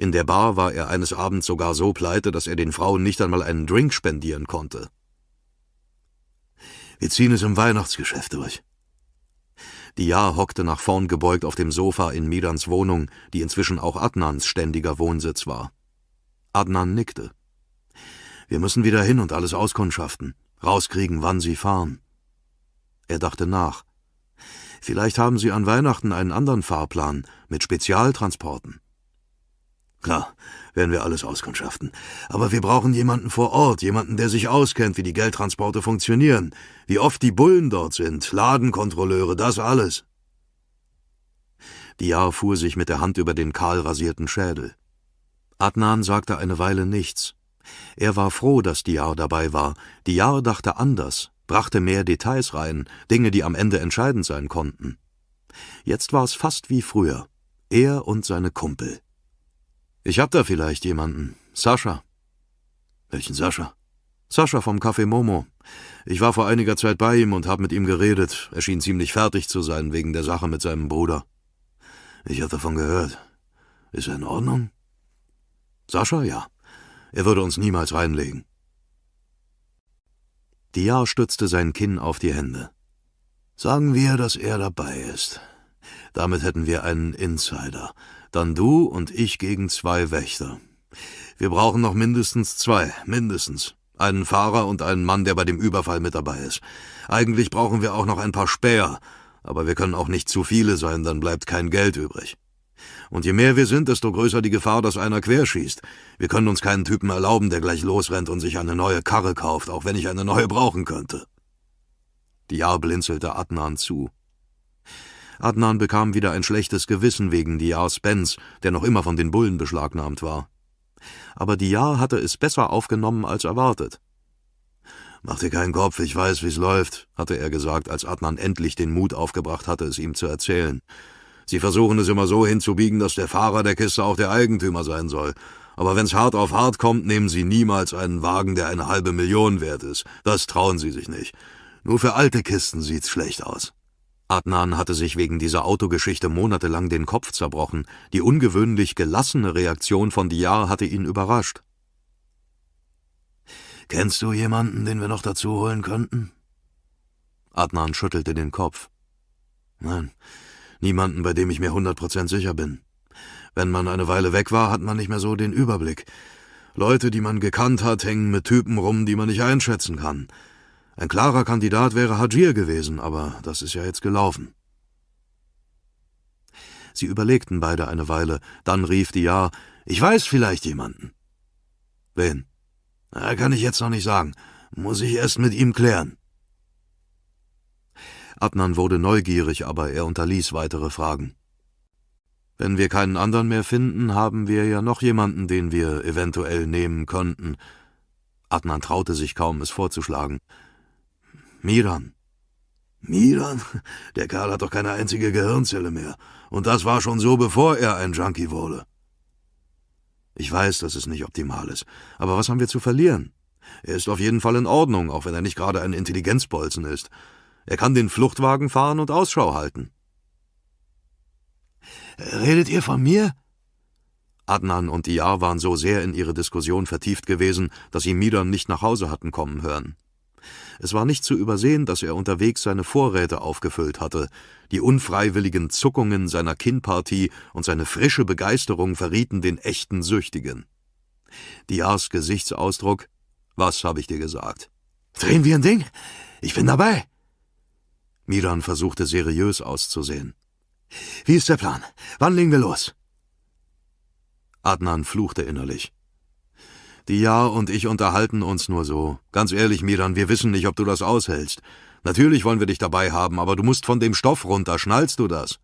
In der Bar war er eines Abends sogar so pleite, dass er den Frauen nicht einmal einen Drink spendieren konnte. Wir ziehen es im Weihnachtsgeschäft durch. Dia hockte nach vorn gebeugt auf dem Sofa in Midans Wohnung, die inzwischen auch Adnans ständiger Wohnsitz war. Adnan nickte. Wir müssen wieder hin und alles auskundschaften, rauskriegen, wann sie fahren. Er dachte nach. Vielleicht haben sie an Weihnachten einen anderen Fahrplan mit Spezialtransporten. Klar, werden wir alles auskundschaften. Aber wir brauchen jemanden vor Ort, jemanden, der sich auskennt, wie die Geldtransporte funktionieren, wie oft die Bullen dort sind, Ladenkontrolleure, das alles. Diar fuhr sich mit der Hand über den kahl rasierten Schädel. Adnan sagte eine Weile nichts. Er war froh, dass Diar dabei war. Diar dachte anders, brachte mehr Details rein, Dinge, die am Ende entscheidend sein konnten. Jetzt war es fast wie früher. Er und seine Kumpel. Ich hab da vielleicht jemanden. Sascha. Welchen Sascha? Sascha vom Café Momo. Ich war vor einiger Zeit bei ihm und hab mit ihm geredet. Er schien ziemlich fertig zu sein wegen der Sache mit seinem Bruder. Ich hab davon gehört. Ist er in Ordnung? Sascha, ja. Er würde uns niemals reinlegen. Diar stützte sein Kinn auf die Hände. Sagen wir, dass er dabei ist. Damit hätten wir einen Insider dann du und ich gegen zwei Wächter. Wir brauchen noch mindestens zwei, mindestens. Einen Fahrer und einen Mann, der bei dem Überfall mit dabei ist. Eigentlich brauchen wir auch noch ein paar Späher, aber wir können auch nicht zu viele sein, dann bleibt kein Geld übrig. Und je mehr wir sind, desto größer die Gefahr, dass einer querschießt. Wir können uns keinen Typen erlauben, der gleich losrennt und sich eine neue Karre kauft, auch wenn ich eine neue brauchen könnte. Diar blinzelte Adnan zu. Adnan bekam wieder ein schlechtes Gewissen wegen Diars Spence, der noch immer von den Bullen beschlagnahmt war. Aber Diar hatte es besser aufgenommen als erwartet. »Mach dir keinen Kopf, ich weiß, wie's läuft«, hatte er gesagt, als Adnan endlich den Mut aufgebracht hatte, es ihm zu erzählen. »Sie versuchen es immer so hinzubiegen, dass der Fahrer der Kiste auch der Eigentümer sein soll. Aber wenn's hart auf hart kommt, nehmen Sie niemals einen Wagen, der eine halbe Million wert ist. Das trauen Sie sich nicht. Nur für alte Kisten sieht's schlecht aus.« Adnan hatte sich wegen dieser Autogeschichte monatelang den Kopf zerbrochen. Die ungewöhnlich gelassene Reaktion von Diar hatte ihn überrascht. Kennst du jemanden, den wir noch dazu holen könnten? Adnan schüttelte den Kopf. Nein, niemanden, bei dem ich mir hundert Prozent sicher bin. Wenn man eine Weile weg war, hat man nicht mehr so den Überblick. Leute, die man gekannt hat, hängen mit Typen rum, die man nicht einschätzen kann. Ein klarer Kandidat wäre Hajir gewesen, aber das ist ja jetzt gelaufen. Sie überlegten beide eine Weile, dann rief die Jahr, »Ich weiß vielleicht jemanden.« »Wen?« Na, »Kann ich jetzt noch nicht sagen. Muss ich erst mit ihm klären.« Adnan wurde neugierig, aber er unterließ weitere Fragen. »Wenn wir keinen anderen mehr finden, haben wir ja noch jemanden, den wir eventuell nehmen könnten.« Adnan traute sich kaum, es vorzuschlagen. Miran. Miran? Der Kerl hat doch keine einzige Gehirnzelle mehr. Und das war schon so, bevor er ein Junkie wurde. Ich weiß, dass es nicht optimal ist. Aber was haben wir zu verlieren? Er ist auf jeden Fall in Ordnung, auch wenn er nicht gerade ein Intelligenzbolzen ist. Er kann den Fluchtwagen fahren und Ausschau halten. Redet ihr von mir? Adnan und Iyar waren so sehr in ihre Diskussion vertieft gewesen, dass sie Miran nicht nach Hause hatten kommen hören. Es war nicht zu übersehen, dass er unterwegs seine Vorräte aufgefüllt hatte. Die unfreiwilligen Zuckungen seiner Kinnpartie und seine frische Begeisterung verrieten den echten Süchtigen. Diars Gesichtsausdruck Was habe ich dir gesagt? Drehen wir ein Ding? Ich bin dabei. Miran versuchte seriös auszusehen. Wie ist der Plan? Wann legen wir los? Adnan fluchte innerlich. Dia und ich unterhalten uns nur so. Ganz ehrlich, Miran, wir wissen nicht, ob du das aushältst. Natürlich wollen wir dich dabei haben, aber du musst von dem Stoff runter, schnallst du das?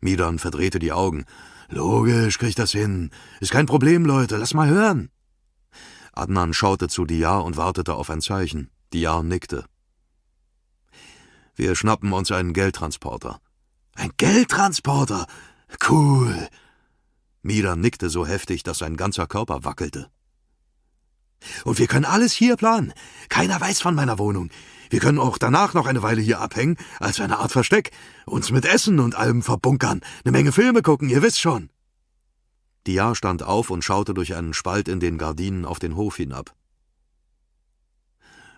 Miran verdrehte die Augen. Logisch, krieg das hin. Ist kein Problem, Leute, lass mal hören. Adnan schaute zu Dia und wartete auf ein Zeichen. Dia nickte. Wir schnappen uns einen Geldtransporter. Ein Geldtransporter? Cool. Mira nickte so heftig, dass sein ganzer Körper wackelte. Und wir können alles hier planen. Keiner weiß von meiner Wohnung. Wir können auch danach noch eine Weile hier abhängen, als eine Art Versteck, uns mit Essen und allem verbunkern, eine Menge Filme gucken, ihr wisst schon. Dia stand auf und schaute durch einen Spalt in den Gardinen auf den Hof hinab.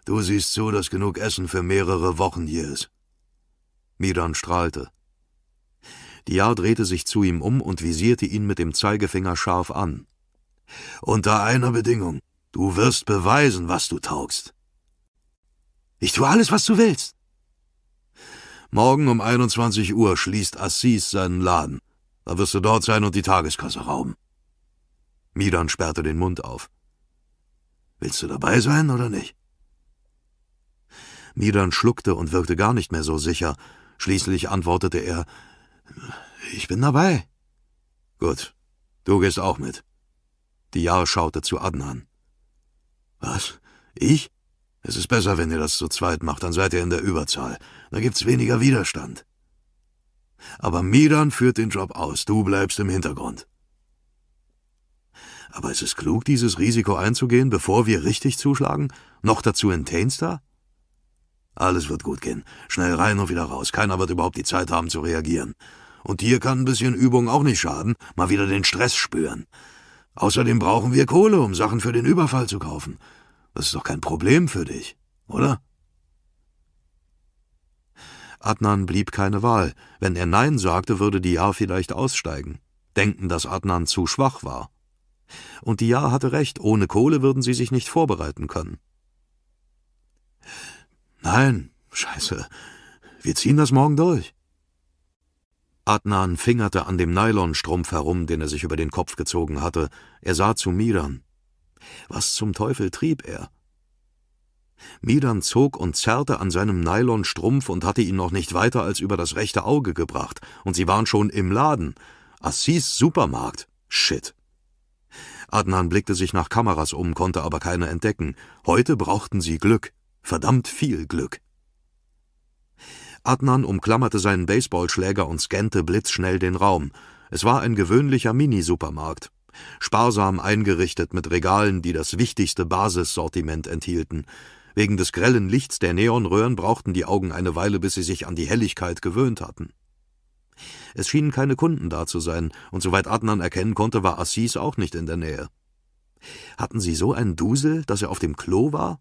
Du siehst so, dass genug Essen für mehrere Wochen hier ist. Miran strahlte. Diar drehte sich zu ihm um und visierte ihn mit dem Zeigefinger scharf an. Unter einer Bedingung. Du wirst beweisen, was du taugst. Ich tue alles, was du willst. Morgen um 21 Uhr schließt Assis seinen Laden. Da wirst du dort sein und die Tageskasse rauben. Midan sperrte den Mund auf. Willst du dabei sein oder nicht? Midan schluckte und wirkte gar nicht mehr so sicher. Schließlich antwortete er, ich bin dabei. Gut, du gehst auch mit. Diyar schaute zu Adnan. Was? Ich? Es ist besser, wenn ihr das zu zweit macht, dann seid ihr in der Überzahl. Da gibt's weniger Widerstand. Aber Miran führt den Job aus, du bleibst im Hintergrund. Aber ist es klug, dieses Risiko einzugehen, bevor wir richtig zuschlagen? Noch dazu in Tainstar? Alles wird gut gehen. Schnell rein und wieder raus. Keiner wird überhaupt die Zeit haben zu reagieren. Und dir kann ein bisschen Übung auch nicht schaden. Mal wieder den Stress spüren. Außerdem brauchen wir Kohle, um Sachen für den Überfall zu kaufen. Das ist doch kein Problem für dich, oder? Adnan blieb keine Wahl. Wenn er Nein sagte, würde Diyar vielleicht aussteigen. Denken, dass Adnan zu schwach war. Und Diyar hatte recht, ohne Kohle würden sie sich nicht vorbereiten können. Nein, scheiße. Wir ziehen das morgen durch. Adnan fingerte an dem Nylonstrumpf herum, den er sich über den Kopf gezogen hatte. Er sah zu Midan. Was zum Teufel trieb er? Midan zog und zerrte an seinem Nylonstrumpf und hatte ihn noch nicht weiter als über das rechte Auge gebracht, und sie waren schon im Laden. Assis Supermarkt. Shit. Adnan blickte sich nach Kameras um, konnte aber keine entdecken. Heute brauchten sie Glück. Verdammt viel Glück. Adnan umklammerte seinen Baseballschläger und scannte blitzschnell den Raum. Es war ein gewöhnlicher Minisupermarkt, sparsam eingerichtet mit Regalen, die das wichtigste Basissortiment enthielten. Wegen des grellen Lichts der Neonröhren brauchten die Augen eine Weile, bis sie sich an die Helligkeit gewöhnt hatten. Es schienen keine Kunden da zu sein, und soweit Adnan erkennen konnte, war Assis auch nicht in der Nähe. Hatten sie so einen Dusel, dass er auf dem Klo war?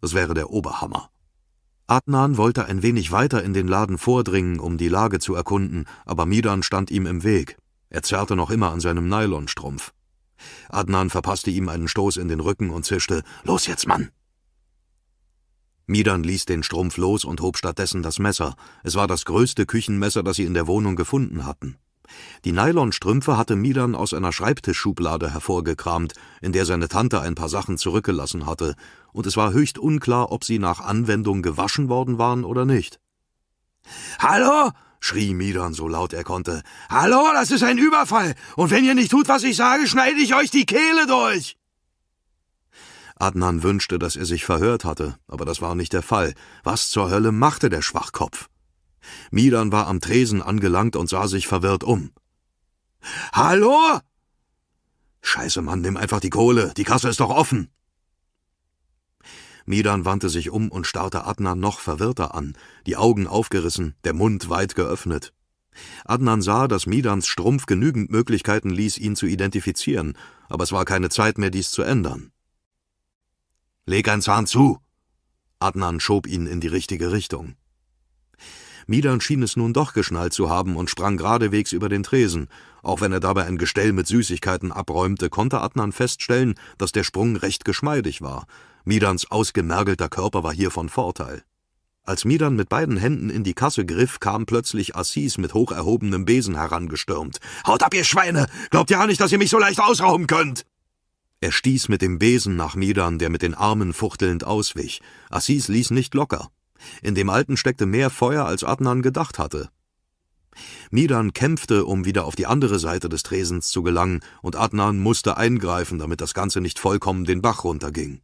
Das wäre der Oberhammer. Adnan wollte ein wenig weiter in den Laden vordringen, um die Lage zu erkunden, aber Midan stand ihm im Weg. Er zerrte noch immer an seinem Nylonstrumpf. Adnan verpasste ihm einen Stoß in den Rücken und zischte, »Los jetzt, Mann!« Midan ließ den Strumpf los und hob stattdessen das Messer. Es war das größte Küchenmesser, das sie in der Wohnung gefunden hatten. Die Nylonstrümpfe hatte Midan aus einer Schreibtischschublade hervorgekramt, in der seine Tante ein paar Sachen zurückgelassen hatte, und es war höchst unklar, ob sie nach Anwendung gewaschen worden waren oder nicht. »Hallo?« schrie Midan so laut er konnte. »Hallo, das ist ein Überfall, und wenn ihr nicht tut, was ich sage, schneide ich euch die Kehle durch!« Adnan wünschte, dass er sich verhört hatte, aber das war nicht der Fall. Was zur Hölle machte der Schwachkopf? Midan war am Tresen angelangt und sah sich verwirrt um. »Hallo?« »Scheiße, Mann, nimm einfach die Kohle, die Kasse ist doch offen!« Midan wandte sich um und starrte Adnan noch verwirrter an, die Augen aufgerissen, der Mund weit geöffnet. Adnan sah, dass Midans Strumpf genügend Möglichkeiten ließ, ihn zu identifizieren, aber es war keine Zeit mehr, dies zu ändern. »Leg ein Zahn zu!« Adnan schob ihn in die richtige Richtung. Midan schien es nun doch geschnallt zu haben und sprang geradewegs über den Tresen. Auch wenn er dabei ein Gestell mit Süßigkeiten abräumte, konnte Adnan feststellen, dass der Sprung recht geschmeidig war. Midans ausgemergelter Körper war hier von Vorteil. Als Midan mit beiden Händen in die Kasse griff, kam plötzlich Assis mit hoch erhobenem Besen herangestürmt. »Haut ab, ihr Schweine! Glaubt ja nicht, dass ihr mich so leicht ausrauben könnt!« Er stieß mit dem Besen nach Midan, der mit den Armen fuchtelnd auswich. Assis ließ nicht locker. In dem Alten steckte mehr Feuer, als Adnan gedacht hatte. Midan kämpfte, um wieder auf die andere Seite des Tresens zu gelangen, und Adnan musste eingreifen, damit das Ganze nicht vollkommen den Bach runterging.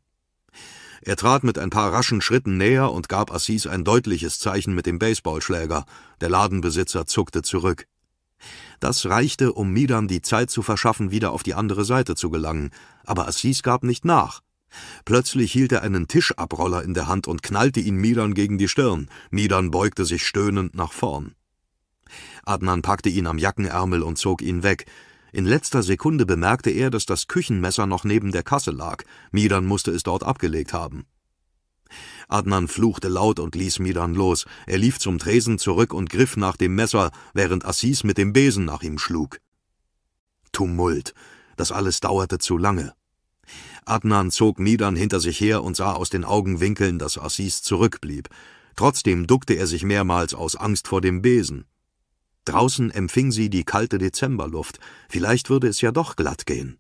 Er trat mit ein paar raschen Schritten näher und gab Assis ein deutliches Zeichen mit dem Baseballschläger. Der Ladenbesitzer zuckte zurück. Das reichte, um Midan die Zeit zu verschaffen, wieder auf die andere Seite zu gelangen, aber Assis gab nicht nach. Plötzlich hielt er einen Tischabroller in der Hand und knallte ihn Midan gegen die Stirn. Midan beugte sich stöhnend nach vorn. Adnan packte ihn am Jackenärmel und zog ihn weg. In letzter Sekunde bemerkte er, dass das Küchenmesser noch neben der Kasse lag. Midan musste es dort abgelegt haben. Adnan fluchte laut und ließ Midan los. Er lief zum Tresen zurück und griff nach dem Messer, während Assis mit dem Besen nach ihm schlug. Tumult. Das alles dauerte zu lange. Adnan zog Midan hinter sich her und sah aus den Augenwinkeln, dass Assis zurückblieb. Trotzdem duckte er sich mehrmals aus Angst vor dem Besen. Draußen empfing sie die kalte Dezemberluft, vielleicht würde es ja doch glatt gehen.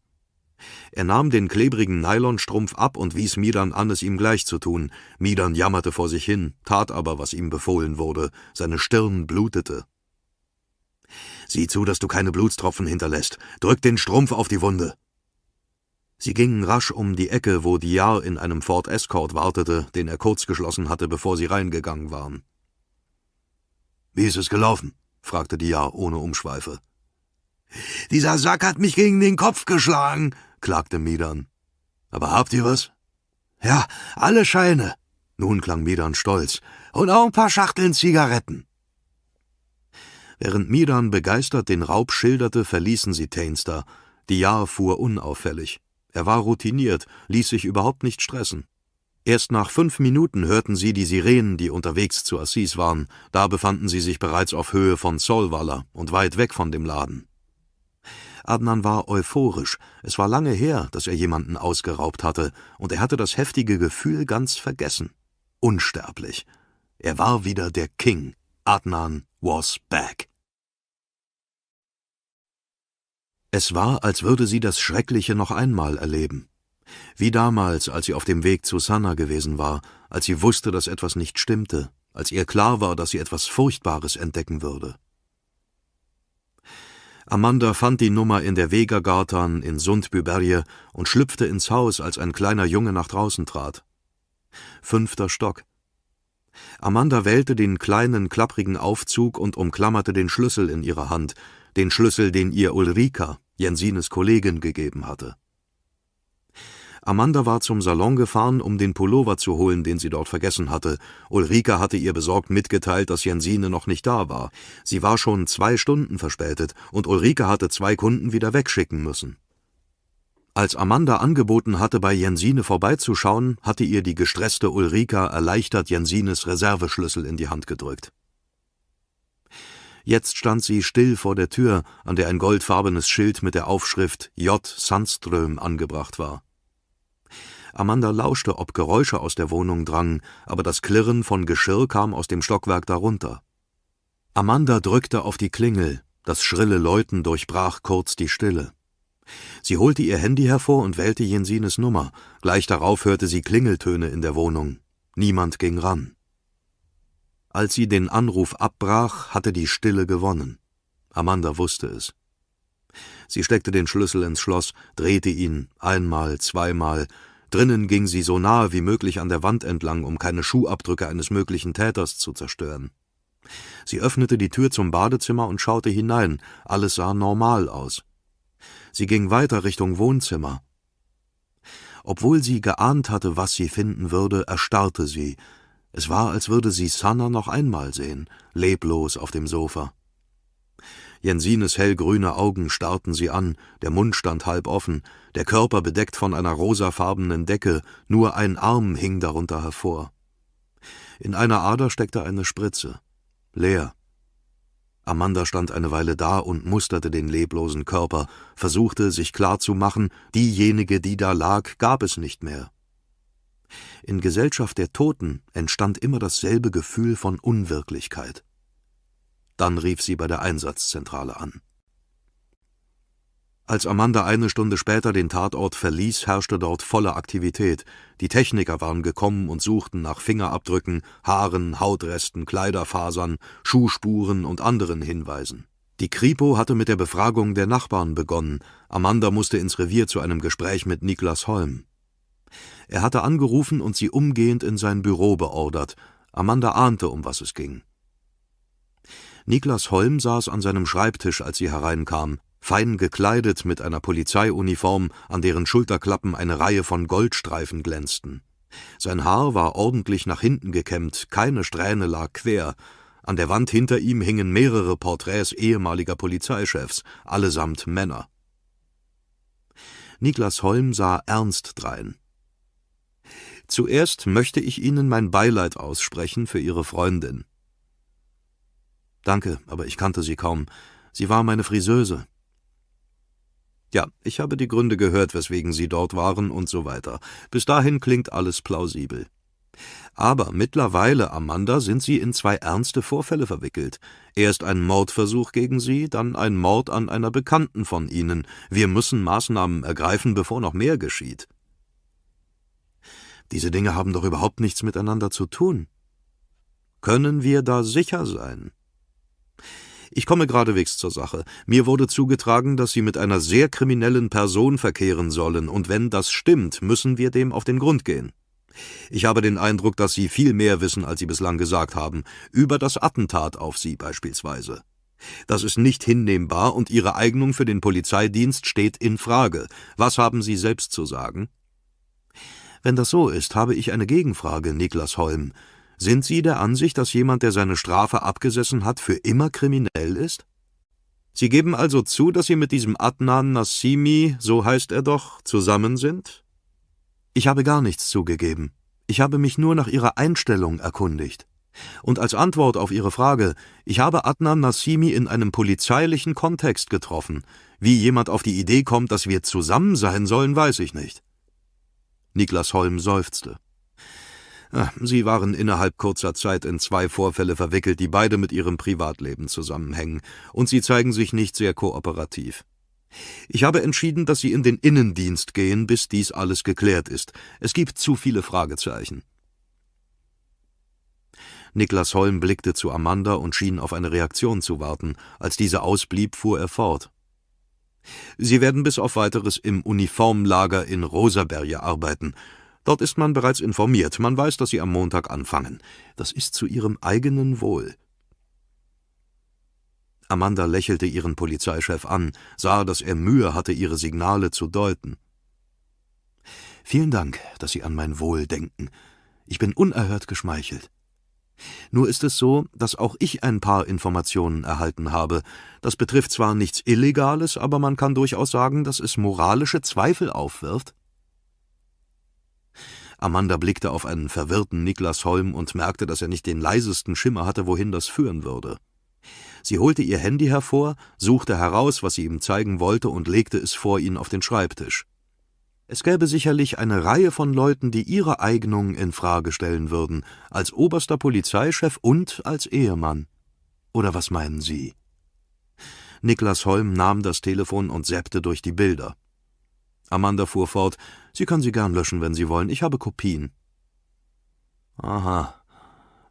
Er nahm den klebrigen Nylonstrumpf ab und wies Midan an, es ihm gleich zu tun. Midan jammerte vor sich hin, tat aber, was ihm befohlen wurde. Seine Stirn blutete. Sieh zu, dass du keine Blutstropfen hinterlässt. Drück den Strumpf auf die Wunde. Sie gingen rasch um die Ecke, wo Diar in einem Ford Escort wartete, den er kurz geschlossen hatte, bevor sie reingegangen waren. Wie ist es gelaufen? fragte Diar ohne Umschweife. Dieser Sack hat mich gegen den Kopf geschlagen, klagte Medan. Aber habt ihr was? Ja, alle Scheine. Nun klang Medan stolz. Und auch ein paar Schachteln Zigaretten. Während Midan begeistert den Raub schilderte, verließen sie Tainster. Diar fuhr unauffällig. Er war routiniert, ließ sich überhaupt nicht stressen. Erst nach fünf Minuten hörten sie die Sirenen, die unterwegs zu Assis waren. Da befanden sie sich bereits auf Höhe von Solwalla und weit weg von dem Laden. Adnan war euphorisch. Es war lange her, dass er jemanden ausgeraubt hatte, und er hatte das heftige Gefühl ganz vergessen. Unsterblich. Er war wieder der King. Adnan was back. Es war, als würde sie das Schreckliche noch einmal erleben. Wie damals, als sie auf dem Weg zu Sanna gewesen war, als sie wusste, dass etwas nicht stimmte, als ihr klar war, dass sie etwas Furchtbares entdecken würde. Amanda fand die Nummer in der Wegergartan in Sundbyberge und schlüpfte ins Haus, als ein kleiner Junge nach draußen trat. Fünfter Stock. Amanda wählte den kleinen, klapprigen Aufzug und umklammerte den Schlüssel in ihrer Hand, den Schlüssel, den ihr Ulrika, Jensines Kollegin, gegeben hatte. Amanda war zum Salon gefahren, um den Pullover zu holen, den sie dort vergessen hatte. Ulrike hatte ihr besorgt mitgeteilt, dass Jensine noch nicht da war. Sie war schon zwei Stunden verspätet und Ulrike hatte zwei Kunden wieder wegschicken müssen. Als Amanda angeboten hatte, bei Jensine vorbeizuschauen, hatte ihr die gestresste Ulrika erleichtert Jensines Reserveschlüssel in die Hand gedrückt. Jetzt stand sie still vor der Tür, an der ein goldfarbenes Schild mit der Aufschrift J. Sandström angebracht war. Amanda lauschte, ob Geräusche aus der Wohnung drangen, aber das Klirren von Geschirr kam aus dem Stockwerk darunter. Amanda drückte auf die Klingel, das schrille Läuten durchbrach kurz die Stille. Sie holte ihr Handy hervor und wählte Jensines Nummer. Gleich darauf hörte sie Klingeltöne in der Wohnung. Niemand ging ran. Als sie den Anruf abbrach, hatte die Stille gewonnen. Amanda wusste es. Sie steckte den Schlüssel ins Schloss, drehte ihn einmal, zweimal, Drinnen ging sie so nahe wie möglich an der Wand entlang, um keine Schuhabdrücke eines möglichen Täters zu zerstören. Sie öffnete die Tür zum Badezimmer und schaute hinein. Alles sah normal aus. Sie ging weiter Richtung Wohnzimmer. Obwohl sie geahnt hatte, was sie finden würde, erstarrte sie. Es war, als würde sie Sanna noch einmal sehen, leblos auf dem Sofa. Jensines hellgrüne Augen starrten sie an, der Mund stand halb offen, der Körper bedeckt von einer rosafarbenen Decke, nur ein Arm hing darunter hervor. In einer Ader steckte eine Spritze. Leer. Amanda stand eine Weile da und musterte den leblosen Körper, versuchte, sich klarzumachen, diejenige, die da lag, gab es nicht mehr. In Gesellschaft der Toten entstand immer dasselbe Gefühl von Unwirklichkeit. Dann rief sie bei der Einsatzzentrale an. Als Amanda eine Stunde später den Tatort verließ, herrschte dort volle Aktivität. Die Techniker waren gekommen und suchten nach Fingerabdrücken, Haaren, Hautresten, Kleiderfasern, Schuhspuren und anderen Hinweisen. Die Kripo hatte mit der Befragung der Nachbarn begonnen. Amanda musste ins Revier zu einem Gespräch mit Niklas Holm. Er hatte angerufen und sie umgehend in sein Büro beordert. Amanda ahnte, um was es ging. Niklas Holm saß an seinem Schreibtisch, als sie hereinkam fein gekleidet mit einer Polizeiuniform, an deren Schulterklappen eine Reihe von Goldstreifen glänzten. Sein Haar war ordentlich nach hinten gekämmt, keine Strähne lag quer, an der Wand hinter ihm hingen mehrere Porträts ehemaliger Polizeichefs, allesamt Männer. Niklas Holm sah ernst drein. Zuerst möchte ich Ihnen mein Beileid aussprechen für Ihre Freundin. Danke, aber ich kannte sie kaum. Sie war meine Friseuse. Ja, ich habe die Gründe gehört, weswegen Sie dort waren und so weiter. Bis dahin klingt alles plausibel. Aber mittlerweile, Amanda, sind Sie in zwei ernste Vorfälle verwickelt. Erst ein Mordversuch gegen Sie, dann ein Mord an einer Bekannten von Ihnen. Wir müssen Maßnahmen ergreifen, bevor noch mehr geschieht. Diese Dinge haben doch überhaupt nichts miteinander zu tun. Können wir da sicher sein? Ich komme geradewegs zur Sache. Mir wurde zugetragen, dass Sie mit einer sehr kriminellen Person verkehren sollen, und wenn das stimmt, müssen wir dem auf den Grund gehen. Ich habe den Eindruck, dass Sie viel mehr wissen, als Sie bislang gesagt haben, über das Attentat auf Sie beispielsweise. Das ist nicht hinnehmbar und Ihre Eignung für den Polizeidienst steht in Frage. Was haben Sie selbst zu sagen? Wenn das so ist, habe ich eine Gegenfrage, Niklas Holm. Sind Sie der Ansicht, dass jemand, der seine Strafe abgesessen hat, für immer kriminell ist? Sie geben also zu, dass Sie mit diesem Adnan Nassimi, so heißt er doch, zusammen sind? Ich habe gar nichts zugegeben. Ich habe mich nur nach Ihrer Einstellung erkundigt. Und als Antwort auf Ihre Frage, ich habe Adnan Nassimi in einem polizeilichen Kontext getroffen. Wie jemand auf die Idee kommt, dass wir zusammen sein sollen, weiß ich nicht. Niklas Holm seufzte. Ah, sie waren innerhalb kurzer Zeit in zwei Vorfälle verwickelt, die beide mit ihrem Privatleben zusammenhängen, und sie zeigen sich nicht sehr kooperativ. Ich habe entschieden, dass sie in den Innendienst gehen, bis dies alles geklärt ist. Es gibt zu viele Fragezeichen. Niklas Holm blickte zu Amanda und schien auf eine Reaktion zu warten. Als diese ausblieb, fuhr er fort. Sie werden bis auf weiteres im Uniformlager in Rosaberge arbeiten. Dort ist man bereits informiert, man weiß, dass Sie am Montag anfangen. Das ist zu Ihrem eigenen Wohl. Amanda lächelte ihren Polizeichef an, sah, dass er Mühe hatte, ihre Signale zu deuten. Vielen Dank, dass Sie an mein Wohl denken. Ich bin unerhört geschmeichelt. Nur ist es so, dass auch ich ein paar Informationen erhalten habe. Das betrifft zwar nichts Illegales, aber man kann durchaus sagen, dass es moralische Zweifel aufwirft, Amanda blickte auf einen verwirrten Niklas Holm und merkte, dass er nicht den leisesten Schimmer hatte, wohin das führen würde. Sie holte ihr Handy hervor, suchte heraus, was sie ihm zeigen wollte, und legte es vor ihn auf den Schreibtisch. Es gäbe sicherlich eine Reihe von Leuten, die ihre Eignung in Frage stellen würden, als oberster Polizeichef und als Ehemann. Oder was meinen Sie? Niklas Holm nahm das Telefon und seppte durch die Bilder. Amanda fuhr fort, Sie können sie gern löschen, wenn Sie wollen. Ich habe Kopien. Aha.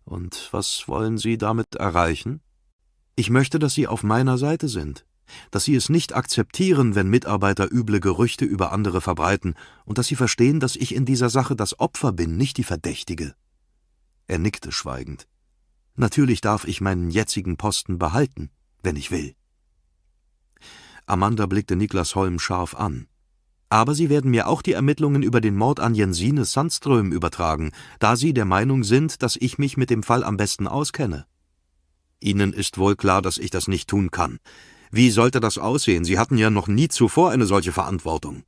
Und was wollen Sie damit erreichen? Ich möchte, dass Sie auf meiner Seite sind, dass Sie es nicht akzeptieren, wenn Mitarbeiter üble Gerüchte über andere verbreiten, und dass Sie verstehen, dass ich in dieser Sache das Opfer bin, nicht die Verdächtige. Er nickte schweigend. Natürlich darf ich meinen jetzigen Posten behalten, wenn ich will. Amanda blickte Niklas Holm scharf an. Aber Sie werden mir auch die Ermittlungen über den Mord an Jensine Sandström übertragen, da Sie der Meinung sind, dass ich mich mit dem Fall am besten auskenne. Ihnen ist wohl klar, dass ich das nicht tun kann. Wie sollte das aussehen? Sie hatten ja noch nie zuvor eine solche Verantwortung.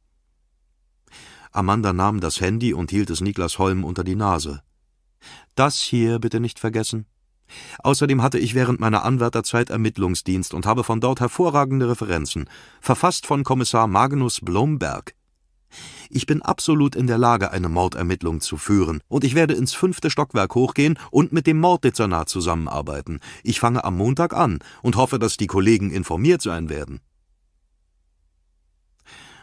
Amanda nahm das Handy und hielt es Niklas Holm unter die Nase. Das hier bitte nicht vergessen. Außerdem hatte ich während meiner Anwärterzeit Ermittlungsdienst und habe von dort hervorragende Referenzen, verfasst von Kommissar Magnus Blomberg. Ich bin absolut in der Lage, eine Mordermittlung zu führen, und ich werde ins fünfte Stockwerk hochgehen und mit dem Morddezernat zusammenarbeiten. Ich fange am Montag an und hoffe, dass die Kollegen informiert sein werden.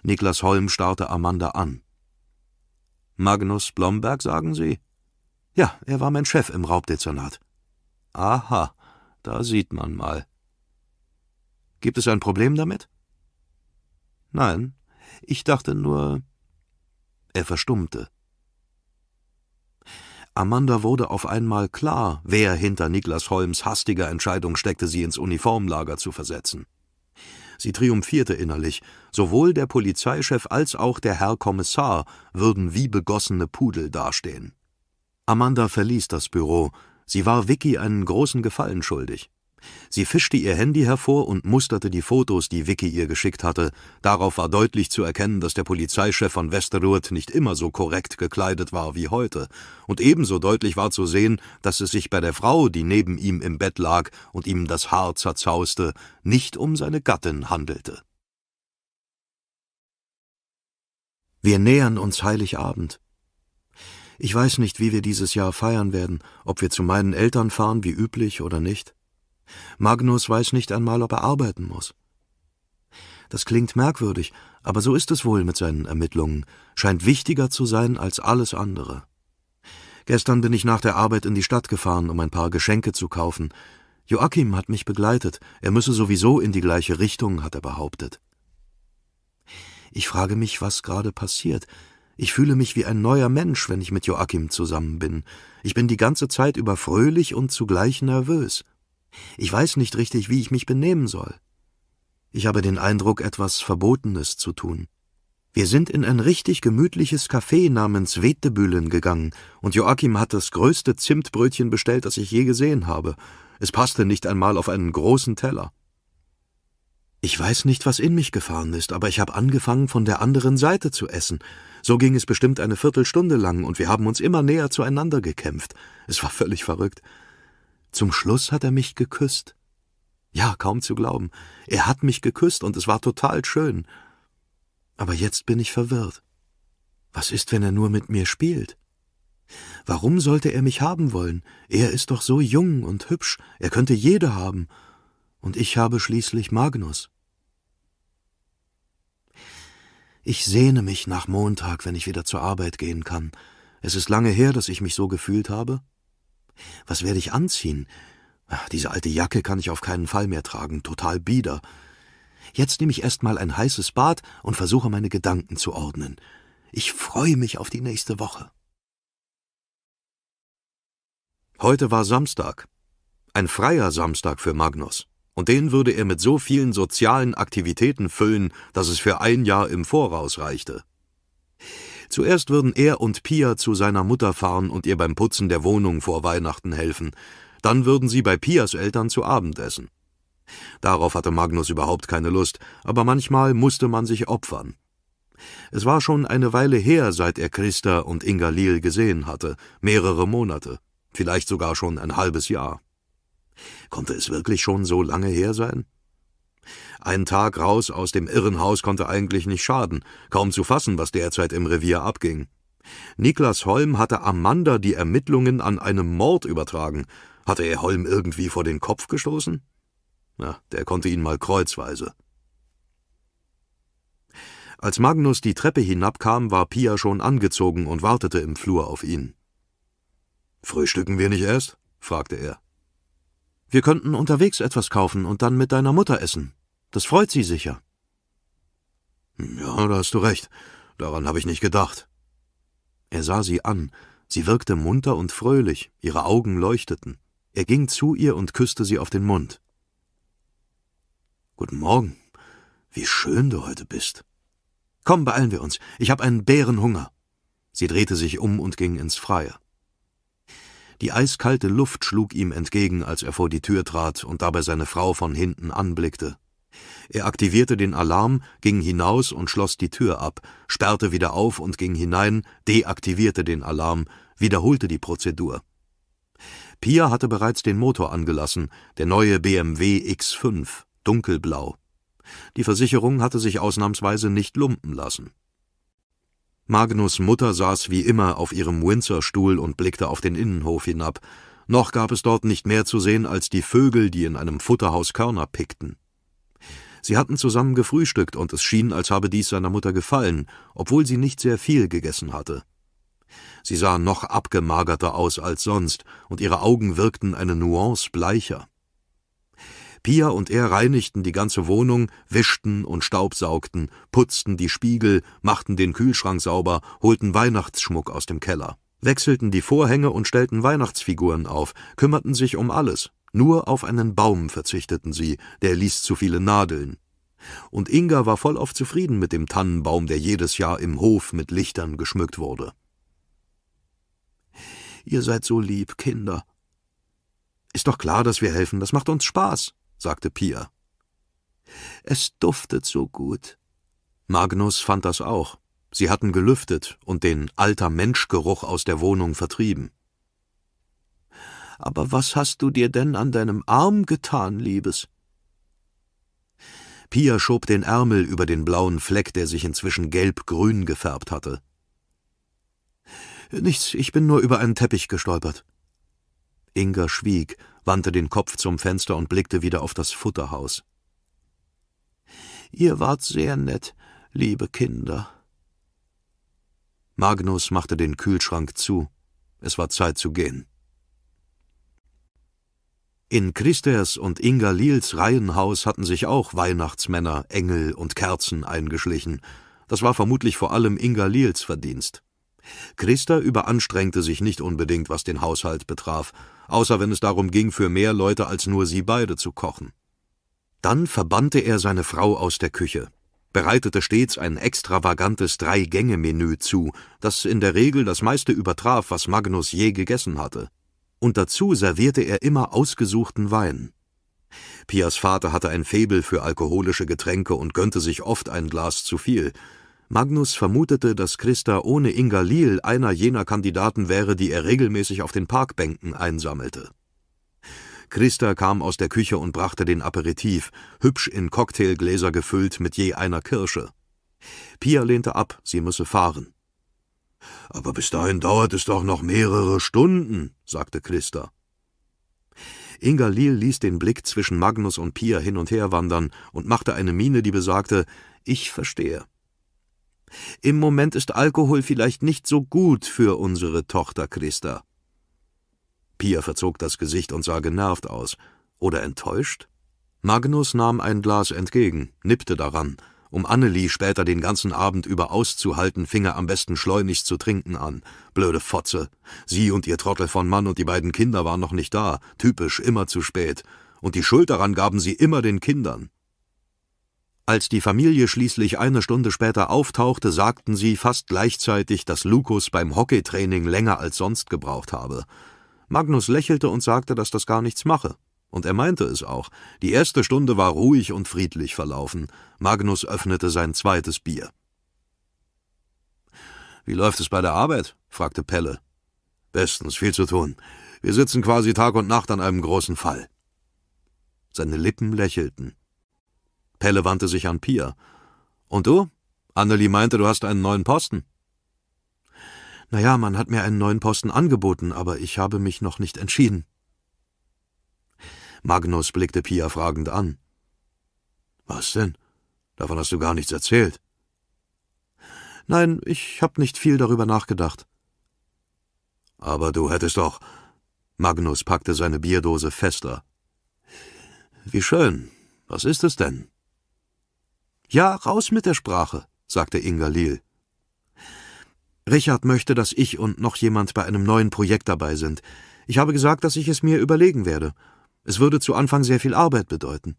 Niklas Holm starrte Amanda an. Magnus Blomberg, sagen Sie? Ja, er war mein Chef im Raubdezernat. Aha, da sieht man mal. Gibt es ein Problem damit? Nein, ich dachte nur. Er verstummte. Amanda wurde auf einmal klar, wer hinter Niklas Holms hastiger Entscheidung steckte, sie ins Uniformlager zu versetzen. Sie triumphierte innerlich. Sowohl der Polizeichef als auch der Herr Kommissar würden wie begossene Pudel dastehen. Amanda verließ das Büro, Sie war Vicky einen großen Gefallen schuldig. Sie fischte ihr Handy hervor und musterte die Fotos, die Vicky ihr geschickt hatte. Darauf war deutlich zu erkennen, dass der Polizeichef von Westerroth nicht immer so korrekt gekleidet war wie heute. Und ebenso deutlich war zu sehen, dass es sich bei der Frau, die neben ihm im Bett lag und ihm das Haar zerzauste, nicht um seine Gattin handelte. Wir nähern uns Heiligabend. Ich weiß nicht, wie wir dieses Jahr feiern werden, ob wir zu meinen Eltern fahren wie üblich oder nicht. Magnus weiß nicht einmal, ob er arbeiten muss. Das klingt merkwürdig, aber so ist es wohl mit seinen Ermittlungen, scheint wichtiger zu sein als alles andere. Gestern bin ich nach der Arbeit in die Stadt gefahren, um ein paar Geschenke zu kaufen. Joachim hat mich begleitet, er müsse sowieso in die gleiche Richtung, hat er behauptet. Ich frage mich, was gerade passiert, ich fühle mich wie ein neuer Mensch, wenn ich mit Joachim zusammen bin. Ich bin die ganze Zeit über fröhlich und zugleich nervös. Ich weiß nicht richtig, wie ich mich benehmen soll. Ich habe den Eindruck, etwas Verbotenes zu tun. Wir sind in ein richtig gemütliches Café namens Wetebühlen gegangen, und Joachim hat das größte Zimtbrötchen bestellt, das ich je gesehen habe. Es passte nicht einmal auf einen großen Teller. Ich weiß nicht, was in mich gefahren ist, aber ich habe angefangen, von der anderen Seite zu essen. So ging es bestimmt eine Viertelstunde lang, und wir haben uns immer näher zueinander gekämpft. Es war völlig verrückt. Zum Schluss hat er mich geküsst. Ja, kaum zu glauben. Er hat mich geküsst, und es war total schön. Aber jetzt bin ich verwirrt. Was ist, wenn er nur mit mir spielt? Warum sollte er mich haben wollen? Er ist doch so jung und hübsch, er könnte jede haben. Und ich habe schließlich Magnus. Ich sehne mich nach Montag, wenn ich wieder zur Arbeit gehen kann. Es ist lange her, dass ich mich so gefühlt habe. Was werde ich anziehen? diese alte Jacke kann ich auf keinen Fall mehr tragen, total bieder. Jetzt nehme ich erst mal ein heißes Bad und versuche meine Gedanken zu ordnen. Ich freue mich auf die nächste Woche. Heute war Samstag. Ein freier Samstag für Magnus und den würde er mit so vielen sozialen Aktivitäten füllen, dass es für ein Jahr im Voraus reichte. Zuerst würden er und Pia zu seiner Mutter fahren und ihr beim Putzen der Wohnung vor Weihnachten helfen, dann würden sie bei Pias Eltern zu Abend essen. Darauf hatte Magnus überhaupt keine Lust, aber manchmal musste man sich opfern. Es war schon eine Weile her, seit er Christa und Inga Lil gesehen hatte, mehrere Monate, vielleicht sogar schon ein halbes Jahr. Konnte es wirklich schon so lange her sein? Ein Tag raus aus dem Irrenhaus konnte eigentlich nicht schaden, kaum zu fassen, was derzeit im Revier abging. Niklas Holm hatte Amanda die Ermittlungen an einem Mord übertragen. Hatte er Holm irgendwie vor den Kopf gestoßen? Na, der konnte ihn mal kreuzweise. Als Magnus die Treppe hinabkam, war Pia schon angezogen und wartete im Flur auf ihn. »Frühstücken wir nicht erst?« fragte er. Wir könnten unterwegs etwas kaufen und dann mit deiner Mutter essen. Das freut sie sicher. Ja, da hast du recht. Daran habe ich nicht gedacht. Er sah sie an. Sie wirkte munter und fröhlich, ihre Augen leuchteten. Er ging zu ihr und küsste sie auf den Mund. Guten Morgen. Wie schön du heute bist. Komm, beeilen wir uns. Ich habe einen Bärenhunger. Sie drehte sich um und ging ins Freie. Die eiskalte Luft schlug ihm entgegen, als er vor die Tür trat und dabei seine Frau von hinten anblickte. Er aktivierte den Alarm, ging hinaus und schloss die Tür ab, sperrte wieder auf und ging hinein, deaktivierte den Alarm, wiederholte die Prozedur. Pia hatte bereits den Motor angelassen, der neue BMW X5, dunkelblau. Die Versicherung hatte sich ausnahmsweise nicht lumpen lassen. Magnus’ Mutter saß wie immer auf ihrem Windsor-Stuhl und blickte auf den Innenhof hinab. Noch gab es dort nicht mehr zu sehen als die Vögel, die in einem Futterhaus Körner pickten. Sie hatten zusammen gefrühstückt, und es schien, als habe dies seiner Mutter gefallen, obwohl sie nicht sehr viel gegessen hatte. Sie sah noch abgemagerter aus als sonst, und ihre Augen wirkten eine Nuance bleicher. Pia und er reinigten die ganze Wohnung, wischten und staubsaugten, putzten die Spiegel, machten den Kühlschrank sauber, holten Weihnachtsschmuck aus dem Keller, wechselten die Vorhänge und stellten Weihnachtsfiguren auf, kümmerten sich um alles. Nur auf einen Baum verzichteten sie, der ließ zu viele Nadeln. Und Inga war voll oft zufrieden mit dem Tannenbaum, der jedes Jahr im Hof mit Lichtern geschmückt wurde. Ihr seid so lieb, Kinder, ist doch klar, dass wir helfen, das macht uns Spaß sagte Pia. Es duftet so gut. Magnus fand das auch. Sie hatten gelüftet und den alter Menschgeruch aus der Wohnung vertrieben. Aber was hast du dir denn an deinem Arm getan, Liebes? Pia schob den Ärmel über den blauen Fleck, der sich inzwischen gelb-grün gefärbt hatte. Nichts, ich bin nur über einen Teppich gestolpert. Inga schwieg wandte den Kopf zum Fenster und blickte wieder auf das Futterhaus. Ihr wart sehr nett, liebe Kinder. Magnus machte den Kühlschrank zu. Es war Zeit zu gehen. In Christers und Inga Lils Reihenhaus hatten sich auch Weihnachtsmänner, Engel und Kerzen eingeschlichen. Das war vermutlich vor allem Inga Lils Verdienst. Christa überanstrengte sich nicht unbedingt, was den Haushalt betraf außer wenn es darum ging, für mehr Leute als nur sie beide zu kochen. Dann verbannte er seine Frau aus der Küche, bereitete stets ein extravagantes Drei-Gänge-Menü zu, das in der Regel das meiste übertraf, was Magnus je gegessen hatte. Und dazu servierte er immer ausgesuchten Wein. Pias Vater hatte ein Febel für alkoholische Getränke und gönnte sich oft ein Glas zu viel – Magnus vermutete, dass Christa ohne Inga Liel einer jener Kandidaten wäre, die er regelmäßig auf den Parkbänken einsammelte. Christa kam aus der Küche und brachte den Aperitif, hübsch in Cocktailgläser gefüllt mit je einer Kirsche. Pia lehnte ab, sie müsse fahren. Aber bis dahin dauert es doch noch mehrere Stunden, sagte Christa. Inga Liel ließ den Blick zwischen Magnus und Pia hin und her wandern und machte eine Miene, die besagte, ich verstehe. Im Moment ist Alkohol vielleicht nicht so gut für unsere Tochter Christa. Pia verzog das Gesicht und sah genervt aus. Oder enttäuscht? Magnus nahm ein Glas entgegen, nippte daran. Um Annelie später den ganzen Abend über auszuhalten, fing er am besten schleunigst zu trinken an. Blöde Fotze. Sie und ihr Trottel von Mann und die beiden Kinder waren noch nicht da. Typisch, immer zu spät. Und die Schuld daran gaben sie immer den Kindern. Als die Familie schließlich eine Stunde später auftauchte, sagten sie fast gleichzeitig, dass Lukas beim Hockeytraining länger als sonst gebraucht habe. Magnus lächelte und sagte, dass das gar nichts mache. Und er meinte es auch. Die erste Stunde war ruhig und friedlich verlaufen. Magnus öffnete sein zweites Bier. Wie läuft es bei der Arbeit? fragte Pelle. Bestens, viel zu tun. Wir sitzen quasi Tag und Nacht an einem großen Fall. Seine Lippen lächelten. Pelle wandte sich an Pia. Und du? Annelie meinte, du hast einen neuen Posten. Naja, man hat mir einen neuen Posten angeboten, aber ich habe mich noch nicht entschieden. Magnus blickte Pia fragend an. Was denn? Davon hast du gar nichts erzählt. Nein, ich habe nicht viel darüber nachgedacht. Aber du hättest doch... Magnus packte seine Bierdose fester. Wie schön. Was ist es denn? Ja, raus mit der Sprache, sagte Inga Lil. Richard möchte, dass ich und noch jemand bei einem neuen Projekt dabei sind. Ich habe gesagt, dass ich es mir überlegen werde. Es würde zu Anfang sehr viel Arbeit bedeuten.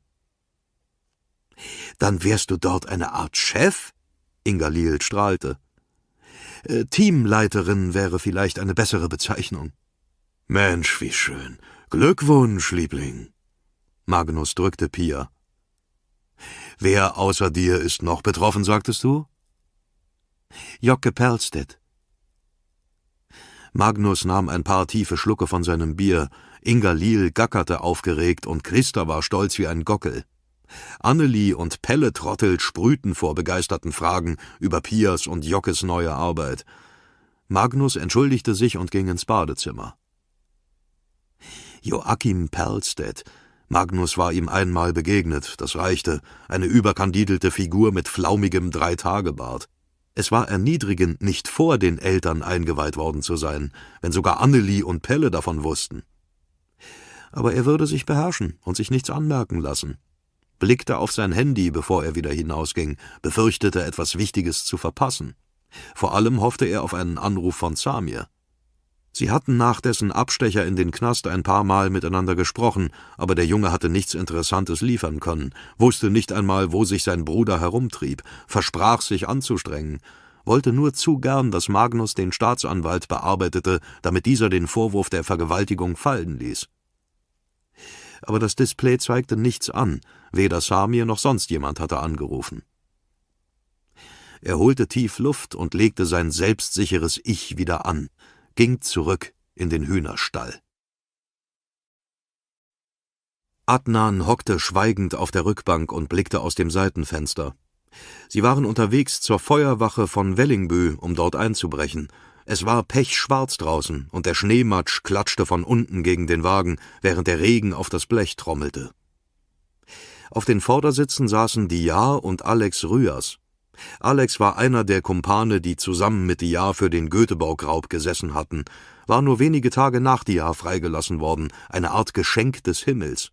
Dann wärst du dort eine Art Chef? Inga Lil strahlte. Äh, Teamleiterin wäre vielleicht eine bessere Bezeichnung. Mensch, wie schön. Glückwunsch, Liebling. Magnus drückte Pia. Wer außer dir ist noch betroffen, sagtest du? Jocke Perlstedt. Magnus nahm ein paar tiefe Schlucke von seinem Bier, Inga Liel gackerte aufgeregt und Christa war stolz wie ein Gockel. Annelie und Pelle Trottel sprühten vor begeisterten Fragen über Pias und Jockes neue Arbeit. Magnus entschuldigte sich und ging ins Badezimmer. Joachim Perlstedt Magnus war ihm einmal begegnet, das reichte, eine überkandidelte Figur mit flaumigem Dreitagebart. Es war erniedrigend, nicht vor den Eltern eingeweiht worden zu sein, wenn sogar Annelie und Pelle davon wussten. Aber er würde sich beherrschen und sich nichts anmerken lassen. Blickte auf sein Handy, bevor er wieder hinausging, befürchtete, etwas Wichtiges zu verpassen. Vor allem hoffte er auf einen Anruf von Samir. Sie hatten nach dessen Abstecher in den Knast ein paar Mal miteinander gesprochen, aber der Junge hatte nichts Interessantes liefern können, wusste nicht einmal, wo sich sein Bruder herumtrieb, versprach sich anzustrengen, wollte nur zu gern, dass Magnus den Staatsanwalt bearbeitete, damit dieser den Vorwurf der Vergewaltigung fallen ließ. Aber das Display zeigte nichts an, weder Samir noch sonst jemand hatte angerufen. Er holte tief Luft und legte sein selbstsicheres Ich wieder an – ging zurück in den Hühnerstall. Adnan hockte schweigend auf der Rückbank und blickte aus dem Seitenfenster. Sie waren unterwegs zur Feuerwache von Wellingbü, um dort einzubrechen. Es war pechschwarz draußen und der Schneematsch klatschte von unten gegen den Wagen, während der Regen auf das Blech trommelte. Auf den Vordersitzen saßen Diar und Alex Rüas, Alex war einer der Kumpane, die zusammen mit Diar für den Göteborg-Raub gesessen hatten, war nur wenige Tage nach Diar freigelassen worden, eine Art Geschenk des Himmels.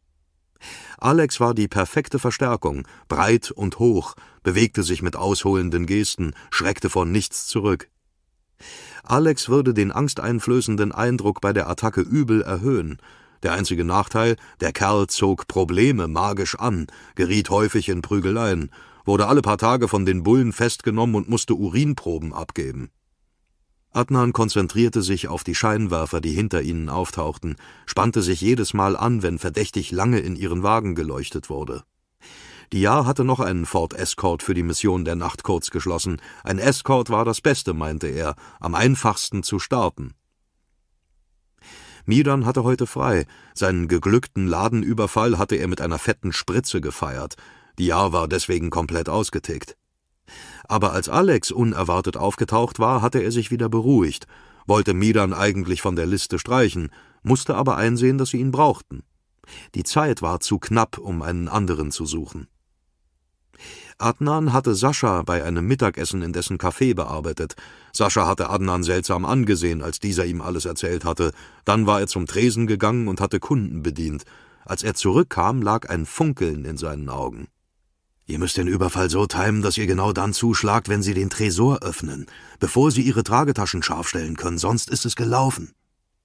Alex war die perfekte Verstärkung, breit und hoch, bewegte sich mit ausholenden Gesten, schreckte vor nichts zurück. Alex würde den angsteinflößenden Eindruck bei der Attacke übel erhöhen. Der einzige Nachteil, der Kerl zog Probleme magisch an, geriet häufig in Prügeleien, wurde alle paar Tage von den Bullen festgenommen und musste Urinproben abgeben. Adnan konzentrierte sich auf die Scheinwerfer, die hinter ihnen auftauchten, spannte sich jedes Mal an, wenn verdächtig lange in ihren Wagen geleuchtet wurde. Dia hatte noch einen Ford Escort für die Mission der Nacht kurz geschlossen. Ein Escort war das Beste, meinte er, am einfachsten zu starten. Midan hatte heute frei. Seinen geglückten Ladenüberfall hatte er mit einer fetten Spritze gefeiert. Die Jahr war deswegen komplett ausgetickt. Aber als Alex unerwartet aufgetaucht war, hatte er sich wieder beruhigt, wollte Midan eigentlich von der Liste streichen, musste aber einsehen, dass sie ihn brauchten. Die Zeit war zu knapp, um einen anderen zu suchen. Adnan hatte Sascha bei einem Mittagessen in dessen Café bearbeitet. Sascha hatte Adnan seltsam angesehen, als dieser ihm alles erzählt hatte. Dann war er zum Tresen gegangen und hatte Kunden bedient. Als er zurückkam, lag ein Funkeln in seinen Augen. Ihr müsst den Überfall so timen, dass ihr genau dann zuschlagt, wenn sie den Tresor öffnen, bevor sie ihre Tragetaschen scharf stellen können, sonst ist es gelaufen.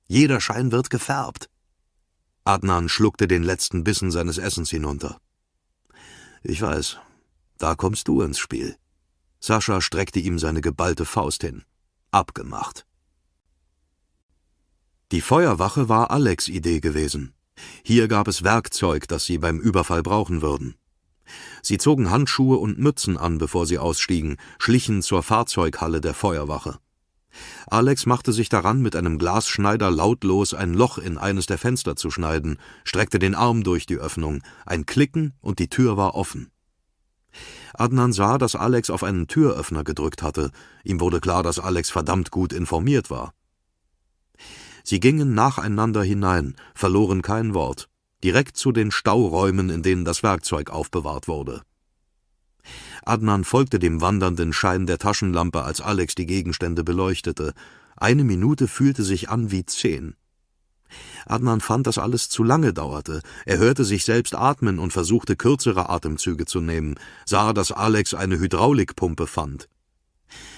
Jeder Schein wird gefärbt. Adnan schluckte den letzten Bissen seines Essens hinunter. Ich weiß, da kommst du ins Spiel. Sascha streckte ihm seine geballte Faust hin. Abgemacht. Die Feuerwache war Alex' Idee gewesen. Hier gab es Werkzeug, das sie beim Überfall brauchen würden. Sie zogen Handschuhe und Mützen an, bevor sie ausstiegen, schlichen zur Fahrzeughalle der Feuerwache. Alex machte sich daran, mit einem Glasschneider lautlos ein Loch in eines der Fenster zu schneiden, streckte den Arm durch die Öffnung, ein Klicken und die Tür war offen. Adnan sah, dass Alex auf einen Türöffner gedrückt hatte. Ihm wurde klar, dass Alex verdammt gut informiert war. Sie gingen nacheinander hinein, verloren kein Wort direkt zu den Stauräumen, in denen das Werkzeug aufbewahrt wurde. Adnan folgte dem wandernden Schein der Taschenlampe, als Alex die Gegenstände beleuchtete. Eine Minute fühlte sich an wie zehn. Adnan fand, dass alles zu lange dauerte. Er hörte sich selbst atmen und versuchte, kürzere Atemzüge zu nehmen, sah, dass Alex eine Hydraulikpumpe fand.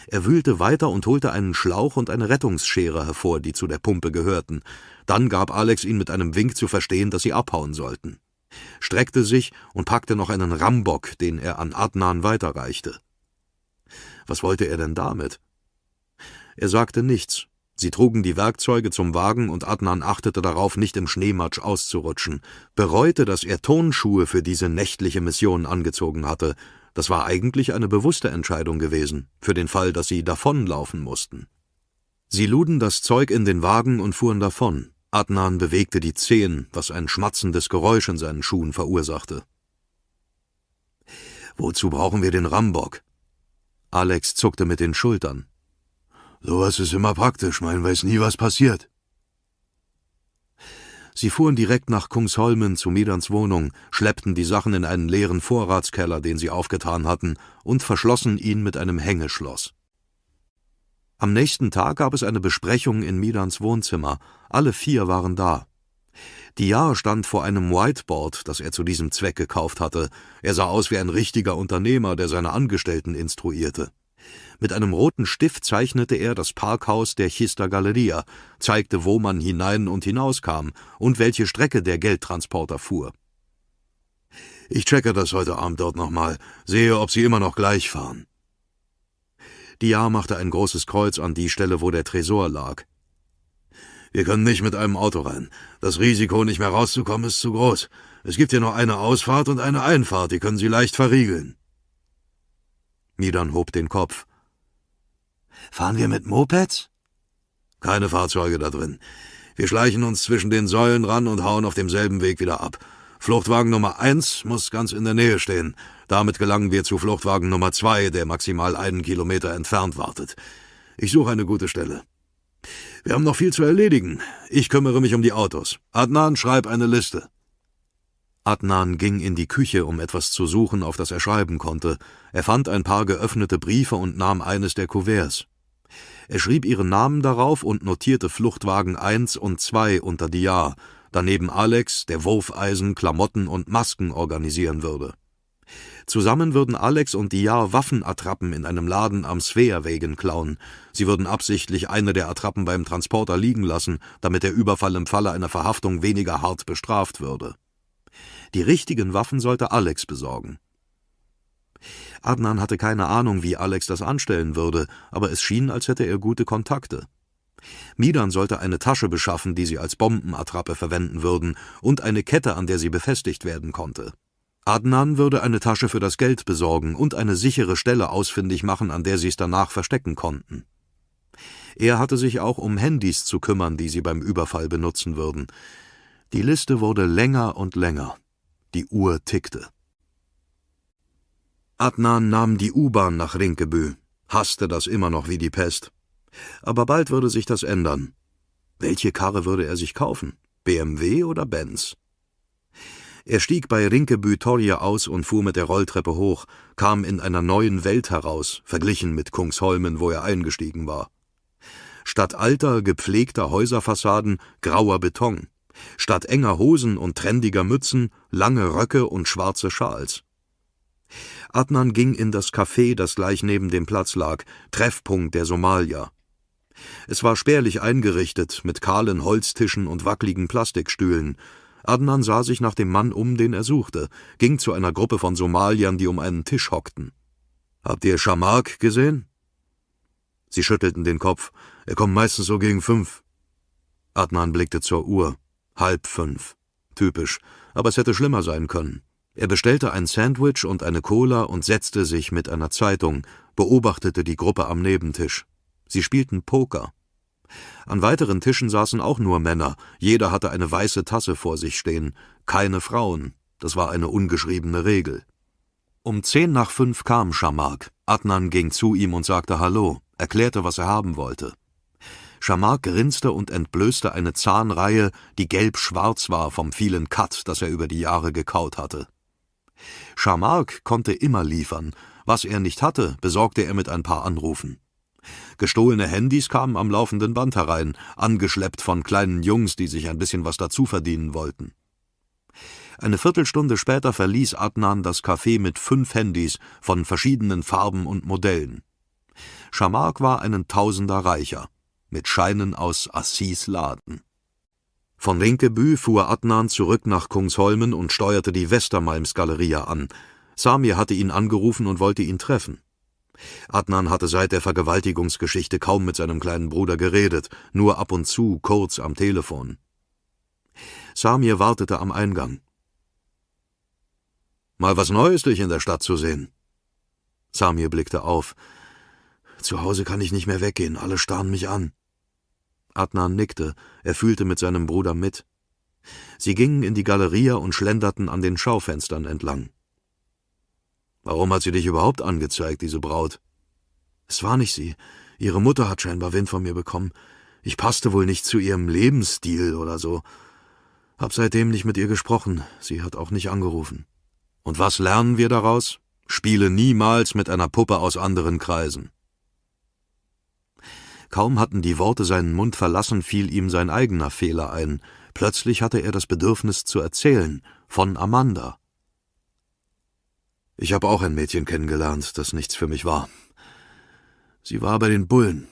Er wühlte weiter und holte einen Schlauch und eine Rettungsschere hervor, die zu der Pumpe gehörten. Dann gab Alex ihn mit einem Wink zu verstehen, dass sie abhauen sollten. Streckte sich und packte noch einen Rambock, den er an Adnan weiterreichte. Was wollte er denn damit? Er sagte nichts. Sie trugen die Werkzeuge zum Wagen und Adnan achtete darauf, nicht im Schneematsch auszurutschen, bereute, dass er Tonschuhe für diese nächtliche Mission angezogen hatte. Das war eigentlich eine bewusste Entscheidung gewesen, für den Fall, dass sie davonlaufen mussten. Sie luden das Zeug in den Wagen und fuhren davon. Adnan bewegte die Zehen, was ein schmatzendes Geräusch in seinen Schuhen verursachte. Wozu brauchen wir den Rambock? Alex zuckte mit den Schultern. Sowas ist immer praktisch, man weiß nie, was passiert. Sie fuhren direkt nach Kungsholmen zu Medans Wohnung, schleppten die Sachen in einen leeren Vorratskeller, den sie aufgetan hatten, und verschlossen ihn mit einem Hängeschloss. Am nächsten Tag gab es eine Besprechung in Milans Wohnzimmer. Alle vier waren da. Diar stand vor einem Whiteboard, das er zu diesem Zweck gekauft hatte. Er sah aus wie ein richtiger Unternehmer, der seine Angestellten instruierte. Mit einem roten Stift zeichnete er das Parkhaus der Chista Galleria, zeigte, wo man hinein und hinauskam und welche Strecke der Geldtransporter fuhr. Ich checke das heute Abend dort nochmal, sehe, ob sie immer noch gleich fahren. Diar machte ein großes Kreuz an die Stelle, wo der Tresor lag. Wir können nicht mit einem Auto rein. Das Risiko, nicht mehr rauszukommen, ist zu groß. Es gibt hier nur eine Ausfahrt und eine Einfahrt, die können Sie leicht verriegeln. Nidan hob den Kopf. Fahren wir mit Mopeds? Keine Fahrzeuge da drin. Wir schleichen uns zwischen den Säulen ran und hauen auf demselben Weg wieder ab. Fluchtwagen Nummer eins muss ganz in der Nähe stehen. Damit gelangen wir zu Fluchtwagen Nummer zwei, der maximal einen Kilometer entfernt wartet. Ich suche eine gute Stelle. Wir haben noch viel zu erledigen. Ich kümmere mich um die Autos. Adnan, schreib eine Liste. Adnan ging in die Küche, um etwas zu suchen, auf das er schreiben konnte. Er fand ein paar geöffnete Briefe und nahm eines der Kuverts. Er schrieb ihren Namen darauf und notierte Fluchtwagen 1 und 2 unter die Jahr, daneben Alex, der Wurfeisen, Klamotten und Masken organisieren würde. Zusammen würden Alex und Diar Waffenattrappen in einem Laden am Sveawegen klauen. Sie würden absichtlich eine der Attrappen beim Transporter liegen lassen, damit der Überfall im Falle einer Verhaftung weniger hart bestraft würde. Die richtigen Waffen sollte Alex besorgen. Adnan hatte keine Ahnung, wie Alex das anstellen würde, aber es schien, als hätte er gute Kontakte. Midan sollte eine Tasche beschaffen, die sie als Bombenattrappe verwenden würden, und eine Kette, an der sie befestigt werden konnte. Adnan würde eine Tasche für das Geld besorgen und eine sichere Stelle ausfindig machen, an der sie es danach verstecken konnten. Er hatte sich auch um Handys zu kümmern, die sie beim Überfall benutzen würden. Die Liste wurde länger und länger. Die Uhr tickte. Adnan nahm die U-Bahn nach Rinkebü, hasste das immer noch wie die Pest. Aber bald würde sich das ändern. Welche Karre würde er sich kaufen? BMW oder Benz? Er stieg bei Rinkeby Torje aus und fuhr mit der Rolltreppe hoch, kam in einer neuen Welt heraus, verglichen mit Kungsholmen, wo er eingestiegen war. Statt alter, gepflegter Häuserfassaden grauer Beton, statt enger Hosen und trendiger Mützen lange Röcke und schwarze Schals. Adnan ging in das Café, das gleich neben dem Platz lag, Treffpunkt der Somalia. Es war spärlich eingerichtet, mit kahlen Holztischen und wackligen Plastikstühlen, Adnan sah sich nach dem Mann um, den er suchte, ging zu einer Gruppe von Somaliern, die um einen Tisch hockten. »Habt ihr Schamark gesehen?« Sie schüttelten den Kopf. »Er kommt meistens so gegen fünf.« Adnan blickte zur Uhr. Halb fünf. Typisch, aber es hätte schlimmer sein können. Er bestellte ein Sandwich und eine Cola und setzte sich mit einer Zeitung, beobachtete die Gruppe am Nebentisch. Sie spielten Poker. An weiteren Tischen saßen auch nur Männer, jeder hatte eine weiße Tasse vor sich stehen, keine Frauen, das war eine ungeschriebene Regel. Um zehn nach fünf kam Schamark, Adnan ging zu ihm und sagte Hallo, erklärte, was er haben wollte. Schamark grinste und entblößte eine Zahnreihe, die gelb-schwarz war vom vielen Cut, das er über die Jahre gekaut hatte. Schamark konnte immer liefern, was er nicht hatte, besorgte er mit ein paar Anrufen. Gestohlene Handys kamen am laufenden Band herein, angeschleppt von kleinen Jungs, die sich ein bisschen was dazu verdienen wollten. Eine Viertelstunde später verließ Adnan das Café mit fünf Handys von verschiedenen Farben und Modellen. Schamark war einen Tausender reicher, mit Scheinen aus Assis Laden. Von Rinkebü fuhr Adnan zurück nach Kungsholmen und steuerte die Westermalms Galeria an. Samir hatte ihn angerufen und wollte ihn treffen. Adnan hatte seit der Vergewaltigungsgeschichte kaum mit seinem kleinen Bruder geredet, nur ab und zu kurz am Telefon. Samir wartete am Eingang. »Mal was Neues, dich in der Stadt zu sehen.« Samir blickte auf. »Zu Hause kann ich nicht mehr weggehen, alle starren mich an.« Adnan nickte, er fühlte mit seinem Bruder mit. Sie gingen in die Galeria und schlenderten an den Schaufenstern entlang. Warum hat sie dich überhaupt angezeigt, diese Braut? Es war nicht sie. Ihre Mutter hat scheinbar Wind von mir bekommen. Ich passte wohl nicht zu ihrem Lebensstil oder so. Hab seitdem nicht mit ihr gesprochen. Sie hat auch nicht angerufen. Und was lernen wir daraus? Spiele niemals mit einer Puppe aus anderen Kreisen. Kaum hatten die Worte seinen Mund verlassen, fiel ihm sein eigener Fehler ein. Plötzlich hatte er das Bedürfnis zu erzählen, von Amanda. Ich habe auch ein Mädchen kennengelernt, das nichts für mich war. Sie war bei den Bullen.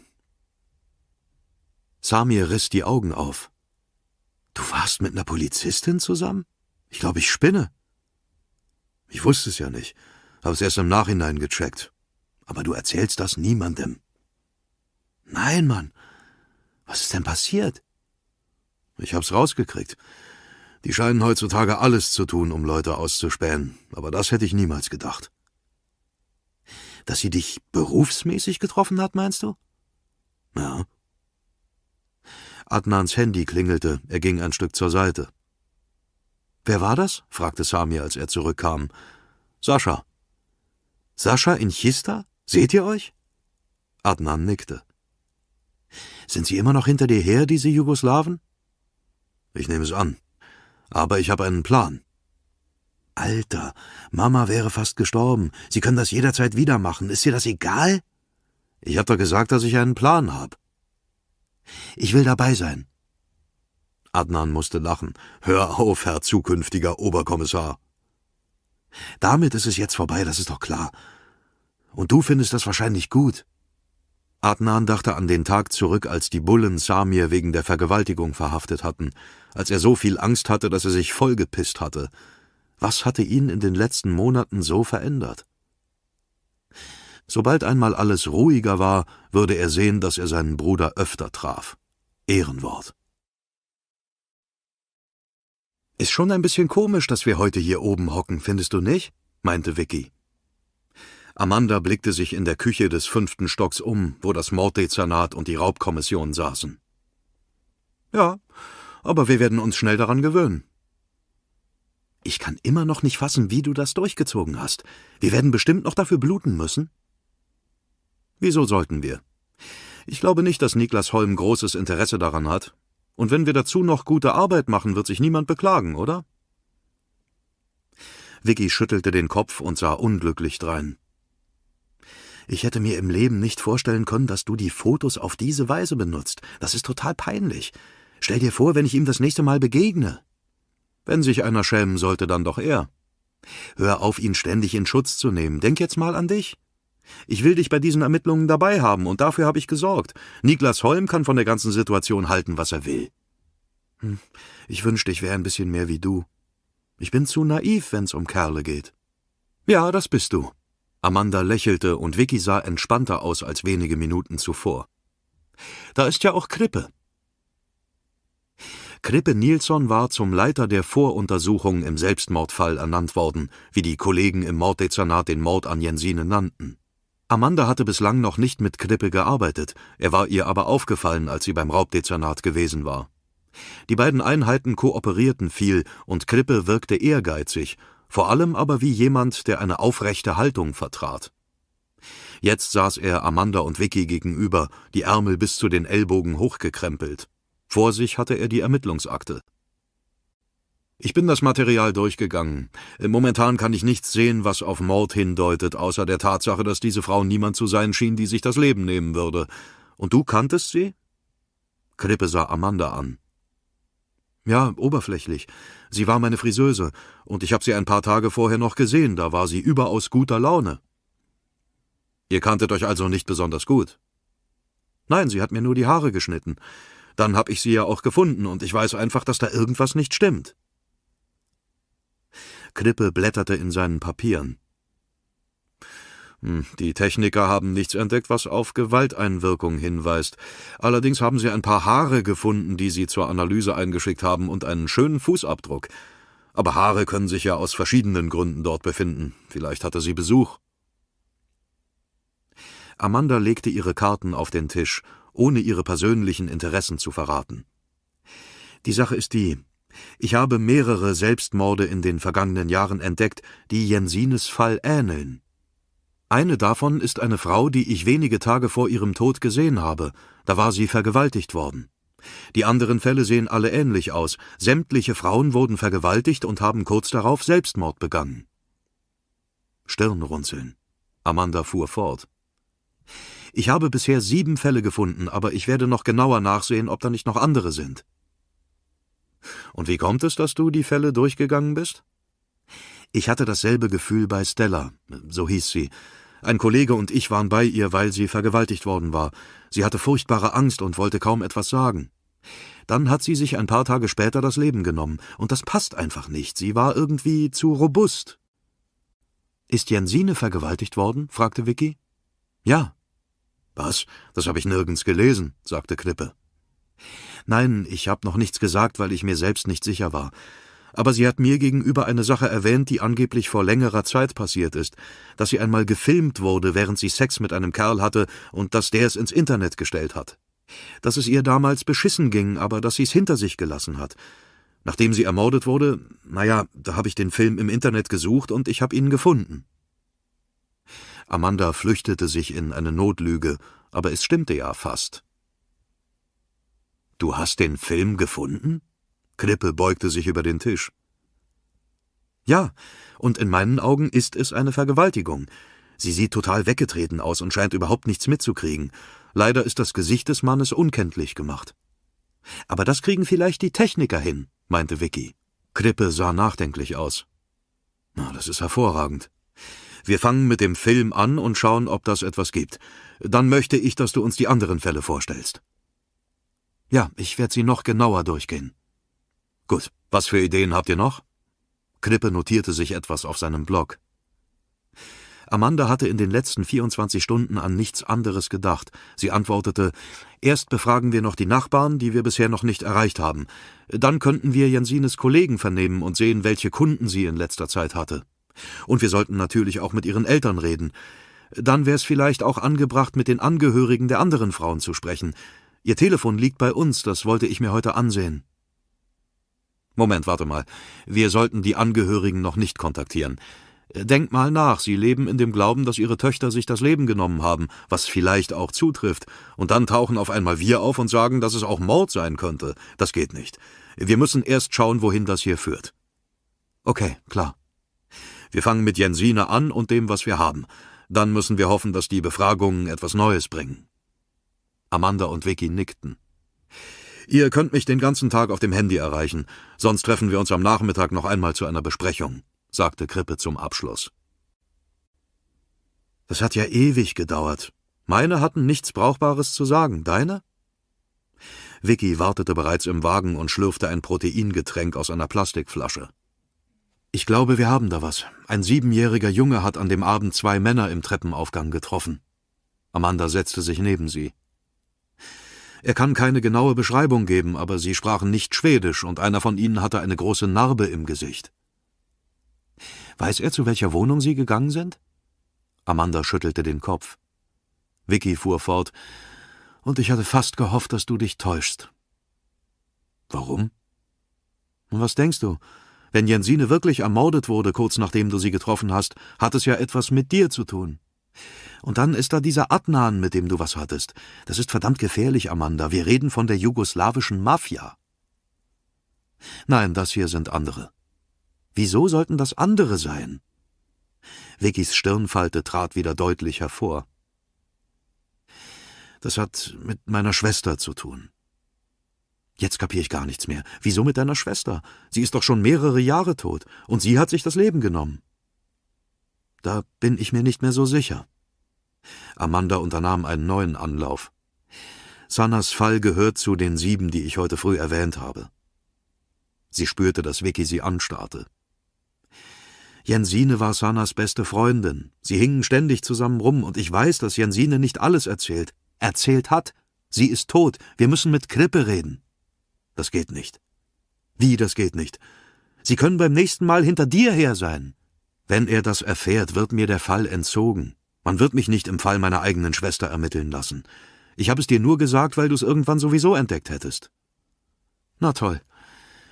Samir riss die Augen auf. Du warst mit einer Polizistin zusammen? Ich glaube, ich spinne. Ich wusste es ja nicht, es erst im Nachhinein gecheckt. Aber du erzählst das niemandem. Nein, Mann. Was ist denn passiert? Ich hab's rausgekriegt. Die scheinen heutzutage alles zu tun, um Leute auszuspähen, aber das hätte ich niemals gedacht. Dass sie dich berufsmäßig getroffen hat, meinst du? Ja. Adnans Handy klingelte, er ging ein Stück zur Seite. Wer war das? fragte Samir, als er zurückkam. Sascha. Sascha in Chista? Seht ihr euch? Adnan nickte. Sind sie immer noch hinter dir her, diese Jugoslawen? Ich nehme es an. Aber ich habe einen Plan. Alter, Mama wäre fast gestorben. Sie können das jederzeit wieder machen. Ist dir das egal? Ich habe doch gesagt, dass ich einen Plan habe. Ich will dabei sein. Adnan musste lachen. Hör auf, Herr zukünftiger Oberkommissar. Damit ist es jetzt vorbei, das ist doch klar. Und du findest das wahrscheinlich gut. Adnan dachte an den Tag zurück, als die Bullen Samir wegen der Vergewaltigung verhaftet hatten als er so viel Angst hatte, dass er sich vollgepisst hatte. Was hatte ihn in den letzten Monaten so verändert? Sobald einmal alles ruhiger war, würde er sehen, dass er seinen Bruder öfter traf. Ehrenwort. Ist schon ein bisschen komisch, dass wir heute hier oben hocken, findest du nicht? meinte Vicky. Amanda blickte sich in der Küche des fünften Stocks um, wo das Morddezernat und die Raubkommission saßen. Ja, aber wir werden uns schnell daran gewöhnen. Ich kann immer noch nicht fassen, wie du das durchgezogen hast. Wir werden bestimmt noch dafür bluten müssen. Wieso sollten wir? Ich glaube nicht, dass Niklas Holm großes Interesse daran hat. Und wenn wir dazu noch gute Arbeit machen, wird sich niemand beklagen, oder? Vicky schüttelte den Kopf und sah unglücklich drein. Ich hätte mir im Leben nicht vorstellen können, dass du die Fotos auf diese Weise benutzt. Das ist total peinlich. Stell dir vor, wenn ich ihm das nächste Mal begegne. Wenn sich einer schämen sollte, dann doch er. Hör auf, ihn ständig in Schutz zu nehmen. Denk jetzt mal an dich. Ich will dich bei diesen Ermittlungen dabei haben, und dafür habe ich gesorgt. Niklas Holm kann von der ganzen Situation halten, was er will. Hm, ich wünschte, ich wäre ein bisschen mehr wie du. Ich bin zu naiv, wenn's um Kerle geht. Ja, das bist du. Amanda lächelte, und Vicky sah entspannter aus als wenige Minuten zuvor. Da ist ja auch Krippe. Krippe Nilsson war zum Leiter der Voruntersuchung im Selbstmordfall ernannt worden, wie die Kollegen im Morddezernat den Mord an Jensine nannten. Amanda hatte bislang noch nicht mit Krippe gearbeitet, er war ihr aber aufgefallen, als sie beim Raubdezernat gewesen war. Die beiden Einheiten kooperierten viel und Krippe wirkte ehrgeizig, vor allem aber wie jemand, der eine aufrechte Haltung vertrat. Jetzt saß er Amanda und Vicky gegenüber, die Ärmel bis zu den Ellbogen hochgekrempelt. Vor sich hatte er die Ermittlungsakte. Ich bin das Material durchgegangen. Momentan kann ich nichts sehen, was auf Mord hindeutet, außer der Tatsache, dass diese Frau niemand zu sein schien, die sich das Leben nehmen würde. Und du kanntest sie? Krippe sah Amanda an. Ja, oberflächlich. Sie war meine Friseuse, und ich habe sie ein paar Tage vorher noch gesehen, da war sie überaus guter Laune. Ihr kanntet euch also nicht besonders gut? Nein, sie hat mir nur die Haare geschnitten. Dann habe ich sie ja auch gefunden und ich weiß einfach, dass da irgendwas nicht stimmt. Knippe blätterte in seinen Papieren. Hm, die Techniker haben nichts entdeckt, was auf Gewalteinwirkung hinweist. Allerdings haben sie ein paar Haare gefunden, die sie zur Analyse eingeschickt haben, und einen schönen Fußabdruck. Aber Haare können sich ja aus verschiedenen Gründen dort befinden. Vielleicht hatte sie Besuch. Amanda legte ihre Karten auf den Tisch ohne ihre persönlichen Interessen zu verraten. Die Sache ist die, ich habe mehrere Selbstmorde in den vergangenen Jahren entdeckt, die Jensines Fall ähneln. Eine davon ist eine Frau, die ich wenige Tage vor ihrem Tod gesehen habe, da war sie vergewaltigt worden. Die anderen Fälle sehen alle ähnlich aus, sämtliche Frauen wurden vergewaltigt und haben kurz darauf Selbstmord begangen. Stirnrunzeln. Amanda fuhr fort. Ich habe bisher sieben Fälle gefunden, aber ich werde noch genauer nachsehen, ob da nicht noch andere sind. Und wie kommt es, dass du die Fälle durchgegangen bist? Ich hatte dasselbe Gefühl bei Stella, so hieß sie. Ein Kollege und ich waren bei ihr, weil sie vergewaltigt worden war. Sie hatte furchtbare Angst und wollte kaum etwas sagen. Dann hat sie sich ein paar Tage später das Leben genommen, und das passt einfach nicht. Sie war irgendwie zu robust. Ist Jensine vergewaltigt worden? fragte Vicky. Ja, was? Das habe ich nirgends gelesen, sagte Knippe. Nein, ich habe noch nichts gesagt, weil ich mir selbst nicht sicher war. Aber sie hat mir gegenüber eine Sache erwähnt, die angeblich vor längerer Zeit passiert ist, dass sie einmal gefilmt wurde, während sie Sex mit einem Kerl hatte und dass der es ins Internet gestellt hat. Dass es ihr damals beschissen ging, aber dass sie es hinter sich gelassen hat. Nachdem sie ermordet wurde, naja, da habe ich den Film im Internet gesucht und ich habe ihn gefunden. Amanda flüchtete sich in eine Notlüge, aber es stimmte ja fast. »Du hast den Film gefunden?« Krippe beugte sich über den Tisch. »Ja, und in meinen Augen ist es eine Vergewaltigung. Sie sieht total weggetreten aus und scheint überhaupt nichts mitzukriegen. Leider ist das Gesicht des Mannes unkenntlich gemacht.« »Aber das kriegen vielleicht die Techniker hin«, meinte Vicky. Krippe sah nachdenklich aus. Na, das ist hervorragend. Wir fangen mit dem Film an und schauen, ob das etwas gibt. Dann möchte ich, dass du uns die anderen Fälle vorstellst. Ja, ich werde sie noch genauer durchgehen. Gut, was für Ideen habt ihr noch? Knippe notierte sich etwas auf seinem Blog. Amanda hatte in den letzten 24 Stunden an nichts anderes gedacht. Sie antwortete, erst befragen wir noch die Nachbarn, die wir bisher noch nicht erreicht haben. Dann könnten wir Jensines Kollegen vernehmen und sehen, welche Kunden sie in letzter Zeit hatte. Und wir sollten natürlich auch mit ihren Eltern reden. Dann wäre es vielleicht auch angebracht, mit den Angehörigen der anderen Frauen zu sprechen. Ihr Telefon liegt bei uns, das wollte ich mir heute ansehen. Moment, warte mal. Wir sollten die Angehörigen noch nicht kontaktieren. Denk mal nach, sie leben in dem Glauben, dass ihre Töchter sich das Leben genommen haben, was vielleicht auch zutrifft, und dann tauchen auf einmal wir auf und sagen, dass es auch Mord sein könnte. Das geht nicht. Wir müssen erst schauen, wohin das hier führt. Okay, klar. Wir fangen mit Jensine an und dem, was wir haben. Dann müssen wir hoffen, dass die Befragungen etwas Neues bringen. Amanda und Vicky nickten. Ihr könnt mich den ganzen Tag auf dem Handy erreichen, sonst treffen wir uns am Nachmittag noch einmal zu einer Besprechung, sagte Krippe zum Abschluss. Das hat ja ewig gedauert. Meine hatten nichts Brauchbares zu sagen, deine? Vicky wartete bereits im Wagen und schlürfte ein Proteingetränk aus einer Plastikflasche. Ich glaube, wir haben da was. Ein siebenjähriger Junge hat an dem Abend zwei Männer im Treppenaufgang getroffen. Amanda setzte sich neben sie. Er kann keine genaue Beschreibung geben, aber sie sprachen nicht Schwedisch und einer von ihnen hatte eine große Narbe im Gesicht. Weiß er, zu welcher Wohnung sie gegangen sind? Amanda schüttelte den Kopf. Vicky fuhr fort. Und ich hatte fast gehofft, dass du dich täuschst. Warum? was denkst du? Wenn Jensine wirklich ermordet wurde, kurz nachdem du sie getroffen hast, hat es ja etwas mit dir zu tun. Und dann ist da dieser Adnan, mit dem du was hattest. Das ist verdammt gefährlich, Amanda. Wir reden von der jugoslawischen Mafia. Nein, das hier sind andere. Wieso sollten das andere sein? Vickys Stirnfalte trat wieder deutlich hervor. Das hat mit meiner Schwester zu tun. Jetzt kapier ich gar nichts mehr. Wieso mit deiner Schwester? Sie ist doch schon mehrere Jahre tot, und sie hat sich das Leben genommen. Da bin ich mir nicht mehr so sicher. Amanda unternahm einen neuen Anlauf. Sannas Fall gehört zu den sieben, die ich heute früh erwähnt habe. Sie spürte, dass Vicky sie anstarrte. Jensine war Sannas beste Freundin. Sie hingen ständig zusammen rum, und ich weiß, dass Jensine nicht alles erzählt. Erzählt hat. Sie ist tot. Wir müssen mit Krippe reden. Das geht nicht. Wie, das geht nicht. Sie können beim nächsten Mal hinter dir her sein. Wenn er das erfährt, wird mir der Fall entzogen. Man wird mich nicht im Fall meiner eigenen Schwester ermitteln lassen. Ich habe es dir nur gesagt, weil du es irgendwann sowieso entdeckt hättest. Na toll.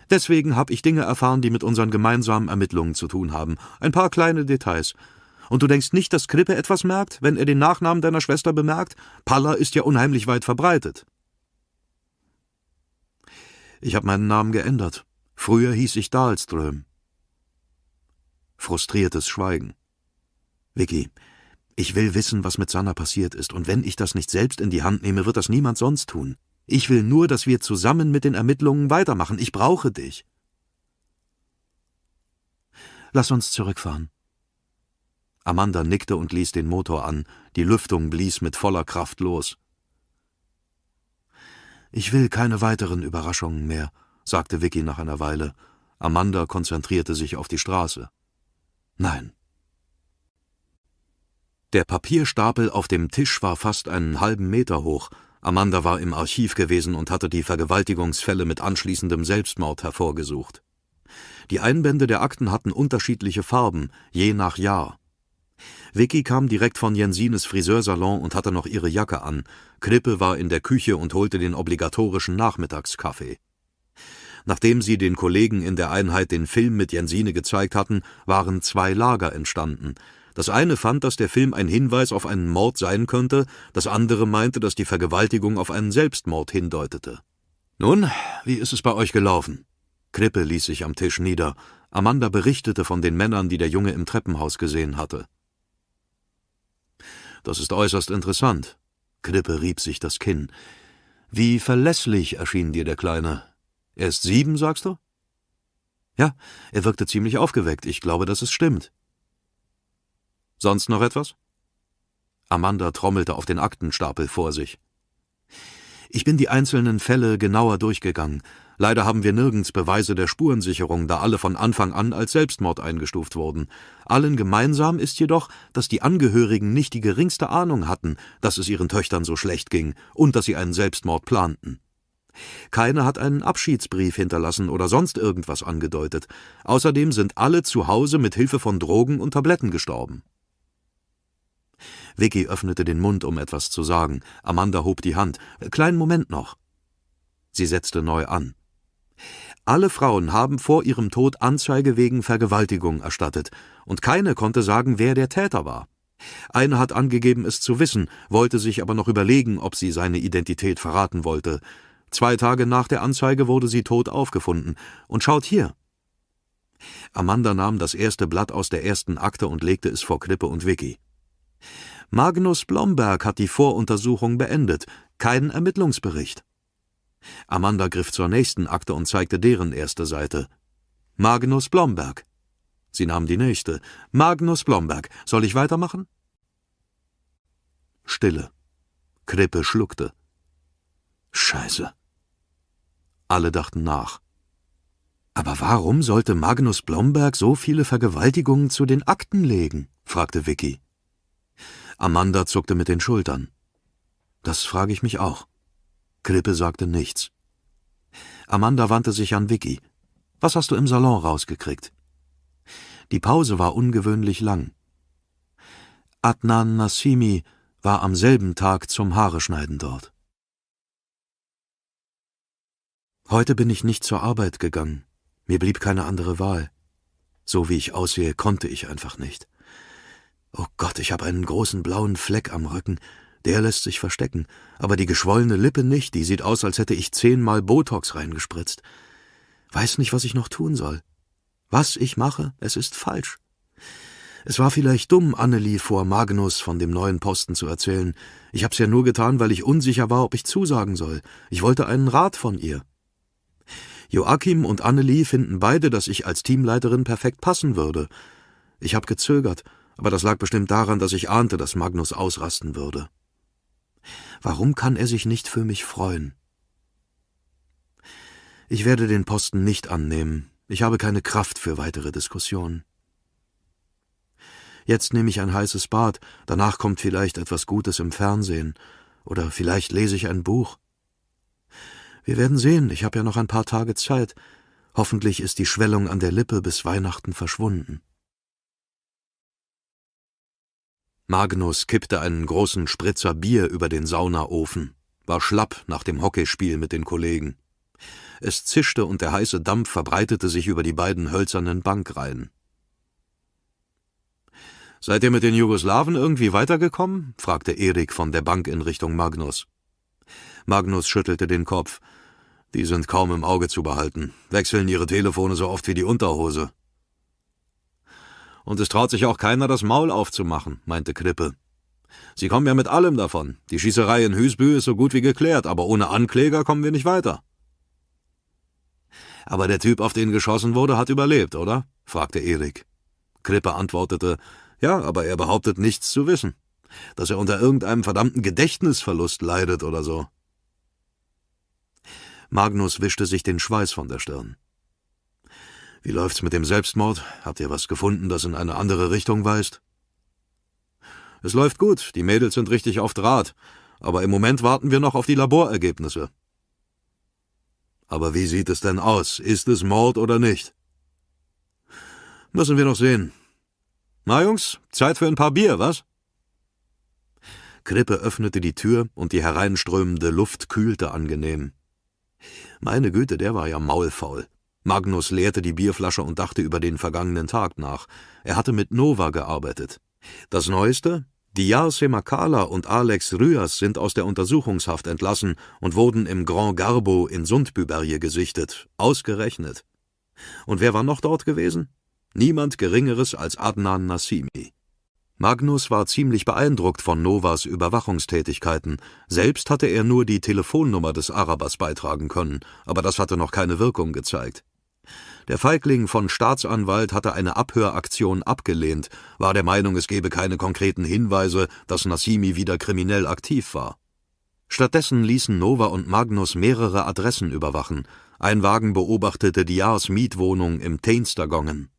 Deswegen habe ich Dinge erfahren, die mit unseren gemeinsamen Ermittlungen zu tun haben. Ein paar kleine Details. Und du denkst nicht, dass Krippe etwas merkt, wenn er den Nachnamen deiner Schwester bemerkt? Palla ist ja unheimlich weit verbreitet. Ich habe meinen Namen geändert. Früher hieß ich Dahlström. Frustriertes Schweigen. Vicky, ich will wissen, was mit Sanna passiert ist, und wenn ich das nicht selbst in die Hand nehme, wird das niemand sonst tun. Ich will nur, dass wir zusammen mit den Ermittlungen weitermachen. Ich brauche dich. Lass uns zurückfahren. Amanda nickte und ließ den Motor an, die Lüftung blies mit voller Kraft los. Ich will keine weiteren Überraschungen mehr, sagte Vicky nach einer Weile. Amanda konzentrierte sich auf die Straße. Nein. Der Papierstapel auf dem Tisch war fast einen halben Meter hoch. Amanda war im Archiv gewesen und hatte die Vergewaltigungsfälle mit anschließendem Selbstmord hervorgesucht. Die Einbände der Akten hatten unterschiedliche Farben, je nach Jahr. Vicky kam direkt von Jensines Friseursalon und hatte noch ihre Jacke an. Knippe war in der Küche und holte den obligatorischen Nachmittagskaffee. Nachdem sie den Kollegen in der Einheit den Film mit Jensine gezeigt hatten, waren zwei Lager entstanden. Das eine fand, dass der Film ein Hinweis auf einen Mord sein könnte, das andere meinte, dass die Vergewaltigung auf einen Selbstmord hindeutete. Nun, wie ist es bei euch gelaufen? Krippe ließ sich am Tisch nieder. Amanda berichtete von den Männern, die der Junge im Treppenhaus gesehen hatte. Das ist äußerst interessant. Knippe rieb sich das Kinn. Wie verlässlich erschien dir der Kleine? Er ist sieben, sagst du? Ja, er wirkte ziemlich aufgeweckt. Ich glaube, dass es stimmt. Sonst noch etwas? Amanda trommelte auf den Aktenstapel vor sich. Ich bin die einzelnen Fälle genauer durchgegangen Leider haben wir nirgends Beweise der Spurensicherung, da alle von Anfang an als Selbstmord eingestuft wurden. Allen gemeinsam ist jedoch, dass die Angehörigen nicht die geringste Ahnung hatten, dass es ihren Töchtern so schlecht ging und dass sie einen Selbstmord planten. Keine hat einen Abschiedsbrief hinterlassen oder sonst irgendwas angedeutet. Außerdem sind alle zu Hause mit Hilfe von Drogen und Tabletten gestorben. Vicky öffnete den Mund, um etwas zu sagen. Amanda hob die Hand. Kleinen Moment noch. Sie setzte neu an. Alle Frauen haben vor ihrem Tod Anzeige wegen Vergewaltigung erstattet, und keine konnte sagen, wer der Täter war. Eine hat angegeben, es zu wissen, wollte sich aber noch überlegen, ob sie seine Identität verraten wollte. Zwei Tage nach der Anzeige wurde sie tot aufgefunden. Und schaut hier. Amanda nahm das erste Blatt aus der ersten Akte und legte es vor Klippe und Vicky. Magnus Blomberg hat die Voruntersuchung beendet. Kein Ermittlungsbericht. Amanda griff zur nächsten Akte und zeigte deren erste Seite. Magnus Blomberg. Sie nahm die nächste. Magnus Blomberg. Soll ich weitermachen? Stille. Krippe schluckte. Scheiße. Alle dachten nach. Aber warum sollte Magnus Blomberg so viele Vergewaltigungen zu den Akten legen? fragte Vicky. Amanda zuckte mit den Schultern. Das frage ich mich auch. Krippe sagte nichts. Amanda wandte sich an Vicky. Was hast du im Salon rausgekriegt? Die Pause war ungewöhnlich lang. Adnan Nassimi war am selben Tag zum Haareschneiden dort. Heute bin ich nicht zur Arbeit gegangen. Mir blieb keine andere Wahl. So wie ich aussehe, konnte ich einfach nicht. Oh Gott, ich habe einen großen blauen Fleck am Rücken, der lässt sich verstecken, aber die geschwollene Lippe nicht, die sieht aus, als hätte ich zehnmal Botox reingespritzt. Weiß nicht, was ich noch tun soll. Was ich mache, es ist falsch. Es war vielleicht dumm, Annelie vor Magnus von dem neuen Posten zu erzählen. Ich hab's ja nur getan, weil ich unsicher war, ob ich zusagen soll. Ich wollte einen Rat von ihr. Joachim und Annelie finden beide, dass ich als Teamleiterin perfekt passen würde. Ich hab gezögert, aber das lag bestimmt daran, dass ich ahnte, dass Magnus ausrasten würde. Warum kann er sich nicht für mich freuen? Ich werde den Posten nicht annehmen. Ich habe keine Kraft für weitere Diskussionen. Jetzt nehme ich ein heißes Bad, danach kommt vielleicht etwas Gutes im Fernsehen, oder vielleicht lese ich ein Buch. Wir werden sehen, ich habe ja noch ein paar Tage Zeit. Hoffentlich ist die Schwellung an der Lippe bis Weihnachten verschwunden. Magnus kippte einen großen Spritzer Bier über den Saunaofen, war schlapp nach dem Hockeyspiel mit den Kollegen. Es zischte und der heiße Dampf verbreitete sich über die beiden hölzernen Bankreihen. Seid ihr mit den Jugoslawen irgendwie weitergekommen? fragte Erik von der Bank in Richtung Magnus. Magnus schüttelte den Kopf. Die sind kaum im Auge zu behalten, wechseln ihre Telefone so oft wie die Unterhose. Und es traut sich auch keiner, das Maul aufzumachen, meinte Krippe. Sie kommen ja mit allem davon. Die Schießerei in Hüsbü ist so gut wie geklärt, aber ohne Ankläger kommen wir nicht weiter. Aber der Typ, auf den geschossen wurde, hat überlebt, oder? fragte Erik. Krippe antwortete, ja, aber er behauptet nichts zu wissen. Dass er unter irgendeinem verdammten Gedächtnisverlust leidet oder so. Magnus wischte sich den Schweiß von der Stirn. Wie läuft's mit dem Selbstmord? Habt ihr was gefunden, das in eine andere Richtung weist? Es läuft gut, die Mädels sind richtig auf Draht, aber im Moment warten wir noch auf die Laborergebnisse. Aber wie sieht es denn aus? Ist es Mord oder nicht? Müssen wir noch sehen. Na, Jungs, Zeit für ein paar Bier, was? Krippe öffnete die Tür und die hereinströmende Luft kühlte angenehm. Meine Güte, der war ja maulfaul. Magnus leerte die Bierflasche und dachte über den vergangenen Tag nach. Er hatte mit Nova gearbeitet. Das Neueste? Diyar Semakala und Alex Rüas sind aus der Untersuchungshaft entlassen und wurden im Grand Garbo in Sundbyberge gesichtet. Ausgerechnet. Und wer war noch dort gewesen? Niemand Geringeres als Adnan Nassimi. Magnus war ziemlich beeindruckt von Novas Überwachungstätigkeiten. Selbst hatte er nur die Telefonnummer des Arabers beitragen können, aber das hatte noch keine Wirkung gezeigt. Der Feigling von Staatsanwalt hatte eine Abhöraktion abgelehnt, war der Meinung, es gebe keine konkreten Hinweise, dass Nassimi wieder kriminell aktiv war. Stattdessen ließen Nova und Magnus mehrere Adressen überwachen. Ein Wagen beobachtete Diars Mietwohnung im Tainstergongen.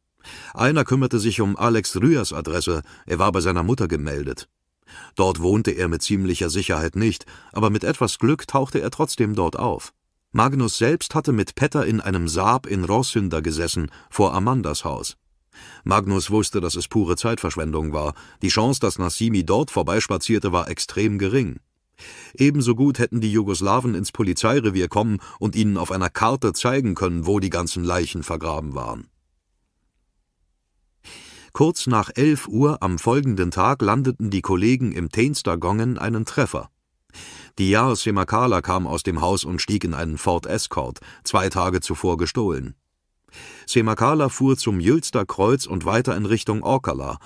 Einer kümmerte sich um Alex Rüers Adresse, er war bei seiner Mutter gemeldet. Dort wohnte er mit ziemlicher Sicherheit nicht, aber mit etwas Glück tauchte er trotzdem dort auf. Magnus selbst hatte mit Petter in einem Saab in Rossünder gesessen, vor Amandas Haus. Magnus wusste, dass es pure Zeitverschwendung war. Die Chance, dass Nassimi dort vorbeispazierte, war extrem gering. Ebenso gut hätten die Jugoslawen ins Polizeirevier kommen und ihnen auf einer Karte zeigen können, wo die ganzen Leichen vergraben waren. Kurz nach 11 Uhr am folgenden Tag landeten die Kollegen im Teenstergongen einen Treffer. Diyar Semakala kam aus dem Haus und stieg in einen Ford Escort, zwei Tage zuvor gestohlen. Semakala fuhr zum Jülster Kreuz und weiter in Richtung Orkala.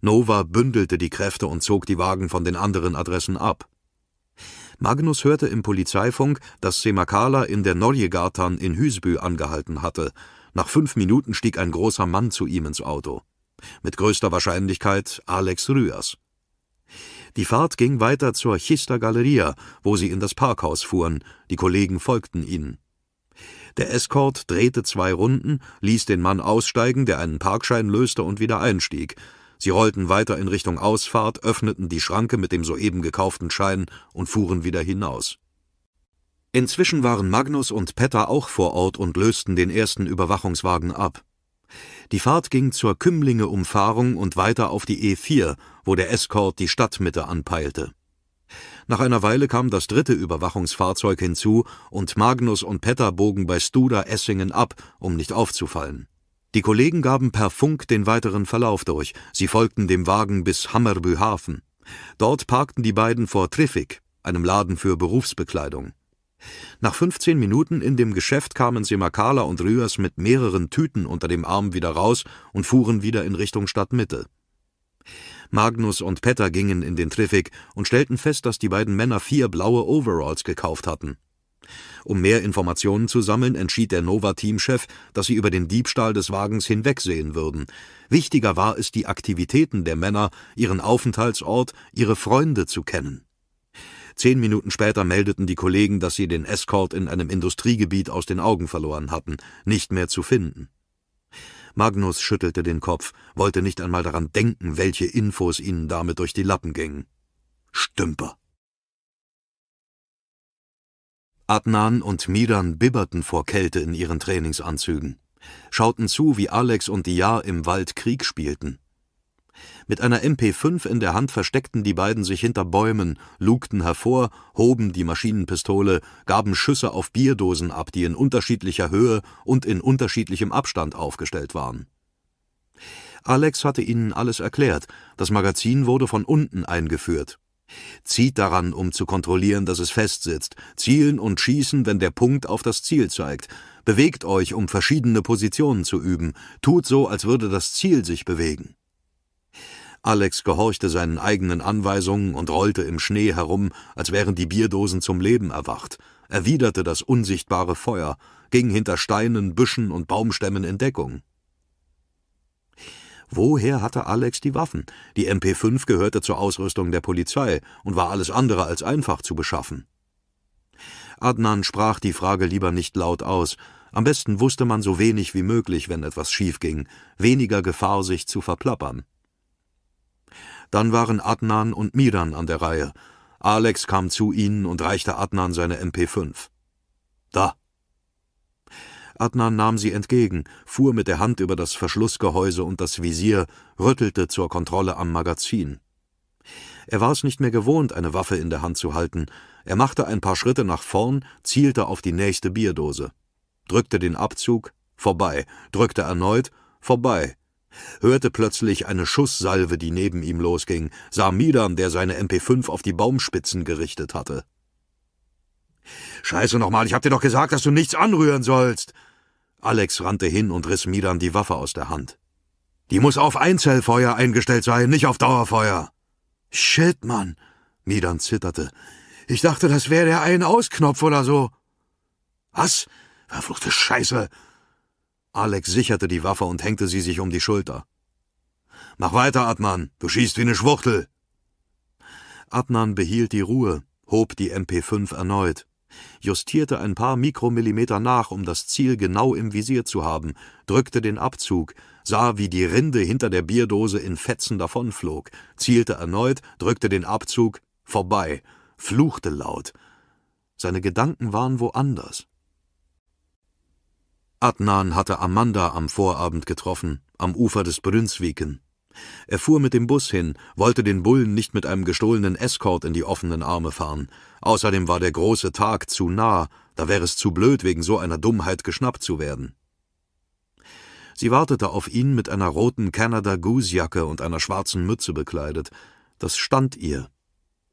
Nova bündelte die Kräfte und zog die Wagen von den anderen Adressen ab. Magnus hörte im Polizeifunk, dass Semakala in der Norjegatan in Hüsbü angehalten hatte. Nach fünf Minuten stieg ein großer Mann zu ihm ins Auto. Mit größter Wahrscheinlichkeit Alex Rühers. Die Fahrt ging weiter zur Chista Galleria, wo sie in das Parkhaus fuhren, die Kollegen folgten ihnen. Der Escort drehte zwei Runden, ließ den Mann aussteigen, der einen Parkschein löste und wieder einstieg. Sie rollten weiter in Richtung Ausfahrt, öffneten die Schranke mit dem soeben gekauften Schein und fuhren wieder hinaus. Inzwischen waren Magnus und Petter auch vor Ort und lösten den ersten Überwachungswagen ab. Die Fahrt ging zur Kümmlinge-Umfahrung und weiter auf die E4, wo der Escort die Stadtmitte anpeilte. Nach einer Weile kam das dritte Überwachungsfahrzeug hinzu und Magnus und Petter bogen bei Studa Essingen ab, um nicht aufzufallen. Die Kollegen gaben per Funk den weiteren Verlauf durch. Sie folgten dem Wagen bis Hammerbühafen. Dort parkten die beiden vor Triffig, einem Laden für Berufsbekleidung. Nach 15 Minuten in dem Geschäft kamen Semakala und Rühers mit mehreren Tüten unter dem Arm wieder raus und fuhren wieder in Richtung Stadtmitte. Magnus und Petter gingen in den Triffig und stellten fest, dass die beiden Männer vier blaue Overalls gekauft hatten. Um mehr Informationen zu sammeln, entschied der Nova-Teamchef, dass sie über den Diebstahl des Wagens hinwegsehen würden. Wichtiger war es, die Aktivitäten der Männer, ihren Aufenthaltsort, ihre Freunde zu kennen. Zehn Minuten später meldeten die Kollegen, dass sie den Escort in einem Industriegebiet aus den Augen verloren hatten, nicht mehr zu finden. Magnus schüttelte den Kopf, wollte nicht einmal daran denken, welche Infos ihnen damit durch die Lappen gingen. Stümper. Adnan und Miran bibberten vor Kälte in ihren Trainingsanzügen, schauten zu, wie Alex und Diar im Wald Krieg spielten. Mit einer MP5 in der Hand versteckten die beiden sich hinter Bäumen, lugten hervor, hoben die Maschinenpistole, gaben Schüsse auf Bierdosen ab, die in unterschiedlicher Höhe und in unterschiedlichem Abstand aufgestellt waren. Alex hatte ihnen alles erklärt, das Magazin wurde von unten eingeführt. Zieht daran, um zu kontrollieren, dass es fest sitzt, zielen und schießen, wenn der Punkt auf das Ziel zeigt, bewegt euch, um verschiedene Positionen zu üben, tut so, als würde das Ziel sich bewegen. Alex gehorchte seinen eigenen Anweisungen und rollte im Schnee herum, als wären die Bierdosen zum Leben erwacht, erwiderte das unsichtbare Feuer, ging hinter Steinen, Büschen und Baumstämmen in Deckung. Woher hatte Alex die Waffen? Die MP5 gehörte zur Ausrüstung der Polizei und war alles andere als einfach zu beschaffen. Adnan sprach die Frage lieber nicht laut aus. Am besten wusste man so wenig wie möglich, wenn etwas schief ging, weniger Gefahr, sich zu verplappern. Dann waren Adnan und Miran an der Reihe. Alex kam zu ihnen und reichte Adnan seine MP5. Da. Adnan nahm sie entgegen, fuhr mit der Hand über das Verschlussgehäuse und das Visier, rüttelte zur Kontrolle am Magazin. Er war es nicht mehr gewohnt, eine Waffe in der Hand zu halten. Er machte ein paar Schritte nach vorn, zielte auf die nächste Bierdose. Drückte den Abzug, vorbei, drückte erneut, vorbei, hörte plötzlich eine Schusssalve, die neben ihm losging, sah Midan, der seine MP5 auf die Baumspitzen gerichtet hatte. »Scheiße nochmal, ich hab dir doch gesagt, dass du nichts anrühren sollst!« Alex rannte hin und riss Midan die Waffe aus der Hand. »Die muss auf Einzelfeuer eingestellt sein, nicht auf Dauerfeuer!« »Shit, Mann!« Midan zitterte. »Ich dachte, das wäre der Ein-Aus-Knopf oder so.« »Was? Verfluchte Scheiße!« Alex sicherte die Waffe und hängte sie sich um die Schulter. Mach weiter, Adnan, du schießt wie eine Schwuchtel. Adnan behielt die Ruhe, hob die MP5 erneut, justierte ein paar Mikromillimeter nach, um das Ziel genau im Visier zu haben, drückte den Abzug, sah, wie die Rinde hinter der Bierdose in Fetzen davonflog, zielte erneut, drückte den Abzug, vorbei, fluchte laut. Seine Gedanken waren woanders. Adnan hatte Amanda am Vorabend getroffen, am Ufer des Brünswiken. Er fuhr mit dem Bus hin, wollte den Bullen nicht mit einem gestohlenen Escort in die offenen Arme fahren. Außerdem war der große Tag zu nah, da wäre es zu blöd, wegen so einer Dummheit geschnappt zu werden. Sie wartete auf ihn mit einer roten Canada Goose Jacke und einer schwarzen Mütze bekleidet. Das stand ihr.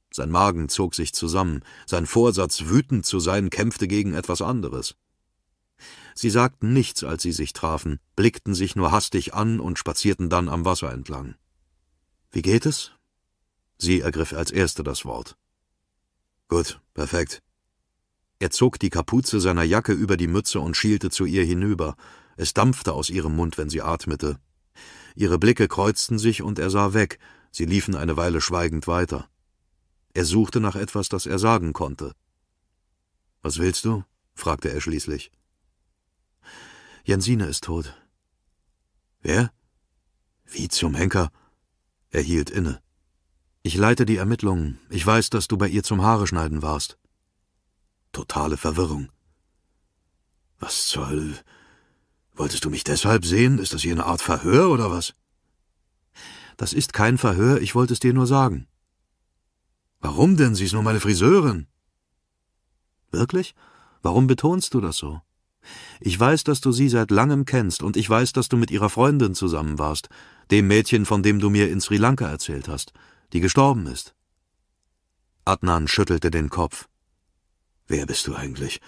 Sein Magen zog sich zusammen, sein Vorsatz, wütend zu sein, kämpfte gegen etwas anderes. Sie sagten nichts, als sie sich trafen, blickten sich nur hastig an und spazierten dann am Wasser entlang. Wie geht es? Sie ergriff als Erste das Wort. Gut, perfekt. Er zog die Kapuze seiner Jacke über die Mütze und schielte zu ihr hinüber. Es dampfte aus ihrem Mund, wenn sie atmete. Ihre Blicke kreuzten sich und er sah weg. Sie liefen eine Weile schweigend weiter. Er suchte nach etwas, das er sagen konnte. Was willst du? fragte er schließlich. Jensine ist tot. Wer? Wie zum Henker? Er hielt inne. Ich leite die Ermittlungen. Ich weiß, dass du bei ihr zum Haare schneiden warst. Totale Verwirrung. Was soll. Wolltest du mich deshalb sehen? Ist das hier eine Art Verhör oder was? Das ist kein Verhör, ich wollte es dir nur sagen. Warum denn? Sie ist nur meine Friseurin. Wirklich? Warum betonst du das so? Ich weiß, dass du sie seit langem kennst, und ich weiß, dass du mit ihrer Freundin zusammen warst, dem Mädchen, von dem du mir in Sri Lanka erzählt hast, die gestorben ist. Adnan schüttelte den Kopf. Wer bist du eigentlich?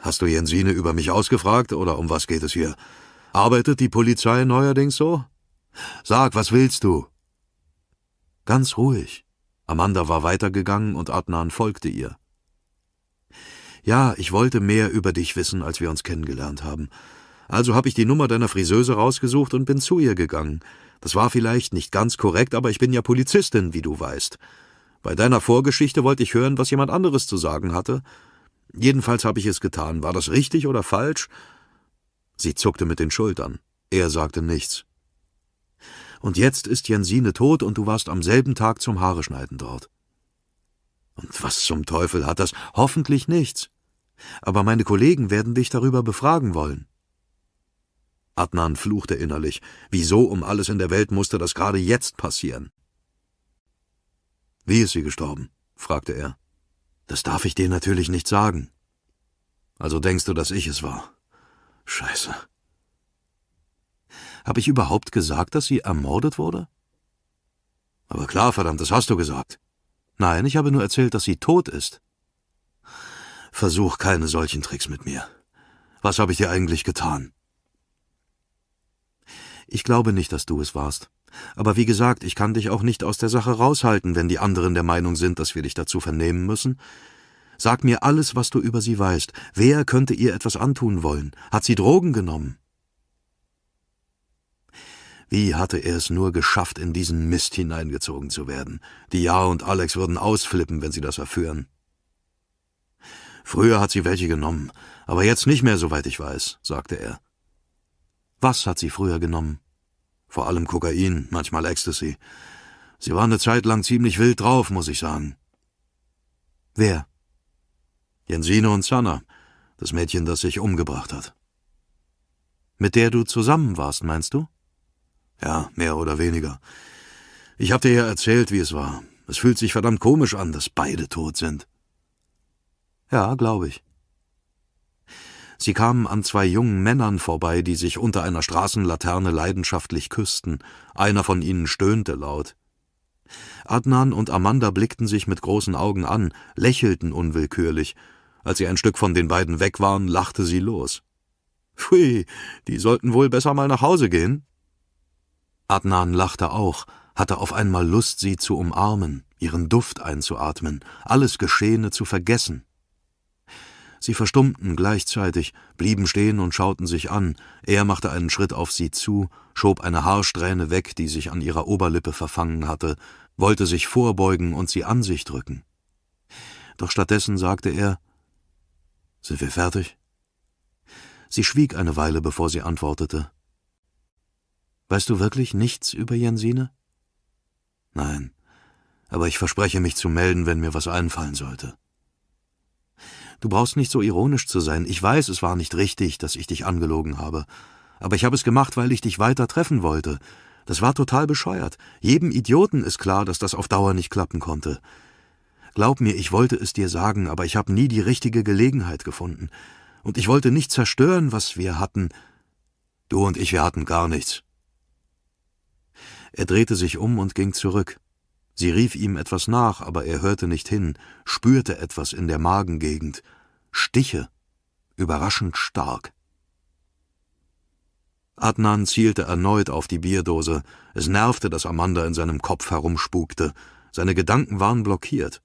Hast du Jensine über mich ausgefragt, oder um was geht es hier? Arbeitet die Polizei neuerdings so? Sag, was willst du? Ganz ruhig. Amanda war weitergegangen und Adnan folgte ihr. Ja, ich wollte mehr über dich wissen, als wir uns kennengelernt haben. Also habe ich die Nummer deiner Friseuse rausgesucht und bin zu ihr gegangen. Das war vielleicht nicht ganz korrekt, aber ich bin ja Polizistin, wie du weißt. Bei deiner Vorgeschichte wollte ich hören, was jemand anderes zu sagen hatte. Jedenfalls habe ich es getan. War das richtig oder falsch? Sie zuckte mit den Schultern. Er sagte nichts. Und jetzt ist Jensine tot und du warst am selben Tag zum Haareschneiden dort. Und was zum Teufel hat das? Hoffentlich nichts aber meine Kollegen werden dich darüber befragen wollen. Adnan fluchte innerlich. Wieso um alles in der Welt musste das gerade jetzt passieren? Wie ist sie gestorben? fragte er. Das darf ich dir natürlich nicht sagen. Also denkst du, dass ich es war? Scheiße. Hab ich überhaupt gesagt, dass sie ermordet wurde? Aber klar, verdammt, das hast du gesagt. Nein, ich habe nur erzählt, dass sie tot ist. Versuch keine solchen Tricks mit mir. Was habe ich dir eigentlich getan? Ich glaube nicht, dass du es warst. Aber wie gesagt, ich kann dich auch nicht aus der Sache raushalten, wenn die anderen der Meinung sind, dass wir dich dazu vernehmen müssen. Sag mir alles, was du über sie weißt. Wer könnte ihr etwas antun wollen? Hat sie Drogen genommen? Wie hatte er es nur geschafft, in diesen Mist hineingezogen zu werden? Die Ja und Alex würden ausflippen, wenn sie das erführen. Früher hat sie welche genommen, aber jetzt nicht mehr, soweit ich weiß, sagte er. Was hat sie früher genommen? Vor allem Kokain, manchmal Ecstasy. Sie war eine Zeit lang ziemlich wild drauf, muss ich sagen. Wer? Jensine und Sanna, das Mädchen, das sich umgebracht hat. Mit der du zusammen warst, meinst du? Ja, mehr oder weniger. Ich hab dir ja erzählt, wie es war. Es fühlt sich verdammt komisch an, dass beide tot sind. Ja, glaube ich. Sie kamen an zwei jungen Männern vorbei, die sich unter einer Straßenlaterne leidenschaftlich küssten. Einer von ihnen stöhnte laut. Adnan und Amanda blickten sich mit großen Augen an, lächelten unwillkürlich. Als sie ein Stück von den beiden weg waren, lachte sie los. Pfui, die sollten wohl besser mal nach Hause gehen. Adnan lachte auch, hatte auf einmal Lust, sie zu umarmen, ihren Duft einzuatmen, alles Geschehene zu vergessen. Sie verstummten gleichzeitig, blieben stehen und schauten sich an, er machte einen Schritt auf sie zu, schob eine Haarsträhne weg, die sich an ihrer Oberlippe verfangen hatte, wollte sich vorbeugen und sie an sich drücken. Doch stattdessen sagte er Sind wir fertig? Sie schwieg eine Weile, bevor sie antwortete. Weißt du wirklich nichts über Jensine? Nein, aber ich verspreche mich zu melden, wenn mir was einfallen sollte. Du brauchst nicht so ironisch zu sein. Ich weiß, es war nicht richtig, dass ich dich angelogen habe. Aber ich habe es gemacht, weil ich dich weiter treffen wollte. Das war total bescheuert. Jedem Idioten ist klar, dass das auf Dauer nicht klappen konnte. Glaub mir, ich wollte es dir sagen, aber ich habe nie die richtige Gelegenheit gefunden. Und ich wollte nicht zerstören, was wir hatten. Du und ich, wir hatten gar nichts. Er drehte sich um und ging zurück. Sie rief ihm etwas nach, aber er hörte nicht hin, spürte etwas in der Magengegend. Stiche. Überraschend stark. Adnan zielte erneut auf die Bierdose. Es nervte, dass Amanda in seinem Kopf herumspukte. Seine Gedanken waren blockiert.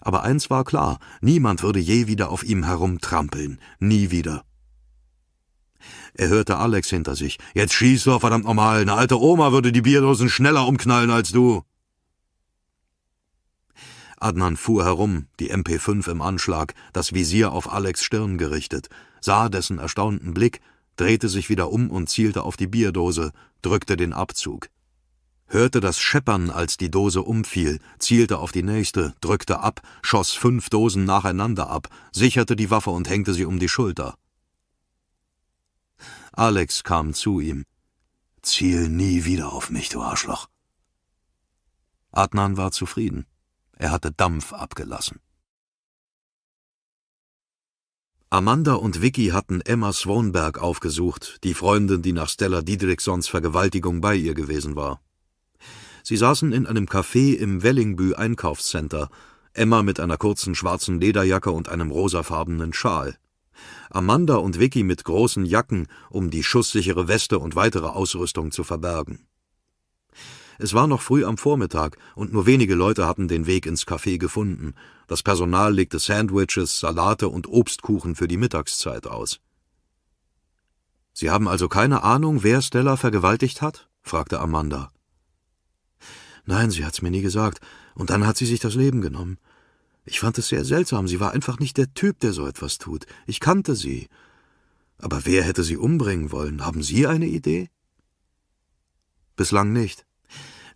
Aber eins war klar, niemand würde je wieder auf ihm herumtrampeln. Nie wieder. Er hörte Alex hinter sich. Jetzt schieß doch verdammt nochmal. Eine alte Oma würde die Bierdosen schneller umknallen als du. Adnan fuhr herum, die MP5 im Anschlag, das Visier auf Alex Stirn gerichtet, sah dessen erstaunten Blick, drehte sich wieder um und zielte auf die Bierdose, drückte den Abzug. Hörte das Scheppern, als die Dose umfiel, zielte auf die nächste, drückte ab, schoss fünf Dosen nacheinander ab, sicherte die Waffe und hängte sie um die Schulter. Alex kam zu ihm. Ziel nie wieder auf mich, du Arschloch. Adnan war zufrieden. Er hatte Dampf abgelassen. Amanda und Vicky hatten Emma Swanberg aufgesucht, die Freundin, die nach Stella Didriksons Vergewaltigung bei ihr gewesen war. Sie saßen in einem Café im Wellingbü Einkaufscenter, Emma mit einer kurzen schwarzen Lederjacke und einem rosafarbenen Schal. Amanda und Vicky mit großen Jacken, um die schusssichere Weste und weitere Ausrüstung zu verbergen. Es war noch früh am Vormittag und nur wenige Leute hatten den Weg ins Café gefunden. Das Personal legte Sandwiches, Salate und Obstkuchen für die Mittagszeit aus. Sie haben also keine Ahnung, wer Stella vergewaltigt hat? fragte Amanda. Nein, sie hat's mir nie gesagt. Und dann hat sie sich das Leben genommen. Ich fand es sehr seltsam. Sie war einfach nicht der Typ, der so etwas tut. Ich kannte sie. Aber wer hätte sie umbringen wollen? Haben Sie eine Idee? Bislang nicht.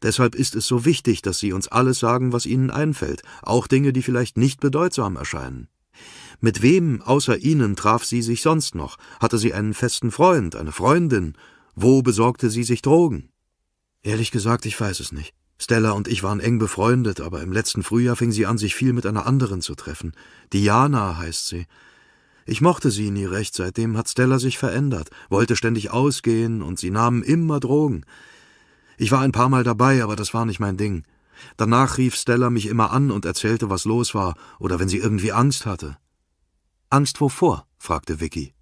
Deshalb ist es so wichtig, dass Sie uns alles sagen, was Ihnen einfällt, auch Dinge, die vielleicht nicht bedeutsam erscheinen. Mit wem außer Ihnen traf sie sich sonst noch? Hatte sie einen festen Freund, eine Freundin? Wo besorgte sie sich Drogen? Ehrlich gesagt, ich weiß es nicht. Stella und ich waren eng befreundet, aber im letzten Frühjahr fing sie an, sich viel mit einer anderen zu treffen. Diana heißt sie. Ich mochte sie nie recht, seitdem hat Stella sich verändert, wollte ständig ausgehen und sie nahmen immer Drogen. Ich war ein paar Mal dabei, aber das war nicht mein Ding. Danach rief Stella mich immer an und erzählte, was los war oder wenn sie irgendwie Angst hatte. Angst wovor? fragte Vicky.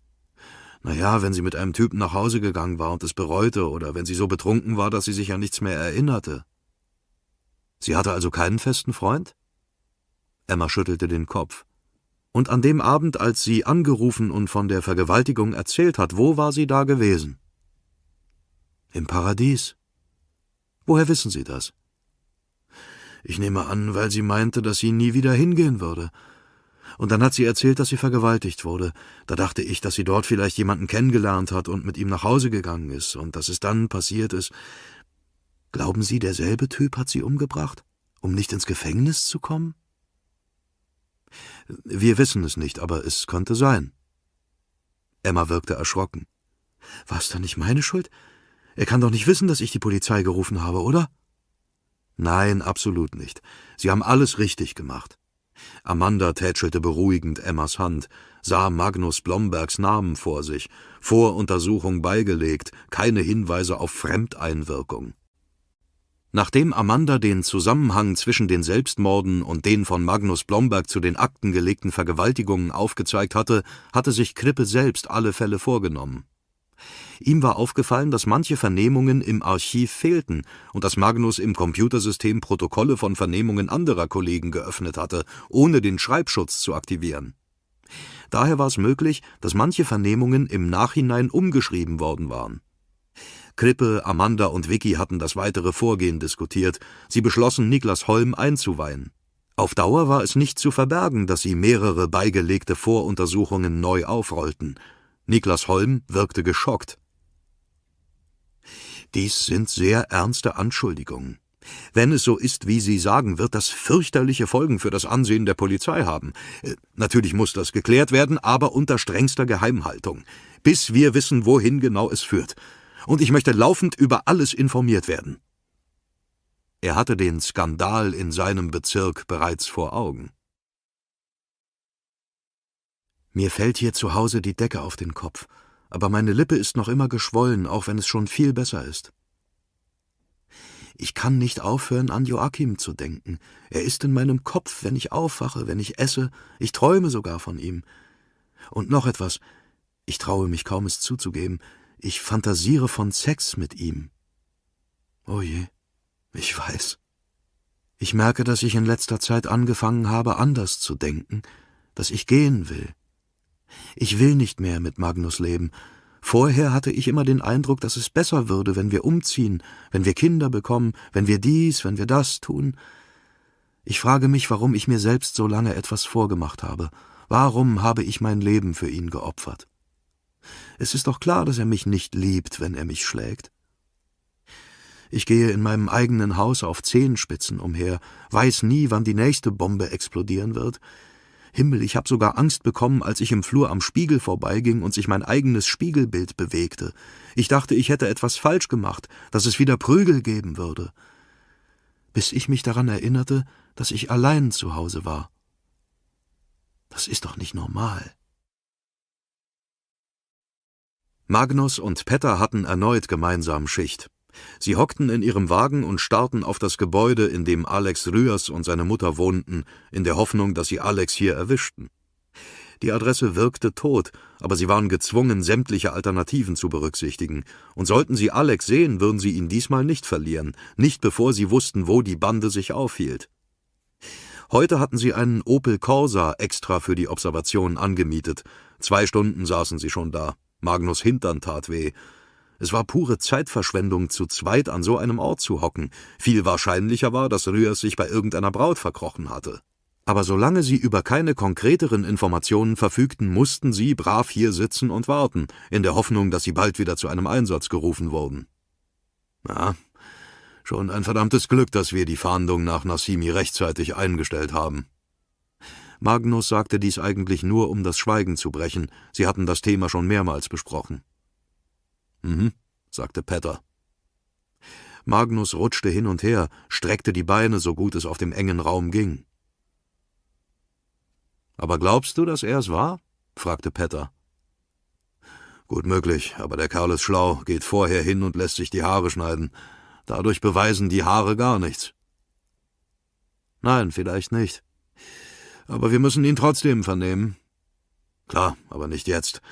Naja, wenn sie mit einem Typen nach Hause gegangen war und es bereute oder wenn sie so betrunken war, dass sie sich an nichts mehr erinnerte. Sie hatte also keinen festen Freund? Emma schüttelte den Kopf. Und an dem Abend, als sie angerufen und von der Vergewaltigung erzählt hat, wo war sie da gewesen? Im Paradies, Woher wissen Sie das? Ich nehme an, weil sie meinte, dass sie nie wieder hingehen würde. Und dann hat sie erzählt, dass sie vergewaltigt wurde. Da dachte ich, dass sie dort vielleicht jemanden kennengelernt hat und mit ihm nach Hause gegangen ist und dass es dann passiert ist. Glauben Sie, derselbe Typ hat sie umgebracht, um nicht ins Gefängnis zu kommen? Wir wissen es nicht, aber es könnte sein. Emma wirkte erschrocken. War es dann nicht meine Schuld? Er kann doch nicht wissen, dass ich die Polizei gerufen habe, oder? Nein, absolut nicht. Sie haben alles richtig gemacht. Amanda tätschelte beruhigend Emmas Hand, sah Magnus Blombergs Namen vor sich, Voruntersuchung beigelegt, keine Hinweise auf Fremdeinwirkung. Nachdem Amanda den Zusammenhang zwischen den Selbstmorden und den von Magnus Blomberg zu den Akten gelegten Vergewaltigungen aufgezeigt hatte, hatte sich Krippe selbst alle Fälle vorgenommen. Ihm war aufgefallen, dass manche Vernehmungen im Archiv fehlten und dass Magnus im Computersystem Protokolle von Vernehmungen anderer Kollegen geöffnet hatte, ohne den Schreibschutz zu aktivieren. Daher war es möglich, dass manche Vernehmungen im Nachhinein umgeschrieben worden waren. Krippe, Amanda und Vicky hatten das weitere Vorgehen diskutiert. Sie beschlossen, Niklas Holm einzuweihen. Auf Dauer war es nicht zu verbergen, dass sie mehrere beigelegte Voruntersuchungen neu aufrollten – Niklas Holm wirkte geschockt. Dies sind sehr ernste Anschuldigungen. Wenn es so ist, wie Sie sagen, wird das fürchterliche Folgen für das Ansehen der Polizei haben. Äh, natürlich muss das geklärt werden, aber unter strengster Geheimhaltung, bis wir wissen, wohin genau es führt. Und ich möchte laufend über alles informiert werden. Er hatte den Skandal in seinem Bezirk bereits vor Augen. Mir fällt hier zu Hause die Decke auf den Kopf, aber meine Lippe ist noch immer geschwollen, auch wenn es schon viel besser ist. Ich kann nicht aufhören, an Joachim zu denken. Er ist in meinem Kopf, wenn ich aufwache, wenn ich esse, ich träume sogar von ihm. Und noch etwas, ich traue mich kaum es zuzugeben, ich fantasiere von Sex mit ihm. Oh je, ich weiß. Ich merke, dass ich in letzter Zeit angefangen habe, anders zu denken, dass ich gehen will. Ich will nicht mehr mit Magnus leben. Vorher hatte ich immer den Eindruck, dass es besser würde, wenn wir umziehen, wenn wir Kinder bekommen, wenn wir dies, wenn wir das tun. Ich frage mich, warum ich mir selbst so lange etwas vorgemacht habe. Warum habe ich mein Leben für ihn geopfert? Es ist doch klar, dass er mich nicht liebt, wenn er mich schlägt. Ich gehe in meinem eigenen Haus auf Zehenspitzen umher, weiß nie, wann die nächste Bombe explodieren wird. Himmel, ich habe sogar Angst bekommen, als ich im Flur am Spiegel vorbeiging und sich mein eigenes Spiegelbild bewegte. Ich dachte, ich hätte etwas falsch gemacht, dass es wieder Prügel geben würde. Bis ich mich daran erinnerte, dass ich allein zu Hause war. Das ist doch nicht normal. Magnus und Petter hatten erneut gemeinsam Schicht. Sie hockten in ihrem Wagen und starrten auf das Gebäude, in dem Alex Rüers und seine Mutter wohnten, in der Hoffnung, dass sie Alex hier erwischten. Die Adresse wirkte tot, aber sie waren gezwungen, sämtliche Alternativen zu berücksichtigen, und sollten sie Alex sehen, würden sie ihn diesmal nicht verlieren, nicht bevor sie wussten, wo die Bande sich aufhielt. Heute hatten sie einen Opel Corsa extra für die Observation angemietet. Zwei Stunden saßen sie schon da. Magnus Hintern tat weh. Es war pure Zeitverschwendung, zu zweit an so einem Ort zu hocken. Viel wahrscheinlicher war, dass Rührs sich bei irgendeiner Braut verkrochen hatte. Aber solange sie über keine konkreteren Informationen verfügten, mussten sie brav hier sitzen und warten, in der Hoffnung, dass sie bald wieder zu einem Einsatz gerufen wurden. Na, schon ein verdammtes Glück, dass wir die Fahndung nach Nassimi rechtzeitig eingestellt haben. Magnus sagte dies eigentlich nur, um das Schweigen zu brechen. Sie hatten das Thema schon mehrmals besprochen. Mhm, sagte Petter. Magnus rutschte hin und her, streckte die Beine, so gut es auf dem engen Raum ging. Aber glaubst du, dass er es war? fragte Petter. Gut möglich, aber der Kerl ist schlau, geht vorher hin und lässt sich die Haare schneiden. Dadurch beweisen die Haare gar nichts. Nein, vielleicht nicht. Aber wir müssen ihn trotzdem vernehmen. Klar, aber nicht jetzt.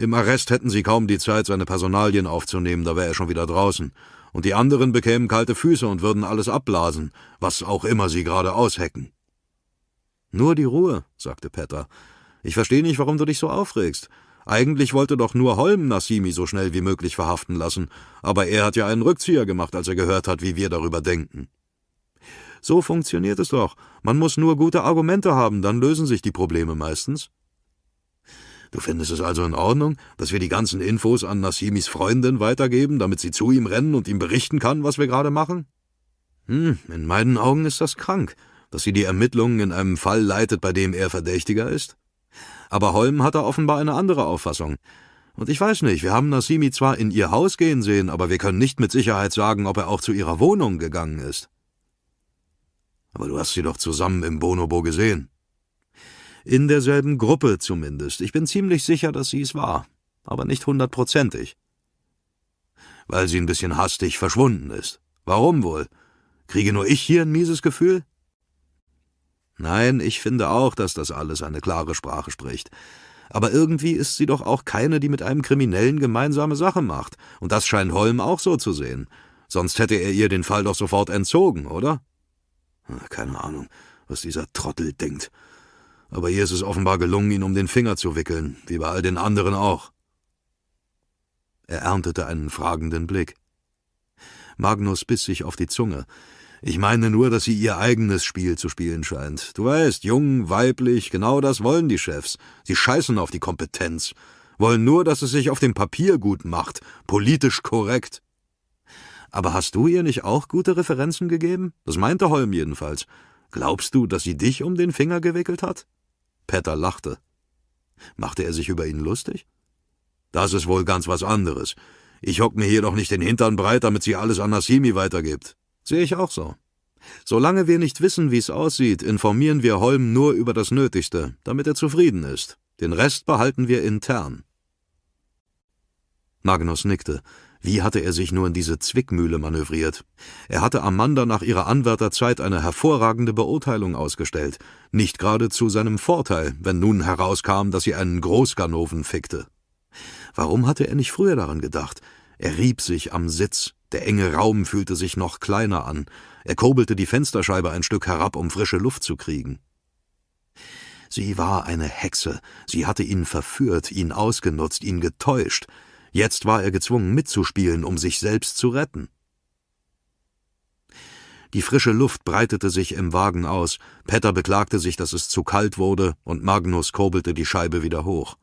Im Arrest hätten sie kaum die Zeit, seine Personalien aufzunehmen, da wäre er schon wieder draußen. Und die anderen bekämen kalte Füße und würden alles abblasen, was auch immer sie gerade aushecken. Nur die Ruhe, sagte Petter. Ich verstehe nicht, warum du dich so aufregst. Eigentlich wollte doch nur Holm Nassimi so schnell wie möglich verhaften lassen, aber er hat ja einen Rückzieher gemacht, als er gehört hat, wie wir darüber denken. So funktioniert es doch. Man muss nur gute Argumente haben, dann lösen sich die Probleme meistens. Du findest es also in Ordnung, dass wir die ganzen Infos an Nassimis Freundin weitergeben, damit sie zu ihm rennen und ihm berichten kann, was wir gerade machen? Hm, in meinen Augen ist das krank, dass sie die Ermittlungen in einem Fall leitet, bei dem er Verdächtiger ist. Aber Holm hat da offenbar eine andere Auffassung. Und ich weiß nicht, wir haben Nasimi zwar in ihr Haus gehen sehen, aber wir können nicht mit Sicherheit sagen, ob er auch zu ihrer Wohnung gegangen ist. Aber du hast sie doch zusammen im Bonobo gesehen. In derselben Gruppe zumindest. Ich bin ziemlich sicher, dass sie es war. Aber nicht hundertprozentig. Weil sie ein bisschen hastig verschwunden ist. Warum wohl? Kriege nur ich hier ein mieses Gefühl? Nein, ich finde auch, dass das alles eine klare Sprache spricht. Aber irgendwie ist sie doch auch keine, die mit einem Kriminellen gemeinsame Sache macht. Und das scheint Holm auch so zu sehen. Sonst hätte er ihr den Fall doch sofort entzogen, oder? Hm, keine Ahnung, was dieser Trottel denkt aber ihr ist es offenbar gelungen, ihn um den Finger zu wickeln, wie bei all den anderen auch. Er erntete einen fragenden Blick. Magnus biss sich auf die Zunge. Ich meine nur, dass sie ihr eigenes Spiel zu spielen scheint. Du weißt, jung, weiblich, genau das wollen die Chefs. Sie scheißen auf die Kompetenz, wollen nur, dass es sich auf dem Papier gut macht, politisch korrekt. Aber hast du ihr nicht auch gute Referenzen gegeben? Das meinte Holm jedenfalls. Glaubst du, dass sie dich um den Finger gewickelt hat? Petter lachte. Machte er sich über ihn lustig? Das ist wohl ganz was anderes. Ich hock mir hier doch nicht den Hintern breit, damit sie alles an Nassimi weitergibt. Sehe ich auch so. Solange wir nicht wissen, wie es aussieht, informieren wir Holm nur über das Nötigste, damit er zufrieden ist. Den Rest behalten wir intern. Magnus nickte. Wie hatte er sich nur in diese Zwickmühle manövriert? Er hatte Amanda nach ihrer Anwärterzeit eine hervorragende Beurteilung ausgestellt, nicht gerade zu seinem Vorteil, wenn nun herauskam, dass sie einen Großganoven fickte. Warum hatte er nicht früher daran gedacht? Er rieb sich am Sitz, der enge Raum fühlte sich noch kleiner an, er kurbelte die Fensterscheibe ein Stück herab, um frische Luft zu kriegen. Sie war eine Hexe, sie hatte ihn verführt, ihn ausgenutzt, ihn getäuscht, Jetzt war er gezwungen mitzuspielen, um sich selbst zu retten. Die frische Luft breitete sich im Wagen aus, Petter beklagte sich, dass es zu kalt wurde, und Magnus kurbelte die Scheibe wieder hoch.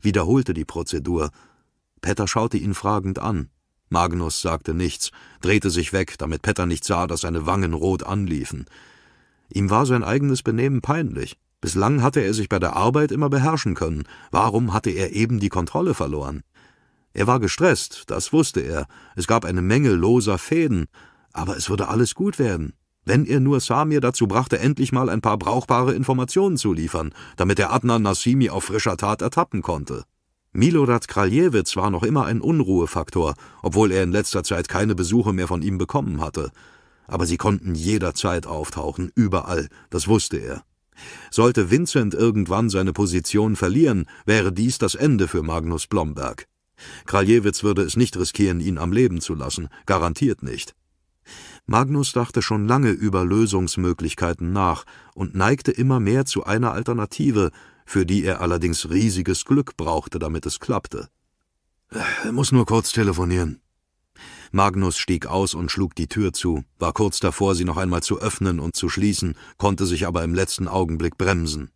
Wiederholte die Prozedur. Petter schaute ihn fragend an. Magnus sagte nichts, drehte sich weg, damit Petter nicht sah, dass seine Wangen rot anliefen. Ihm war sein eigenes Benehmen peinlich. Bislang hatte er sich bei der Arbeit immer beherrschen können. Warum hatte er eben die Kontrolle verloren? Er war gestresst, das wusste er, es gab eine Menge loser Fäden, aber es würde alles gut werden, wenn er nur Samir dazu brachte, endlich mal ein paar brauchbare Informationen zu liefern, damit er Adnan Nassimi auf frischer Tat ertappen konnte. Milorad Kraljewitz war noch immer ein Unruhefaktor, obwohl er in letzter Zeit keine Besuche mehr von ihm bekommen hatte. Aber sie konnten jederzeit auftauchen, überall, das wusste er. Sollte Vincent irgendwann seine Position verlieren, wäre dies das Ende für Magnus Blomberg. Kraljewitz würde es nicht riskieren, ihn am Leben zu lassen, garantiert nicht. Magnus dachte schon lange über Lösungsmöglichkeiten nach und neigte immer mehr zu einer Alternative, für die er allerdings riesiges Glück brauchte, damit es klappte. Er muss nur kurz telefonieren. Magnus stieg aus und schlug die Tür zu, war kurz davor, sie noch einmal zu öffnen und zu schließen, konnte sich aber im letzten Augenblick bremsen.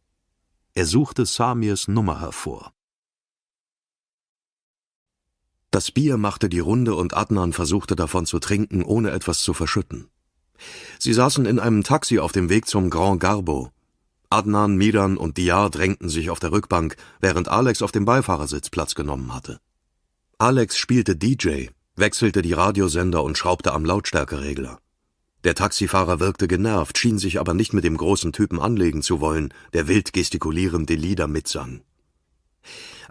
Er suchte Samirs Nummer hervor. Das Bier machte die Runde und Adnan versuchte davon zu trinken, ohne etwas zu verschütten. Sie saßen in einem Taxi auf dem Weg zum Grand Garbo. Adnan, Miran und Diar drängten sich auf der Rückbank, während Alex auf dem Beifahrersitz Platz genommen hatte. Alex spielte DJ, wechselte die Radiosender und schraubte am Lautstärkeregler. Der Taxifahrer wirkte genervt, schien sich aber nicht mit dem großen Typen anlegen zu wollen, der wild gestikulierend die Lieder mitsang.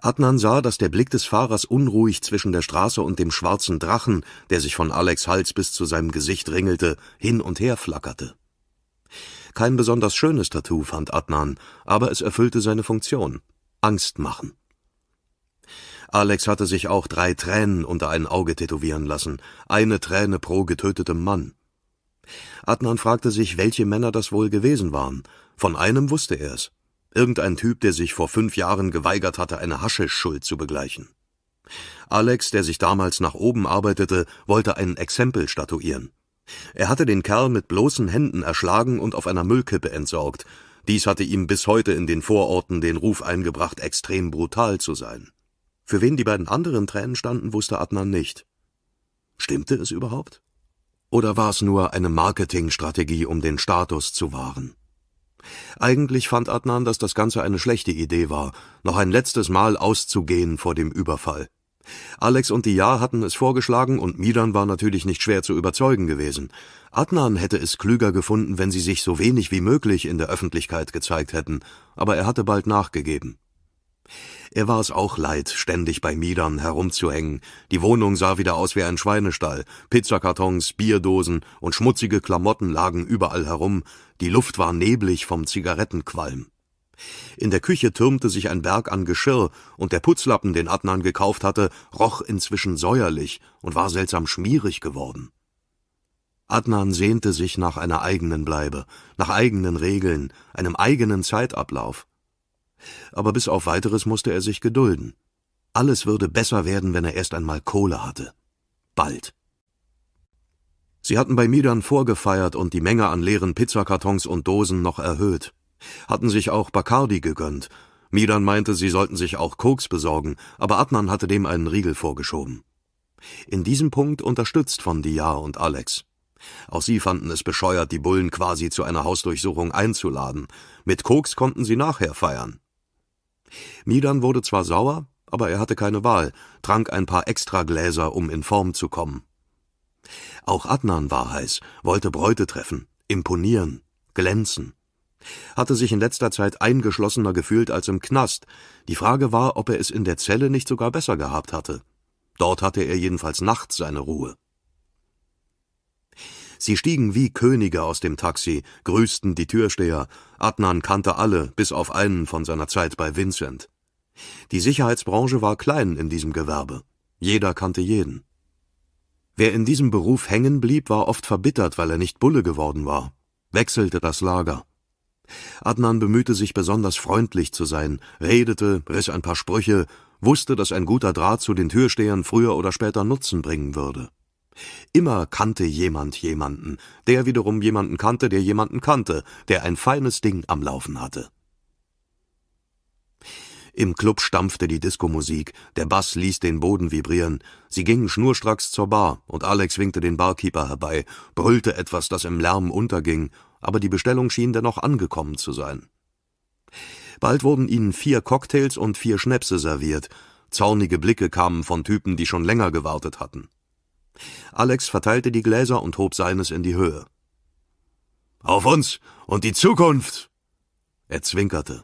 Adnan sah, dass der Blick des Fahrers unruhig zwischen der Straße und dem schwarzen Drachen, der sich von Alex Hals bis zu seinem Gesicht ringelte, hin und her flackerte. Kein besonders schönes Tattoo fand Adnan, aber es erfüllte seine Funktion. Angst machen. Alex hatte sich auch drei Tränen unter ein Auge tätowieren lassen, eine Träne pro getötetem Mann. Adnan fragte sich, welche Männer das wohl gewesen waren. Von einem wusste er es, Irgendein Typ, der sich vor fünf Jahren geweigert hatte, eine Haschischschuld zu begleichen. Alex, der sich damals nach oben arbeitete, wollte ein Exempel statuieren. Er hatte den Kerl mit bloßen Händen erschlagen und auf einer Müllkippe entsorgt. Dies hatte ihm bis heute in den Vororten den Ruf eingebracht, extrem brutal zu sein. Für wen die beiden anderen Tränen standen, wusste Adnan nicht. Stimmte es überhaupt? Oder war es nur eine Marketingstrategie, um den Status zu wahren? Eigentlich fand Adnan, dass das Ganze eine schlechte Idee war, noch ein letztes Mal auszugehen vor dem Überfall. Alex und Diyar hatten es vorgeschlagen und Midan war natürlich nicht schwer zu überzeugen gewesen. Adnan hätte es klüger gefunden, wenn sie sich so wenig wie möglich in der Öffentlichkeit gezeigt hätten, aber er hatte bald nachgegeben. Er war es auch leid, ständig bei Miedern herumzuhängen. Die Wohnung sah wieder aus wie ein Schweinestall. Pizzakartons, Bierdosen und schmutzige Klamotten lagen überall herum. Die Luft war neblig vom Zigarettenqualm. In der Küche türmte sich ein Berg an Geschirr, und der Putzlappen, den Adnan gekauft hatte, roch inzwischen säuerlich und war seltsam schmierig geworden. Adnan sehnte sich nach einer eigenen Bleibe, nach eigenen Regeln, einem eigenen Zeitablauf aber bis auf weiteres musste er sich gedulden. Alles würde besser werden, wenn er erst einmal Kohle hatte. Bald. Sie hatten bei Midan vorgefeiert und die Menge an leeren Pizzakartons und Dosen noch erhöht. Hatten sich auch Bacardi gegönnt. Midan meinte, sie sollten sich auch Koks besorgen, aber Adnan hatte dem einen Riegel vorgeschoben. In diesem Punkt unterstützt von Diar und Alex. Auch sie fanden es bescheuert, die Bullen quasi zu einer Hausdurchsuchung einzuladen. Mit Koks konnten sie nachher feiern. Midan wurde zwar sauer, aber er hatte keine Wahl, trank ein paar Extragläser, um in Form zu kommen. Auch Adnan war heiß, wollte Bräute treffen, imponieren, glänzen. Hatte sich in letzter Zeit eingeschlossener gefühlt als im Knast. Die Frage war, ob er es in der Zelle nicht sogar besser gehabt hatte. Dort hatte er jedenfalls nachts seine Ruhe. Sie stiegen wie Könige aus dem Taxi, grüßten die Türsteher. Adnan kannte alle, bis auf einen von seiner Zeit bei Vincent. Die Sicherheitsbranche war klein in diesem Gewerbe. Jeder kannte jeden. Wer in diesem Beruf hängen blieb, war oft verbittert, weil er nicht Bulle geworden war, wechselte das Lager. Adnan bemühte sich besonders freundlich zu sein, redete, riss ein paar Sprüche, wusste, dass ein guter Draht zu den Türstehern früher oder später Nutzen bringen würde. Immer kannte jemand jemanden, der wiederum jemanden kannte, der jemanden kannte, der ein feines Ding am Laufen hatte. Im Club stampfte die Diskomusik, der Bass ließ den Boden vibrieren, sie gingen schnurstracks zur Bar, und Alex winkte den Barkeeper herbei, brüllte etwas, das im Lärm unterging, aber die Bestellung schien dennoch angekommen zu sein. Bald wurden ihnen vier Cocktails und vier Schnäpse serviert, zornige Blicke kamen von Typen, die schon länger gewartet hatten. Alex verteilte die Gläser und hob seines in die Höhe. Auf uns und die Zukunft! Er zwinkerte.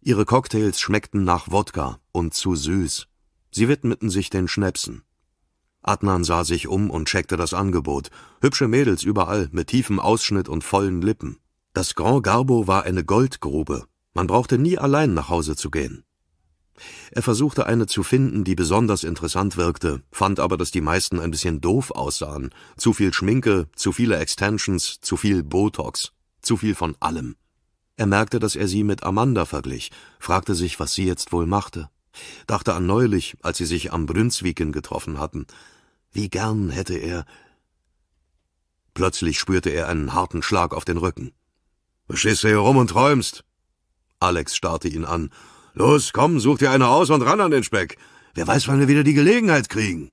Ihre Cocktails schmeckten nach Wodka und zu süß. Sie widmeten sich den Schnäpsen. Adnan sah sich um und checkte das Angebot. Hübsche Mädels überall, mit tiefem Ausschnitt und vollen Lippen. Das Grand Garbo war eine Goldgrube. Man brauchte nie allein nach Hause zu gehen. Er versuchte eine zu finden, die besonders interessant wirkte, fand aber, dass die meisten ein bisschen doof aussahen. Zu viel Schminke, zu viele Extensions, zu viel Botox, zu viel von allem. Er merkte, dass er sie mit Amanda verglich, fragte sich, was sie jetzt wohl machte. Dachte an neulich, als sie sich am Brünswiken getroffen hatten. Wie gern hätte er... Plötzlich spürte er einen harten Schlag auf den Rücken. »Was stehst du hier rum und träumst!« Alex starrte ihn an Los, komm, such dir eine aus und ran an den Speck. Wer weiß, wann wir wieder die Gelegenheit kriegen.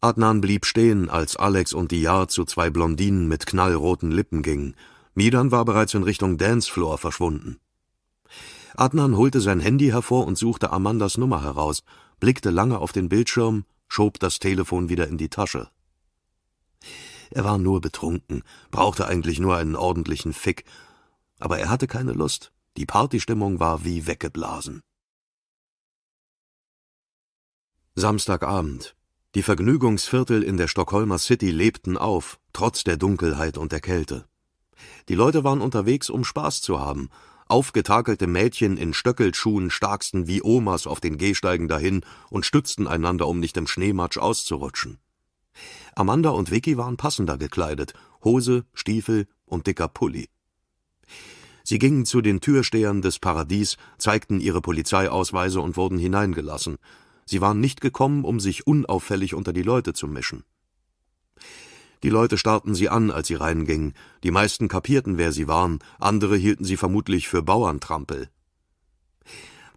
Adnan blieb stehen, als Alex und die Jahr zu zwei Blondinen mit knallroten Lippen gingen. Midan war bereits in Richtung Dancefloor verschwunden. Adnan holte sein Handy hervor und suchte Amandas Nummer heraus, blickte lange auf den Bildschirm, schob das Telefon wieder in die Tasche. Er war nur betrunken, brauchte eigentlich nur einen ordentlichen Fick, aber er hatte keine Lust. Die Partystimmung war wie weggeblasen. Samstagabend. Die Vergnügungsviertel in der Stockholmer City lebten auf, trotz der Dunkelheit und der Kälte. Die Leute waren unterwegs, um Spaß zu haben. Aufgetakelte Mädchen in Stöckelschuhen starksten wie Omas auf den Gehsteigen dahin und stützten einander, um nicht im Schneematsch auszurutschen. Amanda und Vicky waren passender gekleidet, Hose, Stiefel und dicker Pulli. Sie gingen zu den Türstehern des Paradies, zeigten ihre Polizeiausweise und wurden hineingelassen – Sie waren nicht gekommen, um sich unauffällig unter die Leute zu mischen. Die Leute starrten sie an, als sie reingingen. Die meisten kapierten, wer sie waren, andere hielten sie vermutlich für Bauerntrampel.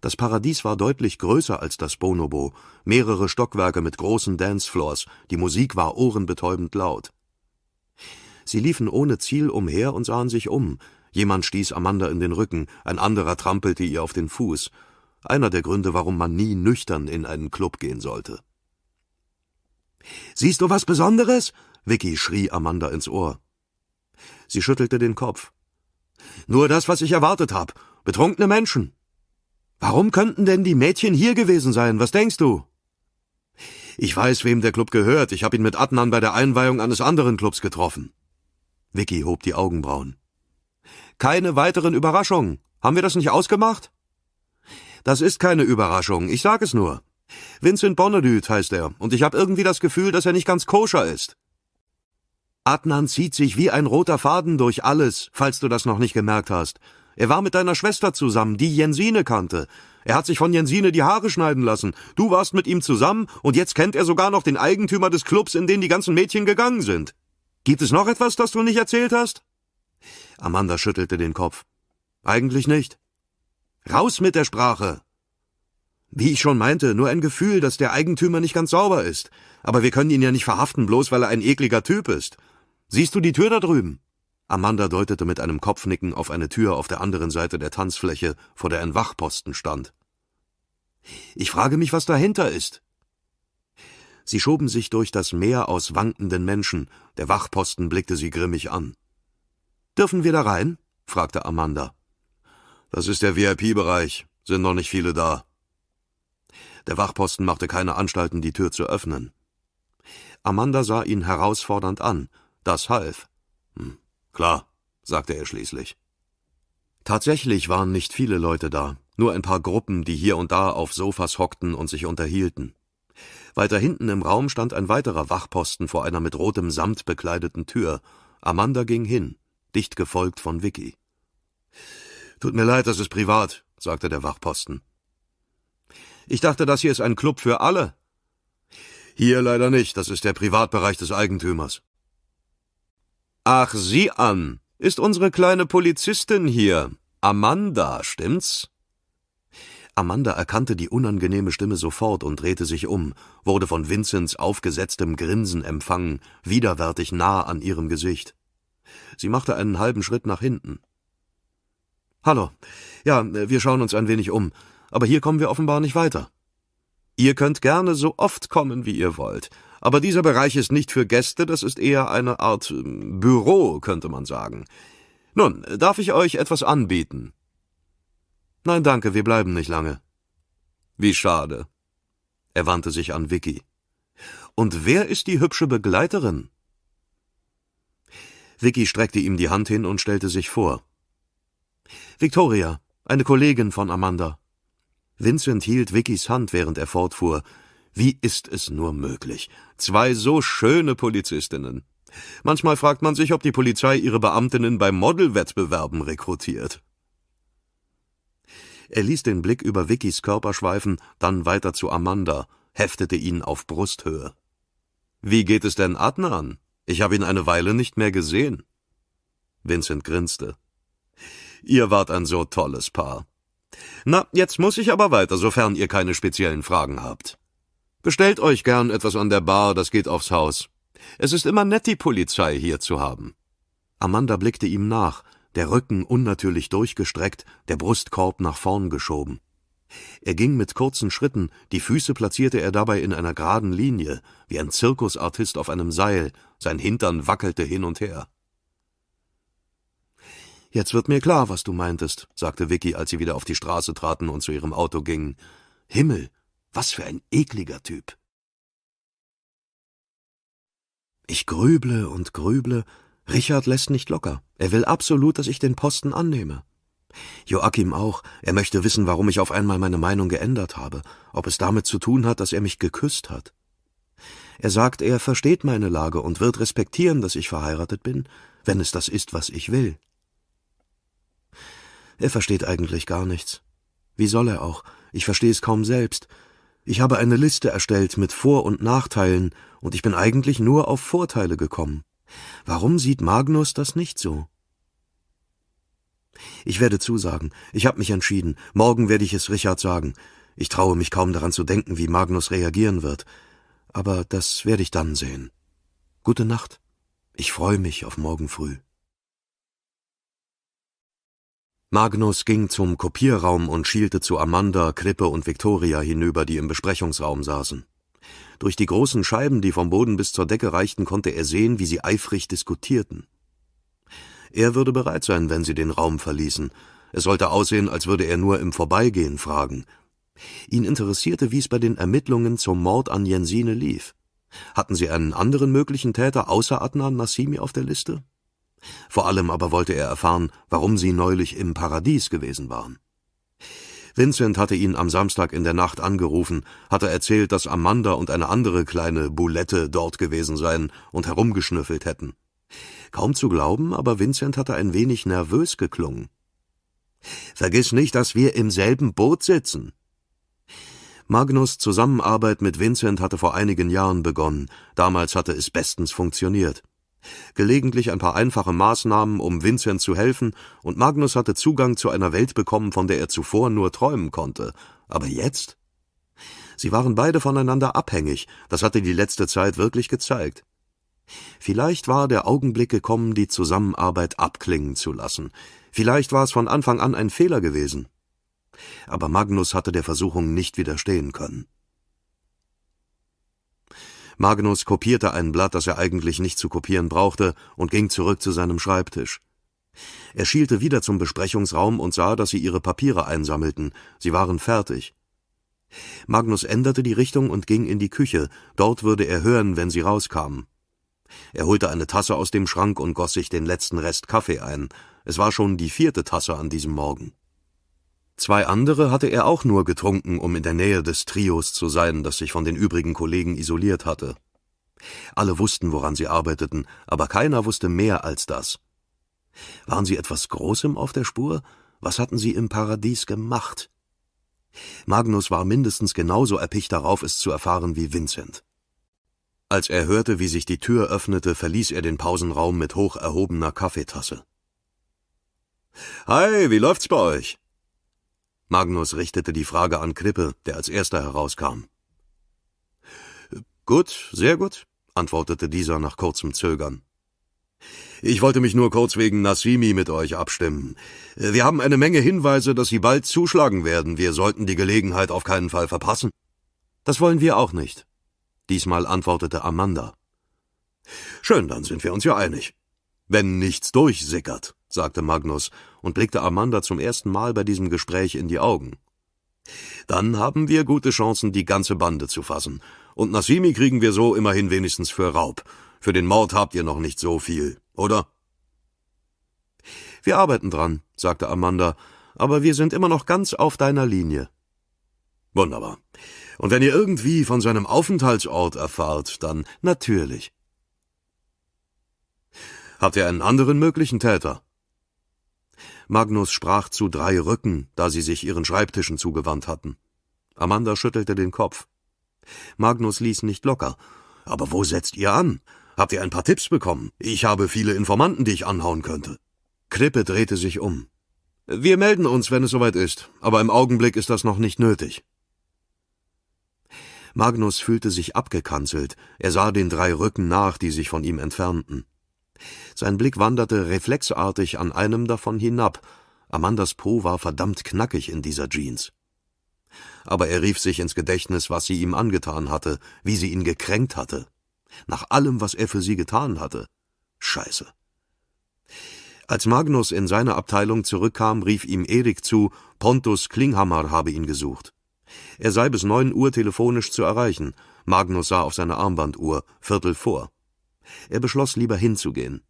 Das Paradies war deutlich größer als das Bonobo, mehrere Stockwerke mit großen Dancefloors, die Musik war ohrenbetäubend laut. Sie liefen ohne Ziel umher und sahen sich um. Jemand stieß Amanda in den Rücken, ein anderer trampelte ihr auf den Fuß. Einer der Gründe, warum man nie nüchtern in einen Club gehen sollte. Siehst du was Besonderes? Vicky schrie Amanda ins Ohr. Sie schüttelte den Kopf. Nur das, was ich erwartet hab. Betrunkene Menschen. Warum könnten denn die Mädchen hier gewesen sein? Was denkst du? Ich weiß, wem der Club gehört. Ich hab ihn mit Adnan bei der Einweihung eines anderen Clubs getroffen. Vicky hob die Augenbrauen. Keine weiteren Überraschungen. Haben wir das nicht ausgemacht? Das ist keine Überraschung, ich sag es nur. Vincent Bonnelüt heißt er, und ich habe irgendwie das Gefühl, dass er nicht ganz koscher ist. Adnan zieht sich wie ein roter Faden durch alles, falls du das noch nicht gemerkt hast. Er war mit deiner Schwester zusammen, die Jensine kannte. Er hat sich von Jensine die Haare schneiden lassen. Du warst mit ihm zusammen und jetzt kennt er sogar noch den Eigentümer des Clubs, in den die ganzen Mädchen gegangen sind. Gibt es noch etwas, das du nicht erzählt hast? Amanda schüttelte den Kopf. Eigentlich nicht. Raus mit der Sprache! Wie ich schon meinte, nur ein Gefühl, dass der Eigentümer nicht ganz sauber ist. Aber wir können ihn ja nicht verhaften, bloß weil er ein ekliger Typ ist. Siehst du die Tür da drüben? Amanda deutete mit einem Kopfnicken auf eine Tür auf der anderen Seite der Tanzfläche, vor der ein Wachposten stand. Ich frage mich, was dahinter ist. Sie schoben sich durch das Meer aus wankenden Menschen, der Wachposten blickte sie grimmig an. Dürfen wir da rein? fragte Amanda. Das ist der VIP-Bereich. Sind noch nicht viele da. Der Wachposten machte keine Anstalten, die Tür zu öffnen. Amanda sah ihn herausfordernd an. Das half. Hm, klar, sagte er schließlich. Tatsächlich waren nicht viele Leute da, nur ein paar Gruppen, die hier und da auf Sofas hockten und sich unterhielten. Weiter hinten im Raum stand ein weiterer Wachposten vor einer mit rotem Samt bekleideten Tür. Amanda ging hin, dicht gefolgt von Vicky. Tut mir leid, das ist privat, sagte der Wachposten. Ich dachte, das hier ist ein Club für alle. Hier leider nicht, das ist der Privatbereich des Eigentümers. Ach, sieh an, ist unsere kleine Polizistin hier. Amanda, stimmt's? Amanda erkannte die unangenehme Stimme sofort und drehte sich um, wurde von Vinzens aufgesetztem Grinsen empfangen, widerwärtig nah an ihrem Gesicht. Sie machte einen halben Schritt nach hinten. Hallo. Ja, wir schauen uns ein wenig um, aber hier kommen wir offenbar nicht weiter. Ihr könnt gerne so oft kommen, wie ihr wollt, aber dieser Bereich ist nicht für Gäste, das ist eher eine Art ähm, Büro, könnte man sagen. Nun, darf ich euch etwas anbieten? Nein, danke, wir bleiben nicht lange. Wie schade. Er wandte sich an Vicky. Und wer ist die hübsche Begleiterin? Vicky streckte ihm die Hand hin und stellte sich vor. Victoria, eine Kollegin von Amanda. Vincent hielt Vickys Hand, während er fortfuhr. Wie ist es nur möglich? Zwei so schöne Polizistinnen. Manchmal fragt man sich, ob die Polizei ihre Beamtinnen bei Modelwettbewerben rekrutiert. Er ließ den Blick über Vickys Körper schweifen, dann weiter zu Amanda, heftete ihn auf Brusthöhe. Wie geht es denn Adnan? Ich habe ihn eine Weile nicht mehr gesehen. Vincent grinste. Ihr wart ein so tolles Paar. Na, jetzt muss ich aber weiter, sofern ihr keine speziellen Fragen habt. Bestellt euch gern etwas an der Bar, das geht aufs Haus. Es ist immer nett, die Polizei hier zu haben. Amanda blickte ihm nach, der Rücken unnatürlich durchgestreckt, der Brustkorb nach vorn geschoben. Er ging mit kurzen Schritten, die Füße platzierte er dabei in einer geraden Linie, wie ein Zirkusartist auf einem Seil, sein Hintern wackelte hin und her. Jetzt wird mir klar, was du meintest, sagte Vicky, als sie wieder auf die Straße traten und zu ihrem Auto gingen. Himmel, was für ein ekliger Typ. Ich grüble und grüble. Richard lässt nicht locker. Er will absolut, dass ich den Posten annehme. Joachim auch. Er möchte wissen, warum ich auf einmal meine Meinung geändert habe, ob es damit zu tun hat, dass er mich geküsst hat. Er sagt, er versteht meine Lage und wird respektieren, dass ich verheiratet bin, wenn es das ist, was ich will. Er versteht eigentlich gar nichts. Wie soll er auch? Ich verstehe es kaum selbst. Ich habe eine Liste erstellt mit Vor- und Nachteilen, und ich bin eigentlich nur auf Vorteile gekommen. Warum sieht Magnus das nicht so? Ich werde zusagen. Ich habe mich entschieden. Morgen werde ich es Richard sagen. Ich traue mich kaum daran zu denken, wie Magnus reagieren wird. Aber das werde ich dann sehen. Gute Nacht. Ich freue mich auf morgen früh. Magnus ging zum Kopierraum und schielte zu Amanda, Krippe und Victoria hinüber, die im Besprechungsraum saßen. Durch die großen Scheiben, die vom Boden bis zur Decke reichten, konnte er sehen, wie sie eifrig diskutierten. Er würde bereit sein, wenn sie den Raum verließen. Es sollte aussehen, als würde er nur im Vorbeigehen fragen. Ihn interessierte, wie es bei den Ermittlungen zum Mord an Jensine lief. Hatten sie einen anderen möglichen Täter außer Adnan Nassimi auf der Liste? Vor allem aber wollte er erfahren, warum sie neulich im Paradies gewesen waren. Vincent hatte ihn am Samstag in der Nacht angerufen, hatte erzählt, dass Amanda und eine andere kleine Boulette dort gewesen seien und herumgeschnüffelt hätten. Kaum zu glauben, aber Vincent hatte ein wenig nervös geklungen. Vergiss nicht, dass wir im selben Boot sitzen. Magnus Zusammenarbeit mit Vincent hatte vor einigen Jahren begonnen, damals hatte es bestens funktioniert. Gelegentlich ein paar einfache Maßnahmen, um Vincent zu helfen, und Magnus hatte Zugang zu einer Welt bekommen, von der er zuvor nur träumen konnte. Aber jetzt? Sie waren beide voneinander abhängig, das hatte die letzte Zeit wirklich gezeigt. Vielleicht war der Augenblick gekommen, die Zusammenarbeit abklingen zu lassen. Vielleicht war es von Anfang an ein Fehler gewesen. Aber Magnus hatte der Versuchung nicht widerstehen können. Magnus kopierte ein Blatt, das er eigentlich nicht zu kopieren brauchte, und ging zurück zu seinem Schreibtisch. Er schielte wieder zum Besprechungsraum und sah, dass sie ihre Papiere einsammelten. Sie waren fertig. Magnus änderte die Richtung und ging in die Küche. Dort würde er hören, wenn sie rauskamen. Er holte eine Tasse aus dem Schrank und goss sich den letzten Rest Kaffee ein. Es war schon die vierte Tasse an diesem Morgen. Zwei andere hatte er auch nur getrunken, um in der Nähe des Trios zu sein, das sich von den übrigen Kollegen isoliert hatte. Alle wussten, woran sie arbeiteten, aber keiner wusste mehr als das. Waren sie etwas Großem auf der Spur? Was hatten sie im Paradies gemacht? Magnus war mindestens genauso erpicht darauf, es zu erfahren wie Vincent. Als er hörte, wie sich die Tür öffnete, verließ er den Pausenraum mit hoch erhobener Kaffeetasse. Hi, wie läuft's bei euch? Magnus richtete die Frage an Krippe, der als erster herauskam. Gut, sehr gut, antwortete dieser nach kurzem Zögern. Ich wollte mich nur kurz wegen Nassimi mit euch abstimmen. Wir haben eine Menge Hinweise, dass sie bald zuschlagen werden. Wir sollten die Gelegenheit auf keinen Fall verpassen. Das wollen wir auch nicht. Diesmal antwortete Amanda. Schön, dann sind wir uns ja einig. Wenn nichts durchsickert, sagte Magnus und blickte Amanda zum ersten Mal bei diesem Gespräch in die Augen. Dann haben wir gute Chancen, die ganze Bande zu fassen. Und Nassimi kriegen wir so immerhin wenigstens für Raub. Für den Mord habt ihr noch nicht so viel, oder? Wir arbeiten dran, sagte Amanda, aber wir sind immer noch ganz auf deiner Linie. Wunderbar. Und wenn ihr irgendwie von seinem Aufenthaltsort erfahrt, dann natürlich. Habt ihr einen anderen möglichen Täter? Magnus sprach zu drei Rücken, da sie sich ihren Schreibtischen zugewandt hatten. Amanda schüttelte den Kopf. Magnus ließ nicht locker. Aber wo setzt ihr an? Habt ihr ein paar Tipps bekommen? Ich habe viele Informanten, die ich anhauen könnte. Krippe drehte sich um. Wir melden uns, wenn es soweit ist, aber im Augenblick ist das noch nicht nötig. Magnus fühlte sich abgekanzelt, er sah den drei Rücken nach, die sich von ihm entfernten. Sein Blick wanderte reflexartig an einem davon hinab. Amandas Po war verdammt knackig in dieser Jeans. Aber er rief sich ins Gedächtnis, was sie ihm angetan hatte, wie sie ihn gekränkt hatte. Nach allem, was er für sie getan hatte. Scheiße. Als Magnus in seine Abteilung zurückkam, rief ihm Erik zu, Pontus Klinghammer habe ihn gesucht. Er sei bis neun Uhr telefonisch zu erreichen. Magnus sah auf seine Armbanduhr, Viertel vor. Er beschloss, lieber hinzugehen.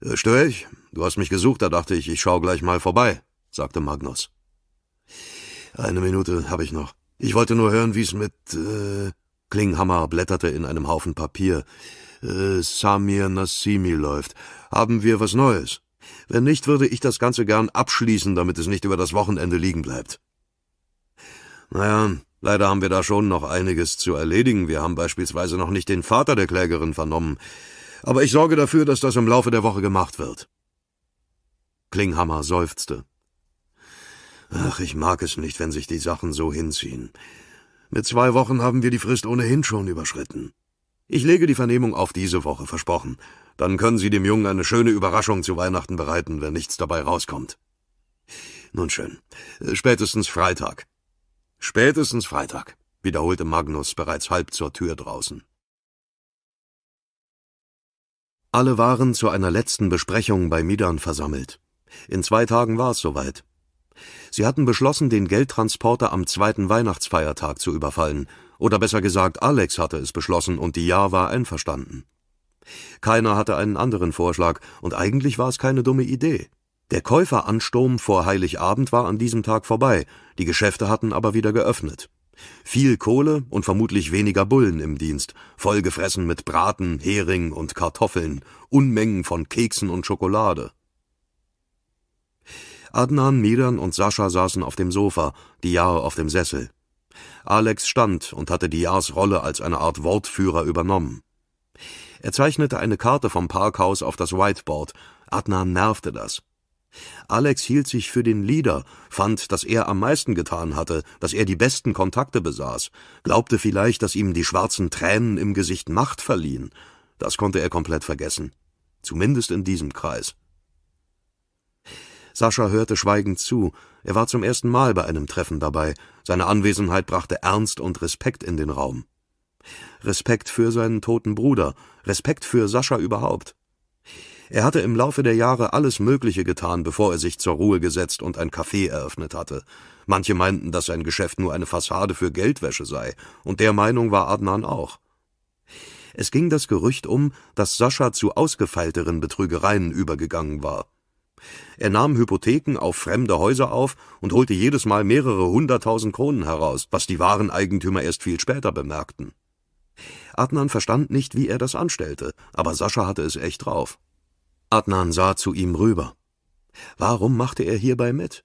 Äh, Störe Du hast mich gesucht, da dachte ich, ich schau gleich mal vorbei, sagte Magnus. Eine Minute habe ich noch. Ich wollte nur hören, wie es mit äh, Klinghammer blätterte in einem Haufen Papier. Äh, Samir Nassimi läuft. Haben wir was Neues? Wenn nicht, würde ich das Ganze gern abschließen, damit es nicht über das Wochenende liegen bleibt. Naja, Leider haben wir da schon noch einiges zu erledigen. Wir haben beispielsweise noch nicht den Vater der Klägerin vernommen. Aber ich sorge dafür, dass das im Laufe der Woche gemacht wird. Klinghammer seufzte. Ach, ich mag es nicht, wenn sich die Sachen so hinziehen. Mit zwei Wochen haben wir die Frist ohnehin schon überschritten. Ich lege die Vernehmung auf diese Woche, versprochen. Dann können Sie dem Jungen eine schöne Überraschung zu Weihnachten bereiten, wenn nichts dabei rauskommt. Nun schön. Äh, spätestens Freitag. Spätestens Freitag, wiederholte Magnus bereits halb zur Tür draußen. Alle waren zu einer letzten Besprechung bei Midan versammelt. In zwei Tagen war es soweit. Sie hatten beschlossen, den Geldtransporter am zweiten Weihnachtsfeiertag zu überfallen, oder besser gesagt, Alex hatte es beschlossen und die Ja war einverstanden. Keiner hatte einen anderen Vorschlag, und eigentlich war es keine dumme Idee. Der Käuferansturm vor Heiligabend war an diesem Tag vorbei, die Geschäfte hatten aber wieder geöffnet. Viel Kohle und vermutlich weniger Bullen im Dienst, vollgefressen mit Braten, Hering und Kartoffeln, Unmengen von Keksen und Schokolade. Adnan, Miran und Sascha saßen auf dem Sofa, die Jahre auf dem Sessel. Alex stand und hatte die Jahrs Rolle als eine Art Wortführer übernommen. Er zeichnete eine Karte vom Parkhaus auf das Whiteboard. Adnan nervte das. Alex hielt sich für den Leader, fand, dass er am meisten getan hatte, dass er die besten Kontakte besaß, glaubte vielleicht, dass ihm die schwarzen Tränen im Gesicht Macht verliehen. Das konnte er komplett vergessen. Zumindest in diesem Kreis. Sascha hörte schweigend zu. Er war zum ersten Mal bei einem Treffen dabei. Seine Anwesenheit brachte Ernst und Respekt in den Raum. Respekt für seinen toten Bruder, Respekt für Sascha überhaupt. Er hatte im Laufe der Jahre alles Mögliche getan, bevor er sich zur Ruhe gesetzt und ein Café eröffnet hatte. Manche meinten, dass sein Geschäft nur eine Fassade für Geldwäsche sei, und der Meinung war Adnan auch. Es ging das Gerücht um, dass Sascha zu ausgefeilteren Betrügereien übergegangen war. Er nahm Hypotheken auf fremde Häuser auf und holte jedes Mal mehrere hunderttausend Kronen heraus, was die wahren Eigentümer erst viel später bemerkten. Adnan verstand nicht, wie er das anstellte, aber Sascha hatte es echt drauf. Adnan sah zu ihm rüber. Warum machte er hierbei mit?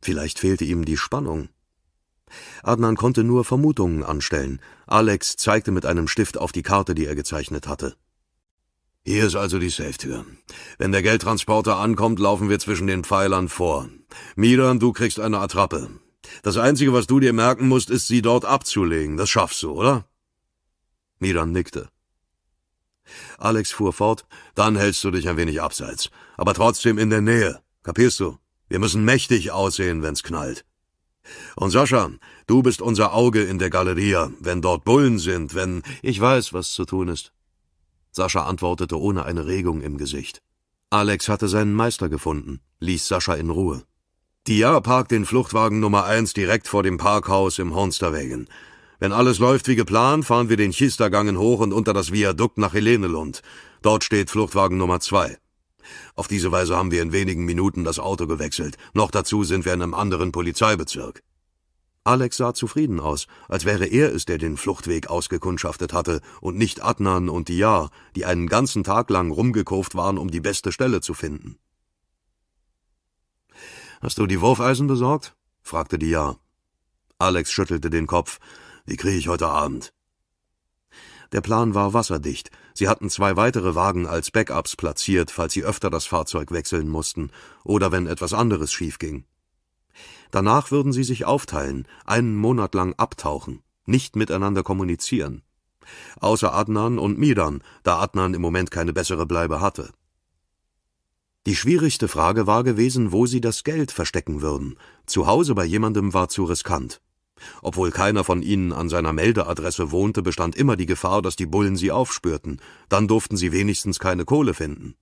Vielleicht fehlte ihm die Spannung. Adnan konnte nur Vermutungen anstellen. Alex zeigte mit einem Stift auf die Karte, die er gezeichnet hatte. Hier ist also die Safe-Tür. Wenn der Geldtransporter ankommt, laufen wir zwischen den Pfeilern vor. Miran, du kriegst eine Attrappe. Das Einzige, was du dir merken musst, ist, sie dort abzulegen. Das schaffst du, oder? Miran nickte. Alex fuhr fort, dann hältst du dich ein wenig abseits, aber trotzdem in der Nähe. Kapierst du? Wir müssen mächtig aussehen, wenn's knallt. Und Sascha, du bist unser Auge in der Galeria, wenn dort Bullen sind, wenn... Ich weiß, was zu tun ist. Sascha antwortete ohne eine Regung im Gesicht. Alex hatte seinen Meister gefunden, ließ Sascha in Ruhe. Dia parkt den Fluchtwagen Nummer eins direkt vor dem Parkhaus im Honsterwegen. Wenn alles läuft wie geplant, fahren wir den Chistergangen hoch und unter das Viadukt nach Helenelund. Dort steht Fluchtwagen Nummer zwei. Auf diese Weise haben wir in wenigen Minuten das Auto gewechselt. Noch dazu sind wir in einem anderen Polizeibezirk. Alex sah zufrieden aus, als wäre er es, der den Fluchtweg ausgekundschaftet hatte, und nicht Adnan und Diar, die einen ganzen Tag lang rumgekurft waren, um die beste Stelle zu finden. Hast du die Wurfeisen besorgt? fragte Diar. Alex schüttelte den Kopf. Die kriege ich heute Abend. Der Plan war wasserdicht. Sie hatten zwei weitere Wagen als Backups platziert, falls sie öfter das Fahrzeug wechseln mussten oder wenn etwas anderes schiefging. Danach würden sie sich aufteilen, einen Monat lang abtauchen, nicht miteinander kommunizieren. Außer Adnan und Midan, da Adnan im Moment keine bessere Bleibe hatte. Die schwierigste Frage war gewesen, wo sie das Geld verstecken würden. Zu Hause bei jemandem war zu riskant. Obwohl keiner von ihnen an seiner Meldeadresse wohnte, bestand immer die Gefahr, dass die Bullen sie aufspürten. Dann durften sie wenigstens keine Kohle finden.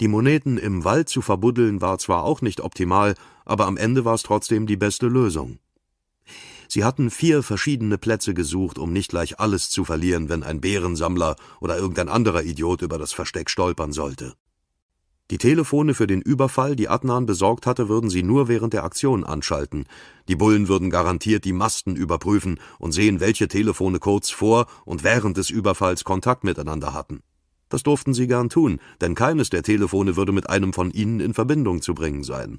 Die Moneten im Wald zu verbuddeln war zwar auch nicht optimal, aber am Ende war es trotzdem die beste Lösung. Sie hatten vier verschiedene Plätze gesucht, um nicht gleich alles zu verlieren, wenn ein Bärensammler oder irgendein anderer Idiot über das Versteck stolpern sollte. Die Telefone für den Überfall, die Adnan besorgt hatte, würden sie nur während der Aktion anschalten. Die Bullen würden garantiert die Masten überprüfen und sehen, welche Telefone kurz vor und während des Überfalls Kontakt miteinander hatten. Das durften sie gern tun, denn keines der Telefone würde mit einem von ihnen in Verbindung zu bringen sein.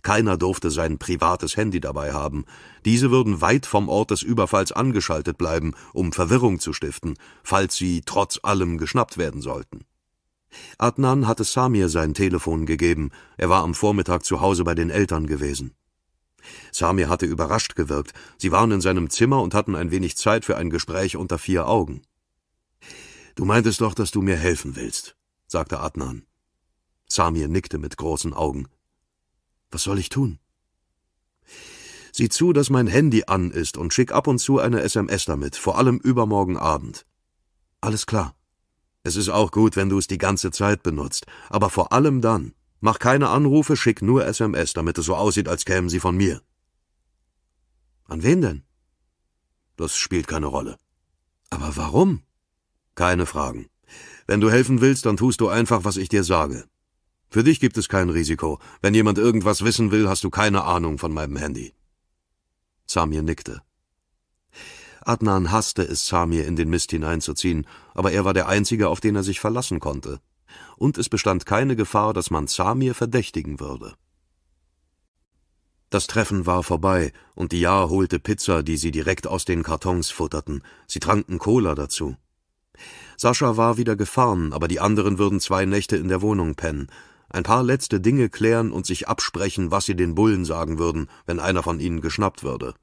Keiner durfte sein privates Handy dabei haben. Diese würden weit vom Ort des Überfalls angeschaltet bleiben, um Verwirrung zu stiften, falls sie trotz allem geschnappt werden sollten. Adnan hatte Samir sein Telefon gegeben, er war am Vormittag zu Hause bei den Eltern gewesen. Samir hatte überrascht gewirkt, sie waren in seinem Zimmer und hatten ein wenig Zeit für ein Gespräch unter vier Augen. Du meintest doch, dass du mir helfen willst, sagte Adnan. Samir nickte mit großen Augen. Was soll ich tun? Sieh zu, dass mein Handy an ist und schick ab und zu eine SMS damit, vor allem übermorgen Abend. Alles klar. Es ist auch gut, wenn du es die ganze Zeit benutzt, aber vor allem dann. Mach keine Anrufe, schick nur SMS, damit es so aussieht, als kämen sie von mir. An wen denn? Das spielt keine Rolle. Aber warum? Keine Fragen. Wenn du helfen willst, dann tust du einfach, was ich dir sage. Für dich gibt es kein Risiko. Wenn jemand irgendwas wissen will, hast du keine Ahnung von meinem Handy. Samir nickte. Adnan hasste es, Samir in den Mist hineinzuziehen, aber er war der Einzige, auf den er sich verlassen konnte. Und es bestand keine Gefahr, dass man Samir verdächtigen würde. Das Treffen war vorbei, und Diar holte Pizza, die sie direkt aus den Kartons futterten. Sie tranken Cola dazu. Sascha war wieder gefahren, aber die anderen würden zwei Nächte in der Wohnung pennen, ein paar letzte Dinge klären und sich absprechen, was sie den Bullen sagen würden, wenn einer von ihnen geschnappt würde.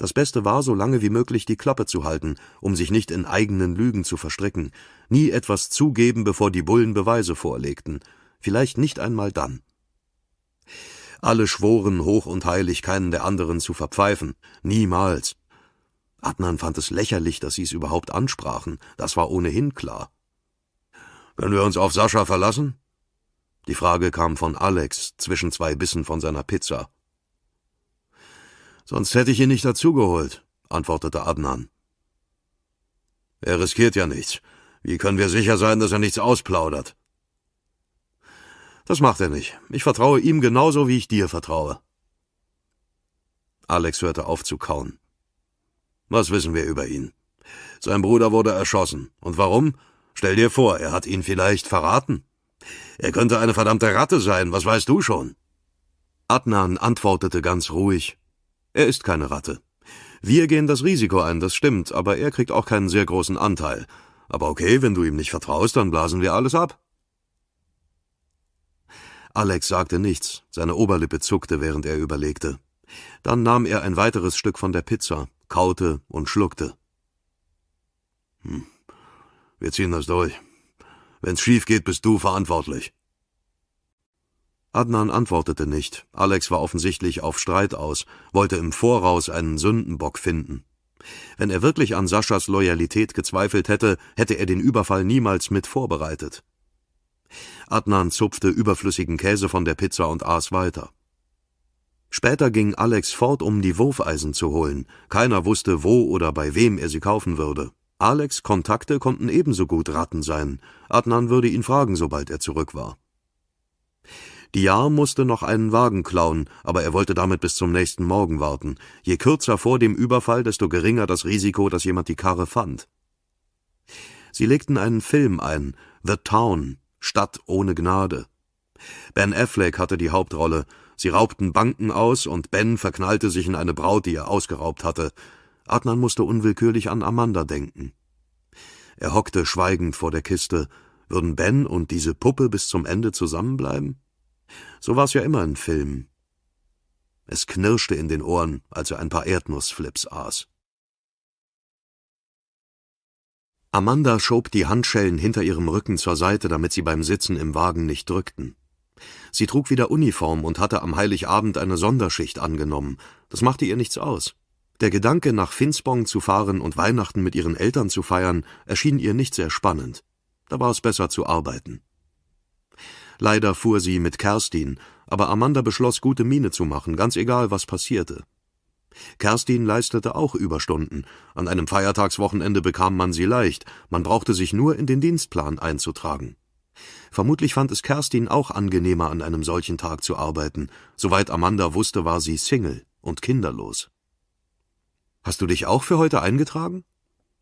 Das Beste war, so lange wie möglich die Klappe zu halten, um sich nicht in eigenen Lügen zu verstricken, nie etwas zugeben, bevor die Bullen Beweise vorlegten, vielleicht nicht einmal dann. Alle schworen hoch und heilig, keinen der anderen zu verpfeifen, niemals. Adnan fand es lächerlich, dass sie es überhaupt ansprachen, das war ohnehin klar. Können wir uns auf Sascha verlassen? Die Frage kam von Alex zwischen zwei Bissen von seiner Pizza. Sonst hätte ich ihn nicht dazugeholt, antwortete Adnan. Er riskiert ja nichts. Wie können wir sicher sein, dass er nichts ausplaudert? Das macht er nicht. Ich vertraue ihm genauso, wie ich dir vertraue. Alex hörte auf zu kauen. Was wissen wir über ihn? Sein Bruder wurde erschossen. Und warum? Stell dir vor, er hat ihn vielleicht verraten. Er könnte eine verdammte Ratte sein, was weißt du schon? Adnan antwortete ganz ruhig. Er ist keine Ratte. Wir gehen das Risiko ein, das stimmt, aber er kriegt auch keinen sehr großen Anteil. Aber okay, wenn du ihm nicht vertraust, dann blasen wir alles ab. Alex sagte nichts, seine Oberlippe zuckte, während er überlegte. Dann nahm er ein weiteres Stück von der Pizza, kaute und schluckte. Hm. Wir ziehen das durch. Wenn's schief geht, bist du verantwortlich. Adnan antwortete nicht. Alex war offensichtlich auf Streit aus, wollte im Voraus einen Sündenbock finden. Wenn er wirklich an Saschas Loyalität gezweifelt hätte, hätte er den Überfall niemals mit vorbereitet. Adnan zupfte überflüssigen Käse von der Pizza und aß weiter. Später ging Alex fort, um die Wurfeisen zu holen. Keiner wusste, wo oder bei wem er sie kaufen würde. Alex Kontakte konnten ebenso gut Ratten sein. Adnan würde ihn fragen, sobald er zurück war. Diar musste noch einen Wagen klauen, aber er wollte damit bis zum nächsten Morgen warten. Je kürzer vor dem Überfall, desto geringer das Risiko, dass jemand die Karre fand. Sie legten einen Film ein, The Town, Stadt ohne Gnade. Ben Affleck hatte die Hauptrolle. Sie raubten Banken aus und Ben verknallte sich in eine Braut, die er ausgeraubt hatte. Adnan musste unwillkürlich an Amanda denken. Er hockte schweigend vor der Kiste. Würden Ben und diese Puppe bis zum Ende zusammenbleiben? So war's ja immer in Filmen. Es knirschte in den Ohren, als er ein paar Erdnussflips aß. Amanda schob die Handschellen hinter ihrem Rücken zur Seite, damit sie beim Sitzen im Wagen nicht drückten. Sie trug wieder Uniform und hatte am Heiligabend eine Sonderschicht angenommen. Das machte ihr nichts aus. Der Gedanke, nach Finspong zu fahren und Weihnachten mit ihren Eltern zu feiern, erschien ihr nicht sehr spannend. Da war es besser zu arbeiten. Leider fuhr sie mit Kerstin, aber Amanda beschloss, gute Miene zu machen, ganz egal, was passierte. Kerstin leistete auch Überstunden. An einem Feiertagswochenende bekam man sie leicht, man brauchte sich nur in den Dienstplan einzutragen. Vermutlich fand es Kerstin auch angenehmer, an einem solchen Tag zu arbeiten. Soweit Amanda wusste, war sie Single und kinderlos. Hast du dich auch für heute eingetragen?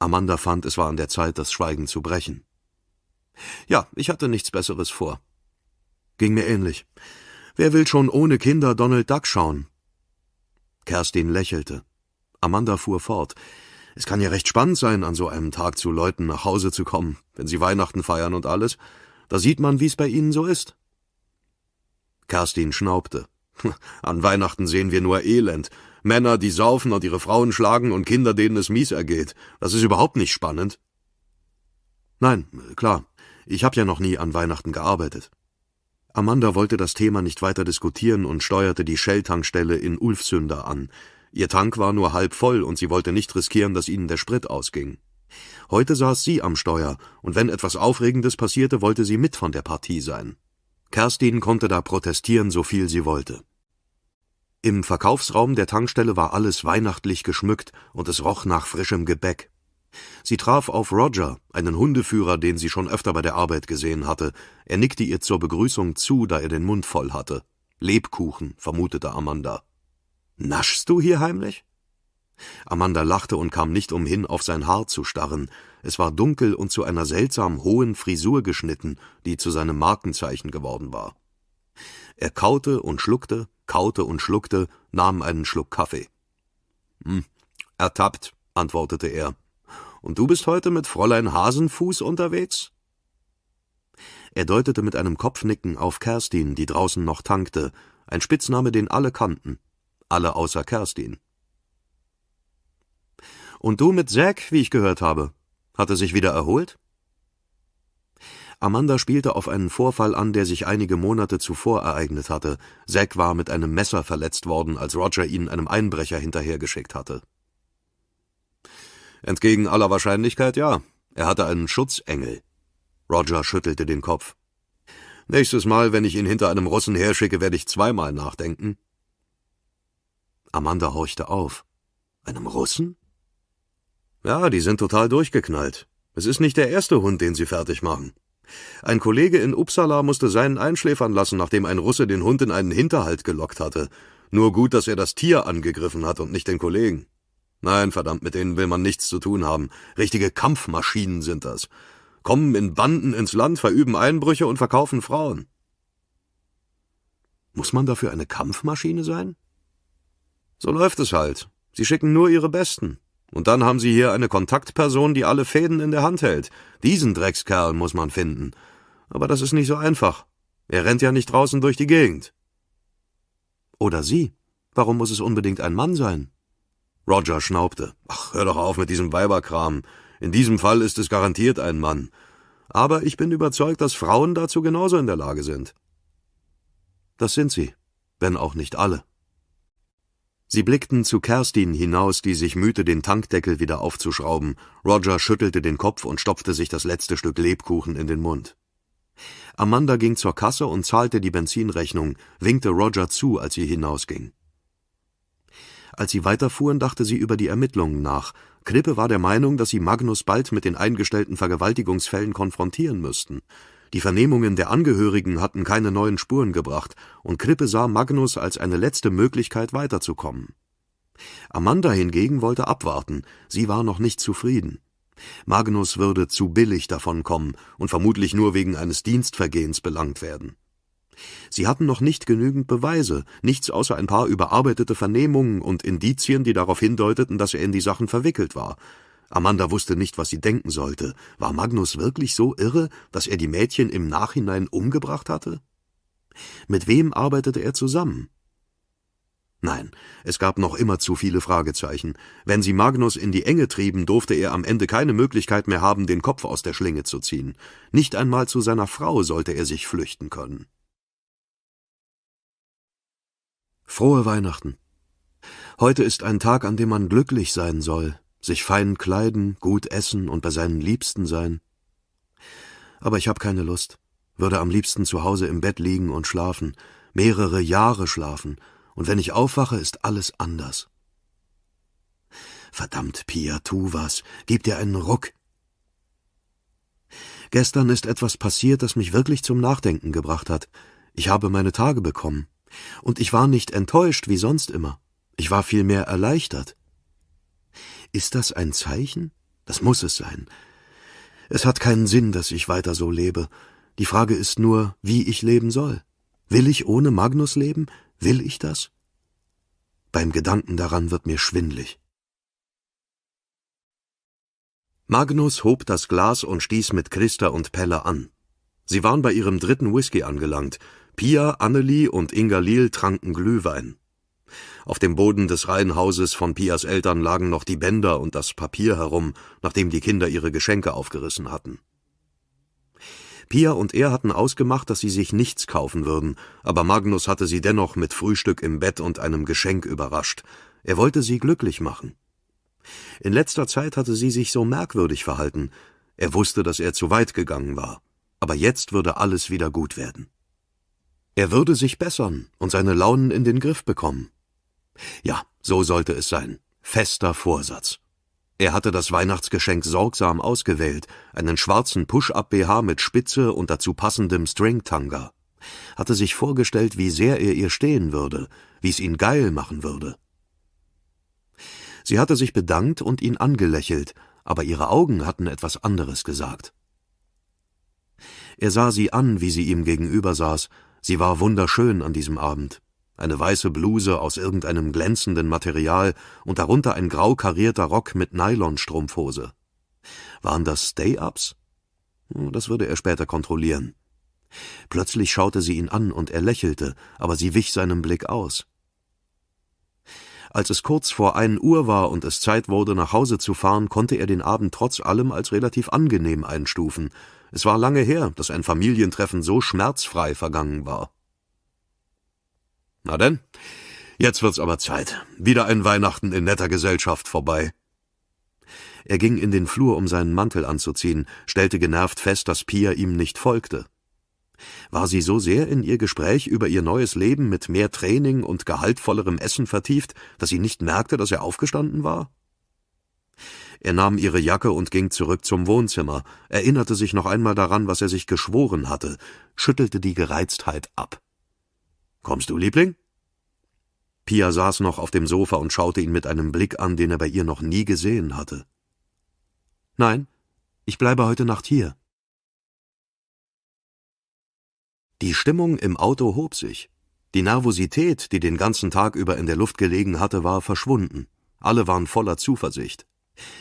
Amanda fand, es war an der Zeit, das Schweigen zu brechen. Ja, ich hatte nichts Besseres vor. Ging mir ähnlich. Wer will schon ohne Kinder Donald Duck schauen? Kerstin lächelte. Amanda fuhr fort. Es kann ja recht spannend sein, an so einem Tag zu Leuten nach Hause zu kommen, wenn sie Weihnachten feiern und alles. Da sieht man, wie's bei ihnen so ist. Kerstin schnaubte. <laughs> An Weihnachten sehen wir nur Elend. Männer, die saufen und ihre Frauen schlagen und Kinder, denen es mies ergeht. Das ist überhaupt nicht spannend. Nein, klar. Ich hab ja noch nie an Weihnachten gearbeitet. Amanda wollte das Thema nicht weiter diskutieren und steuerte die Shell-Tankstelle in Ulfsünder an. Ihr Tank war nur halb voll und sie wollte nicht riskieren, dass ihnen der Sprit ausging. Heute saß sie am Steuer, und wenn etwas Aufregendes passierte, wollte sie mit von der Partie sein. Kerstin konnte da protestieren, so viel sie wollte. Im Verkaufsraum der Tankstelle war alles weihnachtlich geschmückt und es roch nach frischem Gebäck. Sie traf auf Roger, einen Hundeführer, den sie schon öfter bei der Arbeit gesehen hatte. Er nickte ihr zur Begrüßung zu, da er den Mund voll hatte. Lebkuchen, vermutete Amanda. Naschst du hier heimlich? Amanda lachte und kam nicht umhin, auf sein Haar zu starren. Es war dunkel und zu einer seltsam hohen Frisur geschnitten, die zu seinem Markenzeichen geworden war. Er kaute und schluckte, kaute und schluckte, nahm einen Schluck Kaffee. Hm, ertappt, antwortete er und du bist heute mit Fräulein Hasenfuß unterwegs? Er deutete mit einem Kopfnicken auf Kerstin, die draußen noch tankte, ein Spitzname, den alle kannten, alle außer Kerstin. Und du mit Zack, wie ich gehört habe, Hat er sich wieder erholt? Amanda spielte auf einen Vorfall an, der sich einige Monate zuvor ereignet hatte. Zack war mit einem Messer verletzt worden, als Roger ihn einem Einbrecher hinterhergeschickt hatte. Entgegen aller Wahrscheinlichkeit ja. Er hatte einen Schutzengel. Roger schüttelte den Kopf. Nächstes Mal, wenn ich ihn hinter einem Russen herschicke, werde ich zweimal nachdenken. Amanda horchte auf. Einem Russen? Ja, die sind total durchgeknallt. Es ist nicht der erste Hund, den sie fertig machen. Ein Kollege in Uppsala musste seinen einschläfern lassen, nachdem ein Russe den Hund in einen Hinterhalt gelockt hatte. Nur gut, dass er das Tier angegriffen hat und nicht den Kollegen. Nein, verdammt, mit denen will man nichts zu tun haben. Richtige Kampfmaschinen sind das. Kommen in Banden ins Land, verüben Einbrüche und verkaufen Frauen. Muss man dafür eine Kampfmaschine sein? So läuft es halt. Sie schicken nur ihre Besten. Und dann haben sie hier eine Kontaktperson, die alle Fäden in der Hand hält. Diesen Dreckskerl muss man finden. Aber das ist nicht so einfach. Er rennt ja nicht draußen durch die Gegend. Oder sie. Warum muss es unbedingt ein Mann sein? Roger schnaubte. Ach, hör doch auf mit diesem Weiberkram. In diesem Fall ist es garantiert ein Mann. Aber ich bin überzeugt, dass Frauen dazu genauso in der Lage sind. Das sind sie, wenn auch nicht alle. Sie blickten zu Kerstin hinaus, die sich mühte, den Tankdeckel wieder aufzuschrauben. Roger schüttelte den Kopf und stopfte sich das letzte Stück Lebkuchen in den Mund. Amanda ging zur Kasse und zahlte die Benzinrechnung, winkte Roger zu, als sie hinausging. Als sie weiterfuhren, dachte sie über die Ermittlungen nach. Krippe war der Meinung, dass sie Magnus bald mit den eingestellten Vergewaltigungsfällen konfrontieren müssten. Die Vernehmungen der Angehörigen hatten keine neuen Spuren gebracht, und Krippe sah Magnus als eine letzte Möglichkeit weiterzukommen. Amanda hingegen wollte abwarten, sie war noch nicht zufrieden. Magnus würde zu billig davonkommen und vermutlich nur wegen eines Dienstvergehens belangt werden. Sie hatten noch nicht genügend Beweise, nichts außer ein paar überarbeitete Vernehmungen und Indizien, die darauf hindeuteten, dass er in die Sachen verwickelt war. Amanda wusste nicht, was sie denken sollte. War Magnus wirklich so irre, dass er die Mädchen im Nachhinein umgebracht hatte? Mit wem arbeitete er zusammen? Nein, es gab noch immer zu viele Fragezeichen. Wenn sie Magnus in die Enge trieben, durfte er am Ende keine Möglichkeit mehr haben, den Kopf aus der Schlinge zu ziehen. Nicht einmal zu seiner Frau sollte er sich flüchten können. Frohe Weihnachten. Heute ist ein Tag, an dem man glücklich sein soll, sich fein kleiden, gut essen und bei seinen Liebsten sein. Aber ich habe keine Lust, würde am liebsten zu Hause im Bett liegen und schlafen, mehrere Jahre schlafen, und wenn ich aufwache, ist alles anders. Verdammt, Pia, tu was, gib dir einen Ruck. Gestern ist etwas passiert, das mich wirklich zum Nachdenken gebracht hat. Ich habe meine Tage bekommen. Und ich war nicht enttäuscht wie sonst immer. Ich war vielmehr erleichtert. Ist das ein Zeichen? Das muss es sein. Es hat keinen Sinn, dass ich weiter so lebe. Die Frage ist nur, wie ich leben soll. Will ich ohne Magnus leben? Will ich das? Beim Gedanken daran wird mir schwindlig. Magnus hob das Glas und stieß mit Christa und Pelle an. Sie waren bei ihrem dritten Whisky angelangt, Pia, Annelie und Inga Lil tranken Glühwein. Auf dem Boden des Reihenhauses von Pias Eltern lagen noch die Bänder und das Papier herum, nachdem die Kinder ihre Geschenke aufgerissen hatten. Pia und er hatten ausgemacht, dass sie sich nichts kaufen würden, aber Magnus hatte sie dennoch mit Frühstück im Bett und einem Geschenk überrascht. Er wollte sie glücklich machen. In letzter Zeit hatte sie sich so merkwürdig verhalten. Er wusste, dass er zu weit gegangen war. Aber jetzt würde alles wieder gut werden. Er würde sich bessern und seine Launen in den Griff bekommen. Ja, so sollte es sein. Fester Vorsatz. Er hatte das Weihnachtsgeschenk sorgsam ausgewählt, einen schwarzen Push-up-BH mit Spitze und dazu passendem String-Tanga. Hatte sich vorgestellt, wie sehr er ihr stehen würde, wie es ihn geil machen würde. Sie hatte sich bedankt und ihn angelächelt, aber ihre Augen hatten etwas anderes gesagt. Er sah sie an, wie sie ihm gegenüber saß, Sie war wunderschön an diesem Abend. Eine weiße Bluse aus irgendeinem glänzenden Material und darunter ein grau karierter Rock mit Nylonstrumpfhose. Waren das Stay-Ups? Hm, das würde er später kontrollieren. Plötzlich schaute sie ihn an und er lächelte, aber sie wich seinem Blick aus. Als es kurz vor ein Uhr war und es Zeit wurde, nach Hause zu fahren, konnte er den Abend trotz allem als relativ angenehm einstufen, es war lange her, dass ein Familientreffen so schmerzfrei vergangen war. Na denn, jetzt wird's aber Zeit. Wieder ein Weihnachten in netter Gesellschaft vorbei. Er ging in den Flur, um seinen Mantel anzuziehen, stellte genervt fest, dass Pia ihm nicht folgte. War sie so sehr in ihr Gespräch über ihr neues Leben mit mehr Training und gehaltvollerem Essen vertieft, dass sie nicht merkte, dass er aufgestanden war? Er nahm ihre Jacke und ging zurück zum Wohnzimmer, erinnerte sich noch einmal daran, was er sich geschworen hatte, schüttelte die Gereiztheit ab. Kommst du, Liebling? Pia saß noch auf dem Sofa und schaute ihn mit einem Blick an, den er bei ihr noch nie gesehen hatte. Nein, ich bleibe heute Nacht hier. Die Stimmung im Auto hob sich. Die Nervosität, die den ganzen Tag über in der Luft gelegen hatte, war verschwunden. Alle waren voller Zuversicht.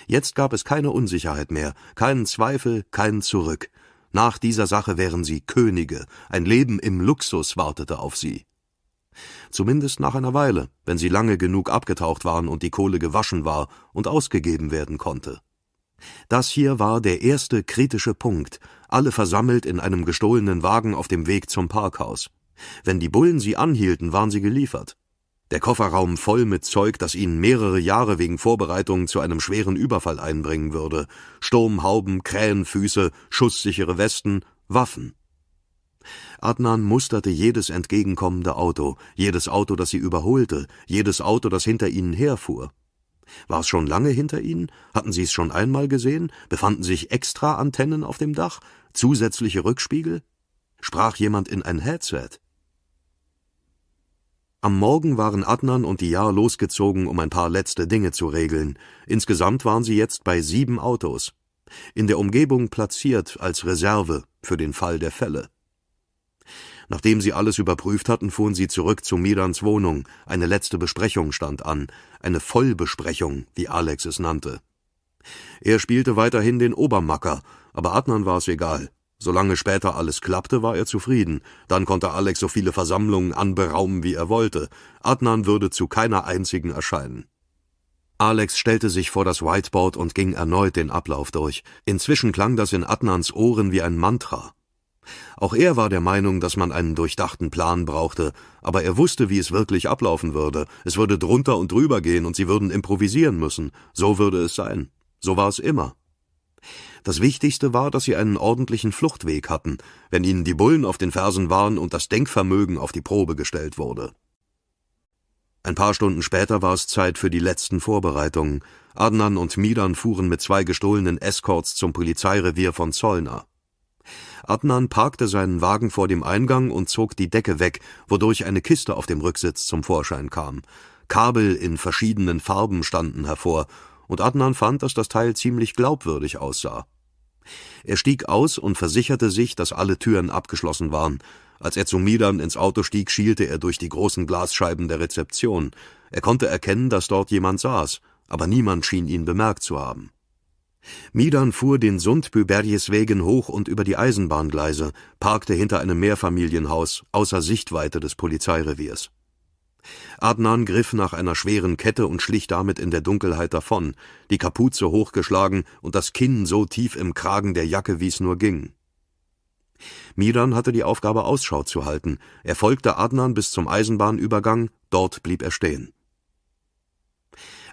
Jetzt gab es keine Unsicherheit mehr, keinen Zweifel, kein Zurück. Nach dieser Sache wären sie Könige, ein Leben im Luxus wartete auf sie. Zumindest nach einer Weile, wenn sie lange genug abgetaucht waren und die Kohle gewaschen war und ausgegeben werden konnte. Das hier war der erste kritische Punkt, alle versammelt in einem gestohlenen Wagen auf dem Weg zum Parkhaus. Wenn die Bullen sie anhielten, waren sie geliefert der Kofferraum voll mit Zeug, das ihn mehrere Jahre wegen Vorbereitungen zu einem schweren Überfall einbringen würde. Sturmhauben, Krähenfüße, schusssichere Westen, Waffen. Adnan musterte jedes entgegenkommende Auto, jedes Auto, das sie überholte, jedes Auto, das hinter ihnen herfuhr. War es schon lange hinter ihnen? Hatten sie es schon einmal gesehen? Befanden sich extra Antennen auf dem Dach? Zusätzliche Rückspiegel? Sprach jemand in ein Headset? Am Morgen waren Adnan und Diyar losgezogen, um ein paar letzte Dinge zu regeln. Insgesamt waren sie jetzt bei sieben Autos. In der Umgebung platziert als Reserve für den Fall der Fälle. Nachdem sie alles überprüft hatten, fuhren sie zurück zu Mirans Wohnung. Eine letzte Besprechung stand an. Eine Vollbesprechung, wie Alex es nannte. Er spielte weiterhin den Obermacker, aber Adnan war es egal. Solange später alles klappte, war er zufrieden. Dann konnte Alex so viele Versammlungen anberaumen, wie er wollte. Adnan würde zu keiner einzigen erscheinen. Alex stellte sich vor das Whiteboard und ging erneut den Ablauf durch. Inzwischen klang das in Adnans Ohren wie ein Mantra. Auch er war der Meinung, dass man einen durchdachten Plan brauchte, aber er wusste, wie es wirklich ablaufen würde. Es würde drunter und drüber gehen und sie würden improvisieren müssen. So würde es sein. So war es immer. Das Wichtigste war, dass sie einen ordentlichen Fluchtweg hatten, wenn ihnen die Bullen auf den Fersen waren und das Denkvermögen auf die Probe gestellt wurde. Ein paar Stunden später war es Zeit für die letzten Vorbereitungen. Adnan und Midan fuhren mit zwei gestohlenen Escorts zum Polizeirevier von Zollner. Adnan parkte seinen Wagen vor dem Eingang und zog die Decke weg, wodurch eine Kiste auf dem Rücksitz zum Vorschein kam. Kabel in verschiedenen Farben standen hervor, und Adnan fand, dass das Teil ziemlich glaubwürdig aussah. Er stieg aus und versicherte sich, dass alle Türen abgeschlossen waren. Als er zu Midan ins Auto stieg, schielte er durch die großen Glasscheiben der Rezeption. Er konnte erkennen, dass dort jemand saß, aber niemand schien ihn bemerkt zu haben. Midan fuhr den Sund-Büberjes-Wegen hoch und über die Eisenbahngleise, parkte hinter einem Mehrfamilienhaus, außer Sichtweite des Polizeireviers. Adnan griff nach einer schweren Kette und schlich damit in der Dunkelheit davon, die Kapuze hochgeschlagen und das Kinn so tief im Kragen der Jacke, wie's nur ging. Miran hatte die Aufgabe, Ausschau zu halten. Er folgte Adnan bis zum Eisenbahnübergang, dort blieb er stehen.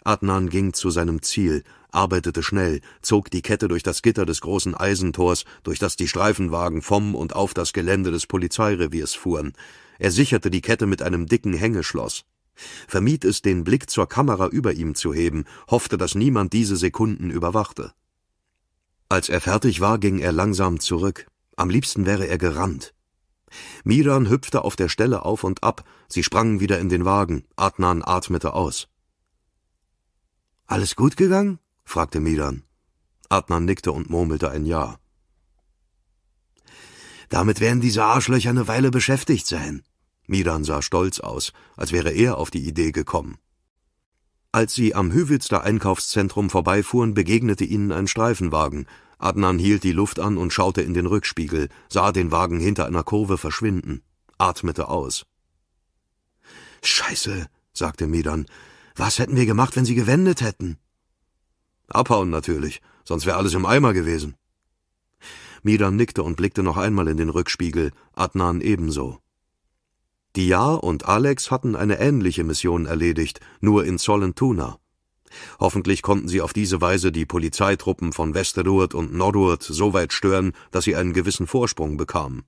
Adnan ging zu seinem Ziel, arbeitete schnell, zog die Kette durch das Gitter des großen Eisentors, durch das die Streifenwagen vom und auf das Gelände des Polizeireviers fuhren. Er sicherte die Kette mit einem dicken Hängeschloss vermied es, den Blick zur Kamera über ihm zu heben, hoffte, dass niemand diese Sekunden überwachte. Als er fertig war, ging er langsam zurück. Am liebsten wäre er gerannt. Miran hüpfte auf der Stelle auf und ab, sie sprangen wieder in den Wagen, Adnan atmete aus. Alles gut gegangen? fragte Miran. Adnan nickte und murmelte ein Ja. Damit werden diese Arschlöcher eine Weile beschäftigt sein, Midan sah stolz aus, als wäre er auf die Idee gekommen. Als sie am Hüwitzer Einkaufszentrum vorbeifuhren, begegnete ihnen ein Streifenwagen. Adnan hielt die Luft an und schaute in den Rückspiegel, sah den Wagen hinter einer Kurve verschwinden, atmete aus. Scheiße, sagte Midan. Was hätten wir gemacht, wenn sie gewendet hätten? Abhauen natürlich, sonst wäre alles im Eimer gewesen. Midan nickte und blickte noch einmal in den Rückspiegel, Adnan ebenso. Dia und Alex hatten eine ähnliche Mission erledigt, nur in Sollentuna. Hoffentlich konnten sie auf diese Weise die Polizeitruppen von Westerurt und Norrurt so weit stören, dass sie einen gewissen Vorsprung bekamen.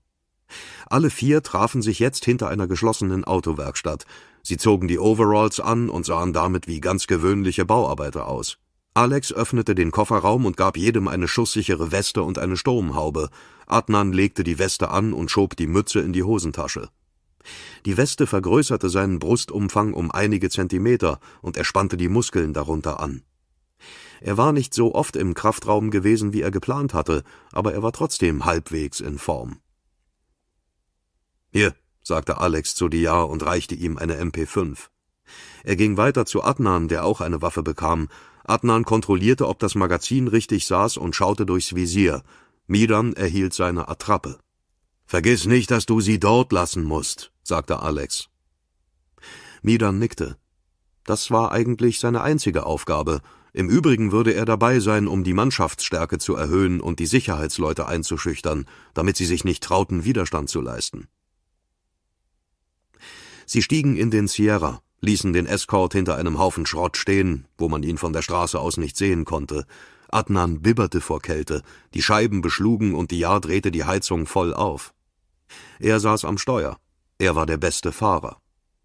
Alle vier trafen sich jetzt hinter einer geschlossenen Autowerkstatt. Sie zogen die Overalls an und sahen damit wie ganz gewöhnliche Bauarbeiter aus. Alex öffnete den Kofferraum und gab jedem eine schusssichere Weste und eine Sturmhaube. Adnan legte die Weste an und schob die Mütze in die Hosentasche. Die Weste vergrößerte seinen Brustumfang um einige Zentimeter und er spannte die Muskeln darunter an. Er war nicht so oft im Kraftraum gewesen, wie er geplant hatte, aber er war trotzdem halbwegs in Form. Hier, sagte Alex zu Diar und reichte ihm eine MP5. Er ging weiter zu Adnan, der auch eine Waffe bekam. Adnan kontrollierte, ob das Magazin richtig saß und schaute durchs Visier. Miran erhielt seine Attrappe. Vergiss nicht, dass du sie dort lassen musst, sagte Alex. Midan nickte. Das war eigentlich seine einzige Aufgabe. Im Übrigen würde er dabei sein, um die Mannschaftsstärke zu erhöhen und die Sicherheitsleute einzuschüchtern, damit sie sich nicht trauten, Widerstand zu leisten. Sie stiegen in den Sierra, ließen den Escort hinter einem Haufen Schrott stehen, wo man ihn von der Straße aus nicht sehen konnte. Adnan bibberte vor Kälte, die Scheiben beschlugen und die Jahr drehte die Heizung voll auf. Er saß am Steuer, er war der beste Fahrer.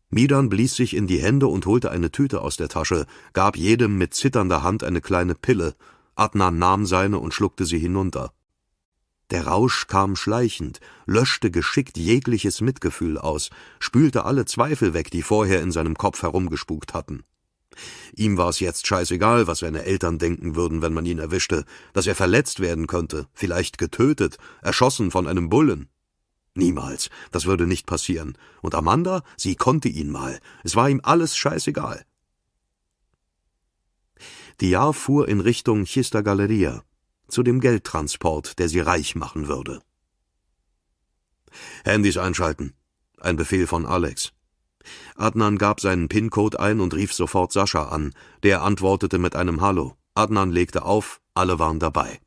Midan blies sich in die Hände und holte eine Tüte aus der Tasche, gab jedem mit zitternder Hand eine kleine Pille. Adnan nahm seine und schluckte sie hinunter. Der Rausch kam schleichend, löschte geschickt jegliches Mitgefühl aus, spülte alle Zweifel weg, die vorher in seinem Kopf herumgespukt hatten. Ihm war es jetzt scheißegal, was seine Eltern denken würden, wenn man ihn erwischte, dass er verletzt werden könnte, vielleicht getötet, erschossen von einem Bullen. Niemals, das würde nicht passieren. Und Amanda, sie konnte ihn mal. Es war ihm alles scheißegal. Die Jahr fuhr in Richtung Chista Galeria, zu dem Geldtransport, der sie reich machen würde. Handys einschalten. Ein Befehl von Alex. Adnan gab seinen PIN-Code ein und rief sofort Sascha an. Der antwortete mit einem Hallo. Adnan legte auf, alle waren dabei.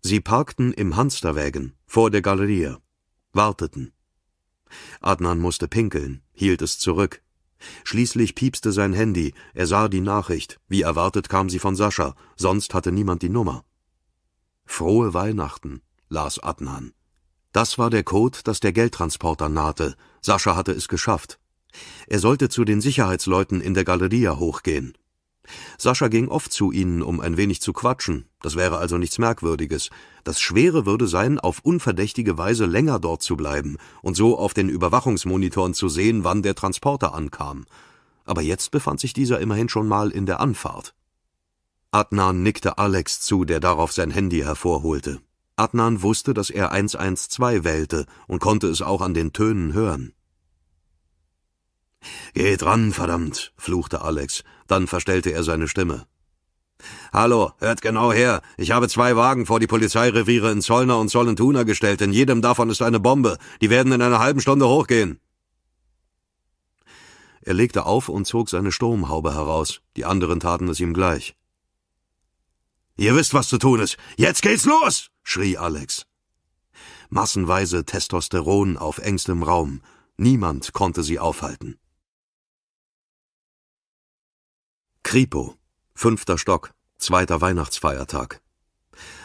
Sie parkten im Hansterwägen vor der Galerie, warteten. Adnan musste pinkeln, hielt es zurück. Schließlich piepste sein Handy, er sah die Nachricht, wie erwartet kam sie von Sascha, sonst hatte niemand die Nummer. Frohe Weihnachten, las Adnan. Das war der Code, dass der Geldtransporter nahte, Sascha hatte es geschafft. Er sollte zu den Sicherheitsleuten in der Galeria hochgehen. Sascha ging oft zu ihnen, um ein wenig zu quatschen, das wäre also nichts Merkwürdiges. Das Schwere würde sein, auf unverdächtige Weise länger dort zu bleiben und so auf den Überwachungsmonitoren zu sehen, wann der Transporter ankam. Aber jetzt befand sich dieser immerhin schon mal in der Anfahrt. Adnan nickte Alex zu, der darauf sein Handy hervorholte. Adnan wusste, dass er 112 wählte und konnte es auch an den Tönen hören. Geht ran, verdammt, fluchte Alex dann verstellte er seine Stimme. Hallo, hört genau her. Ich habe zwei Wagen vor die Polizeireviere in Zollner und Zollentuna gestellt. In jedem davon ist eine Bombe. Die werden in einer halben Stunde hochgehen. Er legte auf und zog seine Sturmhaube heraus. Die anderen taten es ihm gleich. Ihr wisst, was zu tun ist. Jetzt geht's los! schrie Alex. Massenweise Testosteron auf engstem Raum. Niemand konnte sie aufhalten. Kripo, fünfter Stock, zweiter Weihnachtsfeiertag.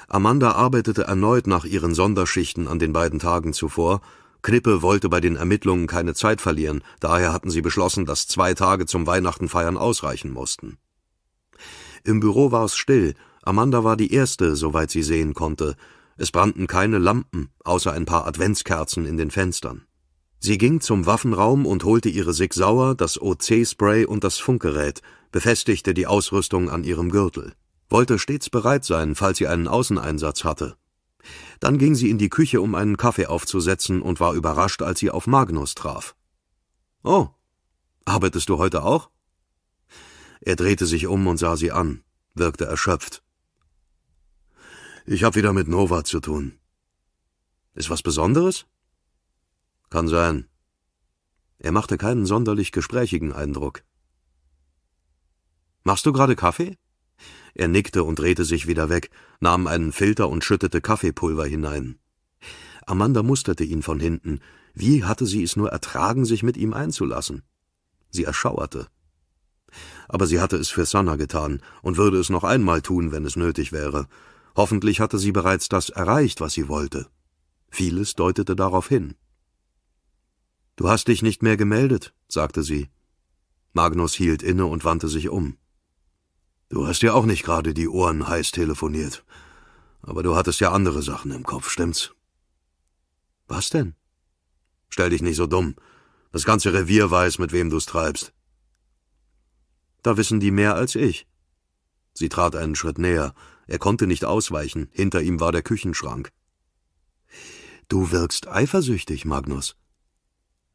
Amanda arbeitete erneut nach ihren Sonderschichten an den beiden Tagen zuvor. Knippe wollte bei den Ermittlungen keine Zeit verlieren, daher hatten sie beschlossen, dass zwei Tage zum Weihnachtenfeiern ausreichen mussten. Im Büro war es still, Amanda war die erste, soweit sie sehen konnte. Es brannten keine Lampen, außer ein paar Adventskerzen in den Fenstern. Sie ging zum Waffenraum und holte ihre Sig Sauer, das OC-Spray und das Funkgerät, befestigte die Ausrüstung an ihrem Gürtel, wollte stets bereit sein, falls sie einen Außeneinsatz hatte. Dann ging sie in die Küche, um einen Kaffee aufzusetzen, und war überrascht, als sie auf Magnus traf. Oh, arbeitest du heute auch? Er drehte sich um und sah sie an, wirkte erschöpft. Ich hab wieder mit Nova zu tun. Ist was Besonderes? Kann sein. Er machte keinen sonderlich gesprächigen Eindruck. Machst du gerade Kaffee? Er nickte und drehte sich wieder weg, nahm einen Filter und schüttete Kaffeepulver hinein. Amanda musterte ihn von hinten. Wie hatte sie es nur ertragen, sich mit ihm einzulassen? Sie erschauerte. Aber sie hatte es für Sanna getan und würde es noch einmal tun, wenn es nötig wäre. Hoffentlich hatte sie bereits das erreicht, was sie wollte. Vieles deutete darauf hin. Du hast dich nicht mehr gemeldet, sagte sie. Magnus hielt inne und wandte sich um. Du hast ja auch nicht gerade die Ohren heiß telefoniert. Aber du hattest ja andere Sachen im Kopf, stimmt's? Was denn? Stell dich nicht so dumm. Das ganze Revier weiß, mit wem du's treibst. Da wissen die mehr als ich. Sie trat einen Schritt näher. Er konnte nicht ausweichen. Hinter ihm war der Küchenschrank. Du wirkst eifersüchtig, Magnus.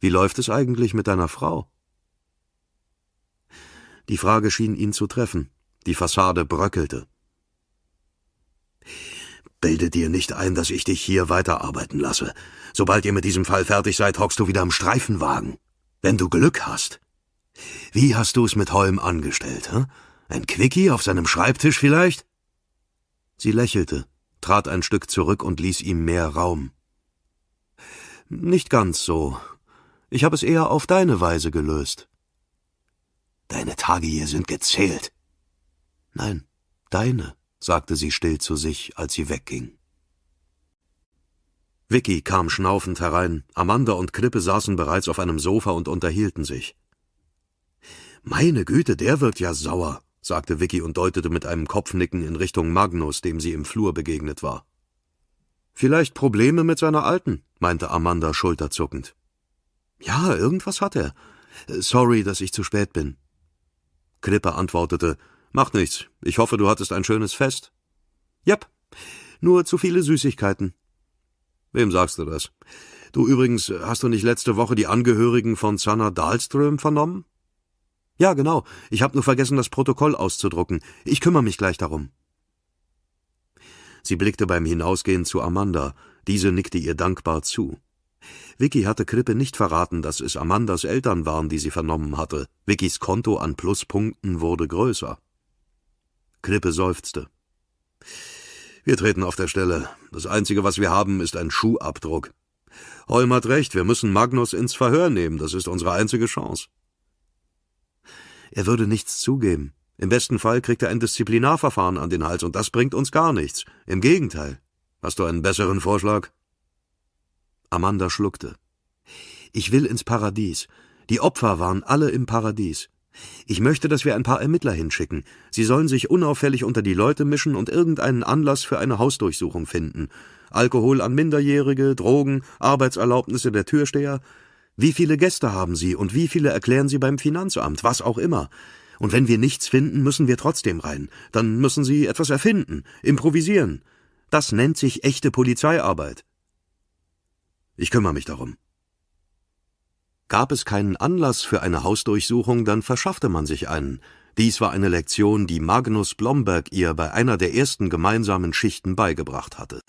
Wie läuft es eigentlich mit deiner Frau? Die Frage schien ihn zu treffen. Die Fassade bröckelte. Bilde dir nicht ein, dass ich dich hier weiterarbeiten lasse. Sobald ihr mit diesem Fall fertig seid, hockst du wieder am Streifenwagen. Wenn du Glück hast. Wie hast du es mit Holm angestellt, hä? Ein Quickie auf seinem Schreibtisch vielleicht? Sie lächelte, trat ein Stück zurück und ließ ihm mehr Raum. Nicht ganz so. Ich habe es eher auf deine Weise gelöst. Deine Tage hier sind gezählt. Nein, deine, sagte sie still zu sich, als sie wegging. Vicky kam schnaufend herein, Amanda und Knippe saßen bereits auf einem Sofa und unterhielten sich. Meine Güte, der wird ja sauer, sagte Vicky und deutete mit einem Kopfnicken in Richtung Magnus, dem sie im Flur begegnet war. Vielleicht Probleme mit seiner Alten, meinte Amanda schulterzuckend. Ja, irgendwas hat er. Sorry, dass ich zu spät bin. Knippe antwortete, Macht nichts. Ich hoffe, du hattest ein schönes Fest. Jap. Nur zu viele Süßigkeiten. Wem sagst du das? Du übrigens, hast du nicht letzte Woche die Angehörigen von Sanna Dahlström vernommen? Ja, genau. Ich habe nur vergessen, das Protokoll auszudrucken. Ich kümmere mich gleich darum. Sie blickte beim Hinausgehen zu Amanda. Diese nickte ihr dankbar zu. Vicky hatte Krippe nicht verraten, dass es Amandas Eltern waren, die sie vernommen hatte. Vickys Konto an Pluspunkten wurde größer. Krippe seufzte. Wir treten auf der Stelle. Das Einzige, was wir haben, ist ein Schuhabdruck. Holm hat recht, wir müssen Magnus ins Verhör nehmen, das ist unsere einzige Chance. Er würde nichts zugeben. Im besten Fall kriegt er ein Disziplinarverfahren an den Hals, und das bringt uns gar nichts. Im Gegenteil. Hast du einen besseren Vorschlag? Amanda schluckte. Ich will ins Paradies. Die Opfer waren alle im Paradies. Ich möchte, dass wir ein paar Ermittler hinschicken. Sie sollen sich unauffällig unter die Leute mischen und irgendeinen Anlass für eine Hausdurchsuchung finden. Alkohol an Minderjährige, Drogen, Arbeitserlaubnisse der Türsteher. Wie viele Gäste haben Sie und wie viele erklären Sie beim Finanzamt, was auch immer. Und wenn wir nichts finden, müssen wir trotzdem rein. Dann müssen Sie etwas erfinden, improvisieren. Das nennt sich echte Polizeiarbeit. Ich kümmere mich darum. Gab es keinen Anlass für eine Hausdurchsuchung, dann verschaffte man sich einen. Dies war eine Lektion, die Magnus Blomberg ihr bei einer der ersten gemeinsamen Schichten beigebracht hatte.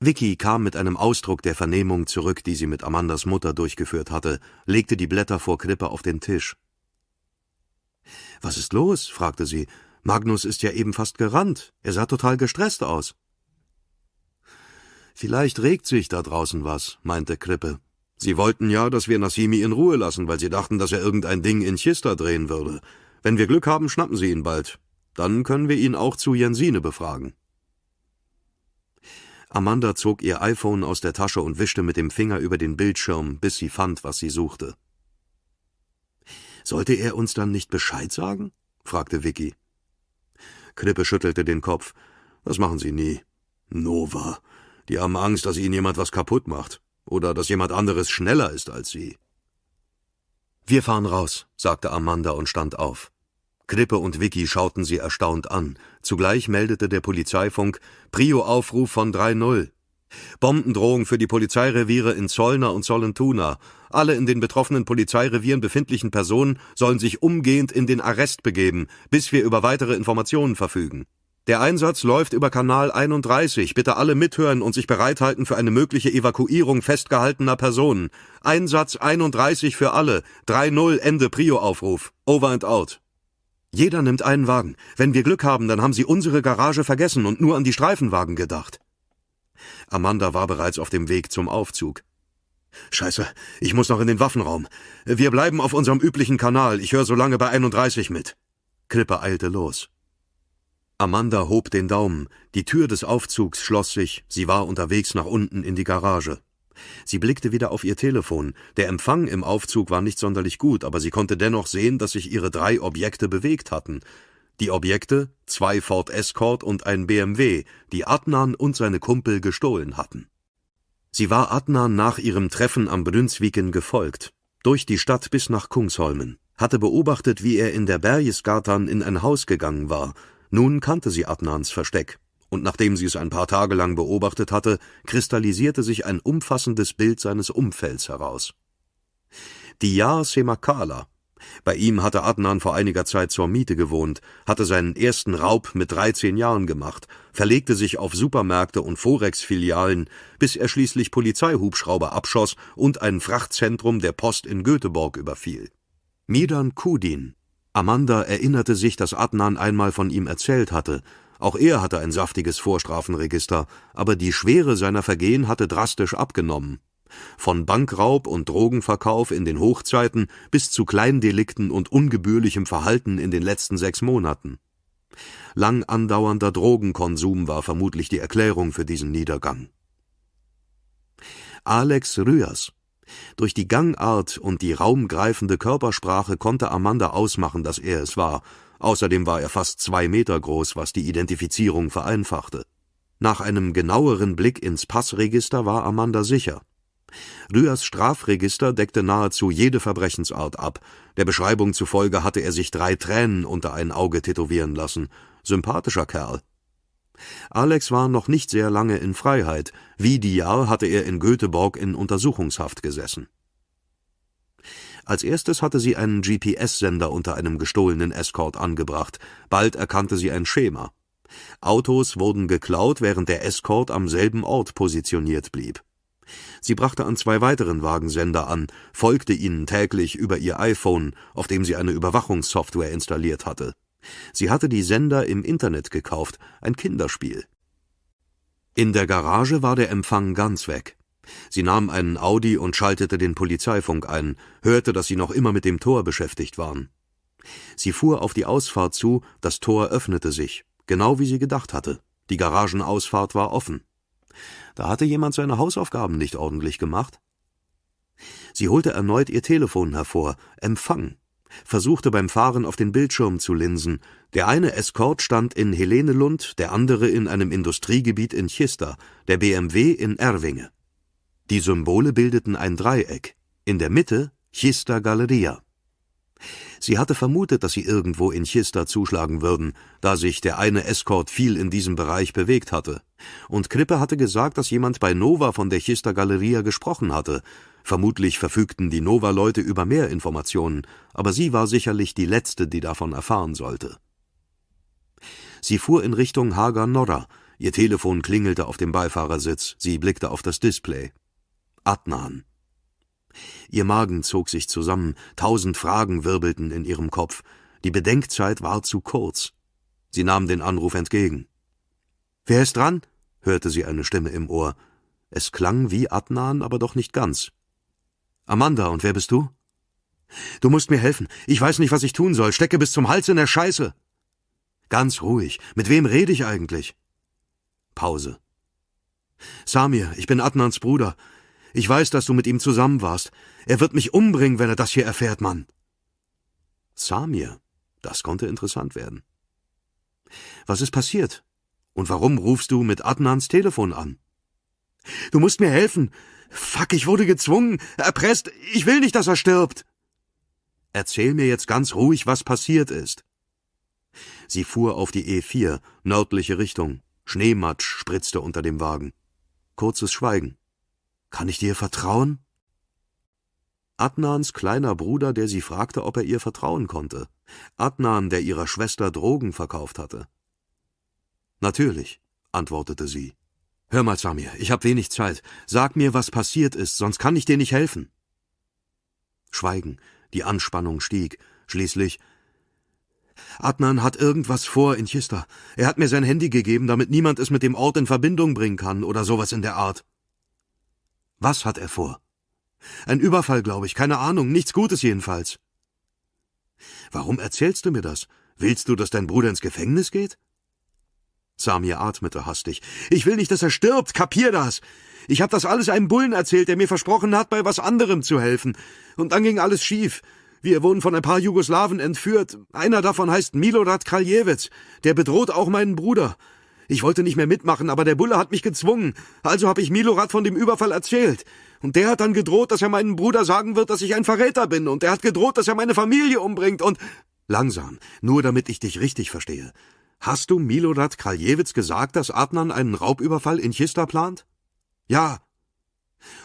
Vicky kam mit einem Ausdruck der Vernehmung zurück, die sie mit Amandas Mutter durchgeführt hatte, legte die Blätter vor Krippe auf den Tisch. »Was ist los?« fragte sie. »Magnus ist ja eben fast gerannt. Er sah total gestresst aus.« »Vielleicht regt sich da draußen was«, meinte Krippe. Sie wollten ja, dass wir Nassimi in Ruhe lassen, weil sie dachten, dass er irgendein Ding in Chista drehen würde. Wenn wir Glück haben, schnappen sie ihn bald. Dann können wir ihn auch zu Jensine befragen. Amanda zog ihr iPhone aus der Tasche und wischte mit dem Finger über den Bildschirm, bis sie fand, was sie suchte. Sollte er uns dann nicht Bescheid sagen? fragte Vicky. Knippe schüttelte den Kopf. Das machen sie nie. Nova. Die haben Angst, dass ihnen jemand was kaputt macht oder dass jemand anderes schneller ist als sie. Wir fahren raus, sagte Amanda und stand auf. Krippe und Vicky schauten sie erstaunt an. Zugleich meldete der Polizeifunk Prio-Aufruf von 3-0. Bombendrohung für die Polizeireviere in Zollner und Sollentuna. Alle in den betroffenen Polizeirevieren befindlichen Personen sollen sich umgehend in den Arrest begeben, bis wir über weitere Informationen verfügen. Der Einsatz läuft über Kanal 31. Bitte alle mithören und sich bereithalten für eine mögliche Evakuierung festgehaltener Personen. Einsatz 31 für alle. 3-0 Ende Prio-Aufruf. Over and out. Jeder nimmt einen Wagen. Wenn wir Glück haben, dann haben sie unsere Garage vergessen und nur an die Streifenwagen gedacht. Amanda war bereits auf dem Weg zum Aufzug. Scheiße, ich muss noch in den Waffenraum. Wir bleiben auf unserem üblichen Kanal. Ich höre so lange bei 31 mit. Klipper eilte los. Amanda hob den Daumen, die Tür des Aufzugs schloss sich, sie war unterwegs nach unten in die Garage. Sie blickte wieder auf ihr Telefon. Der Empfang im Aufzug war nicht sonderlich gut, aber sie konnte dennoch sehen, dass sich ihre drei Objekte bewegt hatten. Die Objekte, zwei Ford Escort und ein BMW, die Adnan und seine Kumpel gestohlen hatten. Sie war Adnan nach ihrem Treffen am Brünsviken gefolgt, durch die Stadt bis nach Kungsholmen, hatte beobachtet, wie er in der Bergisgatan in ein Haus gegangen war, nun kannte sie Adnans Versteck, und nachdem sie es ein paar Tage lang beobachtet hatte, kristallisierte sich ein umfassendes Bild seines Umfelds heraus. Diyar Semakala. Bei ihm hatte Adnan vor einiger Zeit zur Miete gewohnt, hatte seinen ersten Raub mit 13 Jahren gemacht, verlegte sich auf Supermärkte und Forex-Filialen, bis er schließlich Polizeihubschrauber abschoss und ein Frachtzentrum der Post in Göteborg überfiel. Midan Kudin, Amanda erinnerte sich, dass Adnan einmal von ihm erzählt hatte. Auch er hatte ein saftiges Vorstrafenregister, aber die Schwere seiner Vergehen hatte drastisch abgenommen. Von Bankraub und Drogenverkauf in den Hochzeiten bis zu Kleindelikten und ungebührlichem Verhalten in den letzten sechs Monaten. Lang andauernder Drogenkonsum war vermutlich die Erklärung für diesen Niedergang. Alex Rührs durch die Gangart und die raumgreifende Körpersprache konnte Amanda ausmachen, dass er es war. Außerdem war er fast zwei Meter groß, was die Identifizierung vereinfachte. Nach einem genaueren Blick ins Passregister war Amanda sicher. Rüers Strafregister deckte nahezu jede Verbrechensart ab. Der Beschreibung zufolge hatte er sich drei Tränen unter ein Auge tätowieren lassen. Sympathischer Kerl. Alex war noch nicht sehr lange in Freiheit, wie die Jahr hatte er in Göteborg in Untersuchungshaft gesessen. Als erstes hatte sie einen GPS-Sender unter einem gestohlenen Escort angebracht, bald erkannte sie ein Schema. Autos wurden geklaut, während der Escort am selben Ort positioniert blieb. Sie brachte an zwei weiteren Wagensender an, folgte ihnen täglich über ihr iPhone, auf dem sie eine Überwachungssoftware installiert hatte. Sie hatte die Sender im Internet gekauft, ein Kinderspiel. In der Garage war der Empfang ganz weg. Sie nahm einen Audi und schaltete den Polizeifunk ein, hörte, dass sie noch immer mit dem Tor beschäftigt waren. Sie fuhr auf die Ausfahrt zu, das Tor öffnete sich, genau wie sie gedacht hatte. Die Garagenausfahrt war offen. Da hatte jemand seine Hausaufgaben nicht ordentlich gemacht. Sie holte erneut ihr Telefon hervor. Empfang versuchte beim Fahren auf den Bildschirm zu linsen. Der eine Escort stand in Helenelund, der andere in einem Industriegebiet in Chista, der BMW in Erwinge. Die Symbole bildeten ein Dreieck, in der Mitte Chista Galeria. Sie hatte vermutet, dass sie irgendwo in Chista zuschlagen würden, da sich der eine Escort viel in diesem Bereich bewegt hatte. Und Krippe hatte gesagt, dass jemand bei Nova von der Chista Galeria gesprochen hatte, Vermutlich verfügten die Nova-Leute über mehr Informationen, aber sie war sicherlich die Letzte, die davon erfahren sollte. Sie fuhr in Richtung Hager Norra. Ihr Telefon klingelte auf dem Beifahrersitz. Sie blickte auf das Display. Adnan. Ihr Magen zog sich zusammen. Tausend Fragen wirbelten in ihrem Kopf. Die Bedenkzeit war zu kurz. Sie nahm den Anruf entgegen. Wer ist dran? hörte sie eine Stimme im Ohr. Es klang wie Adnan, aber doch nicht ganz. Amanda, und wer bist du? Du musst mir helfen. Ich weiß nicht, was ich tun soll. Stecke bis zum Hals in der Scheiße. Ganz ruhig. Mit wem rede ich eigentlich? Pause. Samir, ich bin Adnans Bruder. Ich weiß, dass du mit ihm zusammen warst. Er wird mich umbringen, wenn er das hier erfährt, Mann. Samir, das konnte interessant werden. Was ist passiert? Und warum rufst du mit Adnans Telefon an? Du musst mir helfen. Fuck, ich wurde gezwungen, erpresst, ich will nicht, dass er stirbt. Erzähl mir jetzt ganz ruhig, was passiert ist. Sie fuhr auf die E4, nördliche Richtung. Schneematsch spritzte unter dem Wagen. Kurzes Schweigen. Kann ich dir vertrauen? Adnans kleiner Bruder, der sie fragte, ob er ihr vertrauen konnte. Adnan, der ihrer Schwester Drogen verkauft hatte. Natürlich, antwortete sie. Hör mal, Samir, ich habe wenig Zeit. Sag mir, was passiert ist, sonst kann ich dir nicht helfen. Schweigen. Die Anspannung stieg. Schließlich Adnan hat irgendwas vor in Chista. Er hat mir sein Handy gegeben, damit niemand es mit dem Ort in Verbindung bringen kann oder sowas in der Art. Was hat er vor? Ein Überfall, glaube ich, keine Ahnung, nichts Gutes jedenfalls. Warum erzählst du mir das? Willst du, dass dein Bruder ins Gefängnis geht? Samir atmete hastig. Ich will nicht, dass er stirbt, kapier das! Ich hab das alles einem Bullen erzählt, der mir versprochen hat, bei was anderem zu helfen. Und dann ging alles schief. Wir wurden von ein paar Jugoslawen entführt. Einer davon heißt Milorad Kraljewitz. Der bedroht auch meinen Bruder. Ich wollte nicht mehr mitmachen, aber der Bulle hat mich gezwungen. Also habe ich Milorad von dem Überfall erzählt. Und der hat dann gedroht, dass er meinen Bruder sagen wird, dass ich ein Verräter bin. Und er hat gedroht, dass er meine Familie umbringt. Und langsam, nur damit ich dich richtig verstehe. Hast du Milorad Kraljewitz gesagt, dass Adnan einen Raubüberfall in Chista plant? Ja.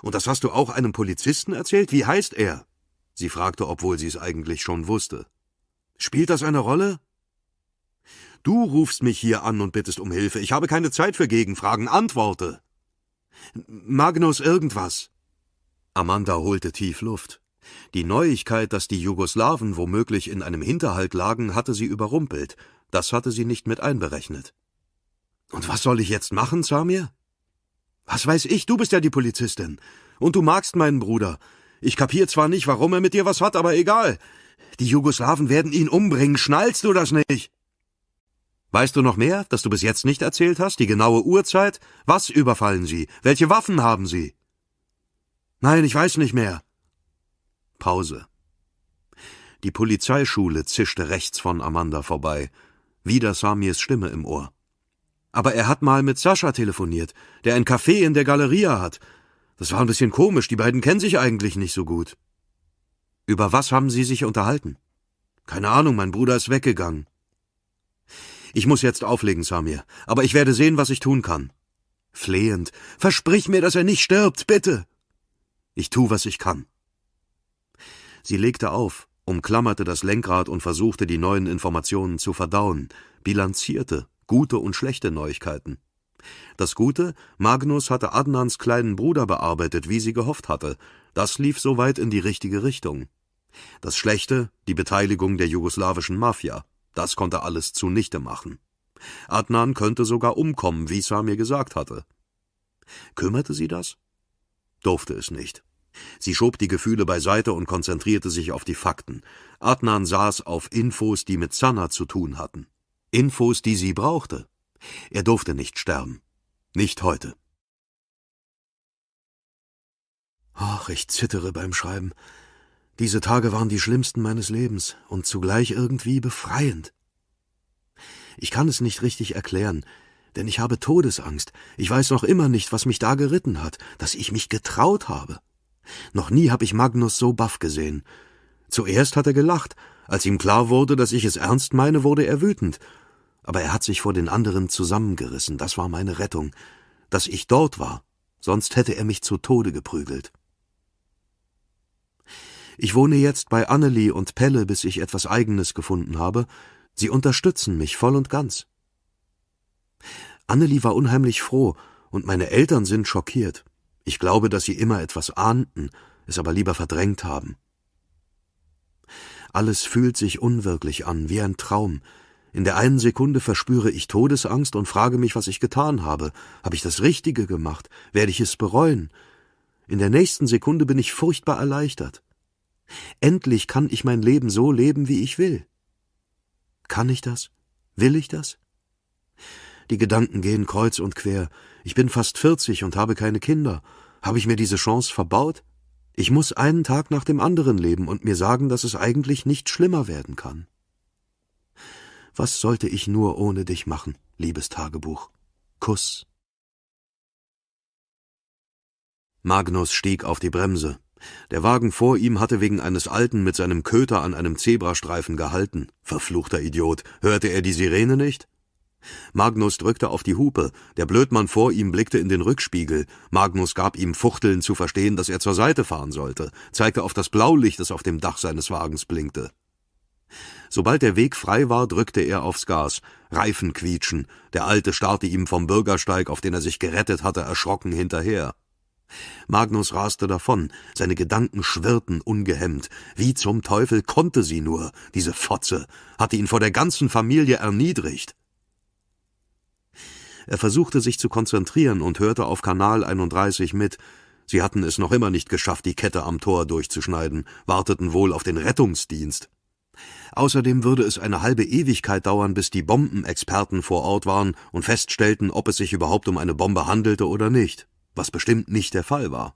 Und das hast du auch einem Polizisten erzählt? Wie heißt er? Sie fragte, obwohl sie es eigentlich schon wusste. Spielt das eine Rolle? Du rufst mich hier an und bittest um Hilfe. Ich habe keine Zeit für Gegenfragen. Antworte. Magnus irgendwas. Amanda holte tief Luft. Die Neuigkeit, dass die Jugoslawen womöglich in einem Hinterhalt lagen, hatte sie überrumpelt, das hatte sie nicht mit einberechnet. Und was soll ich jetzt machen, Samir? Was weiß ich, du bist ja die Polizistin. Und du magst meinen Bruder. Ich kapier zwar nicht, warum er mit dir was hat, aber egal. Die Jugoslawen werden ihn umbringen, schnallst du das nicht? Weißt du noch mehr, dass du bis jetzt nicht erzählt hast? Die genaue Uhrzeit? Was überfallen sie? Welche Waffen haben sie? Nein, ich weiß nicht mehr. Pause. Die Polizeischule zischte rechts von Amanda vorbei. Wieder Samirs Stimme im Ohr. Aber er hat mal mit Sascha telefoniert, der ein Café in der Galeria hat. Das war ein bisschen komisch, die beiden kennen sich eigentlich nicht so gut. Über was haben sie sich unterhalten? Keine Ahnung, mein Bruder ist weggegangen. Ich muss jetzt auflegen, Samir, aber ich werde sehen, was ich tun kann. Flehend. Versprich mir, dass er nicht stirbt, bitte. Ich tu, was ich kann. Sie legte auf, umklammerte das Lenkrad und versuchte, die neuen Informationen zu verdauen, bilanzierte gute und schlechte Neuigkeiten. Das Gute, Magnus hatte Adnans kleinen Bruder bearbeitet, wie sie gehofft hatte. Das lief soweit in die richtige Richtung. Das Schlechte, die Beteiligung der jugoslawischen Mafia, das konnte alles zunichte machen. Adnan könnte sogar umkommen, wie Samir gesagt hatte. Kümmerte sie das? Durfte es nicht. Sie schob die Gefühle beiseite und konzentrierte sich auf die Fakten. Adnan saß auf Infos, die mit Sanna zu tun hatten. Infos, die sie brauchte. Er durfte nicht sterben. Nicht heute. Ach, ich zittere beim Schreiben. Diese Tage waren die schlimmsten meines Lebens und zugleich irgendwie befreiend. Ich kann es nicht richtig erklären, denn ich habe Todesangst. Ich weiß noch immer nicht, was mich da geritten hat, dass ich mich getraut habe. Noch nie habe ich Magnus so baff gesehen. Zuerst hat er gelacht, als ihm klar wurde, dass ich es ernst meine, wurde er wütend. Aber er hat sich vor den anderen zusammengerissen, das war meine Rettung, dass ich dort war, sonst hätte er mich zu Tode geprügelt. Ich wohne jetzt bei Annelie und Pelle, bis ich etwas Eigenes gefunden habe. Sie unterstützen mich voll und ganz. Annelie war unheimlich froh, und meine Eltern sind schockiert. Ich glaube, dass sie immer etwas ahnten, es aber lieber verdrängt haben. Alles fühlt sich unwirklich an, wie ein Traum. In der einen Sekunde verspüre ich Todesangst und frage mich, was ich getan habe. Habe ich das Richtige gemacht? Werde ich es bereuen? In der nächsten Sekunde bin ich furchtbar erleichtert. Endlich kann ich mein Leben so leben, wie ich will. Kann ich das? Will ich das? Die Gedanken gehen kreuz und quer, ich bin fast 40 und habe keine Kinder. Habe ich mir diese Chance verbaut? Ich muss einen Tag nach dem anderen leben und mir sagen, dass es eigentlich nicht schlimmer werden kann. Was sollte ich nur ohne dich machen, liebes Tagebuch? Kuss. Magnus stieg auf die Bremse. Der Wagen vor ihm hatte wegen eines Alten mit seinem Köter an einem Zebrastreifen gehalten. Verfluchter Idiot, hörte er die Sirene nicht? Magnus drückte auf die Hupe, der Blödmann vor ihm blickte in den Rückspiegel, Magnus gab ihm fuchtelnd zu verstehen, dass er zur Seite fahren sollte, zeigte auf das Blaulicht, das auf dem Dach seines Wagens blinkte. Sobald der Weg frei war, drückte er aufs Gas, Reifen quietschen, der Alte starrte ihm vom Bürgersteig, auf den er sich gerettet hatte, erschrocken hinterher. Magnus raste davon, seine Gedanken schwirrten ungehemmt. Wie zum Teufel konnte sie nur, diese Fotze, hatte ihn vor der ganzen Familie erniedrigt. Er versuchte sich zu konzentrieren und hörte auf Kanal 31 mit. Sie hatten es noch immer nicht geschafft, die Kette am Tor durchzuschneiden, warteten wohl auf den Rettungsdienst. Außerdem würde es eine halbe Ewigkeit dauern, bis die Bombenexperten vor Ort waren und feststellten, ob es sich überhaupt um eine Bombe handelte oder nicht, was bestimmt nicht der Fall war.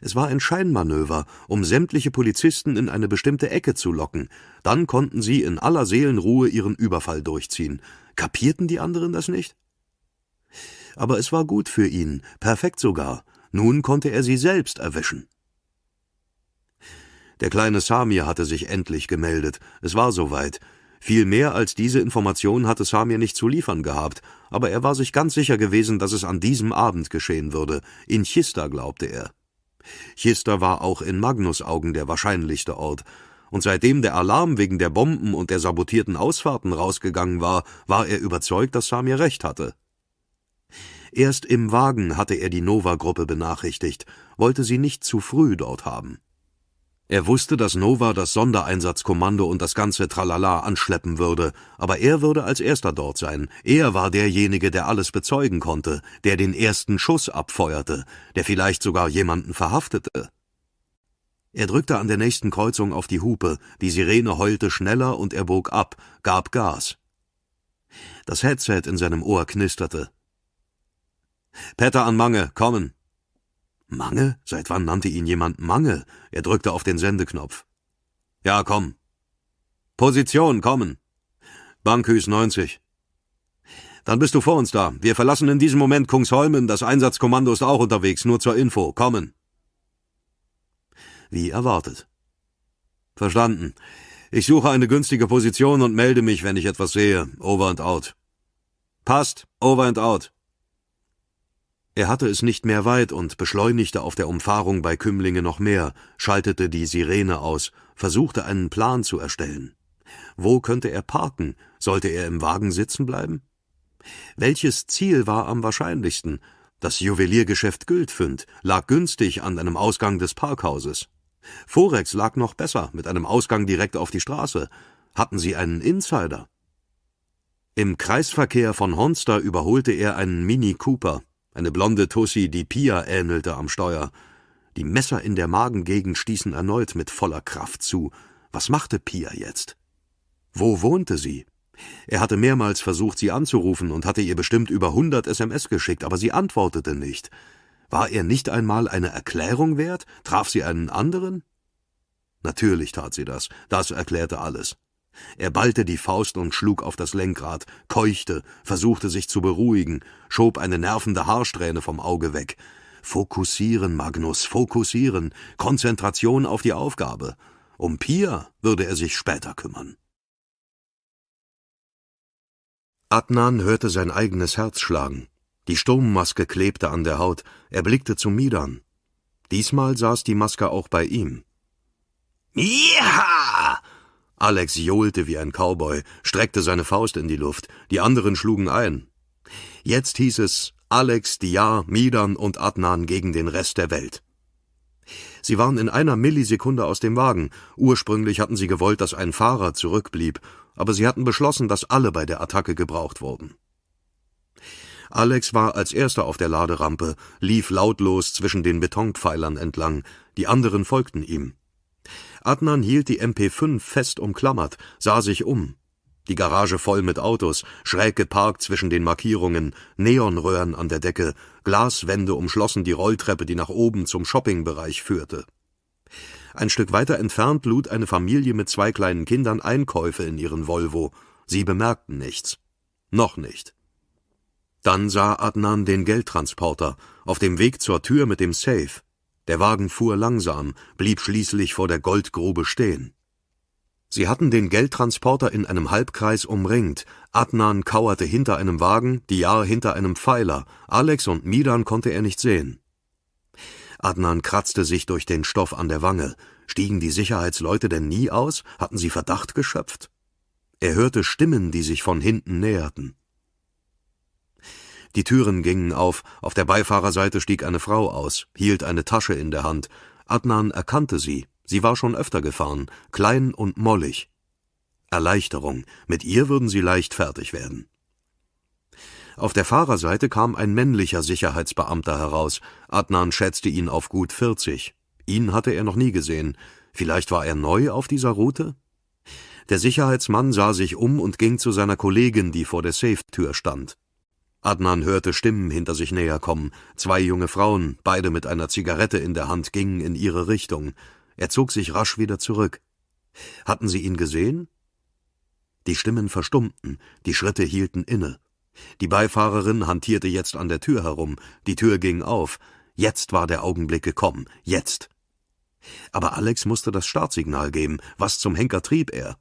Es war ein Scheinmanöver, um sämtliche Polizisten in eine bestimmte Ecke zu locken. Dann konnten sie in aller Seelenruhe ihren Überfall durchziehen. Kapierten die anderen das nicht? aber es war gut für ihn, perfekt sogar. Nun konnte er sie selbst erwischen. Der kleine Samir hatte sich endlich gemeldet. Es war soweit. Viel mehr als diese Information hatte Samir nicht zu liefern gehabt, aber er war sich ganz sicher gewesen, dass es an diesem Abend geschehen würde. In Chista glaubte er. Chista war auch in Magnus Augen der wahrscheinlichste Ort, und seitdem der Alarm wegen der Bomben und der sabotierten Ausfahrten rausgegangen war, war er überzeugt, dass Samir recht hatte. Erst im Wagen hatte er die Nova-Gruppe benachrichtigt, wollte sie nicht zu früh dort haben. Er wusste, dass Nova das Sondereinsatzkommando und das ganze Tralala anschleppen würde, aber er würde als erster dort sein. Er war derjenige, der alles bezeugen konnte, der den ersten Schuss abfeuerte, der vielleicht sogar jemanden verhaftete. Er drückte an der nächsten Kreuzung auf die Hupe, die Sirene heulte schneller und er bog ab, gab Gas. Das Headset in seinem Ohr knisterte. Petter an Mange, kommen! Mange? Seit wann nannte ihn jemand Mange? Er drückte auf den Sendeknopf. Ja, komm. Position, kommen. Bankhüß 90. Dann bist du vor uns da. Wir verlassen in diesem Moment Kungsholmen. Das Einsatzkommando ist auch unterwegs, nur zur Info. Kommen. Wie erwartet. Verstanden. Ich suche eine günstige Position und melde mich, wenn ich etwas sehe. Over and out. Passt. Over and out. Er hatte es nicht mehr weit und beschleunigte auf der Umfahrung bei Kümmlinge noch mehr, schaltete die Sirene aus, versuchte einen Plan zu erstellen. Wo könnte er parken? Sollte er im Wagen sitzen bleiben? Welches Ziel war am wahrscheinlichsten? Das Juweliergeschäft Gültfünd lag günstig an einem Ausgang des Parkhauses. Forex lag noch besser, mit einem Ausgang direkt auf die Straße. Hatten sie einen Insider? Im Kreisverkehr von Honster überholte er einen Mini Cooper, eine blonde Tussi, die Pia ähnelte, am Steuer. Die Messer in der Magengegend stießen erneut mit voller Kraft zu. Was machte Pia jetzt? Wo wohnte sie? Er hatte mehrmals versucht, sie anzurufen und hatte ihr bestimmt über hundert SMS geschickt, aber sie antwortete nicht. War er nicht einmal eine Erklärung wert? Traf sie einen anderen? Natürlich tat sie das. Das erklärte alles. Er ballte die Faust und schlug auf das Lenkrad, keuchte, versuchte sich zu beruhigen, schob eine nervende Haarsträhne vom Auge weg. Fokussieren, Magnus, fokussieren, Konzentration auf die Aufgabe. Um Pia würde er sich später kümmern. Adnan hörte sein eigenes Herz schlagen. Die Sturmmaske klebte an der Haut, er blickte zu Midan. Diesmal saß die Maske auch bei ihm. Ja! Alex johlte wie ein Cowboy, streckte seine Faust in die Luft, die anderen schlugen ein. Jetzt hieß es Alex, Diar, Midan und Adnan gegen den Rest der Welt. Sie waren in einer Millisekunde aus dem Wagen. Ursprünglich hatten sie gewollt, dass ein Fahrer zurückblieb, aber sie hatten beschlossen, dass alle bei der Attacke gebraucht wurden. Alex war als erster auf der Laderampe, lief lautlos zwischen den Betonpfeilern entlang, die anderen folgten ihm. Adnan hielt die MP5 fest umklammert, sah sich um. Die Garage voll mit Autos, schräg geparkt zwischen den Markierungen, Neonröhren an der Decke, Glaswände umschlossen die Rolltreppe, die nach oben zum Shoppingbereich führte. Ein Stück weiter entfernt lud eine Familie mit zwei kleinen Kindern Einkäufe in ihren Volvo. Sie bemerkten nichts. Noch nicht. Dann sah Adnan den Geldtransporter, auf dem Weg zur Tür mit dem Safe. Der Wagen fuhr langsam, blieb schließlich vor der Goldgrube stehen. Sie hatten den Geldtransporter in einem Halbkreis umringt. Adnan kauerte hinter einem Wagen, Diar hinter einem Pfeiler. Alex und Midan konnte er nicht sehen. Adnan kratzte sich durch den Stoff an der Wange. Stiegen die Sicherheitsleute denn nie aus? Hatten sie Verdacht geschöpft? Er hörte Stimmen, die sich von hinten näherten. Die Türen gingen auf, auf der Beifahrerseite stieg eine Frau aus, hielt eine Tasche in der Hand. Adnan erkannte sie, sie war schon öfter gefahren, klein und mollig. Erleichterung, mit ihr würden sie leicht fertig werden. Auf der Fahrerseite kam ein männlicher Sicherheitsbeamter heraus. Adnan schätzte ihn auf gut 40. Ihn hatte er noch nie gesehen. Vielleicht war er neu auf dieser Route? Der Sicherheitsmann sah sich um und ging zu seiner Kollegin, die vor der Safe-Tür stand. Adnan hörte Stimmen hinter sich näher kommen. Zwei junge Frauen, beide mit einer Zigarette in der Hand, gingen in ihre Richtung. Er zog sich rasch wieder zurück. Hatten sie ihn gesehen? Die Stimmen verstummten, die Schritte hielten inne. Die Beifahrerin hantierte jetzt an der Tür herum, die Tür ging auf. Jetzt war der Augenblick gekommen, jetzt. Aber Alex musste das Startsignal geben. Was zum Henker trieb er?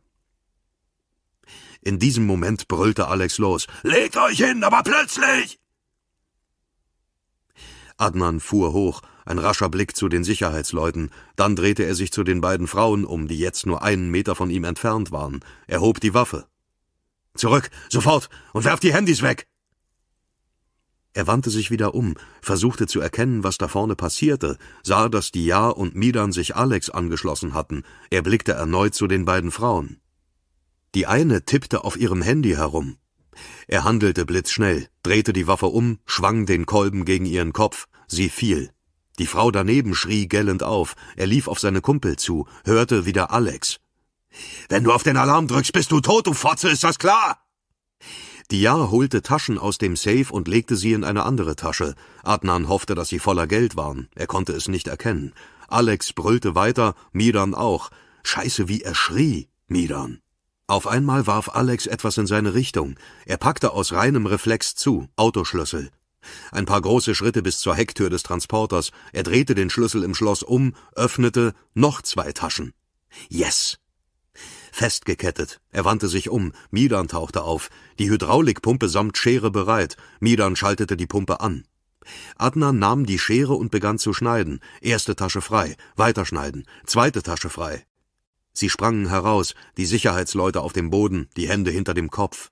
In diesem Moment brüllte Alex los. Legt euch hin, aber plötzlich! Adnan fuhr hoch, ein rascher Blick zu den Sicherheitsleuten, dann drehte er sich zu den beiden Frauen um, die jetzt nur einen Meter von ihm entfernt waren. Er hob die Waffe. Zurück, sofort, und werft die Handys weg! Er wandte sich wieder um, versuchte zu erkennen, was da vorne passierte, sah, dass Dia und Midan sich Alex angeschlossen hatten. Er blickte erneut zu den beiden Frauen. Die eine tippte auf ihrem Handy herum. Er handelte blitzschnell, drehte die Waffe um, schwang den Kolben gegen ihren Kopf, sie fiel. Die Frau daneben schrie gellend auf, er lief auf seine Kumpel zu, hörte wieder Alex. Wenn du auf den Alarm drückst, bist du tot, du Fotze, ist das klar? Diar holte Taschen aus dem Safe und legte sie in eine andere Tasche. Adnan hoffte, dass sie voller Geld waren. Er konnte es nicht erkennen. Alex brüllte weiter, Midan auch. Scheiße, wie er schrie, Midan. Auf einmal warf Alex etwas in seine Richtung. Er packte aus reinem Reflex zu, Autoschlüssel. Ein paar große Schritte bis zur Hecktür des Transporters. Er drehte den Schlüssel im Schloss um, öffnete noch zwei Taschen. Yes! Festgekettet. Er wandte sich um. Midan tauchte auf. Die Hydraulikpumpe samt Schere bereit. Midan schaltete die Pumpe an. Adnan nahm die Schere und begann zu schneiden. Erste Tasche frei, weiterschneiden, zweite Tasche frei, Sie sprangen heraus, die Sicherheitsleute auf dem Boden, die Hände hinter dem Kopf.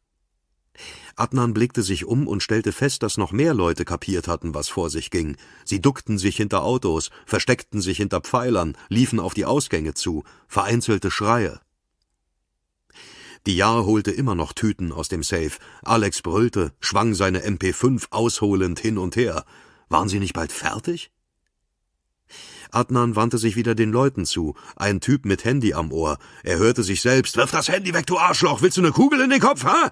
Adnan blickte sich um und stellte fest, dass noch mehr Leute kapiert hatten, was vor sich ging. Sie duckten sich hinter Autos, versteckten sich hinter Pfeilern, liefen auf die Ausgänge zu, vereinzelte Schreie. Die Jahr holte immer noch Tüten aus dem Safe. Alex brüllte, schwang seine MP5 ausholend hin und her. Waren sie nicht bald fertig? Adnan wandte sich wieder den Leuten zu, ein Typ mit Handy am Ohr. Er hörte sich selbst Wirf das Handy weg, du Arschloch. Willst du eine Kugel in den Kopf, ha?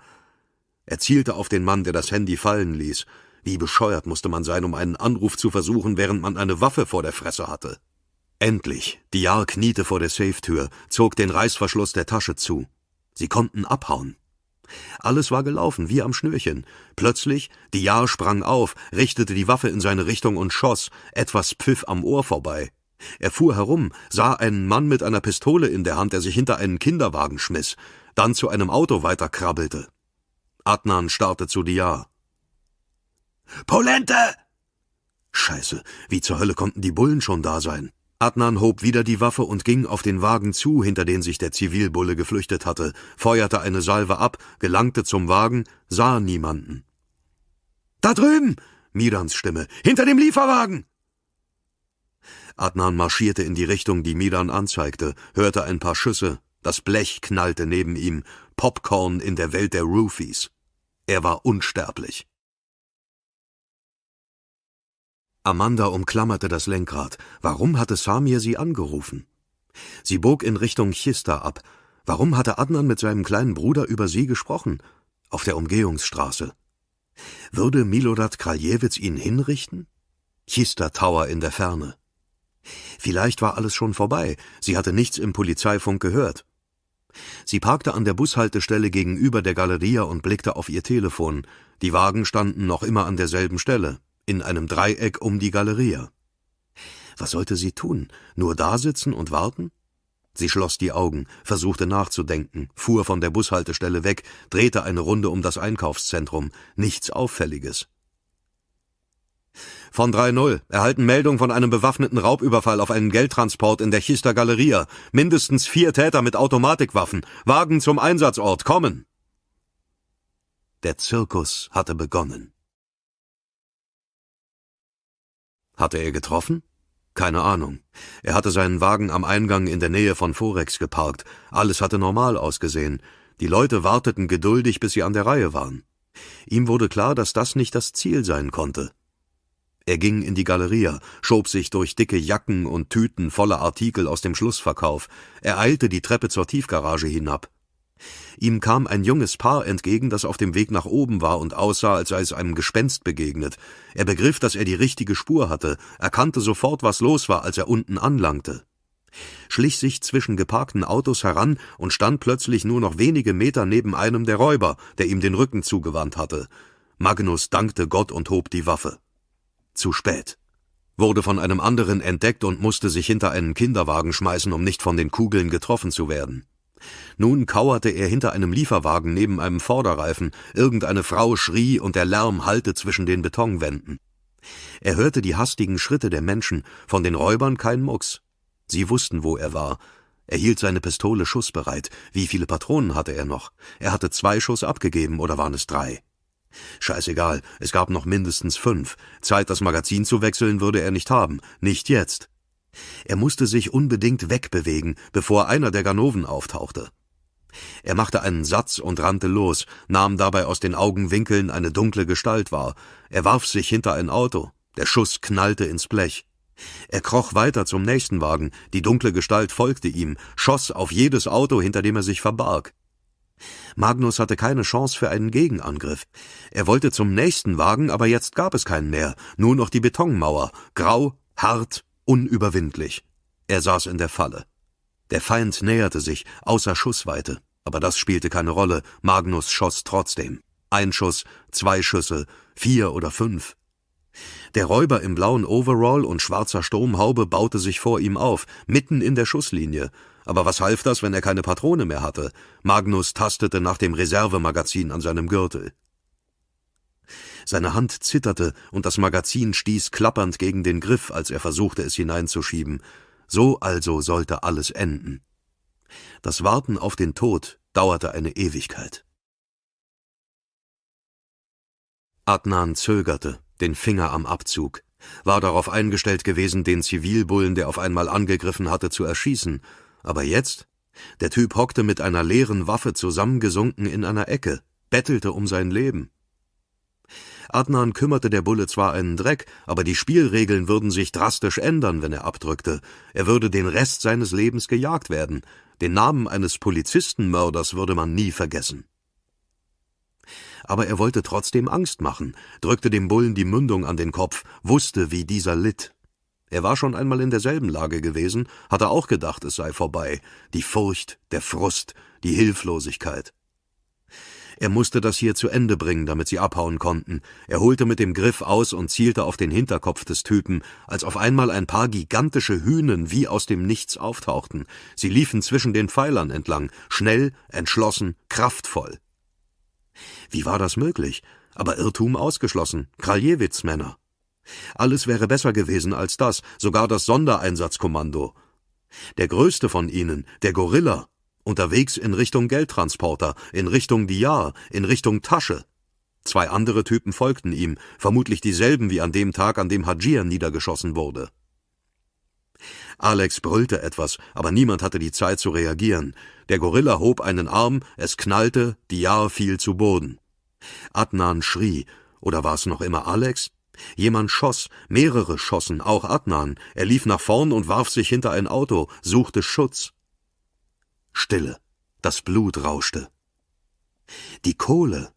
Er zielte auf den Mann, der das Handy fallen ließ. Wie bescheuert musste man sein, um einen Anruf zu versuchen, während man eine Waffe vor der Fresse hatte. Endlich. Diar kniete vor der Safe-Tür, zog den Reißverschluss der Tasche zu. Sie konnten abhauen. Alles war gelaufen, wie am Schnürchen. Plötzlich, Diar sprang auf, richtete die Waffe in seine Richtung und schoss. Etwas pfiff am Ohr vorbei. Er fuhr herum, sah einen Mann mit einer Pistole in der Hand, der sich hinter einen Kinderwagen schmiss, dann zu einem Auto weiterkrabbelte. Adnan starrte zu Diar. »Polente!« Scheiße, wie zur Hölle konnten die Bullen schon da sein? Adnan hob wieder die Waffe und ging auf den Wagen zu, hinter den sich der Zivilbulle geflüchtet hatte, feuerte eine Salve ab, gelangte zum Wagen, sah niemanden. Da drüben! Mirans Stimme. Hinter dem Lieferwagen! Adnan marschierte in die Richtung, die Miran anzeigte, hörte ein paar Schüsse, das Blech knallte neben ihm, Popcorn in der Welt der Roofies. Er war unsterblich. Amanda umklammerte das Lenkrad. Warum hatte Samir sie angerufen? Sie bog in Richtung Chista ab. Warum hatte Adnan mit seinem kleinen Bruder über sie gesprochen? Auf der Umgehungsstraße. Würde Milorad Kraljewitz ihn hinrichten? Chista Tower in der Ferne. Vielleicht war alles schon vorbei. Sie hatte nichts im Polizeifunk gehört. Sie parkte an der Bushaltestelle gegenüber der Galeria und blickte auf ihr Telefon. Die Wagen standen noch immer an derselben Stelle in einem Dreieck um die Galeria. Was sollte sie tun? Nur dasitzen und warten? Sie schloss die Augen, versuchte nachzudenken, fuhr von der Bushaltestelle weg, drehte eine Runde um das Einkaufszentrum. Nichts Auffälliges. Von 3-0. Erhalten Meldung von einem bewaffneten Raubüberfall auf einen Geldtransport in der Chister Galeria. Mindestens vier Täter mit Automatikwaffen. Wagen zum Einsatzort. Kommen! Der Zirkus hatte begonnen. Hatte er getroffen? Keine Ahnung. Er hatte seinen Wagen am Eingang in der Nähe von Forex geparkt. Alles hatte normal ausgesehen. Die Leute warteten geduldig, bis sie an der Reihe waren. Ihm wurde klar, dass das nicht das Ziel sein konnte. Er ging in die Galeria, schob sich durch dicke Jacken und Tüten voller Artikel aus dem Schlussverkauf. Er eilte die Treppe zur Tiefgarage hinab. Ihm kam ein junges Paar entgegen, das auf dem Weg nach oben war und aussah, als sei es einem Gespenst begegnet. Er begriff, dass er die richtige Spur hatte, erkannte sofort, was los war, als er unten anlangte. Schlich sich zwischen geparkten Autos heran und stand plötzlich nur noch wenige Meter neben einem der Räuber, der ihm den Rücken zugewandt hatte. Magnus dankte Gott und hob die Waffe. Zu spät wurde von einem anderen entdeckt und musste sich hinter einen Kinderwagen schmeißen, um nicht von den Kugeln getroffen zu werden. Nun kauerte er hinter einem Lieferwagen neben einem Vorderreifen, irgendeine Frau schrie und der Lärm hallte zwischen den Betonwänden. Er hörte die hastigen Schritte der Menschen, von den Räubern kein Mucks. Sie wussten, wo er war. Er hielt seine Pistole schussbereit. Wie viele Patronen hatte er noch? Er hatte zwei Schuss abgegeben, oder waren es drei? Scheißegal, es gab noch mindestens fünf. Zeit, das Magazin zu wechseln, würde er nicht haben. Nicht jetzt. Er musste sich unbedingt wegbewegen, bevor einer der Ganoven auftauchte. Er machte einen Satz und rannte los, nahm dabei aus den Augenwinkeln eine dunkle Gestalt wahr. Er warf sich hinter ein Auto. Der Schuss knallte ins Blech. Er kroch weiter zum nächsten Wagen, die dunkle Gestalt folgte ihm, schoss auf jedes Auto, hinter dem er sich verbarg. Magnus hatte keine Chance für einen Gegenangriff. Er wollte zum nächsten Wagen, aber jetzt gab es keinen mehr, nur noch die Betonmauer, grau, hart Unüberwindlich. Er saß in der Falle. Der Feind näherte sich, außer Schussweite, aber das spielte keine Rolle, Magnus schoss trotzdem. Ein Schuss, zwei Schüsse, vier oder fünf. Der Räuber im blauen Overall und schwarzer Sturmhaube baute sich vor ihm auf, mitten in der Schusslinie. Aber was half das, wenn er keine Patrone mehr hatte? Magnus tastete nach dem Reservemagazin an seinem Gürtel. Seine Hand zitterte und das Magazin stieß klappernd gegen den Griff, als er versuchte, es hineinzuschieben. So also sollte alles enden. Das Warten auf den Tod dauerte eine Ewigkeit. Adnan zögerte, den Finger am Abzug, war darauf eingestellt gewesen, den Zivilbullen, der auf einmal angegriffen hatte, zu erschießen. Aber jetzt? Der Typ hockte mit einer leeren Waffe zusammengesunken in einer Ecke, bettelte um sein Leben. Adnan kümmerte der Bulle zwar einen Dreck, aber die Spielregeln würden sich drastisch ändern, wenn er abdrückte. Er würde den Rest seines Lebens gejagt werden. Den Namen eines Polizistenmörders würde man nie vergessen. Aber er wollte trotzdem Angst machen, drückte dem Bullen die Mündung an den Kopf, wusste, wie dieser litt. Er war schon einmal in derselben Lage gewesen, hatte auch gedacht, es sei vorbei. Die Furcht, der Frust, die Hilflosigkeit. Er musste das hier zu Ende bringen, damit sie abhauen konnten. Er holte mit dem Griff aus und zielte auf den Hinterkopf des Typen, als auf einmal ein paar gigantische Hühnen wie aus dem Nichts auftauchten. Sie liefen zwischen den Pfeilern entlang, schnell, entschlossen, kraftvoll. Wie war das möglich? Aber Irrtum ausgeschlossen. Kraljewitz Männer. Alles wäre besser gewesen als das, sogar das Sondereinsatzkommando. Der größte von ihnen, der Gorilla, Unterwegs in Richtung Geldtransporter, in Richtung Diar, in Richtung Tasche. Zwei andere Typen folgten ihm, vermutlich dieselben wie an dem Tag, an dem Hajir niedergeschossen wurde. Alex brüllte etwas, aber niemand hatte die Zeit zu reagieren. Der Gorilla hob einen Arm, es knallte, Diar fiel zu Boden. Adnan schrie, oder war es noch immer Alex? Jemand schoss, mehrere schossen, auch Adnan. Er lief nach vorn und warf sich hinter ein Auto, suchte Schutz. Stille, das Blut rauschte. Die Kohle.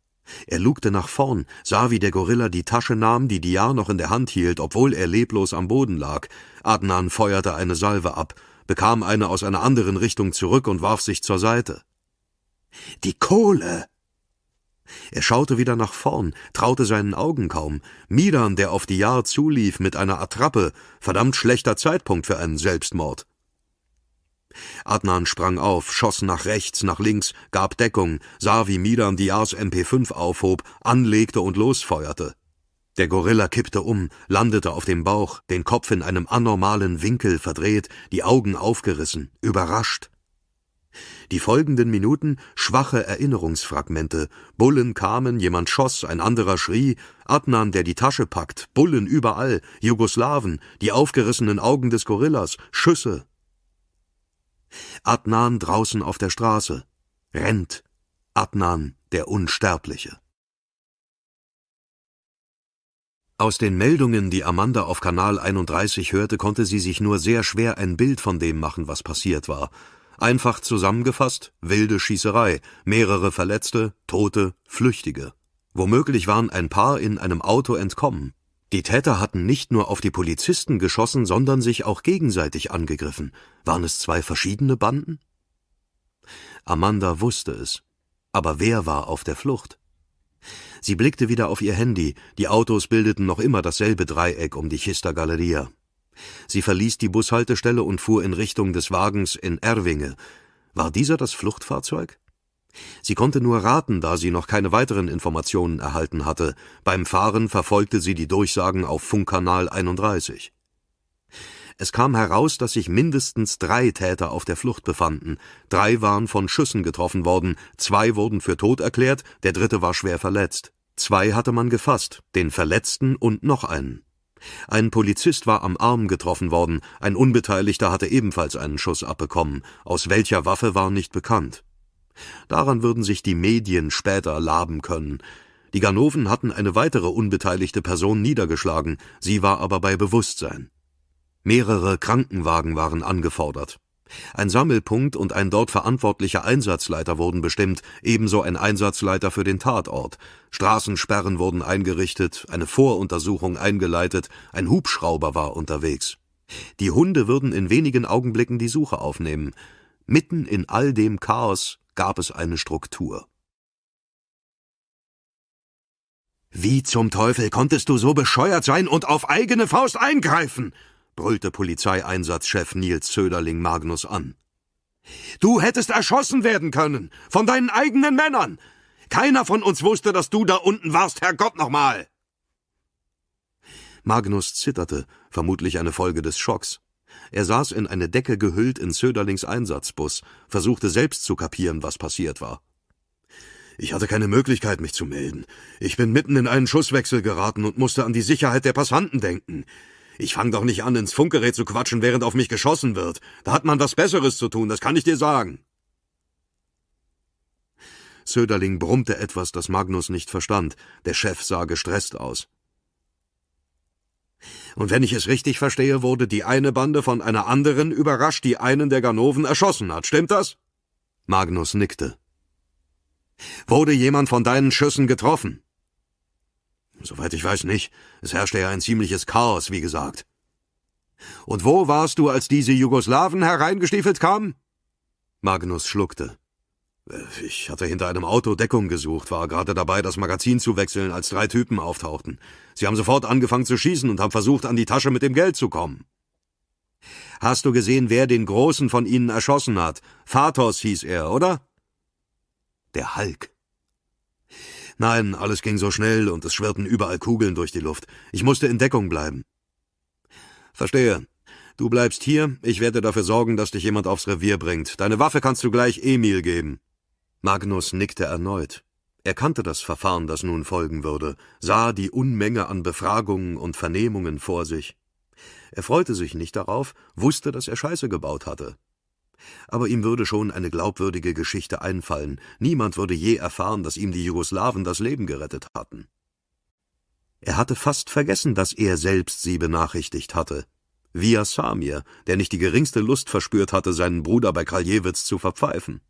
Er lugte nach vorn, sah, wie der Gorilla die Tasche nahm, die Diar noch in der Hand hielt, obwohl er leblos am Boden lag. Adnan feuerte eine Salve ab, bekam eine aus einer anderen Richtung zurück und warf sich zur Seite. Die Kohle! Er schaute wieder nach vorn, traute seinen Augen kaum. Midan, der auf die Jahr zulief mit einer Attrappe, verdammt schlechter Zeitpunkt für einen Selbstmord. Adnan sprang auf, schoss nach rechts, nach links, gab Deckung, sah, wie Midan Diars MP5 aufhob, anlegte und losfeuerte. Der Gorilla kippte um, landete auf dem Bauch, den Kopf in einem anormalen Winkel verdreht, die Augen aufgerissen, überrascht. Die folgenden Minuten schwache Erinnerungsfragmente. Bullen kamen, jemand schoss, ein anderer schrie, Adnan, der die Tasche packt, Bullen überall, Jugoslawen, die aufgerissenen Augen des Gorillas, Schüsse. Adnan draußen auf der Straße. Rennt. Adnan, der Unsterbliche. Aus den Meldungen, die Amanda auf Kanal 31 hörte, konnte sie sich nur sehr schwer ein Bild von dem machen, was passiert war. Einfach zusammengefasst, wilde Schießerei, mehrere Verletzte, Tote, Flüchtige. Womöglich waren ein paar in einem Auto entkommen. Die Täter hatten nicht nur auf die Polizisten geschossen, sondern sich auch gegenseitig angegriffen. Waren es zwei verschiedene Banden? Amanda wusste es. Aber wer war auf der Flucht? Sie blickte wieder auf ihr Handy. Die Autos bildeten noch immer dasselbe Dreieck um die Chister Galeria. Sie verließ die Bushaltestelle und fuhr in Richtung des Wagens in Erwinge. War dieser das Fluchtfahrzeug? Sie konnte nur raten, da sie noch keine weiteren Informationen erhalten hatte. Beim Fahren verfolgte sie die Durchsagen auf Funkkanal 31. Es kam heraus, dass sich mindestens drei Täter auf der Flucht befanden. Drei waren von Schüssen getroffen worden, zwei wurden für tot erklärt, der dritte war schwer verletzt. Zwei hatte man gefasst, den Verletzten und noch einen. Ein Polizist war am Arm getroffen worden, ein Unbeteiligter hatte ebenfalls einen Schuss abbekommen, aus welcher Waffe war nicht bekannt. Daran würden sich die Medien später laben können. Die Ganoven hatten eine weitere unbeteiligte Person niedergeschlagen, sie war aber bei Bewusstsein. Mehrere Krankenwagen waren angefordert. Ein Sammelpunkt und ein dort verantwortlicher Einsatzleiter wurden bestimmt, ebenso ein Einsatzleiter für den Tatort. Straßensperren wurden eingerichtet, eine Voruntersuchung eingeleitet, ein Hubschrauber war unterwegs. Die Hunde würden in wenigen Augenblicken die Suche aufnehmen. Mitten in all dem Chaos gab es eine Struktur. Wie zum Teufel konntest du so bescheuert sein und auf eigene Faust eingreifen? brüllte Polizeieinsatzchef Nils Söderling Magnus an. Du hättest erschossen werden können, von deinen eigenen Männern. Keiner von uns wusste, dass du da unten warst, Herrgott nochmal. Magnus zitterte, vermutlich eine Folge des Schocks. Er saß in eine Decke gehüllt in Söderlings Einsatzbus, versuchte selbst zu kapieren, was passiert war. Ich hatte keine Möglichkeit, mich zu melden. Ich bin mitten in einen Schusswechsel geraten und musste an die Sicherheit der Passanten denken. Ich fang doch nicht an, ins Funkgerät zu quatschen, während auf mich geschossen wird. Da hat man was Besseres zu tun, das kann ich dir sagen. Söderling brummte etwas, das Magnus nicht verstand. Der Chef sah gestresst aus. Und wenn ich es richtig verstehe, wurde die eine Bande von einer anderen überrascht, die einen der Ganoven erschossen hat. Stimmt das? Magnus nickte. Wurde jemand von deinen Schüssen getroffen? Soweit ich weiß nicht. Es herrschte ja ein ziemliches Chaos, wie gesagt. Und wo warst du, als diese Jugoslawen hereingestiefelt kamen? Magnus schluckte. Äh, ich hatte hinter einem Auto Deckung gesucht, war gerade dabei, das Magazin zu wechseln, als drei Typen auftauchten. Sie haben sofort angefangen zu schießen und haben versucht, an die Tasche mit dem Geld zu kommen. Hast du gesehen, wer den Großen von ihnen erschossen hat? Fathos hieß er, oder? Der Hulk. Nein, alles ging so schnell und es schwirrten überall Kugeln durch die Luft. Ich musste in Deckung bleiben. Verstehe. Du bleibst hier, ich werde dafür sorgen, dass dich jemand aufs Revier bringt. Deine Waffe kannst du gleich Emil geben. Magnus nickte erneut. Er kannte das Verfahren, das nun folgen würde, sah die Unmenge an Befragungen und Vernehmungen vor sich. Er freute sich nicht darauf, wusste, dass er Scheiße gebaut hatte. Aber ihm würde schon eine glaubwürdige Geschichte einfallen. Niemand würde je erfahren, dass ihm die Jugoslawen das Leben gerettet hatten. Er hatte fast vergessen, dass er selbst sie benachrichtigt hatte. Via Samir, der nicht die geringste Lust verspürt hatte, seinen Bruder bei Kraljewitz zu verpfeifen.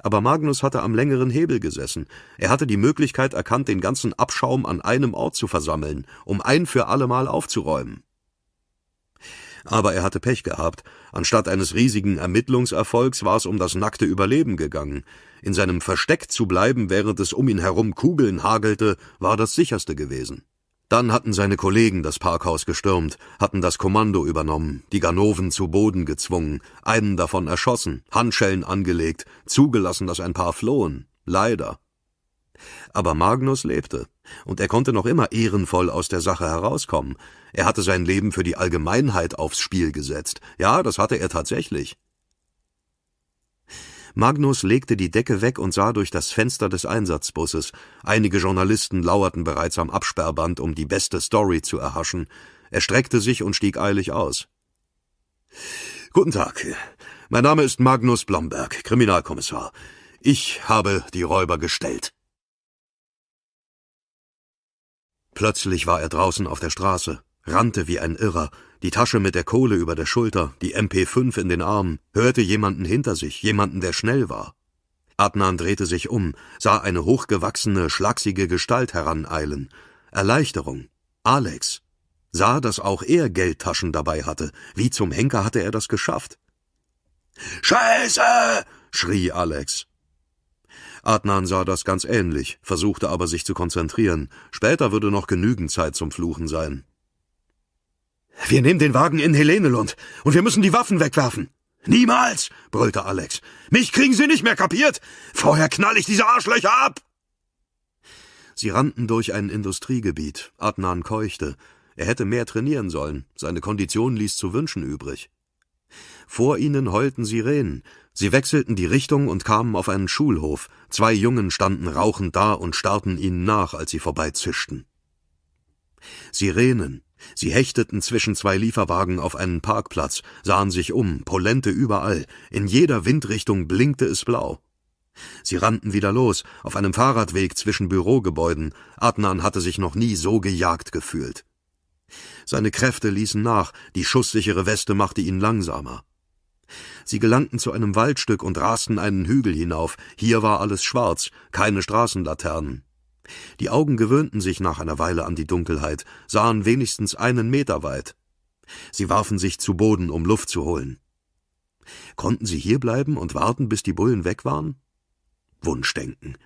Aber Magnus hatte am längeren Hebel gesessen. Er hatte die Möglichkeit erkannt, den ganzen Abschaum an einem Ort zu versammeln, um ein für allemal aufzuräumen. Aber er hatte Pech gehabt. Anstatt eines riesigen Ermittlungserfolgs war es um das nackte Überleben gegangen. In seinem Versteck zu bleiben, während es um ihn herum Kugeln hagelte, war das sicherste gewesen. Dann hatten seine Kollegen das Parkhaus gestürmt, hatten das Kommando übernommen, die Ganoven zu Boden gezwungen, einen davon erschossen, Handschellen angelegt, zugelassen, dass ein paar flohen. Leider. Aber Magnus lebte, und er konnte noch immer ehrenvoll aus der Sache herauskommen. Er hatte sein Leben für die Allgemeinheit aufs Spiel gesetzt. Ja, das hatte er tatsächlich. Magnus legte die Decke weg und sah durch das Fenster des Einsatzbusses. Einige Journalisten lauerten bereits am Absperrband, um die beste Story zu erhaschen. Er streckte sich und stieg eilig aus. Guten Tag. Mein Name ist Magnus Blomberg, Kriminalkommissar. Ich habe die Räuber gestellt. Plötzlich war er draußen auf der Straße, rannte wie ein Irrer, die Tasche mit der Kohle über der Schulter, die MP5 in den Armen, hörte jemanden hinter sich, jemanden, der schnell war. Adnan drehte sich um, sah eine hochgewachsene, schlaksige Gestalt heraneilen. Erleichterung. Alex. Sah, dass auch er Geldtaschen dabei hatte. Wie zum Henker hatte er das geschafft? Scheiße! schrie Alex. Adnan sah das ganz ähnlich, versuchte aber sich zu konzentrieren. Später würde noch genügend Zeit zum Fluchen sein. Wir nehmen den Wagen in Helenelund und wir müssen die Waffen wegwerfen. Niemals, brüllte Alex. Mich kriegen Sie nicht mehr kapiert. Vorher knall ich diese Arschlöcher ab. Sie rannten durch ein Industriegebiet. Adnan keuchte. Er hätte mehr trainieren sollen. Seine Kondition ließ zu wünschen übrig. Vor ihnen heulten Sirenen. Sie wechselten die Richtung und kamen auf einen Schulhof. Zwei Jungen standen rauchend da und starrten ihnen nach, als sie vorbeizischten. Sirenen, Sie hechteten zwischen zwei Lieferwagen auf einen Parkplatz, sahen sich um, Polente überall, in jeder Windrichtung blinkte es blau. Sie rannten wieder los, auf einem Fahrradweg zwischen Bürogebäuden. Adnan hatte sich noch nie so gejagt gefühlt. Seine Kräfte ließen nach, die schusssichere Weste machte ihn langsamer. Sie gelangten zu einem Waldstück und rasten einen Hügel hinauf. Hier war alles schwarz, keine Straßenlaternen. Die Augen gewöhnten sich nach einer Weile an die Dunkelheit, sahen wenigstens einen Meter weit. Sie warfen sich zu Boden, um Luft zu holen. Konnten sie hierbleiben und warten, bis die Bullen weg waren? Wunschdenken.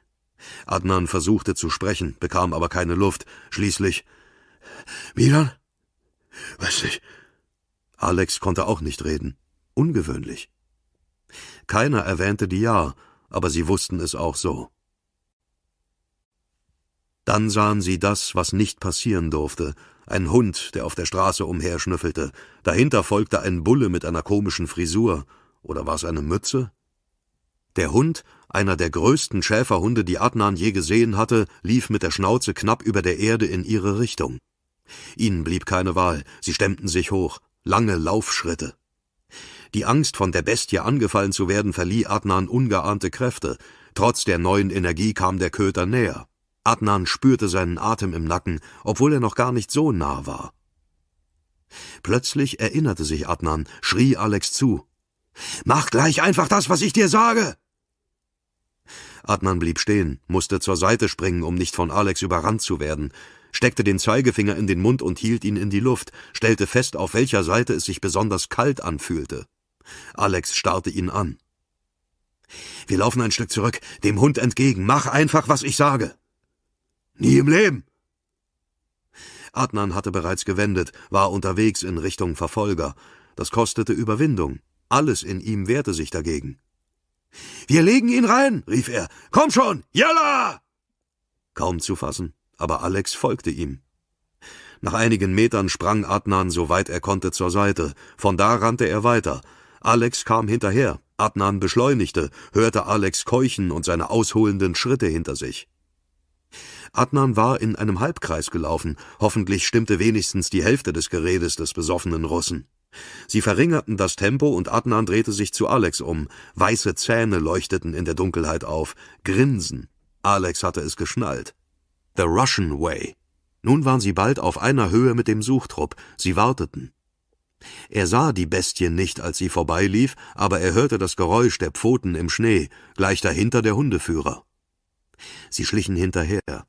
Adnan versuchte zu sprechen, bekam aber keine Luft. Schließlich Milan? Weiß ich.« Alex konnte auch nicht reden. Ungewöhnlich. Keiner erwähnte die Ja, aber sie wussten es auch so. Dann sahen sie das, was nicht passieren durfte, ein Hund, der auf der Straße umherschnüffelte, dahinter folgte ein Bulle mit einer komischen Frisur, oder war es eine Mütze? Der Hund, einer der größten Schäferhunde, die Adnan je gesehen hatte, lief mit der Schnauze knapp über der Erde in ihre Richtung. Ihnen blieb keine Wahl, sie stemmten sich hoch, lange Laufschritte. Die Angst, von der Bestie angefallen zu werden, verlieh Adnan ungeahnte Kräfte. Trotz der neuen Energie kam der Köter näher. Adnan spürte seinen Atem im Nacken, obwohl er noch gar nicht so nah war. Plötzlich erinnerte sich Adnan, schrie Alex zu. Mach gleich einfach das, was ich dir sage! Adnan blieb stehen, musste zur Seite springen, um nicht von Alex überrannt zu werden, steckte den Zeigefinger in den Mund und hielt ihn in die Luft, stellte fest, auf welcher Seite es sich besonders kalt anfühlte. Alex starrte ihn an. Wir laufen ein Stück zurück, dem Hund entgegen, mach einfach, was ich sage. Nie im Leben! Adnan hatte bereits gewendet, war unterwegs in Richtung Verfolger. Das kostete Überwindung. Alles in ihm wehrte sich dagegen. Wir legen ihn rein, rief er. Komm schon, Jalla! Kaum zu fassen, aber Alex folgte ihm. Nach einigen Metern sprang Adnan so weit er konnte zur Seite. Von da rannte er weiter. Alex kam hinterher. Adnan beschleunigte, hörte Alex keuchen und seine ausholenden Schritte hinter sich. Adnan war in einem Halbkreis gelaufen, hoffentlich stimmte wenigstens die Hälfte des Geredes des besoffenen Russen. Sie verringerten das Tempo und Adnan drehte sich zu Alex um. Weiße Zähne leuchteten in der Dunkelheit auf, Grinsen. Alex hatte es geschnallt. The Russian Way. Nun waren sie bald auf einer Höhe mit dem Suchtrupp, sie warteten. Er sah die Bestie nicht, als sie vorbeilief, aber er hörte das Geräusch der Pfoten im Schnee, gleich dahinter der Hundeführer. Sie schlichen hinterher.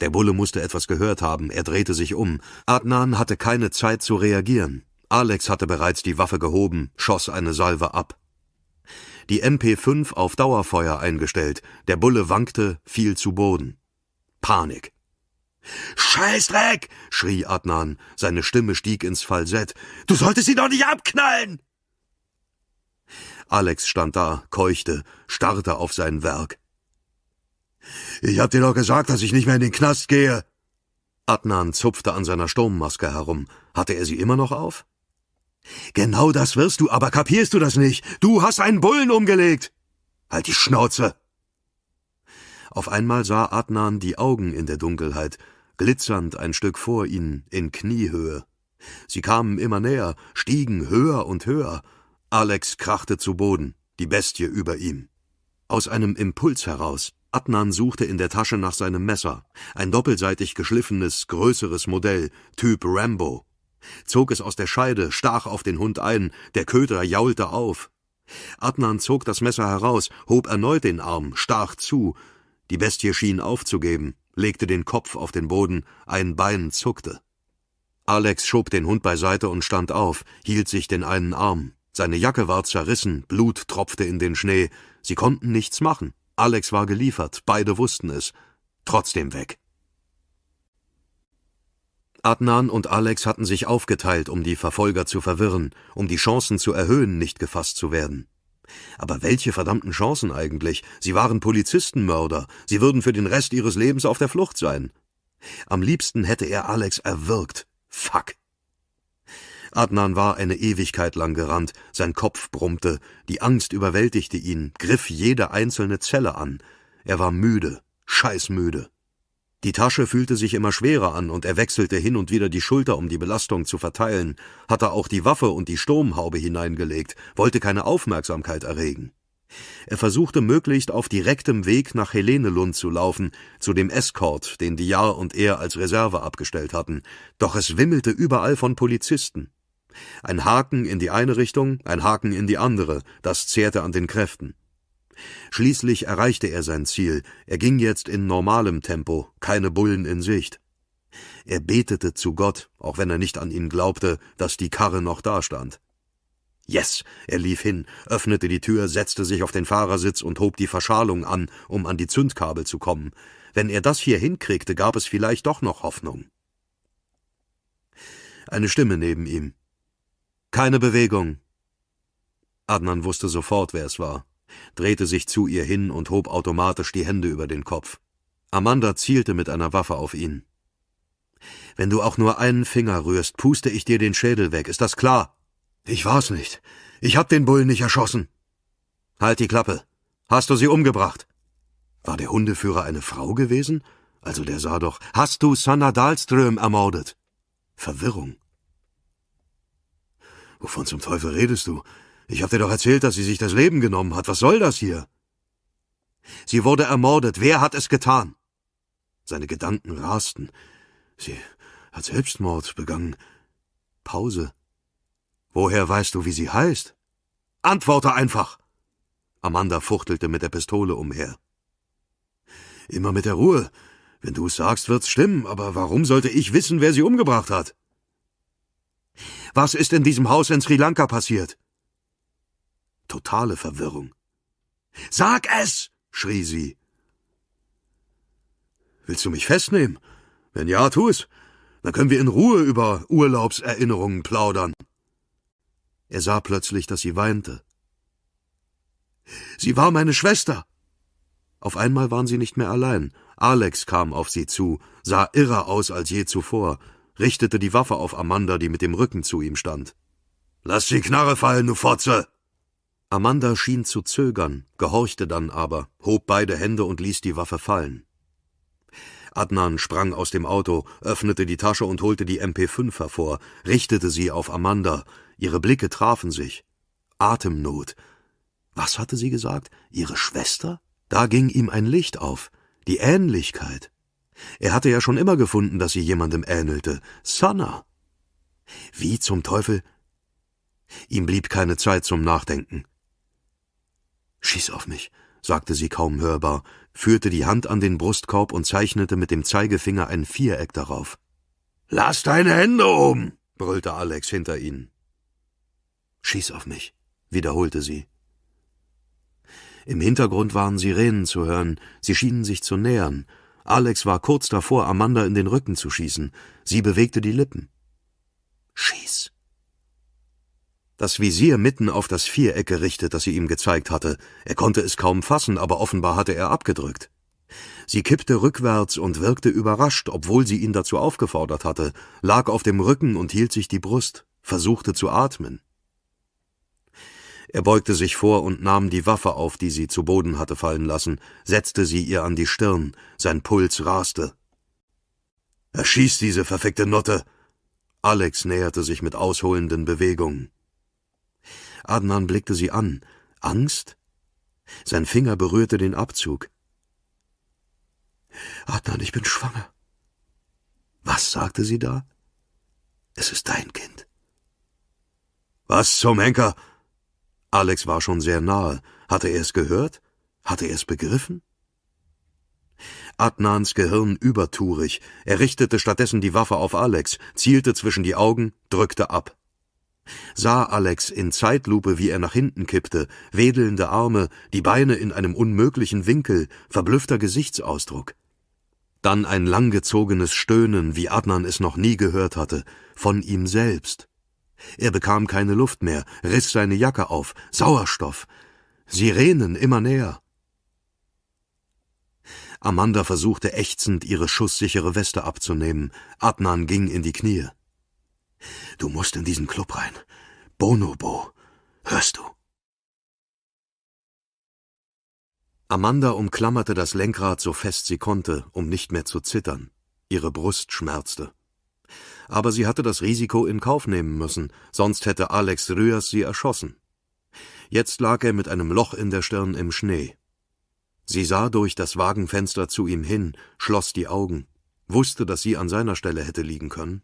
Der Bulle musste etwas gehört haben, er drehte sich um. Adnan hatte keine Zeit zu reagieren. Alex hatte bereits die Waffe gehoben, schoss eine Salve ab. Die MP5 auf Dauerfeuer eingestellt, der Bulle wankte, fiel zu Boden. Panik. Scheißdreck! schrie Adnan, seine Stimme stieg ins Falsett. Du solltest sie doch nicht abknallen! Alex stand da, keuchte, starrte auf sein Werk. Ich hab dir doch gesagt, dass ich nicht mehr in den Knast gehe. Adnan zupfte an seiner Sturmmaske herum. Hatte er sie immer noch auf? Genau das wirst du, aber kapierst du das nicht? Du hast einen Bullen umgelegt! Halt die Schnauze! Auf einmal sah Adnan die Augen in der Dunkelheit, glitzernd ein Stück vor ihnen, in Kniehöhe. Sie kamen immer näher, stiegen höher und höher. Alex krachte zu Boden, die Bestie über ihm. Aus einem Impuls heraus Adnan suchte in der Tasche nach seinem Messer, ein doppelseitig geschliffenes, größeres Modell, Typ Rambo. Zog es aus der Scheide, stach auf den Hund ein, der Köter jaulte auf. Adnan zog das Messer heraus, hob erneut den Arm, stach zu. Die Bestie schien aufzugeben, legte den Kopf auf den Boden, ein Bein zuckte. Alex schob den Hund beiseite und stand auf, hielt sich den einen Arm. Seine Jacke war zerrissen, Blut tropfte in den Schnee. Sie konnten nichts machen. Alex war geliefert, beide wussten es. Trotzdem weg. Adnan und Alex hatten sich aufgeteilt, um die Verfolger zu verwirren, um die Chancen zu erhöhen, nicht gefasst zu werden. Aber welche verdammten Chancen eigentlich? Sie waren Polizistenmörder, sie würden für den Rest ihres Lebens auf der Flucht sein. Am liebsten hätte er Alex erwürgt. Fuck. Adnan war eine Ewigkeit lang gerannt, sein Kopf brummte, die Angst überwältigte ihn, griff jede einzelne Zelle an. Er war müde, scheißmüde. Die Tasche fühlte sich immer schwerer an und er wechselte hin und wieder die Schulter, um die Belastung zu verteilen, hatte auch die Waffe und die Sturmhaube hineingelegt, wollte keine Aufmerksamkeit erregen. Er versuchte möglichst auf direktem Weg nach Helenelund zu laufen, zu dem Escort, den Diar und er als Reserve abgestellt hatten, doch es wimmelte überall von Polizisten. Ein Haken in die eine Richtung, ein Haken in die andere, das zehrte an den Kräften. Schließlich erreichte er sein Ziel, er ging jetzt in normalem Tempo, keine Bullen in Sicht. Er betete zu Gott, auch wenn er nicht an ihn glaubte, dass die Karre noch dastand. Yes, er lief hin, öffnete die Tür, setzte sich auf den Fahrersitz und hob die Verschalung an, um an die Zündkabel zu kommen. Wenn er das hier hinkriegte, gab es vielleicht doch noch Hoffnung. Eine Stimme neben ihm. Keine Bewegung. Adnan wusste sofort, wer es war, drehte sich zu ihr hin und hob automatisch die Hände über den Kopf. Amanda zielte mit einer Waffe auf ihn. Wenn du auch nur einen Finger rührst, puste ich dir den Schädel weg, ist das klar? Ich war's nicht. Ich hab den Bullen nicht erschossen. Halt die Klappe. Hast du sie umgebracht? War der Hundeführer eine Frau gewesen? Also der sah doch. Hast du Sanna Dahlström ermordet? Verwirrung. Wovon zum Teufel redest du? Ich hab dir doch erzählt, dass sie sich das Leben genommen hat. Was soll das hier? Sie wurde ermordet. Wer hat es getan? Seine Gedanken rasten. Sie hat Selbstmord begangen. Pause. Woher weißt du, wie sie heißt? Antworte einfach! Amanda fuchtelte mit der Pistole umher. Immer mit der Ruhe. Wenn du es sagst, wird's stimmen, aber warum sollte ich wissen, wer sie umgebracht hat? Was ist in diesem Haus in Sri Lanka passiert? Totale Verwirrung. Sag es! schrie sie. Willst du mich festnehmen? Wenn ja, tu es. Dann können wir in Ruhe über Urlaubserinnerungen plaudern. Er sah plötzlich, dass sie weinte. Sie war meine Schwester. Auf einmal waren sie nicht mehr allein. Alex kam auf sie zu, sah irrer aus als je zuvor richtete die Waffe auf Amanda, die mit dem Rücken zu ihm stand. Lass die Knarre fallen, du Fotze! Amanda schien zu zögern, gehorchte dann aber, hob beide Hände und ließ die Waffe fallen. Adnan sprang aus dem Auto, öffnete die Tasche und holte die MP5 hervor, richtete sie auf Amanda. Ihre Blicke trafen sich. Atemnot. Was hatte sie gesagt? Ihre Schwester? Da ging ihm ein Licht auf. Die Ähnlichkeit. Er hatte ja schon immer gefunden, dass sie jemandem ähnelte. Sanna. Wie zum Teufel? Ihm blieb keine Zeit zum Nachdenken. Schieß auf mich, sagte sie kaum hörbar, führte die Hand an den Brustkorb und zeichnete mit dem Zeigefinger ein Viereck darauf. Lass deine Hände um, brüllte Alex hinter ihnen. Schieß auf mich, wiederholte sie. Im Hintergrund waren Sirenen zu hören, sie schienen sich zu nähern, Alex war kurz davor, Amanda in den Rücken zu schießen. Sie bewegte die Lippen. Schieß. Das Visier mitten auf das Viereck gerichtet, das sie ihm gezeigt hatte. Er konnte es kaum fassen, aber offenbar hatte er abgedrückt. Sie kippte rückwärts und wirkte überrascht, obwohl sie ihn dazu aufgefordert hatte, lag auf dem Rücken und hielt sich die Brust, versuchte zu atmen. Er beugte sich vor und nahm die Waffe auf, die sie zu Boden hatte fallen lassen, setzte sie ihr an die Stirn, sein Puls raste. Erschieß diese verfickte Notte! Alex näherte sich mit ausholenden Bewegungen. Adnan blickte sie an. Angst? Sein Finger berührte den Abzug. Adnan, ich bin schwanger. Was sagte sie da? Es ist dein Kind. Was zum Henker? Alex war schon sehr nahe. Hatte er es gehört? Hatte er es begriffen? Adnans Gehirn übertourig. Er richtete stattdessen die Waffe auf Alex, zielte zwischen die Augen, drückte ab. Sah Alex in Zeitlupe, wie er nach hinten kippte, wedelnde Arme, die Beine in einem unmöglichen Winkel, verblüffter Gesichtsausdruck. Dann ein langgezogenes Stöhnen, wie Adnan es noch nie gehört hatte, von ihm selbst. Er bekam keine Luft mehr, riss seine Jacke auf, Sauerstoff. Sirenen immer näher. Amanda versuchte ächzend, ihre schusssichere Weste abzunehmen. Adnan ging in die Knie. Du musst in diesen Club rein. Bonobo. Hörst du? Amanda umklammerte das Lenkrad so fest sie konnte, um nicht mehr zu zittern. Ihre Brust schmerzte aber sie hatte das Risiko in Kauf nehmen müssen, sonst hätte Alex Rüers sie erschossen. Jetzt lag er mit einem Loch in der Stirn im Schnee. Sie sah durch das Wagenfenster zu ihm hin, schloss die Augen, wusste, dass sie an seiner Stelle hätte liegen können,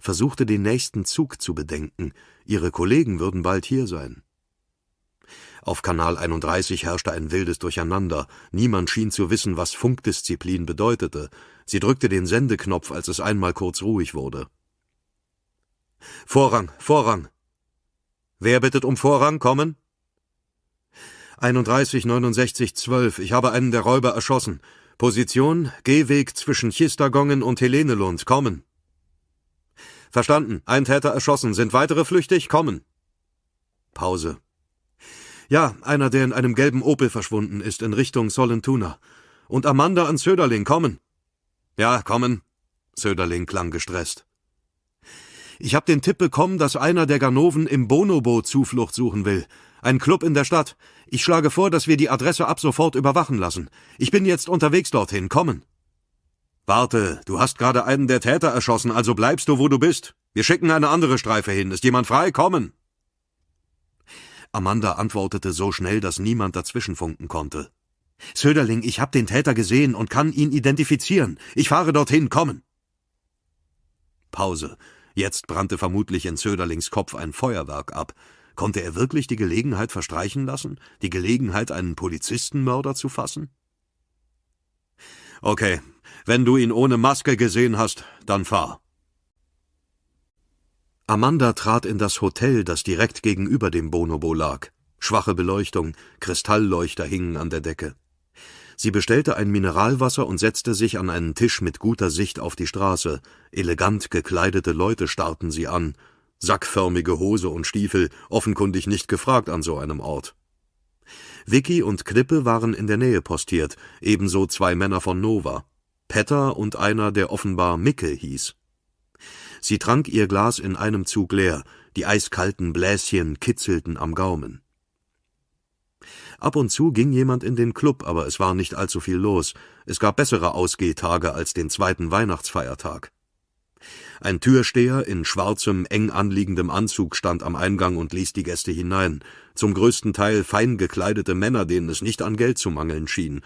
versuchte den nächsten Zug zu bedenken, ihre Kollegen würden bald hier sein. Auf Kanal 31 herrschte ein wildes Durcheinander. Niemand schien zu wissen, was Funkdisziplin bedeutete. Sie drückte den Sendeknopf, als es einmal kurz ruhig wurde. Vorrang, Vorrang! Wer bittet um Vorrang? Kommen! 31, 69, 12. Ich habe einen der Räuber erschossen. Position, Gehweg zwischen Chistagongen und Helenelund. Kommen! Verstanden. Ein Täter erschossen. Sind weitere flüchtig? Kommen! Pause. Ja, einer, der in einem gelben Opel verschwunden ist, in Richtung Solentuna. Und Amanda an Söderling, kommen! Ja, kommen! Söderling klang gestresst. Ich hab den Tipp bekommen, dass einer der Ganoven im Bonobo Zuflucht suchen will. Ein Club in der Stadt. Ich schlage vor, dass wir die Adresse ab sofort überwachen lassen. Ich bin jetzt unterwegs dorthin, kommen! Warte, du hast gerade einen der Täter erschossen, also bleibst du, wo du bist. Wir schicken eine andere Streife hin. Ist jemand frei? Kommen! Amanda antwortete so schnell, dass niemand dazwischenfunken konnte. Söderling, ich habe den Täter gesehen und kann ihn identifizieren. Ich fahre dorthin, kommen. Pause. Jetzt brannte vermutlich in Söderlings Kopf ein Feuerwerk ab. Konnte er wirklich die Gelegenheit verstreichen lassen? Die Gelegenheit, einen Polizistenmörder zu fassen? Okay, wenn du ihn ohne Maske gesehen hast, dann fahr. Amanda trat in das Hotel, das direkt gegenüber dem Bonobo lag. Schwache Beleuchtung, Kristallleuchter hingen an der Decke. Sie bestellte ein Mineralwasser und setzte sich an einen Tisch mit guter Sicht auf die Straße. Elegant gekleidete Leute starrten sie an. Sackförmige Hose und Stiefel, offenkundig nicht gefragt an so einem Ort. Vicky und Knippe waren in der Nähe postiert, ebenso zwei Männer von Nova. Petter und einer, der offenbar Micke hieß. Sie trank ihr Glas in einem Zug leer, die eiskalten Bläschen kitzelten am Gaumen. Ab und zu ging jemand in den Club, aber es war nicht allzu viel los. Es gab bessere Ausgehtage als den zweiten Weihnachtsfeiertag. Ein Türsteher in schwarzem, eng anliegendem Anzug stand am Eingang und ließ die Gäste hinein, zum größten Teil fein gekleidete Männer, denen es nicht an Geld zu mangeln schien.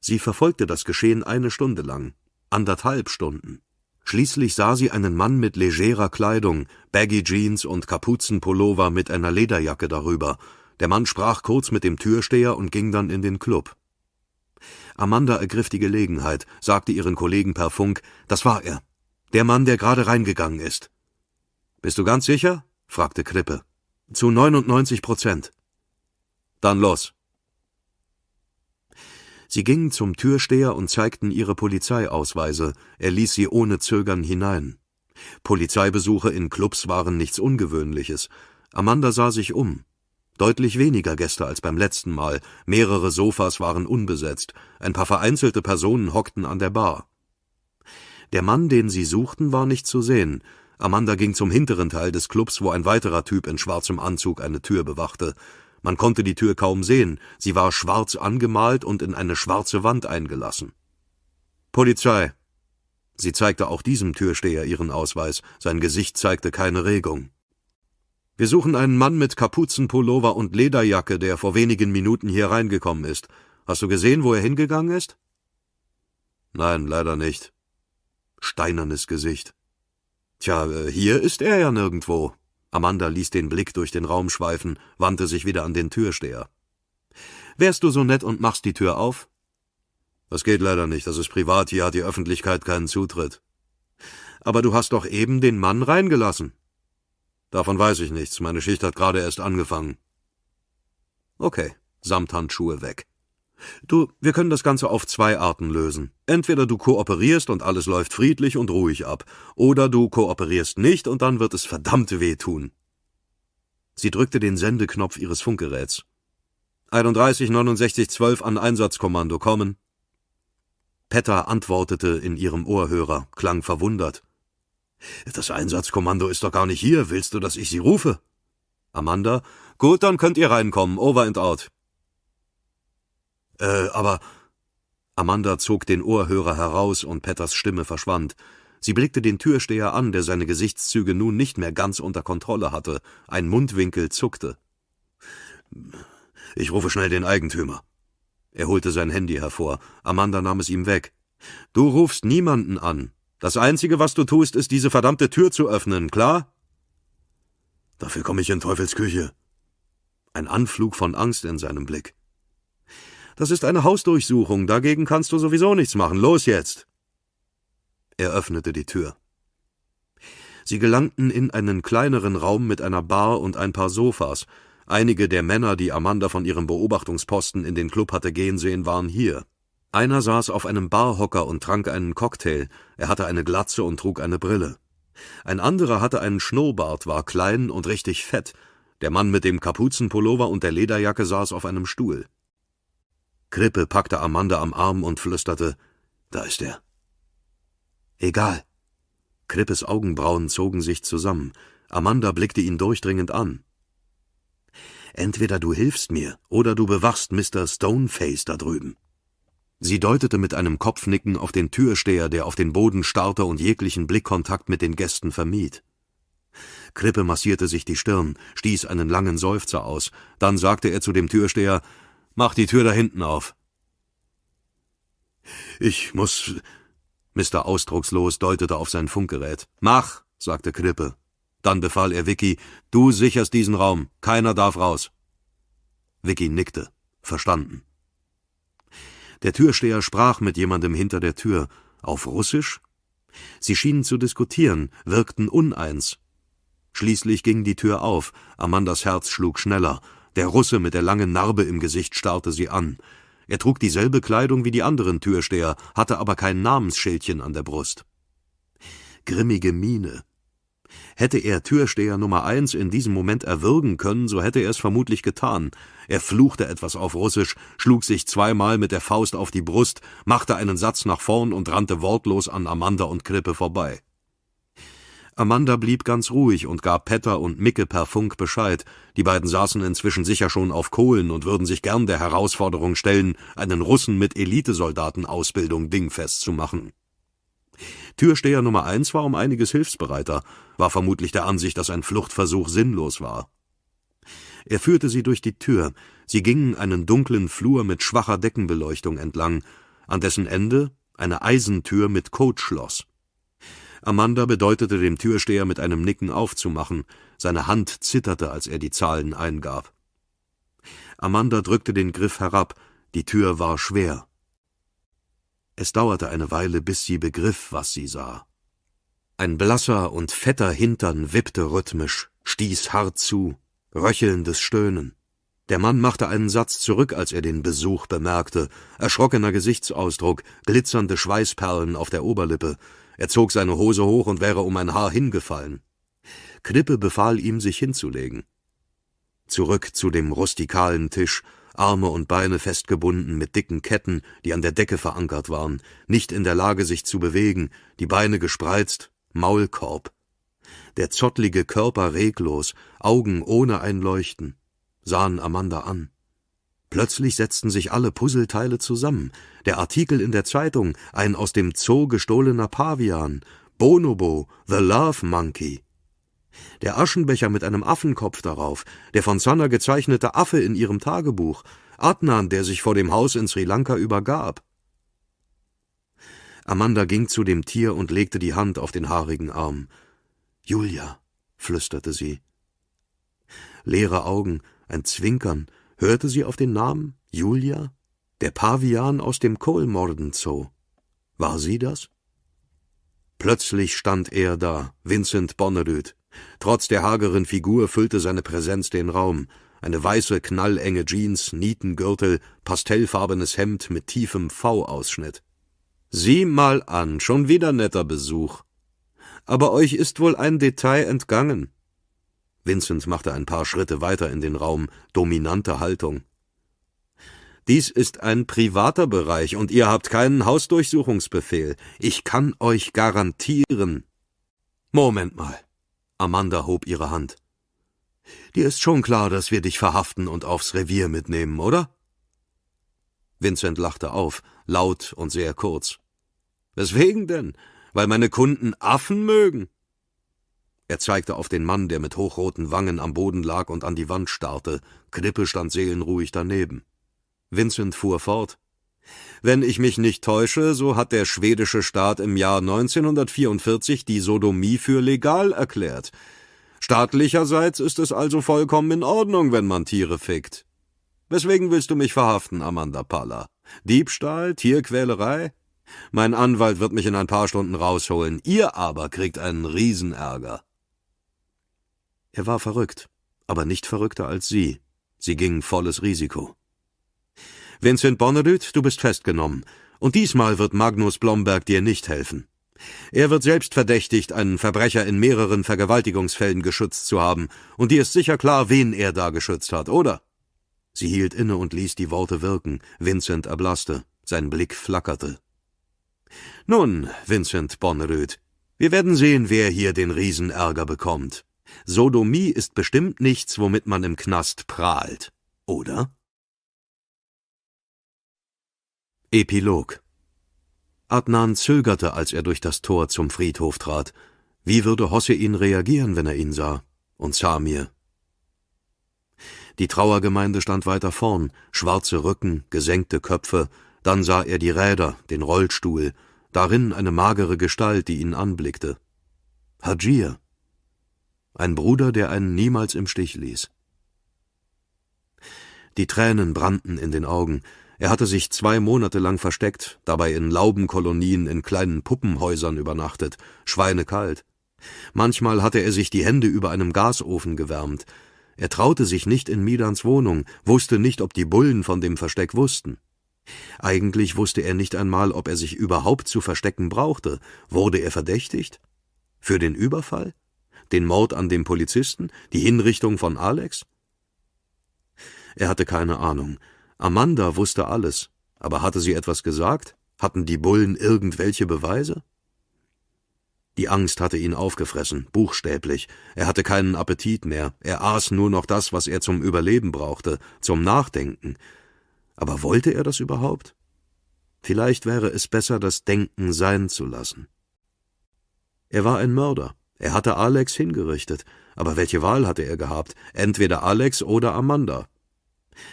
Sie verfolgte das Geschehen eine Stunde lang, anderthalb Stunden. Schließlich sah sie einen Mann mit legerer Kleidung, Baggy Jeans und Kapuzenpullover mit einer Lederjacke darüber. Der Mann sprach kurz mit dem Türsteher und ging dann in den Club. Amanda ergriff die Gelegenheit, sagte ihren Kollegen per Funk, das war er. Der Mann, der gerade reingegangen ist. Bist du ganz sicher? fragte Krippe. Zu 99 Prozent. Dann los. Sie gingen zum Türsteher und zeigten ihre Polizeiausweise, er ließ sie ohne Zögern hinein. Polizeibesuche in Clubs waren nichts Ungewöhnliches. Amanda sah sich um. Deutlich weniger Gäste als beim letzten Mal, mehrere Sofas waren unbesetzt, ein paar vereinzelte Personen hockten an der Bar. Der Mann, den sie suchten, war nicht zu sehen. Amanda ging zum hinteren Teil des Clubs, wo ein weiterer Typ in schwarzem Anzug eine Tür bewachte. Man konnte die Tür kaum sehen, sie war schwarz angemalt und in eine schwarze Wand eingelassen. Polizei. Sie zeigte auch diesem Türsteher ihren Ausweis, sein Gesicht zeigte keine Regung. Wir suchen einen Mann mit Kapuzenpullover und Lederjacke, der vor wenigen Minuten hier reingekommen ist. Hast du gesehen, wo er hingegangen ist? Nein, leider nicht. Steinernes Gesicht. Tja, äh, hier ist er ja nirgendwo. Amanda ließ den Blick durch den Raum schweifen, wandte sich wieder an den Türsteher. Wärst du so nett und machst die Tür auf? Das geht leider nicht, das ist privat, hier hat die Öffentlichkeit keinen Zutritt. Aber du hast doch eben den Mann reingelassen. Davon weiß ich nichts, meine Schicht hat gerade erst angefangen. Okay, Samthandschuhe weg. Du, wir können das Ganze auf zwei Arten lösen. Entweder du kooperierst und alles läuft friedlich und ruhig ab, oder du kooperierst nicht und dann wird es verdammt wehtun. Sie drückte den Sendeknopf ihres Funkgeräts. 31 69 12 an Einsatzkommando kommen. Petter antwortete in ihrem Ohrhörer, klang verwundert. Das Einsatzkommando ist doch gar nicht hier. Willst du, dass ich sie rufe? Amanda. Gut, dann könnt ihr reinkommen. Over and out. Äh, aber. Amanda zog den Ohrhörer heraus und Petters Stimme verschwand. Sie blickte den Türsteher an, der seine Gesichtszüge nun nicht mehr ganz unter Kontrolle hatte. Ein Mundwinkel zuckte. Ich rufe schnell den Eigentümer. Er holte sein Handy hervor. Amanda nahm es ihm weg. Du rufst niemanden an. Das Einzige, was du tust, ist, diese verdammte Tür zu öffnen, klar? Dafür komme ich in Teufelsküche. Ein Anflug von Angst in seinem Blick. Das ist eine Hausdurchsuchung, dagegen kannst du sowieso nichts machen. Los jetzt! Er öffnete die Tür. Sie gelangten in einen kleineren Raum mit einer Bar und ein paar Sofas. Einige der Männer, die Amanda von ihrem Beobachtungsposten in den Club hatte gehen sehen, waren hier. Einer saß auf einem Barhocker und trank einen Cocktail, er hatte eine Glatze und trug eine Brille. Ein anderer hatte einen Schnurrbart, war klein und richtig fett, der Mann mit dem Kapuzenpullover und der Lederjacke saß auf einem Stuhl. Krippe packte Amanda am Arm und flüsterte, da ist er. Egal. Krippes Augenbrauen zogen sich zusammen. Amanda blickte ihn durchdringend an. Entweder du hilfst mir, oder du bewachst Mr. Stoneface da drüben. Sie deutete mit einem Kopfnicken auf den Türsteher, der auf den Boden starrte und jeglichen Blickkontakt mit den Gästen vermied. Krippe massierte sich die Stirn, stieß einen langen Seufzer aus, dann sagte er zu dem Türsteher, Mach die Tür da hinten auf. Ich muss. Mr. Ausdruckslos deutete auf sein Funkgerät. Mach, sagte Krippe. Dann befahl er Vicky, du sicherst diesen Raum, keiner darf raus. Vicky nickte, verstanden. Der Türsteher sprach mit jemandem hinter der Tür, auf Russisch? Sie schienen zu diskutieren, wirkten uneins. Schließlich ging die Tür auf, Amandas Herz schlug schneller, der Russe mit der langen Narbe im Gesicht starrte sie an. Er trug dieselbe Kleidung wie die anderen Türsteher, hatte aber kein Namensschildchen an der Brust. Grimmige Miene. Hätte er Türsteher Nummer eins in diesem Moment erwürgen können, so hätte er es vermutlich getan. Er fluchte etwas auf Russisch, schlug sich zweimal mit der Faust auf die Brust, machte einen Satz nach vorn und rannte wortlos an Amanda und Krippe vorbei. Amanda blieb ganz ruhig und gab Petter und Micke per Funk Bescheid. Die beiden saßen inzwischen sicher schon auf Kohlen und würden sich gern der Herausforderung stellen, einen Russen mit Elitesoldatenausbildung dingfest zu machen. Türsteher Nummer eins war um einiges hilfsbereiter, war vermutlich der Ansicht, dass ein Fluchtversuch sinnlos war. Er führte sie durch die Tür. Sie gingen einen dunklen Flur mit schwacher Deckenbeleuchtung entlang, an dessen Ende eine Eisentür mit Kotschloss. Amanda bedeutete dem Türsteher mit einem Nicken aufzumachen. Seine Hand zitterte, als er die Zahlen eingab. Amanda drückte den Griff herab. Die Tür war schwer. Es dauerte eine Weile, bis sie begriff, was sie sah. Ein blasser und fetter Hintern wippte rhythmisch, stieß hart zu, röchelndes Stöhnen. Der Mann machte einen Satz zurück, als er den Besuch bemerkte. Erschrockener Gesichtsausdruck, glitzernde Schweißperlen auf der Oberlippe. Er zog seine Hose hoch und wäre um ein Haar hingefallen. Knippe befahl ihm, sich hinzulegen. Zurück zu dem rustikalen Tisch, Arme und Beine festgebunden mit dicken Ketten, die an der Decke verankert waren, nicht in der Lage, sich zu bewegen, die Beine gespreizt, Maulkorb. Der zottlige Körper reglos, Augen ohne ein Leuchten, sahen Amanda an. Plötzlich setzten sich alle Puzzleteile zusammen. Der Artikel in der Zeitung, ein aus dem Zoo gestohlener Pavian, Bonobo, The Love Monkey. Der Aschenbecher mit einem Affenkopf darauf, der von Sanna gezeichnete Affe in ihrem Tagebuch, Adnan, der sich vor dem Haus in Sri Lanka übergab. Amanda ging zu dem Tier und legte die Hand auf den haarigen Arm. Julia, flüsterte sie. Leere Augen, ein Zwinkern, Hörte sie auf den Namen? Julia? Der Pavian aus dem Kohlmordenzoo. War sie das? Plötzlich stand er da, Vincent Bonnerüth. Trotz der hageren Figur füllte seine Präsenz den Raum. Eine weiße, knallenge Jeans, Nietengürtel, pastellfarbenes Hemd mit tiefem V-Ausschnitt. Sieh mal an, schon wieder netter Besuch. Aber euch ist wohl ein Detail entgangen. Vincent machte ein paar Schritte weiter in den Raum, dominante Haltung. Dies ist ein privater Bereich und ihr habt keinen Hausdurchsuchungsbefehl. Ich kann euch garantieren. Moment mal. Amanda hob ihre Hand. Dir ist schon klar, dass wir dich verhaften und aufs Revier mitnehmen, oder? Vincent lachte auf, laut und sehr kurz. Weswegen denn? Weil meine Kunden Affen mögen? Er zeigte auf den Mann, der mit hochroten Wangen am Boden lag und an die Wand starrte. Krippe stand seelenruhig daneben. Vincent fuhr fort. Wenn ich mich nicht täusche, so hat der schwedische Staat im Jahr 1944 die Sodomie für legal erklärt. Staatlicherseits ist es also vollkommen in Ordnung, wenn man Tiere fickt. Weswegen willst du mich verhaften, Amanda Palla? Diebstahl? Tierquälerei? Mein Anwalt wird mich in ein paar Stunden rausholen. Ihr aber kriegt einen Riesenärger. Er war verrückt, aber nicht verrückter als sie. Sie ging volles Risiko. Vincent Bonnerud, du bist festgenommen. Und diesmal wird Magnus Blomberg dir nicht helfen. Er wird selbst verdächtigt, einen Verbrecher in mehreren Vergewaltigungsfällen geschützt zu haben, und dir ist sicher klar, wen er da geschützt hat, oder? Sie hielt inne und ließ die Worte wirken. Vincent erblasste, sein Blick flackerte. Nun, Vincent Bonnerud, wir werden sehen, wer hier den Riesenärger bekommt. Sodomie ist bestimmt nichts, womit man im Knast prahlt, oder? Epilog Adnan zögerte, als er durch das Tor zum Friedhof trat. Wie würde Hossein reagieren, wenn er ihn sah? Und Samir? Die Trauergemeinde stand weiter vorn, schwarze Rücken, gesenkte Köpfe, dann sah er die Räder, den Rollstuhl, darin eine magere Gestalt, die ihn anblickte. Hajir, ein Bruder, der einen niemals im Stich ließ. Die Tränen brannten in den Augen, er hatte sich zwei Monate lang versteckt, dabei in Laubenkolonien in kleinen Puppenhäusern übernachtet, schweinekalt. Manchmal hatte er sich die Hände über einem Gasofen gewärmt. Er traute sich nicht in Midans Wohnung, wusste nicht, ob die Bullen von dem Versteck wussten. Eigentlich wusste er nicht einmal, ob er sich überhaupt zu verstecken brauchte. Wurde er verdächtigt? Für den Überfall? den Mord an dem Polizisten, die Hinrichtung von Alex? Er hatte keine Ahnung. Amanda wusste alles, aber hatte sie etwas gesagt? Hatten die Bullen irgendwelche Beweise? Die Angst hatte ihn aufgefressen, buchstäblich. Er hatte keinen Appetit mehr, er aß nur noch das, was er zum Überleben brauchte, zum Nachdenken. Aber wollte er das überhaupt? Vielleicht wäre es besser, das Denken sein zu lassen. Er war ein Mörder, er hatte Alex hingerichtet, aber welche Wahl hatte er gehabt? Entweder Alex oder Amanda.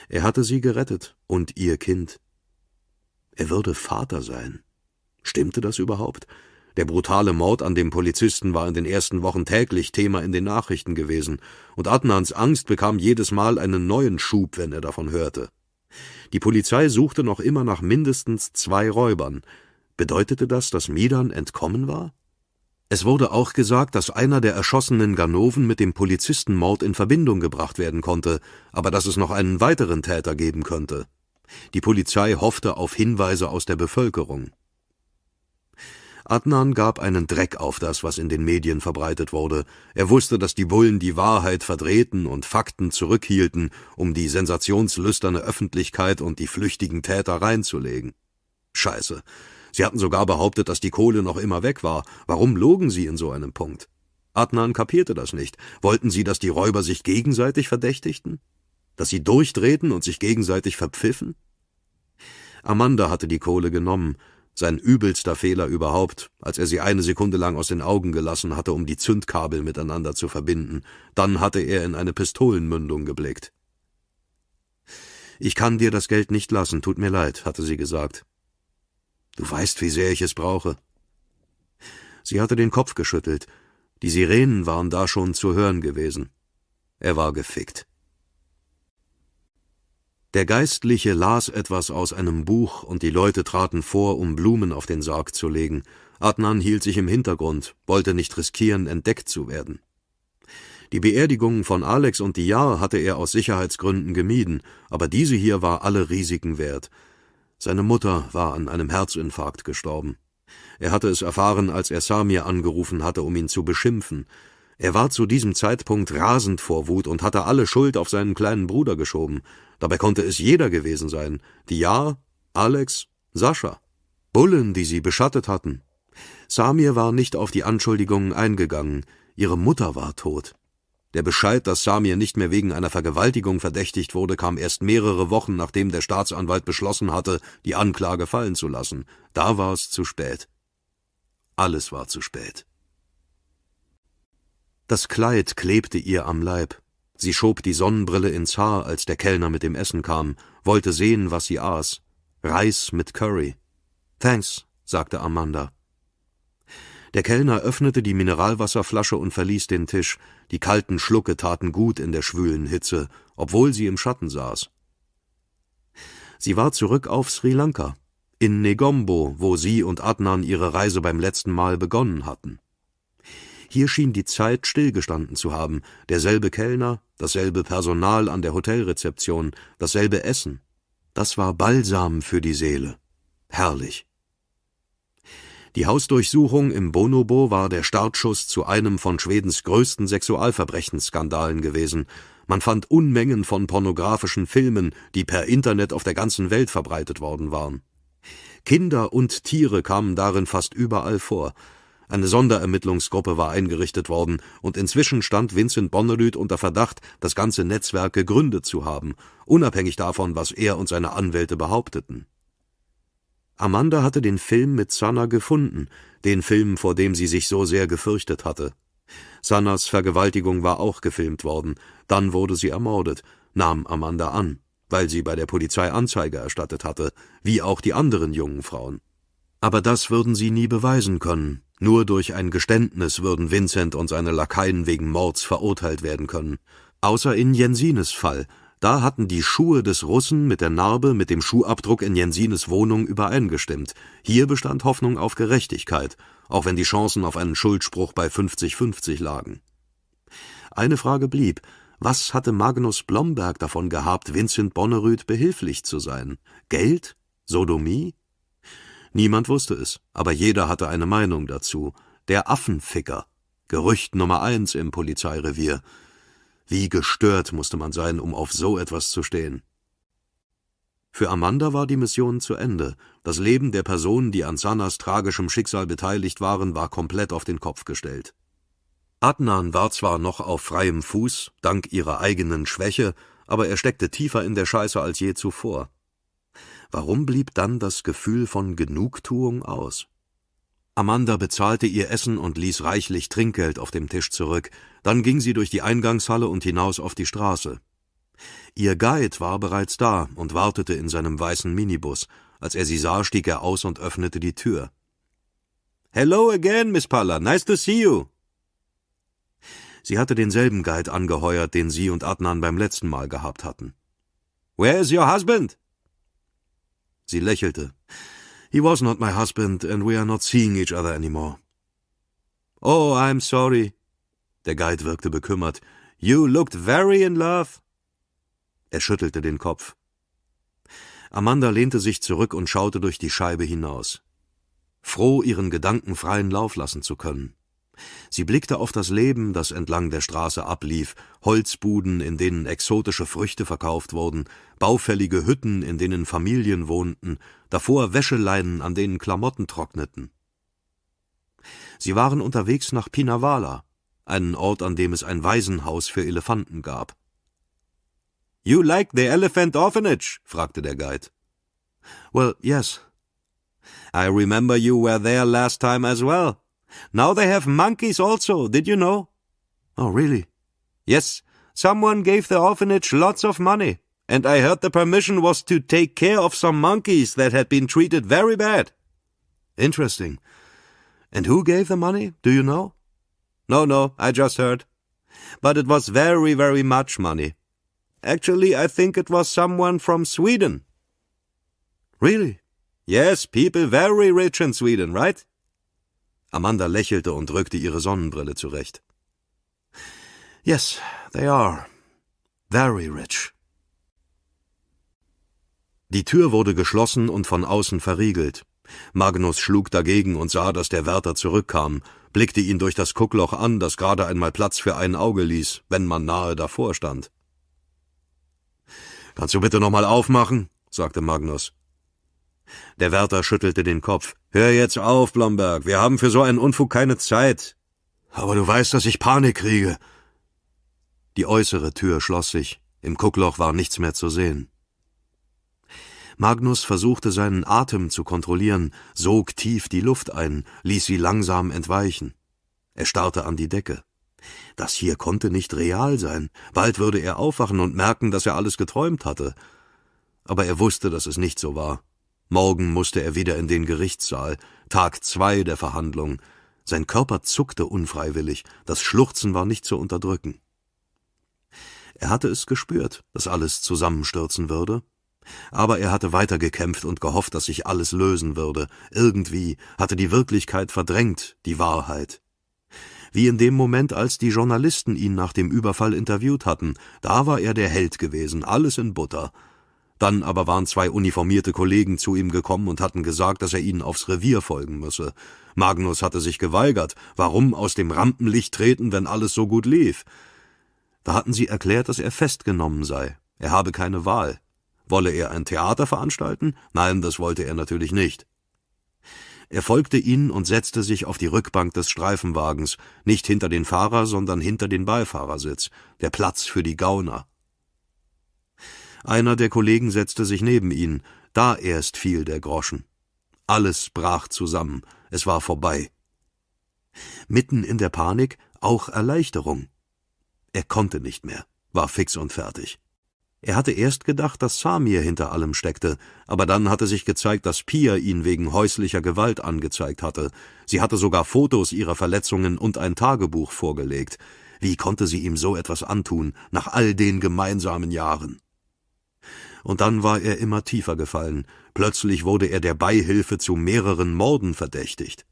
Er hatte sie gerettet und ihr Kind. Er würde Vater sein. Stimmte das überhaupt? Der brutale Mord an dem Polizisten war in den ersten Wochen täglich Thema in den Nachrichten gewesen, und Adnans Angst bekam jedes Mal einen neuen Schub, wenn er davon hörte. Die Polizei suchte noch immer nach mindestens zwei Räubern. Bedeutete das, dass Midan entkommen war? Es wurde auch gesagt, dass einer der erschossenen Ganoven mit dem Polizistenmord in Verbindung gebracht werden konnte, aber dass es noch einen weiteren Täter geben könnte. Die Polizei hoffte auf Hinweise aus der Bevölkerung. Adnan gab einen Dreck auf das, was in den Medien verbreitet wurde. Er wusste, dass die Bullen die Wahrheit verdrehten und Fakten zurückhielten, um die sensationslüsterne Öffentlichkeit und die flüchtigen Täter reinzulegen. Scheiße, Sie hatten sogar behauptet, dass die Kohle noch immer weg war. Warum logen Sie in so einem Punkt? Adnan kapierte das nicht. Wollten Sie, dass die Räuber sich gegenseitig verdächtigten? Dass sie durchdrehten und sich gegenseitig verpfiffen? Amanda hatte die Kohle genommen, sein übelster Fehler überhaupt, als er sie eine Sekunde lang aus den Augen gelassen hatte, um die Zündkabel miteinander zu verbinden. Dann hatte er in eine Pistolenmündung geblickt. Ich kann dir das Geld nicht lassen, tut mir leid, hatte sie gesagt. Du weißt, wie sehr ich es brauche. Sie hatte den Kopf geschüttelt. Die Sirenen waren da schon zu hören gewesen. Er war gefickt. Der Geistliche las etwas aus einem Buch und die Leute traten vor, um Blumen auf den Sarg zu legen. Adnan hielt sich im Hintergrund, wollte nicht riskieren, entdeckt zu werden. Die Beerdigung von Alex und Diar hatte er aus Sicherheitsgründen gemieden, aber diese hier war alle Risiken wert. Seine Mutter war an einem Herzinfarkt gestorben. Er hatte es erfahren, als er Samir angerufen hatte, um ihn zu beschimpfen. Er war zu diesem Zeitpunkt rasend vor Wut und hatte alle Schuld auf seinen kleinen Bruder geschoben. Dabei konnte es jeder gewesen sein. Diar, Alex, Sascha. Bullen, die sie beschattet hatten. Samir war nicht auf die Anschuldigungen eingegangen. Ihre Mutter war tot. Der Bescheid, dass Samir nicht mehr wegen einer Vergewaltigung verdächtigt wurde, kam erst mehrere Wochen, nachdem der Staatsanwalt beschlossen hatte, die Anklage fallen zu lassen. Da war es zu spät. Alles war zu spät. Das Kleid klebte ihr am Leib. Sie schob die Sonnenbrille ins Haar, als der Kellner mit dem Essen kam, wollte sehen, was sie aß. Reis mit Curry. Thanks, sagte Amanda. Der Kellner öffnete die Mineralwasserflasche und verließ den Tisch. Die kalten Schlucke taten gut in der schwülen Hitze, obwohl sie im Schatten saß. Sie war zurück auf Sri Lanka, in Negombo, wo sie und Adnan ihre Reise beim letzten Mal begonnen hatten. Hier schien die Zeit stillgestanden zu haben, derselbe Kellner, dasselbe Personal an der Hotelrezeption, dasselbe Essen. Das war Balsam für die Seele. Herrlich. Die Hausdurchsuchung im Bonobo war der Startschuss zu einem von Schwedens größten Sexualverbrechensskandalen gewesen. Man fand Unmengen von pornografischen Filmen, die per Internet auf der ganzen Welt verbreitet worden waren. Kinder und Tiere kamen darin fast überall vor. Eine Sonderermittlungsgruppe war eingerichtet worden, und inzwischen stand Vincent Bonnelüt unter Verdacht, das ganze Netzwerk gegründet zu haben, unabhängig davon, was er und seine Anwälte behaupteten. Amanda hatte den Film mit Sanna gefunden, den Film, vor dem sie sich so sehr gefürchtet hatte. Sannas Vergewaltigung war auch gefilmt worden, dann wurde sie ermordet, nahm Amanda an, weil sie bei der Polizei Anzeige erstattet hatte, wie auch die anderen jungen Frauen. Aber das würden sie nie beweisen können, nur durch ein Geständnis würden Vincent und seine Lakaien wegen Mords verurteilt werden können, außer in Jensines Fall, da hatten die Schuhe des Russen mit der Narbe mit dem Schuhabdruck in Jensines Wohnung übereingestimmt. Hier bestand Hoffnung auf Gerechtigkeit, auch wenn die Chancen auf einen Schuldspruch bei 50-50 lagen. Eine Frage blieb, was hatte Magnus Blomberg davon gehabt, Vincent Bonnerüth behilflich zu sein? Geld? Sodomie? Niemand wusste es, aber jeder hatte eine Meinung dazu. Der Affenficker. Gerücht Nummer eins im Polizeirevier. Wie gestört musste man sein, um auf so etwas zu stehen? Für Amanda war die Mission zu Ende. Das Leben der Personen, die an Sanas tragischem Schicksal beteiligt waren, war komplett auf den Kopf gestellt. Adnan war zwar noch auf freiem Fuß, dank ihrer eigenen Schwäche, aber er steckte tiefer in der Scheiße als je zuvor. Warum blieb dann das Gefühl von Genugtuung aus? Amanda bezahlte ihr Essen und ließ reichlich Trinkgeld auf dem Tisch zurück, dann ging sie durch die Eingangshalle und hinaus auf die Straße. Ihr Guide war bereits da und wartete in seinem weißen Minibus. Als er sie sah, stieg er aus und öffnete die Tür. Hello again, Miss Palla. Nice to see you. Sie hatte denselben Guide angeheuert, den sie und Adnan beim letzten Mal gehabt hatten. Where is your husband? Sie lächelte. He was not my husband, and we are not seeing each other anymore. Oh, I'm sorry. Der Guide wirkte bekümmert. You looked very in love. Er schüttelte den Kopf. Amanda lehnte sich zurück und schaute durch die Scheibe hinaus. Froh, ihren Gedanken freien Lauf lassen zu können. Sie blickte auf das Leben, das entlang der Straße ablief, Holzbuden, in denen exotische Früchte verkauft wurden, baufällige Hütten, in denen Familien wohnten, davor Wäscheleinen, an denen Klamotten trockneten. Sie waren unterwegs nach Pinavala, einen Ort, an dem es ein Waisenhaus für Elefanten gab. You like the elephant orphanage? fragte der Guide. Well, yes. I remember you were there last time as well. Now they have monkeys also, did you know? Oh, really? Yes, someone gave the orphanage lots of money. and I heard the permission was to take care of some monkeys that had been treated very bad. Interesting. And who gave the money? Do you know? No, no, I just heard. But it was very, very much money. Actually, I think it was someone from Sweden. Really? Yes, people very rich in Sweden, right? Amanda lächelte und rückte ihre Sonnenbrille zurecht. Yes, they are. Very rich. Die Tür wurde geschlossen und von außen verriegelt. Magnus schlug dagegen und sah, dass der Wärter zurückkam, blickte ihn durch das Kuckloch an, das gerade einmal Platz für ein Auge ließ, wenn man nahe davor stand. Kannst du bitte nochmal aufmachen? sagte Magnus. Der Wärter schüttelte den Kopf. Hör jetzt auf, Blomberg, wir haben für so einen Unfug keine Zeit. Aber du weißt, dass ich Panik kriege. Die äußere Tür schloss sich, im Kuckloch war nichts mehr zu sehen. Magnus versuchte seinen Atem zu kontrollieren, sog tief die Luft ein, ließ sie langsam entweichen. Er starrte an die Decke. Das hier konnte nicht real sein. Bald würde er aufwachen und merken, dass er alles geträumt hatte. Aber er wusste, dass es nicht so war. Morgen musste er wieder in den Gerichtssaal, Tag zwei der Verhandlung. Sein Körper zuckte unfreiwillig, das Schluchzen war nicht zu unterdrücken. Er hatte es gespürt, dass alles zusammenstürzen würde, aber er hatte weiter gekämpft und gehofft, dass sich alles lösen würde. Irgendwie hatte die Wirklichkeit verdrängt, die Wahrheit. Wie in dem Moment, als die Journalisten ihn nach dem Überfall interviewt hatten, da war er der Held gewesen, alles in Butter. Dann aber waren zwei uniformierte Kollegen zu ihm gekommen und hatten gesagt, dass er ihnen aufs Revier folgen müsse. Magnus hatte sich geweigert. Warum aus dem Rampenlicht treten, wenn alles so gut lief? Da hatten sie erklärt, dass er festgenommen sei. Er habe keine Wahl. Wolle er ein Theater veranstalten? Nein, das wollte er natürlich nicht. Er folgte ihnen und setzte sich auf die Rückbank des Streifenwagens, nicht hinter den Fahrer, sondern hinter den Beifahrersitz, der Platz für die Gauner. Einer der Kollegen setzte sich neben ihn, da erst fiel der Groschen. Alles brach zusammen, es war vorbei. Mitten in der Panik auch Erleichterung. Er konnte nicht mehr, war fix und fertig. Er hatte erst gedacht, dass Samir hinter allem steckte, aber dann hatte sich gezeigt, dass Pia ihn wegen häuslicher Gewalt angezeigt hatte. Sie hatte sogar Fotos ihrer Verletzungen und ein Tagebuch vorgelegt. Wie konnte sie ihm so etwas antun, nach all den gemeinsamen Jahren? Und dann war er immer tiefer gefallen. Plötzlich wurde er der Beihilfe zu mehreren Morden verdächtigt.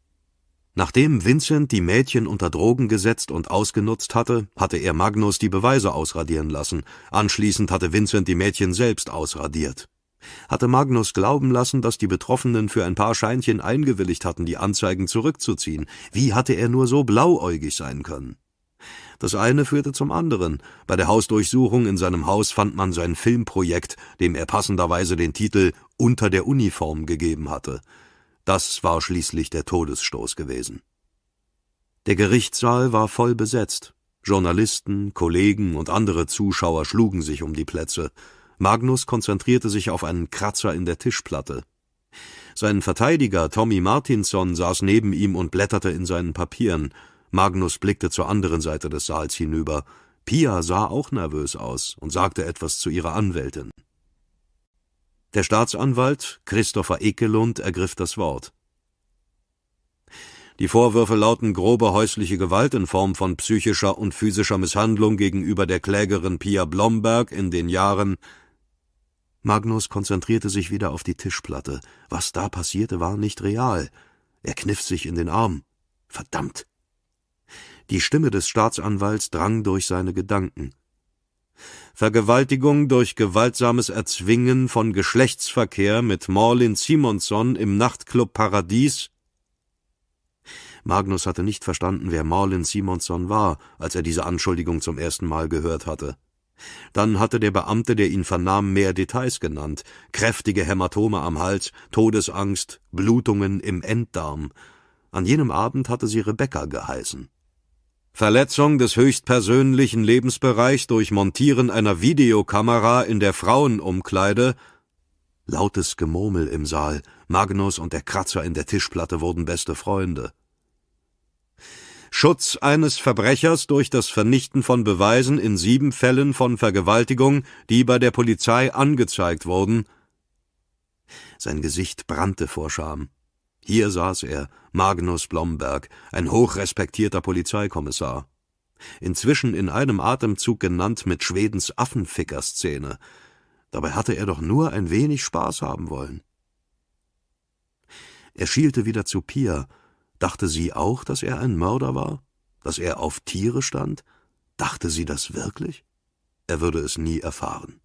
Nachdem Vincent die Mädchen unter Drogen gesetzt und ausgenutzt hatte, hatte er Magnus die Beweise ausradieren lassen. Anschließend hatte Vincent die Mädchen selbst ausradiert. Hatte Magnus glauben lassen, dass die Betroffenen für ein paar Scheinchen eingewilligt hatten, die Anzeigen zurückzuziehen. Wie hatte er nur so blauäugig sein können? Das eine führte zum anderen. Bei der Hausdurchsuchung in seinem Haus fand man sein Filmprojekt, dem er passenderweise den Titel Unter der Uniform gegeben hatte. Das war schließlich der Todesstoß gewesen. Der Gerichtssaal war voll besetzt. Journalisten, Kollegen und andere Zuschauer schlugen sich um die Plätze. Magnus konzentrierte sich auf einen Kratzer in der Tischplatte. Sein Verteidiger Tommy Martinson saß neben ihm und blätterte in seinen Papieren. Magnus blickte zur anderen Seite des Saals hinüber. Pia sah auch nervös aus und sagte etwas zu ihrer Anwältin. Der Staatsanwalt Christopher Ekelund ergriff das Wort. Die Vorwürfe lauten grobe häusliche Gewalt in Form von psychischer und physischer Misshandlung gegenüber der Klägerin Pia Blomberg in den Jahren. Magnus konzentrierte sich wieder auf die Tischplatte. Was da passierte, war nicht real. Er kniff sich in den Arm. Verdammt! Die Stimme des Staatsanwalts drang durch seine Gedanken. Vergewaltigung durch gewaltsames Erzwingen von Geschlechtsverkehr mit Morlin Simonson im Nachtclub Paradies. Magnus hatte nicht verstanden, wer Morlin Simonson war, als er diese Anschuldigung zum ersten Mal gehört hatte. Dann hatte der Beamte, der ihn vernahm, mehr Details genannt. Kräftige Hämatome am Hals, Todesangst, Blutungen im Enddarm. An jenem Abend hatte sie Rebecca geheißen. Verletzung des höchstpersönlichen Lebensbereichs durch Montieren einer Videokamera in der Frauenumkleide, lautes Gemurmel im Saal, Magnus und der Kratzer in der Tischplatte wurden beste Freunde. Schutz eines Verbrechers durch das Vernichten von Beweisen in sieben Fällen von Vergewaltigung, die bei der Polizei angezeigt wurden. Sein Gesicht brannte vor Scham. Hier saß er, Magnus Blomberg, ein hochrespektierter Polizeikommissar. Inzwischen in einem Atemzug genannt mit Schwedens Affenficker-Szene. Dabei hatte er doch nur ein wenig Spaß haben wollen. Er schielte wieder zu Pia. Dachte sie auch, dass er ein Mörder war? Dass er auf Tiere stand? Dachte sie das wirklich? Er würde es nie erfahren.